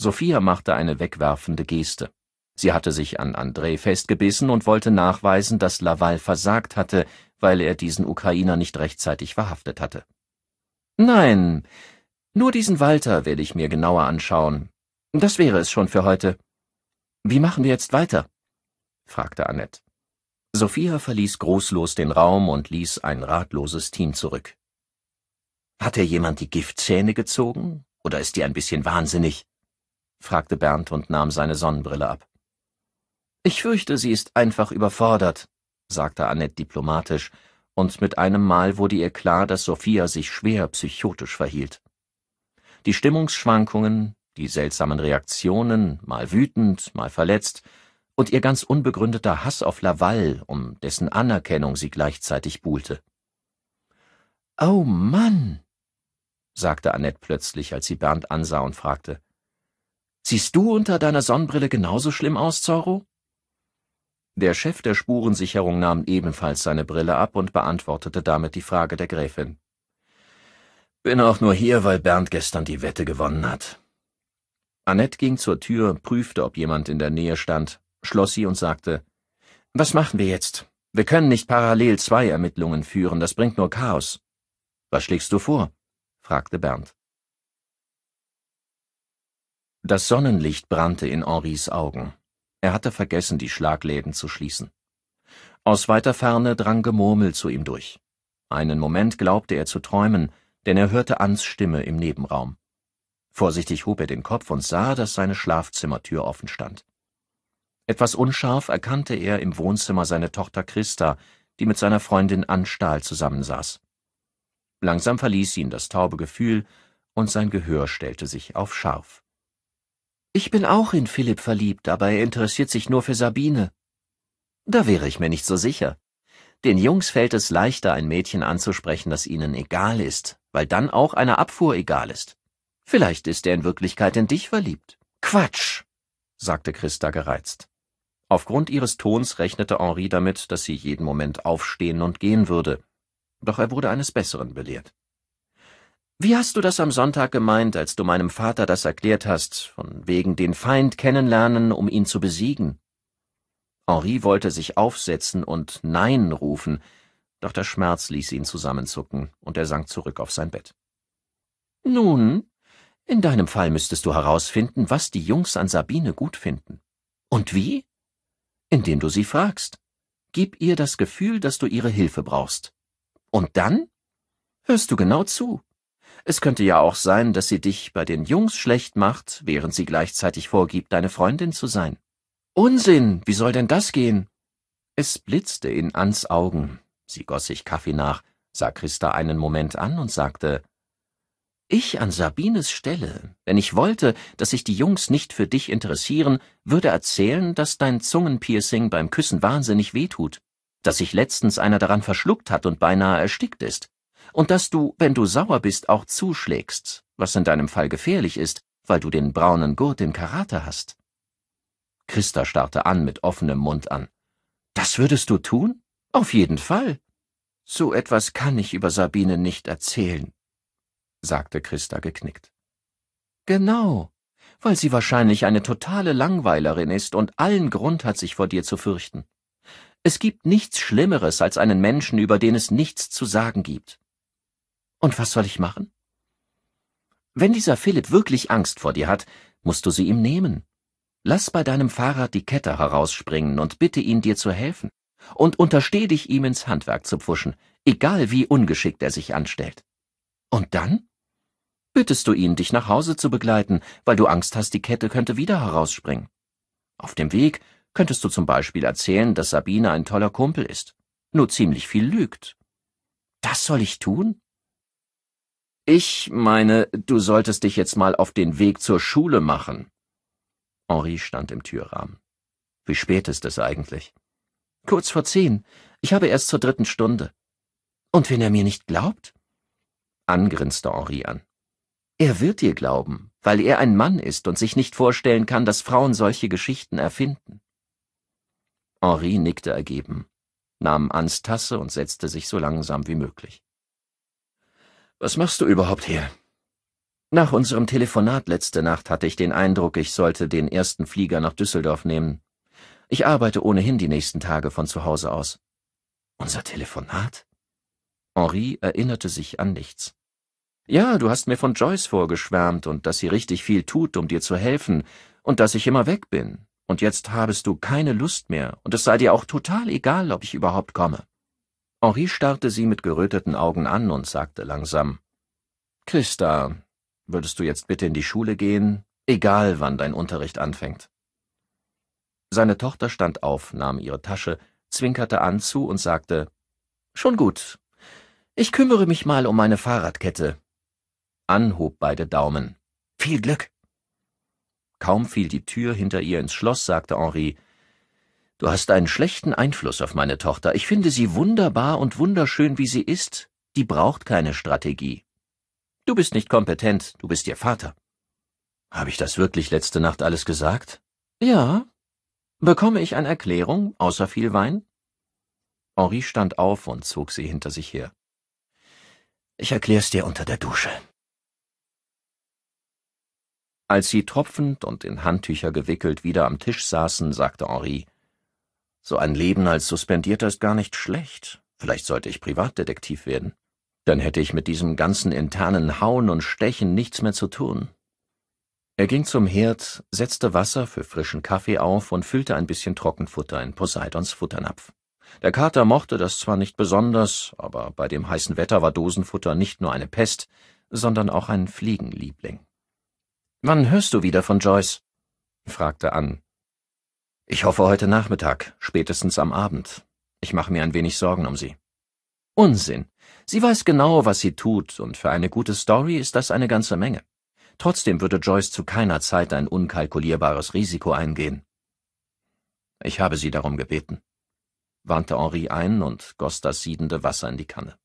Sophia machte eine wegwerfende Geste. Sie hatte sich an André festgebissen und wollte nachweisen, dass Laval versagt hatte, weil er diesen Ukrainer nicht rechtzeitig verhaftet hatte. Nein, nur diesen Walter werde ich mir genauer anschauen. Das wäre es schon für heute. Wie machen wir jetzt weiter? fragte Annette. Sophia verließ großlos den Raum und ließ ein ratloses Team zurück. Hat ihr jemand die Giftzähne gezogen? Oder ist die ein bisschen wahnsinnig? fragte Bernd und nahm seine Sonnenbrille ab. Ich fürchte, sie ist einfach überfordert, sagte Annette diplomatisch, und mit einem Mal wurde ihr klar, dass Sophia sich schwer psychotisch verhielt. Die Stimmungsschwankungen, die seltsamen Reaktionen, mal wütend, mal verletzt, und ihr ganz unbegründeter Hass auf Laval, um dessen Anerkennung sie gleichzeitig buhlte. Oh Mann, sagte Annette plötzlich, als sie Bernd ansah und fragte. Siehst du unter deiner Sonnenbrille genauso schlimm aus, Zorro? Der Chef der Spurensicherung nahm ebenfalls seine Brille ab und beantwortete damit die Frage der Gräfin. Bin auch nur hier, weil Bernd gestern die Wette gewonnen hat. Annette ging zur Tür, prüfte, ob jemand in der Nähe stand schloss sie und sagte, Was machen wir jetzt? Wir können nicht parallel zwei Ermittlungen führen, das bringt nur Chaos. Was schlägst du vor? fragte Bernd. Das Sonnenlicht brannte in Henris Augen. Er hatte vergessen, die Schlagläden zu schließen. Aus weiter Ferne drang Gemurmel zu ihm durch. Einen Moment glaubte er zu träumen, denn er hörte Anns Stimme im Nebenraum. Vorsichtig hob er den Kopf und sah, dass seine Schlafzimmertür offen stand. Etwas unscharf erkannte er im Wohnzimmer seine Tochter Christa, die mit seiner Freundin Ann Stahl zusammensaß. Langsam verließ ihn das taube Gefühl, und sein Gehör stellte sich auf scharf. Ich bin auch in Philipp verliebt, aber er interessiert sich nur für Sabine. Da wäre ich mir nicht so sicher. Den Jungs fällt es leichter, ein Mädchen anzusprechen, das ihnen egal ist, weil dann auch eine Abfuhr egal ist. Vielleicht ist er in Wirklichkeit in dich verliebt. Quatsch, sagte Christa gereizt. Aufgrund ihres Tons rechnete Henri damit, dass sie jeden Moment aufstehen und gehen würde. Doch er wurde eines Besseren belehrt. Wie hast du das am Sonntag gemeint, als du meinem Vater das erklärt hast, von wegen den Feind kennenlernen, um ihn zu besiegen? Henri wollte sich aufsetzen und Nein rufen, doch der Schmerz ließ ihn zusammenzucken, und er sank zurück auf sein Bett. Nun, in deinem Fall müsstest du herausfinden, was die Jungs an Sabine gut finden. Und wie? indem du sie fragst. Gib ihr das Gefühl, dass du ihre Hilfe brauchst. Und dann? Hörst du genau zu. Es könnte ja auch sein, dass sie dich bei den Jungs schlecht macht, während sie gleichzeitig vorgibt, deine Freundin zu sein. Unsinn! Wie soll denn das gehen? Es blitzte in Anns Augen. Sie goss sich Kaffee nach, sah Christa einen Moment an und sagte, ich an Sabines Stelle, wenn ich wollte, dass sich die Jungs nicht für dich interessieren, würde erzählen, dass dein Zungenpiercing beim Küssen wahnsinnig wehtut, dass sich letztens einer daran verschluckt hat und beinahe erstickt ist, und dass du, wenn du sauer bist, auch zuschlägst, was in deinem Fall gefährlich ist, weil du den braunen Gurt im Karate hast. Christa starrte an mit offenem Mund an. Das würdest du tun? Auf jeden Fall. So etwas kann ich über Sabine nicht erzählen, sagte Christa geknickt. Genau, weil sie wahrscheinlich eine totale Langweilerin ist und allen Grund hat, sich vor dir zu fürchten. Es gibt nichts Schlimmeres als einen Menschen, über den es nichts zu sagen gibt. Und was soll ich machen? Wenn dieser Philipp wirklich Angst vor dir hat, musst du sie ihm nehmen. Lass bei deinem Fahrrad die Kette herausspringen und bitte ihn, dir zu helfen. Und untersteh dich, ihm ins Handwerk zu pfuschen, egal wie ungeschickt er sich anstellt. Und dann? bittest du ihn, dich nach Hause zu begleiten, weil du Angst hast, die Kette könnte wieder herausspringen. Auf dem Weg könntest du zum Beispiel erzählen, dass Sabine ein toller Kumpel ist, nur ziemlich viel lügt. Das soll ich tun? Ich meine, du solltest dich jetzt mal auf den Weg zur Schule machen. Henri stand im Türrahmen. Wie spät ist es eigentlich? Kurz vor zehn. Ich habe erst zur dritten Stunde. Und wenn er mir nicht glaubt? angrinste Henri an. Er wird dir glauben, weil er ein Mann ist und sich nicht vorstellen kann, dass Frauen solche Geschichten erfinden. Henri nickte ergeben, nahm Anns Tasse und setzte sich so langsam wie möglich. Was machst du überhaupt hier? Nach unserem Telefonat letzte Nacht hatte ich den Eindruck, ich sollte den ersten Flieger nach Düsseldorf nehmen. Ich arbeite ohnehin die nächsten Tage von zu Hause aus. Unser Telefonat? Henri erinnerte sich an nichts. Ja, du hast mir von Joyce vorgeschwärmt und dass sie richtig viel tut, um dir zu helfen, und dass ich immer weg bin, und jetzt habest du keine Lust mehr, und es sei dir auch total egal, ob ich überhaupt komme. Henri starrte sie mit geröteten Augen an und sagte langsam, Christa, würdest du jetzt bitte in die Schule gehen, egal wann dein Unterricht anfängt? Seine Tochter stand auf, nahm ihre Tasche, zwinkerte an zu und sagte, Schon gut. Ich kümmere mich mal um meine Fahrradkette anhob beide Daumen. Viel Glück! Kaum fiel die Tür hinter ihr ins Schloss, sagte Henri, Du hast einen schlechten Einfluss auf meine Tochter. Ich finde sie wunderbar und wunderschön, wie sie ist. Die braucht keine Strategie. Du bist nicht kompetent, du bist ihr Vater. Habe ich das wirklich letzte Nacht alles gesagt? Ja. Bekomme ich eine Erklärung, außer viel Wein? Henri stand auf und zog sie hinter sich her. Ich erklär's dir unter der Dusche. Als sie tropfend und in Handtücher gewickelt wieder am Tisch saßen, sagte Henri So ein Leben als Suspendierter ist gar nicht schlecht. Vielleicht sollte ich Privatdetektiv werden. Dann hätte ich mit diesem ganzen internen Hauen und Stechen nichts mehr zu tun. Er ging zum Herd, setzte Wasser für frischen Kaffee auf und füllte ein bisschen Trockenfutter in Poseidons Futternapf. Der Kater mochte das zwar nicht besonders, aber bei dem heißen Wetter war Dosenfutter nicht nur eine Pest, sondern auch ein Fliegenliebling. Wann hörst du wieder von Joyce? fragte Ann. Ich hoffe heute Nachmittag, spätestens am Abend. Ich mache mir ein wenig Sorgen um sie. Unsinn. Sie weiß genau, was sie tut, und für eine gute Story ist das eine ganze Menge. Trotzdem würde Joyce zu keiner Zeit ein unkalkulierbares Risiko eingehen. Ich habe sie darum gebeten, warnte Henri ein und goss das siedende Wasser in die Kanne.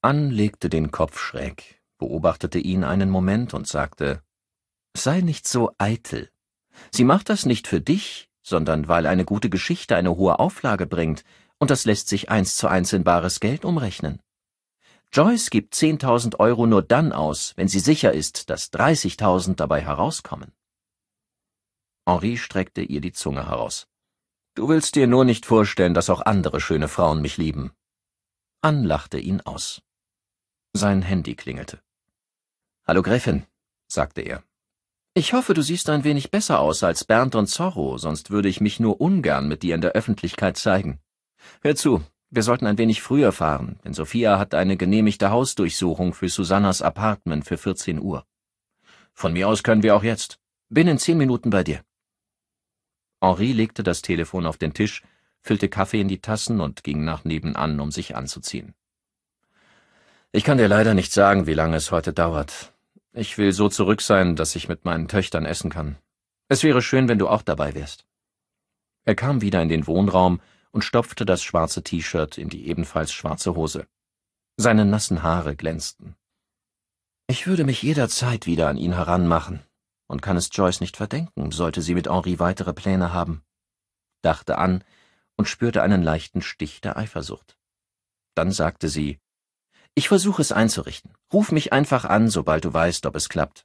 Ann legte den Kopf schräg, beobachtete ihn einen Moment und sagte Sei nicht so eitel. Sie macht das nicht für dich, sondern weil eine gute Geschichte eine hohe Auflage bringt, und das lässt sich eins zu eins in bares Geld umrechnen. Joyce gibt 10.000 Euro nur dann aus, wenn sie sicher ist, dass 30.000 dabei herauskommen. Henri streckte ihr die Zunge heraus. Du willst dir nur nicht vorstellen, dass auch andere schöne Frauen mich lieben. Ann lachte ihn aus. Sein Handy klingelte. Hallo Gräfin, sagte er. Ich hoffe, du siehst ein wenig besser aus als Bernd und Zorro, sonst würde ich mich nur ungern mit dir in der Öffentlichkeit zeigen. Hör zu, wir sollten ein wenig früher fahren, denn Sophia hat eine genehmigte Hausdurchsuchung für Susannas Apartment für 14 Uhr. Von mir aus können wir auch jetzt. Bin in zehn Minuten bei dir. Henri legte das Telefon auf den Tisch, füllte Kaffee in die Tassen und ging nach nebenan, um sich anzuziehen. Ich kann dir leider nicht sagen, wie lange es heute dauert, ich will so zurück sein, dass ich mit meinen Töchtern essen kann. Es wäre schön, wenn du auch dabei wärst. Er kam wieder in den Wohnraum und stopfte das schwarze T-Shirt in die ebenfalls schwarze Hose. Seine nassen Haare glänzten. Ich würde mich jederzeit wieder an ihn heranmachen und kann es Joyce nicht verdenken, sollte sie mit Henri weitere Pläne haben, dachte an und spürte einen leichten Stich der Eifersucht. Dann sagte sie, ich versuche es einzurichten. Ruf mich einfach an, sobald du weißt, ob es klappt.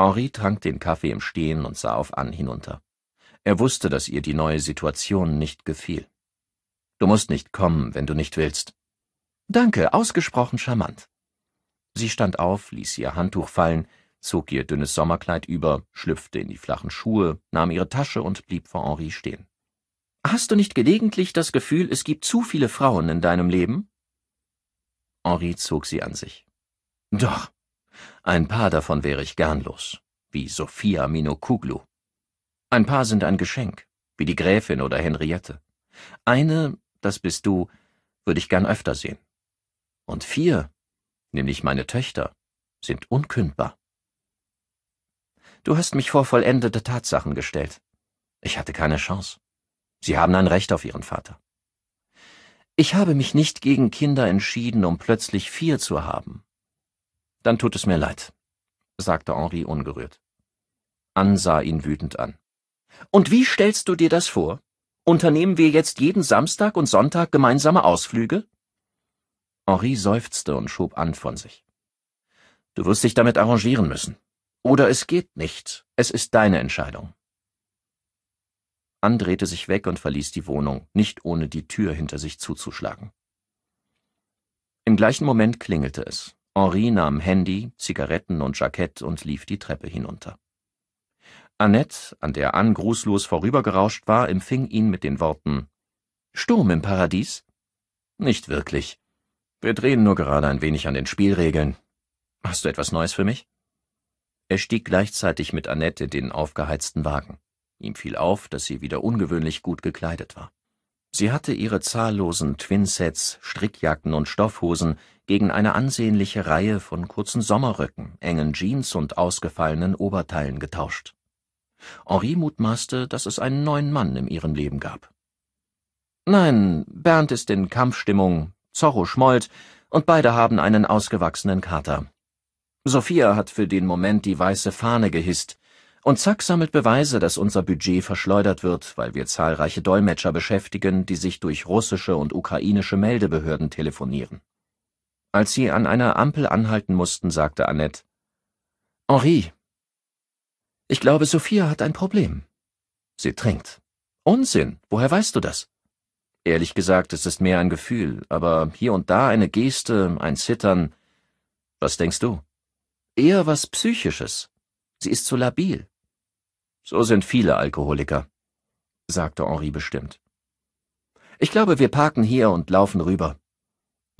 Henri trank den Kaffee im Stehen und sah auf Ann hinunter. Er wusste, dass ihr die neue Situation nicht gefiel. Du musst nicht kommen, wenn du nicht willst. Danke, ausgesprochen charmant. Sie stand auf, ließ ihr Handtuch fallen, zog ihr dünnes Sommerkleid über, schlüpfte in die flachen Schuhe, nahm ihre Tasche und blieb vor Henri stehen. Hast du nicht gelegentlich das Gefühl, es gibt zu viele Frauen in deinem Leben? Henri zog sie an sich. Doch, ein paar davon wäre ich gern los, wie Sophia Minokuglu. Ein paar sind ein Geschenk, wie die Gräfin oder Henriette. Eine, das bist du, würde ich gern öfter sehen. Und vier, nämlich meine Töchter, sind unkündbar. Du hast mich vor vollendete Tatsachen gestellt. Ich hatte keine Chance. Sie haben ein Recht auf ihren Vater. Ich habe mich nicht gegen Kinder entschieden, um plötzlich vier zu haben. Dann tut es mir leid, sagte Henri ungerührt. Ann sah ihn wütend an. Und wie stellst du dir das vor? Unternehmen wir jetzt jeden Samstag und Sonntag gemeinsame Ausflüge? Henri seufzte und schob Ann von sich. Du wirst dich damit arrangieren müssen. Oder es geht nicht. Es ist deine Entscheidung. Ann drehte sich weg und verließ die Wohnung, nicht ohne die Tür hinter sich zuzuschlagen. Im gleichen Moment klingelte es. Henri nahm Handy, Zigaretten und Jackett und lief die Treppe hinunter. Annette, an der Ann grußlos vorübergerauscht war, empfing ihn mit den Worten Sturm im Paradies? Nicht wirklich. Wir drehen nur gerade ein wenig an den Spielregeln. Hast du etwas Neues für mich? Er stieg gleichzeitig mit Annette in den aufgeheizten Wagen. Ihm fiel auf, dass sie wieder ungewöhnlich gut gekleidet war. Sie hatte ihre zahllosen Twinsets, Strickjacken und Stoffhosen gegen eine ansehnliche Reihe von kurzen Sommerröcken, engen Jeans und ausgefallenen Oberteilen getauscht. Henri mutmaßte, dass es einen neuen Mann in ihrem Leben gab. Nein, Bernd ist in Kampfstimmung, Zorro schmollt, und beide haben einen ausgewachsenen Kater. Sophia hat für den Moment die weiße Fahne gehisst, und Zack sammelt Beweise, dass unser Budget verschleudert wird, weil wir zahlreiche Dolmetscher beschäftigen, die sich durch russische und ukrainische Meldebehörden telefonieren. Als sie an einer Ampel anhalten mussten, sagte Annette, Henri, ich glaube, Sophia hat ein Problem. Sie trinkt. Unsinn, woher weißt du das? Ehrlich gesagt, es ist mehr ein Gefühl, aber hier und da eine Geste, ein Zittern. Was denkst du? Eher was Psychisches. Sie ist zu labil. So sind viele Alkoholiker, sagte Henri bestimmt. Ich glaube, wir parken hier und laufen rüber,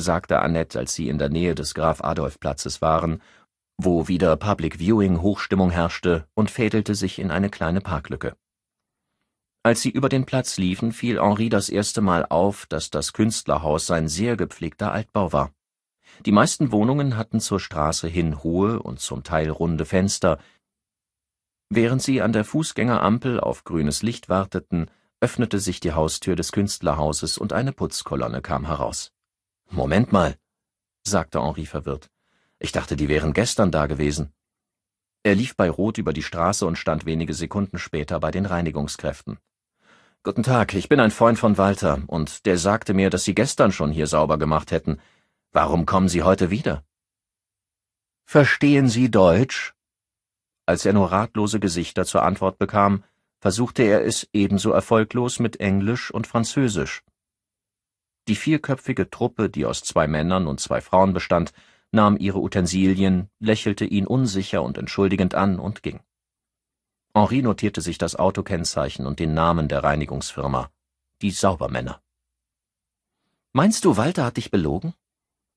sagte Annette, als sie in der Nähe des Graf Adolf Platzes waren, wo wieder Public Viewing Hochstimmung herrschte und fädelte sich in eine kleine Parklücke. Als sie über den Platz liefen, fiel Henri das erste Mal auf, dass das Künstlerhaus ein sehr gepflegter Altbau war. Die meisten Wohnungen hatten zur Straße hin hohe und zum Teil runde Fenster, Während sie an der Fußgängerampel auf grünes Licht warteten, öffnete sich die Haustür des Künstlerhauses und eine Putzkolonne kam heraus. Moment mal, sagte Henri verwirrt. Ich dachte, die wären gestern da gewesen. Er lief bei Rot über die Straße und stand wenige Sekunden später bei den Reinigungskräften. Guten Tag, ich bin ein Freund von Walter, und der sagte mir, dass Sie gestern schon hier sauber gemacht hätten. Warum kommen Sie heute wieder? Verstehen Sie Deutsch? Als er nur ratlose Gesichter zur Antwort bekam, versuchte er es ebenso erfolglos mit Englisch und Französisch. Die vierköpfige Truppe, die aus zwei Männern und zwei Frauen bestand, nahm ihre Utensilien, lächelte ihn unsicher und entschuldigend an und ging. Henri notierte sich das Autokennzeichen und den Namen der Reinigungsfirma, die Saubermänner. Meinst du, Walter hat dich belogen?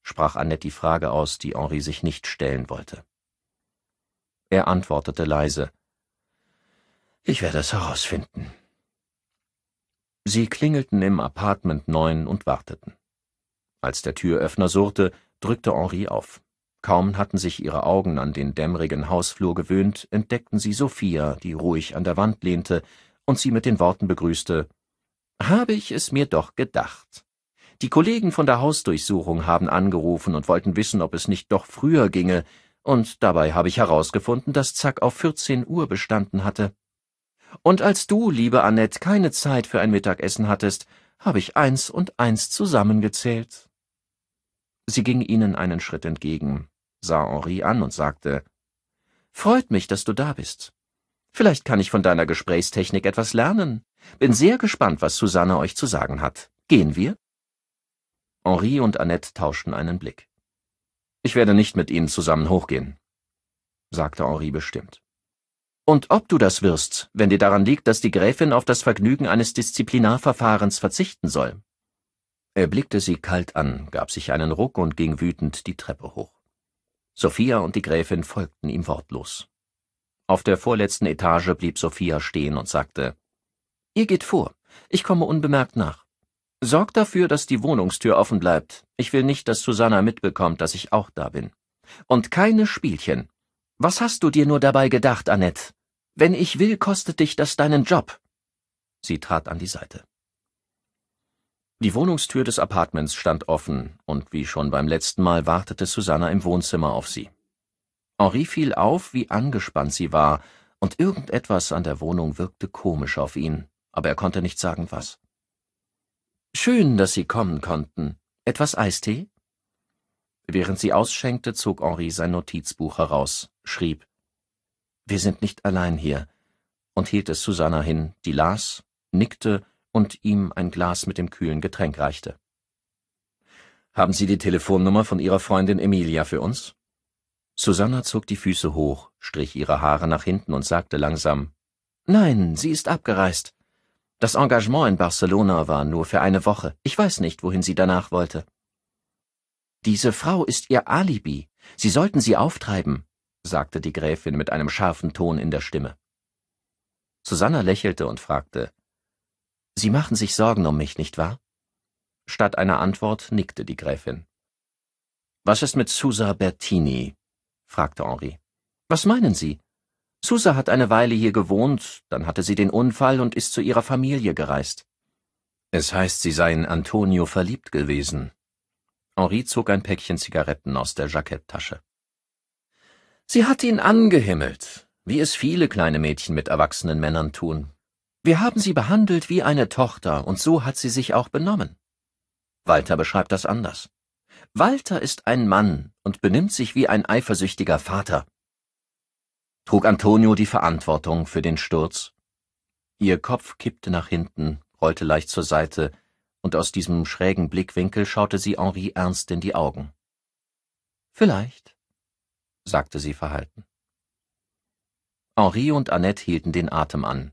sprach Annette die Frage aus, die Henri sich nicht stellen wollte. Er antwortete leise. Ich werde es herausfinden. Sie klingelten im Apartment 9 und warteten. Als der Türöffner surrte, drückte Henri auf. Kaum hatten sich ihre Augen an den dämmerigen Hausflur gewöhnt, entdeckten sie Sophia, die ruhig an der Wand lehnte und sie mit den Worten begrüßte Habe ich es mir doch gedacht. Die Kollegen von der Hausdurchsuchung haben angerufen und wollten wissen, ob es nicht doch früher ginge, und dabei habe ich herausgefunden, dass Zack auf 14 Uhr bestanden hatte. Und als du, liebe Annette, keine Zeit für ein Mittagessen hattest, habe ich eins und eins zusammengezählt. Sie ging ihnen einen Schritt entgegen, sah Henri an und sagte, Freut mich, dass du da bist. Vielleicht kann ich von deiner Gesprächstechnik etwas lernen. Bin sehr gespannt, was Susanne euch zu sagen hat. Gehen wir? Henri und Annette tauschten einen Blick. Ich werde nicht mit Ihnen zusammen hochgehen, sagte Henri bestimmt. Und ob du das wirst, wenn dir daran liegt, dass die Gräfin auf das Vergnügen eines Disziplinarverfahrens verzichten soll. Er blickte sie kalt an, gab sich einen Ruck und ging wütend die Treppe hoch. Sophia und die Gräfin folgten ihm wortlos. Auf der vorletzten Etage blieb Sophia stehen und sagte Ihr geht vor, ich komme unbemerkt nach. Sorg dafür, dass die Wohnungstür offen bleibt. Ich will nicht, dass Susanna mitbekommt, dass ich auch da bin. Und keine Spielchen. Was hast du dir nur dabei gedacht, Annette? Wenn ich will, kostet dich das deinen Job. Sie trat an die Seite. Die Wohnungstür des Apartments stand offen, und wie schon beim letzten Mal wartete Susanna im Wohnzimmer auf sie. Henri fiel auf, wie angespannt sie war, und irgendetwas an der Wohnung wirkte komisch auf ihn, aber er konnte nicht sagen was. Schön, dass Sie kommen konnten. Etwas Eistee? Während sie ausschenkte, zog Henri sein Notizbuch heraus, schrieb Wir sind nicht allein hier und hielt es Susanna hin, die las, nickte und ihm ein Glas mit dem kühlen Getränk reichte. Haben Sie die Telefonnummer von Ihrer Freundin Emilia für uns? Susanna zog die Füße hoch, strich ihre Haare nach hinten und sagte langsam Nein, sie ist abgereist. Das Engagement in Barcelona war nur für eine Woche. Ich weiß nicht, wohin sie danach wollte. Diese Frau ist ihr Alibi. Sie sollten sie auftreiben, sagte die Gräfin mit einem scharfen Ton in der Stimme. Susanna lächelte und fragte Sie machen sich Sorgen um mich, nicht wahr? Statt einer Antwort nickte die Gräfin. Was ist mit Susa Bertini? fragte Henri. Was meinen Sie? Susa hat eine Weile hier gewohnt, dann hatte sie den Unfall und ist zu ihrer Familie gereist. Es heißt, sie sei in Antonio verliebt gewesen. Henri zog ein Päckchen Zigaretten aus der Jacketttasche. Sie hat ihn angehimmelt, wie es viele kleine Mädchen mit erwachsenen Männern tun. Wir haben sie behandelt wie eine Tochter, und so hat sie sich auch benommen. Walter beschreibt das anders. Walter ist ein Mann und benimmt sich wie ein eifersüchtiger Vater trug Antonio die Verantwortung für den Sturz. Ihr Kopf kippte nach hinten, rollte leicht zur Seite, und aus diesem schrägen Blickwinkel schaute sie Henri ernst in die Augen. Vielleicht, sagte sie verhalten. Henri und Annette hielten den Atem an.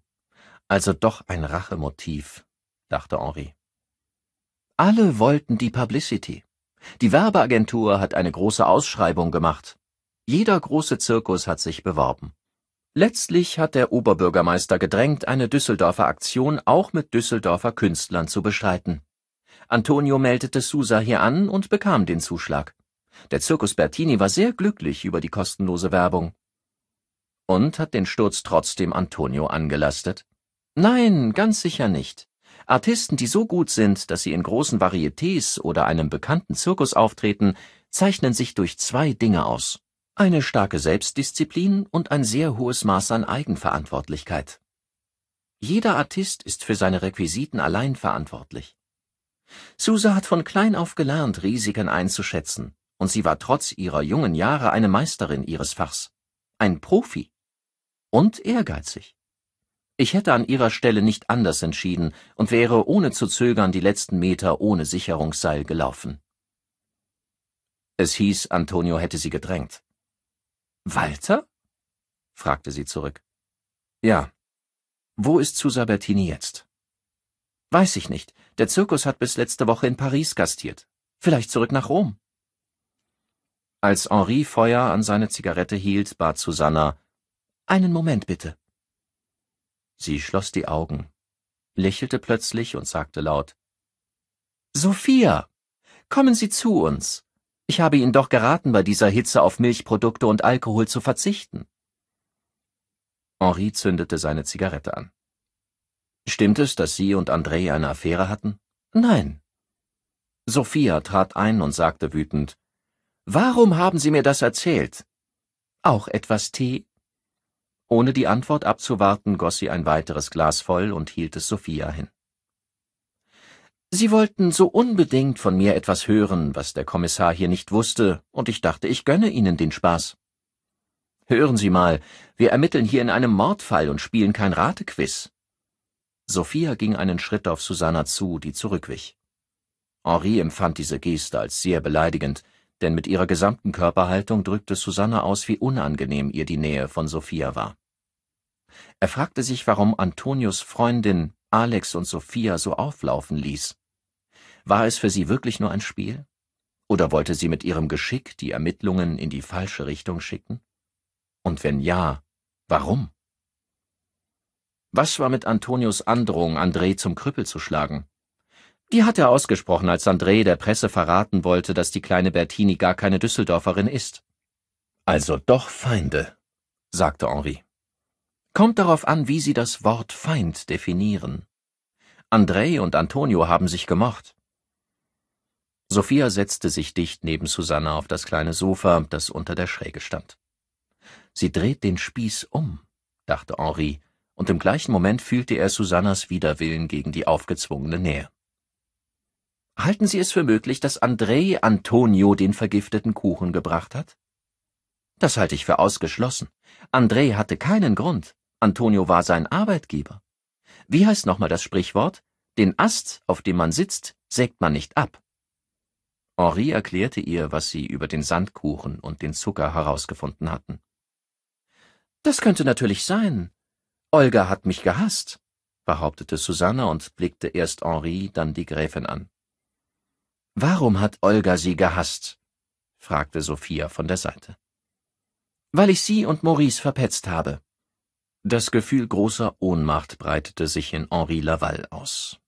Also doch ein Rachemotiv, dachte Henri. Alle wollten die Publicity. Die Werbeagentur hat eine große Ausschreibung gemacht. Jeder große Zirkus hat sich beworben. Letztlich hat der Oberbürgermeister gedrängt, eine Düsseldorfer Aktion auch mit Düsseldorfer Künstlern zu bestreiten. Antonio meldete Susa hier an und bekam den Zuschlag. Der Zirkus Bertini war sehr glücklich über die kostenlose Werbung. Und hat den Sturz trotzdem Antonio angelastet? Nein, ganz sicher nicht. Artisten, die so gut sind, dass sie in großen Varietés oder einem bekannten Zirkus auftreten, zeichnen sich durch zwei Dinge aus eine starke Selbstdisziplin und ein sehr hohes Maß an Eigenverantwortlichkeit. Jeder Artist ist für seine Requisiten allein verantwortlich. Susa hat von klein auf gelernt, Risiken einzuschätzen, und sie war trotz ihrer jungen Jahre eine Meisterin ihres Fachs, ein Profi und ehrgeizig. Ich hätte an ihrer Stelle nicht anders entschieden und wäre ohne zu zögern die letzten Meter ohne Sicherungsseil gelaufen. Es hieß, Antonio hätte sie gedrängt. Walter? fragte sie zurück. Ja. Wo ist Susa Bertini jetzt? Weiß ich nicht. Der Zirkus hat bis letzte Woche in Paris gastiert. Vielleicht zurück nach Rom. Als Henri Feuer an seine Zigarette hielt, bat Susanna, einen Moment bitte. Sie schloss die Augen, lächelte plötzlich und sagte laut, Sophia, kommen Sie zu uns. Ich habe Ihnen doch geraten, bei dieser Hitze auf Milchprodukte und Alkohol zu verzichten. Henri zündete seine Zigarette an. Stimmt es, dass Sie und André eine Affäre hatten? Nein. Sophia trat ein und sagte wütend, Warum haben Sie mir das erzählt? Auch etwas Tee? Ohne die Antwort abzuwarten, goss sie ein weiteres Glas voll und hielt es Sophia hin. Sie wollten so unbedingt von mir etwas hören, was der Kommissar hier nicht wusste, und ich dachte, ich gönne Ihnen den Spaß. Hören Sie mal, wir ermitteln hier in einem Mordfall und spielen kein Ratequiz. Sophia ging einen Schritt auf Susanna zu, die zurückwich. Henri empfand diese Geste als sehr beleidigend, denn mit ihrer gesamten Körperhaltung drückte Susanna aus, wie unangenehm ihr die Nähe von Sophia war. Er fragte sich, warum Antonios Freundin Alex und Sophia so auflaufen ließ. War es für sie wirklich nur ein Spiel? Oder wollte sie mit ihrem Geschick die Ermittlungen in die falsche Richtung schicken? Und wenn ja, warum? Was war mit Antonios Androhung, André zum Krüppel zu schlagen? Die hat er ausgesprochen, als André der Presse verraten wollte, dass die kleine Bertini gar keine Düsseldorferin ist. Also doch Feinde, sagte Henri. Kommt darauf an, wie Sie das Wort Feind definieren. Andrei und Antonio haben sich gemocht. Sophia setzte sich dicht neben Susanna auf das kleine Sofa, das unter der Schräge stand. Sie dreht den Spieß um, dachte Henri, und im gleichen Moment fühlte er Susannas Widerwillen gegen die aufgezwungene Nähe. Halten Sie es für möglich, dass Andrei Antonio den vergifteten Kuchen gebracht hat? Das halte ich für ausgeschlossen. Andrei hatte keinen Grund. Antonio war sein Arbeitgeber. Wie heißt nochmal das Sprichwort? Den Ast, auf dem man sitzt, sägt man nicht ab. Henri erklärte ihr, was sie über den Sandkuchen und den Zucker herausgefunden hatten. Das könnte natürlich sein. Olga hat mich gehasst, behauptete Susanne und blickte erst Henri, dann die Gräfin an. Warum hat Olga sie gehasst? fragte Sophia von der Seite. Weil ich sie und Maurice verpetzt habe, das Gefühl großer Ohnmacht breitete sich in Henri Laval aus.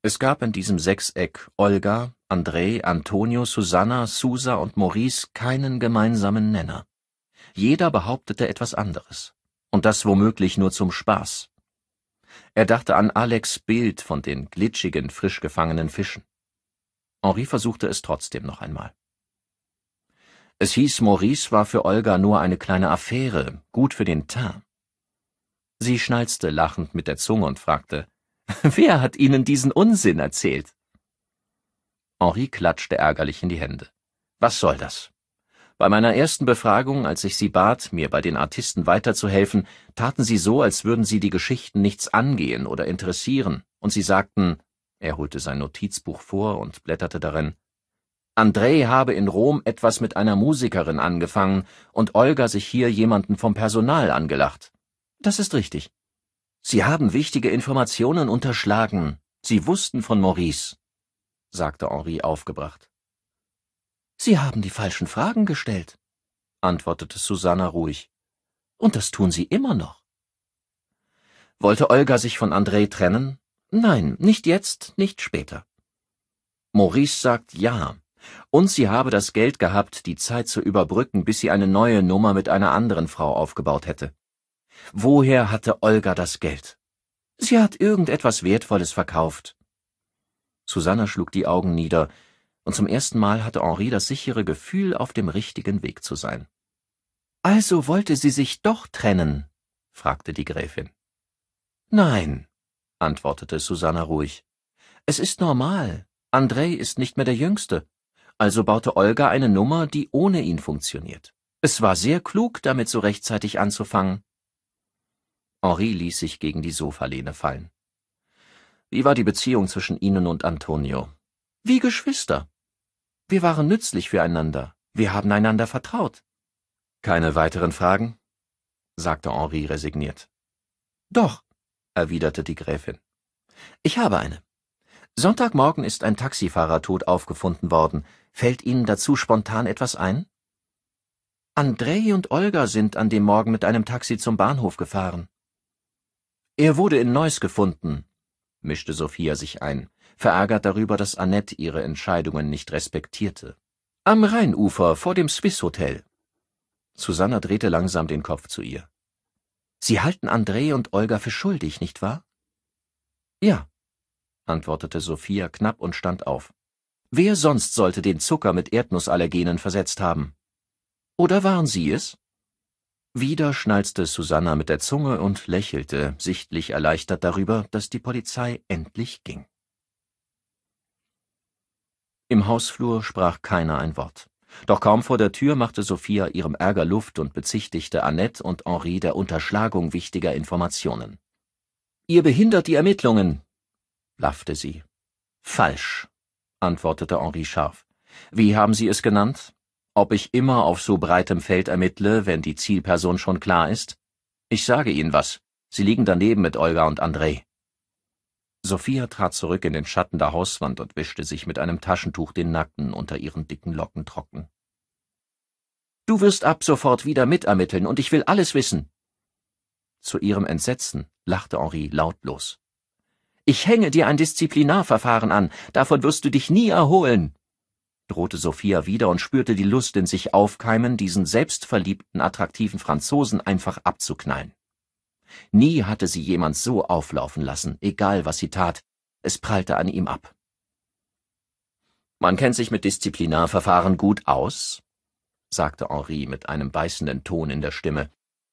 Es gab in diesem Sechseck Olga, André, Antonio, Susanna, Susa und Maurice keinen gemeinsamen Nenner. Jeder behauptete etwas anderes. Und das womöglich nur zum Spaß. Er dachte an Alex' Bild von den glitschigen, frisch gefangenen Fischen. Henri versuchte es trotzdem noch einmal. Es hieß, Maurice war für Olga nur eine kleine Affäre, gut für den Teint. Sie schnalzte lachend mit der Zunge und fragte, [LAUGHS] Wer hat Ihnen diesen Unsinn erzählt? Henri klatschte ärgerlich in die Hände. Was soll das? Bei meiner ersten Befragung, als ich sie bat, mir bei den Artisten weiterzuhelfen, taten sie so, als würden sie die Geschichten nichts angehen oder interessieren, und sie sagten, er holte sein Notizbuch vor und blätterte darin, André habe in Rom etwas mit einer Musikerin angefangen und Olga sich hier jemanden vom Personal angelacht. Das ist richtig. Sie haben wichtige Informationen unterschlagen. Sie wussten von Maurice, sagte Henri aufgebracht. Sie haben die falschen Fragen gestellt, antwortete Susanna ruhig. Und das tun Sie immer noch. Wollte Olga sich von André trennen? Nein, nicht jetzt, nicht später. Maurice sagt ja, und sie habe das Geld gehabt, die Zeit zu überbrücken, bis sie eine neue Nummer mit einer anderen Frau aufgebaut hätte. Woher hatte Olga das Geld? Sie hat irgendetwas Wertvolles verkauft. Susanna schlug die Augen nieder, und zum ersten Mal hatte Henri das sichere Gefühl, auf dem richtigen Weg zu sein. Also wollte sie sich doch trennen? fragte die Gräfin. Nein, antwortete Susanna ruhig. Es ist normal. Andrei ist nicht mehr der Jüngste. Also baute Olga eine Nummer, die ohne ihn funktioniert. Es war sehr klug, damit so rechtzeitig anzufangen. Henri ließ sich gegen die Sofalehne fallen. Wie war die Beziehung zwischen Ihnen und Antonio? Wie Geschwister. Wir waren nützlich füreinander. Wir haben einander vertraut. Keine weiteren Fragen? sagte Henri resigniert. Doch, erwiderte die Gräfin. Ich habe eine. Sonntagmorgen ist ein Taxifahrer tot aufgefunden worden. Fällt Ihnen dazu spontan etwas ein? Andrei und Olga sind an dem Morgen mit einem Taxi zum Bahnhof gefahren. Er wurde in Neuss gefunden, mischte Sophia sich ein, verärgert darüber, dass Annette ihre Entscheidungen nicht respektierte. Am Rheinufer vor dem Swiss Hotel. Susanna drehte langsam den Kopf zu ihr. Sie halten André und Olga für schuldig, nicht wahr? Ja, antwortete Sophia knapp und stand auf. Wer sonst sollte den Zucker mit Erdnussallergenen versetzt haben? Oder waren Sie es? Wieder schnalzte Susanna mit der Zunge und lächelte, sichtlich erleichtert darüber, dass die Polizei endlich ging. Im Hausflur sprach keiner ein Wort. Doch kaum vor der Tür machte Sophia ihrem Ärger Luft und bezichtigte Annette und Henri der Unterschlagung wichtiger Informationen. Ihr behindert die Ermittlungen, blaffte sie. Falsch, antwortete Henri scharf. Wie haben Sie es genannt? ob ich immer auf so breitem Feld ermittle, wenn die Zielperson schon klar ist? Ich sage Ihnen was. Sie liegen daneben mit Olga und André. Sophia trat zurück in den Schatten der Hauswand und wischte sich mit einem Taschentuch den Nacken unter ihren dicken Locken trocken. Du wirst ab sofort wieder mitermitteln und ich will alles wissen. Zu ihrem Entsetzen lachte Henri lautlos. Ich hänge dir ein Disziplinarverfahren an, davon wirst du dich nie erholen drohte Sophia wieder und spürte die Lust in sich aufkeimen, diesen selbstverliebten, attraktiven Franzosen einfach abzuknallen. Nie hatte sie jemand so auflaufen lassen, egal was sie tat, es prallte an ihm ab. Man kennt sich mit Disziplinarverfahren gut aus, sagte Henri mit einem beißenden Ton in der Stimme,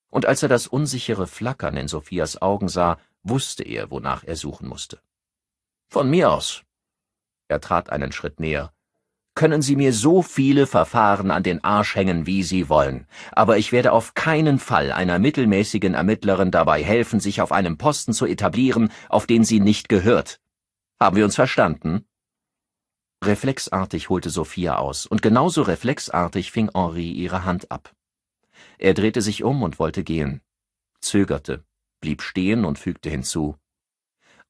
und als er das unsichere Flackern in Sophias Augen sah, wusste er, wonach er suchen musste. Von mir aus. Er trat einen Schritt näher können Sie mir so viele Verfahren an den Arsch hängen, wie Sie wollen, aber ich werde auf keinen Fall einer mittelmäßigen Ermittlerin dabei helfen, sich auf einem Posten zu etablieren, auf den sie nicht gehört. Haben wir uns verstanden? Reflexartig holte Sophia aus, und genauso reflexartig fing Henri ihre Hand ab. Er drehte sich um und wollte gehen, zögerte, blieb stehen und fügte hinzu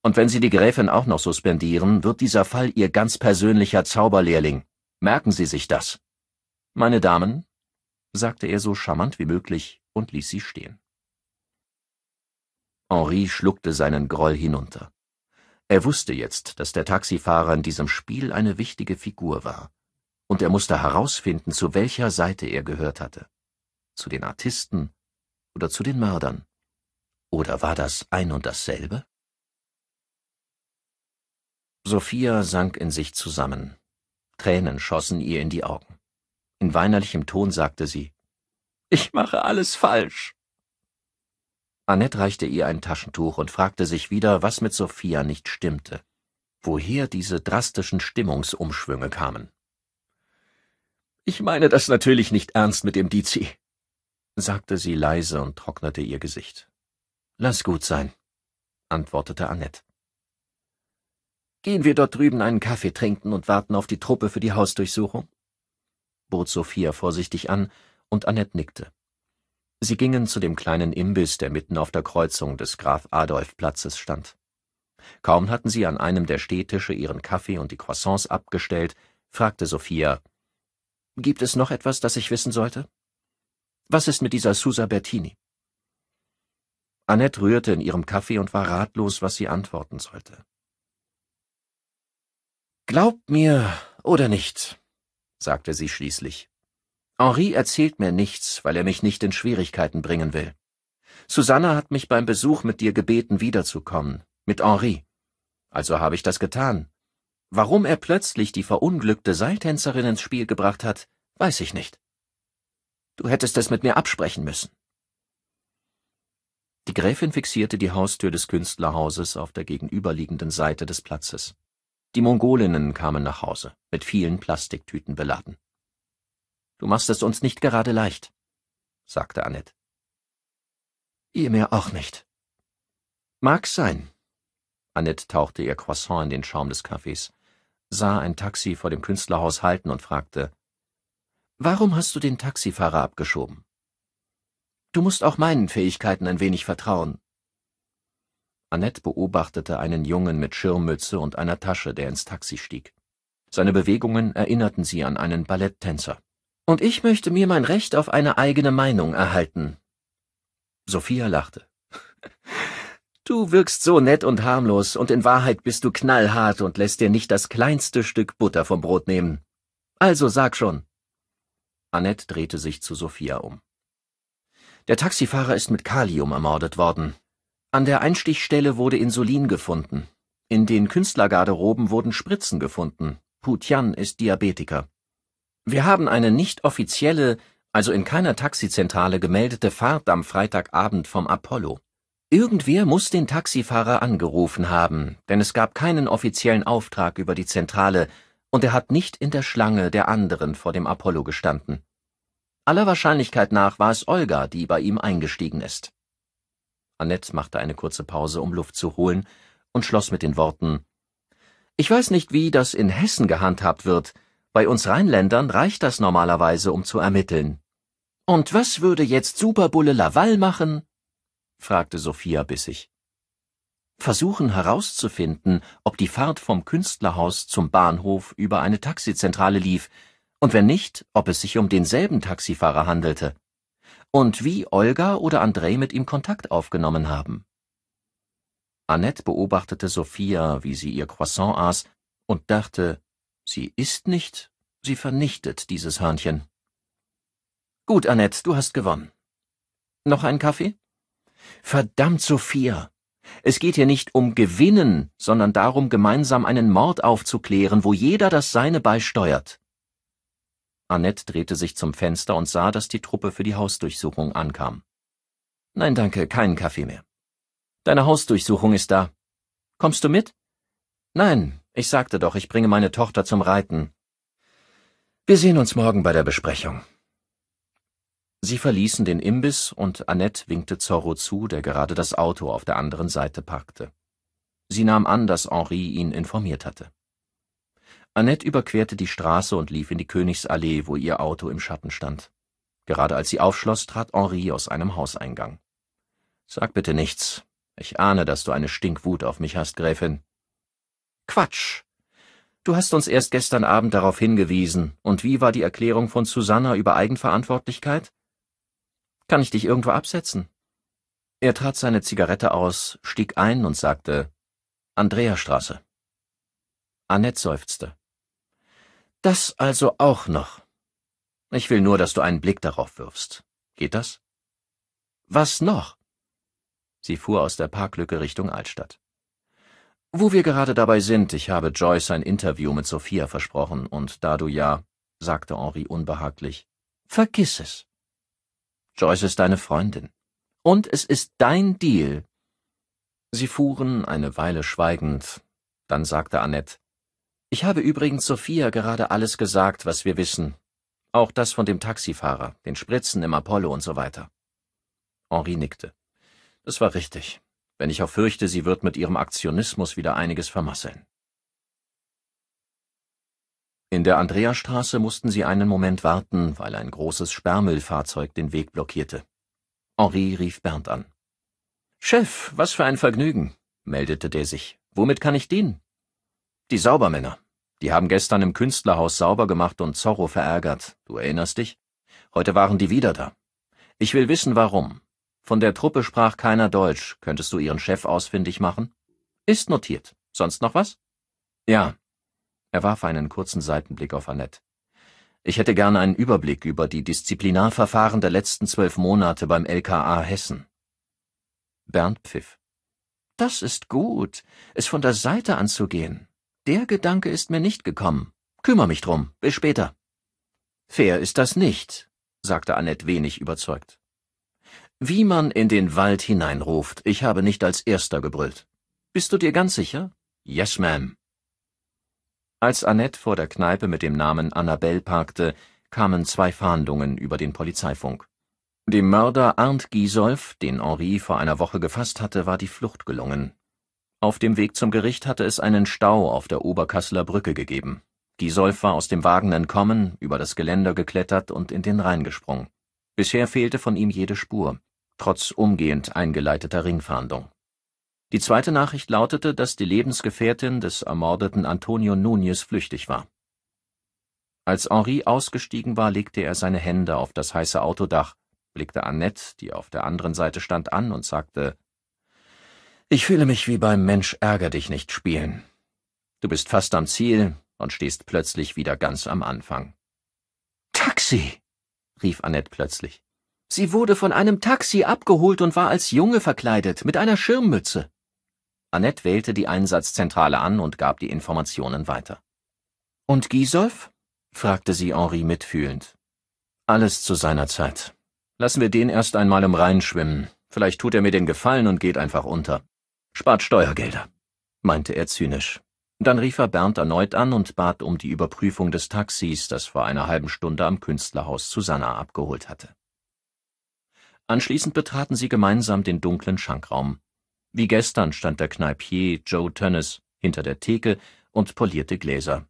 Und wenn Sie die Gräfin auch noch suspendieren, wird dieser Fall Ihr ganz persönlicher Zauberlehrling. Merken Sie sich das. Meine Damen, sagte er so charmant wie möglich und ließ sie stehen. Henri schluckte seinen Groll hinunter. Er wusste jetzt, dass der Taxifahrer in diesem Spiel eine wichtige Figur war, und er musste herausfinden, zu welcher Seite er gehört hatte. Zu den Artisten oder zu den Mördern. Oder war das ein und dasselbe? Sophia sank in sich zusammen. Tränen schossen ihr in die Augen. In weinerlichem Ton sagte sie, Ich mache alles falsch. Annette reichte ihr ein Taschentuch und fragte sich wieder, was mit Sophia nicht stimmte, woher diese drastischen Stimmungsumschwünge kamen. Ich meine das natürlich nicht ernst mit dem Dizi, sagte sie leise und trocknete ihr Gesicht. Lass gut sein, antwortete Annette. Gehen wir dort drüben einen Kaffee trinken und warten auf die Truppe für die Hausdurchsuchung? bot Sophia vorsichtig an, und Annette nickte. Sie gingen zu dem kleinen Imbiss, der mitten auf der Kreuzung des Graf Adolf Platzes stand. Kaum hatten sie an einem der Stehtische ihren Kaffee und die Croissants abgestellt, fragte Sophia Gibt es noch etwas, das ich wissen sollte? Was ist mit dieser Susa Bertini? Annette rührte in ihrem Kaffee und war ratlos, was sie antworten sollte. Glaub mir oder nicht, sagte sie schließlich. Henri erzählt mir nichts, weil er mich nicht in Schwierigkeiten bringen will. Susanna hat mich beim Besuch mit dir gebeten, wiederzukommen, mit Henri. Also habe ich das getan. Warum er plötzlich die verunglückte Seiltänzerin ins Spiel gebracht hat, weiß ich nicht. Du hättest es mit mir absprechen müssen. Die Gräfin fixierte die Haustür des Künstlerhauses auf der gegenüberliegenden Seite des Platzes. Die Mongolinnen kamen nach Hause, mit vielen Plastiktüten beladen. Du machst es uns nicht gerade leicht, sagte Annette. Ihr mir auch nicht. Mag sein. Annette tauchte ihr Croissant in den Schaum des Kaffees, sah ein Taxi vor dem Künstlerhaus halten und fragte, Warum hast du den Taxifahrer abgeschoben? Du musst auch meinen Fähigkeiten ein wenig vertrauen. Annette beobachtete einen Jungen mit Schirmmütze und einer Tasche, der ins Taxi stieg. Seine Bewegungen erinnerten sie an einen Balletttänzer. Und ich möchte mir mein Recht auf eine eigene Meinung erhalten. Sophia lachte. [LAUGHS] Du wirkst so nett und harmlos, und in Wahrheit bist du knallhart und lässt dir nicht das kleinste Stück Butter vom Brot nehmen. Also sag schon. Annette drehte sich zu Sophia um. Der Taxifahrer ist mit Kalium ermordet worden. An der Einstichstelle wurde Insulin gefunden. In den Künstlergarderoben wurden Spritzen gefunden. Putian ist Diabetiker. Wir haben eine nicht offizielle, also in keiner Taxizentrale gemeldete Fahrt am Freitagabend vom Apollo. Irgendwer muss den Taxifahrer angerufen haben, denn es gab keinen offiziellen Auftrag über die Zentrale und er hat nicht in der Schlange der anderen vor dem Apollo gestanden. Aller Wahrscheinlichkeit nach war es Olga, die bei ihm eingestiegen ist. Annette machte eine kurze Pause, um Luft zu holen, und schloss mit den Worten Ich weiß nicht, wie das in Hessen gehandhabt wird. Bei uns Rheinländern reicht das normalerweise, um zu ermitteln. Und was würde jetzt Superbulle Laval machen? fragte Sophia bissig. Versuchen herauszufinden, ob die Fahrt vom Künstlerhaus zum Bahnhof über eine Taxizentrale lief, und wenn nicht, ob es sich um denselben Taxifahrer handelte und wie Olga oder Andrei mit ihm Kontakt aufgenommen haben. Annette beobachtete Sophia, wie sie ihr Croissant aß, und dachte, sie isst nicht, sie vernichtet dieses Hörnchen. Gut, Annette, du hast gewonnen. Noch einen Kaffee? Verdammt, Sophia! Es geht hier nicht um Gewinnen, sondern darum, gemeinsam einen Mord aufzuklären, wo jeder das Seine beisteuert. Annette drehte sich zum Fenster und sah, dass die Truppe für die Hausdurchsuchung ankam. Nein, danke, keinen Kaffee mehr. Deine Hausdurchsuchung ist da. Kommst du mit? Nein, ich sagte doch, ich bringe meine Tochter zum Reiten. Wir sehen uns morgen bei der Besprechung. Sie verließen den Imbiss und Annette winkte Zorro zu, der gerade das Auto auf der anderen Seite parkte. Sie nahm an, dass Henri ihn informiert hatte. Annette überquerte die Straße und lief in die Königsallee, wo ihr Auto im Schatten stand. Gerade als sie aufschloss, trat Henri aus einem Hauseingang. Sag bitte nichts. Ich ahne, dass du eine Stinkwut auf mich hast, Gräfin. Quatsch. Du hast uns erst gestern Abend darauf hingewiesen, und wie war die Erklärung von Susanna über Eigenverantwortlichkeit? Kann ich dich irgendwo absetzen? Er trat seine Zigarette aus, stieg ein und sagte Andreastraße. Annette seufzte. Das also auch noch. Ich will nur, dass du einen Blick darauf wirfst. Geht das? Was noch? Sie fuhr aus der Parklücke Richtung Altstadt. Wo wir gerade dabei sind, ich habe Joyce ein Interview mit Sophia versprochen, und da du ja, sagte Henri unbehaglich, vergiss es. Joyce ist deine Freundin. Und es ist dein Deal. Sie fuhren eine Weile schweigend, dann sagte Annette, ich habe übrigens Sophia gerade alles gesagt, was wir wissen. Auch das von dem Taxifahrer, den Spritzen im Apollo und so weiter. Henri nickte. Das war richtig, wenn ich auch fürchte, sie wird mit ihrem Aktionismus wieder einiges vermasseln. In der Andreastraße mussten sie einen Moment warten, weil ein großes Sperrmüllfahrzeug den Weg blockierte. Henri rief Bernd an. Chef, was für ein Vergnügen, meldete der sich. Womit kann ich dienen? Die Saubermänner. Die haben gestern im Künstlerhaus sauber gemacht und Zorro verärgert. Du erinnerst dich? Heute waren die wieder da. Ich will wissen, warum. Von der Truppe sprach keiner Deutsch. Könntest du ihren Chef ausfindig machen? Ist notiert. Sonst noch was? Ja. Er warf einen kurzen Seitenblick auf Annette. Ich hätte gerne einen Überblick über die Disziplinarverfahren der letzten zwölf Monate beim LKA Hessen. Bernd pfiff. Das ist gut, es von der Seite anzugehen. Der Gedanke ist mir nicht gekommen. Kümmer mich drum. Bis später. Fair ist das nicht, sagte Annette wenig überzeugt. Wie man in den Wald hineinruft, ich habe nicht als Erster gebrüllt. Bist du dir ganz sicher? Yes, ma'am. Als Annette vor der Kneipe mit dem Namen Annabelle parkte, kamen zwei Fahndungen über den Polizeifunk. Dem Mörder Arndt Gisolf, den Henri vor einer Woche gefasst hatte, war die Flucht gelungen. Auf dem Weg zum Gericht hatte es einen Stau auf der Oberkasseler Brücke gegeben. Gisolf war aus dem Wagen entkommen, über das Geländer geklettert und in den Rhein gesprungen. Bisher fehlte von ihm jede Spur, trotz umgehend eingeleiteter Ringfahndung. Die zweite Nachricht lautete, dass die Lebensgefährtin des ermordeten Antonio Núñez flüchtig war. Als Henri ausgestiegen war, legte er seine Hände auf das heiße Autodach, blickte Annette, die auf der anderen Seite stand, an und sagte ich fühle mich wie beim Mensch ärger dich nicht spielen. Du bist fast am Ziel und stehst plötzlich wieder ganz am Anfang. Taxi! rief Annette plötzlich. Sie wurde von einem Taxi abgeholt und war als Junge verkleidet, mit einer Schirmmütze. Annette wählte die Einsatzzentrale an und gab die Informationen weiter. Und Gisolf? fragte sie Henri mitfühlend. Alles zu seiner Zeit. Lassen wir den erst einmal im Rhein schwimmen. Vielleicht tut er mir den Gefallen und geht einfach unter. Spart Steuergelder, meinte er zynisch. Dann rief er Bernd erneut an und bat um die Überprüfung des Taxis, das vor einer halben Stunde am Künstlerhaus Susanna abgeholt hatte. Anschließend betraten sie gemeinsam den dunklen Schankraum. Wie gestern stand der Kneipier Joe Tönnes hinter der Theke und polierte Gläser.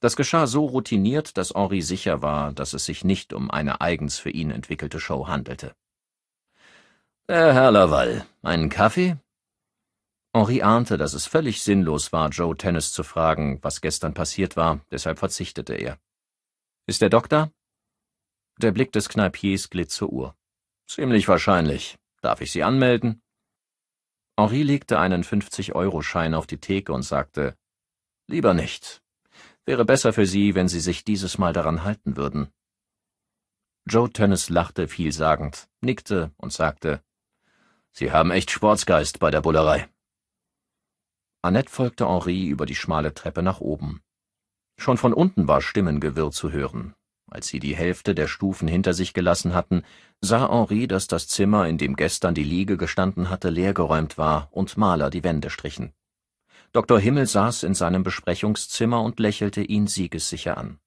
Das geschah so routiniert, dass Henri sicher war, dass es sich nicht um eine eigens für ihn entwickelte Show handelte. Äh, Herr Herr Laval, einen Kaffee? Henri ahnte, dass es völlig sinnlos war, Joe Tennis zu fragen, was gestern passiert war, deshalb verzichtete er. Ist der Doktor?« Der Blick des Kneipiers glitt zur Uhr. Ziemlich wahrscheinlich. Darf ich Sie anmelden? Henri legte einen 50-Euro-Schein auf die Theke und sagte, Lieber nicht. Wäre besser für Sie, wenn Sie sich dieses Mal daran halten würden. Joe Tennis lachte vielsagend, nickte und sagte, Sie haben echt Sportsgeist bei der Bullerei. Annette folgte Henri über die schmale Treppe nach oben. Schon von unten war Stimmengewirr zu hören. Als sie die Hälfte der Stufen hinter sich gelassen hatten, sah Henri, dass das Zimmer, in dem gestern die Liege gestanden hatte, leergeräumt war und Maler die Wände strichen. Dr. Himmel saß in seinem Besprechungszimmer und lächelte ihn siegessicher an.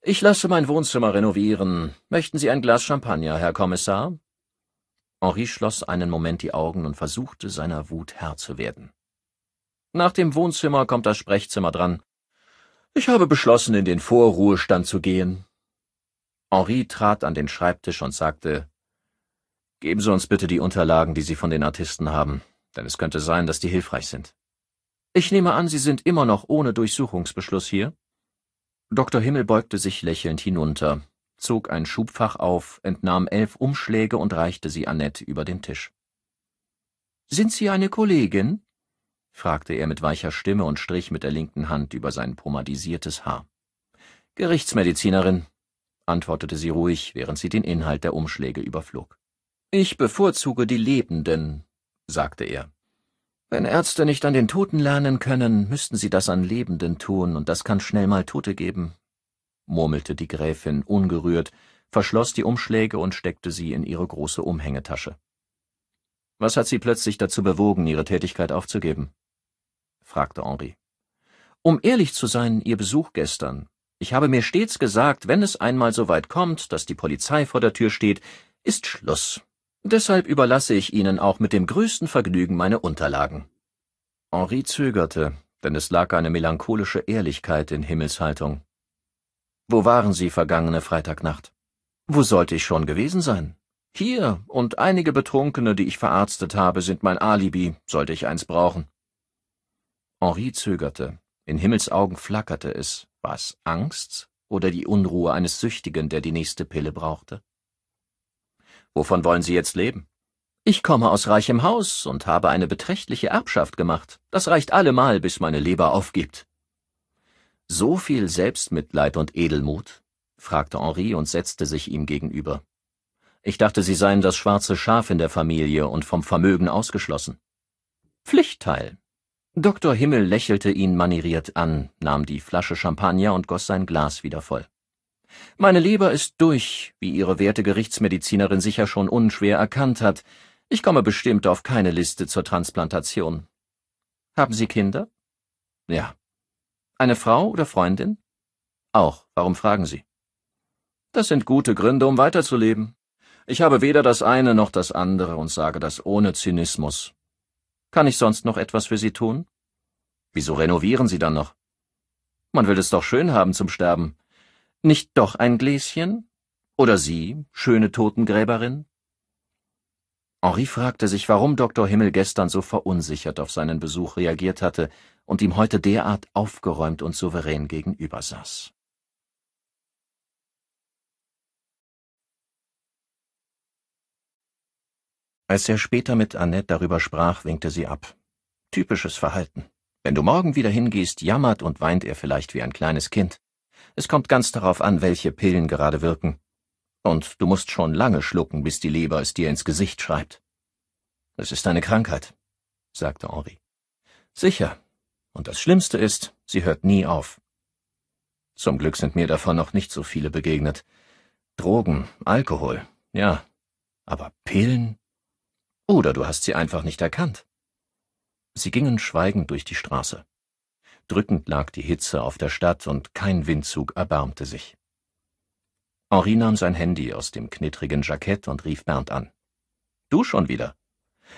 Ich lasse mein Wohnzimmer renovieren. Möchten Sie ein Glas Champagner, Herr Kommissar? Henri schloss einen Moment die Augen und versuchte, seiner Wut Herr zu werden. Nach dem Wohnzimmer kommt das Sprechzimmer dran. Ich habe beschlossen, in den Vorruhestand zu gehen. Henri trat an den Schreibtisch und sagte, Geben Sie uns bitte die Unterlagen, die Sie von den Artisten haben, denn es könnte sein, dass die hilfreich sind. Ich nehme an, Sie sind immer noch ohne Durchsuchungsbeschluss hier? Dr. Himmel beugte sich lächelnd hinunter, zog ein Schubfach auf, entnahm elf Umschläge und reichte sie Annette über den Tisch. Sind Sie eine Kollegin? fragte er mit weicher Stimme und strich mit der linken Hand über sein pomadisiertes Haar. Gerichtsmedizinerin, antwortete sie ruhig, während sie den Inhalt der Umschläge überflog. Ich bevorzuge die Lebenden, sagte er. Wenn Ärzte nicht an den Toten lernen können, müssten sie das an Lebenden tun, und das kann schnell mal Tote geben, murmelte die Gräfin ungerührt, verschloss die Umschläge und steckte sie in ihre große Umhängetasche. Was hat sie plötzlich dazu bewogen, ihre Tätigkeit aufzugeben? fragte Henri. Um ehrlich zu sein, Ihr Besuch gestern. Ich habe mir stets gesagt, wenn es einmal so weit kommt, dass die Polizei vor der Tür steht, ist Schluss. Deshalb überlasse ich Ihnen auch mit dem größten Vergnügen meine Unterlagen. Henri zögerte, denn es lag eine melancholische Ehrlichkeit in Himmelshaltung. Wo waren Sie vergangene Freitagnacht? Wo sollte ich schon gewesen sein? Hier, und einige Betrunkene, die ich verarztet habe, sind mein Alibi, sollte ich eins brauchen. Henri zögerte. In Himmels Augen flackerte es. War's Angst oder die Unruhe eines Süchtigen, der die nächste Pille brauchte? Wovon wollen Sie jetzt leben? Ich komme aus reichem Haus und habe eine beträchtliche Erbschaft gemacht. Das reicht allemal, bis meine Leber aufgibt. So viel Selbstmitleid und Edelmut? fragte Henri und setzte sich ihm gegenüber. Ich dachte, Sie seien das schwarze Schaf in der Familie und vom Vermögen ausgeschlossen. Pflichtteil, Dr. Himmel lächelte ihn manieriert an, nahm die Flasche Champagner und goss sein Glas wieder voll. Meine Leber ist durch, wie Ihre werte Gerichtsmedizinerin sicher schon unschwer erkannt hat. Ich komme bestimmt auf keine Liste zur Transplantation. Haben Sie Kinder? Ja. Eine Frau oder Freundin? Auch. Warum fragen Sie? Das sind gute Gründe, um weiterzuleben. Ich habe weder das eine noch das andere und sage das ohne Zynismus. Kann ich sonst noch etwas für Sie tun? Wieso renovieren Sie dann noch? Man will es doch schön haben zum Sterben. Nicht doch ein Gläschen? Oder Sie, schöne Totengräberin? Henri fragte sich, warum Dr. Himmel gestern so verunsichert auf seinen Besuch reagiert hatte und ihm heute derart aufgeräumt und souverän gegenübersaß. Als er später mit Annette darüber sprach, winkte sie ab. Typisches Verhalten. Wenn du morgen wieder hingehst, jammert und weint er vielleicht wie ein kleines Kind. Es kommt ganz darauf an, welche Pillen gerade wirken. Und du musst schon lange schlucken, bis die Leber es dir ins Gesicht schreibt. Es ist eine Krankheit, sagte Henri. Sicher. Und das Schlimmste ist, sie hört nie auf. Zum Glück sind mir davon noch nicht so viele begegnet. Drogen, Alkohol, ja. Aber Pillen? Oder du hast sie einfach nicht erkannt. Sie gingen schweigend durch die Straße. Drückend lag die Hitze auf der Stadt und kein Windzug erbarmte sich. Henri nahm sein Handy aus dem knittrigen Jackett und rief Bernd an. Du schon wieder?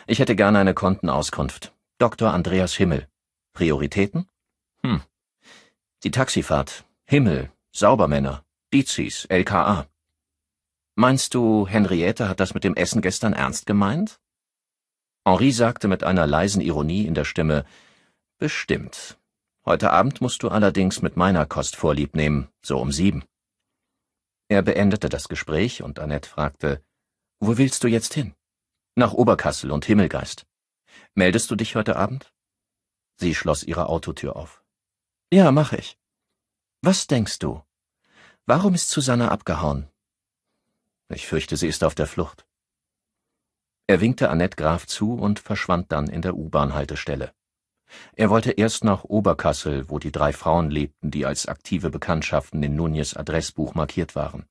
Ich hätte gerne eine Kontenauskunft. Dr. Andreas Himmel. Prioritäten? Hm. Die Taxifahrt. Himmel. Saubermänner. Dizis. LKA. Meinst du, Henriette hat das mit dem Essen gestern ernst gemeint? Henri sagte mit einer leisen Ironie in der Stimme Bestimmt. Heute Abend musst du allerdings mit meiner Kost vorlieb nehmen, so um sieben. Er beendete das Gespräch und Annette fragte Wo willst du jetzt hin? Nach Oberkassel und Himmelgeist. Meldest du dich heute Abend? Sie schloss ihre Autotür auf. Ja, mach ich. Was denkst du? Warum ist Susanne abgehauen? Ich fürchte, sie ist auf der Flucht. Er winkte Annette Graf zu und verschwand dann in der U-Bahn-Haltestelle. Er wollte erst nach Oberkassel, wo die drei Frauen lebten, die als aktive Bekanntschaften in Nunez Adressbuch markiert waren.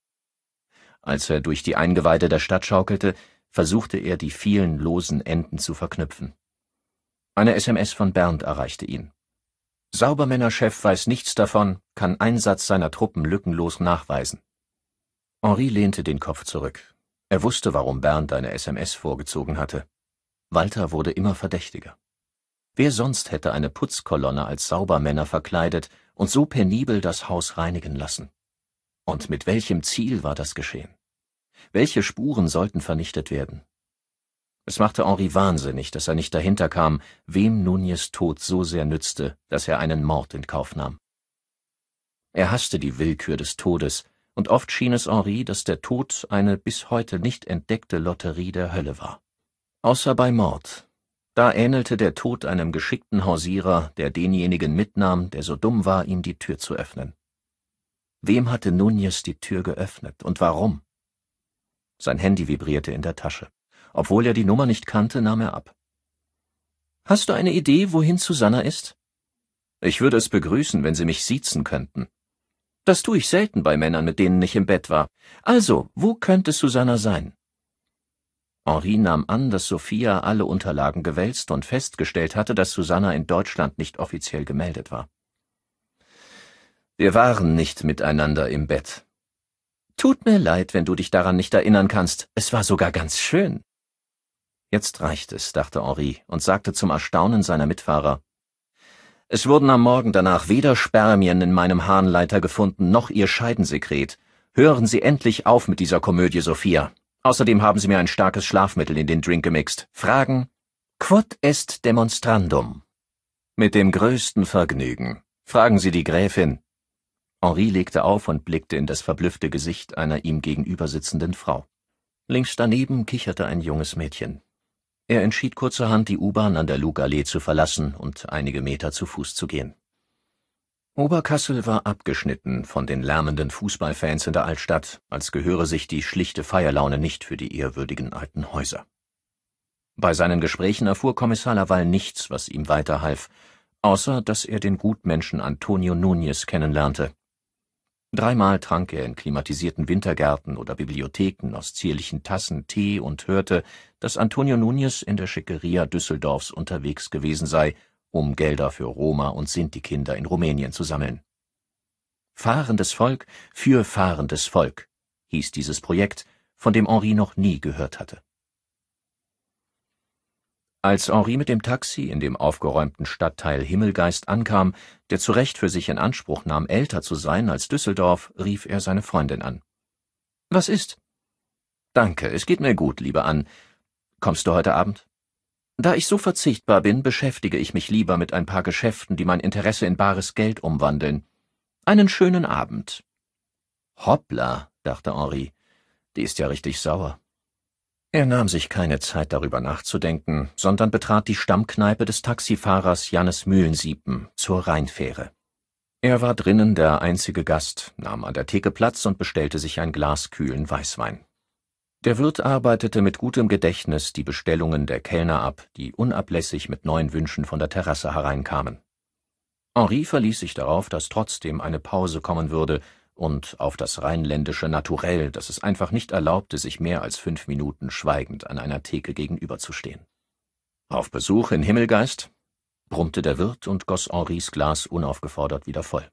Als er durch die Eingeweide der Stadt schaukelte, versuchte er, die vielen losen Enden zu verknüpfen. Eine SMS von Bernd erreichte ihn. Saubermännerchef weiß nichts davon, kann Einsatz seiner Truppen lückenlos nachweisen. Henri lehnte den Kopf zurück. Er wusste, warum Bernd eine SMS vorgezogen hatte. Walter wurde immer verdächtiger. Wer sonst hätte eine Putzkolonne als Saubermänner verkleidet und so penibel das Haus reinigen lassen? Und mit welchem Ziel war das geschehen? Welche Spuren sollten vernichtet werden? Es machte Henri wahnsinnig, dass er nicht dahinter kam, wem Nunez Tod so sehr nützte, dass er einen Mord in Kauf nahm. Er hasste die Willkür des Todes, und oft schien es Henri, dass der Tod eine bis heute nicht entdeckte Lotterie der Hölle war. Außer bei Mord. Da ähnelte der Tod einem geschickten Hausierer, der denjenigen mitnahm, der so dumm war, ihm die Tür zu öffnen. Wem hatte Nunez die Tür geöffnet und warum? Sein Handy vibrierte in der Tasche. Obwohl er die Nummer nicht kannte, nahm er ab. Hast du eine Idee, wohin Susanna ist? Ich würde es begrüßen, wenn Sie mich siezen könnten. Das tue ich selten bei Männern, mit denen ich im Bett war. Also, wo könnte Susanna sein? Henri nahm an, dass Sophia alle Unterlagen gewälzt und festgestellt hatte, dass Susanna in Deutschland nicht offiziell gemeldet war. Wir waren nicht miteinander im Bett. Tut mir leid, wenn du dich daran nicht erinnern kannst. Es war sogar ganz schön. Jetzt reicht es, dachte Henri und sagte zum Erstaunen seiner Mitfahrer, es wurden am Morgen danach weder Spermien in meinem Harnleiter gefunden, noch ihr Scheidensekret. Hören Sie endlich auf mit dieser Komödie, Sophia. Außerdem haben Sie mir ein starkes Schlafmittel in den Drink gemixt. Fragen? Quod est demonstrandum. Mit dem größten Vergnügen. Fragen Sie die Gräfin. Henri legte auf und blickte in das verblüffte Gesicht einer ihm gegenübersitzenden Frau. Links daneben kicherte ein junges Mädchen. Er entschied kurzerhand, die U-Bahn an der Lugallee zu verlassen und einige Meter zu Fuß zu gehen. Oberkassel war abgeschnitten von den lärmenden Fußballfans in der Altstadt, als gehöre sich die schlichte Feierlaune nicht für die ehrwürdigen alten Häuser. Bei seinen Gesprächen erfuhr Kommissar Laval nichts, was ihm weiterhalf, außer dass er den Gutmenschen Antonio Núñez kennenlernte. Dreimal trank er in klimatisierten Wintergärten oder Bibliotheken aus zierlichen Tassen Tee und hörte, dass Antonio Núñez in der Schickeria Düsseldorfs unterwegs gewesen sei, um Gelder für Roma- und Sinti-Kinder in Rumänien zu sammeln. Fahrendes Volk für fahrendes Volk hieß dieses Projekt, von dem Henri noch nie gehört hatte. Als Henri mit dem Taxi in dem aufgeräumten Stadtteil Himmelgeist ankam, der zu Recht für sich in Anspruch nahm, älter zu sein als Düsseldorf, rief er seine Freundin an. Was ist? Danke, es geht mir gut, liebe Ann. Kommst du heute Abend? Da ich so verzichtbar bin, beschäftige ich mich lieber mit ein paar Geschäften, die mein Interesse in bares Geld umwandeln. Einen schönen Abend. Hoppla, dachte Henri, die ist ja richtig sauer. Er nahm sich keine Zeit darüber nachzudenken, sondern betrat die Stammkneipe des Taxifahrers Jannes Mühlensiepen zur Rheinfähre. Er war drinnen der einzige Gast, nahm an der Theke Platz und bestellte sich ein Glas kühlen Weißwein. Der Wirt arbeitete mit gutem Gedächtnis die Bestellungen der Kellner ab, die unablässig mit neuen Wünschen von der Terrasse hereinkamen. Henri verließ sich darauf, dass trotzdem eine Pause kommen würde, und auf das rheinländische Naturell, das es einfach nicht erlaubte, sich mehr als fünf Minuten schweigend an einer Theke gegenüberzustehen. Auf Besuch in Himmelgeist? brummte der Wirt und goss Henris Glas unaufgefordert wieder voll.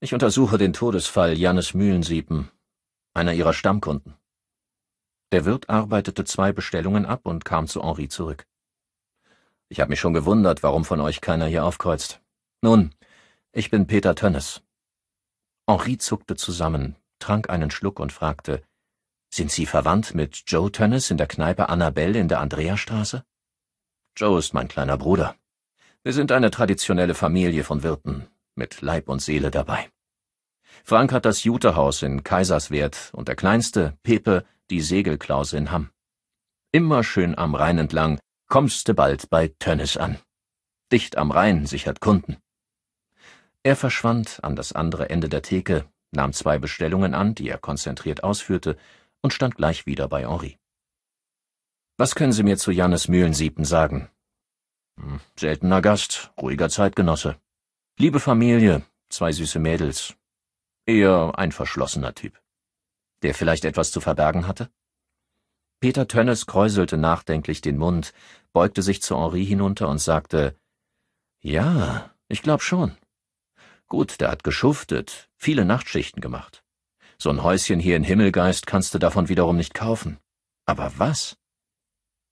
Ich untersuche den Todesfall Jannes Mühlensiepen, einer ihrer Stammkunden. Der Wirt arbeitete zwei Bestellungen ab und kam zu Henri zurück. Ich habe mich schon gewundert, warum von euch keiner hier aufkreuzt. Nun, ich bin Peter Tönnes. Henri zuckte zusammen, trank einen Schluck und fragte, sind Sie verwandt mit Joe Tönnes in der Kneipe Annabelle in der Andreastraße? Joe ist mein kleiner Bruder. Wir sind eine traditionelle Familie von Wirten, mit Leib und Seele dabei. Frank hat das Jutehaus in Kaiserswerth und der Kleinste, Pepe, die Segelklause in Hamm. Immer schön am Rhein entlang, kommste bald bei Tönnes an. Dicht am Rhein sichert Kunden. Er verschwand an das andere Ende der Theke, nahm zwei Bestellungen an, die er konzentriert ausführte, und stand gleich wieder bei Henri. Was können Sie mir zu Jannes Mühlensiepen sagen? Hm, seltener Gast, ruhiger Zeitgenosse. Liebe Familie, zwei süße Mädels, Eher ein verschlossener Typ. Der vielleicht etwas zu verbergen hatte? Peter Tönnes kräuselte nachdenklich den Mund, beugte sich zu Henri hinunter und sagte, »Ja, ich glaub schon. Gut, der hat geschuftet, viele Nachtschichten gemacht. So ein Häuschen hier in Himmelgeist kannst du davon wiederum nicht kaufen. Aber was?«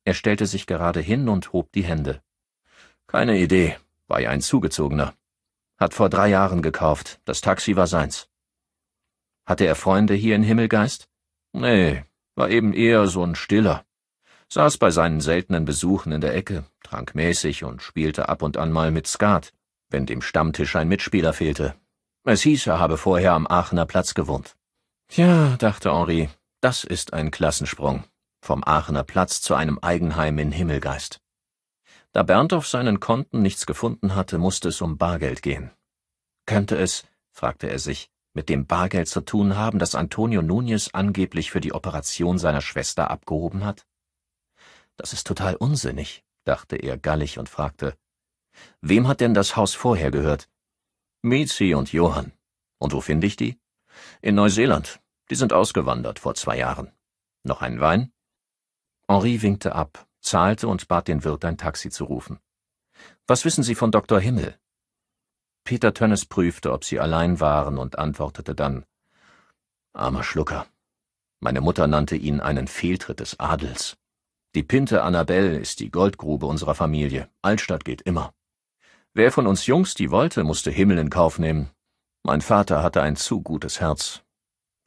Er stellte sich gerade hin und hob die Hände. »Keine Idee, war ja ein Zugezogener. Hat vor drei Jahren gekauft, das Taxi war seins. Hatte er Freunde hier in Himmelgeist? Nee, war eben eher so ein Stiller. Saß bei seinen seltenen Besuchen in der Ecke, trank mäßig und spielte ab und an mal mit Skat, wenn dem Stammtisch ein Mitspieler fehlte. Es hieß, er habe vorher am Aachener Platz gewohnt. Tja, dachte Henri, das ist ein Klassensprung. Vom Aachener Platz zu einem Eigenheim in Himmelgeist. Da Bernd auf seinen Konten nichts gefunden hatte, musste es um Bargeld gehen. Könnte es, fragte er sich, mit dem Bargeld zu tun haben, das Antonio Nunez angeblich für die Operation seiner Schwester abgehoben hat? Das ist total unsinnig, dachte er gallig und fragte. Wem hat denn das Haus vorher gehört? Mizi und Johann. Und wo finde ich die? In Neuseeland. Die sind ausgewandert vor zwei Jahren. Noch ein Wein? Henri winkte ab, zahlte und bat den Wirt, ein Taxi zu rufen. Was wissen Sie von Dr. Himmel? Peter Tönnes prüfte, ob sie allein waren, und antwortete dann Armer Schlucker. Meine Mutter nannte ihn einen Fehltritt des Adels. Die Pinte Annabelle ist die Goldgrube unserer Familie. Altstadt geht immer. Wer von uns Jungs die wollte, musste Himmel in Kauf nehmen. Mein Vater hatte ein zu gutes Herz.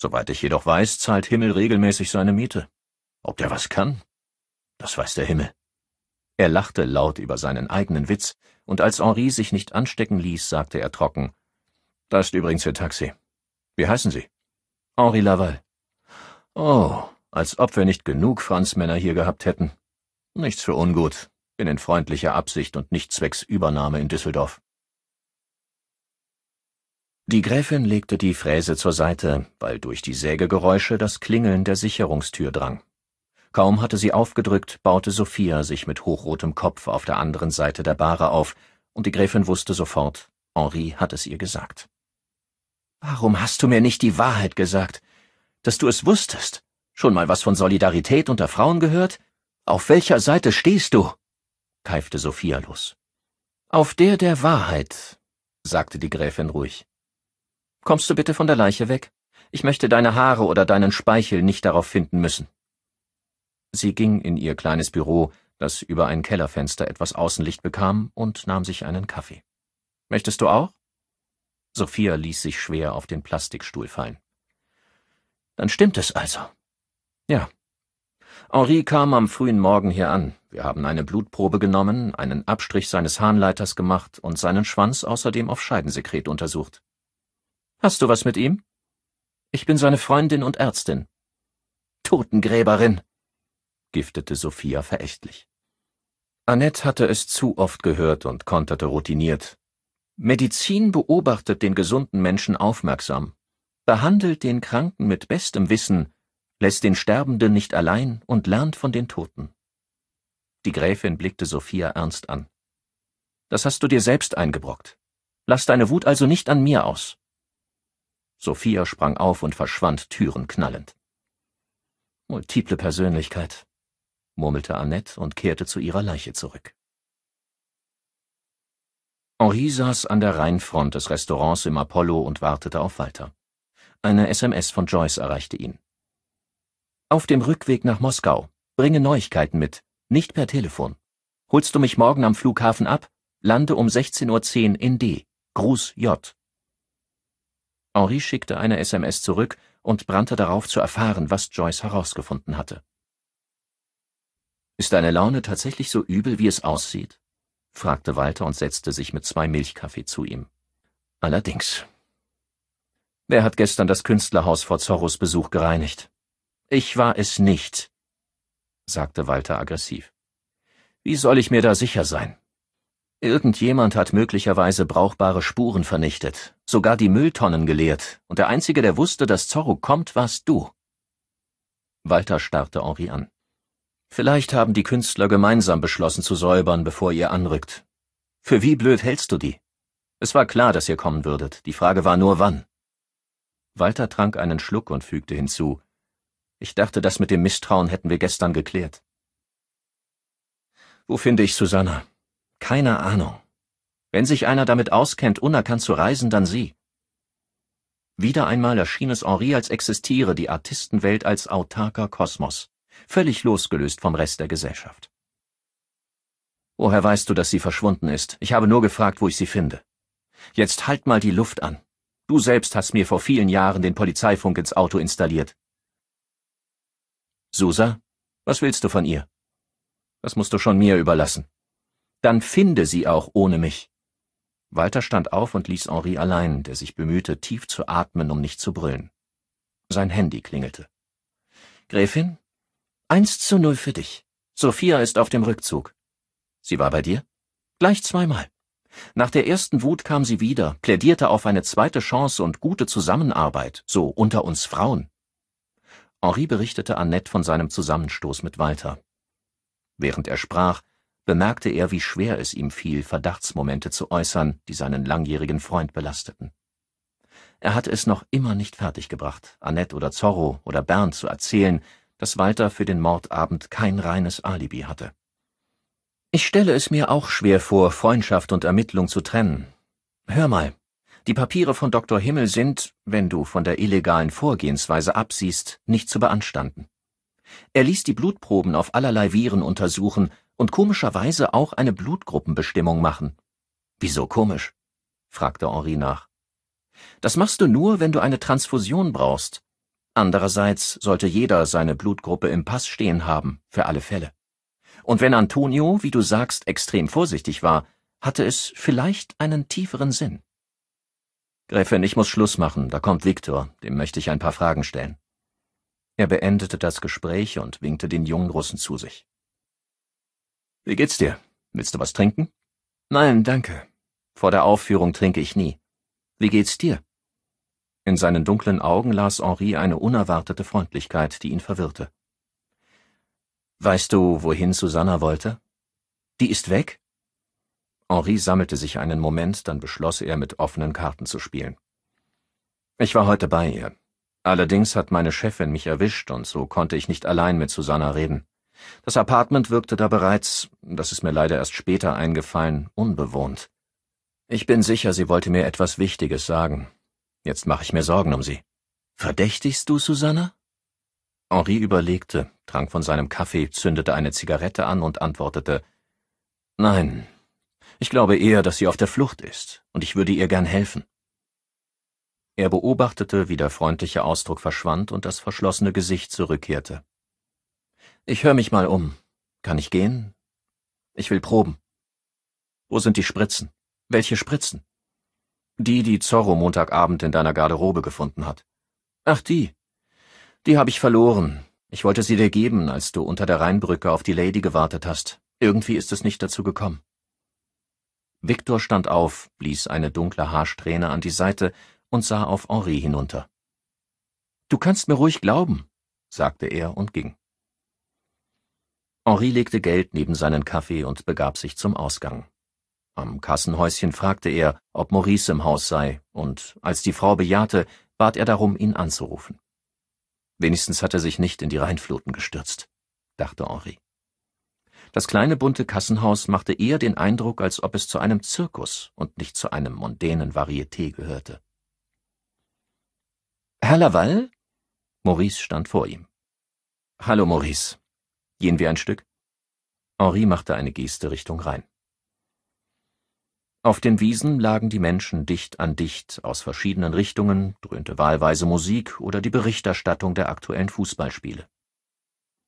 Soweit ich jedoch weiß, zahlt Himmel regelmäßig seine Miete. Ob der was kann? Das weiß der Himmel. Er lachte laut über seinen eigenen Witz, und als Henri sich nicht anstecken ließ, sagte er trocken, »Da ist übrigens Ihr Taxi. Wie heißen Sie?« »Henri Laval.« »Oh, als ob wir nicht genug Franzmänner hier gehabt hätten. Nichts für ungut, bin in freundlicher Absicht und nicht zwecks Übernahme in Düsseldorf.« die Gräfin legte die Fräse zur Seite, weil durch die Sägegeräusche das Klingeln der Sicherungstür drang. Kaum hatte sie aufgedrückt, baute Sophia sich mit hochrotem Kopf auf der anderen Seite der Bahre auf, und die Gräfin wusste sofort, Henri hat es ihr gesagt. Warum hast du mir nicht die Wahrheit gesagt? Dass du es wusstest? Schon mal was von Solidarität unter Frauen gehört? Auf welcher Seite stehst du? keifte Sophia los. Auf der der Wahrheit, sagte die Gräfin ruhig. Kommst du bitte von der Leiche weg? Ich möchte deine Haare oder deinen Speichel nicht darauf finden müssen. Sie ging in ihr kleines Büro, das über ein Kellerfenster etwas Außenlicht bekam, und nahm sich einen Kaffee. Möchtest du auch? Sophia ließ sich schwer auf den Plastikstuhl fallen. Dann stimmt es also. Ja. Henri kam am frühen Morgen hier an. Wir haben eine Blutprobe genommen, einen Abstrich seines Harnleiters gemacht und seinen Schwanz außerdem auf Scheidensekret untersucht. Hast du was mit ihm? Ich bin seine Freundin und Ärztin. Totengräberin, giftete Sophia verächtlich. Annette hatte es zu oft gehört und konterte routiniert. Medizin beobachtet den gesunden Menschen aufmerksam, behandelt den Kranken mit bestem Wissen, lässt den Sterbenden nicht allein und lernt von den Toten. Die Gräfin blickte Sophia ernst an. Das hast du dir selbst eingebrockt. Lass deine Wut also nicht an mir aus. Sophia sprang auf und verschwand türenknallend. Multiple Persönlichkeit, murmelte Annette und kehrte zu ihrer Leiche zurück. Henri saß an der Rheinfront des Restaurants im Apollo und wartete auf Walter. Eine SMS von Joyce erreichte ihn. Auf dem Rückweg nach Moskau. Bringe Neuigkeiten mit, nicht per Telefon. Holst du mich morgen am Flughafen ab? Lande um 16.10 Uhr in D. Gruß J. Henri schickte eine SMS zurück und brannte darauf zu erfahren, was Joyce herausgefunden hatte. Ist deine Laune tatsächlich so übel, wie es aussieht? fragte Walter und setzte sich mit zwei Milchkaffee zu ihm. Allerdings. Wer hat gestern das Künstlerhaus vor Zorros Besuch gereinigt? Ich war es nicht, sagte Walter aggressiv. Wie soll ich mir da sicher sein? Irgendjemand hat möglicherweise brauchbare Spuren vernichtet, sogar die Mülltonnen geleert, und der Einzige, der wusste, dass Zorro kommt, warst du. Walter starrte Henri an. Vielleicht haben die Künstler gemeinsam beschlossen zu säubern, bevor ihr anrückt. Für wie blöd hältst du die? Es war klar, dass ihr kommen würdet, die Frage war nur wann. Walter trank einen Schluck und fügte hinzu Ich dachte, das mit dem Misstrauen hätten wir gestern geklärt. Wo finde ich Susanna? Keine Ahnung. Wenn sich einer damit auskennt, unerkannt zu reisen, dann sie. Wieder einmal erschien es Henri, als existiere die Artistenwelt als autarker Kosmos völlig losgelöst vom Rest der Gesellschaft. Woher weißt du, dass sie verschwunden ist? Ich habe nur gefragt, wo ich sie finde. Jetzt halt mal die Luft an. Du selbst hast mir vor vielen Jahren den Polizeifunk ins Auto installiert. Susa, was willst du von ihr? Das musst du schon mir überlassen. Dann finde sie auch ohne mich. Walter stand auf und ließ Henri allein, der sich bemühte, tief zu atmen, um nicht zu brüllen. Sein Handy klingelte. Gräfin? Eins zu null für dich. Sophia ist auf dem Rückzug. Sie war bei dir? Gleich zweimal. Nach der ersten Wut kam sie wieder, plädierte auf eine zweite Chance und gute Zusammenarbeit, so unter uns Frauen. Henri berichtete Annette von seinem Zusammenstoß mit Walter. Während er sprach, bemerkte er, wie schwer es ihm fiel, Verdachtsmomente zu äußern, die seinen langjährigen Freund belasteten. Er hatte es noch immer nicht fertiggebracht, Annette oder Zorro oder Bernd zu erzählen, dass Walter für den Mordabend kein reines Alibi hatte. Ich stelle es mir auch schwer vor, Freundschaft und Ermittlung zu trennen. Hör mal, die Papiere von Dr. Himmel sind, wenn du von der illegalen Vorgehensweise absiehst, nicht zu beanstanden. Er ließ die Blutproben auf allerlei Viren untersuchen und komischerweise auch eine Blutgruppenbestimmung machen. Wieso komisch? fragte Henri nach. Das machst du nur, wenn du eine Transfusion brauchst, Andererseits sollte jeder seine Blutgruppe im Pass stehen haben, für alle Fälle. Und wenn Antonio, wie du sagst, extrem vorsichtig war, hatte es vielleicht einen tieferen Sinn. Gräfin, ich muss Schluss machen, da kommt Viktor, dem möchte ich ein paar Fragen stellen. Er beendete das Gespräch und winkte den jungen Russen zu sich. Wie geht's dir? Willst du was trinken? Nein, danke. Vor der Aufführung trinke ich nie. Wie geht's dir? In seinen dunklen Augen las Henri eine unerwartete Freundlichkeit, die ihn verwirrte. Weißt du, wohin Susanna wollte? Die ist weg? Henri sammelte sich einen Moment, dann beschloss er, mit offenen Karten zu spielen. Ich war heute bei ihr. Allerdings hat meine Chefin mich erwischt und so konnte ich nicht allein mit Susanna reden. Das Apartment wirkte da bereits, das ist mir leider erst später eingefallen, unbewohnt. Ich bin sicher, sie wollte mir etwas Wichtiges sagen. Jetzt mache ich mir Sorgen um sie. Verdächtigst du Susanna? Henri überlegte, trank von seinem Kaffee, zündete eine Zigarette an und antwortete Nein, ich glaube eher, dass sie auf der Flucht ist, und ich würde ihr gern helfen. Er beobachtete, wie der freundliche Ausdruck verschwand und das verschlossene Gesicht zurückkehrte. Ich höre mich mal um. Kann ich gehen? Ich will proben. Wo sind die Spritzen? Welche Spritzen? Die, die Zorro Montagabend in deiner Garderobe gefunden hat. Ach, die. Die habe ich verloren. Ich wollte sie dir geben, als du unter der Rheinbrücke auf die Lady gewartet hast. Irgendwie ist es nicht dazu gekommen. Victor stand auf, blies eine dunkle Haarsträhne an die Seite und sah auf Henri hinunter. Du kannst mir ruhig glauben, sagte er und ging. Henri legte Geld neben seinen Kaffee und begab sich zum Ausgang. Am Kassenhäuschen fragte er, ob Maurice im Haus sei, und als die Frau bejahte, bat er darum, ihn anzurufen. Wenigstens hat er sich nicht in die Rheinfluten gestürzt, dachte Henri. Das kleine bunte Kassenhaus machte eher den Eindruck, als ob es zu einem Zirkus und nicht zu einem mondänen Varieté gehörte. Herr Laval? Maurice stand vor ihm. Hallo, Maurice. Gehen wir ein Stück? Henri machte eine Geste Richtung Rhein. Auf den Wiesen lagen die Menschen dicht an dicht, aus verschiedenen Richtungen dröhnte wahlweise Musik oder die Berichterstattung der aktuellen Fußballspiele.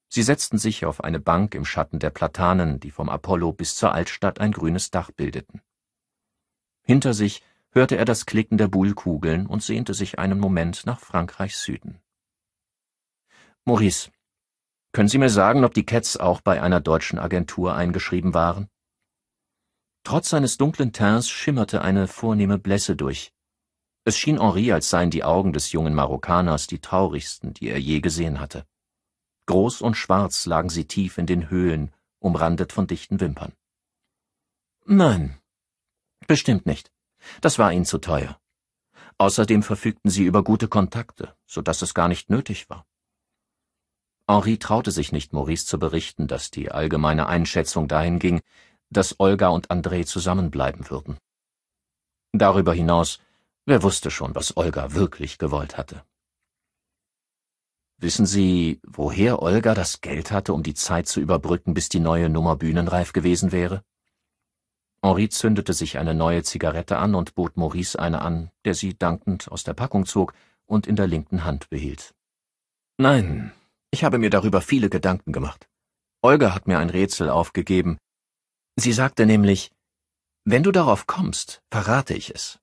Sie setzten sich auf eine Bank im Schatten der Platanen, die vom Apollo bis zur Altstadt ein grünes Dach bildeten. Hinter sich hörte er das Klicken der Buhlkugeln und sehnte sich einen Moment nach Frankreichs Süden. Maurice, können Sie mir sagen, ob die Cats auch bei einer deutschen Agentur eingeschrieben waren? Trotz seines dunklen Teints schimmerte eine vornehme Blässe durch. Es schien Henri, als seien die Augen des jungen Marokkaners die traurigsten, die er je gesehen hatte. Groß und schwarz lagen sie tief in den Höhlen, umrandet von dichten Wimpern. Nein, bestimmt nicht. Das war ihnen zu teuer. Außerdem verfügten sie über gute Kontakte, so dass es gar nicht nötig war. Henri traute sich nicht, Maurice zu berichten, dass die allgemeine Einschätzung dahin ging, dass Olga und André zusammenbleiben würden. Darüber hinaus, wer wusste schon, was Olga wirklich gewollt hatte. Wissen Sie, woher Olga das Geld hatte, um die Zeit zu überbrücken, bis die neue Nummer bühnenreif gewesen wäre? Henri zündete sich eine neue Zigarette an und bot Maurice eine an, der sie dankend aus der Packung zog und in der linken Hand behielt. Nein, ich habe mir darüber viele Gedanken gemacht. Olga hat mir ein Rätsel aufgegeben, Sie sagte nämlich, wenn du darauf kommst, verrate ich es.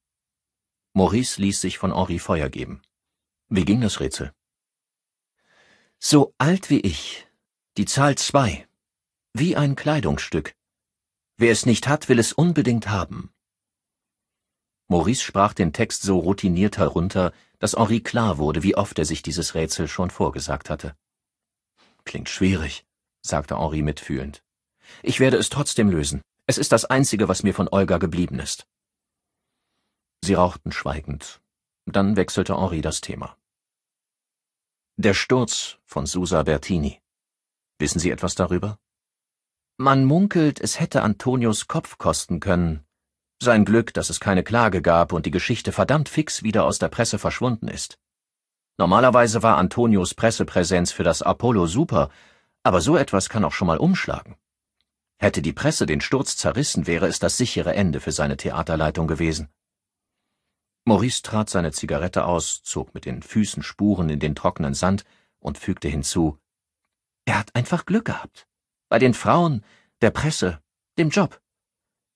Maurice ließ sich von Henri Feuer geben. Wie ging das Rätsel? So alt wie ich, die Zahl zwei, wie ein Kleidungsstück. Wer es nicht hat, will es unbedingt haben. Maurice sprach den Text so routiniert herunter, dass Henri klar wurde, wie oft er sich dieses Rätsel schon vorgesagt hatte. Klingt schwierig, sagte Henri mitfühlend. Ich werde es trotzdem lösen. Es ist das Einzige, was mir von Olga geblieben ist. Sie rauchten schweigend. Dann wechselte Henri das Thema. Der Sturz von Susa Bertini. Wissen Sie etwas darüber? Man munkelt, es hätte Antonios Kopf kosten können. Sein Glück, dass es keine Klage gab und die Geschichte verdammt fix wieder aus der Presse verschwunden ist. Normalerweise war Antonios Pressepräsenz für das Apollo super, aber so etwas kann auch schon mal umschlagen. Hätte die Presse den Sturz zerrissen, wäre es das sichere Ende für seine Theaterleitung gewesen. Maurice trat seine Zigarette aus, zog mit den Füßen Spuren in den trockenen Sand und fügte hinzu, er hat einfach Glück gehabt. Bei den Frauen, der Presse, dem Job.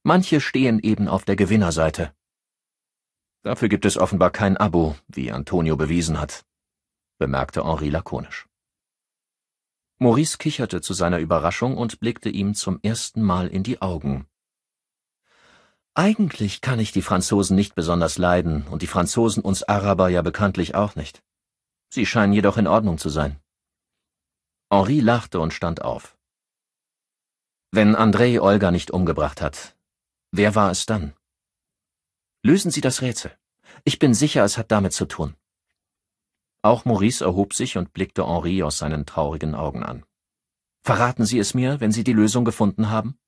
Manche stehen eben auf der Gewinnerseite. Dafür gibt es offenbar kein Abo, wie Antonio bewiesen hat, bemerkte Henri lakonisch. Maurice kicherte zu seiner Überraschung und blickte ihm zum ersten Mal in die Augen. Eigentlich kann ich die Franzosen nicht besonders leiden und die Franzosen uns Araber ja bekanntlich auch nicht. Sie scheinen jedoch in Ordnung zu sein. Henri lachte und stand auf. Wenn André Olga nicht umgebracht hat, wer war es dann? Lösen Sie das Rätsel. Ich bin sicher, es hat damit zu tun. Auch Maurice erhob sich und blickte Henri aus seinen traurigen Augen an. Verraten Sie es mir, wenn Sie die Lösung gefunden haben?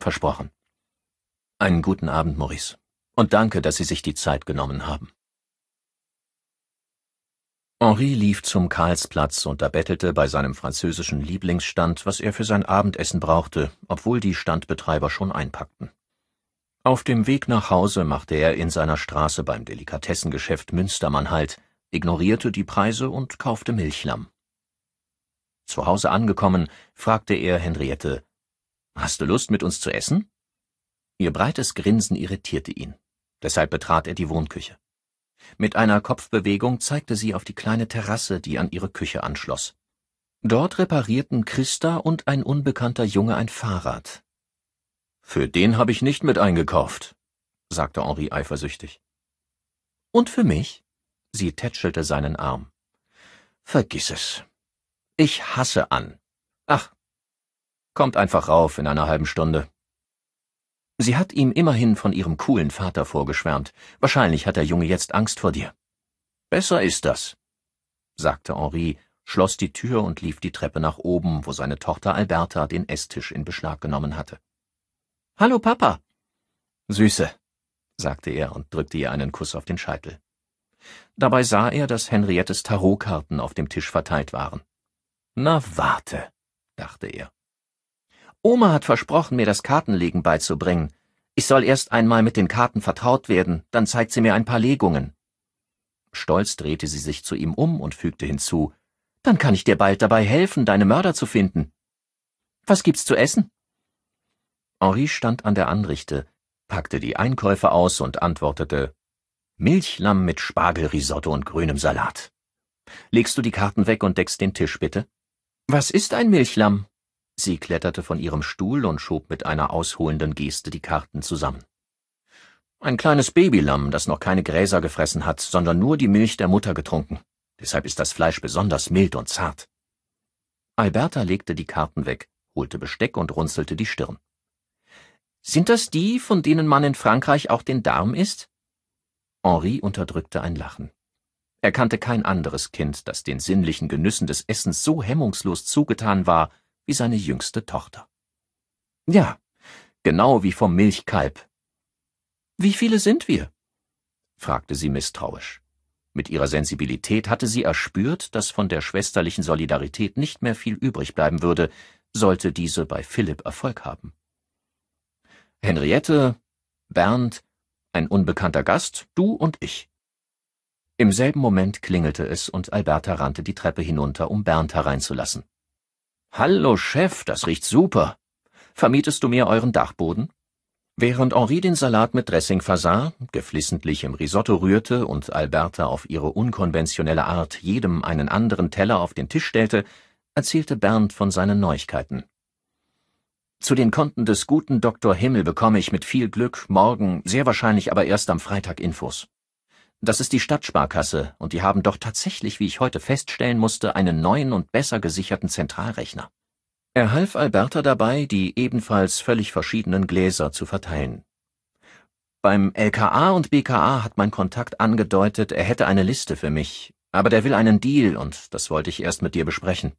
Versprochen. Einen guten Abend, Maurice. Und danke, dass Sie sich die Zeit genommen haben. Henri lief zum Karlsplatz und erbettelte bei seinem französischen Lieblingsstand, was er für sein Abendessen brauchte, obwohl die Standbetreiber schon einpackten. Auf dem Weg nach Hause machte er in seiner Straße beim Delikatessengeschäft Münstermann Halt, ignorierte die Preise und kaufte Milchlamm. Zu Hause angekommen, fragte er Henriette, Hast du Lust, mit uns zu essen? Ihr breites Grinsen irritierte ihn. Deshalb betrat er die Wohnküche. Mit einer Kopfbewegung zeigte sie auf die kleine Terrasse, die an ihre Küche anschloss. Dort reparierten Christa und ein unbekannter Junge ein Fahrrad. Für den habe ich nicht mit eingekauft, sagte Henri eifersüchtig. Und für mich? Sie tätschelte seinen Arm. Vergiss es. Ich hasse an. Ach, kommt einfach rauf in einer halben Stunde. Sie hat ihm immerhin von ihrem coolen Vater vorgeschwärmt. Wahrscheinlich hat der Junge jetzt Angst vor dir. Besser ist das, sagte Henri, schloss die Tür und lief die Treppe nach oben, wo seine Tochter Alberta den Esstisch in Beschlag genommen hatte. Hallo, Papa. Süße, sagte er und drückte ihr einen Kuss auf den Scheitel. Dabei sah er, dass Henriettes Tarotkarten auf dem Tisch verteilt waren. Na warte, dachte er. Oma hat versprochen, mir das Kartenlegen beizubringen. Ich soll erst einmal mit den Karten vertraut werden, dann zeigt sie mir ein paar Legungen. Stolz drehte sie sich zu ihm um und fügte hinzu, dann kann ich dir bald dabei helfen, deine Mörder zu finden. Was gibt's zu essen? Henri stand an der Anrichte, packte die Einkäufe aus und antwortete Milchlamm mit Spargelrisotto und grünem Salat. Legst du die Karten weg und deckst den Tisch bitte? Was ist ein Milchlamm? Sie kletterte von ihrem Stuhl und schob mit einer ausholenden Geste die Karten zusammen. Ein kleines Babylamm, das noch keine Gräser gefressen hat, sondern nur die Milch der Mutter getrunken. Deshalb ist das Fleisch besonders mild und zart. Alberta legte die Karten weg, holte Besteck und runzelte die Stirn. Sind das die, von denen man in Frankreich auch den Darm isst? Henri unterdrückte ein Lachen. Er kannte kein anderes Kind, das den sinnlichen Genüssen des Essens so hemmungslos zugetan war wie seine jüngste Tochter. Ja, genau wie vom Milchkalb. Wie viele sind wir? fragte sie misstrauisch. Mit ihrer Sensibilität hatte sie erspürt, dass von der schwesterlichen Solidarität nicht mehr viel übrig bleiben würde, sollte diese bei Philipp Erfolg haben. Henriette, Bernd, ein unbekannter Gast, du und ich. Im selben Moment klingelte es und Alberta rannte die Treppe hinunter, um Bernd hereinzulassen. Hallo, Chef, das riecht super. Vermietest du mir euren Dachboden? Während Henri den Salat mit Dressing versah, geflissentlich im Risotto rührte und Alberta auf ihre unkonventionelle Art jedem einen anderen Teller auf den Tisch stellte, erzählte Bernd von seinen Neuigkeiten. Zu den Konten des guten Dr. Himmel bekomme ich mit viel Glück morgen, sehr wahrscheinlich aber erst am Freitag Infos. Das ist die Stadtsparkasse und die haben doch tatsächlich, wie ich heute feststellen musste, einen neuen und besser gesicherten Zentralrechner. Er half Alberta dabei, die ebenfalls völlig verschiedenen Gläser zu verteilen. Beim LKA und BKA hat mein Kontakt angedeutet, er hätte eine Liste für mich, aber der will einen Deal und das wollte ich erst mit dir besprechen.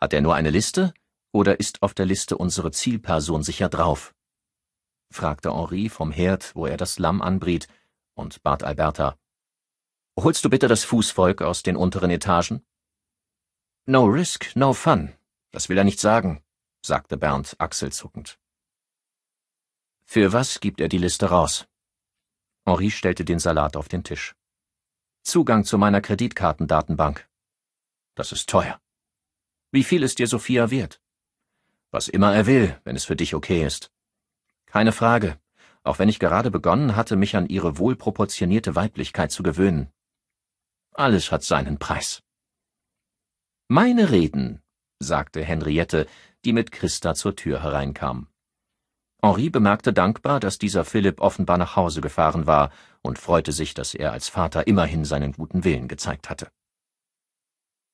Hat er nur eine Liste? Oder ist auf der Liste unsere Zielperson sicher drauf? fragte Henri vom Herd, wo er das Lamm anbriet, und bat Alberta. Holst du bitte das Fußvolk aus den unteren Etagen? No risk, no fun. Das will er nicht sagen, sagte Bernd achselzuckend. Für was gibt er die Liste raus? Henri stellte den Salat auf den Tisch. Zugang zu meiner Kreditkartendatenbank. Das ist teuer. Wie viel ist dir Sophia wert? Was immer er will, wenn es für dich okay ist. Keine Frage, auch wenn ich gerade begonnen hatte, mich an ihre wohlproportionierte Weiblichkeit zu gewöhnen. Alles hat seinen Preis. Meine Reden, sagte Henriette, die mit Christa zur Tür hereinkam. Henri bemerkte dankbar, dass dieser Philipp offenbar nach Hause gefahren war und freute sich, dass er als Vater immerhin seinen guten Willen gezeigt hatte.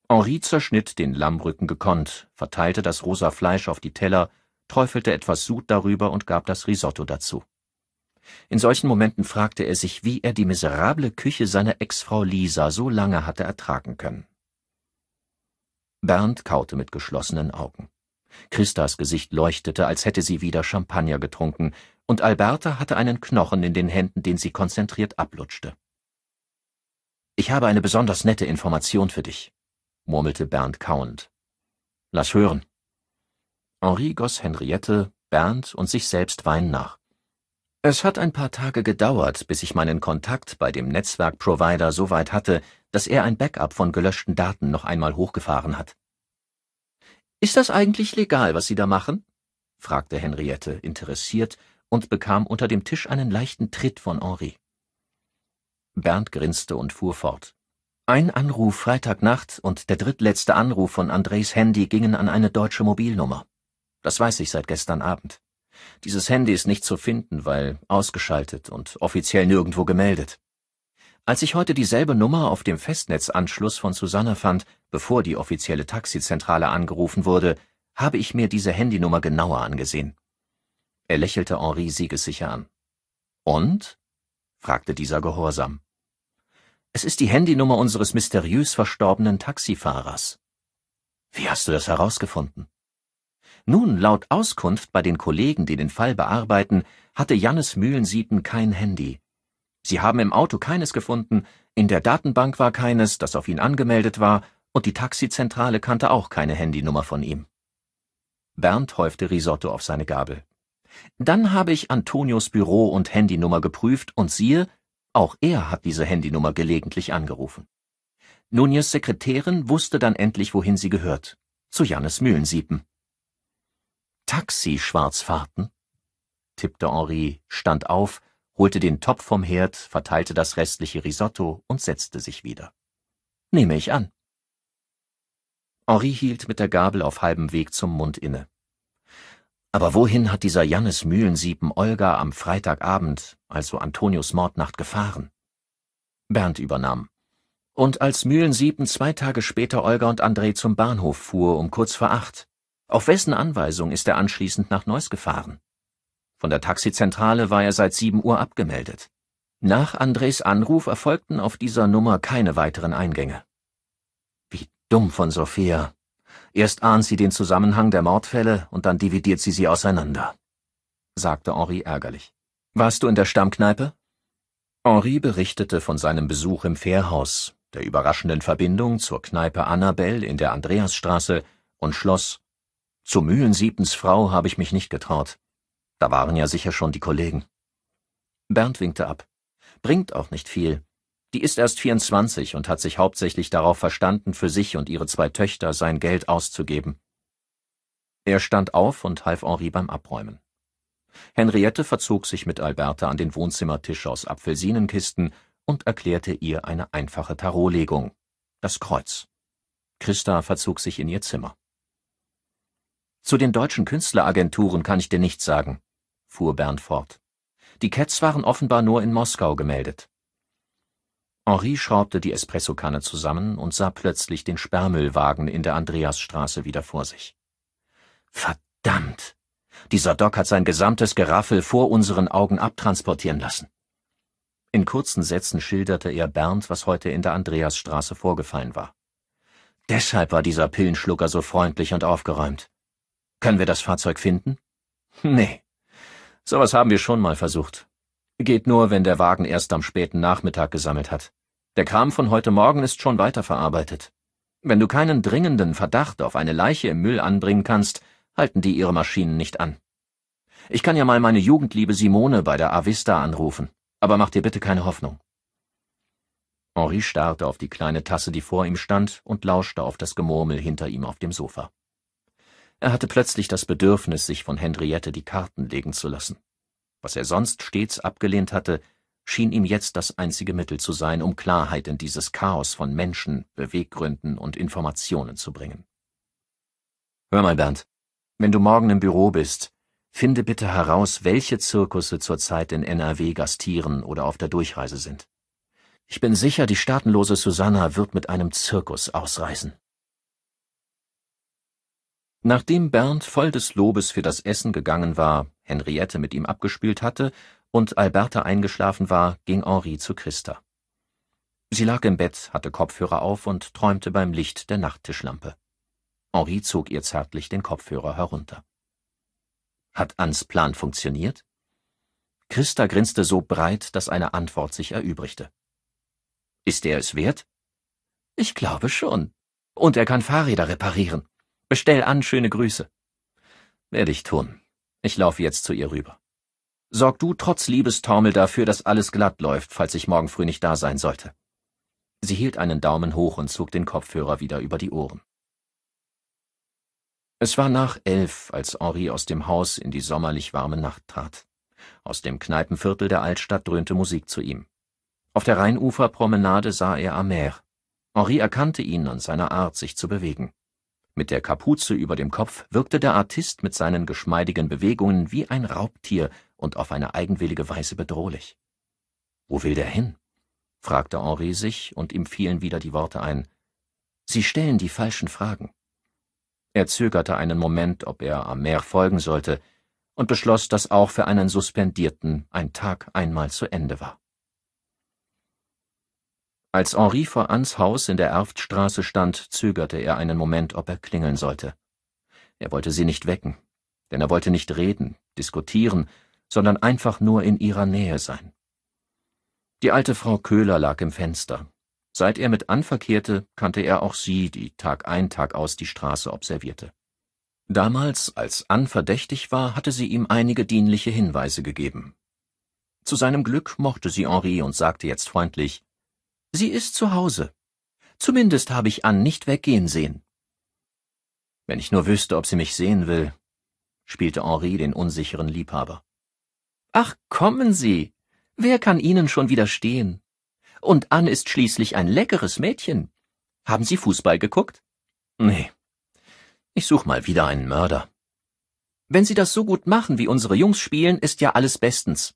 Henri zerschnitt den Lammrücken gekonnt, verteilte das rosa Fleisch auf die Teller, träufelte etwas Sud darüber und gab das Risotto dazu. In solchen Momenten fragte er sich, wie er die miserable Küche seiner Ex-Frau Lisa so lange hatte ertragen können. Bernd kaute mit geschlossenen Augen. Christas Gesicht leuchtete, als hätte sie wieder Champagner getrunken, und Alberta hatte einen Knochen in den Händen, den sie konzentriert ablutschte. Ich habe eine besonders nette Information für dich murmelte Bernd kauend. Lass hören. Henri goss Henriette, Bernd und sich selbst Wein nach. Es hat ein paar Tage gedauert, bis ich meinen Kontakt bei dem Netzwerkprovider so weit hatte, dass er ein Backup von gelöschten Daten noch einmal hochgefahren hat. Ist das eigentlich legal, was Sie da machen? fragte Henriette interessiert und bekam unter dem Tisch einen leichten Tritt von Henri. Bernd grinste und fuhr fort. Ein Anruf Freitagnacht und der drittletzte Anruf von Andres Handy gingen an eine deutsche Mobilnummer. Das weiß ich seit gestern Abend. Dieses Handy ist nicht zu finden, weil ausgeschaltet und offiziell nirgendwo gemeldet. Als ich heute dieselbe Nummer auf dem Festnetzanschluss von Susanne fand, bevor die offizielle Taxizentrale angerufen wurde, habe ich mir diese Handynummer genauer angesehen. Er lächelte Henri siegessicher an. Und? fragte dieser gehorsam. Es ist die Handynummer unseres mysteriös verstorbenen Taxifahrers. Wie hast du das herausgefunden? Nun, laut Auskunft bei den Kollegen, die den Fall bearbeiten, hatte Jannes Mühlensieten kein Handy. Sie haben im Auto keines gefunden, in der Datenbank war keines, das auf ihn angemeldet war, und die Taxizentrale kannte auch keine Handynummer von ihm. Bernd häufte Risotto auf seine Gabel. Dann habe ich Antonios Büro und Handynummer geprüft und siehe, auch er hat diese Handynummer gelegentlich angerufen. Nunjes Sekretärin wusste dann endlich, wohin sie gehört. Zu Jannes Mühlensiepen. Taxi-Schwarzfahrten? tippte Henri, stand auf, holte den Topf vom Herd, verteilte das restliche Risotto und setzte sich wieder. Nehme ich an. Henri hielt mit der Gabel auf halbem Weg zum Mund inne. Aber wohin hat dieser Jannes Mühlensiepen Olga am Freitagabend, also Antonius Mordnacht, gefahren? Bernd übernahm. Und als Mühlensiepen zwei Tage später Olga und André zum Bahnhof fuhr um kurz vor acht, auf wessen Anweisung ist er anschließend nach Neuss gefahren? Von der Taxizentrale war er seit sieben Uhr abgemeldet. Nach Andres Anruf erfolgten auf dieser Nummer keine weiteren Eingänge. Wie dumm von Sophia, Erst ahnt sie den Zusammenhang der Mordfälle und dann dividiert sie sie auseinander, sagte Henri ärgerlich. Warst du in der Stammkneipe? Henri berichtete von seinem Besuch im Fährhaus, der überraschenden Verbindung zur Kneipe Annabelle in der Andreasstraße und schloss, zu Mühlensiebens Frau habe ich mich nicht getraut. Da waren ja sicher schon die Kollegen. Bernd winkte ab. Bringt auch nicht viel. Die ist erst 24 und hat sich hauptsächlich darauf verstanden, für sich und ihre zwei Töchter sein Geld auszugeben. Er stand auf und half Henri beim Abräumen. Henriette verzog sich mit Alberta an den Wohnzimmertisch aus Apfelsinenkisten und erklärte ihr eine einfache Tarotlegung, das Kreuz. Christa verzog sich in ihr Zimmer. Zu den deutschen Künstleragenturen kann ich dir nichts sagen, fuhr Bernd fort. Die Cats waren offenbar nur in Moskau gemeldet. Henri schraubte die Espressokanne zusammen und sah plötzlich den Sperrmüllwagen in der Andreasstraße wieder vor sich. Verdammt! Dieser Doc hat sein gesamtes Geraffel vor unseren Augen abtransportieren lassen. In kurzen Sätzen schilderte er Bernd, was heute in der Andreasstraße vorgefallen war. Deshalb war dieser Pillenschlucker so freundlich und aufgeräumt. Können wir das Fahrzeug finden? Nee. Sowas haben wir schon mal versucht. Geht nur, wenn der Wagen erst am späten Nachmittag gesammelt hat. Der Kram von heute Morgen ist schon weiterverarbeitet. Wenn du keinen dringenden Verdacht auf eine Leiche im Müll anbringen kannst, halten die ihre Maschinen nicht an. Ich kann ja mal meine Jugendliebe Simone bei der Avista anrufen, aber mach dir bitte keine Hoffnung. Henri starrte auf die kleine Tasse, die vor ihm stand, und lauschte auf das Gemurmel hinter ihm auf dem Sofa. Er hatte plötzlich das Bedürfnis, sich von Henriette die Karten legen zu lassen was er sonst stets abgelehnt hatte, schien ihm jetzt das einzige Mittel zu sein, um Klarheit in dieses Chaos von Menschen, Beweggründen und Informationen zu bringen. Hör mal, Bernd, wenn du morgen im Büro bist, finde bitte heraus, welche Zirkusse zurzeit in NRW gastieren oder auf der Durchreise sind. Ich bin sicher, die staatenlose Susanna wird mit einem Zirkus ausreisen. Nachdem Bernd voll des Lobes für das Essen gegangen war, Henriette mit ihm abgespielt hatte und Alberta eingeschlafen war, ging Henri zu Christa. Sie lag im Bett, hatte Kopfhörer auf und träumte beim Licht der Nachttischlampe. Henri zog ihr zärtlich den Kopfhörer herunter. Hat Ans Plan funktioniert? Christa grinste so breit, dass eine Antwort sich erübrigte. Ist er es wert? Ich glaube schon. Und er kann Fahrräder reparieren. Bestell an schöne Grüße. Werde ich tun. Ich laufe jetzt zu ihr rüber. Sorg du trotz Liebestaumel dafür, dass alles glatt läuft, falls ich morgen früh nicht da sein sollte. Sie hielt einen Daumen hoch und zog den Kopfhörer wieder über die Ohren. Es war nach elf, als Henri aus dem Haus in die sommerlich warme Nacht trat. Aus dem Kneipenviertel der Altstadt dröhnte Musik zu ihm. Auf der Rheinuferpromenade sah er Amer. Henri erkannte ihn an seiner Art, sich zu bewegen. Mit der Kapuze über dem Kopf wirkte der Artist mit seinen geschmeidigen Bewegungen wie ein Raubtier und auf eine eigenwillige Weise bedrohlich. Wo will der hin? fragte Henri sich, und ihm fielen wieder die Worte ein. Sie stellen die falschen Fragen. Er zögerte einen Moment, ob er am Meer folgen sollte, und beschloss, dass auch für einen Suspendierten ein Tag einmal zu Ende war. Als Henri vor Anns Haus in der Erftstraße stand, zögerte er einen Moment, ob er klingeln sollte. Er wollte sie nicht wecken, denn er wollte nicht reden, diskutieren, sondern einfach nur in ihrer Nähe sein. Die alte Frau Köhler lag im Fenster. Seit er mit Ann verkehrte, kannte er auch sie, die Tag ein, Tag aus die Straße observierte. Damals, als Ann verdächtig war, hatte sie ihm einige dienliche Hinweise gegeben. Zu seinem Glück mochte sie Henri und sagte jetzt freundlich, Sie ist zu Hause. Zumindest habe ich Ann nicht weggehen sehen. Wenn ich nur wüsste, ob sie mich sehen will, spielte Henri den unsicheren Liebhaber. Ach, kommen Sie. Wer kann Ihnen schon widerstehen? Und Ann ist schließlich ein leckeres Mädchen. Haben Sie Fußball geguckt? Nee. Ich such mal wieder einen Mörder. Wenn Sie das so gut machen, wie unsere Jungs spielen, ist ja alles bestens.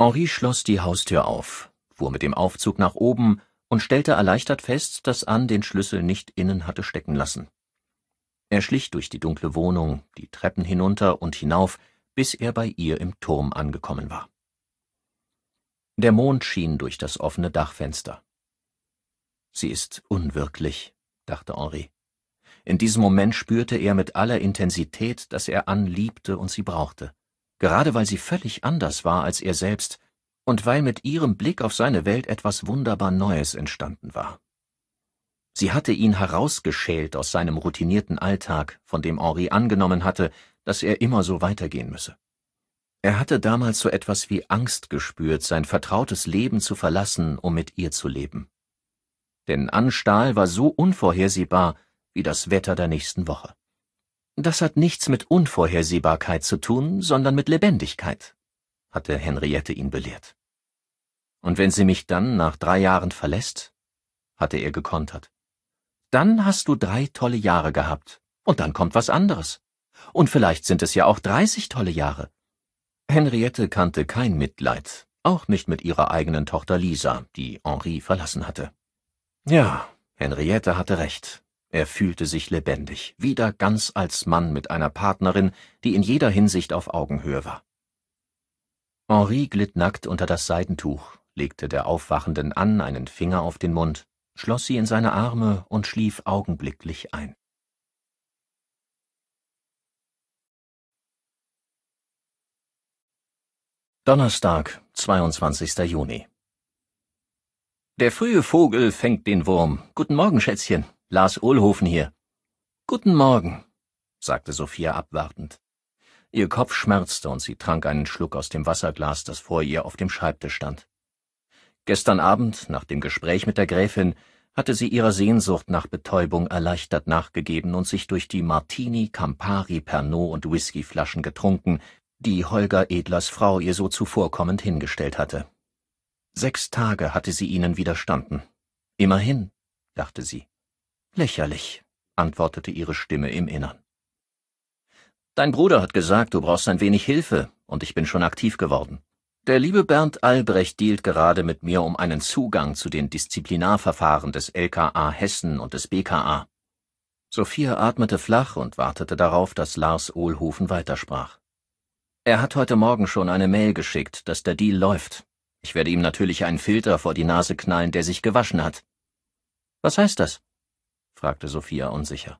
Henri schloss die Haustür auf, fuhr mit dem Aufzug nach oben und stellte erleichtert fest, dass Ann den Schlüssel nicht innen hatte stecken lassen. Er schlich durch die dunkle Wohnung, die Treppen hinunter und hinauf, bis er bei ihr im Turm angekommen war. Der Mond schien durch das offene Dachfenster. Sie ist unwirklich, dachte Henri. In diesem Moment spürte er mit aller Intensität, dass er Ann liebte und sie brauchte, gerade weil sie völlig anders war als er selbst und weil mit ihrem Blick auf seine Welt etwas wunderbar Neues entstanden war. Sie hatte ihn herausgeschält aus seinem routinierten Alltag, von dem Henri angenommen hatte, dass er immer so weitergehen müsse. Er hatte damals so etwas wie Angst gespürt, sein vertrautes Leben zu verlassen, um mit ihr zu leben. Denn Anstahl war so unvorhersehbar wie das Wetter der nächsten Woche. Das hat nichts mit Unvorhersehbarkeit zu tun, sondern mit Lebendigkeit, hatte Henriette ihn belehrt. Und wenn sie mich dann nach drei Jahren verlässt, hatte er gekontert, dann hast du drei tolle Jahre gehabt, und dann kommt was anderes. Und vielleicht sind es ja auch dreißig tolle Jahre. Henriette kannte kein Mitleid, auch nicht mit ihrer eigenen Tochter Lisa, die Henri verlassen hatte. Ja, Henriette hatte recht. Er fühlte sich lebendig, wieder ganz als Mann mit einer Partnerin, die in jeder Hinsicht auf Augenhöhe war. Henri glitt nackt unter das Seidentuch, legte der Aufwachenden an einen Finger auf den Mund, schloss sie in seine Arme und schlief augenblicklich ein. Donnerstag, 22. Juni. Der frühe Vogel fängt den Wurm. Guten Morgen, Schätzchen. Lars Ohlhofen hier. Guten Morgen, sagte Sophia abwartend. Ihr Kopf schmerzte und sie trank einen Schluck aus dem Wasserglas, das vor ihr auf dem Schreibtisch stand. Gestern Abend, nach dem Gespräch mit der Gräfin, hatte sie ihrer Sehnsucht nach Betäubung erleichtert nachgegeben und sich durch die Martini, Campari, Pernod und Whiskyflaschen getrunken, die Holger Edlers Frau ihr so zuvorkommend hingestellt hatte. Sechs Tage hatte sie ihnen widerstanden. Immerhin, dachte sie. Lächerlich, antwortete ihre Stimme im Innern. Dein Bruder hat gesagt, du brauchst ein wenig Hilfe, und ich bin schon aktiv geworden. Der liebe Bernd Albrecht dealt gerade mit mir um einen Zugang zu den Disziplinarverfahren des LKA Hessen und des BKA. Sophia atmete flach und wartete darauf, dass Lars Ohlhofen weitersprach. Er hat heute Morgen schon eine Mail geschickt, dass der Deal läuft. Ich werde ihm natürlich einen Filter vor die Nase knallen, der sich gewaschen hat. Was heißt das? fragte Sophia unsicher.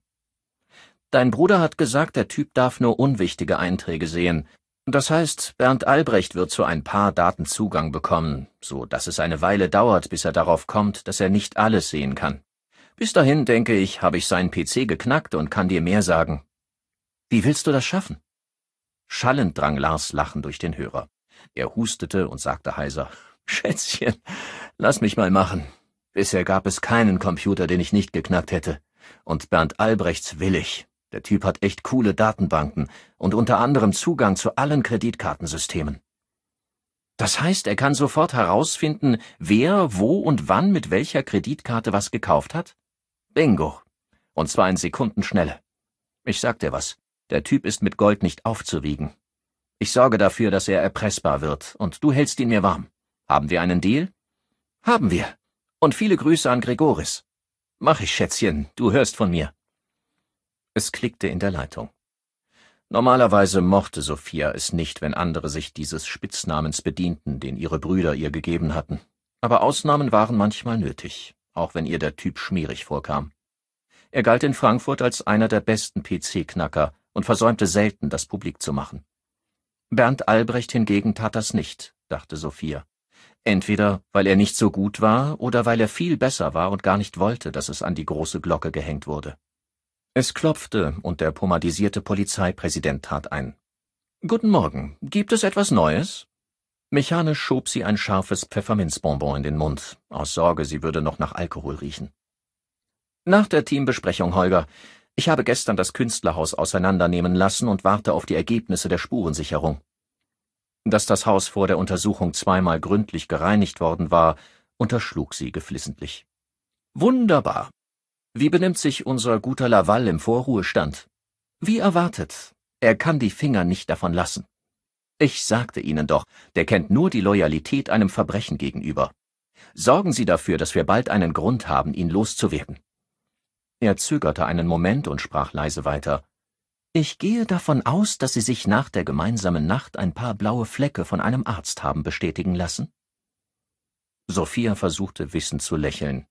Dein Bruder hat gesagt, der Typ darf nur unwichtige Einträge sehen. Das heißt, Bernd Albrecht wird zu ein paar Daten Zugang bekommen, so dass es eine Weile dauert, bis er darauf kommt, dass er nicht alles sehen kann. Bis dahin, denke ich, habe ich seinen PC geknackt und kann dir mehr sagen. Wie willst du das schaffen? Schallend drang Lars Lachen durch den Hörer. Er hustete und sagte heiser, [LAUGHS] Schätzchen, lass mich mal machen. Bisher gab es keinen Computer, den ich nicht geknackt hätte. Und Bernd Albrechts will ich. Der Typ hat echt coole Datenbanken und unter anderem Zugang zu allen Kreditkartensystemen. Das heißt, er kann sofort herausfinden, wer, wo und wann mit welcher Kreditkarte was gekauft hat? Bingo. Und zwar in Sekundenschnelle. Ich sag dir was, der Typ ist mit Gold nicht aufzuwiegen. Ich sorge dafür, dass er erpressbar wird, und du hältst ihn mir warm. Haben wir einen Deal? Haben wir. Und viele Grüße an Gregoris. Mach ich, Schätzchen, du hörst von mir. Es klickte in der Leitung. Normalerweise mochte Sophia es nicht, wenn andere sich dieses Spitznamens bedienten, den ihre Brüder ihr gegeben hatten. Aber Ausnahmen waren manchmal nötig, auch wenn ihr der Typ schmierig vorkam. Er galt in Frankfurt als einer der besten PC-Knacker und versäumte selten, das publik zu machen. Bernd Albrecht hingegen tat das nicht, dachte Sophia. Entweder weil er nicht so gut war oder weil er viel besser war und gar nicht wollte, dass es an die große Glocke gehängt wurde. Es klopfte, und der pomadisierte Polizeipräsident trat ein. Guten Morgen. Gibt es etwas Neues? Mechanisch schob sie ein scharfes Pfefferminzbonbon in den Mund, aus Sorge, sie würde noch nach Alkohol riechen. Nach der Teambesprechung, Holger. Ich habe gestern das Künstlerhaus auseinandernehmen lassen und warte auf die Ergebnisse der Spurensicherung. Dass das Haus vor der Untersuchung zweimal gründlich gereinigt worden war, unterschlug sie geflissentlich. Wunderbar. Wie benimmt sich unser guter Laval im Vorruhestand? Wie erwartet, er kann die Finger nicht davon lassen. Ich sagte Ihnen doch, der kennt nur die Loyalität einem Verbrechen gegenüber. Sorgen Sie dafür, dass wir bald einen Grund haben, ihn loszuwerden. Er zögerte einen Moment und sprach leise weiter. Ich gehe davon aus, dass Sie sich nach der gemeinsamen Nacht ein paar blaue Flecke von einem Arzt haben bestätigen lassen? Sophia versuchte wissend zu lächeln.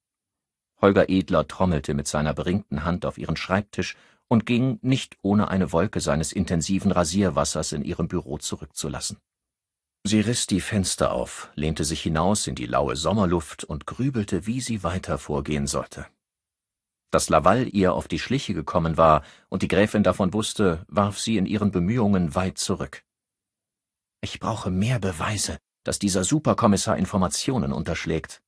Holger Edler trommelte mit seiner beringten Hand auf ihren Schreibtisch und ging, nicht ohne eine Wolke seines intensiven Rasierwassers in ihrem Büro zurückzulassen. Sie riss die Fenster auf, lehnte sich hinaus in die laue Sommerluft und grübelte, wie sie weiter vorgehen sollte. Dass Laval ihr auf die Schliche gekommen war und die Gräfin davon wusste, warf sie in ihren Bemühungen weit zurück. Ich brauche mehr Beweise, dass dieser Superkommissar Informationen unterschlägt,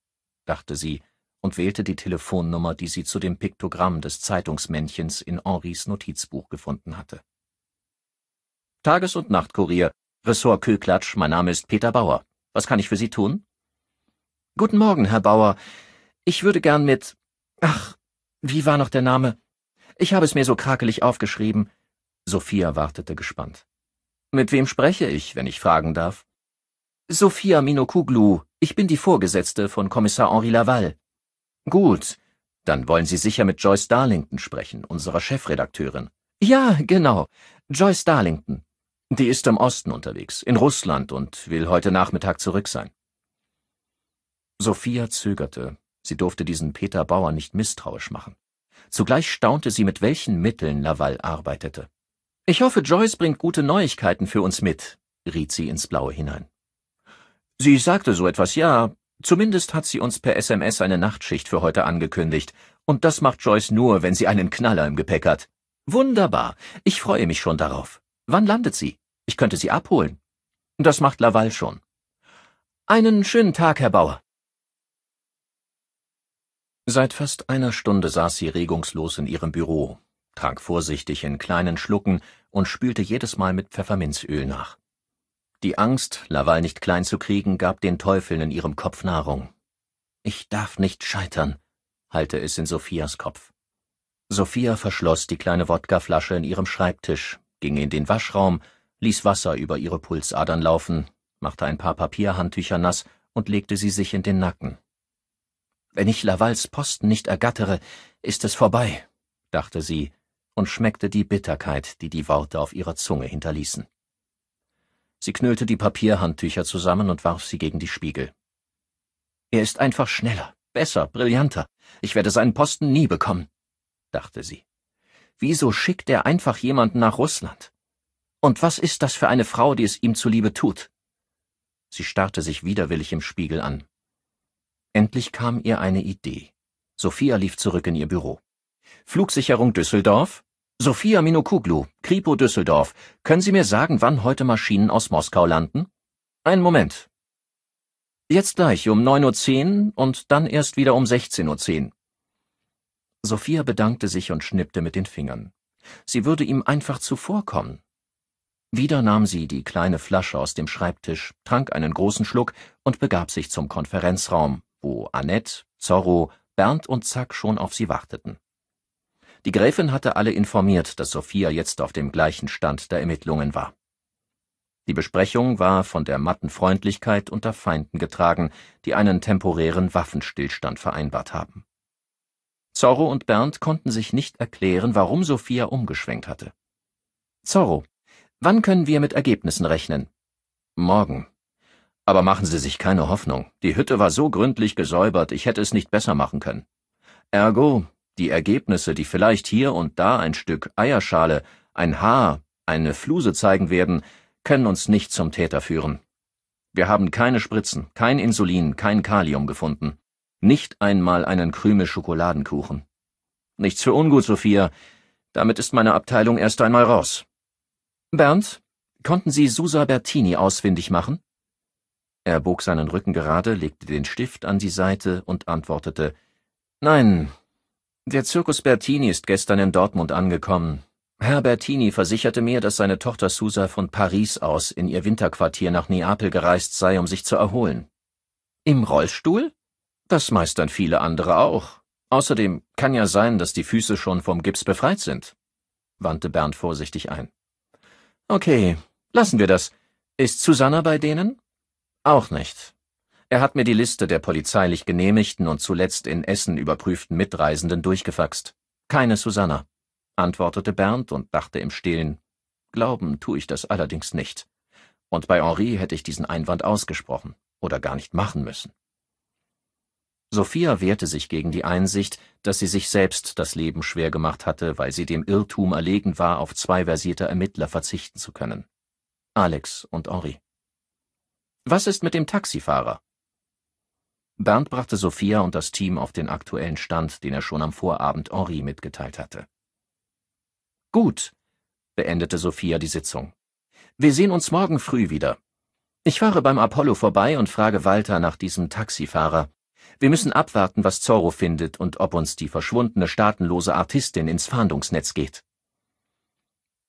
dachte sie und wählte die Telefonnummer, die sie zu dem Piktogramm des Zeitungsmännchens in Henrys Notizbuch gefunden hatte. Tages- und Nachtkurier, Ressort Köklatsch, mein Name ist Peter Bauer. Was kann ich für Sie tun? Guten Morgen, Herr Bauer. Ich würde gern mit. Ach, wie war noch der Name? Ich habe es mir so krakelig aufgeschrieben. Sophia wartete gespannt. Mit wem spreche ich, wenn ich fragen darf? Sophia Minokuglu, ich bin die Vorgesetzte von Kommissar Henri Laval. Gut, dann wollen Sie sicher mit Joyce Darlington sprechen, unserer Chefredakteurin. Ja, genau, Joyce Darlington. Die ist im Osten unterwegs, in Russland und will heute Nachmittag zurück sein. Sophia zögerte. Sie durfte diesen Peter Bauer nicht misstrauisch machen. Zugleich staunte sie, mit welchen Mitteln Laval arbeitete. Ich hoffe, Joyce bringt gute Neuigkeiten für uns mit, riet sie ins Blaue hinein. Sie sagte so etwas, ja, Zumindest hat sie uns per SMS eine Nachtschicht für heute angekündigt, und das macht Joyce nur, wenn sie einen Knaller im Gepäck hat. Wunderbar, ich freue mich schon darauf. Wann landet sie? Ich könnte sie abholen. Das macht Laval schon. Einen schönen Tag, Herr Bauer. Seit fast einer Stunde saß sie regungslos in ihrem Büro, trank vorsichtig in kleinen Schlucken und spülte jedes Mal mit Pfefferminzöl nach. Die Angst, Laval nicht klein zu kriegen, gab den Teufeln in ihrem Kopf Nahrung. Ich darf nicht scheitern, halte es in Sophias Kopf. Sophia verschloss die kleine Wodkaflasche in ihrem Schreibtisch, ging in den Waschraum, ließ Wasser über ihre Pulsadern laufen, machte ein paar Papierhandtücher nass und legte sie sich in den Nacken. Wenn ich Lavals Posten nicht ergattere, ist es vorbei, dachte sie und schmeckte die Bitterkeit, die die Worte auf ihrer Zunge hinterließen. Sie knüllte die Papierhandtücher zusammen und warf sie gegen die Spiegel. Er ist einfach schneller, besser, brillanter. Ich werde seinen Posten nie bekommen, dachte sie. Wieso schickt er einfach jemanden nach Russland? Und was ist das für eine Frau, die es ihm zuliebe tut? Sie starrte sich widerwillig im Spiegel an. Endlich kam ihr eine Idee. Sophia lief zurück in ihr Büro. Flugsicherung Düsseldorf? Sophia Minokuglu, Kripo Düsseldorf, können Sie mir sagen, wann heute Maschinen aus Moskau landen? Einen Moment. Jetzt gleich um 9.10 Uhr und dann erst wieder um 16.10 Uhr. Sophia bedankte sich und schnippte mit den Fingern. Sie würde ihm einfach zuvorkommen. Wieder nahm sie die kleine Flasche aus dem Schreibtisch, trank einen großen Schluck und begab sich zum Konferenzraum, wo Annette, Zorro, Bernd und Zack schon auf sie warteten. Die Gräfin hatte alle informiert, dass Sophia jetzt auf dem gleichen Stand der Ermittlungen war. Die Besprechung war von der matten Freundlichkeit unter Feinden getragen, die einen temporären Waffenstillstand vereinbart haben. Zorro und Bernd konnten sich nicht erklären, warum Sophia umgeschwenkt hatte. Zorro, wann können wir mit Ergebnissen rechnen? Morgen. Aber machen Sie sich keine Hoffnung. Die Hütte war so gründlich gesäubert, ich hätte es nicht besser machen können. Ergo, die Ergebnisse, die vielleicht hier und da ein Stück Eierschale, ein Haar, eine Fluse zeigen werden, können uns nicht zum Täter führen. Wir haben keine Spritzen, kein Insulin, kein Kalium gefunden. Nicht einmal einen Krümel Schokoladenkuchen. Nichts für ungut, Sophia. Damit ist meine Abteilung erst einmal raus. Bernd, konnten Sie Susa Bertini ausfindig machen? Er bog seinen Rücken gerade, legte den Stift an die Seite und antwortete Nein, der Zirkus Bertini ist gestern in Dortmund angekommen. Herr Bertini versicherte mir, dass seine Tochter Susa von Paris aus in ihr Winterquartier nach Neapel gereist sei, um sich zu erholen. Im Rollstuhl? Das meistern viele andere auch. Außerdem kann ja sein, dass die Füße schon vom Gips befreit sind, wandte Bernd vorsichtig ein. Okay, lassen wir das. Ist Susanna bei denen? Auch nicht. Er hat mir die Liste der polizeilich genehmigten und zuletzt in Essen überprüften Mitreisenden durchgefaxt. Keine Susanna, antwortete Bernd und dachte im Stillen. Glauben tue ich das allerdings nicht. Und bei Henri hätte ich diesen Einwand ausgesprochen oder gar nicht machen müssen. Sophia wehrte sich gegen die Einsicht, dass sie sich selbst das Leben schwer gemacht hatte, weil sie dem Irrtum erlegen war, auf zwei versierte Ermittler verzichten zu können. Alex und Henri. Was ist mit dem Taxifahrer? Bernd brachte Sophia und das Team auf den aktuellen Stand, den er schon am Vorabend Henri mitgeteilt hatte. Gut, beendete Sophia die Sitzung. Wir sehen uns morgen früh wieder. Ich fahre beim Apollo vorbei und frage Walter nach diesem Taxifahrer. Wir müssen abwarten, was Zorro findet und ob uns die verschwundene staatenlose Artistin ins Fahndungsnetz geht.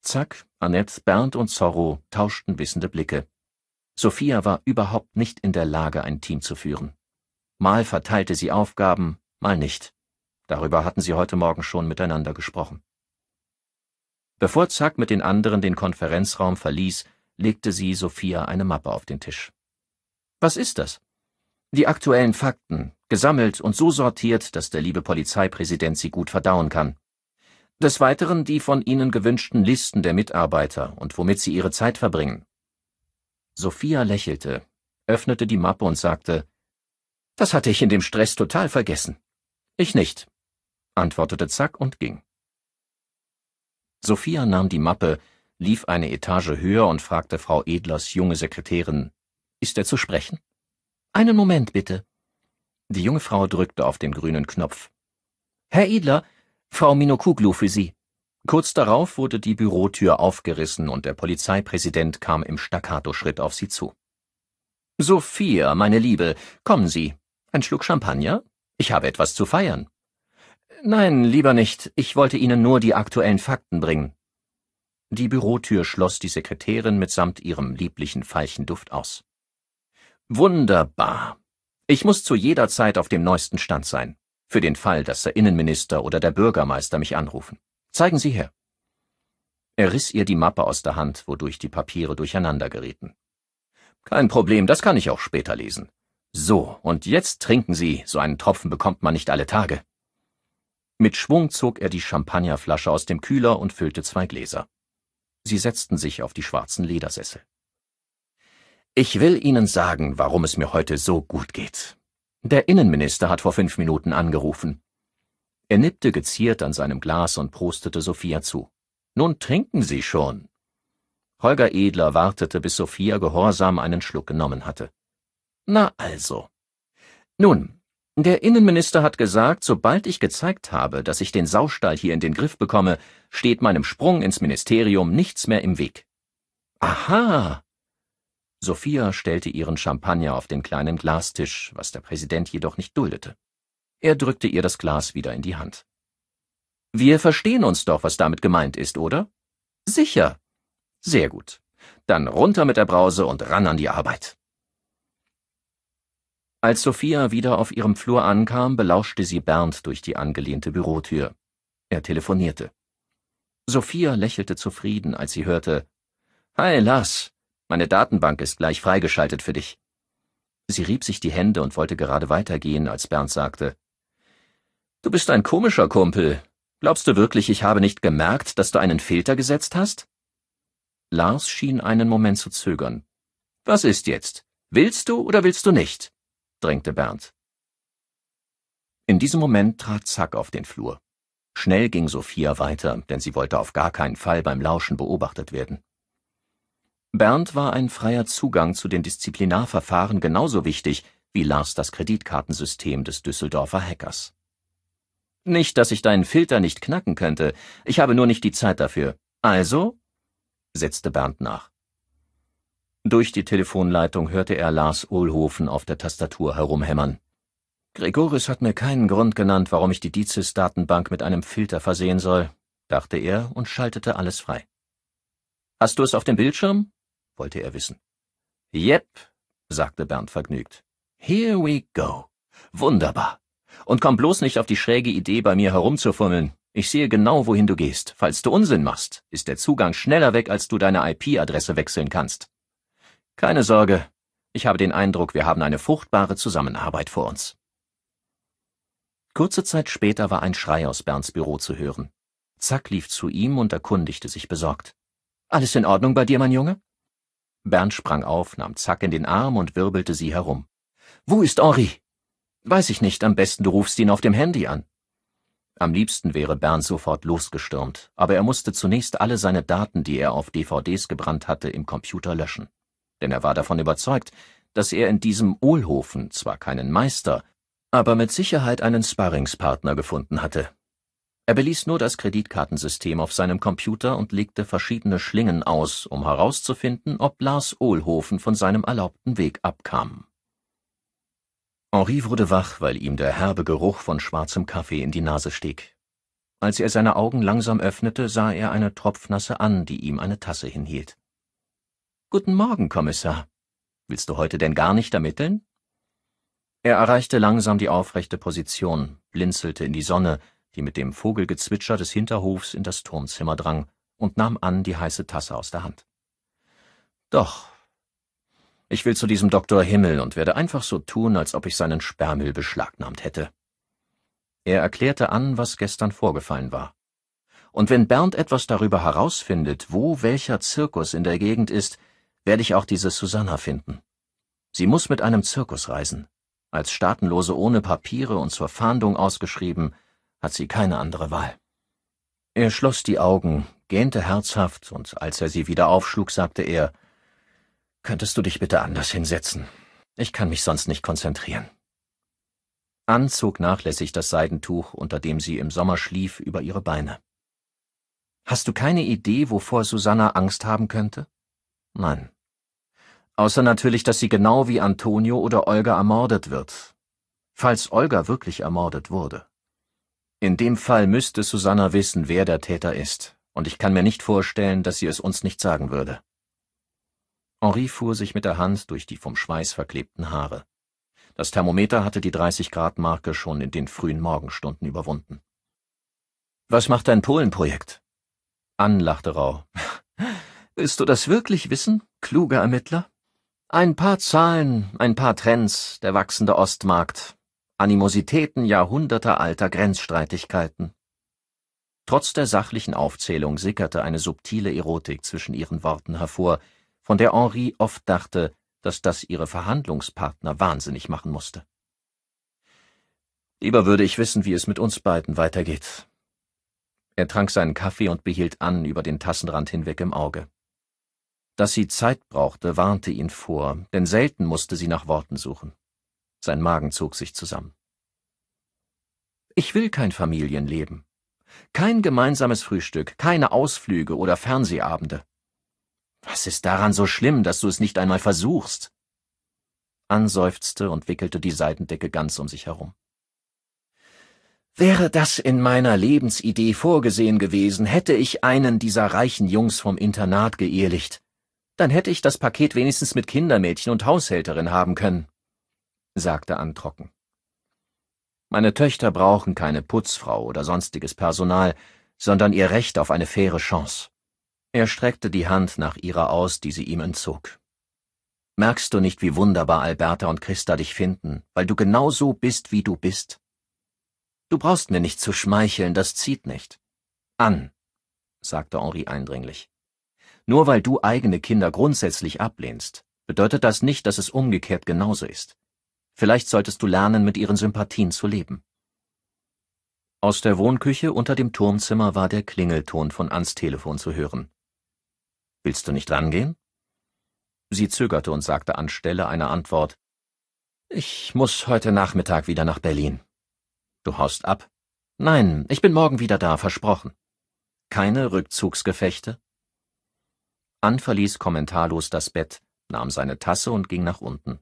Zack, Annette, Bernd und Zorro tauschten wissende Blicke. Sophia war überhaupt nicht in der Lage, ein Team zu führen. Mal verteilte sie Aufgaben, mal nicht. Darüber hatten sie heute Morgen schon miteinander gesprochen. Bevor Zack mit den anderen den Konferenzraum verließ, legte sie Sophia eine Mappe auf den Tisch. Was ist das? Die aktuellen Fakten, gesammelt und so sortiert, dass der liebe Polizeipräsident sie gut verdauen kann. Des Weiteren die von Ihnen gewünschten Listen der Mitarbeiter und womit Sie Ihre Zeit verbringen. Sophia lächelte, öffnete die Mappe und sagte, das hatte ich in dem Stress total vergessen. Ich nicht, antwortete Zack und ging. Sophia nahm die Mappe, lief eine Etage höher und fragte Frau Edlers junge Sekretärin, ist er zu sprechen? Einen Moment bitte. Die junge Frau drückte auf den grünen Knopf. Herr Edler, Frau Minokuglu für Sie. Kurz darauf wurde die Bürotür aufgerissen und der Polizeipräsident kam im Staccato-Schritt auf sie zu. Sophia, meine Liebe, kommen Sie, ein Schluck Champagner? Ich habe etwas zu feiern. Nein, lieber nicht. Ich wollte Ihnen nur die aktuellen Fakten bringen. Die Bürotür schloss die Sekretärin mitsamt ihrem lieblichen Veilchenduft aus. Wunderbar. Ich muss zu jeder Zeit auf dem neuesten Stand sein. Für den Fall, dass der Innenminister oder der Bürgermeister mich anrufen. Zeigen Sie her. Er riss ihr die Mappe aus der Hand, wodurch die Papiere durcheinander gerieten. Kein Problem, das kann ich auch später lesen. So, und jetzt trinken Sie, so einen Tropfen bekommt man nicht alle Tage. Mit Schwung zog er die Champagnerflasche aus dem Kühler und füllte zwei Gläser. Sie setzten sich auf die schwarzen Ledersessel. Ich will Ihnen sagen, warum es mir heute so gut geht. Der Innenminister hat vor fünf Minuten angerufen. Er nippte geziert an seinem Glas und prostete Sophia zu. Nun trinken Sie schon. Holger Edler wartete, bis Sophia gehorsam einen Schluck genommen hatte. Na also. Nun, der Innenminister hat gesagt, sobald ich gezeigt habe, dass ich den Saustall hier in den Griff bekomme, steht meinem Sprung ins Ministerium nichts mehr im Weg. Aha. Sophia stellte ihren Champagner auf den kleinen Glastisch, was der Präsident jedoch nicht duldete. Er drückte ihr das Glas wieder in die Hand. Wir verstehen uns doch, was damit gemeint ist, oder? Sicher. Sehr gut. Dann runter mit der Brause und ran an die Arbeit. Als Sophia wieder auf ihrem Flur ankam, belauschte sie Bernd durch die angelehnte Bürotür. Er telefonierte. Sophia lächelte zufrieden, als sie hörte, Hi, Lars, meine Datenbank ist gleich freigeschaltet für dich. Sie rieb sich die Hände und wollte gerade weitergehen, als Bernd sagte, Du bist ein komischer Kumpel. Glaubst du wirklich, ich habe nicht gemerkt, dass du einen Filter gesetzt hast? Lars schien einen Moment zu zögern. Was ist jetzt? Willst du oder willst du nicht? drängte Bernd. In diesem Moment trat Zack auf den Flur. Schnell ging Sophia weiter, denn sie wollte auf gar keinen Fall beim Lauschen beobachtet werden. Bernd war ein freier Zugang zu den Disziplinarverfahren genauso wichtig wie Lars das Kreditkartensystem des Düsseldorfer Hackers. Nicht, dass ich deinen Filter nicht knacken könnte, ich habe nur nicht die Zeit dafür. Also? setzte Bernd nach. Durch die Telefonleitung hörte er Lars Ohlhofen auf der Tastatur herumhämmern. Gregoris hat mir keinen Grund genannt, warum ich die Dizis-Datenbank mit einem Filter versehen soll, dachte er und schaltete alles frei. Hast du es auf dem Bildschirm? wollte er wissen. Yep, sagte Bernd vergnügt. Here we go. Wunderbar. Und komm bloß nicht auf die schräge Idee, bei mir herumzufummeln. Ich sehe genau, wohin du gehst. Falls du Unsinn machst, ist der Zugang schneller weg, als du deine IP-Adresse wechseln kannst. Keine Sorge, ich habe den Eindruck, wir haben eine fruchtbare Zusammenarbeit vor uns. Kurze Zeit später war ein Schrei aus Bernds Büro zu hören. Zack lief zu ihm und erkundigte sich besorgt. Alles in Ordnung bei dir, mein Junge? Bernd sprang auf, nahm Zack in den Arm und wirbelte sie herum. Wo ist Henri? Weiß ich nicht, am besten du rufst ihn auf dem Handy an. Am liebsten wäre Bernd sofort losgestürmt, aber er musste zunächst alle seine Daten, die er auf DVDs gebrannt hatte, im Computer löschen denn er war davon überzeugt, dass er in diesem Ohlhofen zwar keinen Meister, aber mit Sicherheit einen Sparringspartner gefunden hatte. Er beließ nur das Kreditkartensystem auf seinem Computer und legte verschiedene Schlingen aus, um herauszufinden, ob Lars Ohlhofen von seinem erlaubten Weg abkam. Henri wurde wach, weil ihm der herbe Geruch von schwarzem Kaffee in die Nase stieg. Als er seine Augen langsam öffnete, sah er eine Tropfnasse an, die ihm eine Tasse hinhielt. Guten Morgen, Kommissar. Willst du heute denn gar nicht ermitteln? Er erreichte langsam die aufrechte Position, blinzelte in die Sonne, die mit dem Vogelgezwitscher des Hinterhofs in das Turmzimmer drang, und nahm an die heiße Tasse aus der Hand. Doch. Ich will zu diesem Doktor Himmel und werde einfach so tun, als ob ich seinen Sperrmüll beschlagnahmt hätte. Er erklärte an, was gestern vorgefallen war. Und wenn Bernd etwas darüber herausfindet, wo welcher Zirkus in der Gegend ist, werde ich auch diese Susanna finden. Sie muss mit einem Zirkus reisen. Als Staatenlose ohne Papiere und zur Fahndung ausgeschrieben, hat sie keine andere Wahl. Er schloss die Augen, gähnte herzhaft, und als er sie wieder aufschlug, sagte er, Könntest du dich bitte anders hinsetzen? Ich kann mich sonst nicht konzentrieren. Ann zog nachlässig das Seidentuch, unter dem sie im Sommer schlief, über ihre Beine. Hast du keine Idee, wovor Susanna Angst haben könnte? Nein. Außer natürlich, dass sie genau wie Antonio oder Olga ermordet wird. Falls Olga wirklich ermordet wurde. In dem Fall müsste Susanna wissen, wer der Täter ist, und ich kann mir nicht vorstellen, dass sie es uns nicht sagen würde. Henri fuhr sich mit der Hand durch die vom Schweiß verklebten Haare. Das Thermometer hatte die 30 Grad Marke schon in den frühen Morgenstunden überwunden. Was macht dein Polenprojekt? Ann lachte rau. [LAUGHS] Willst du das wirklich wissen, kluger Ermittler? Ein paar Zahlen, ein paar Trends, der wachsende Ostmarkt, Animositäten jahrhundertealter Grenzstreitigkeiten. Trotz der sachlichen Aufzählung sickerte eine subtile Erotik zwischen ihren Worten hervor, von der Henri oft dachte, dass das ihre Verhandlungspartner wahnsinnig machen musste. Lieber würde ich wissen, wie es mit uns beiden weitergeht. Er trank seinen Kaffee und behielt an über den Tassenrand hinweg im Auge. Dass sie Zeit brauchte, warnte ihn vor, denn selten musste sie nach Worten suchen. Sein Magen zog sich zusammen. Ich will kein Familienleben. Kein gemeinsames Frühstück, keine Ausflüge oder Fernsehabende. Was ist daran so schlimm, dass du es nicht einmal versuchst? anseufzte und wickelte die Seitendecke ganz um sich herum. Wäre das in meiner Lebensidee vorgesehen gewesen, hätte ich einen dieser reichen Jungs vom Internat geehelicht. Dann hätte ich das Paket wenigstens mit Kindermädchen und Haushälterin haben können, sagte Ann trocken. Meine Töchter brauchen keine Putzfrau oder sonstiges Personal, sondern ihr Recht auf eine faire Chance. Er streckte die Hand nach ihrer aus, die sie ihm entzog. Merkst du nicht, wie wunderbar Alberta und Christa dich finden, weil du genau so bist, wie du bist? Du brauchst mir nicht zu schmeicheln, das zieht nicht. An, sagte Henri eindringlich. Nur weil du eigene Kinder grundsätzlich ablehnst, bedeutet das nicht, dass es umgekehrt genauso ist. Vielleicht solltest du lernen, mit ihren Sympathien zu leben. Aus der Wohnküche unter dem Turmzimmer war der Klingelton von Anns Telefon zu hören. Willst du nicht rangehen? Sie zögerte und sagte anstelle einer Antwort Ich muss heute Nachmittag wieder nach Berlin. Du haust ab? Nein, ich bin morgen wieder da, versprochen. Keine Rückzugsgefechte, Ann verließ kommentarlos das Bett, nahm seine Tasse und ging nach unten.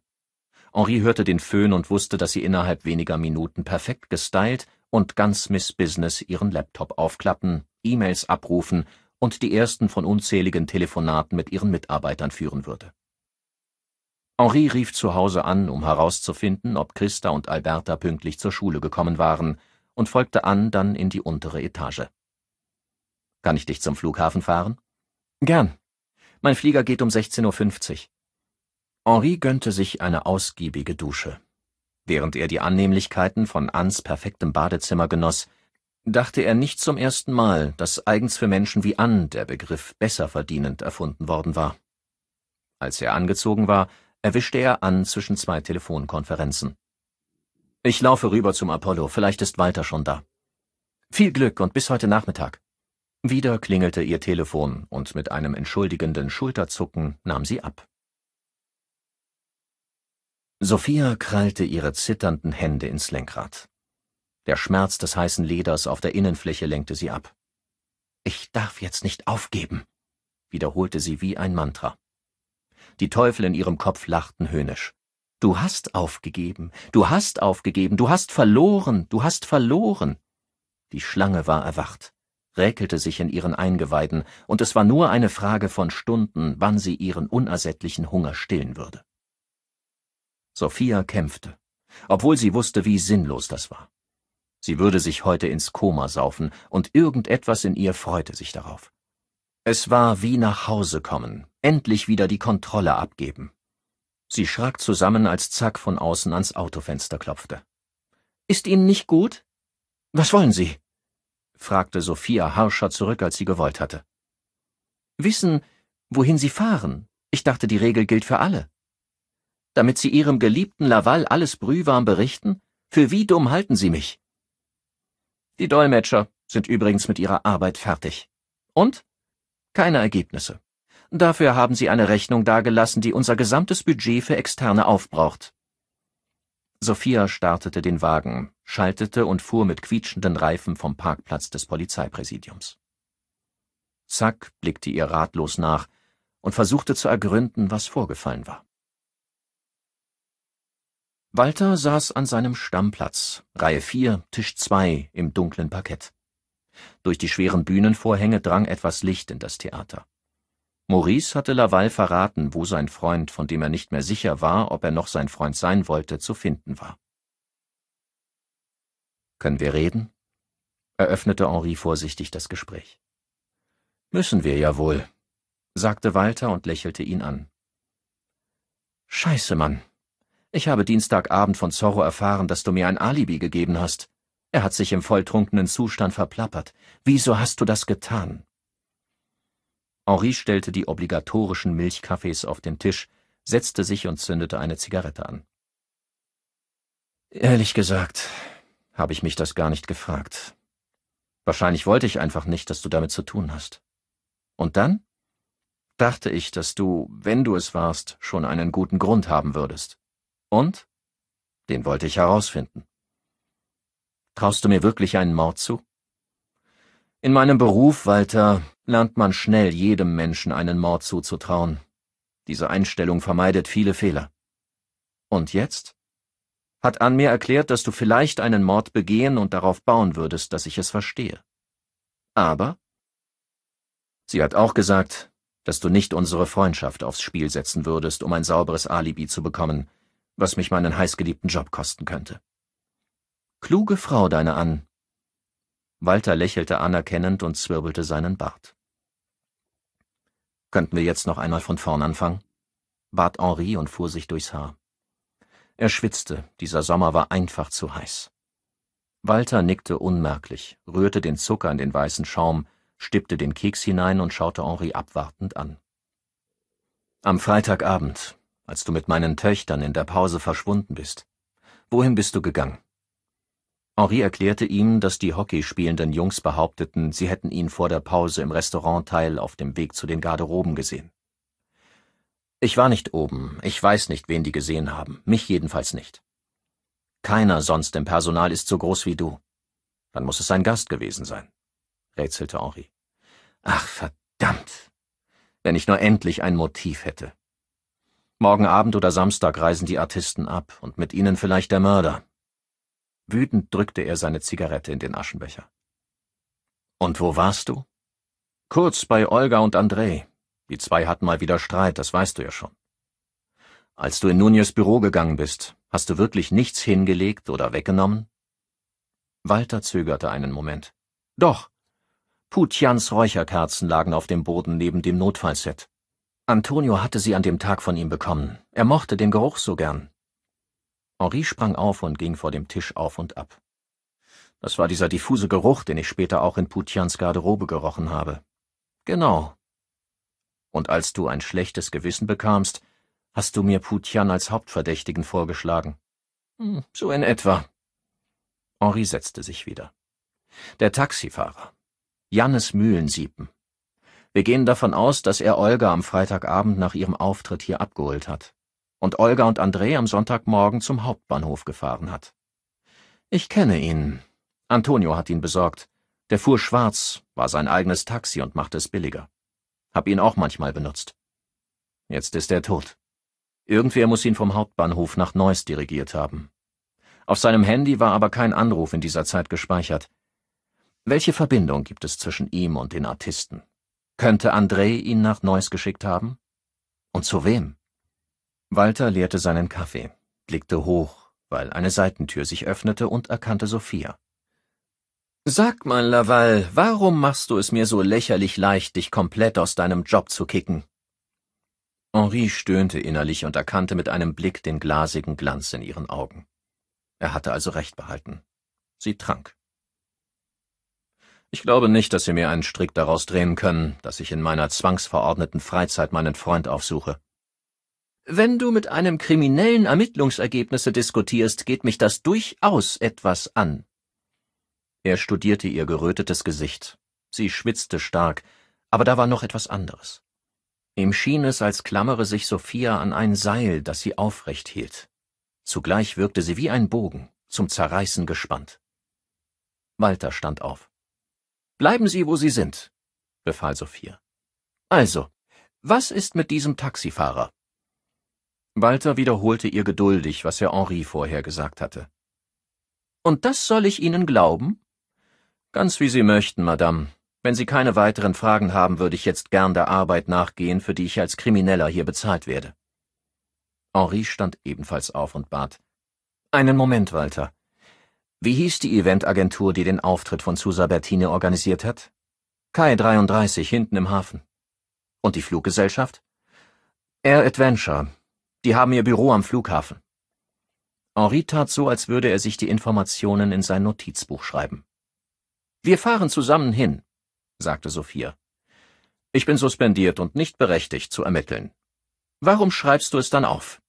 Henri hörte den Föhn und wusste, dass sie innerhalb weniger Minuten perfekt gestylt und ganz Miss Business ihren Laptop aufklappen, E-Mails abrufen und die ersten von unzähligen Telefonaten mit ihren Mitarbeitern führen würde. Henri rief zu Hause an, um herauszufinden, ob Christa und Alberta pünktlich zur Schule gekommen waren, und folgte an dann in die untere Etage. Kann ich dich zum Flughafen fahren? Gern, mein Flieger geht um 16.50 Uhr. Henri gönnte sich eine ausgiebige Dusche. Während er die Annehmlichkeiten von Anns perfektem Badezimmer genoss, dachte er nicht zum ersten Mal, dass eigens für Menschen wie Ann der Begriff besser verdienend erfunden worden war. Als er angezogen war, erwischte er Ann zwischen zwei Telefonkonferenzen. Ich laufe rüber zum Apollo, vielleicht ist Walter schon da. Viel Glück und bis heute Nachmittag. Wieder klingelte ihr Telefon, und mit einem entschuldigenden Schulterzucken nahm sie ab. Sophia krallte ihre zitternden Hände ins Lenkrad. Der Schmerz des heißen Leders auf der Innenfläche lenkte sie ab. Ich darf jetzt nicht aufgeben, wiederholte sie wie ein Mantra. Die Teufel in ihrem Kopf lachten höhnisch. Du hast aufgegeben, du hast aufgegeben, du hast verloren, du hast verloren. Die Schlange war erwacht räkelte sich in ihren Eingeweiden, und es war nur eine Frage von Stunden, wann sie ihren unersättlichen Hunger stillen würde. Sophia kämpfte, obwohl sie wusste, wie sinnlos das war. Sie würde sich heute ins Koma saufen, und irgendetwas in ihr freute sich darauf. Es war wie nach Hause kommen, endlich wieder die Kontrolle abgeben. Sie schrak zusammen, als Zack von außen ans Autofenster klopfte. Ist Ihnen nicht gut? Was wollen Sie? fragte Sophia harscher zurück, als sie gewollt hatte. Wissen, wohin Sie fahren? Ich dachte, die Regel gilt für alle. Damit Sie Ihrem geliebten Laval alles brühwarm berichten? Für wie dumm halten Sie mich? Die Dolmetscher sind übrigens mit ihrer Arbeit fertig. Und? Keine Ergebnisse. Dafür haben sie eine Rechnung dargelassen, die unser gesamtes Budget für Externe aufbraucht. Sophia startete den Wagen, schaltete und fuhr mit quietschenden Reifen vom Parkplatz des Polizeipräsidiums. Zack blickte ihr ratlos nach und versuchte zu ergründen, was vorgefallen war. Walter saß an seinem Stammplatz, Reihe 4, Tisch 2 im dunklen Parkett. Durch die schweren Bühnenvorhänge drang etwas Licht in das Theater. Maurice hatte Laval verraten, wo sein Freund, von dem er nicht mehr sicher war, ob er noch sein Freund sein wollte, zu finden war. Können wir reden? eröffnete Henri vorsichtig das Gespräch. Müssen wir ja wohl, sagte Walter und lächelte ihn an. Scheiße, Mann. Ich habe Dienstagabend von Zorro erfahren, dass du mir ein Alibi gegeben hast. Er hat sich im volltrunkenen Zustand verplappert. Wieso hast du das getan? Henri stellte die obligatorischen Milchkaffees auf den Tisch, setzte sich und zündete eine Zigarette an. Ehrlich gesagt, habe ich mich das gar nicht gefragt. Wahrscheinlich wollte ich einfach nicht, dass du damit zu tun hast. Und dann? Dachte ich, dass du, wenn du es warst, schon einen guten Grund haben würdest. Und? Den wollte ich herausfinden. Traust du mir wirklich einen Mord zu? In meinem Beruf, Walter, lernt man schnell jedem Menschen einen Mord zuzutrauen. Diese Einstellung vermeidet viele Fehler. Und jetzt? Hat an mir erklärt, dass du vielleicht einen Mord begehen und darauf bauen würdest, dass ich es verstehe. Aber? Sie hat auch gesagt, dass du nicht unsere Freundschaft aufs Spiel setzen würdest, um ein sauberes Alibi zu bekommen, was mich meinen heißgeliebten Job kosten könnte. Kluge Frau deine an, Walter lächelte anerkennend und zwirbelte seinen Bart. Könnten wir jetzt noch einmal von vorn anfangen? bat Henri und fuhr sich durchs Haar. Er schwitzte, dieser Sommer war einfach zu heiß. Walter nickte unmerklich, rührte den Zucker in den weißen Schaum, stippte den Keks hinein und schaute Henri abwartend an. Am Freitagabend, als du mit meinen Töchtern in der Pause verschwunden bist, wohin bist du gegangen? Henri erklärte ihm, dass die Hockeyspielenden Jungs behaupteten, sie hätten ihn vor der Pause im Restaurantteil auf dem Weg zu den Garderoben gesehen. Ich war nicht oben, ich weiß nicht, wen die gesehen haben, mich jedenfalls nicht. Keiner sonst im Personal ist so groß wie du. Dann muss es sein Gast gewesen sein, rätselte Henri. Ach, verdammt. Wenn ich nur endlich ein Motiv hätte. Morgen Abend oder Samstag reisen die Artisten ab und mit ihnen vielleicht der Mörder, Wütend drückte er seine Zigarette in den Aschenbecher. Und wo warst du? Kurz bei Olga und André. Die zwei hatten mal wieder Streit, das weißt du ja schon. Als du in Nunez Büro gegangen bist, hast du wirklich nichts hingelegt oder weggenommen? Walter zögerte einen Moment. Doch. Putjans Räucherkerzen lagen auf dem Boden neben dem Notfallset. Antonio hatte sie an dem Tag von ihm bekommen. Er mochte den Geruch so gern. Henri sprang auf und ging vor dem Tisch auf und ab. Das war dieser diffuse Geruch, den ich später auch in Putjans Garderobe gerochen habe. Genau. Und als du ein schlechtes Gewissen bekamst, hast du mir Putjan als Hauptverdächtigen vorgeschlagen. Hm, so in etwa. Henri setzte sich wieder. Der Taxifahrer. Jannes Mühlensiepen. Wir gehen davon aus, dass er Olga am Freitagabend nach ihrem Auftritt hier abgeholt hat und Olga und André am Sonntagmorgen zum Hauptbahnhof gefahren hat. Ich kenne ihn. Antonio hat ihn besorgt. Der fuhr schwarz, war sein eigenes Taxi und machte es billiger. Hab ihn auch manchmal benutzt. Jetzt ist er tot. Irgendwer muss ihn vom Hauptbahnhof nach Neuss dirigiert haben. Auf seinem Handy war aber kein Anruf in dieser Zeit gespeichert. Welche Verbindung gibt es zwischen ihm und den Artisten? Könnte André ihn nach Neuss geschickt haben? Und zu wem? Walter leerte seinen Kaffee, blickte hoch, weil eine Seitentür sich öffnete und erkannte Sophia. Sag mal, Laval, warum machst du es mir so lächerlich leicht, dich komplett aus deinem Job zu kicken? Henri stöhnte innerlich und erkannte mit einem Blick den glasigen Glanz in ihren Augen. Er hatte also recht behalten. Sie trank. Ich glaube nicht, dass Sie mir einen Strick daraus drehen können, dass ich in meiner zwangsverordneten Freizeit meinen Freund aufsuche. Wenn du mit einem kriminellen Ermittlungsergebnisse diskutierst, geht mich das durchaus etwas an. Er studierte ihr gerötetes Gesicht. Sie schwitzte stark, aber da war noch etwas anderes. Ihm schien es, als klammere sich Sophia an ein Seil, das sie aufrecht hielt. Zugleich wirkte sie wie ein Bogen, zum Zerreißen gespannt. Walter stand auf. Bleiben Sie, wo Sie sind, befahl Sophia. Also, was ist mit diesem Taxifahrer? Walter wiederholte ihr geduldig, was er Henri vorher gesagt hatte. Und das soll ich Ihnen glauben? Ganz wie Sie möchten, Madame. Wenn Sie keine weiteren Fragen haben, würde ich jetzt gern der Arbeit nachgehen, für die ich als Krimineller hier bezahlt werde. Henri stand ebenfalls auf und bat. Einen Moment, Walter. Wie hieß die Eventagentur, die den Auftritt von Susa Bertine organisiert hat? Kai e 33, hinten im Hafen. Und die Fluggesellschaft? Air Adventure, die haben ihr Büro am Flughafen. Henri tat so, als würde er sich die Informationen in sein Notizbuch schreiben. Wir fahren zusammen hin, sagte Sophia. Ich bin suspendiert und nicht berechtigt zu ermitteln. Warum schreibst du es dann auf?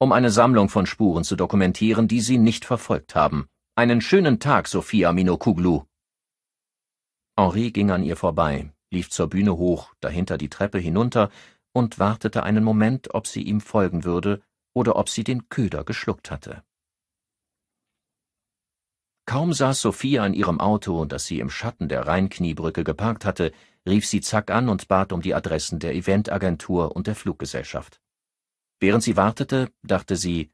Um eine Sammlung von Spuren zu dokumentieren, die sie nicht verfolgt haben. Einen schönen Tag, Sophia Minokuglu. Henri ging an ihr vorbei, lief zur Bühne hoch, dahinter die Treppe hinunter, und wartete einen Moment, ob sie ihm folgen würde oder ob sie den Köder geschluckt hatte. Kaum saß Sophia in ihrem Auto, das sie im Schatten der Rheinkniebrücke geparkt hatte, rief sie Zack an und bat um die Adressen der Eventagentur und der Fluggesellschaft. Während sie wartete, dachte sie,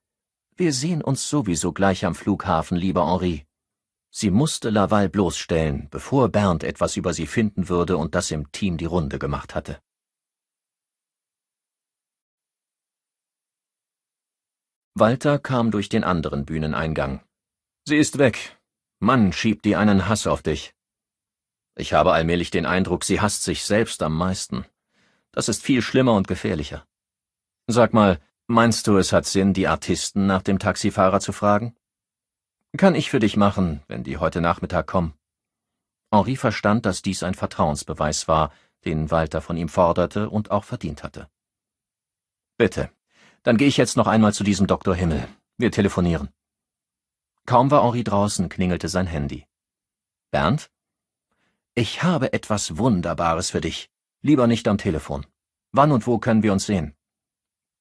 wir sehen uns sowieso gleich am Flughafen, lieber Henri. Sie musste Laval bloßstellen, bevor Bernd etwas über sie finden würde und das im Team die Runde gemacht hatte. Walter kam durch den anderen Bühneneingang. Sie ist weg. Mann, schiebt die einen Hass auf dich. Ich habe allmählich den Eindruck, sie hasst sich selbst am meisten. Das ist viel schlimmer und gefährlicher. Sag mal, meinst du, es hat Sinn, die Artisten nach dem Taxifahrer zu fragen? Kann ich für dich machen, wenn die heute Nachmittag kommen? Henri verstand, dass dies ein Vertrauensbeweis war, den Walter von ihm forderte und auch verdient hatte. Bitte. Dann gehe ich jetzt noch einmal zu diesem Doktor Himmel. Wir telefonieren. Kaum war Henri draußen, klingelte sein Handy. Bernd? Ich habe etwas Wunderbares für dich. Lieber nicht am Telefon. Wann und wo können wir uns sehen?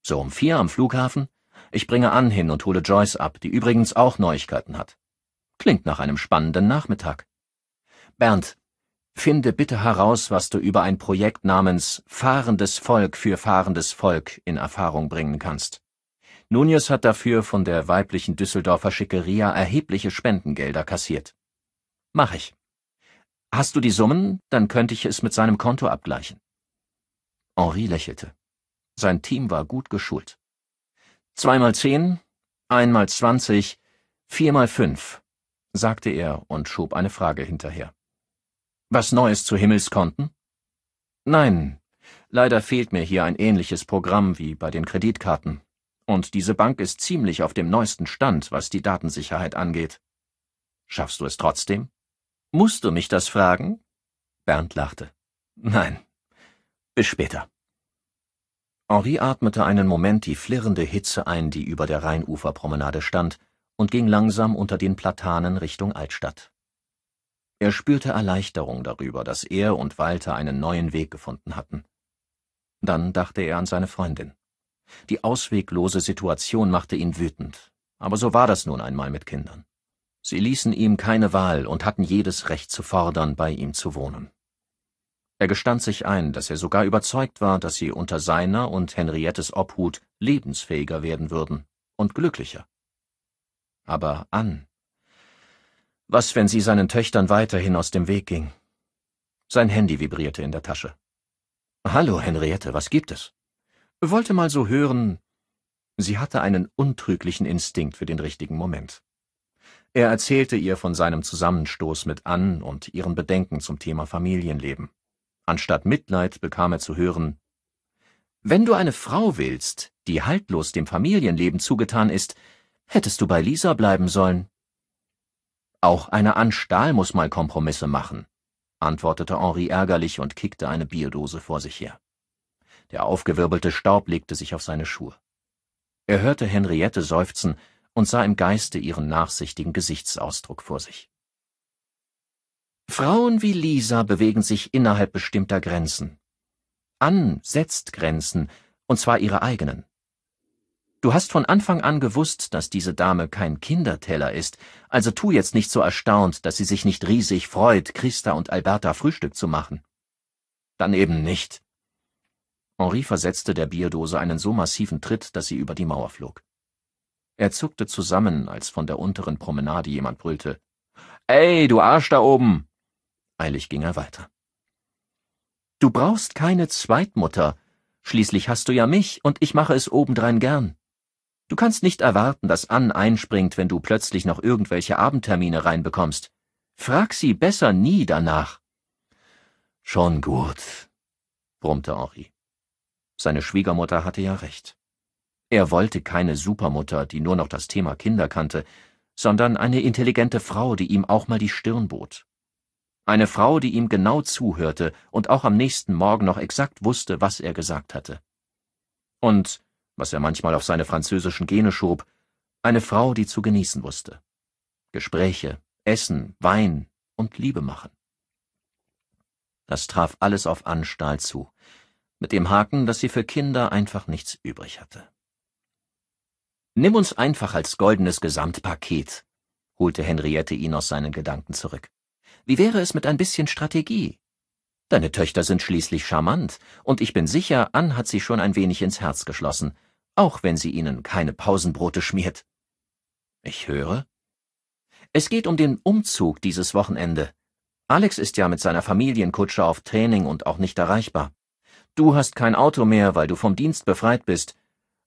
So um vier am Flughafen? Ich bringe Ann hin und hole Joyce ab, die übrigens auch Neuigkeiten hat. Klingt nach einem spannenden Nachmittag. Bernd, Finde bitte heraus, was du über ein Projekt namens Fahrendes Volk für fahrendes Volk in Erfahrung bringen kannst. Nunez hat dafür von der weiblichen Düsseldorfer Schickeria erhebliche Spendengelder kassiert. Mach ich. Hast du die Summen? Dann könnte ich es mit seinem Konto abgleichen. Henri lächelte. Sein Team war gut geschult. Zweimal zehn, einmal zwanzig, viermal fünf, sagte er und schob eine Frage hinterher. Was Neues zu Himmelskonten? Nein. Leider fehlt mir hier ein ähnliches Programm wie bei den Kreditkarten. Und diese Bank ist ziemlich auf dem neuesten Stand, was die Datensicherheit angeht. Schaffst du es trotzdem? Musst du mich das fragen? Bernd lachte. Nein. Bis später. Henri atmete einen Moment die flirrende Hitze ein, die über der Rheinuferpromenade stand, und ging langsam unter den Platanen Richtung Altstadt. Er spürte Erleichterung darüber, dass er und Walter einen neuen Weg gefunden hatten. Dann dachte er an seine Freundin. Die ausweglose Situation machte ihn wütend, aber so war das nun einmal mit Kindern. Sie ließen ihm keine Wahl und hatten jedes Recht zu fordern, bei ihm zu wohnen. Er gestand sich ein, dass er sogar überzeugt war, dass sie unter seiner und Henriettes Obhut lebensfähiger werden würden und glücklicher. Aber Ann was, wenn sie seinen Töchtern weiterhin aus dem Weg ging? Sein Handy vibrierte in der Tasche. Hallo, Henriette, was gibt es? Wollte mal so hören. Sie hatte einen untrüglichen Instinkt für den richtigen Moment. Er erzählte ihr von seinem Zusammenstoß mit Ann und ihren Bedenken zum Thema Familienleben. Anstatt Mitleid bekam er zu hören, wenn du eine Frau willst, die haltlos dem Familienleben zugetan ist, hättest du bei Lisa bleiben sollen. Auch eine an Stahl muss mal Kompromisse machen, antwortete Henri ärgerlich und kickte eine Bierdose vor sich her. Der aufgewirbelte Staub legte sich auf seine Schuhe. Er hörte Henriette seufzen und sah im Geiste ihren nachsichtigen Gesichtsausdruck vor sich. Frauen wie Lisa bewegen sich innerhalb bestimmter Grenzen. Ann setzt Grenzen, und zwar ihre eigenen. Du hast von Anfang an gewusst, dass diese Dame kein Kinderteller ist, also tu jetzt nicht so erstaunt, dass sie sich nicht riesig freut, Christa und Alberta Frühstück zu machen. Dann eben nicht. Henri versetzte der Bierdose einen so massiven Tritt, dass sie über die Mauer flog. Er zuckte zusammen, als von der unteren Promenade jemand brüllte. Ey, du Arsch da oben! Eilig ging er weiter. Du brauchst keine Zweitmutter. Schließlich hast du ja mich und ich mache es obendrein gern. Du kannst nicht erwarten, dass Ann einspringt, wenn du plötzlich noch irgendwelche Abendtermine reinbekommst. Frag sie besser nie danach. Schon gut, brummte Henri. Seine Schwiegermutter hatte ja recht. Er wollte keine Supermutter, die nur noch das Thema Kinder kannte, sondern eine intelligente Frau, die ihm auch mal die Stirn bot. Eine Frau, die ihm genau zuhörte und auch am nächsten Morgen noch exakt wusste, was er gesagt hatte. Und was er manchmal auf seine französischen Gene schob, eine Frau, die zu genießen wusste. Gespräche, Essen, Wein und Liebe machen. Das traf alles auf Anstahl zu, mit dem Haken, dass sie für Kinder einfach nichts übrig hatte. Nimm uns einfach als goldenes Gesamtpaket, holte Henriette ihn aus seinen Gedanken zurück. Wie wäre es mit ein bisschen Strategie? Deine Töchter sind schließlich charmant, und ich bin sicher, Ann hat sie schon ein wenig ins Herz geschlossen, auch wenn sie ihnen keine Pausenbrote schmiert. Ich höre. Es geht um den Umzug dieses Wochenende. Alex ist ja mit seiner Familienkutsche auf Training und auch nicht erreichbar. Du hast kein Auto mehr, weil du vom Dienst befreit bist.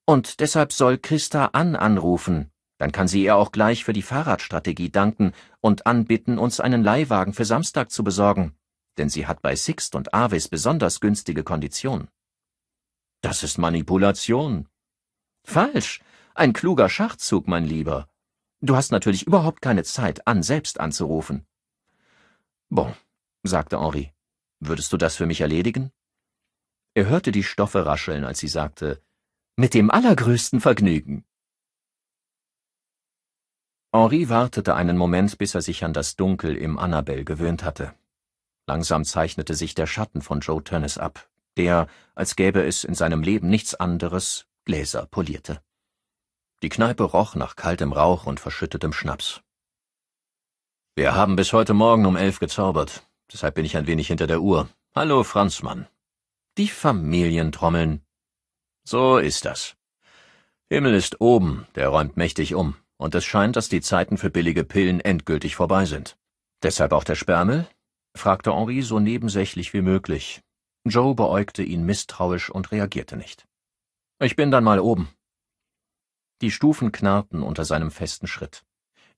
Und deshalb soll Christa Ann anrufen. Dann kann sie ihr auch gleich für die Fahrradstrategie danken und anbitten, uns einen Leihwagen für Samstag zu besorgen. Denn sie hat bei Sixt und Avis besonders günstige Konditionen. Das ist Manipulation, Falsch. Ein kluger Schachzug, mein Lieber. Du hast natürlich überhaupt keine Zeit, Ann selbst anzurufen. Bon, sagte Henri. Würdest du das für mich erledigen? Er hörte die Stoffe rascheln, als sie sagte, mit dem allergrößten Vergnügen. Henri wartete einen Moment, bis er sich an das Dunkel im Annabel gewöhnt hatte. Langsam zeichnete sich der Schatten von Joe Tönnis ab, der, als gäbe es in seinem Leben nichts anderes, Gläser polierte. Die Kneipe roch nach kaltem Rauch und verschüttetem Schnaps. Wir haben bis heute Morgen um elf gezaubert, deshalb bin ich ein wenig hinter der Uhr. Hallo, Franzmann. Die Familientrommeln. So ist das. Himmel ist oben, der räumt mächtig um, und es scheint, dass die Zeiten für billige Pillen endgültig vorbei sind. Deshalb auch der Spermel? fragte Henri so nebensächlich wie möglich. Joe beäugte ihn misstrauisch und reagierte nicht. Ich bin dann mal oben. Die Stufen knarrten unter seinem festen Schritt.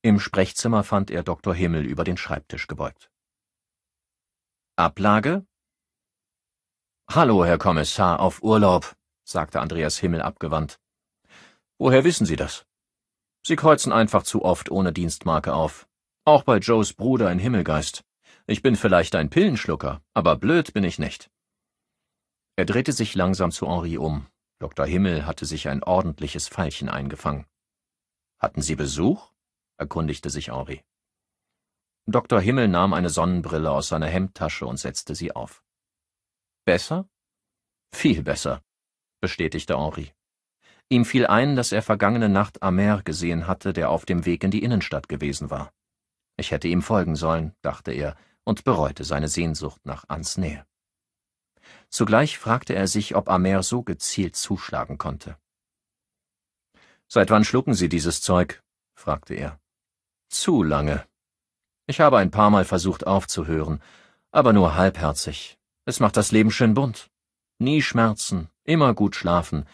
Im Sprechzimmer fand er Dr. Himmel über den Schreibtisch gebeugt. Ablage? Hallo, Herr Kommissar, auf Urlaub, sagte Andreas Himmel abgewandt. Woher wissen Sie das? Sie kreuzen einfach zu oft ohne Dienstmarke auf. Auch bei Joes Bruder in Himmelgeist. Ich bin vielleicht ein Pillenschlucker, aber blöd bin ich nicht. Er drehte sich langsam zu Henri um. Dr. Himmel hatte sich ein ordentliches Pfeilchen eingefangen. Hatten Sie Besuch? erkundigte sich Henri. Dr. Himmel nahm eine Sonnenbrille aus seiner Hemdtasche und setzte sie auf. Besser? Viel besser, bestätigte Henri. Ihm fiel ein, dass er vergangene Nacht Amer gesehen hatte, der auf dem Weg in die Innenstadt gewesen war. Ich hätte ihm folgen sollen, dachte er und bereute seine Sehnsucht nach Ans Nähe. Zugleich fragte er sich, ob Amer so gezielt zuschlagen konnte. Seit wann schlucken Sie dieses Zeug? fragte er. Zu lange. Ich habe ein paar Mal versucht aufzuhören, aber nur halbherzig. Es macht das Leben schön bunt. Nie Schmerzen, immer gut schlafen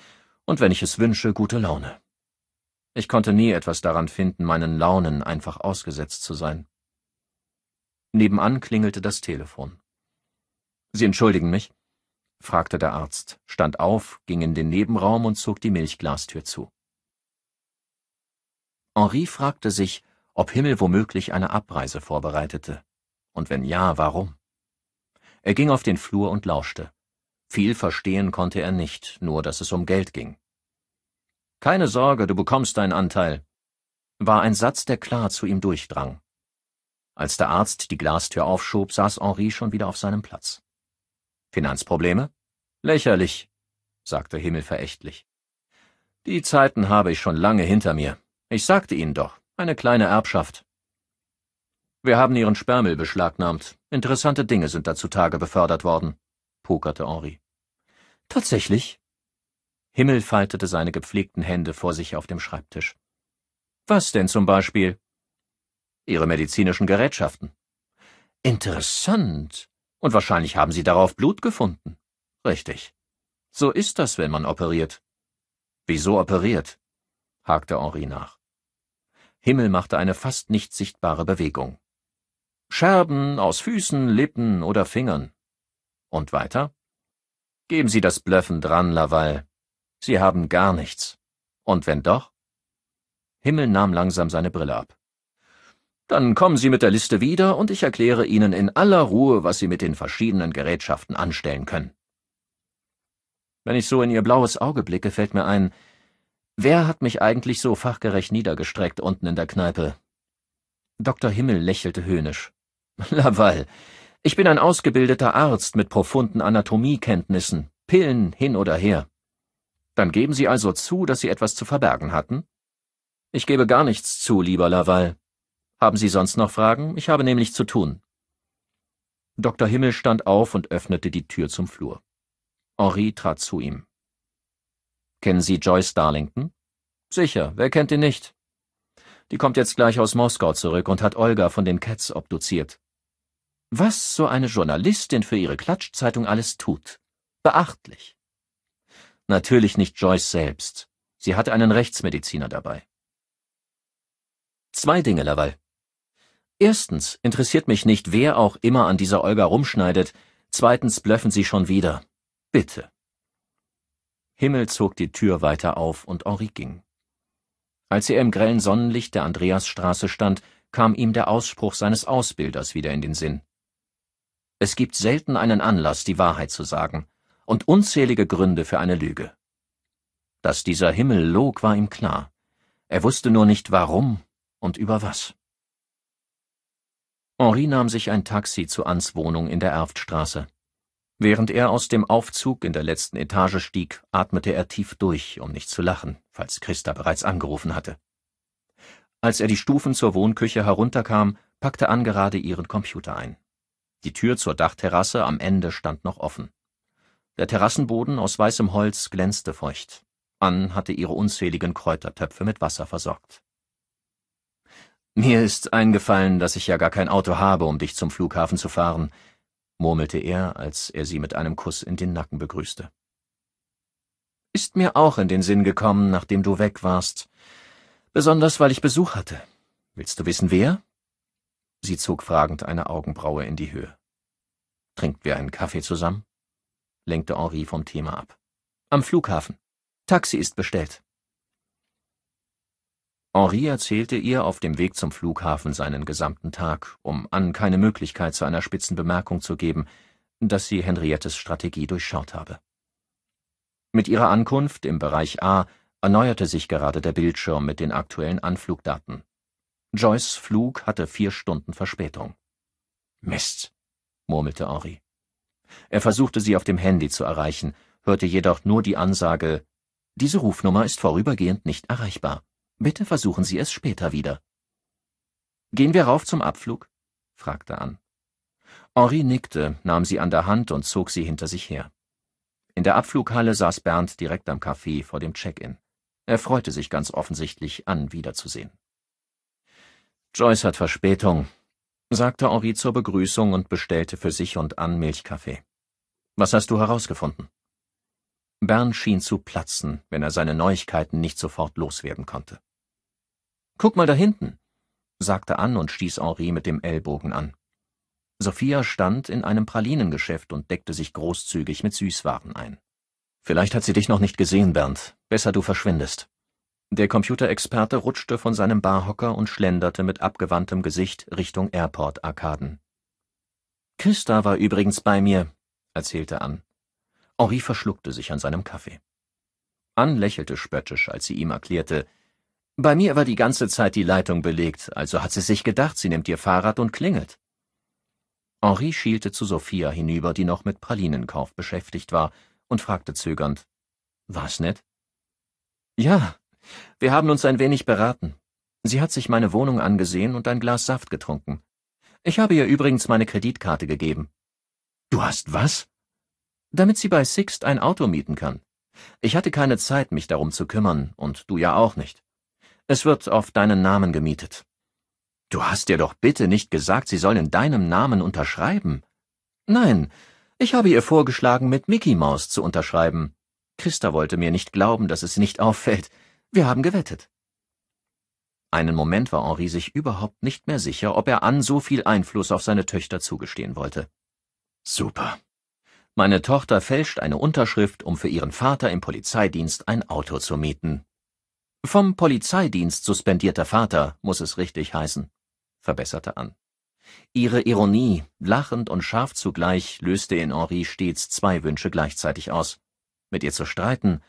und wenn ich es wünsche, gute Laune. Ich konnte nie etwas daran finden, meinen Launen einfach ausgesetzt zu sein. Nebenan klingelte das Telefon. Sie entschuldigen mich? fragte der Arzt, stand auf, ging in den Nebenraum und zog die Milchglastür zu. Henri fragte sich, ob Himmel womöglich eine Abreise vorbereitete. Und wenn ja, warum? Er ging auf den Flur und lauschte. Viel verstehen konnte er nicht, nur dass es um Geld ging. Keine Sorge, du bekommst deinen Anteil, war ein Satz, der klar zu ihm durchdrang. Als der Arzt die Glastür aufschob, saß Henri schon wieder auf seinem Platz. Finanzprobleme? Lächerlich, sagte Himmel verächtlich. Die Zeiten habe ich schon lange hinter mir. Ich sagte Ihnen doch, eine kleine Erbschaft. Wir haben Ihren Sperrmüll beschlagnahmt. Interessante Dinge sind da zutage befördert worden, pokerte Henri. Tatsächlich? Himmel faltete seine gepflegten Hände vor sich auf dem Schreibtisch. Was denn zum Beispiel? Ihre medizinischen Gerätschaften. Interessant. Und wahrscheinlich haben sie darauf Blut gefunden. Richtig. So ist das, wenn man operiert. Wieso operiert? hakte Henri nach. Himmel machte eine fast nicht sichtbare Bewegung. Scherben aus Füßen, Lippen oder Fingern. Und weiter? Geben Sie das Blöffen dran, Laval. Sie haben gar nichts. Und wenn doch? Himmel nahm langsam seine Brille ab. Dann kommen Sie mit der Liste wieder und ich erkläre Ihnen in aller Ruhe, was Sie mit den verschiedenen Gerätschaften anstellen können. Wenn ich so in Ihr blaues Auge blicke, fällt mir ein, wer hat mich eigentlich so fachgerecht niedergestreckt unten in der Kneipe? Dr. Himmel lächelte höhnisch. Laval, [LAUGHS] ich bin ein ausgebildeter Arzt mit profunden Anatomiekenntnissen, Pillen hin oder her. Dann geben Sie also zu, dass Sie etwas zu verbergen hatten? Ich gebe gar nichts zu, lieber Laval, haben Sie sonst noch Fragen? Ich habe nämlich zu tun. Dr. Himmel stand auf und öffnete die Tür zum Flur. Henri trat zu ihm. Kennen Sie Joyce Darlington? Sicher, wer kennt ihn nicht? Die kommt jetzt gleich aus Moskau zurück und hat Olga von den Cats obduziert. Was so eine Journalistin für ihre Klatschzeitung alles tut. Beachtlich. Natürlich nicht Joyce selbst. Sie hatte einen Rechtsmediziner dabei. Zwei Dinge, Laval. Erstens interessiert mich nicht, wer auch immer an dieser Olga rumschneidet, zweitens blöffen sie schon wieder. Bitte. Himmel zog die Tür weiter auf und Henri ging. Als er im grellen Sonnenlicht der Andreasstraße stand, kam ihm der Ausspruch seines Ausbilders wieder in den Sinn. Es gibt selten einen Anlass, die Wahrheit zu sagen, und unzählige Gründe für eine Lüge. Dass dieser Himmel log, war ihm klar. Er wusste nur nicht warum und über was. Henri nahm sich ein Taxi zu Anns Wohnung in der Erftstraße. Während er aus dem Aufzug in der letzten Etage stieg, atmete er tief durch, um nicht zu lachen, falls Christa bereits angerufen hatte. Als er die Stufen zur Wohnküche herunterkam, packte Ann gerade ihren Computer ein. Die Tür zur Dachterrasse am Ende stand noch offen. Der Terrassenboden aus weißem Holz glänzte feucht. Ann hatte ihre unzähligen Kräutertöpfe mit Wasser versorgt. Mir ist eingefallen, dass ich ja gar kein Auto habe, um dich zum Flughafen zu fahren, murmelte er, als er sie mit einem Kuss in den Nacken begrüßte. Ist mir auch in den Sinn gekommen, nachdem du weg warst. Besonders, weil ich Besuch hatte. Willst du wissen, wer? Sie zog fragend eine Augenbraue in die Höhe. Trinken wir einen Kaffee zusammen? lenkte Henri vom Thema ab. Am Flughafen. Taxi ist bestellt. Henri erzählte ihr auf dem Weg zum Flughafen seinen gesamten Tag, um an keine Möglichkeit zu einer spitzen Bemerkung zu geben, dass sie Henriettes Strategie durchschaut habe. Mit ihrer Ankunft im Bereich A erneuerte sich gerade der Bildschirm mit den aktuellen Anflugdaten. Joyce' Flug hatte vier Stunden Verspätung. Mist, murmelte Henri. Er versuchte sie auf dem Handy zu erreichen, hörte jedoch nur die Ansage, diese Rufnummer ist vorübergehend nicht erreichbar. Bitte versuchen Sie es später wieder. Gehen wir rauf zum Abflug? fragte Ann. Henri nickte, nahm sie an der Hand und zog sie hinter sich her. In der Abflughalle saß Bernd direkt am Café vor dem Check-in. Er freute sich ganz offensichtlich, Ann wiederzusehen. Joyce hat Verspätung, sagte Henri zur Begrüßung und bestellte für sich und Ann Milchkaffee. Was hast du herausgefunden? Bern schien zu platzen, wenn er seine Neuigkeiten nicht sofort loswerden konnte. Guck mal da hinten, sagte Anne und stieß Henri mit dem Ellbogen an. Sophia stand in einem Pralinengeschäft und deckte sich großzügig mit Süßwaren ein. Vielleicht hat sie dich noch nicht gesehen, Bernd. Besser du verschwindest. Der Computerexperte rutschte von seinem Barhocker und schlenderte mit abgewandtem Gesicht Richtung Airport-Arkaden. Christa war übrigens bei mir, erzählte Ann. Henri verschluckte sich an seinem Kaffee. Ann lächelte spöttisch, als sie ihm erklärte, bei mir war die ganze Zeit die Leitung belegt, also hat sie sich gedacht, sie nimmt ihr Fahrrad und klingelt. Henri schielte zu Sophia hinüber, die noch mit Pralinenkauf beschäftigt war, und fragte zögernd, War's nett? Ja, wir haben uns ein wenig beraten. Sie hat sich meine Wohnung angesehen und ein Glas Saft getrunken. Ich habe ihr übrigens meine Kreditkarte gegeben. Du hast was? Damit sie bei Sixt ein Auto mieten kann. Ich hatte keine Zeit, mich darum zu kümmern, und du ja auch nicht. Es wird auf deinen Namen gemietet. Du hast dir doch bitte nicht gesagt, sie soll in deinem Namen unterschreiben. Nein, ich habe ihr vorgeschlagen, mit Mickey Maus zu unterschreiben. Christa wollte mir nicht glauben, dass es nicht auffällt. Wir haben gewettet. Einen Moment war Henri sich überhaupt nicht mehr sicher, ob er an so viel Einfluss auf seine Töchter zugestehen wollte. Super. Meine Tochter fälscht eine Unterschrift, um für ihren Vater im Polizeidienst ein Auto zu mieten, vom Polizeidienst suspendierter Vater muss es richtig heißen, verbesserte Ann. Ihre Ironie, lachend und scharf zugleich, löste in Henri stets zwei Wünsche gleichzeitig aus. Mit ihr zu streiten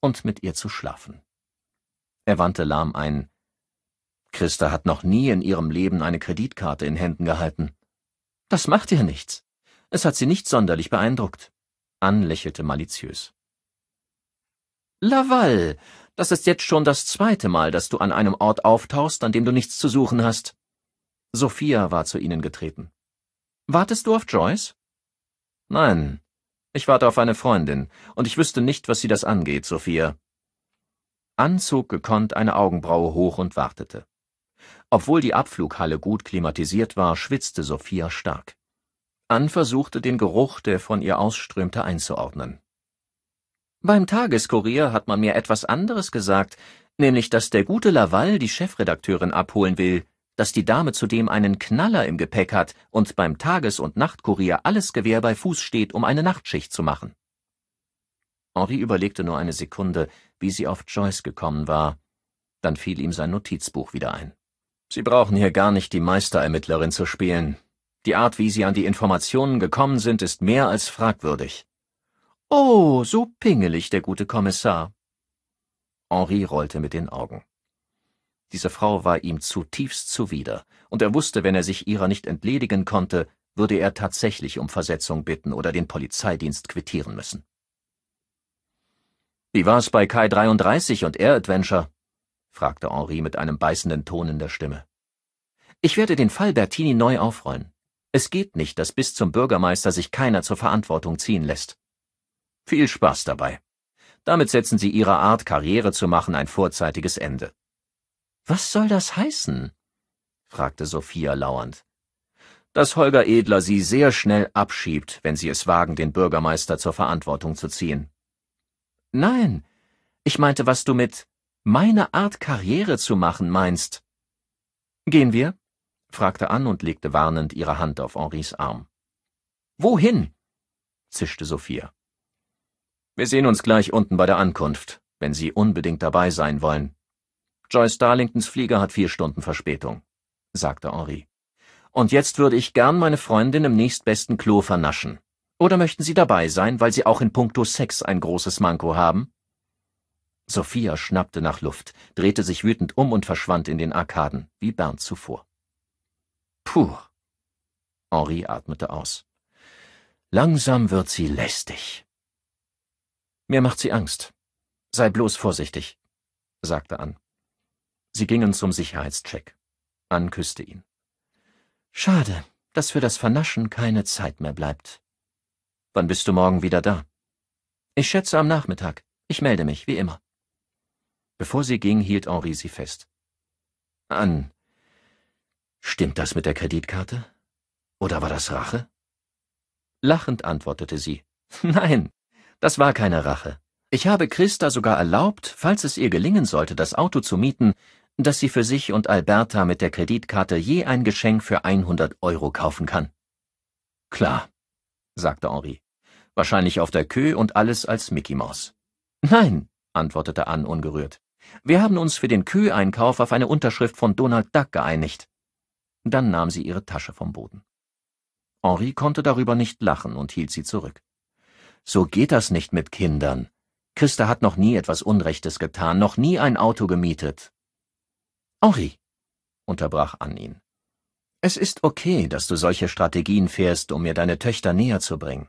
und mit ihr zu schlafen. Er wandte lahm ein. Christa hat noch nie in ihrem Leben eine Kreditkarte in Händen gehalten. Das macht ihr nichts. Es hat sie nicht sonderlich beeindruckt. Ann lächelte maliziös. Laval, das ist jetzt schon das zweite Mal, dass du an einem Ort auftauchst, an dem du nichts zu suchen hast. Sophia war zu ihnen getreten. Wartest du auf Joyce? Nein. Ich warte auf eine Freundin, und ich wüsste nicht, was sie das angeht, Sophia. Ann zog gekonnt eine Augenbraue hoch und wartete. Obwohl die Abflughalle gut klimatisiert war, schwitzte Sophia stark. Ann versuchte, den Geruch, der von ihr ausströmte, einzuordnen. Beim Tageskurier hat man mir etwas anderes gesagt, nämlich dass der gute Laval die Chefredakteurin abholen will, dass die Dame zudem einen Knaller im Gepäck hat und beim Tages- und Nachtkurier alles Gewehr bei Fuß steht, um eine Nachtschicht zu machen. Henri überlegte nur eine Sekunde, wie sie auf Joyce gekommen war. Dann fiel ihm sein Notizbuch wieder ein. Sie brauchen hier gar nicht die Meisterermittlerin zu spielen. Die Art, wie Sie an die Informationen gekommen sind, ist mehr als fragwürdig. Oh, so pingelig der gute Kommissar. Henri rollte mit den Augen. Diese Frau war ihm zutiefst zuwider, und er wusste, wenn er sich ihrer nicht entledigen konnte, würde er tatsächlich um Versetzung bitten oder den Polizeidienst quittieren müssen. Wie war's bei Kai 33 und Air Adventure? fragte Henri mit einem beißenden Ton in der Stimme. Ich werde den Fall Bertini neu aufrollen. Es geht nicht, dass bis zum Bürgermeister sich keiner zur Verantwortung ziehen lässt. Viel Spaß dabei. Damit setzen sie ihrer Art, Karriere zu machen, ein vorzeitiges Ende. Was soll das heißen? fragte Sophia lauernd. Dass Holger Edler sie sehr schnell abschiebt, wenn sie es wagen, den Bürgermeister zur Verantwortung zu ziehen. Nein, ich meinte, was du mit meine Art, Karriere zu machen meinst. Gehen wir? fragte Ann und legte warnend ihre Hand auf Henris Arm. Wohin? zischte Sophia. Wir sehen uns gleich unten bei der Ankunft, wenn Sie unbedingt dabei sein wollen. Joyce Darlingtons Flieger hat vier Stunden Verspätung, sagte Henri. Und jetzt würde ich gern meine Freundin im nächstbesten Klo vernaschen. Oder möchten Sie dabei sein, weil Sie auch in puncto Sex ein großes Manko haben? Sophia schnappte nach Luft, drehte sich wütend um und verschwand in den Arkaden, wie Bernd zuvor. Puh. Henri atmete aus. Langsam wird sie lästig. Mir macht sie Angst. Sei bloß vorsichtig, sagte Ann. Sie gingen zum Sicherheitscheck. Ann küsste ihn. Schade, dass für das Vernaschen keine Zeit mehr bleibt. Wann bist du morgen wieder da? Ich schätze am Nachmittag. Ich melde mich, wie immer. Bevor sie ging, hielt Henri sie fest. Ann, stimmt das mit der Kreditkarte? Oder war das Rache? Lachend antwortete sie. Nein, das war keine Rache. Ich habe Christa sogar erlaubt, falls es ihr gelingen sollte, das Auto zu mieten, dass sie für sich und Alberta mit der Kreditkarte je ein Geschenk für 100 Euro kaufen kann. Klar, sagte Henri. Wahrscheinlich auf der Kö und alles als Mickey Maus. Nein, antwortete Anne ungerührt. Wir haben uns für den Küheinkauf auf eine Unterschrift von Donald Duck geeinigt. Dann nahm sie ihre Tasche vom Boden. Henri konnte darüber nicht lachen und hielt sie zurück. So geht das nicht mit Kindern. Christa hat noch nie etwas Unrechtes getan, noch nie ein Auto gemietet. Henri, unterbrach an ihn. Es ist okay, dass du solche Strategien fährst, um mir deine Töchter näher zu bringen.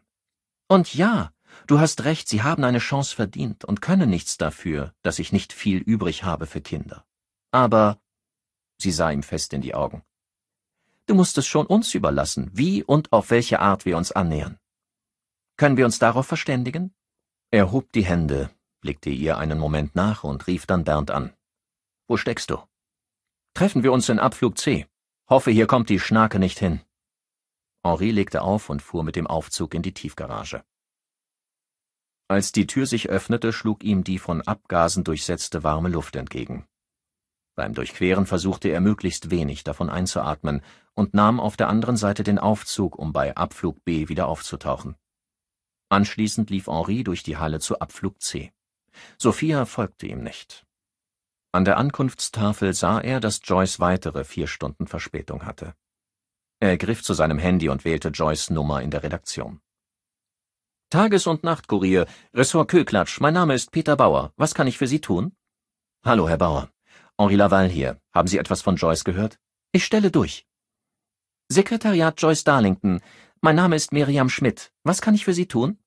Und ja, du hast recht, sie haben eine Chance verdient und können nichts dafür, dass ich nicht viel übrig habe für Kinder. Aber, sie sah ihm fest in die Augen, du musst es schon uns überlassen, wie und auf welche Art wir uns annähern. Können wir uns darauf verständigen? Er hob die Hände, blickte ihr einen Moment nach und rief dann Bernd an. Wo steckst du? Treffen wir uns in Abflug C. Hoffe, hier kommt die Schnake nicht hin. Henri legte auf und fuhr mit dem Aufzug in die Tiefgarage. Als die Tür sich öffnete, schlug ihm die von Abgasen durchsetzte warme Luft entgegen. Beim Durchqueren versuchte er möglichst wenig davon einzuatmen und nahm auf der anderen Seite den Aufzug, um bei Abflug B wieder aufzutauchen. Anschließend lief Henri durch die Halle zu Abflug C. Sophia folgte ihm nicht. An der Ankunftstafel sah er, dass Joyce weitere vier Stunden Verspätung hatte. Er griff zu seinem Handy und wählte Joyce Nummer in der Redaktion. Tages- und Nachtkurier, Ressort Köklatsch, mein Name ist Peter Bauer. Was kann ich für Sie tun? Hallo, Herr Bauer. Henri Laval hier. Haben Sie etwas von Joyce gehört? Ich stelle durch. Sekretariat Joyce Darlington. Mein Name ist Miriam Schmidt. Was kann ich für Sie tun?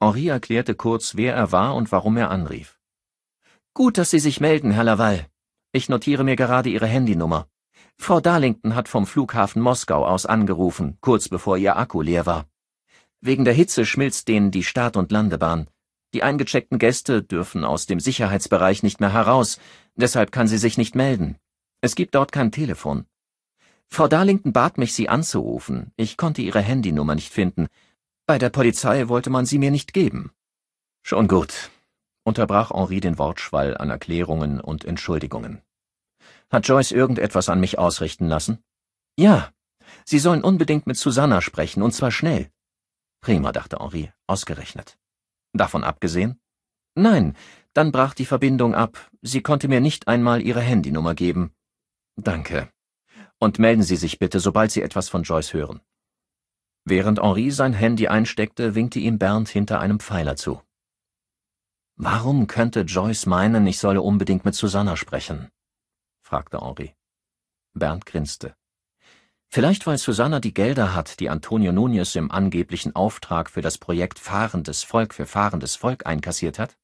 Henri erklärte kurz, wer er war und warum er anrief. Gut, dass Sie sich melden, Herr Laval. Ich notiere mir gerade Ihre Handynummer. Frau Darlington hat vom Flughafen Moskau aus angerufen, kurz bevor ihr Akku leer war. Wegen der Hitze schmilzt denen die Start- und Landebahn. Die eingecheckten Gäste dürfen aus dem Sicherheitsbereich nicht mehr heraus, deshalb kann sie sich nicht melden. Es gibt dort kein Telefon. Frau Darlington bat mich, sie anzurufen. Ich konnte ihre Handynummer nicht finden. Bei der Polizei wollte man sie mir nicht geben. Schon gut, unterbrach Henri den Wortschwall an Erklärungen und Entschuldigungen. Hat Joyce irgendetwas an mich ausrichten lassen? Ja. Sie sollen unbedingt mit Susanna sprechen, und zwar schnell. Prima, dachte Henri, ausgerechnet. Davon abgesehen? Nein, dann brach die Verbindung ab. Sie konnte mir nicht einmal ihre Handynummer geben. Danke und melden Sie sich bitte, sobald Sie etwas von Joyce hören. Während Henri sein Handy einsteckte, winkte ihm Bernd hinter einem Pfeiler zu. Warum könnte Joyce meinen, ich solle unbedingt mit Susanna sprechen? fragte Henri. Bernd grinste. Vielleicht weil Susanna die Gelder hat, die Antonio Nunez im angeblichen Auftrag für das Projekt Fahrendes Volk für Fahrendes Volk einkassiert hat?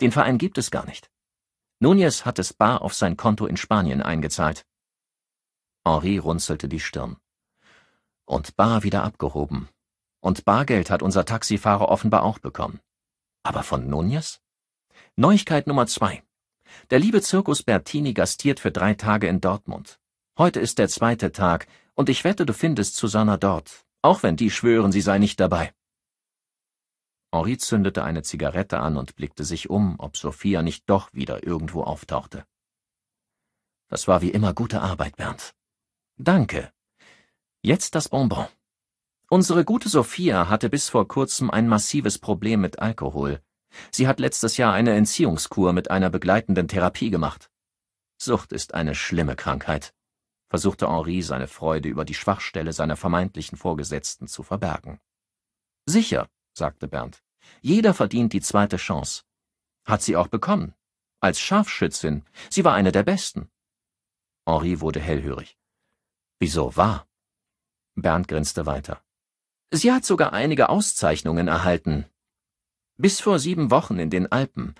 Den Verein gibt es gar nicht. Nunez hat es bar auf sein Konto in Spanien eingezahlt. Henri runzelte die Stirn. Und bar wieder abgehoben. Und Bargeld hat unser Taxifahrer offenbar auch bekommen. Aber von Nunez? Neuigkeit Nummer zwei. Der liebe Zirkus Bertini gastiert für drei Tage in Dortmund. Heute ist der zweite Tag, und ich wette, du findest Susanna dort, auch wenn die schwören, sie sei nicht dabei. Henri zündete eine Zigarette an und blickte sich um, ob Sophia nicht doch wieder irgendwo auftauchte. Das war wie immer gute Arbeit, Bernd. Danke. Jetzt das Bonbon. Unsere gute Sophia hatte bis vor kurzem ein massives Problem mit Alkohol. Sie hat letztes Jahr eine Entziehungskur mit einer begleitenden Therapie gemacht. Sucht ist eine schlimme Krankheit, versuchte Henri seine Freude über die Schwachstelle seiner vermeintlichen Vorgesetzten zu verbergen. Sicher, sagte Bernd. Jeder verdient die zweite Chance. Hat sie auch bekommen. Als Scharfschützin. Sie war eine der besten. Henri wurde hellhörig. Wieso wahr? Bernd grinste weiter. Sie hat sogar einige Auszeichnungen erhalten. Bis vor sieben Wochen in den Alpen.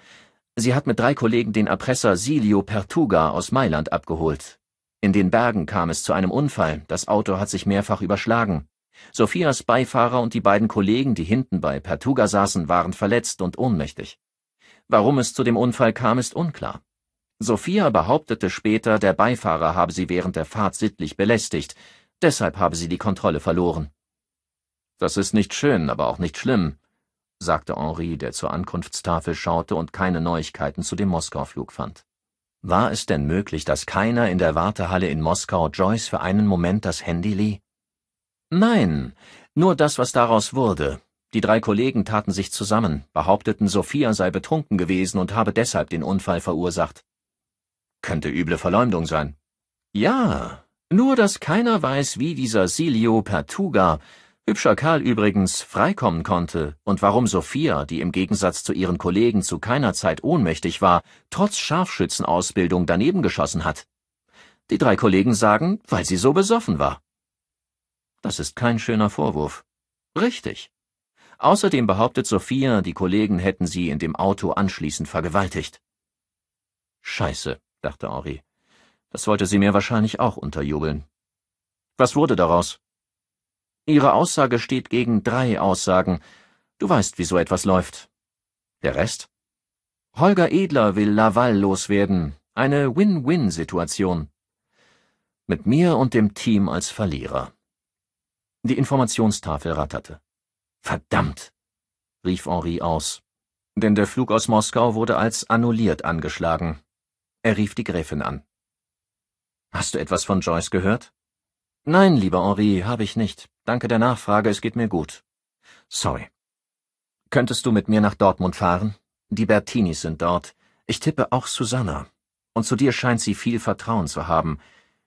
Sie hat mit drei Kollegen den Erpresser Silio Pertuga aus Mailand abgeholt. In den Bergen kam es zu einem Unfall, das Auto hat sich mehrfach überschlagen. Sophias Beifahrer und die beiden Kollegen, die hinten bei Pertuga saßen, waren verletzt und ohnmächtig. Warum es zu dem Unfall kam, ist unklar. Sophia behauptete später, der Beifahrer habe sie während der Fahrt sittlich belästigt, deshalb habe sie die Kontrolle verloren. Das ist nicht schön, aber auch nicht schlimm, sagte Henri, der zur Ankunftstafel schaute und keine Neuigkeiten zu dem Moskauflug fand. War es denn möglich, dass keiner in der Wartehalle in Moskau Joyce für einen Moment das Handy lieh? Nein, nur das, was daraus wurde. Die drei Kollegen taten sich zusammen, behaupteten, Sophia sei betrunken gewesen und habe deshalb den Unfall verursacht. Könnte üble Verleumdung sein. Ja, nur dass keiner weiß, wie dieser Silio Pertuga, hübscher Karl übrigens, freikommen konnte und warum Sophia, die im Gegensatz zu ihren Kollegen zu keiner Zeit ohnmächtig war, trotz Scharfschützenausbildung daneben geschossen hat. Die drei Kollegen sagen, weil sie so besoffen war. Das ist kein schöner Vorwurf. Richtig. Außerdem behauptet Sophia, die Kollegen hätten sie in dem Auto anschließend vergewaltigt. Scheiße dachte Henri. Das wollte sie mir wahrscheinlich auch unterjubeln. Was wurde daraus? Ihre Aussage steht gegen drei Aussagen. Du weißt, wie so etwas läuft. Der Rest? Holger Edler will Laval loswerden. Eine Win-Win-Situation. Mit mir und dem Team als Verlierer. Die Informationstafel ratterte. Verdammt! rief Henri aus. Denn der Flug aus Moskau wurde als annulliert angeschlagen. Er rief die Gräfin an. Hast du etwas von Joyce gehört? Nein, lieber Henri, habe ich nicht. Danke der Nachfrage, es geht mir gut. Sorry. Könntest du mit mir nach Dortmund fahren? Die Bertinis sind dort. Ich tippe auch Susanna. Und zu dir scheint sie viel Vertrauen zu haben.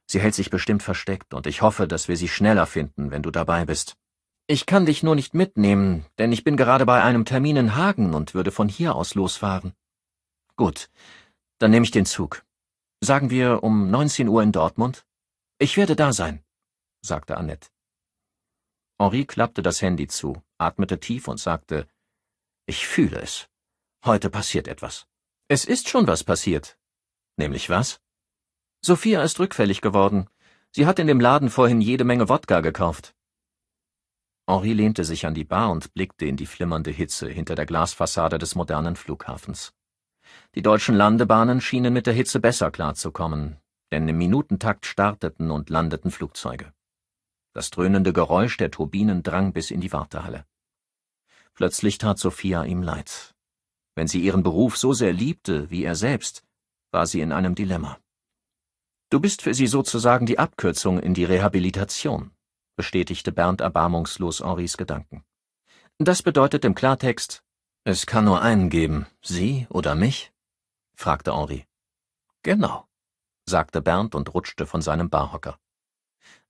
Sie hält sich bestimmt versteckt, und ich hoffe, dass wir sie schneller finden, wenn du dabei bist. Ich kann dich nur nicht mitnehmen, denn ich bin gerade bei einem Termin in Hagen und würde von hier aus losfahren. Gut, dann nehme ich den Zug. Sagen wir um 19 Uhr in Dortmund? Ich werde da sein, sagte Annette. Henri klappte das Handy zu, atmete tief und sagte, ich fühle es. Heute passiert etwas. Es ist schon was passiert. Nämlich was? Sophia ist rückfällig geworden. Sie hat in dem Laden vorhin jede Menge Wodka gekauft. Henri lehnte sich an die Bar und blickte in die flimmernde Hitze hinter der Glasfassade des modernen Flughafens. Die deutschen Landebahnen schienen mit der Hitze besser klarzukommen, denn im Minutentakt starteten und landeten Flugzeuge. Das dröhnende Geräusch der Turbinen drang bis in die Wartehalle. Plötzlich tat Sophia ihm leid. Wenn sie ihren Beruf so sehr liebte wie er selbst, war sie in einem Dilemma. Du bist für sie sozusagen die Abkürzung in die Rehabilitation, bestätigte Bernd erbarmungslos Henris Gedanken. Das bedeutet im Klartext, es kann nur einen geben, Sie oder mich? fragte Henri. Genau, sagte Bernd und rutschte von seinem Barhocker.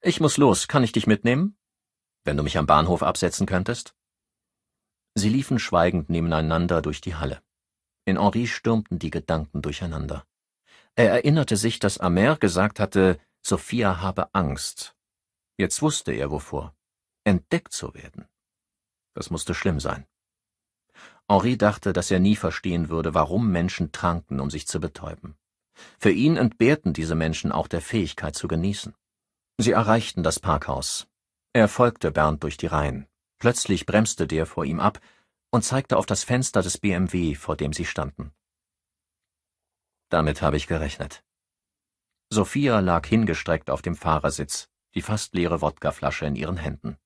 Ich muss los, kann ich dich mitnehmen? Wenn du mich am Bahnhof absetzen könntest? Sie liefen schweigend nebeneinander durch die Halle. In Henri stürmten die Gedanken durcheinander. Er erinnerte sich, dass Amer gesagt hatte, Sophia habe Angst. Jetzt wusste er wovor. Entdeckt zu werden. Das musste schlimm sein. Henri dachte, dass er nie verstehen würde, warum Menschen tranken, um sich zu betäuben. Für ihn entbehrten diese Menschen auch der Fähigkeit zu genießen. Sie erreichten das Parkhaus. Er folgte Bernd durch die Reihen. Plötzlich bremste der vor ihm ab und zeigte auf das Fenster des BMW, vor dem sie standen. Damit habe ich gerechnet. Sophia lag hingestreckt auf dem Fahrersitz, die fast leere Wodkaflasche in ihren Händen.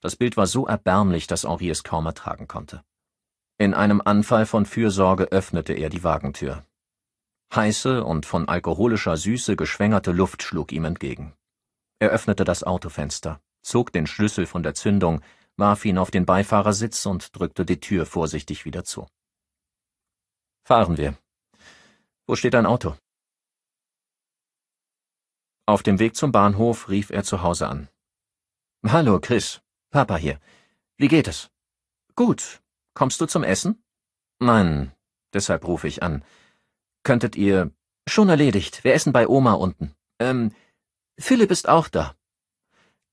Das Bild war so erbärmlich, dass Henri es kaum ertragen konnte. In einem Anfall von Fürsorge öffnete er die Wagentür. Heiße und von alkoholischer Süße geschwängerte Luft schlug ihm entgegen. Er öffnete das Autofenster, zog den Schlüssel von der Zündung, warf ihn auf den Beifahrersitz und drückte die Tür vorsichtig wieder zu. Fahren wir. Wo steht dein Auto? Auf dem Weg zum Bahnhof rief er zu Hause an. Hallo, Chris. Papa hier. Wie geht es? Gut, Kommst du zum Essen? Nein, deshalb rufe ich an. Könntet ihr. Schon erledigt, wir essen bei Oma unten. Ähm, Philipp ist auch da.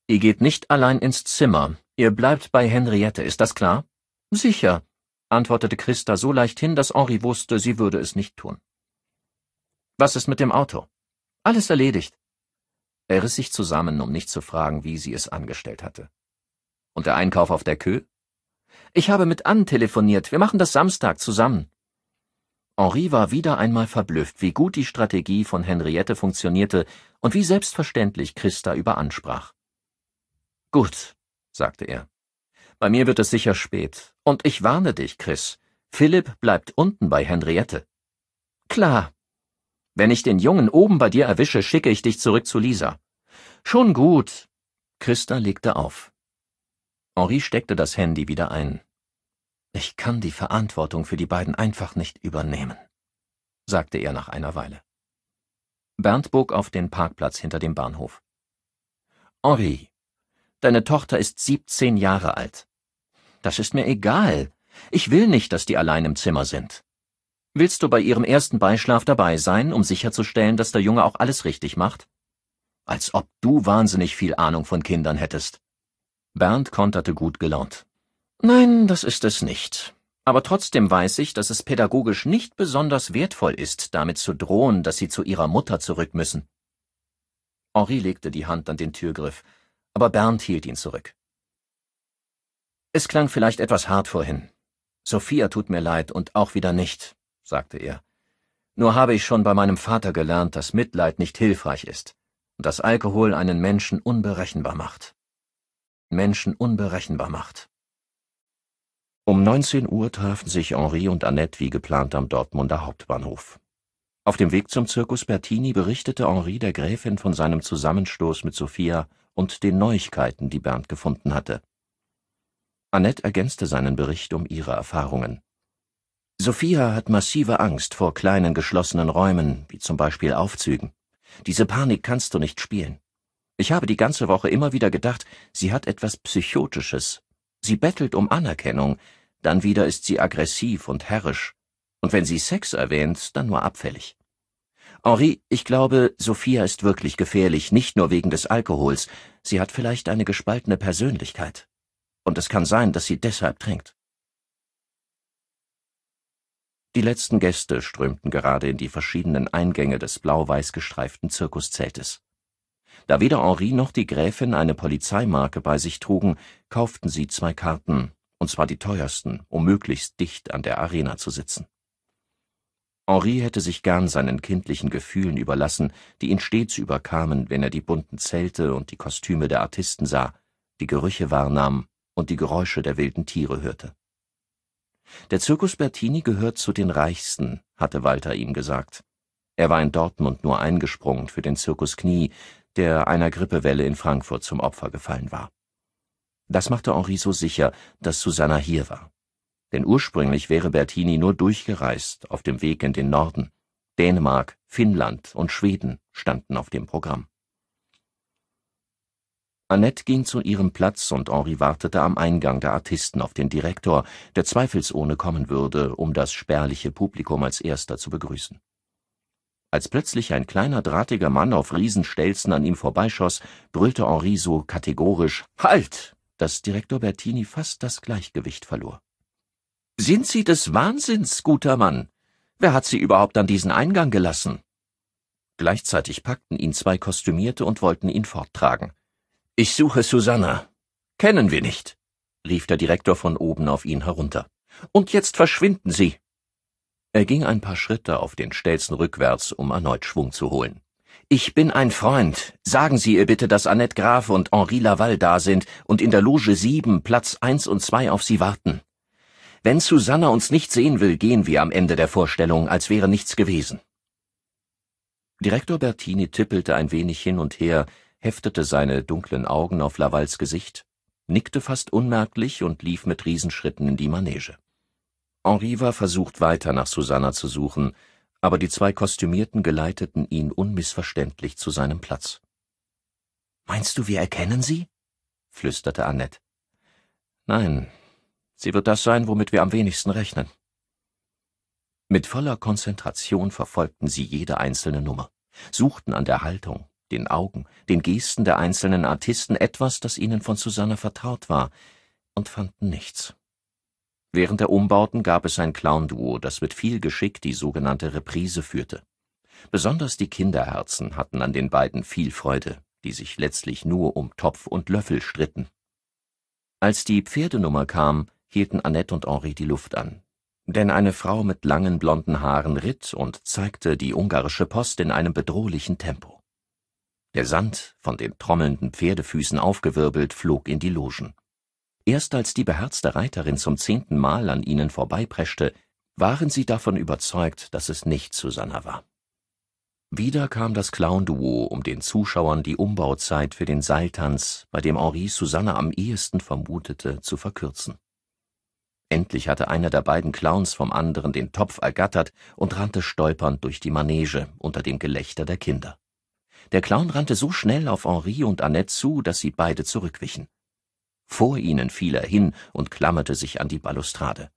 Ihr geht nicht allein ins Zimmer, ihr bleibt bei Henriette, ist das klar? Sicher, antwortete Christa so leicht hin, dass Henri wusste, sie würde es nicht tun. Was ist mit dem Auto? Alles erledigt. Er riss sich zusammen, um nicht zu fragen, wie sie es angestellt hatte. Und der Einkauf auf der Kühe? Ich habe mit Anne telefoniert. Wir machen das Samstag zusammen. Henri war wieder einmal verblüfft, wie gut die Strategie von Henriette funktionierte und wie selbstverständlich Christa über ansprach. Gut, sagte er. Bei mir wird es sicher spät. Und ich warne dich, Chris. Philipp bleibt unten bei Henriette. Klar. Wenn ich den Jungen oben bei dir erwische, schicke ich dich zurück zu Lisa. Schon gut. Christa legte auf. Henri steckte das Handy wieder ein. Ich kann die Verantwortung für die beiden einfach nicht übernehmen, sagte er nach einer Weile. Bernd bog auf den Parkplatz hinter dem Bahnhof. Henri, deine Tochter ist 17 Jahre alt. Das ist mir egal. Ich will nicht, dass die allein im Zimmer sind. Willst du bei ihrem ersten Beischlaf dabei sein, um sicherzustellen, dass der Junge auch alles richtig macht? Als ob du wahnsinnig viel Ahnung von Kindern hättest. Bernd konterte gut gelaunt. Nein, das ist es nicht. Aber trotzdem weiß ich, dass es pädagogisch nicht besonders wertvoll ist, damit zu drohen, dass sie zu ihrer Mutter zurück müssen. Henri legte die Hand an den Türgriff, aber Bernd hielt ihn zurück. Es klang vielleicht etwas hart vorhin. Sophia tut mir leid und auch wieder nicht, sagte er. Nur habe ich schon bei meinem Vater gelernt, dass Mitleid nicht hilfreich ist und dass Alkohol einen Menschen unberechenbar macht. Menschen unberechenbar macht. Um 19 Uhr trafen sich Henri und Annette wie geplant am Dortmunder Hauptbahnhof. Auf dem Weg zum Zirkus Bertini berichtete Henri der Gräfin von seinem Zusammenstoß mit Sophia und den Neuigkeiten, die Bernd gefunden hatte. Annette ergänzte seinen Bericht um ihre Erfahrungen. Sophia hat massive Angst vor kleinen geschlossenen Räumen, wie zum Beispiel Aufzügen. Diese Panik kannst du nicht spielen. Ich habe die ganze Woche immer wieder gedacht, sie hat etwas Psychotisches. Sie bettelt um Anerkennung, dann wieder ist sie aggressiv und herrisch. Und wenn sie Sex erwähnt, dann nur abfällig. Henri, ich glaube, Sophia ist wirklich gefährlich, nicht nur wegen des Alkohols. Sie hat vielleicht eine gespaltene Persönlichkeit. Und es kann sein, dass sie deshalb trinkt. Die letzten Gäste strömten gerade in die verschiedenen Eingänge des blau-weiß gestreiften Zirkuszeltes. Da weder Henri noch die Gräfin eine Polizeimarke bei sich trugen, kauften sie zwei Karten, und zwar die teuersten, um möglichst dicht an der Arena zu sitzen. Henri hätte sich gern seinen kindlichen Gefühlen überlassen, die ihn stets überkamen, wenn er die bunten Zelte und die Kostüme der Artisten sah, die Gerüche wahrnahm und die Geräusche der wilden Tiere hörte. Der Zirkus Bertini gehört zu den reichsten, hatte Walter ihm gesagt. Er war in Dortmund nur eingesprungen für den Zirkus Knie, der einer Grippewelle in Frankfurt zum Opfer gefallen war. Das machte Henri so sicher, dass Susanna hier war. Denn ursprünglich wäre Bertini nur durchgereist auf dem Weg in den Norden. Dänemark, Finnland und Schweden standen auf dem Programm. Annette ging zu ihrem Platz und Henri wartete am Eingang der Artisten auf den Direktor, der zweifelsohne kommen würde, um das spärliche Publikum als erster zu begrüßen. Als plötzlich ein kleiner drahtiger Mann auf Riesenstelzen an ihm vorbeischoss, brüllte Henri so kategorisch Halt! dass Direktor Bertini fast das Gleichgewicht verlor. Sind Sie des Wahnsinns, guter Mann? Wer hat Sie überhaupt an diesen Eingang gelassen? Gleichzeitig packten ihn zwei Kostümierte und wollten ihn forttragen. Ich suche Susanna. Kennen wir nicht, rief der Direktor von oben auf ihn herunter. Und jetzt verschwinden Sie. Er ging ein paar Schritte auf den Stelzen rückwärts, um erneut Schwung zu holen. Ich bin ein Freund. Sagen Sie ihr bitte, dass Annette Graf und Henri Laval da sind und in der Loge sieben, Platz eins und zwei auf sie warten. Wenn Susanna uns nicht sehen will, gehen wir am Ende der Vorstellung, als wäre nichts gewesen. Direktor Bertini tippelte ein wenig hin und her, heftete seine dunklen Augen auf Lavals Gesicht, nickte fast unmerklich und lief mit Riesenschritten in die Manege. Henri war versucht weiter nach Susanna zu suchen, aber die zwei Kostümierten geleiteten ihn unmissverständlich zu seinem Platz. Meinst du, wir erkennen sie? flüsterte Annette. Nein, sie wird das sein, womit wir am wenigsten rechnen. Mit voller Konzentration verfolgten sie jede einzelne Nummer, suchten an der Haltung, den Augen, den Gesten der einzelnen Artisten etwas, das ihnen von Susanne vertraut war, und fanden nichts. Während der Umbauten gab es ein Clown-Duo, das mit viel Geschick die sogenannte Reprise führte. Besonders die Kinderherzen hatten an den beiden viel Freude, die sich letztlich nur um Topf und Löffel stritten. Als die Pferdenummer kam, hielten Annette und Henri die Luft an. Denn eine Frau mit langen blonden Haaren ritt und zeigte die ungarische Post in einem bedrohlichen Tempo. Der Sand, von den trommelnden Pferdefüßen aufgewirbelt, flog in die Logen. Erst als die beherzte Reiterin zum zehnten Mal an ihnen vorbeipreschte, waren sie davon überzeugt, dass es nicht Susanna war. Wieder kam das Clown-Duo, um den Zuschauern die Umbauzeit für den Seiltanz, bei dem Henri Susanna am ehesten vermutete, zu verkürzen. Endlich hatte einer der beiden Clowns vom anderen den Topf ergattert und rannte stolpernd durch die Manege unter dem Gelächter der Kinder. Der Clown rannte so schnell auf Henri und Annette zu, dass sie beide zurückwichen. Vor ihnen fiel er hin und klammerte sich an die Balustrade.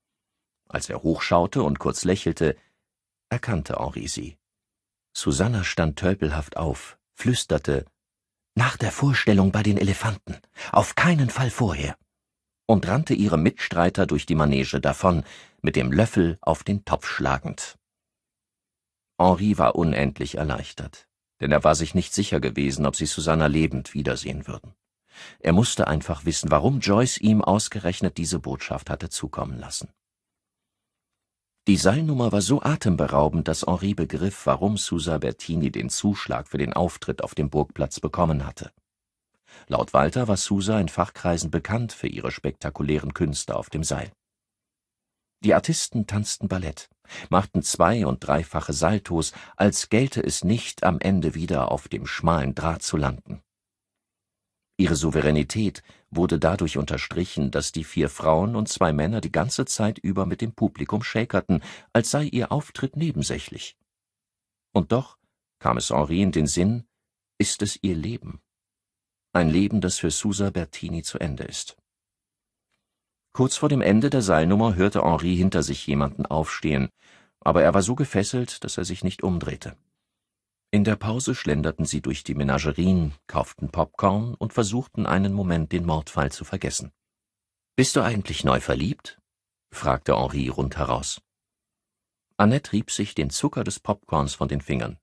Als er hochschaute und kurz lächelte, erkannte Henri sie. Susanna stand tölpelhaft auf, flüsterte Nach der Vorstellung bei den Elefanten, auf keinen Fall vorher, und rannte ihre Mitstreiter durch die Manege davon, mit dem Löffel auf den Topf schlagend. Henri war unendlich erleichtert, denn er war sich nicht sicher gewesen, ob sie Susanna lebend wiedersehen würden. Er musste einfach wissen, warum Joyce ihm ausgerechnet diese Botschaft hatte zukommen lassen. Die Seilnummer war so atemberaubend, dass Henri begriff, warum Susa Bertini den Zuschlag für den Auftritt auf dem Burgplatz bekommen hatte. Laut Walter war Susa in Fachkreisen bekannt für ihre spektakulären Künste auf dem Seil. Die Artisten tanzten Ballett, machten zwei- und dreifache Saltos, als gelte es nicht, am Ende wieder auf dem schmalen Draht zu landen. Ihre Souveränität wurde dadurch unterstrichen, dass die vier Frauen und zwei Männer die ganze Zeit über mit dem Publikum schäkerten, als sei ihr Auftritt nebensächlich. Und doch, kam es Henri in den Sinn, ist es ihr Leben. Ein Leben, das für Susa Bertini zu Ende ist. Kurz vor dem Ende der Seilnummer hörte Henri hinter sich jemanden aufstehen, aber er war so gefesselt, dass er sich nicht umdrehte. In der Pause schlenderten sie durch die Menagerien, kauften Popcorn und versuchten einen Moment den Mordfall zu vergessen. Bist du eigentlich neu verliebt? fragte Henri rundheraus. Annette rieb sich den Zucker des Popcorns von den Fingern.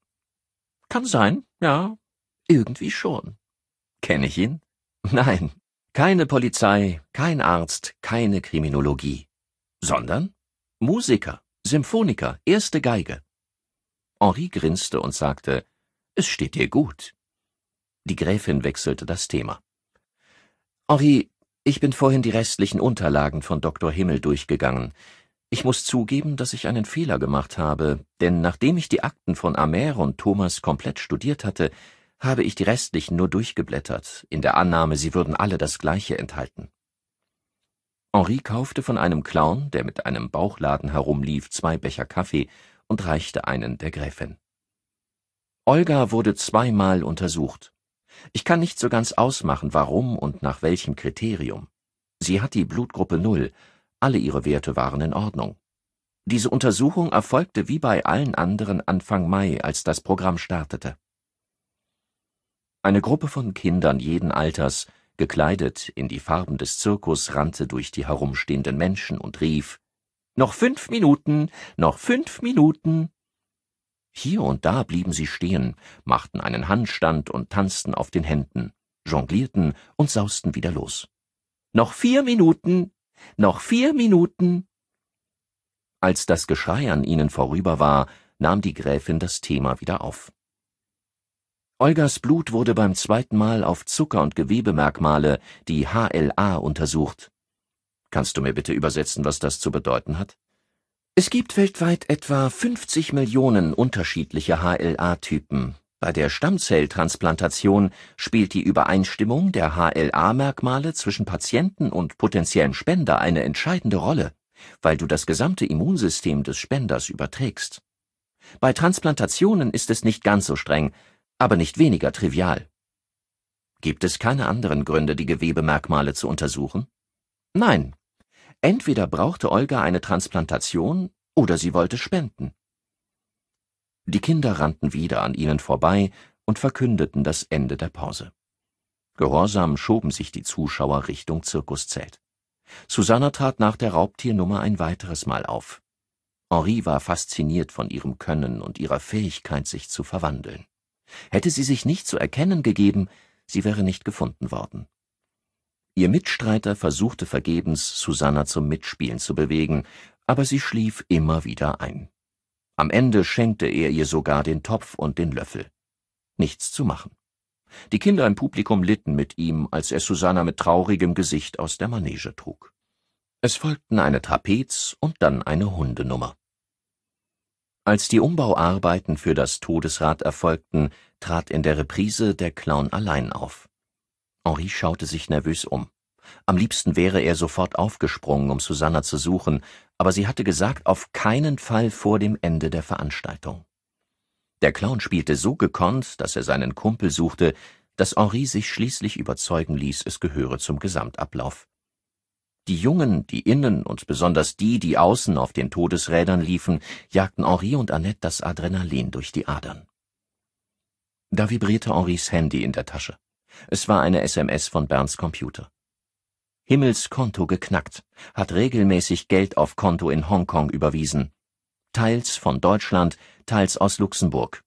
Kann sein, ja, irgendwie schon. Kenne ich ihn? Nein, keine Polizei, kein Arzt, keine Kriminologie, sondern Musiker, Symphoniker, erste Geige. Henri grinste und sagte, es steht dir gut. Die Gräfin wechselte das Thema. Henri, ich bin vorhin die restlichen Unterlagen von Dr. Himmel durchgegangen. Ich muss zugeben, dass ich einen Fehler gemacht habe, denn nachdem ich die Akten von Amer und Thomas komplett studiert hatte, habe ich die restlichen nur durchgeblättert, in der Annahme, sie würden alle das Gleiche enthalten. Henri kaufte von einem Clown, der mit einem Bauchladen herumlief, zwei Becher Kaffee und reichte einen der Gräfin. Olga wurde zweimal untersucht. Ich kann nicht so ganz ausmachen, warum und nach welchem Kriterium. Sie hat die Blutgruppe Null, alle ihre Werte waren in Ordnung. Diese Untersuchung erfolgte wie bei allen anderen Anfang Mai, als das Programm startete. Eine Gruppe von Kindern jeden Alters, gekleidet in die Farben des Zirkus, rannte durch die herumstehenden Menschen und rief noch fünf Minuten, noch fünf Minuten. Hier und da blieben sie stehen, machten einen Handstand und tanzten auf den Händen, jonglierten und sausten wieder los. Noch vier Minuten, noch vier Minuten. Als das Geschrei an ihnen vorüber war, nahm die Gräfin das Thema wieder auf. Olgas Blut wurde beim zweiten Mal auf Zucker- und Gewebemerkmale, die HLA, untersucht. Kannst du mir bitte übersetzen, was das zu bedeuten hat? Es gibt weltweit etwa 50 Millionen unterschiedliche HLA-Typen. Bei der Stammzelltransplantation spielt die Übereinstimmung der HLA-Merkmale zwischen Patienten und potenziellen Spender eine entscheidende Rolle, weil du das gesamte Immunsystem des Spenders überträgst. Bei Transplantationen ist es nicht ganz so streng, aber nicht weniger trivial. Gibt es keine anderen Gründe, die Gewebemerkmale zu untersuchen? Nein, Entweder brauchte Olga eine Transplantation oder sie wollte spenden. Die Kinder rannten wieder an ihnen vorbei und verkündeten das Ende der Pause. Gehorsam schoben sich die Zuschauer Richtung Zirkuszelt. Susanna trat nach der Raubtiernummer ein weiteres Mal auf. Henri war fasziniert von ihrem Können und ihrer Fähigkeit, sich zu verwandeln. Hätte sie sich nicht zu erkennen gegeben, sie wäre nicht gefunden worden. Ihr Mitstreiter versuchte vergebens, Susanna zum Mitspielen zu bewegen, aber sie schlief immer wieder ein. Am Ende schenkte er ihr sogar den Topf und den Löffel. Nichts zu machen. Die Kinder im Publikum litten mit ihm, als er Susanna mit traurigem Gesicht aus der Manege trug. Es folgten eine Trapez und dann eine Hundenummer. Als die Umbauarbeiten für das Todesrad erfolgten, trat in der Reprise der Clown allein auf. Henri schaute sich nervös um. Am liebsten wäre er sofort aufgesprungen, um Susanna zu suchen, aber sie hatte gesagt, auf keinen Fall vor dem Ende der Veranstaltung. Der Clown spielte so gekonnt, dass er seinen Kumpel suchte, dass Henri sich schließlich überzeugen ließ, es gehöre zum Gesamtablauf. Die Jungen, die innen und besonders die, die außen auf den Todesrädern liefen, jagten Henri und Annette das Adrenalin durch die Adern. Da vibrierte Henris Handy in der Tasche. Es war eine SMS von Bernds Computer. Himmels Konto geknackt, hat regelmäßig Geld auf Konto in Hongkong überwiesen. Teils von Deutschland, teils aus Luxemburg.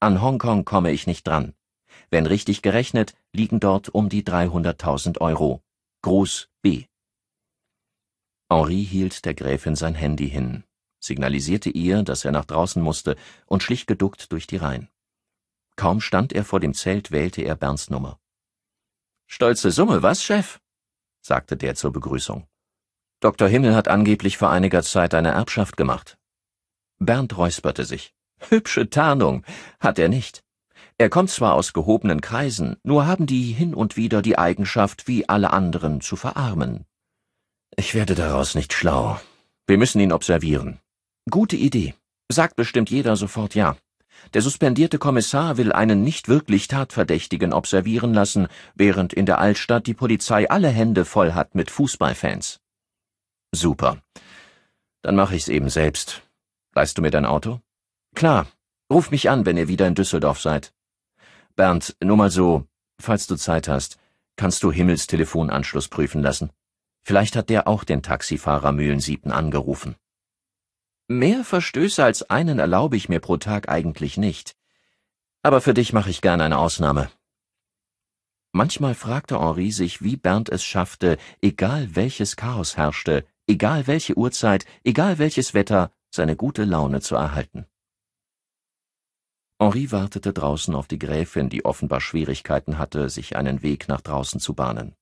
An Hongkong komme ich nicht dran. Wenn richtig gerechnet, liegen dort um die 300.000 Euro. Gruß B. Henri hielt der Gräfin sein Handy hin, signalisierte ihr, dass er nach draußen musste, und schlich geduckt durch die Reihen. Kaum stand er vor dem Zelt, wählte er Bernds Nummer. Stolze Summe, was, Chef? sagte der zur Begrüßung. Dr. Himmel hat angeblich vor einiger Zeit eine Erbschaft gemacht. Bernd räusperte sich. Hübsche Tarnung hat er nicht. Er kommt zwar aus gehobenen Kreisen, nur haben die hin und wieder die Eigenschaft, wie alle anderen, zu verarmen. Ich werde daraus nicht schlau. Wir müssen ihn observieren. Gute Idee. Sagt bestimmt jeder sofort ja. Der suspendierte Kommissar will einen nicht wirklich Tatverdächtigen observieren lassen, während in der Altstadt die Polizei alle Hände voll hat mit Fußballfans. Super. Dann mache ich's eben selbst. Leihst du mir dein Auto? Klar. Ruf mich an, wenn ihr wieder in Düsseldorf seid. Bernd, nur mal so, falls du Zeit hast, kannst du Himmels Telefonanschluss prüfen lassen. Vielleicht hat der auch den Taxifahrer Mühlensiepen angerufen. Mehr Verstöße als einen erlaube ich mir pro Tag eigentlich nicht. Aber für dich mache ich gern eine Ausnahme. Manchmal fragte Henri sich, wie Bernd es schaffte, egal welches Chaos herrschte, egal welche Uhrzeit, egal welches Wetter, seine gute Laune zu erhalten. Henri wartete draußen auf die Gräfin, die offenbar Schwierigkeiten hatte, sich einen Weg nach draußen zu bahnen.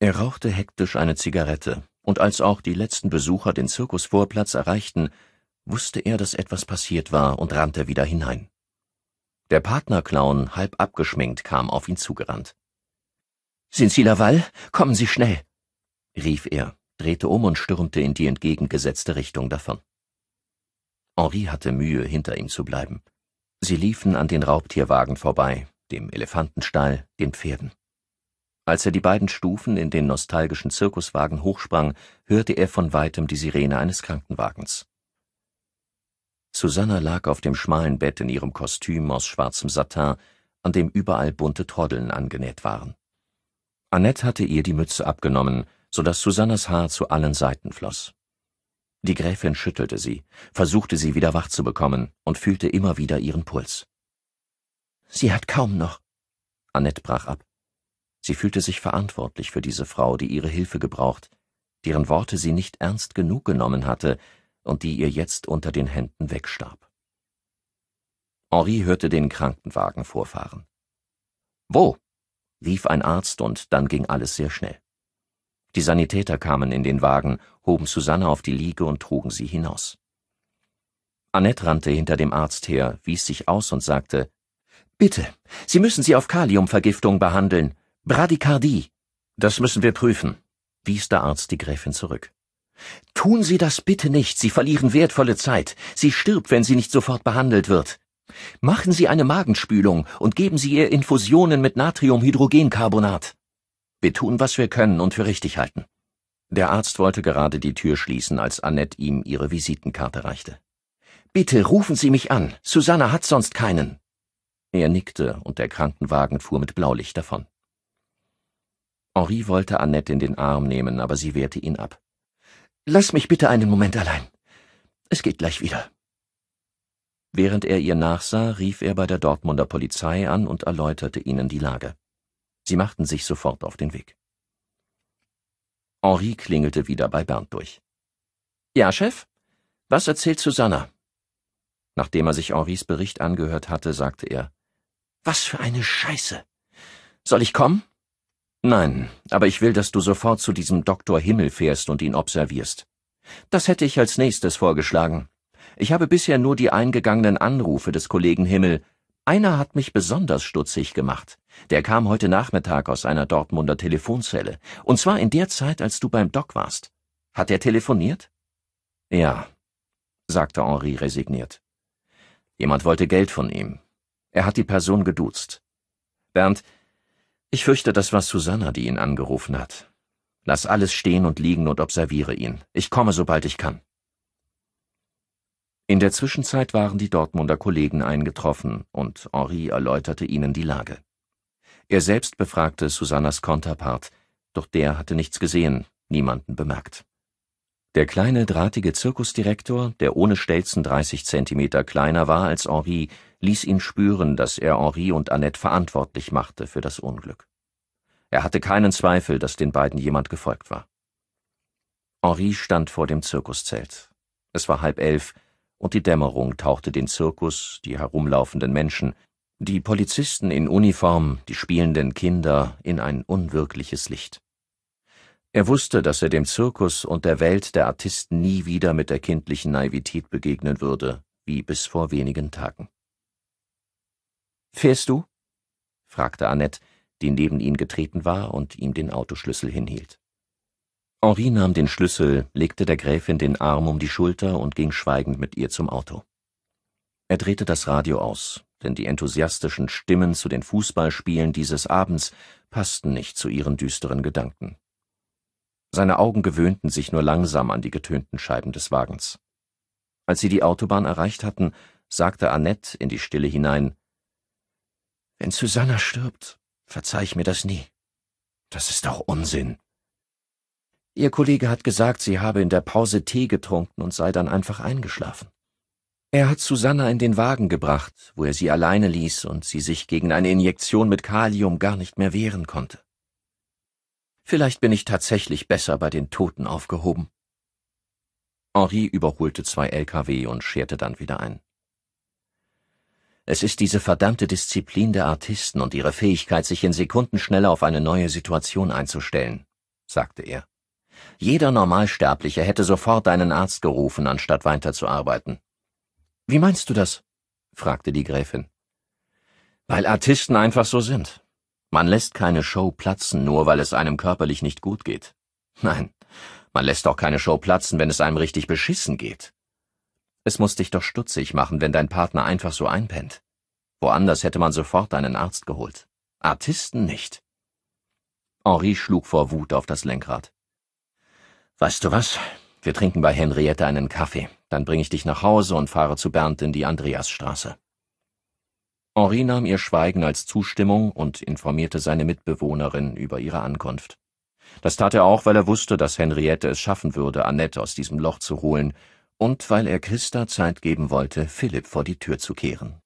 Er rauchte hektisch eine Zigarette, und als auch die letzten Besucher den Zirkusvorplatz erreichten, wusste er, dass etwas passiert war und rannte wieder hinein. Der Partnerclown, halb abgeschminkt, kam auf ihn zugerannt. Sind Sie Laval? Kommen Sie schnell! rief er, drehte um und stürmte in die entgegengesetzte Richtung davon. Henri hatte Mühe, hinter ihm zu bleiben. Sie liefen an den Raubtierwagen vorbei, dem Elefantenstall, den Pferden. Als er die beiden Stufen in den nostalgischen Zirkuswagen hochsprang, hörte er von weitem die Sirene eines Krankenwagens. Susanna lag auf dem schmalen Bett in ihrem Kostüm aus schwarzem Satin, an dem überall bunte Troddeln angenäht waren. Annette hatte ihr die Mütze abgenommen, so dass Susannas Haar zu allen Seiten floss. Die Gräfin schüttelte sie, versuchte sie wieder wach zu bekommen und fühlte immer wieder ihren Puls. Sie hat kaum noch. Annette brach ab. Sie fühlte sich verantwortlich für diese Frau, die ihre Hilfe gebraucht, deren Worte sie nicht ernst genug genommen hatte und die ihr jetzt unter den Händen wegstarb. Henri hörte den Krankenwagen vorfahren. Wo? rief ein Arzt und dann ging alles sehr schnell. Die Sanitäter kamen in den Wagen, hoben Susanne auf die Liege und trugen sie hinaus. Annette rannte hinter dem Arzt her, wies sich aus und sagte, Bitte, Sie müssen sie auf Kaliumvergiftung behandeln. Bradykardie. Das müssen wir prüfen, wies der Arzt die Gräfin zurück. Tun Sie das bitte nicht, Sie verlieren wertvolle Zeit. Sie stirbt, wenn sie nicht sofort behandelt wird. Machen Sie eine Magenspülung und geben Sie ihr Infusionen mit Natriumhydrogencarbonat. Wir tun, was wir können und für richtig halten. Der Arzt wollte gerade die Tür schließen, als Annette ihm ihre Visitenkarte reichte. Bitte rufen Sie mich an. Susanna hat sonst keinen. Er nickte und der Krankenwagen fuhr mit Blaulicht davon. Henri wollte Annette in den Arm nehmen, aber sie wehrte ihn ab. Lass mich bitte einen Moment allein. Es geht gleich wieder. Während er ihr nachsah, rief er bei der Dortmunder Polizei an und erläuterte ihnen die Lage. Sie machten sich sofort auf den Weg. Henri klingelte wieder bei Bernd durch. Ja, Chef? Was erzählt Susanna? Nachdem er sich Henris Bericht angehört hatte, sagte er Was für eine Scheiße. Soll ich kommen? Nein, aber ich will, dass du sofort zu diesem Doktor Himmel fährst und ihn observierst. Das hätte ich als nächstes vorgeschlagen. Ich habe bisher nur die eingegangenen Anrufe des Kollegen Himmel. Einer hat mich besonders stutzig gemacht. Der kam heute Nachmittag aus einer Dortmunder Telefonzelle, und zwar in der Zeit, als du beim Doc warst. Hat er telefoniert? Ja, sagte Henri resigniert. Jemand wollte Geld von ihm. Er hat die Person geduzt. Bernd, ich fürchte, das war Susanna, die ihn angerufen hat. Lass alles stehen und liegen und observiere ihn. Ich komme, sobald ich kann. In der Zwischenzeit waren die Dortmunder Kollegen eingetroffen und Henri erläuterte ihnen die Lage. Er selbst befragte Susannas Konterpart, doch der hatte nichts gesehen, niemanden bemerkt. Der kleine, drahtige Zirkusdirektor, der ohne Stelzen 30 Zentimeter kleiner war als Henri, ließ ihn spüren, dass er Henri und Annette verantwortlich machte für das Unglück. Er hatte keinen Zweifel, dass den beiden jemand gefolgt war. Henri stand vor dem Zirkuszelt. Es war halb elf, und die Dämmerung tauchte den Zirkus, die herumlaufenden Menschen, die Polizisten in Uniform, die spielenden Kinder in ein unwirkliches Licht. Er wusste, dass er dem Zirkus und der Welt der Artisten nie wieder mit der kindlichen Naivität begegnen würde, wie bis vor wenigen Tagen. Fährst du? fragte Annette, die neben ihn getreten war und ihm den Autoschlüssel hinhielt. Henri nahm den Schlüssel, legte der Gräfin den Arm um die Schulter und ging schweigend mit ihr zum Auto. Er drehte das Radio aus, denn die enthusiastischen Stimmen zu den Fußballspielen dieses Abends passten nicht zu ihren düsteren Gedanken. Seine Augen gewöhnten sich nur langsam an die getönten Scheiben des Wagens. Als sie die Autobahn erreicht hatten, sagte Annette in die Stille hinein Wenn Susanna stirbt, verzeih ich mir das nie. Das ist doch Unsinn. Ihr Kollege hat gesagt, sie habe in der Pause Tee getrunken und sei dann einfach eingeschlafen. Er hat Susanna in den Wagen gebracht, wo er sie alleine ließ und sie sich gegen eine Injektion mit Kalium gar nicht mehr wehren konnte. Vielleicht bin ich tatsächlich besser bei den Toten aufgehoben. Henri überholte zwei LKW und scherte dann wieder ein. Es ist diese verdammte Disziplin der Artisten und ihre Fähigkeit, sich in Sekundenschnelle auf eine neue Situation einzustellen, sagte er. Jeder Normalsterbliche hätte sofort einen Arzt gerufen, anstatt weiterzuarbeiten. Wie meinst du das? fragte die Gräfin. Weil Artisten einfach so sind. Man lässt keine Show platzen, nur weil es einem körperlich nicht gut geht. Nein, man lässt auch keine Show platzen, wenn es einem richtig beschissen geht. Es muss dich doch stutzig machen, wenn dein Partner einfach so einpennt. Woanders hätte man sofort einen Arzt geholt. Artisten nicht. Henri schlug vor Wut auf das Lenkrad. Weißt du was? Wir trinken bei Henriette einen Kaffee. Dann bringe ich dich nach Hause und fahre zu Bernd in die Andreasstraße. Henri nahm ihr Schweigen als Zustimmung und informierte seine Mitbewohnerin über ihre Ankunft. Das tat er auch, weil er wusste, dass Henriette es schaffen würde, Annette aus diesem Loch zu holen, und weil er Christa Zeit geben wollte, Philipp vor die Tür zu kehren.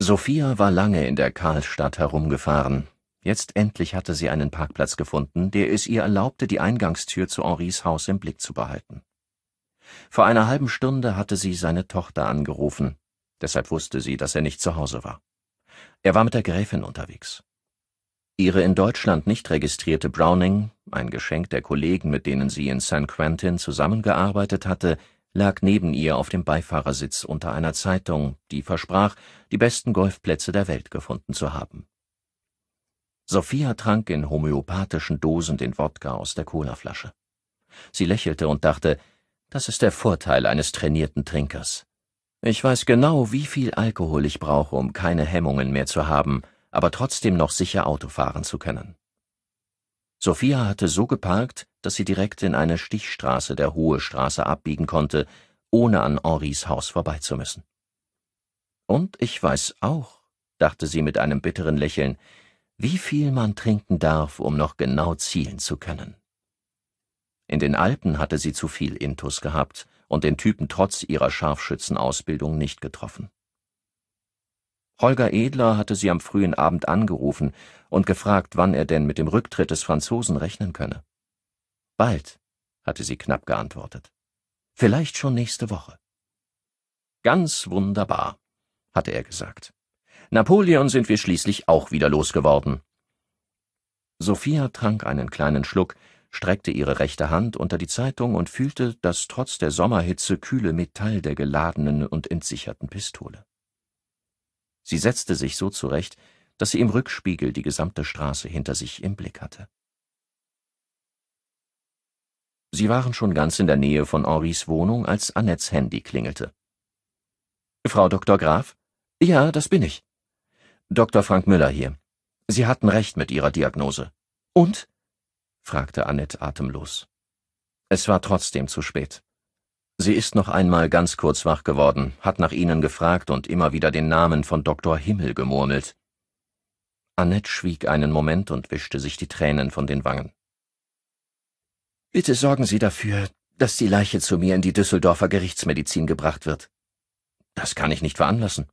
Sophia war lange in der Karlstadt herumgefahren. Jetzt endlich hatte sie einen Parkplatz gefunden, der es ihr erlaubte, die Eingangstür zu Henris Haus im Blick zu behalten. Vor einer halben Stunde hatte sie seine Tochter angerufen. Deshalb wusste sie, dass er nicht zu Hause war. Er war mit der Gräfin unterwegs. Ihre in Deutschland nicht registrierte Browning, ein Geschenk der Kollegen, mit denen sie in San Quentin zusammengearbeitet hatte, lag neben ihr auf dem Beifahrersitz unter einer Zeitung, die versprach, die besten Golfplätze der Welt gefunden zu haben. Sophia trank in homöopathischen Dosen den Wodka aus der Colaflasche. Sie lächelte und dachte, das ist der Vorteil eines trainierten Trinkers. Ich weiß genau, wie viel Alkohol ich brauche, um keine Hemmungen mehr zu haben, aber trotzdem noch sicher Auto fahren zu können. Sophia hatte so geparkt, dass sie direkt in eine Stichstraße der Hohe Straße abbiegen konnte, ohne an Henris Haus vorbeizumüssen. Und ich weiß auch, dachte sie mit einem bitteren Lächeln, wie viel man trinken darf, um noch genau zielen zu können. In den Alpen hatte sie zu viel Intus gehabt, und den Typen trotz ihrer Scharfschützenausbildung nicht getroffen. Holger Edler hatte sie am frühen Abend angerufen und gefragt, wann er denn mit dem Rücktritt des Franzosen rechnen könne. Bald, hatte sie knapp geantwortet. Vielleicht schon nächste Woche. Ganz wunderbar, hatte er gesagt. Napoleon sind wir schließlich auch wieder losgeworden. Sophia trank einen kleinen Schluck streckte ihre rechte Hand unter die Zeitung und fühlte das trotz der Sommerhitze kühle Metall der geladenen und entsicherten Pistole. Sie setzte sich so zurecht, dass sie im Rückspiegel die gesamte Straße hinter sich im Blick hatte. Sie waren schon ganz in der Nähe von Henris Wohnung, als Annettes Handy klingelte. Frau Dr. Graf? Ja, das bin ich. Dr. Frank Müller hier. Sie hatten recht mit Ihrer Diagnose. Und? fragte Annette atemlos. Es war trotzdem zu spät. Sie ist noch einmal ganz kurz wach geworden, hat nach Ihnen gefragt und immer wieder den Namen von Dr. Himmel gemurmelt. Annette schwieg einen Moment und wischte sich die Tränen von den Wangen. Bitte sorgen Sie dafür, dass die Leiche zu mir in die Düsseldorfer Gerichtsmedizin gebracht wird. Das kann ich nicht veranlassen.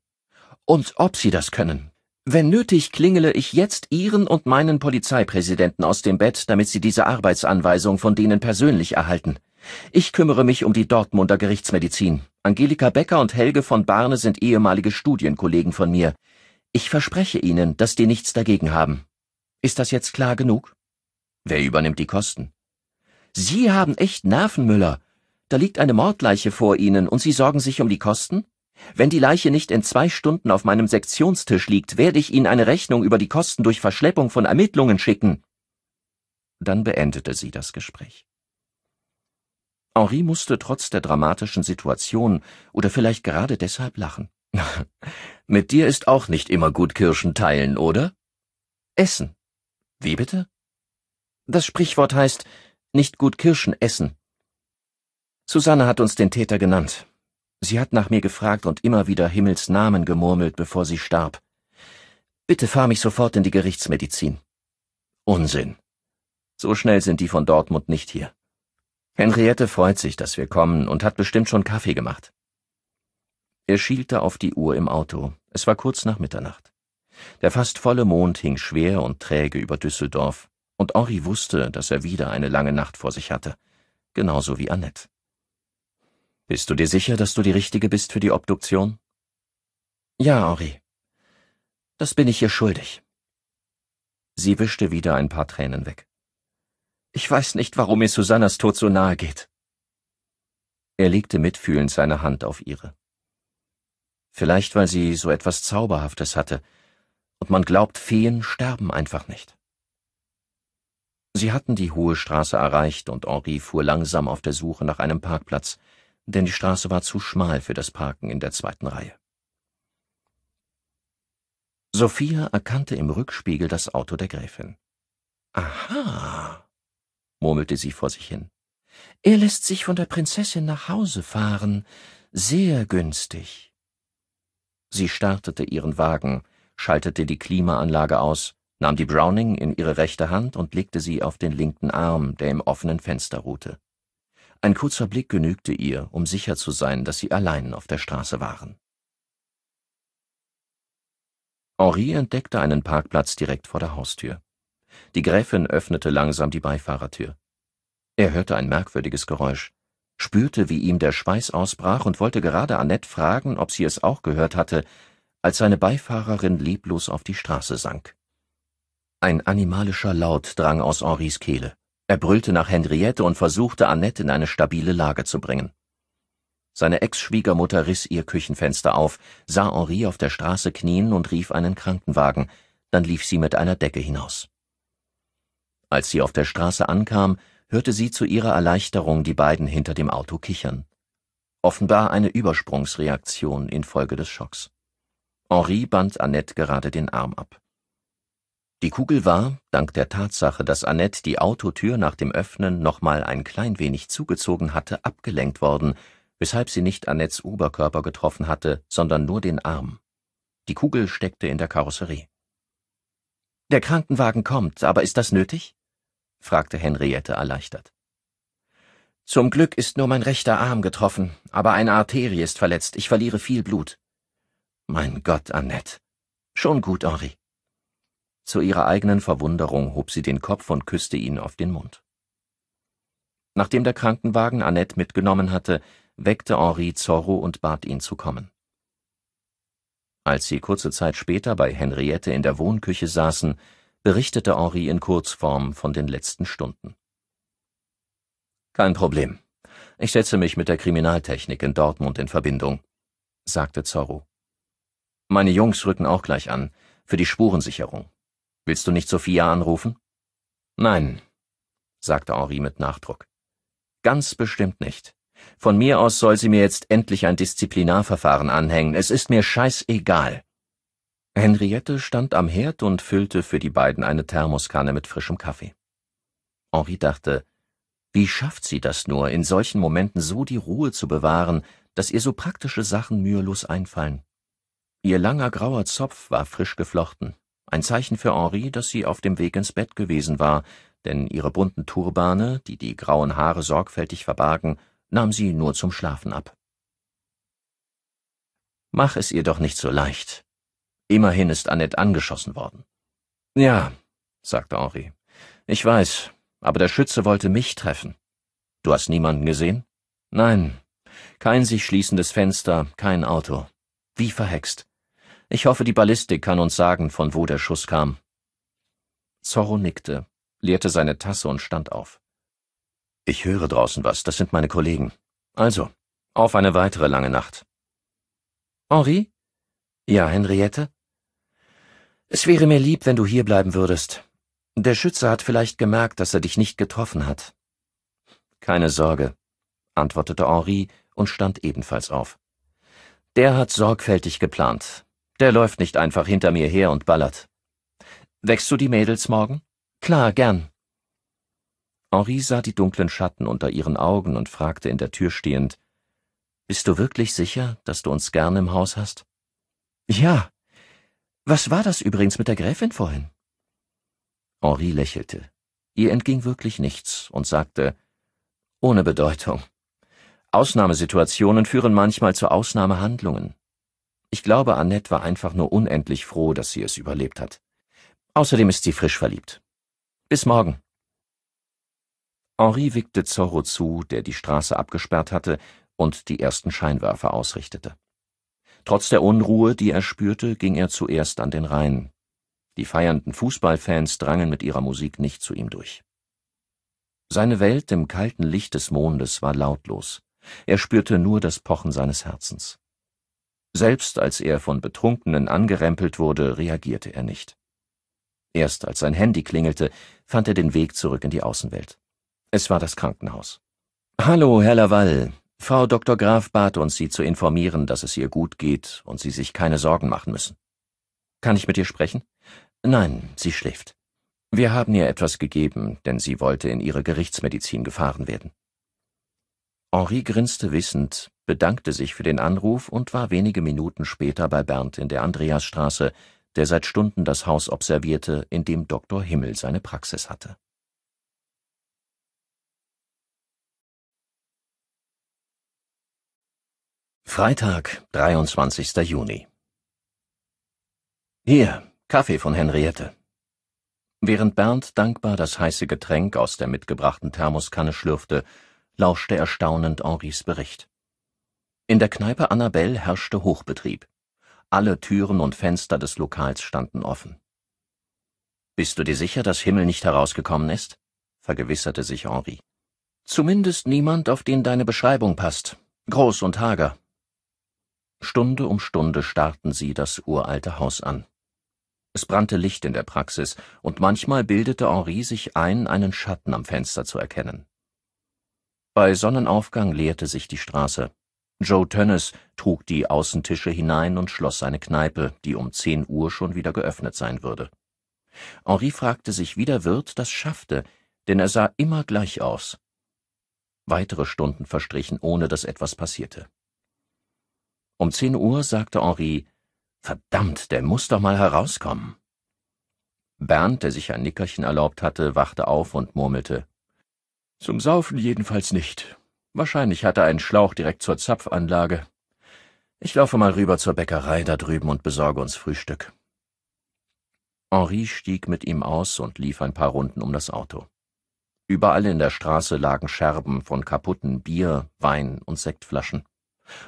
Und ob Sie das können, wenn nötig, klingele ich jetzt Ihren und meinen Polizeipräsidenten aus dem Bett, damit Sie diese Arbeitsanweisung von denen persönlich erhalten. Ich kümmere mich um die Dortmunder Gerichtsmedizin. Angelika Becker und Helge von Barne sind ehemalige Studienkollegen von mir. Ich verspreche Ihnen, dass die nichts dagegen haben. Ist das jetzt klar genug? Wer übernimmt die Kosten? Sie haben echt Nerven, Müller. Da liegt eine Mordleiche vor Ihnen und Sie sorgen sich um die Kosten? Wenn die Leiche nicht in zwei Stunden auf meinem Sektionstisch liegt, werde ich Ihnen eine Rechnung über die Kosten durch Verschleppung von Ermittlungen schicken. Dann beendete sie das Gespräch. Henri musste trotz der dramatischen Situation oder vielleicht gerade deshalb lachen. [LAUGHS] Mit dir ist auch nicht immer gut Kirschen teilen, oder? Essen. Wie bitte? Das Sprichwort heißt nicht gut Kirschen essen. Susanne hat uns den Täter genannt. Sie hat nach mir gefragt und immer wieder Himmels Namen gemurmelt, bevor sie starb. Bitte fahr mich sofort in die Gerichtsmedizin. Unsinn. So schnell sind die von Dortmund nicht hier. Henriette freut sich, dass wir kommen und hat bestimmt schon Kaffee gemacht. Er schielte auf die Uhr im Auto. Es war kurz nach Mitternacht. Der fast volle Mond hing schwer und träge über Düsseldorf, und Henri wusste, dass er wieder eine lange Nacht vor sich hatte, genauso wie Annette. Bist du dir sicher, dass du die Richtige bist für die Obduktion? Ja, Henri. Das bin ich ihr schuldig. Sie wischte wieder ein paar Tränen weg. Ich weiß nicht, warum mir Susannas Tod so nahe geht. Er legte mitfühlend seine Hand auf ihre. Vielleicht, weil sie so etwas Zauberhaftes hatte, und man glaubt, Feen sterben einfach nicht. Sie hatten die hohe Straße erreicht und Henri fuhr langsam auf der Suche nach einem Parkplatz, denn die Straße war zu schmal für das Parken in der zweiten Reihe. Sophia erkannte im Rückspiegel das Auto der Gräfin. Aha, murmelte sie vor sich hin. Er lässt sich von der Prinzessin nach Hause fahren, sehr günstig. Sie startete ihren Wagen, schaltete die Klimaanlage aus, nahm die Browning in ihre rechte Hand und legte sie auf den linken Arm, der im offenen Fenster ruhte. Ein kurzer Blick genügte ihr, um sicher zu sein, dass sie allein auf der Straße waren. Henri entdeckte einen Parkplatz direkt vor der Haustür. Die Gräfin öffnete langsam die Beifahrertür. Er hörte ein merkwürdiges Geräusch, spürte, wie ihm der Schweiß ausbrach und wollte gerade Annette fragen, ob sie es auch gehört hatte, als seine Beifahrerin leblos auf die Straße sank. Ein animalischer Laut drang aus Henris Kehle. Er brüllte nach Henriette und versuchte, Annette in eine stabile Lage zu bringen. Seine Ex-Schwiegermutter riss ihr Küchenfenster auf, sah Henri auf der Straße knien und rief einen Krankenwagen, dann lief sie mit einer Decke hinaus. Als sie auf der Straße ankam, hörte sie zu ihrer Erleichterung die beiden hinter dem Auto kichern. Offenbar eine Übersprungsreaktion infolge des Schocks. Henri band Annette gerade den Arm ab. Die Kugel war, dank der Tatsache, dass Annette die Autotür nach dem Öffnen noch mal ein klein wenig zugezogen hatte, abgelenkt worden, weshalb sie nicht Annettes Oberkörper getroffen hatte, sondern nur den Arm. Die Kugel steckte in der Karosserie. Der Krankenwagen kommt, aber ist das nötig? fragte Henriette erleichtert. Zum Glück ist nur mein rechter Arm getroffen, aber eine Arterie ist verletzt, ich verliere viel Blut. Mein Gott, Annette. Schon gut, Henri. Zu ihrer eigenen Verwunderung hob sie den Kopf und küsste ihn auf den Mund. Nachdem der Krankenwagen Annette mitgenommen hatte, weckte Henri Zorro und bat ihn zu kommen. Als sie kurze Zeit später bei Henriette in der Wohnküche saßen, berichtete Henri in Kurzform von den letzten Stunden. Kein Problem. Ich setze mich mit der Kriminaltechnik in Dortmund in Verbindung, sagte Zorro. Meine Jungs rücken auch gleich an, für die Spurensicherung. Willst du nicht Sophia anrufen? Nein, sagte Henri mit Nachdruck. Ganz bestimmt nicht. Von mir aus soll sie mir jetzt endlich ein Disziplinarverfahren anhängen. Es ist mir scheißegal. Henriette stand am Herd und füllte für die beiden eine Thermoskanne mit frischem Kaffee. Henri dachte, wie schafft sie das nur, in solchen Momenten so die Ruhe zu bewahren, dass ihr so praktische Sachen mühelos einfallen? Ihr langer grauer Zopf war frisch geflochten, ein Zeichen für Henri, dass sie auf dem Weg ins Bett gewesen war, denn ihre bunten Turbane, die die grauen Haare sorgfältig verbargen, nahm sie nur zum Schlafen ab. Mach es ihr doch nicht so leicht. Immerhin ist Annette angeschossen worden. Ja, sagte Henri. Ich weiß, aber der Schütze wollte mich treffen. Du hast niemanden gesehen? Nein. Kein sich schließendes Fenster, kein Auto. Wie verhext. Ich hoffe, die Ballistik kann uns sagen, von wo der Schuss kam. Zorro nickte, leerte seine Tasse und stand auf. Ich höre draußen was, das sind meine Kollegen. Also, auf eine weitere lange Nacht. Henri? Ja, Henriette? Es wäre mir lieb, wenn du hier bleiben würdest. Der Schütze hat vielleicht gemerkt, dass er dich nicht getroffen hat. Keine Sorge, antwortete Henri und stand ebenfalls auf. Der hat sorgfältig geplant, der läuft nicht einfach hinter mir her und ballert. Wächst du die Mädels morgen? Klar, gern. Henri sah die dunklen Schatten unter ihren Augen und fragte in der Tür stehend, Bist du wirklich sicher, dass du uns gern im Haus hast? Ja. Was war das übrigens mit der Gräfin vorhin? Henri lächelte. Ihr entging wirklich nichts und sagte, ohne Bedeutung. Ausnahmesituationen führen manchmal zu Ausnahmehandlungen. Ich glaube, Annette war einfach nur unendlich froh, dass sie es überlebt hat. Außerdem ist sie frisch verliebt. Bis morgen. Henri wickte Zorro zu, der die Straße abgesperrt hatte und die ersten Scheinwerfer ausrichtete. Trotz der Unruhe, die er spürte, ging er zuerst an den Rhein. Die feiernden Fußballfans drangen mit ihrer Musik nicht zu ihm durch. Seine Welt im kalten Licht des Mondes war lautlos. Er spürte nur das Pochen seines Herzens. Selbst als er von Betrunkenen angerempelt wurde, reagierte er nicht. Erst als sein Handy klingelte, fand er den Weg zurück in die Außenwelt. Es war das Krankenhaus. Hallo, Herr Laval. Frau Dr. Graf bat uns, Sie zu informieren, dass es ihr gut geht und Sie sich keine Sorgen machen müssen. Kann ich mit ihr sprechen? Nein, sie schläft. Wir haben ihr etwas gegeben, denn sie wollte in ihre Gerichtsmedizin gefahren werden. Henri grinste wissend, bedankte sich für den Anruf und war wenige Minuten später bei Bernd in der Andreasstraße, der seit Stunden das Haus observierte, in dem Dr. Himmel seine Praxis hatte. Freitag, 23. Juni. Hier, Kaffee von Henriette. Während Bernd dankbar das heiße Getränk aus der mitgebrachten Thermoskanne schlürfte, lauschte erstaunend Henris Bericht. In der Kneipe Annabelle herrschte Hochbetrieb. Alle Türen und Fenster des Lokals standen offen. Bist du dir sicher, dass Himmel nicht herausgekommen ist? vergewisserte sich Henri. Zumindest niemand, auf den deine Beschreibung passt. Groß und hager. Stunde um Stunde starrten sie das uralte Haus an. Es brannte Licht in der Praxis, und manchmal bildete Henri sich ein, einen Schatten am Fenster zu erkennen. Bei Sonnenaufgang leerte sich die Straße. Joe Tönnes trug die Außentische hinein und schloss seine Kneipe, die um zehn Uhr schon wieder geöffnet sein würde. Henri fragte sich, wie der Wirt das schaffte, denn er sah immer gleich aus. Weitere Stunden verstrichen, ohne dass etwas passierte. Um zehn Uhr sagte Henri, Verdammt, der muss doch mal herauskommen. Bernd, der sich ein Nickerchen erlaubt hatte, wachte auf und murmelte, zum Saufen jedenfalls nicht. Wahrscheinlich hat er einen Schlauch direkt zur Zapfanlage. Ich laufe mal rüber zur Bäckerei da drüben und besorge uns Frühstück. Henri stieg mit ihm aus und lief ein paar Runden um das Auto. Überall in der Straße lagen Scherben von kaputten Bier, Wein und Sektflaschen.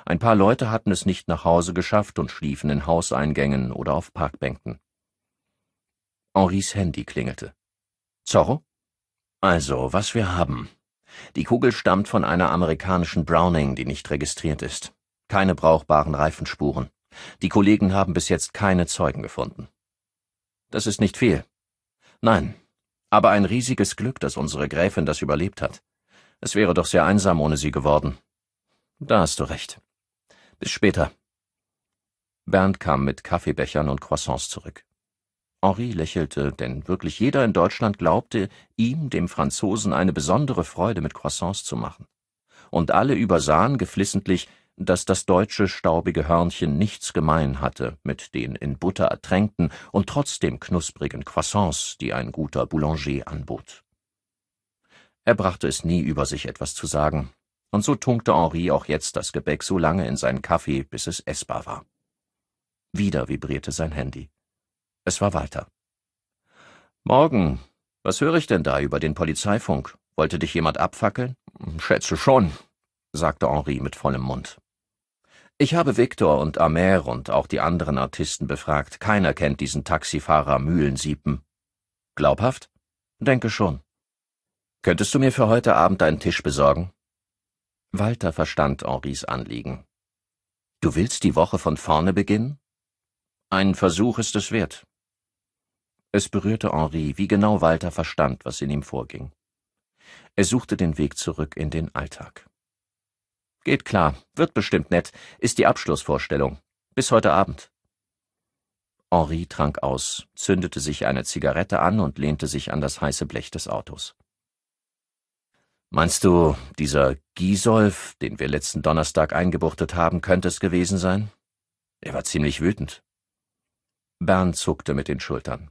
Ein paar Leute hatten es nicht nach Hause geschafft und schliefen in Hauseingängen oder auf Parkbänken. Henris Handy klingelte. Zorro? Also, was wir haben. Die Kugel stammt von einer amerikanischen Browning, die nicht registriert ist. Keine brauchbaren Reifenspuren. Die Kollegen haben bis jetzt keine Zeugen gefunden. Das ist nicht viel. Nein, aber ein riesiges Glück, dass unsere Gräfin das überlebt hat. Es wäre doch sehr einsam ohne sie geworden. Da hast du recht. Bis später. Bernd kam mit Kaffeebechern und Croissants zurück. Henri lächelte, denn wirklich jeder in Deutschland glaubte, ihm, dem Franzosen, eine besondere Freude mit Croissants zu machen. Und alle übersahen geflissentlich, dass das deutsche staubige Hörnchen nichts gemein hatte mit den in Butter ertränkten und trotzdem knusprigen Croissants, die ein guter Boulanger anbot. Er brachte es nie über sich, etwas zu sagen, und so tunkte Henri auch jetzt das Gebäck so lange in seinen Kaffee, bis es essbar war. Wieder vibrierte sein Handy. Es war Walter. Morgen. Was höre ich denn da über den Polizeifunk? Wollte dich jemand abfackeln? Schätze schon, sagte Henri mit vollem Mund. Ich habe Viktor und Amer und auch die anderen Artisten befragt. Keiner kennt diesen Taxifahrer Mühlensiepen. Glaubhaft? Denke schon. Könntest du mir für heute Abend einen Tisch besorgen? Walter verstand Henris Anliegen. Du willst die Woche von vorne beginnen? Ein Versuch ist es wert. Es berührte Henri, wie genau Walter verstand, was in ihm vorging. Er suchte den Weg zurück in den Alltag. Geht klar, wird bestimmt nett, ist die Abschlussvorstellung. Bis heute Abend. Henri trank aus, zündete sich eine Zigarette an und lehnte sich an das heiße Blech des Autos. Meinst du, dieser Gisolf, den wir letzten Donnerstag eingebuchtet haben, könnte es gewesen sein? Er war ziemlich wütend. Bern zuckte mit den Schultern.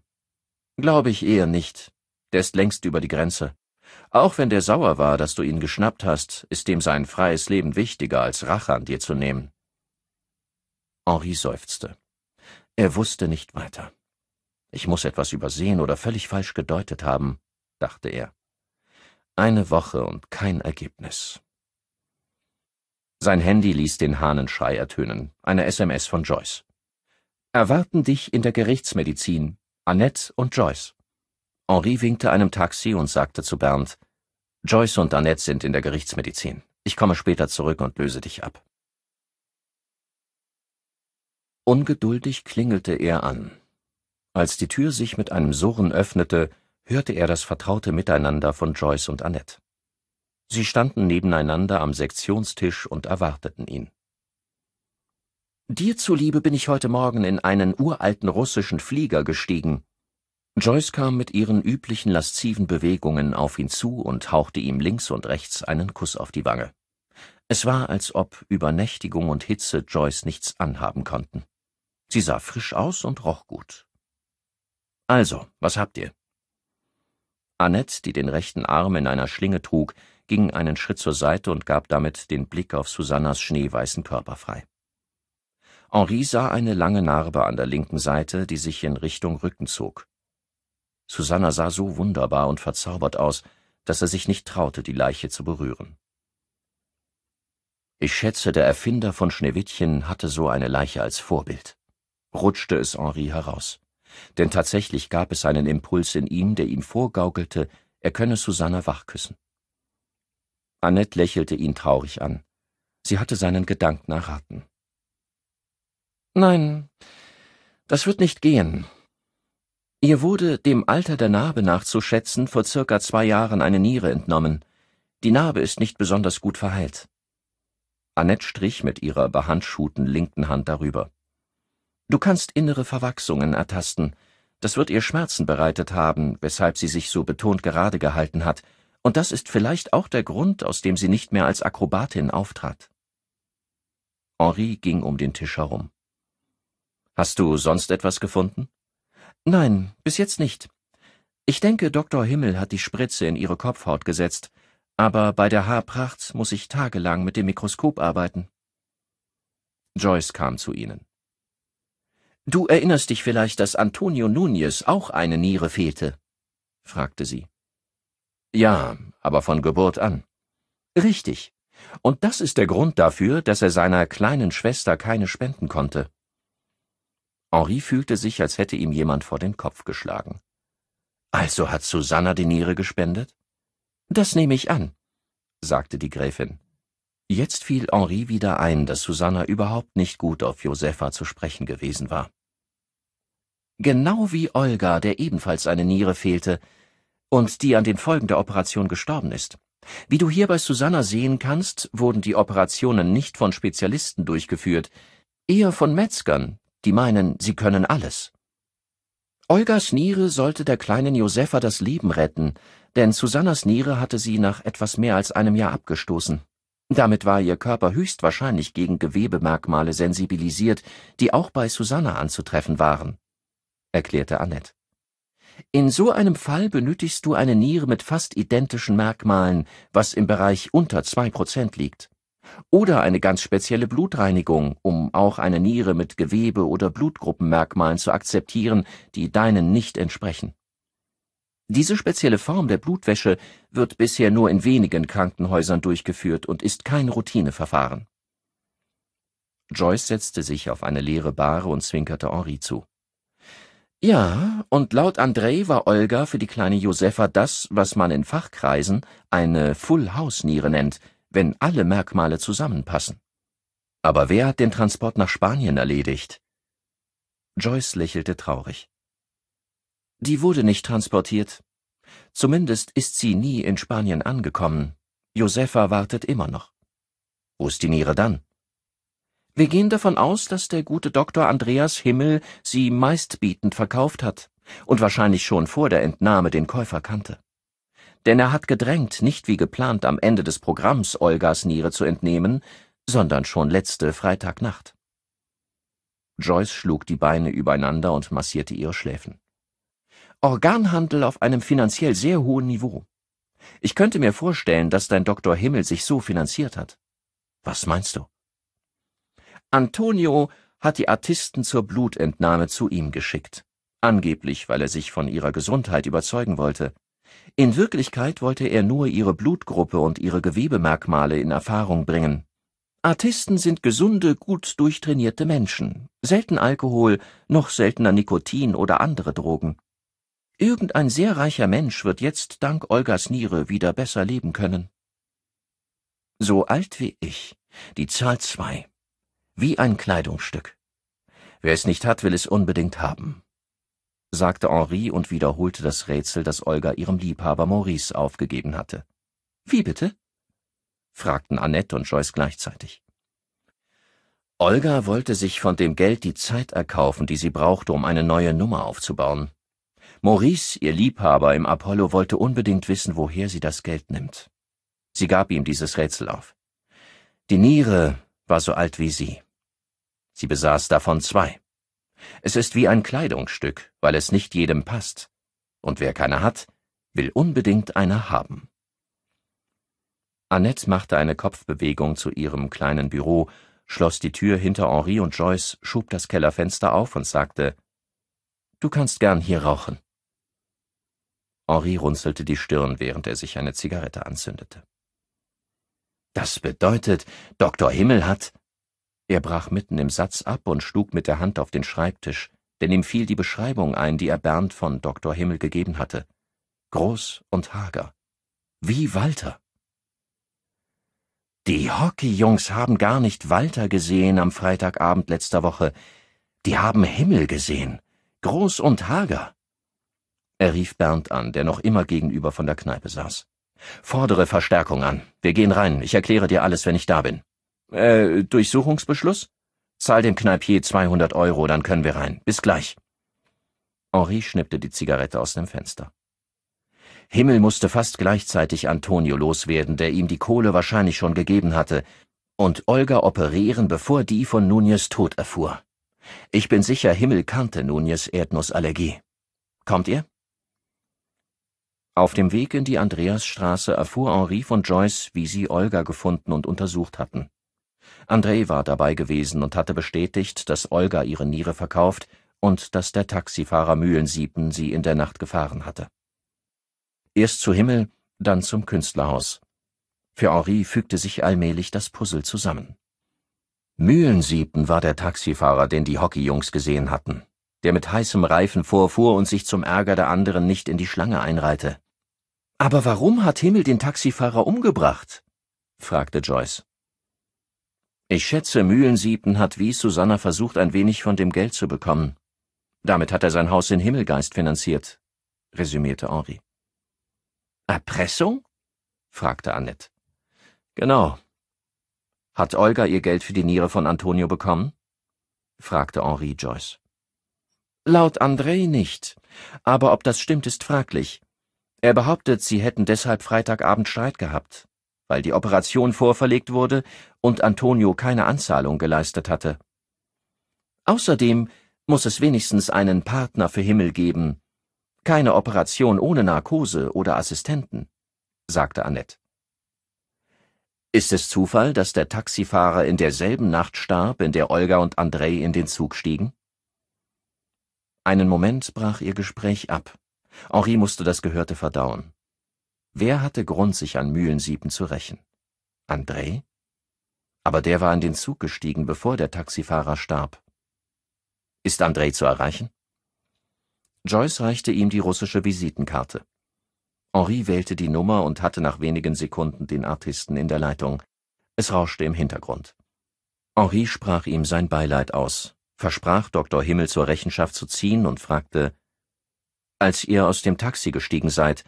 Glaube ich eher nicht. Der ist längst über die Grenze. Auch wenn der sauer war, dass du ihn geschnappt hast, ist dem sein freies Leben wichtiger, als Rache an dir zu nehmen. Henri seufzte. Er wusste nicht weiter. Ich muss etwas übersehen oder völlig falsch gedeutet haben, dachte er. Eine Woche und kein Ergebnis. Sein Handy ließ den Hahnenschrei ertönen, eine SMS von Joyce. Erwarten dich in der Gerichtsmedizin, Annette und Joyce. Henri winkte einem Taxi und sagte zu Bernd, Joyce und Annette sind in der Gerichtsmedizin. Ich komme später zurück und löse dich ab. Ungeduldig klingelte er an. Als die Tür sich mit einem Surren öffnete, hörte er das vertraute Miteinander von Joyce und Annette. Sie standen nebeneinander am Sektionstisch und erwarteten ihn. Dir zuliebe bin ich heute Morgen in einen uralten russischen Flieger gestiegen. Joyce kam mit ihren üblichen lasziven Bewegungen auf ihn zu und hauchte ihm links und rechts einen Kuss auf die Wange. Es war, als ob Übernächtigung und Hitze Joyce nichts anhaben konnten. Sie sah frisch aus und roch gut. Also, was habt ihr? Annette, die den rechten Arm in einer Schlinge trug, ging einen Schritt zur Seite und gab damit den Blick auf Susannas schneeweißen Körper frei. Henri sah eine lange Narbe an der linken Seite, die sich in Richtung Rücken zog. Susanna sah so wunderbar und verzaubert aus, dass er sich nicht traute, die Leiche zu berühren. Ich schätze, der Erfinder von Schneewittchen hatte so eine Leiche als Vorbild. Rutschte es Henri heraus. Denn tatsächlich gab es einen Impuls in ihm, der ihm vorgaukelte, er könne Susanna wachküssen. Annette lächelte ihn traurig an. Sie hatte seinen Gedanken erraten. Nein, das wird nicht gehen. Ihr wurde dem Alter der Narbe nachzuschätzen vor circa zwei Jahren eine Niere entnommen. Die Narbe ist nicht besonders gut verheilt. Annette strich mit ihrer behandschuhten linken Hand darüber. Du kannst innere Verwachsungen ertasten. Das wird ihr Schmerzen bereitet haben, weshalb sie sich so betont gerade gehalten hat, und das ist vielleicht auch der Grund, aus dem sie nicht mehr als Akrobatin auftrat. Henri ging um den Tisch herum. Hast du sonst etwas gefunden? Nein, bis jetzt nicht. Ich denke, Dr. Himmel hat die Spritze in ihre Kopfhaut gesetzt, aber bei der Haarpracht muss ich tagelang mit dem Mikroskop arbeiten. Joyce kam zu ihnen. Du erinnerst dich vielleicht, dass Antonio Nunez auch eine Niere fehlte? fragte sie. Ja, aber von Geburt an. Richtig. Und das ist der Grund dafür, dass er seiner kleinen Schwester keine spenden konnte. Henri fühlte sich, als hätte ihm jemand vor den Kopf geschlagen. Also hat Susanna die Niere gespendet? Das nehme ich an, sagte die Gräfin. Jetzt fiel Henri wieder ein, dass Susanna überhaupt nicht gut auf Josepha zu sprechen gewesen war. Genau wie Olga, der ebenfalls eine Niere fehlte und die an den Folgen der Operation gestorben ist. Wie du hier bei Susanna sehen kannst, wurden die Operationen nicht von Spezialisten durchgeführt, eher von Metzgern, die meinen, sie können alles. Olgas Niere sollte der kleinen Josefa das Leben retten, denn Susannas Niere hatte sie nach etwas mehr als einem Jahr abgestoßen. Damit war ihr Körper höchstwahrscheinlich gegen Gewebemerkmale sensibilisiert, die auch bei Susanna anzutreffen waren, erklärte Annette. In so einem Fall benötigst du eine Niere mit fast identischen Merkmalen, was im Bereich unter zwei Prozent liegt oder eine ganz spezielle Blutreinigung, um auch eine Niere mit Gewebe- oder Blutgruppenmerkmalen zu akzeptieren, die deinen nicht entsprechen. Diese spezielle Form der Blutwäsche wird bisher nur in wenigen Krankenhäusern durchgeführt und ist kein Routineverfahren. Joyce setzte sich auf eine leere Bahre und zwinkerte Henri zu. Ja, und laut Andrei war Olga für die kleine Josepha das, was man in Fachkreisen eine Full-House-Niere nennt – wenn alle Merkmale zusammenpassen. Aber wer hat den Transport nach Spanien erledigt? Joyce lächelte traurig. Die wurde nicht transportiert. Zumindest ist sie nie in Spanien angekommen. Josefa wartet immer noch. Wo ist die Niere dann? Wir gehen davon aus, dass der gute Doktor Andreas Himmel sie meistbietend verkauft hat und wahrscheinlich schon vor der Entnahme den Käufer kannte denn er hat gedrängt, nicht wie geplant am Ende des Programms Olgas Niere zu entnehmen, sondern schon letzte Freitagnacht. Joyce schlug die Beine übereinander und massierte ihre Schläfen. Organhandel auf einem finanziell sehr hohen Niveau. Ich könnte mir vorstellen, dass dein Doktor Himmel sich so finanziert hat. Was meinst du? Antonio hat die Artisten zur Blutentnahme zu ihm geschickt, angeblich weil er sich von ihrer Gesundheit überzeugen wollte. In Wirklichkeit wollte er nur ihre Blutgruppe und ihre Gewebemerkmale in Erfahrung bringen. Artisten sind gesunde, gut durchtrainierte Menschen, selten Alkohol, noch seltener Nikotin oder andere Drogen. Irgendein sehr reicher Mensch wird jetzt dank Olgas Niere wieder besser leben können. So alt wie ich, die Zahl zwei, wie ein Kleidungsstück. Wer es nicht hat, will es unbedingt haben sagte Henri und wiederholte das Rätsel, das Olga ihrem Liebhaber Maurice aufgegeben hatte. Wie bitte? fragten Annette und Joyce gleichzeitig. Olga wollte sich von dem Geld die Zeit erkaufen, die sie brauchte, um eine neue Nummer aufzubauen. Maurice, ihr Liebhaber im Apollo, wollte unbedingt wissen, woher sie das Geld nimmt. Sie gab ihm dieses Rätsel auf. Die Niere war so alt wie sie. Sie besaß davon zwei. Es ist wie ein Kleidungsstück, weil es nicht jedem passt. Und wer keine hat, will unbedingt eine haben. Annette machte eine Kopfbewegung zu ihrem kleinen Büro, schloss die Tür hinter Henri und Joyce, schob das Kellerfenster auf und sagte, Du kannst gern hier rauchen. Henri runzelte die Stirn, während er sich eine Zigarette anzündete. Das bedeutet, Dr. Himmel hat, er brach mitten im Satz ab und schlug mit der Hand auf den Schreibtisch, denn ihm fiel die Beschreibung ein, die er Bernd von Dr. Himmel gegeben hatte. Groß und hager. Wie Walter. Die Hockeyjungs haben gar nicht Walter gesehen am Freitagabend letzter Woche. Die haben Himmel gesehen. Groß und hager. Er rief Bernd an, der noch immer gegenüber von der Kneipe saß. Fordere Verstärkung an. Wir gehen rein. Ich erkläre dir alles, wenn ich da bin. Äh, Durchsuchungsbeschluss? Zahl dem Kneipier 200 Euro, dann können wir rein. Bis gleich. Henri schnippte die Zigarette aus dem Fenster. Himmel musste fast gleichzeitig Antonio loswerden, der ihm die Kohle wahrscheinlich schon gegeben hatte, und Olga operieren, bevor die von Nunez Tod erfuhr. Ich bin sicher, Himmel kannte Nunez Erdnussallergie. Kommt ihr? Auf dem Weg in die Andreasstraße erfuhr Henri von Joyce, wie sie Olga gefunden und untersucht hatten. Andrei war dabei gewesen und hatte bestätigt, dass Olga ihre Niere verkauft und dass der Taxifahrer Mühlensiepen sie in der Nacht gefahren hatte. Erst zu Himmel, dann zum Künstlerhaus. Für Henri fügte sich allmählich das Puzzle zusammen. Mühlensiepen war der Taxifahrer, den die Hockeyjungs gesehen hatten, der mit heißem Reifen vorfuhr und sich zum Ärger der anderen nicht in die Schlange einreihte. Aber warum hat Himmel den Taxifahrer umgebracht? fragte Joyce. Ich schätze, Mühlensiepen hat wie Susanna versucht, ein wenig von dem Geld zu bekommen. Damit hat er sein Haus in Himmelgeist finanziert, resümierte Henri. Erpressung? fragte Annette. Genau. Hat Olga ihr Geld für die Niere von Antonio bekommen? fragte Henri Joyce. Laut André nicht, aber ob das stimmt, ist fraglich. Er behauptet, sie hätten deshalb Freitagabend Streit gehabt. Weil die Operation vorverlegt wurde, und Antonio keine Anzahlung geleistet hatte. Außerdem muss es wenigstens einen Partner für Himmel geben. Keine Operation ohne Narkose oder Assistenten, sagte Annette. Ist es Zufall, dass der Taxifahrer in derselben Nacht starb, in der Olga und Andrei in den Zug stiegen? Einen Moment brach ihr Gespräch ab. Henri musste das Gehörte verdauen. Wer hatte Grund, sich an Mühlensieben zu rächen? André? aber der war in den Zug gestiegen, bevor der Taxifahrer starb. Ist Andrei zu erreichen? Joyce reichte ihm die russische Visitenkarte. Henri wählte die Nummer und hatte nach wenigen Sekunden den Artisten in der Leitung. Es rauschte im Hintergrund. Henri sprach ihm sein Beileid aus, versprach Dr. Himmel zur Rechenschaft zu ziehen und fragte, als ihr aus dem Taxi gestiegen seid,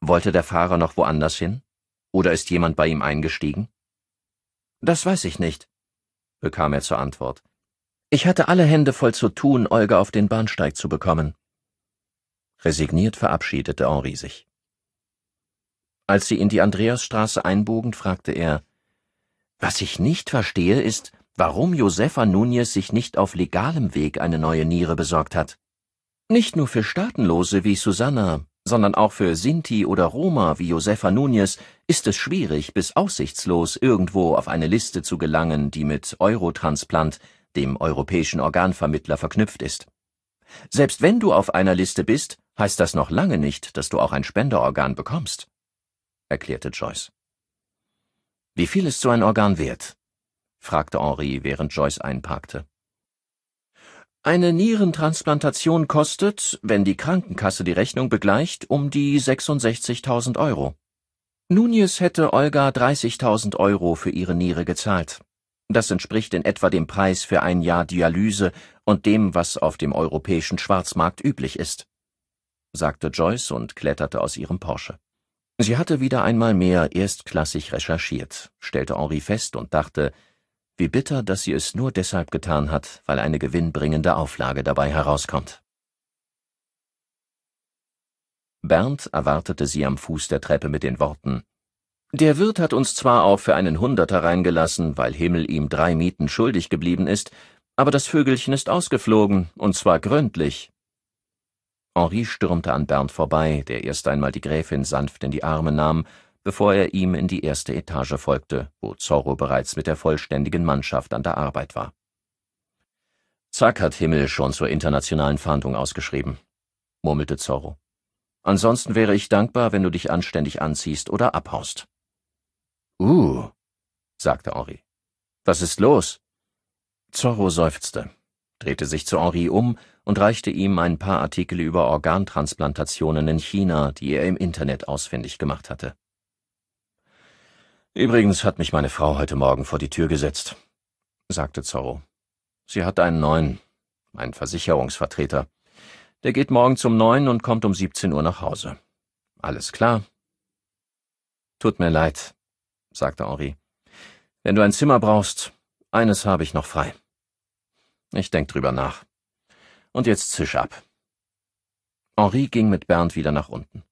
wollte der Fahrer noch woanders hin? Oder ist jemand bei ihm eingestiegen? Das weiß ich nicht, bekam er zur Antwort. Ich hatte alle Hände voll zu tun, Olga auf den Bahnsteig zu bekommen. Resigniert verabschiedete Henri sich. Als sie in die Andreasstraße einbogen, fragte er Was ich nicht verstehe, ist, warum Josefa Nunez sich nicht auf legalem Weg eine neue Niere besorgt hat. Nicht nur für Staatenlose wie Susanna, sondern auch für Sinti oder Roma wie Josefa Núñez ist es schwierig bis aussichtslos, irgendwo auf eine Liste zu gelangen, die mit Eurotransplant, dem europäischen Organvermittler, verknüpft ist. Selbst wenn du auf einer Liste bist, heißt das noch lange nicht, dass du auch ein Spenderorgan bekommst, erklärte Joyce. Wie viel ist so ein Organ wert? fragte Henri, während Joyce einparkte. Eine Nierentransplantation kostet, wenn die Krankenkasse die Rechnung begleicht, um die 66.000 Euro. Nunez hätte Olga 30.000 Euro für ihre Niere gezahlt. Das entspricht in etwa dem Preis für ein Jahr Dialyse und dem, was auf dem europäischen Schwarzmarkt üblich ist, sagte Joyce und kletterte aus ihrem Porsche. Sie hatte wieder einmal mehr erstklassig recherchiert, stellte Henri fest und dachte, wie bitter, dass sie es nur deshalb getan hat, weil eine gewinnbringende Auflage dabei herauskommt. Bernd erwartete sie am Fuß der Treppe mit den Worten Der Wirt hat uns zwar auch für einen Hunderter reingelassen, weil Himmel ihm drei Mieten schuldig geblieben ist, aber das Vögelchen ist ausgeflogen, und zwar gründlich. Henri stürmte an Bernd vorbei, der erst einmal die Gräfin sanft in die Arme nahm bevor er ihm in die erste Etage folgte, wo Zorro bereits mit der vollständigen Mannschaft an der Arbeit war. Zack hat Himmel schon zur internationalen Fahndung ausgeschrieben, murmelte Zorro. Ansonsten wäre ich dankbar, wenn du dich anständig anziehst oder abhaust. Uh, sagte Henri. Was ist los? Zorro seufzte, drehte sich zu Henri um und reichte ihm ein paar Artikel über Organtransplantationen in China, die er im Internet ausfindig gemacht hatte. Übrigens hat mich meine Frau heute Morgen vor die Tür gesetzt, sagte Zorro. Sie hat einen neuen, einen Versicherungsvertreter. Der geht morgen zum neuen und kommt um 17 Uhr nach Hause. Alles klar? Tut mir leid, sagte Henri. Wenn du ein Zimmer brauchst, eines habe ich noch frei. Ich denk drüber nach. Und jetzt zisch ab. Henri ging mit Bernd wieder nach unten.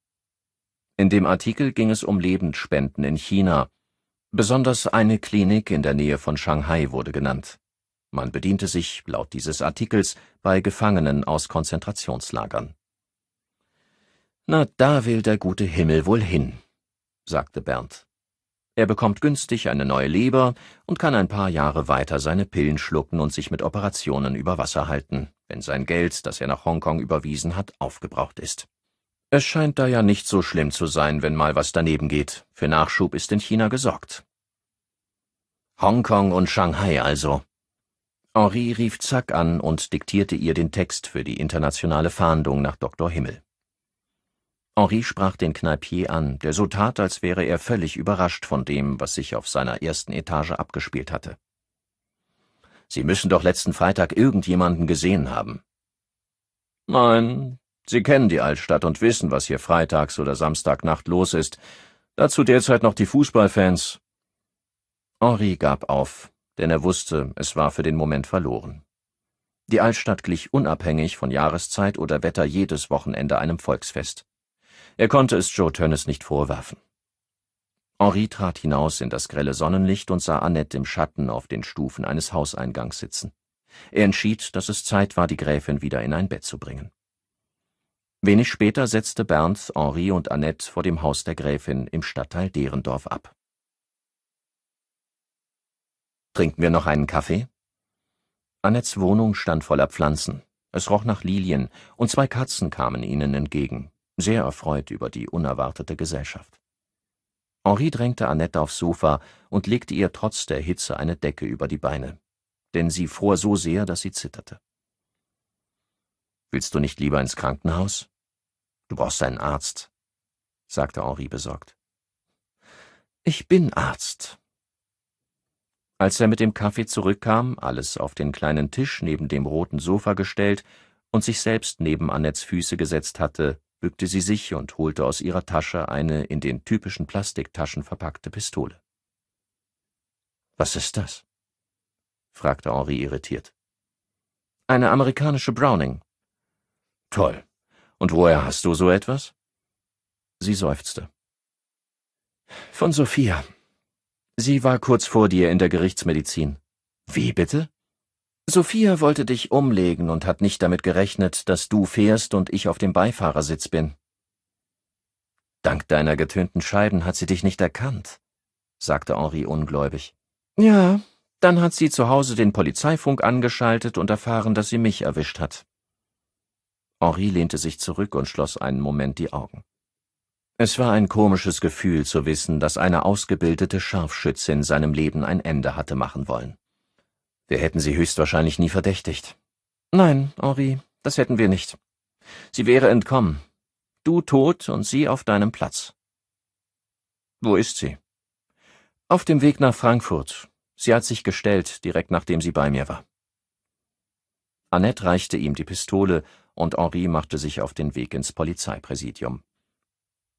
In dem Artikel ging es um Lebensspenden in China, Besonders eine Klinik in der Nähe von Shanghai wurde genannt. Man bediente sich laut dieses Artikels bei Gefangenen aus Konzentrationslagern. Na, da will der gute Himmel wohl hin, sagte Bernd. Er bekommt günstig eine neue Leber und kann ein paar Jahre weiter seine Pillen schlucken und sich mit Operationen über Wasser halten, wenn sein Geld, das er nach Hongkong überwiesen hat, aufgebraucht ist. Es scheint da ja nicht so schlimm zu sein, wenn mal was daneben geht. Für Nachschub ist in China gesorgt. Hongkong und Shanghai also. Henri rief Zack an und diktierte ihr den Text für die internationale Fahndung nach Dr. Himmel. Henri sprach den Kneipier an, der so tat, als wäre er völlig überrascht von dem, was sich auf seiner ersten Etage abgespielt hatte. Sie müssen doch letzten Freitag irgendjemanden gesehen haben. Nein, Sie kennen die Altstadt und wissen, was hier freitags oder Samstagnacht los ist. Dazu derzeit noch die Fußballfans. Henri gab auf, denn er wusste, es war für den Moment verloren. Die Altstadt glich unabhängig von Jahreszeit oder Wetter jedes Wochenende einem Volksfest. Er konnte es Joe Tönnes nicht vorwerfen. Henri trat hinaus in das grelle Sonnenlicht und sah Annette im Schatten auf den Stufen eines Hauseingangs sitzen. Er entschied, dass es Zeit war, die Gräfin wieder in ein Bett zu bringen. Wenig später setzte Bernd Henri und Annette vor dem Haus der Gräfin im Stadtteil Derendorf ab. Trinken wir noch einen Kaffee? Annettes Wohnung stand voller Pflanzen. Es roch nach Lilien, und zwei Katzen kamen ihnen entgegen, sehr erfreut über die unerwartete Gesellschaft. Henri drängte Annette aufs Sofa und legte ihr trotz der Hitze eine Decke über die Beine, denn sie fror so sehr, dass sie zitterte. Willst du nicht lieber ins Krankenhaus? Du brauchst einen Arzt, sagte Henri besorgt. Ich bin Arzt. Als er mit dem Kaffee zurückkam, alles auf den kleinen Tisch neben dem roten Sofa gestellt und sich selbst neben Annettes Füße gesetzt hatte, bückte sie sich und holte aus ihrer Tasche eine in den typischen Plastiktaschen verpackte Pistole. Was ist das? fragte Henri irritiert. Eine amerikanische Browning. Toll, und woher hast du so etwas? Sie seufzte. Von Sophia. Sie war kurz vor dir in der Gerichtsmedizin. Wie bitte? Sophia wollte dich umlegen und hat nicht damit gerechnet, dass du fährst und ich auf dem Beifahrersitz bin. Dank deiner getönten Scheiben hat sie dich nicht erkannt, sagte Henri ungläubig. Ja, dann hat sie zu Hause den Polizeifunk angeschaltet und erfahren, dass sie mich erwischt hat. Henri lehnte sich zurück und schloss einen Moment die Augen. Es war ein komisches Gefühl zu wissen, dass eine ausgebildete Scharfschützin seinem Leben ein Ende hatte machen wollen. Wir hätten sie höchstwahrscheinlich nie verdächtigt. Nein, Henri, das hätten wir nicht. Sie wäre entkommen. Du tot und sie auf deinem Platz. Wo ist sie? Auf dem Weg nach Frankfurt. Sie hat sich gestellt, direkt nachdem sie bei mir war. Annette reichte ihm die Pistole und Henri machte sich auf den Weg ins Polizeipräsidium.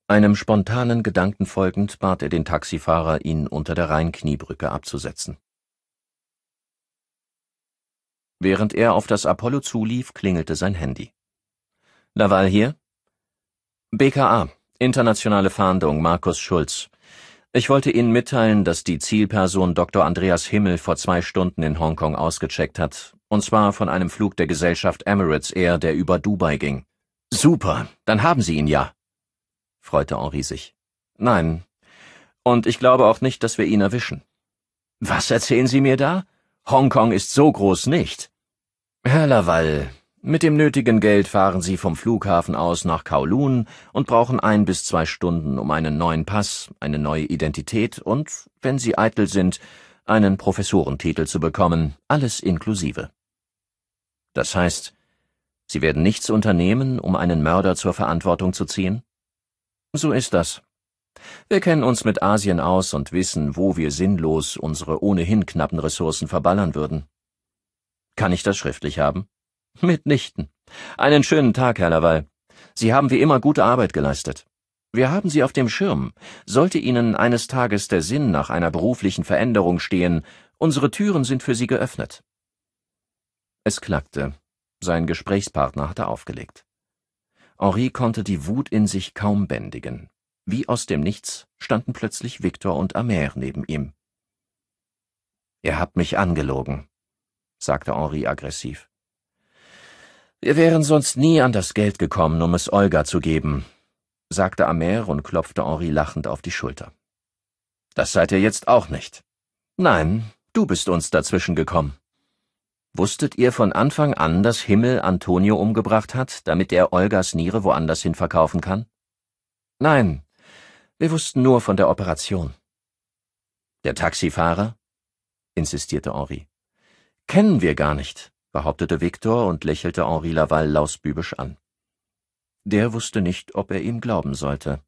Einem spontanen Gedanken folgend bat er den Taxifahrer, ihn unter der Rheinkniebrücke abzusetzen. Während er auf das Apollo zulief, klingelte sein Handy. Laval hier? BKA, internationale Fahndung, Markus Schulz. Ich wollte Ihnen mitteilen, dass die Zielperson Dr. Andreas Himmel vor zwei Stunden in Hongkong ausgecheckt hat und zwar von einem Flug der Gesellschaft Emirates Air, der über Dubai ging. Super, dann haben Sie ihn ja, freute Henri sich. Nein, und ich glaube auch nicht, dass wir ihn erwischen. Was erzählen Sie mir da? Hongkong ist so groß nicht. Herr Laval, mit dem nötigen Geld fahren Sie vom Flughafen aus nach Kowloon und brauchen ein bis zwei Stunden, um einen neuen Pass, eine neue Identität und, wenn Sie eitel sind, einen Professorentitel zu bekommen, alles inklusive. Das heißt, Sie werden nichts unternehmen, um einen Mörder zur Verantwortung zu ziehen? So ist das. Wir kennen uns mit Asien aus und wissen, wo wir sinnlos unsere ohnehin knappen Ressourcen verballern würden. Kann ich das schriftlich haben? Mitnichten. Einen schönen Tag, Herr Laval. Sie haben wie immer gute Arbeit geleistet. Wir haben Sie auf dem Schirm. Sollte Ihnen eines Tages der Sinn nach einer beruflichen Veränderung stehen, unsere Türen sind für Sie geöffnet. Es klackte. Sein Gesprächspartner hatte aufgelegt. Henri konnte die Wut in sich kaum bändigen. Wie aus dem Nichts standen plötzlich Viktor und Amer neben ihm. Ihr habt mich angelogen, sagte Henri aggressiv. Wir wären sonst nie an das Geld gekommen, um es Olga zu geben, sagte Amer und klopfte Henri lachend auf die Schulter. Das seid ihr jetzt auch nicht. Nein, du bist uns dazwischen gekommen. Wusstet ihr von Anfang an, dass Himmel Antonio umgebracht hat, damit er Olgas Niere woanders hin verkaufen kann? Nein, wir wussten nur von der Operation. Der Taxifahrer? insistierte Henri. Kennen wir gar nicht, behauptete Viktor und lächelte Henri Laval lausbübisch an. Der wusste nicht, ob er ihm glauben sollte.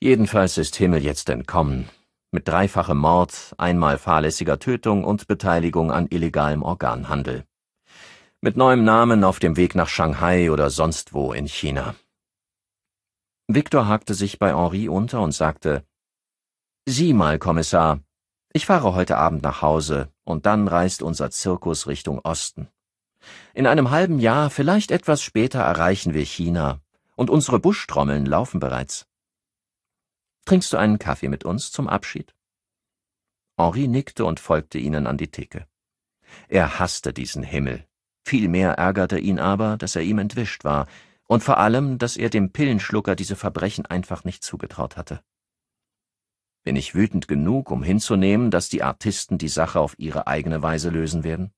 Jedenfalls ist Himmel jetzt entkommen, mit dreifachem Mord, einmal fahrlässiger Tötung und Beteiligung an illegalem Organhandel. Mit neuem Namen auf dem Weg nach Shanghai oder sonst wo in China. Victor hakte sich bei Henri unter und sagte, Sieh mal, Kommissar, ich fahre heute Abend nach Hause und dann reist unser Zirkus Richtung Osten. In einem halben Jahr, vielleicht etwas später, erreichen wir China und unsere Buschtrommeln laufen bereits. Trinkst du einen Kaffee mit uns zum Abschied? Henri nickte und folgte ihnen an die Theke. Er hasste diesen Himmel. Vielmehr ärgerte ihn aber, dass er ihm entwischt war, und vor allem, dass er dem Pillenschlucker diese Verbrechen einfach nicht zugetraut hatte. Bin ich wütend genug, um hinzunehmen, dass die Artisten die Sache auf ihre eigene Weise lösen werden?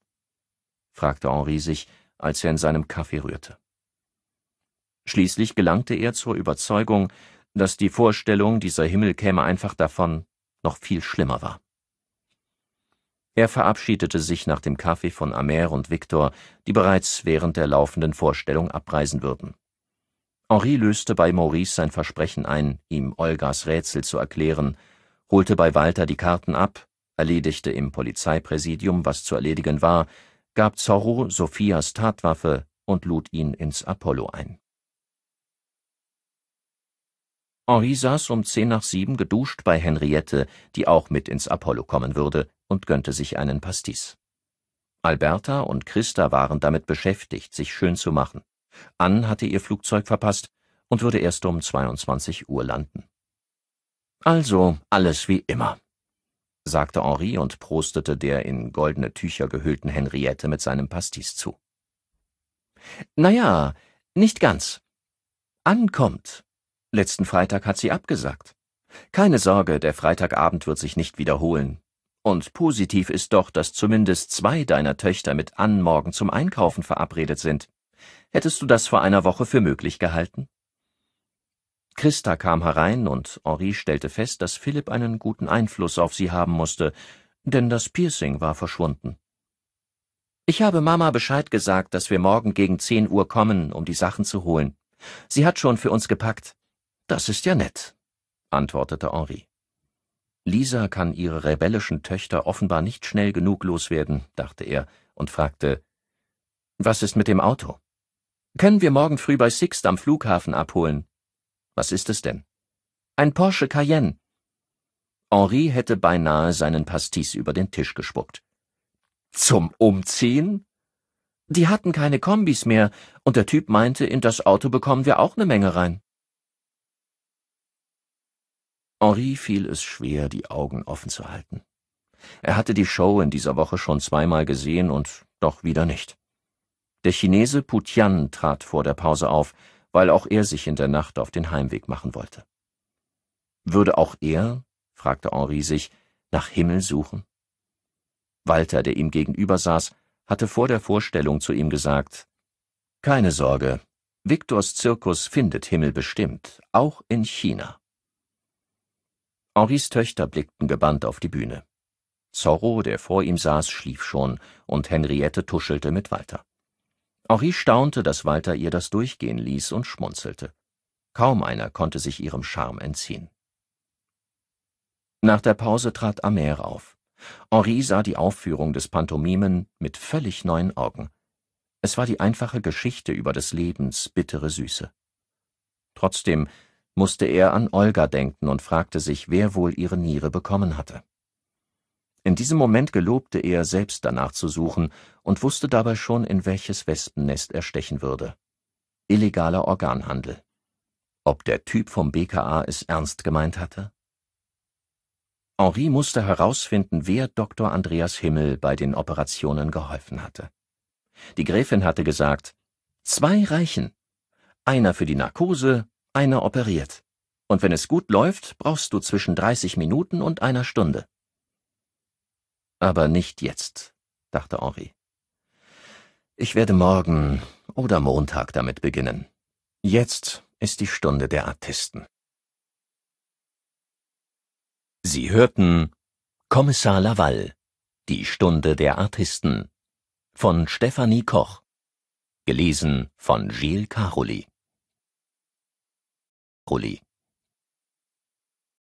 fragte Henri sich, als er in seinem Kaffee rührte. Schließlich gelangte er zur Überzeugung, dass die Vorstellung, dieser Himmel käme einfach davon, noch viel schlimmer war. Er verabschiedete sich nach dem Kaffee von Amer und Victor, die bereits während der laufenden Vorstellung abreisen würden. Henri löste bei Maurice sein Versprechen ein, ihm Olgas Rätsel zu erklären, holte bei Walter die Karten ab, erledigte im Polizeipräsidium, was zu erledigen war, gab Zorro Sophias Tatwaffe und lud ihn ins Apollo ein. Henri saß um zehn nach sieben geduscht bei Henriette, die auch mit ins Apollo kommen würde, und gönnte sich einen Pastis. Alberta und Christa waren damit beschäftigt, sich schön zu machen. Ann hatte ihr Flugzeug verpasst und würde erst um 22 Uhr landen. Also alles wie immer, sagte Henri und prostete der in goldene Tücher gehüllten Henriette mit seinem Pastis zu. Na ja, nicht ganz. Ann kommt, Letzten Freitag hat sie abgesagt. Keine Sorge, der Freitagabend wird sich nicht wiederholen. Und positiv ist doch, dass zumindest zwei deiner Töchter mit Ann morgen zum Einkaufen verabredet sind. Hättest du das vor einer Woche für möglich gehalten? Christa kam herein und Henri stellte fest, dass Philipp einen guten Einfluss auf sie haben musste, denn das Piercing war verschwunden. Ich habe Mama Bescheid gesagt, dass wir morgen gegen zehn Uhr kommen, um die Sachen zu holen. Sie hat schon für uns gepackt. Das ist ja nett, antwortete Henri. Lisa kann ihre rebellischen Töchter offenbar nicht schnell genug loswerden, dachte er und fragte, was ist mit dem Auto? Können wir morgen früh bei Sixt am Flughafen abholen? Was ist es denn? Ein Porsche Cayenne. Henri hätte beinahe seinen Pastis über den Tisch gespuckt. Zum Umziehen? Die hatten keine Kombis mehr, und der Typ meinte, in das Auto bekommen wir auch eine Menge rein. Henri fiel es schwer, die Augen offen zu halten. Er hatte die Show in dieser Woche schon zweimal gesehen und doch wieder nicht. Der Chinese Putian trat vor der Pause auf, weil auch er sich in der Nacht auf den Heimweg machen wollte. Würde auch er, fragte Henri sich, nach Himmel suchen? Walter, der ihm gegenüber saß, hatte vor der Vorstellung zu ihm gesagt, keine Sorge, Viktors Zirkus findet Himmel bestimmt, auch in China. Henrys Töchter blickten gebannt auf die Bühne. Zorro, der vor ihm saß, schlief schon, und Henriette tuschelte mit Walter. Henri staunte, dass Walter ihr das durchgehen ließ und schmunzelte. Kaum einer konnte sich ihrem Charme entziehen. Nach der Pause trat Amer auf. Henri sah die Aufführung des Pantomimen mit völlig neuen Augen. Es war die einfache Geschichte über des Lebens bittere Süße. Trotzdem musste er an Olga denken und fragte sich, wer wohl ihre Niere bekommen hatte. In diesem Moment gelobte er, selbst danach zu suchen und wusste dabei schon, in welches Wespennest er stechen würde. Illegaler Organhandel. Ob der Typ vom BKA es ernst gemeint hatte? Henri musste herausfinden, wer Dr. Andreas Himmel bei den Operationen geholfen hatte. Die Gräfin hatte gesagt, zwei reichen. Einer für die Narkose einer operiert. Und wenn es gut läuft, brauchst du zwischen 30 Minuten und einer Stunde. Aber nicht jetzt, dachte Henri. Ich werde morgen oder Montag damit beginnen. Jetzt ist die Stunde der Artisten. Sie hörten Kommissar Laval, die Stunde der Artisten von Stephanie Koch, gelesen von Gilles Caroli. relais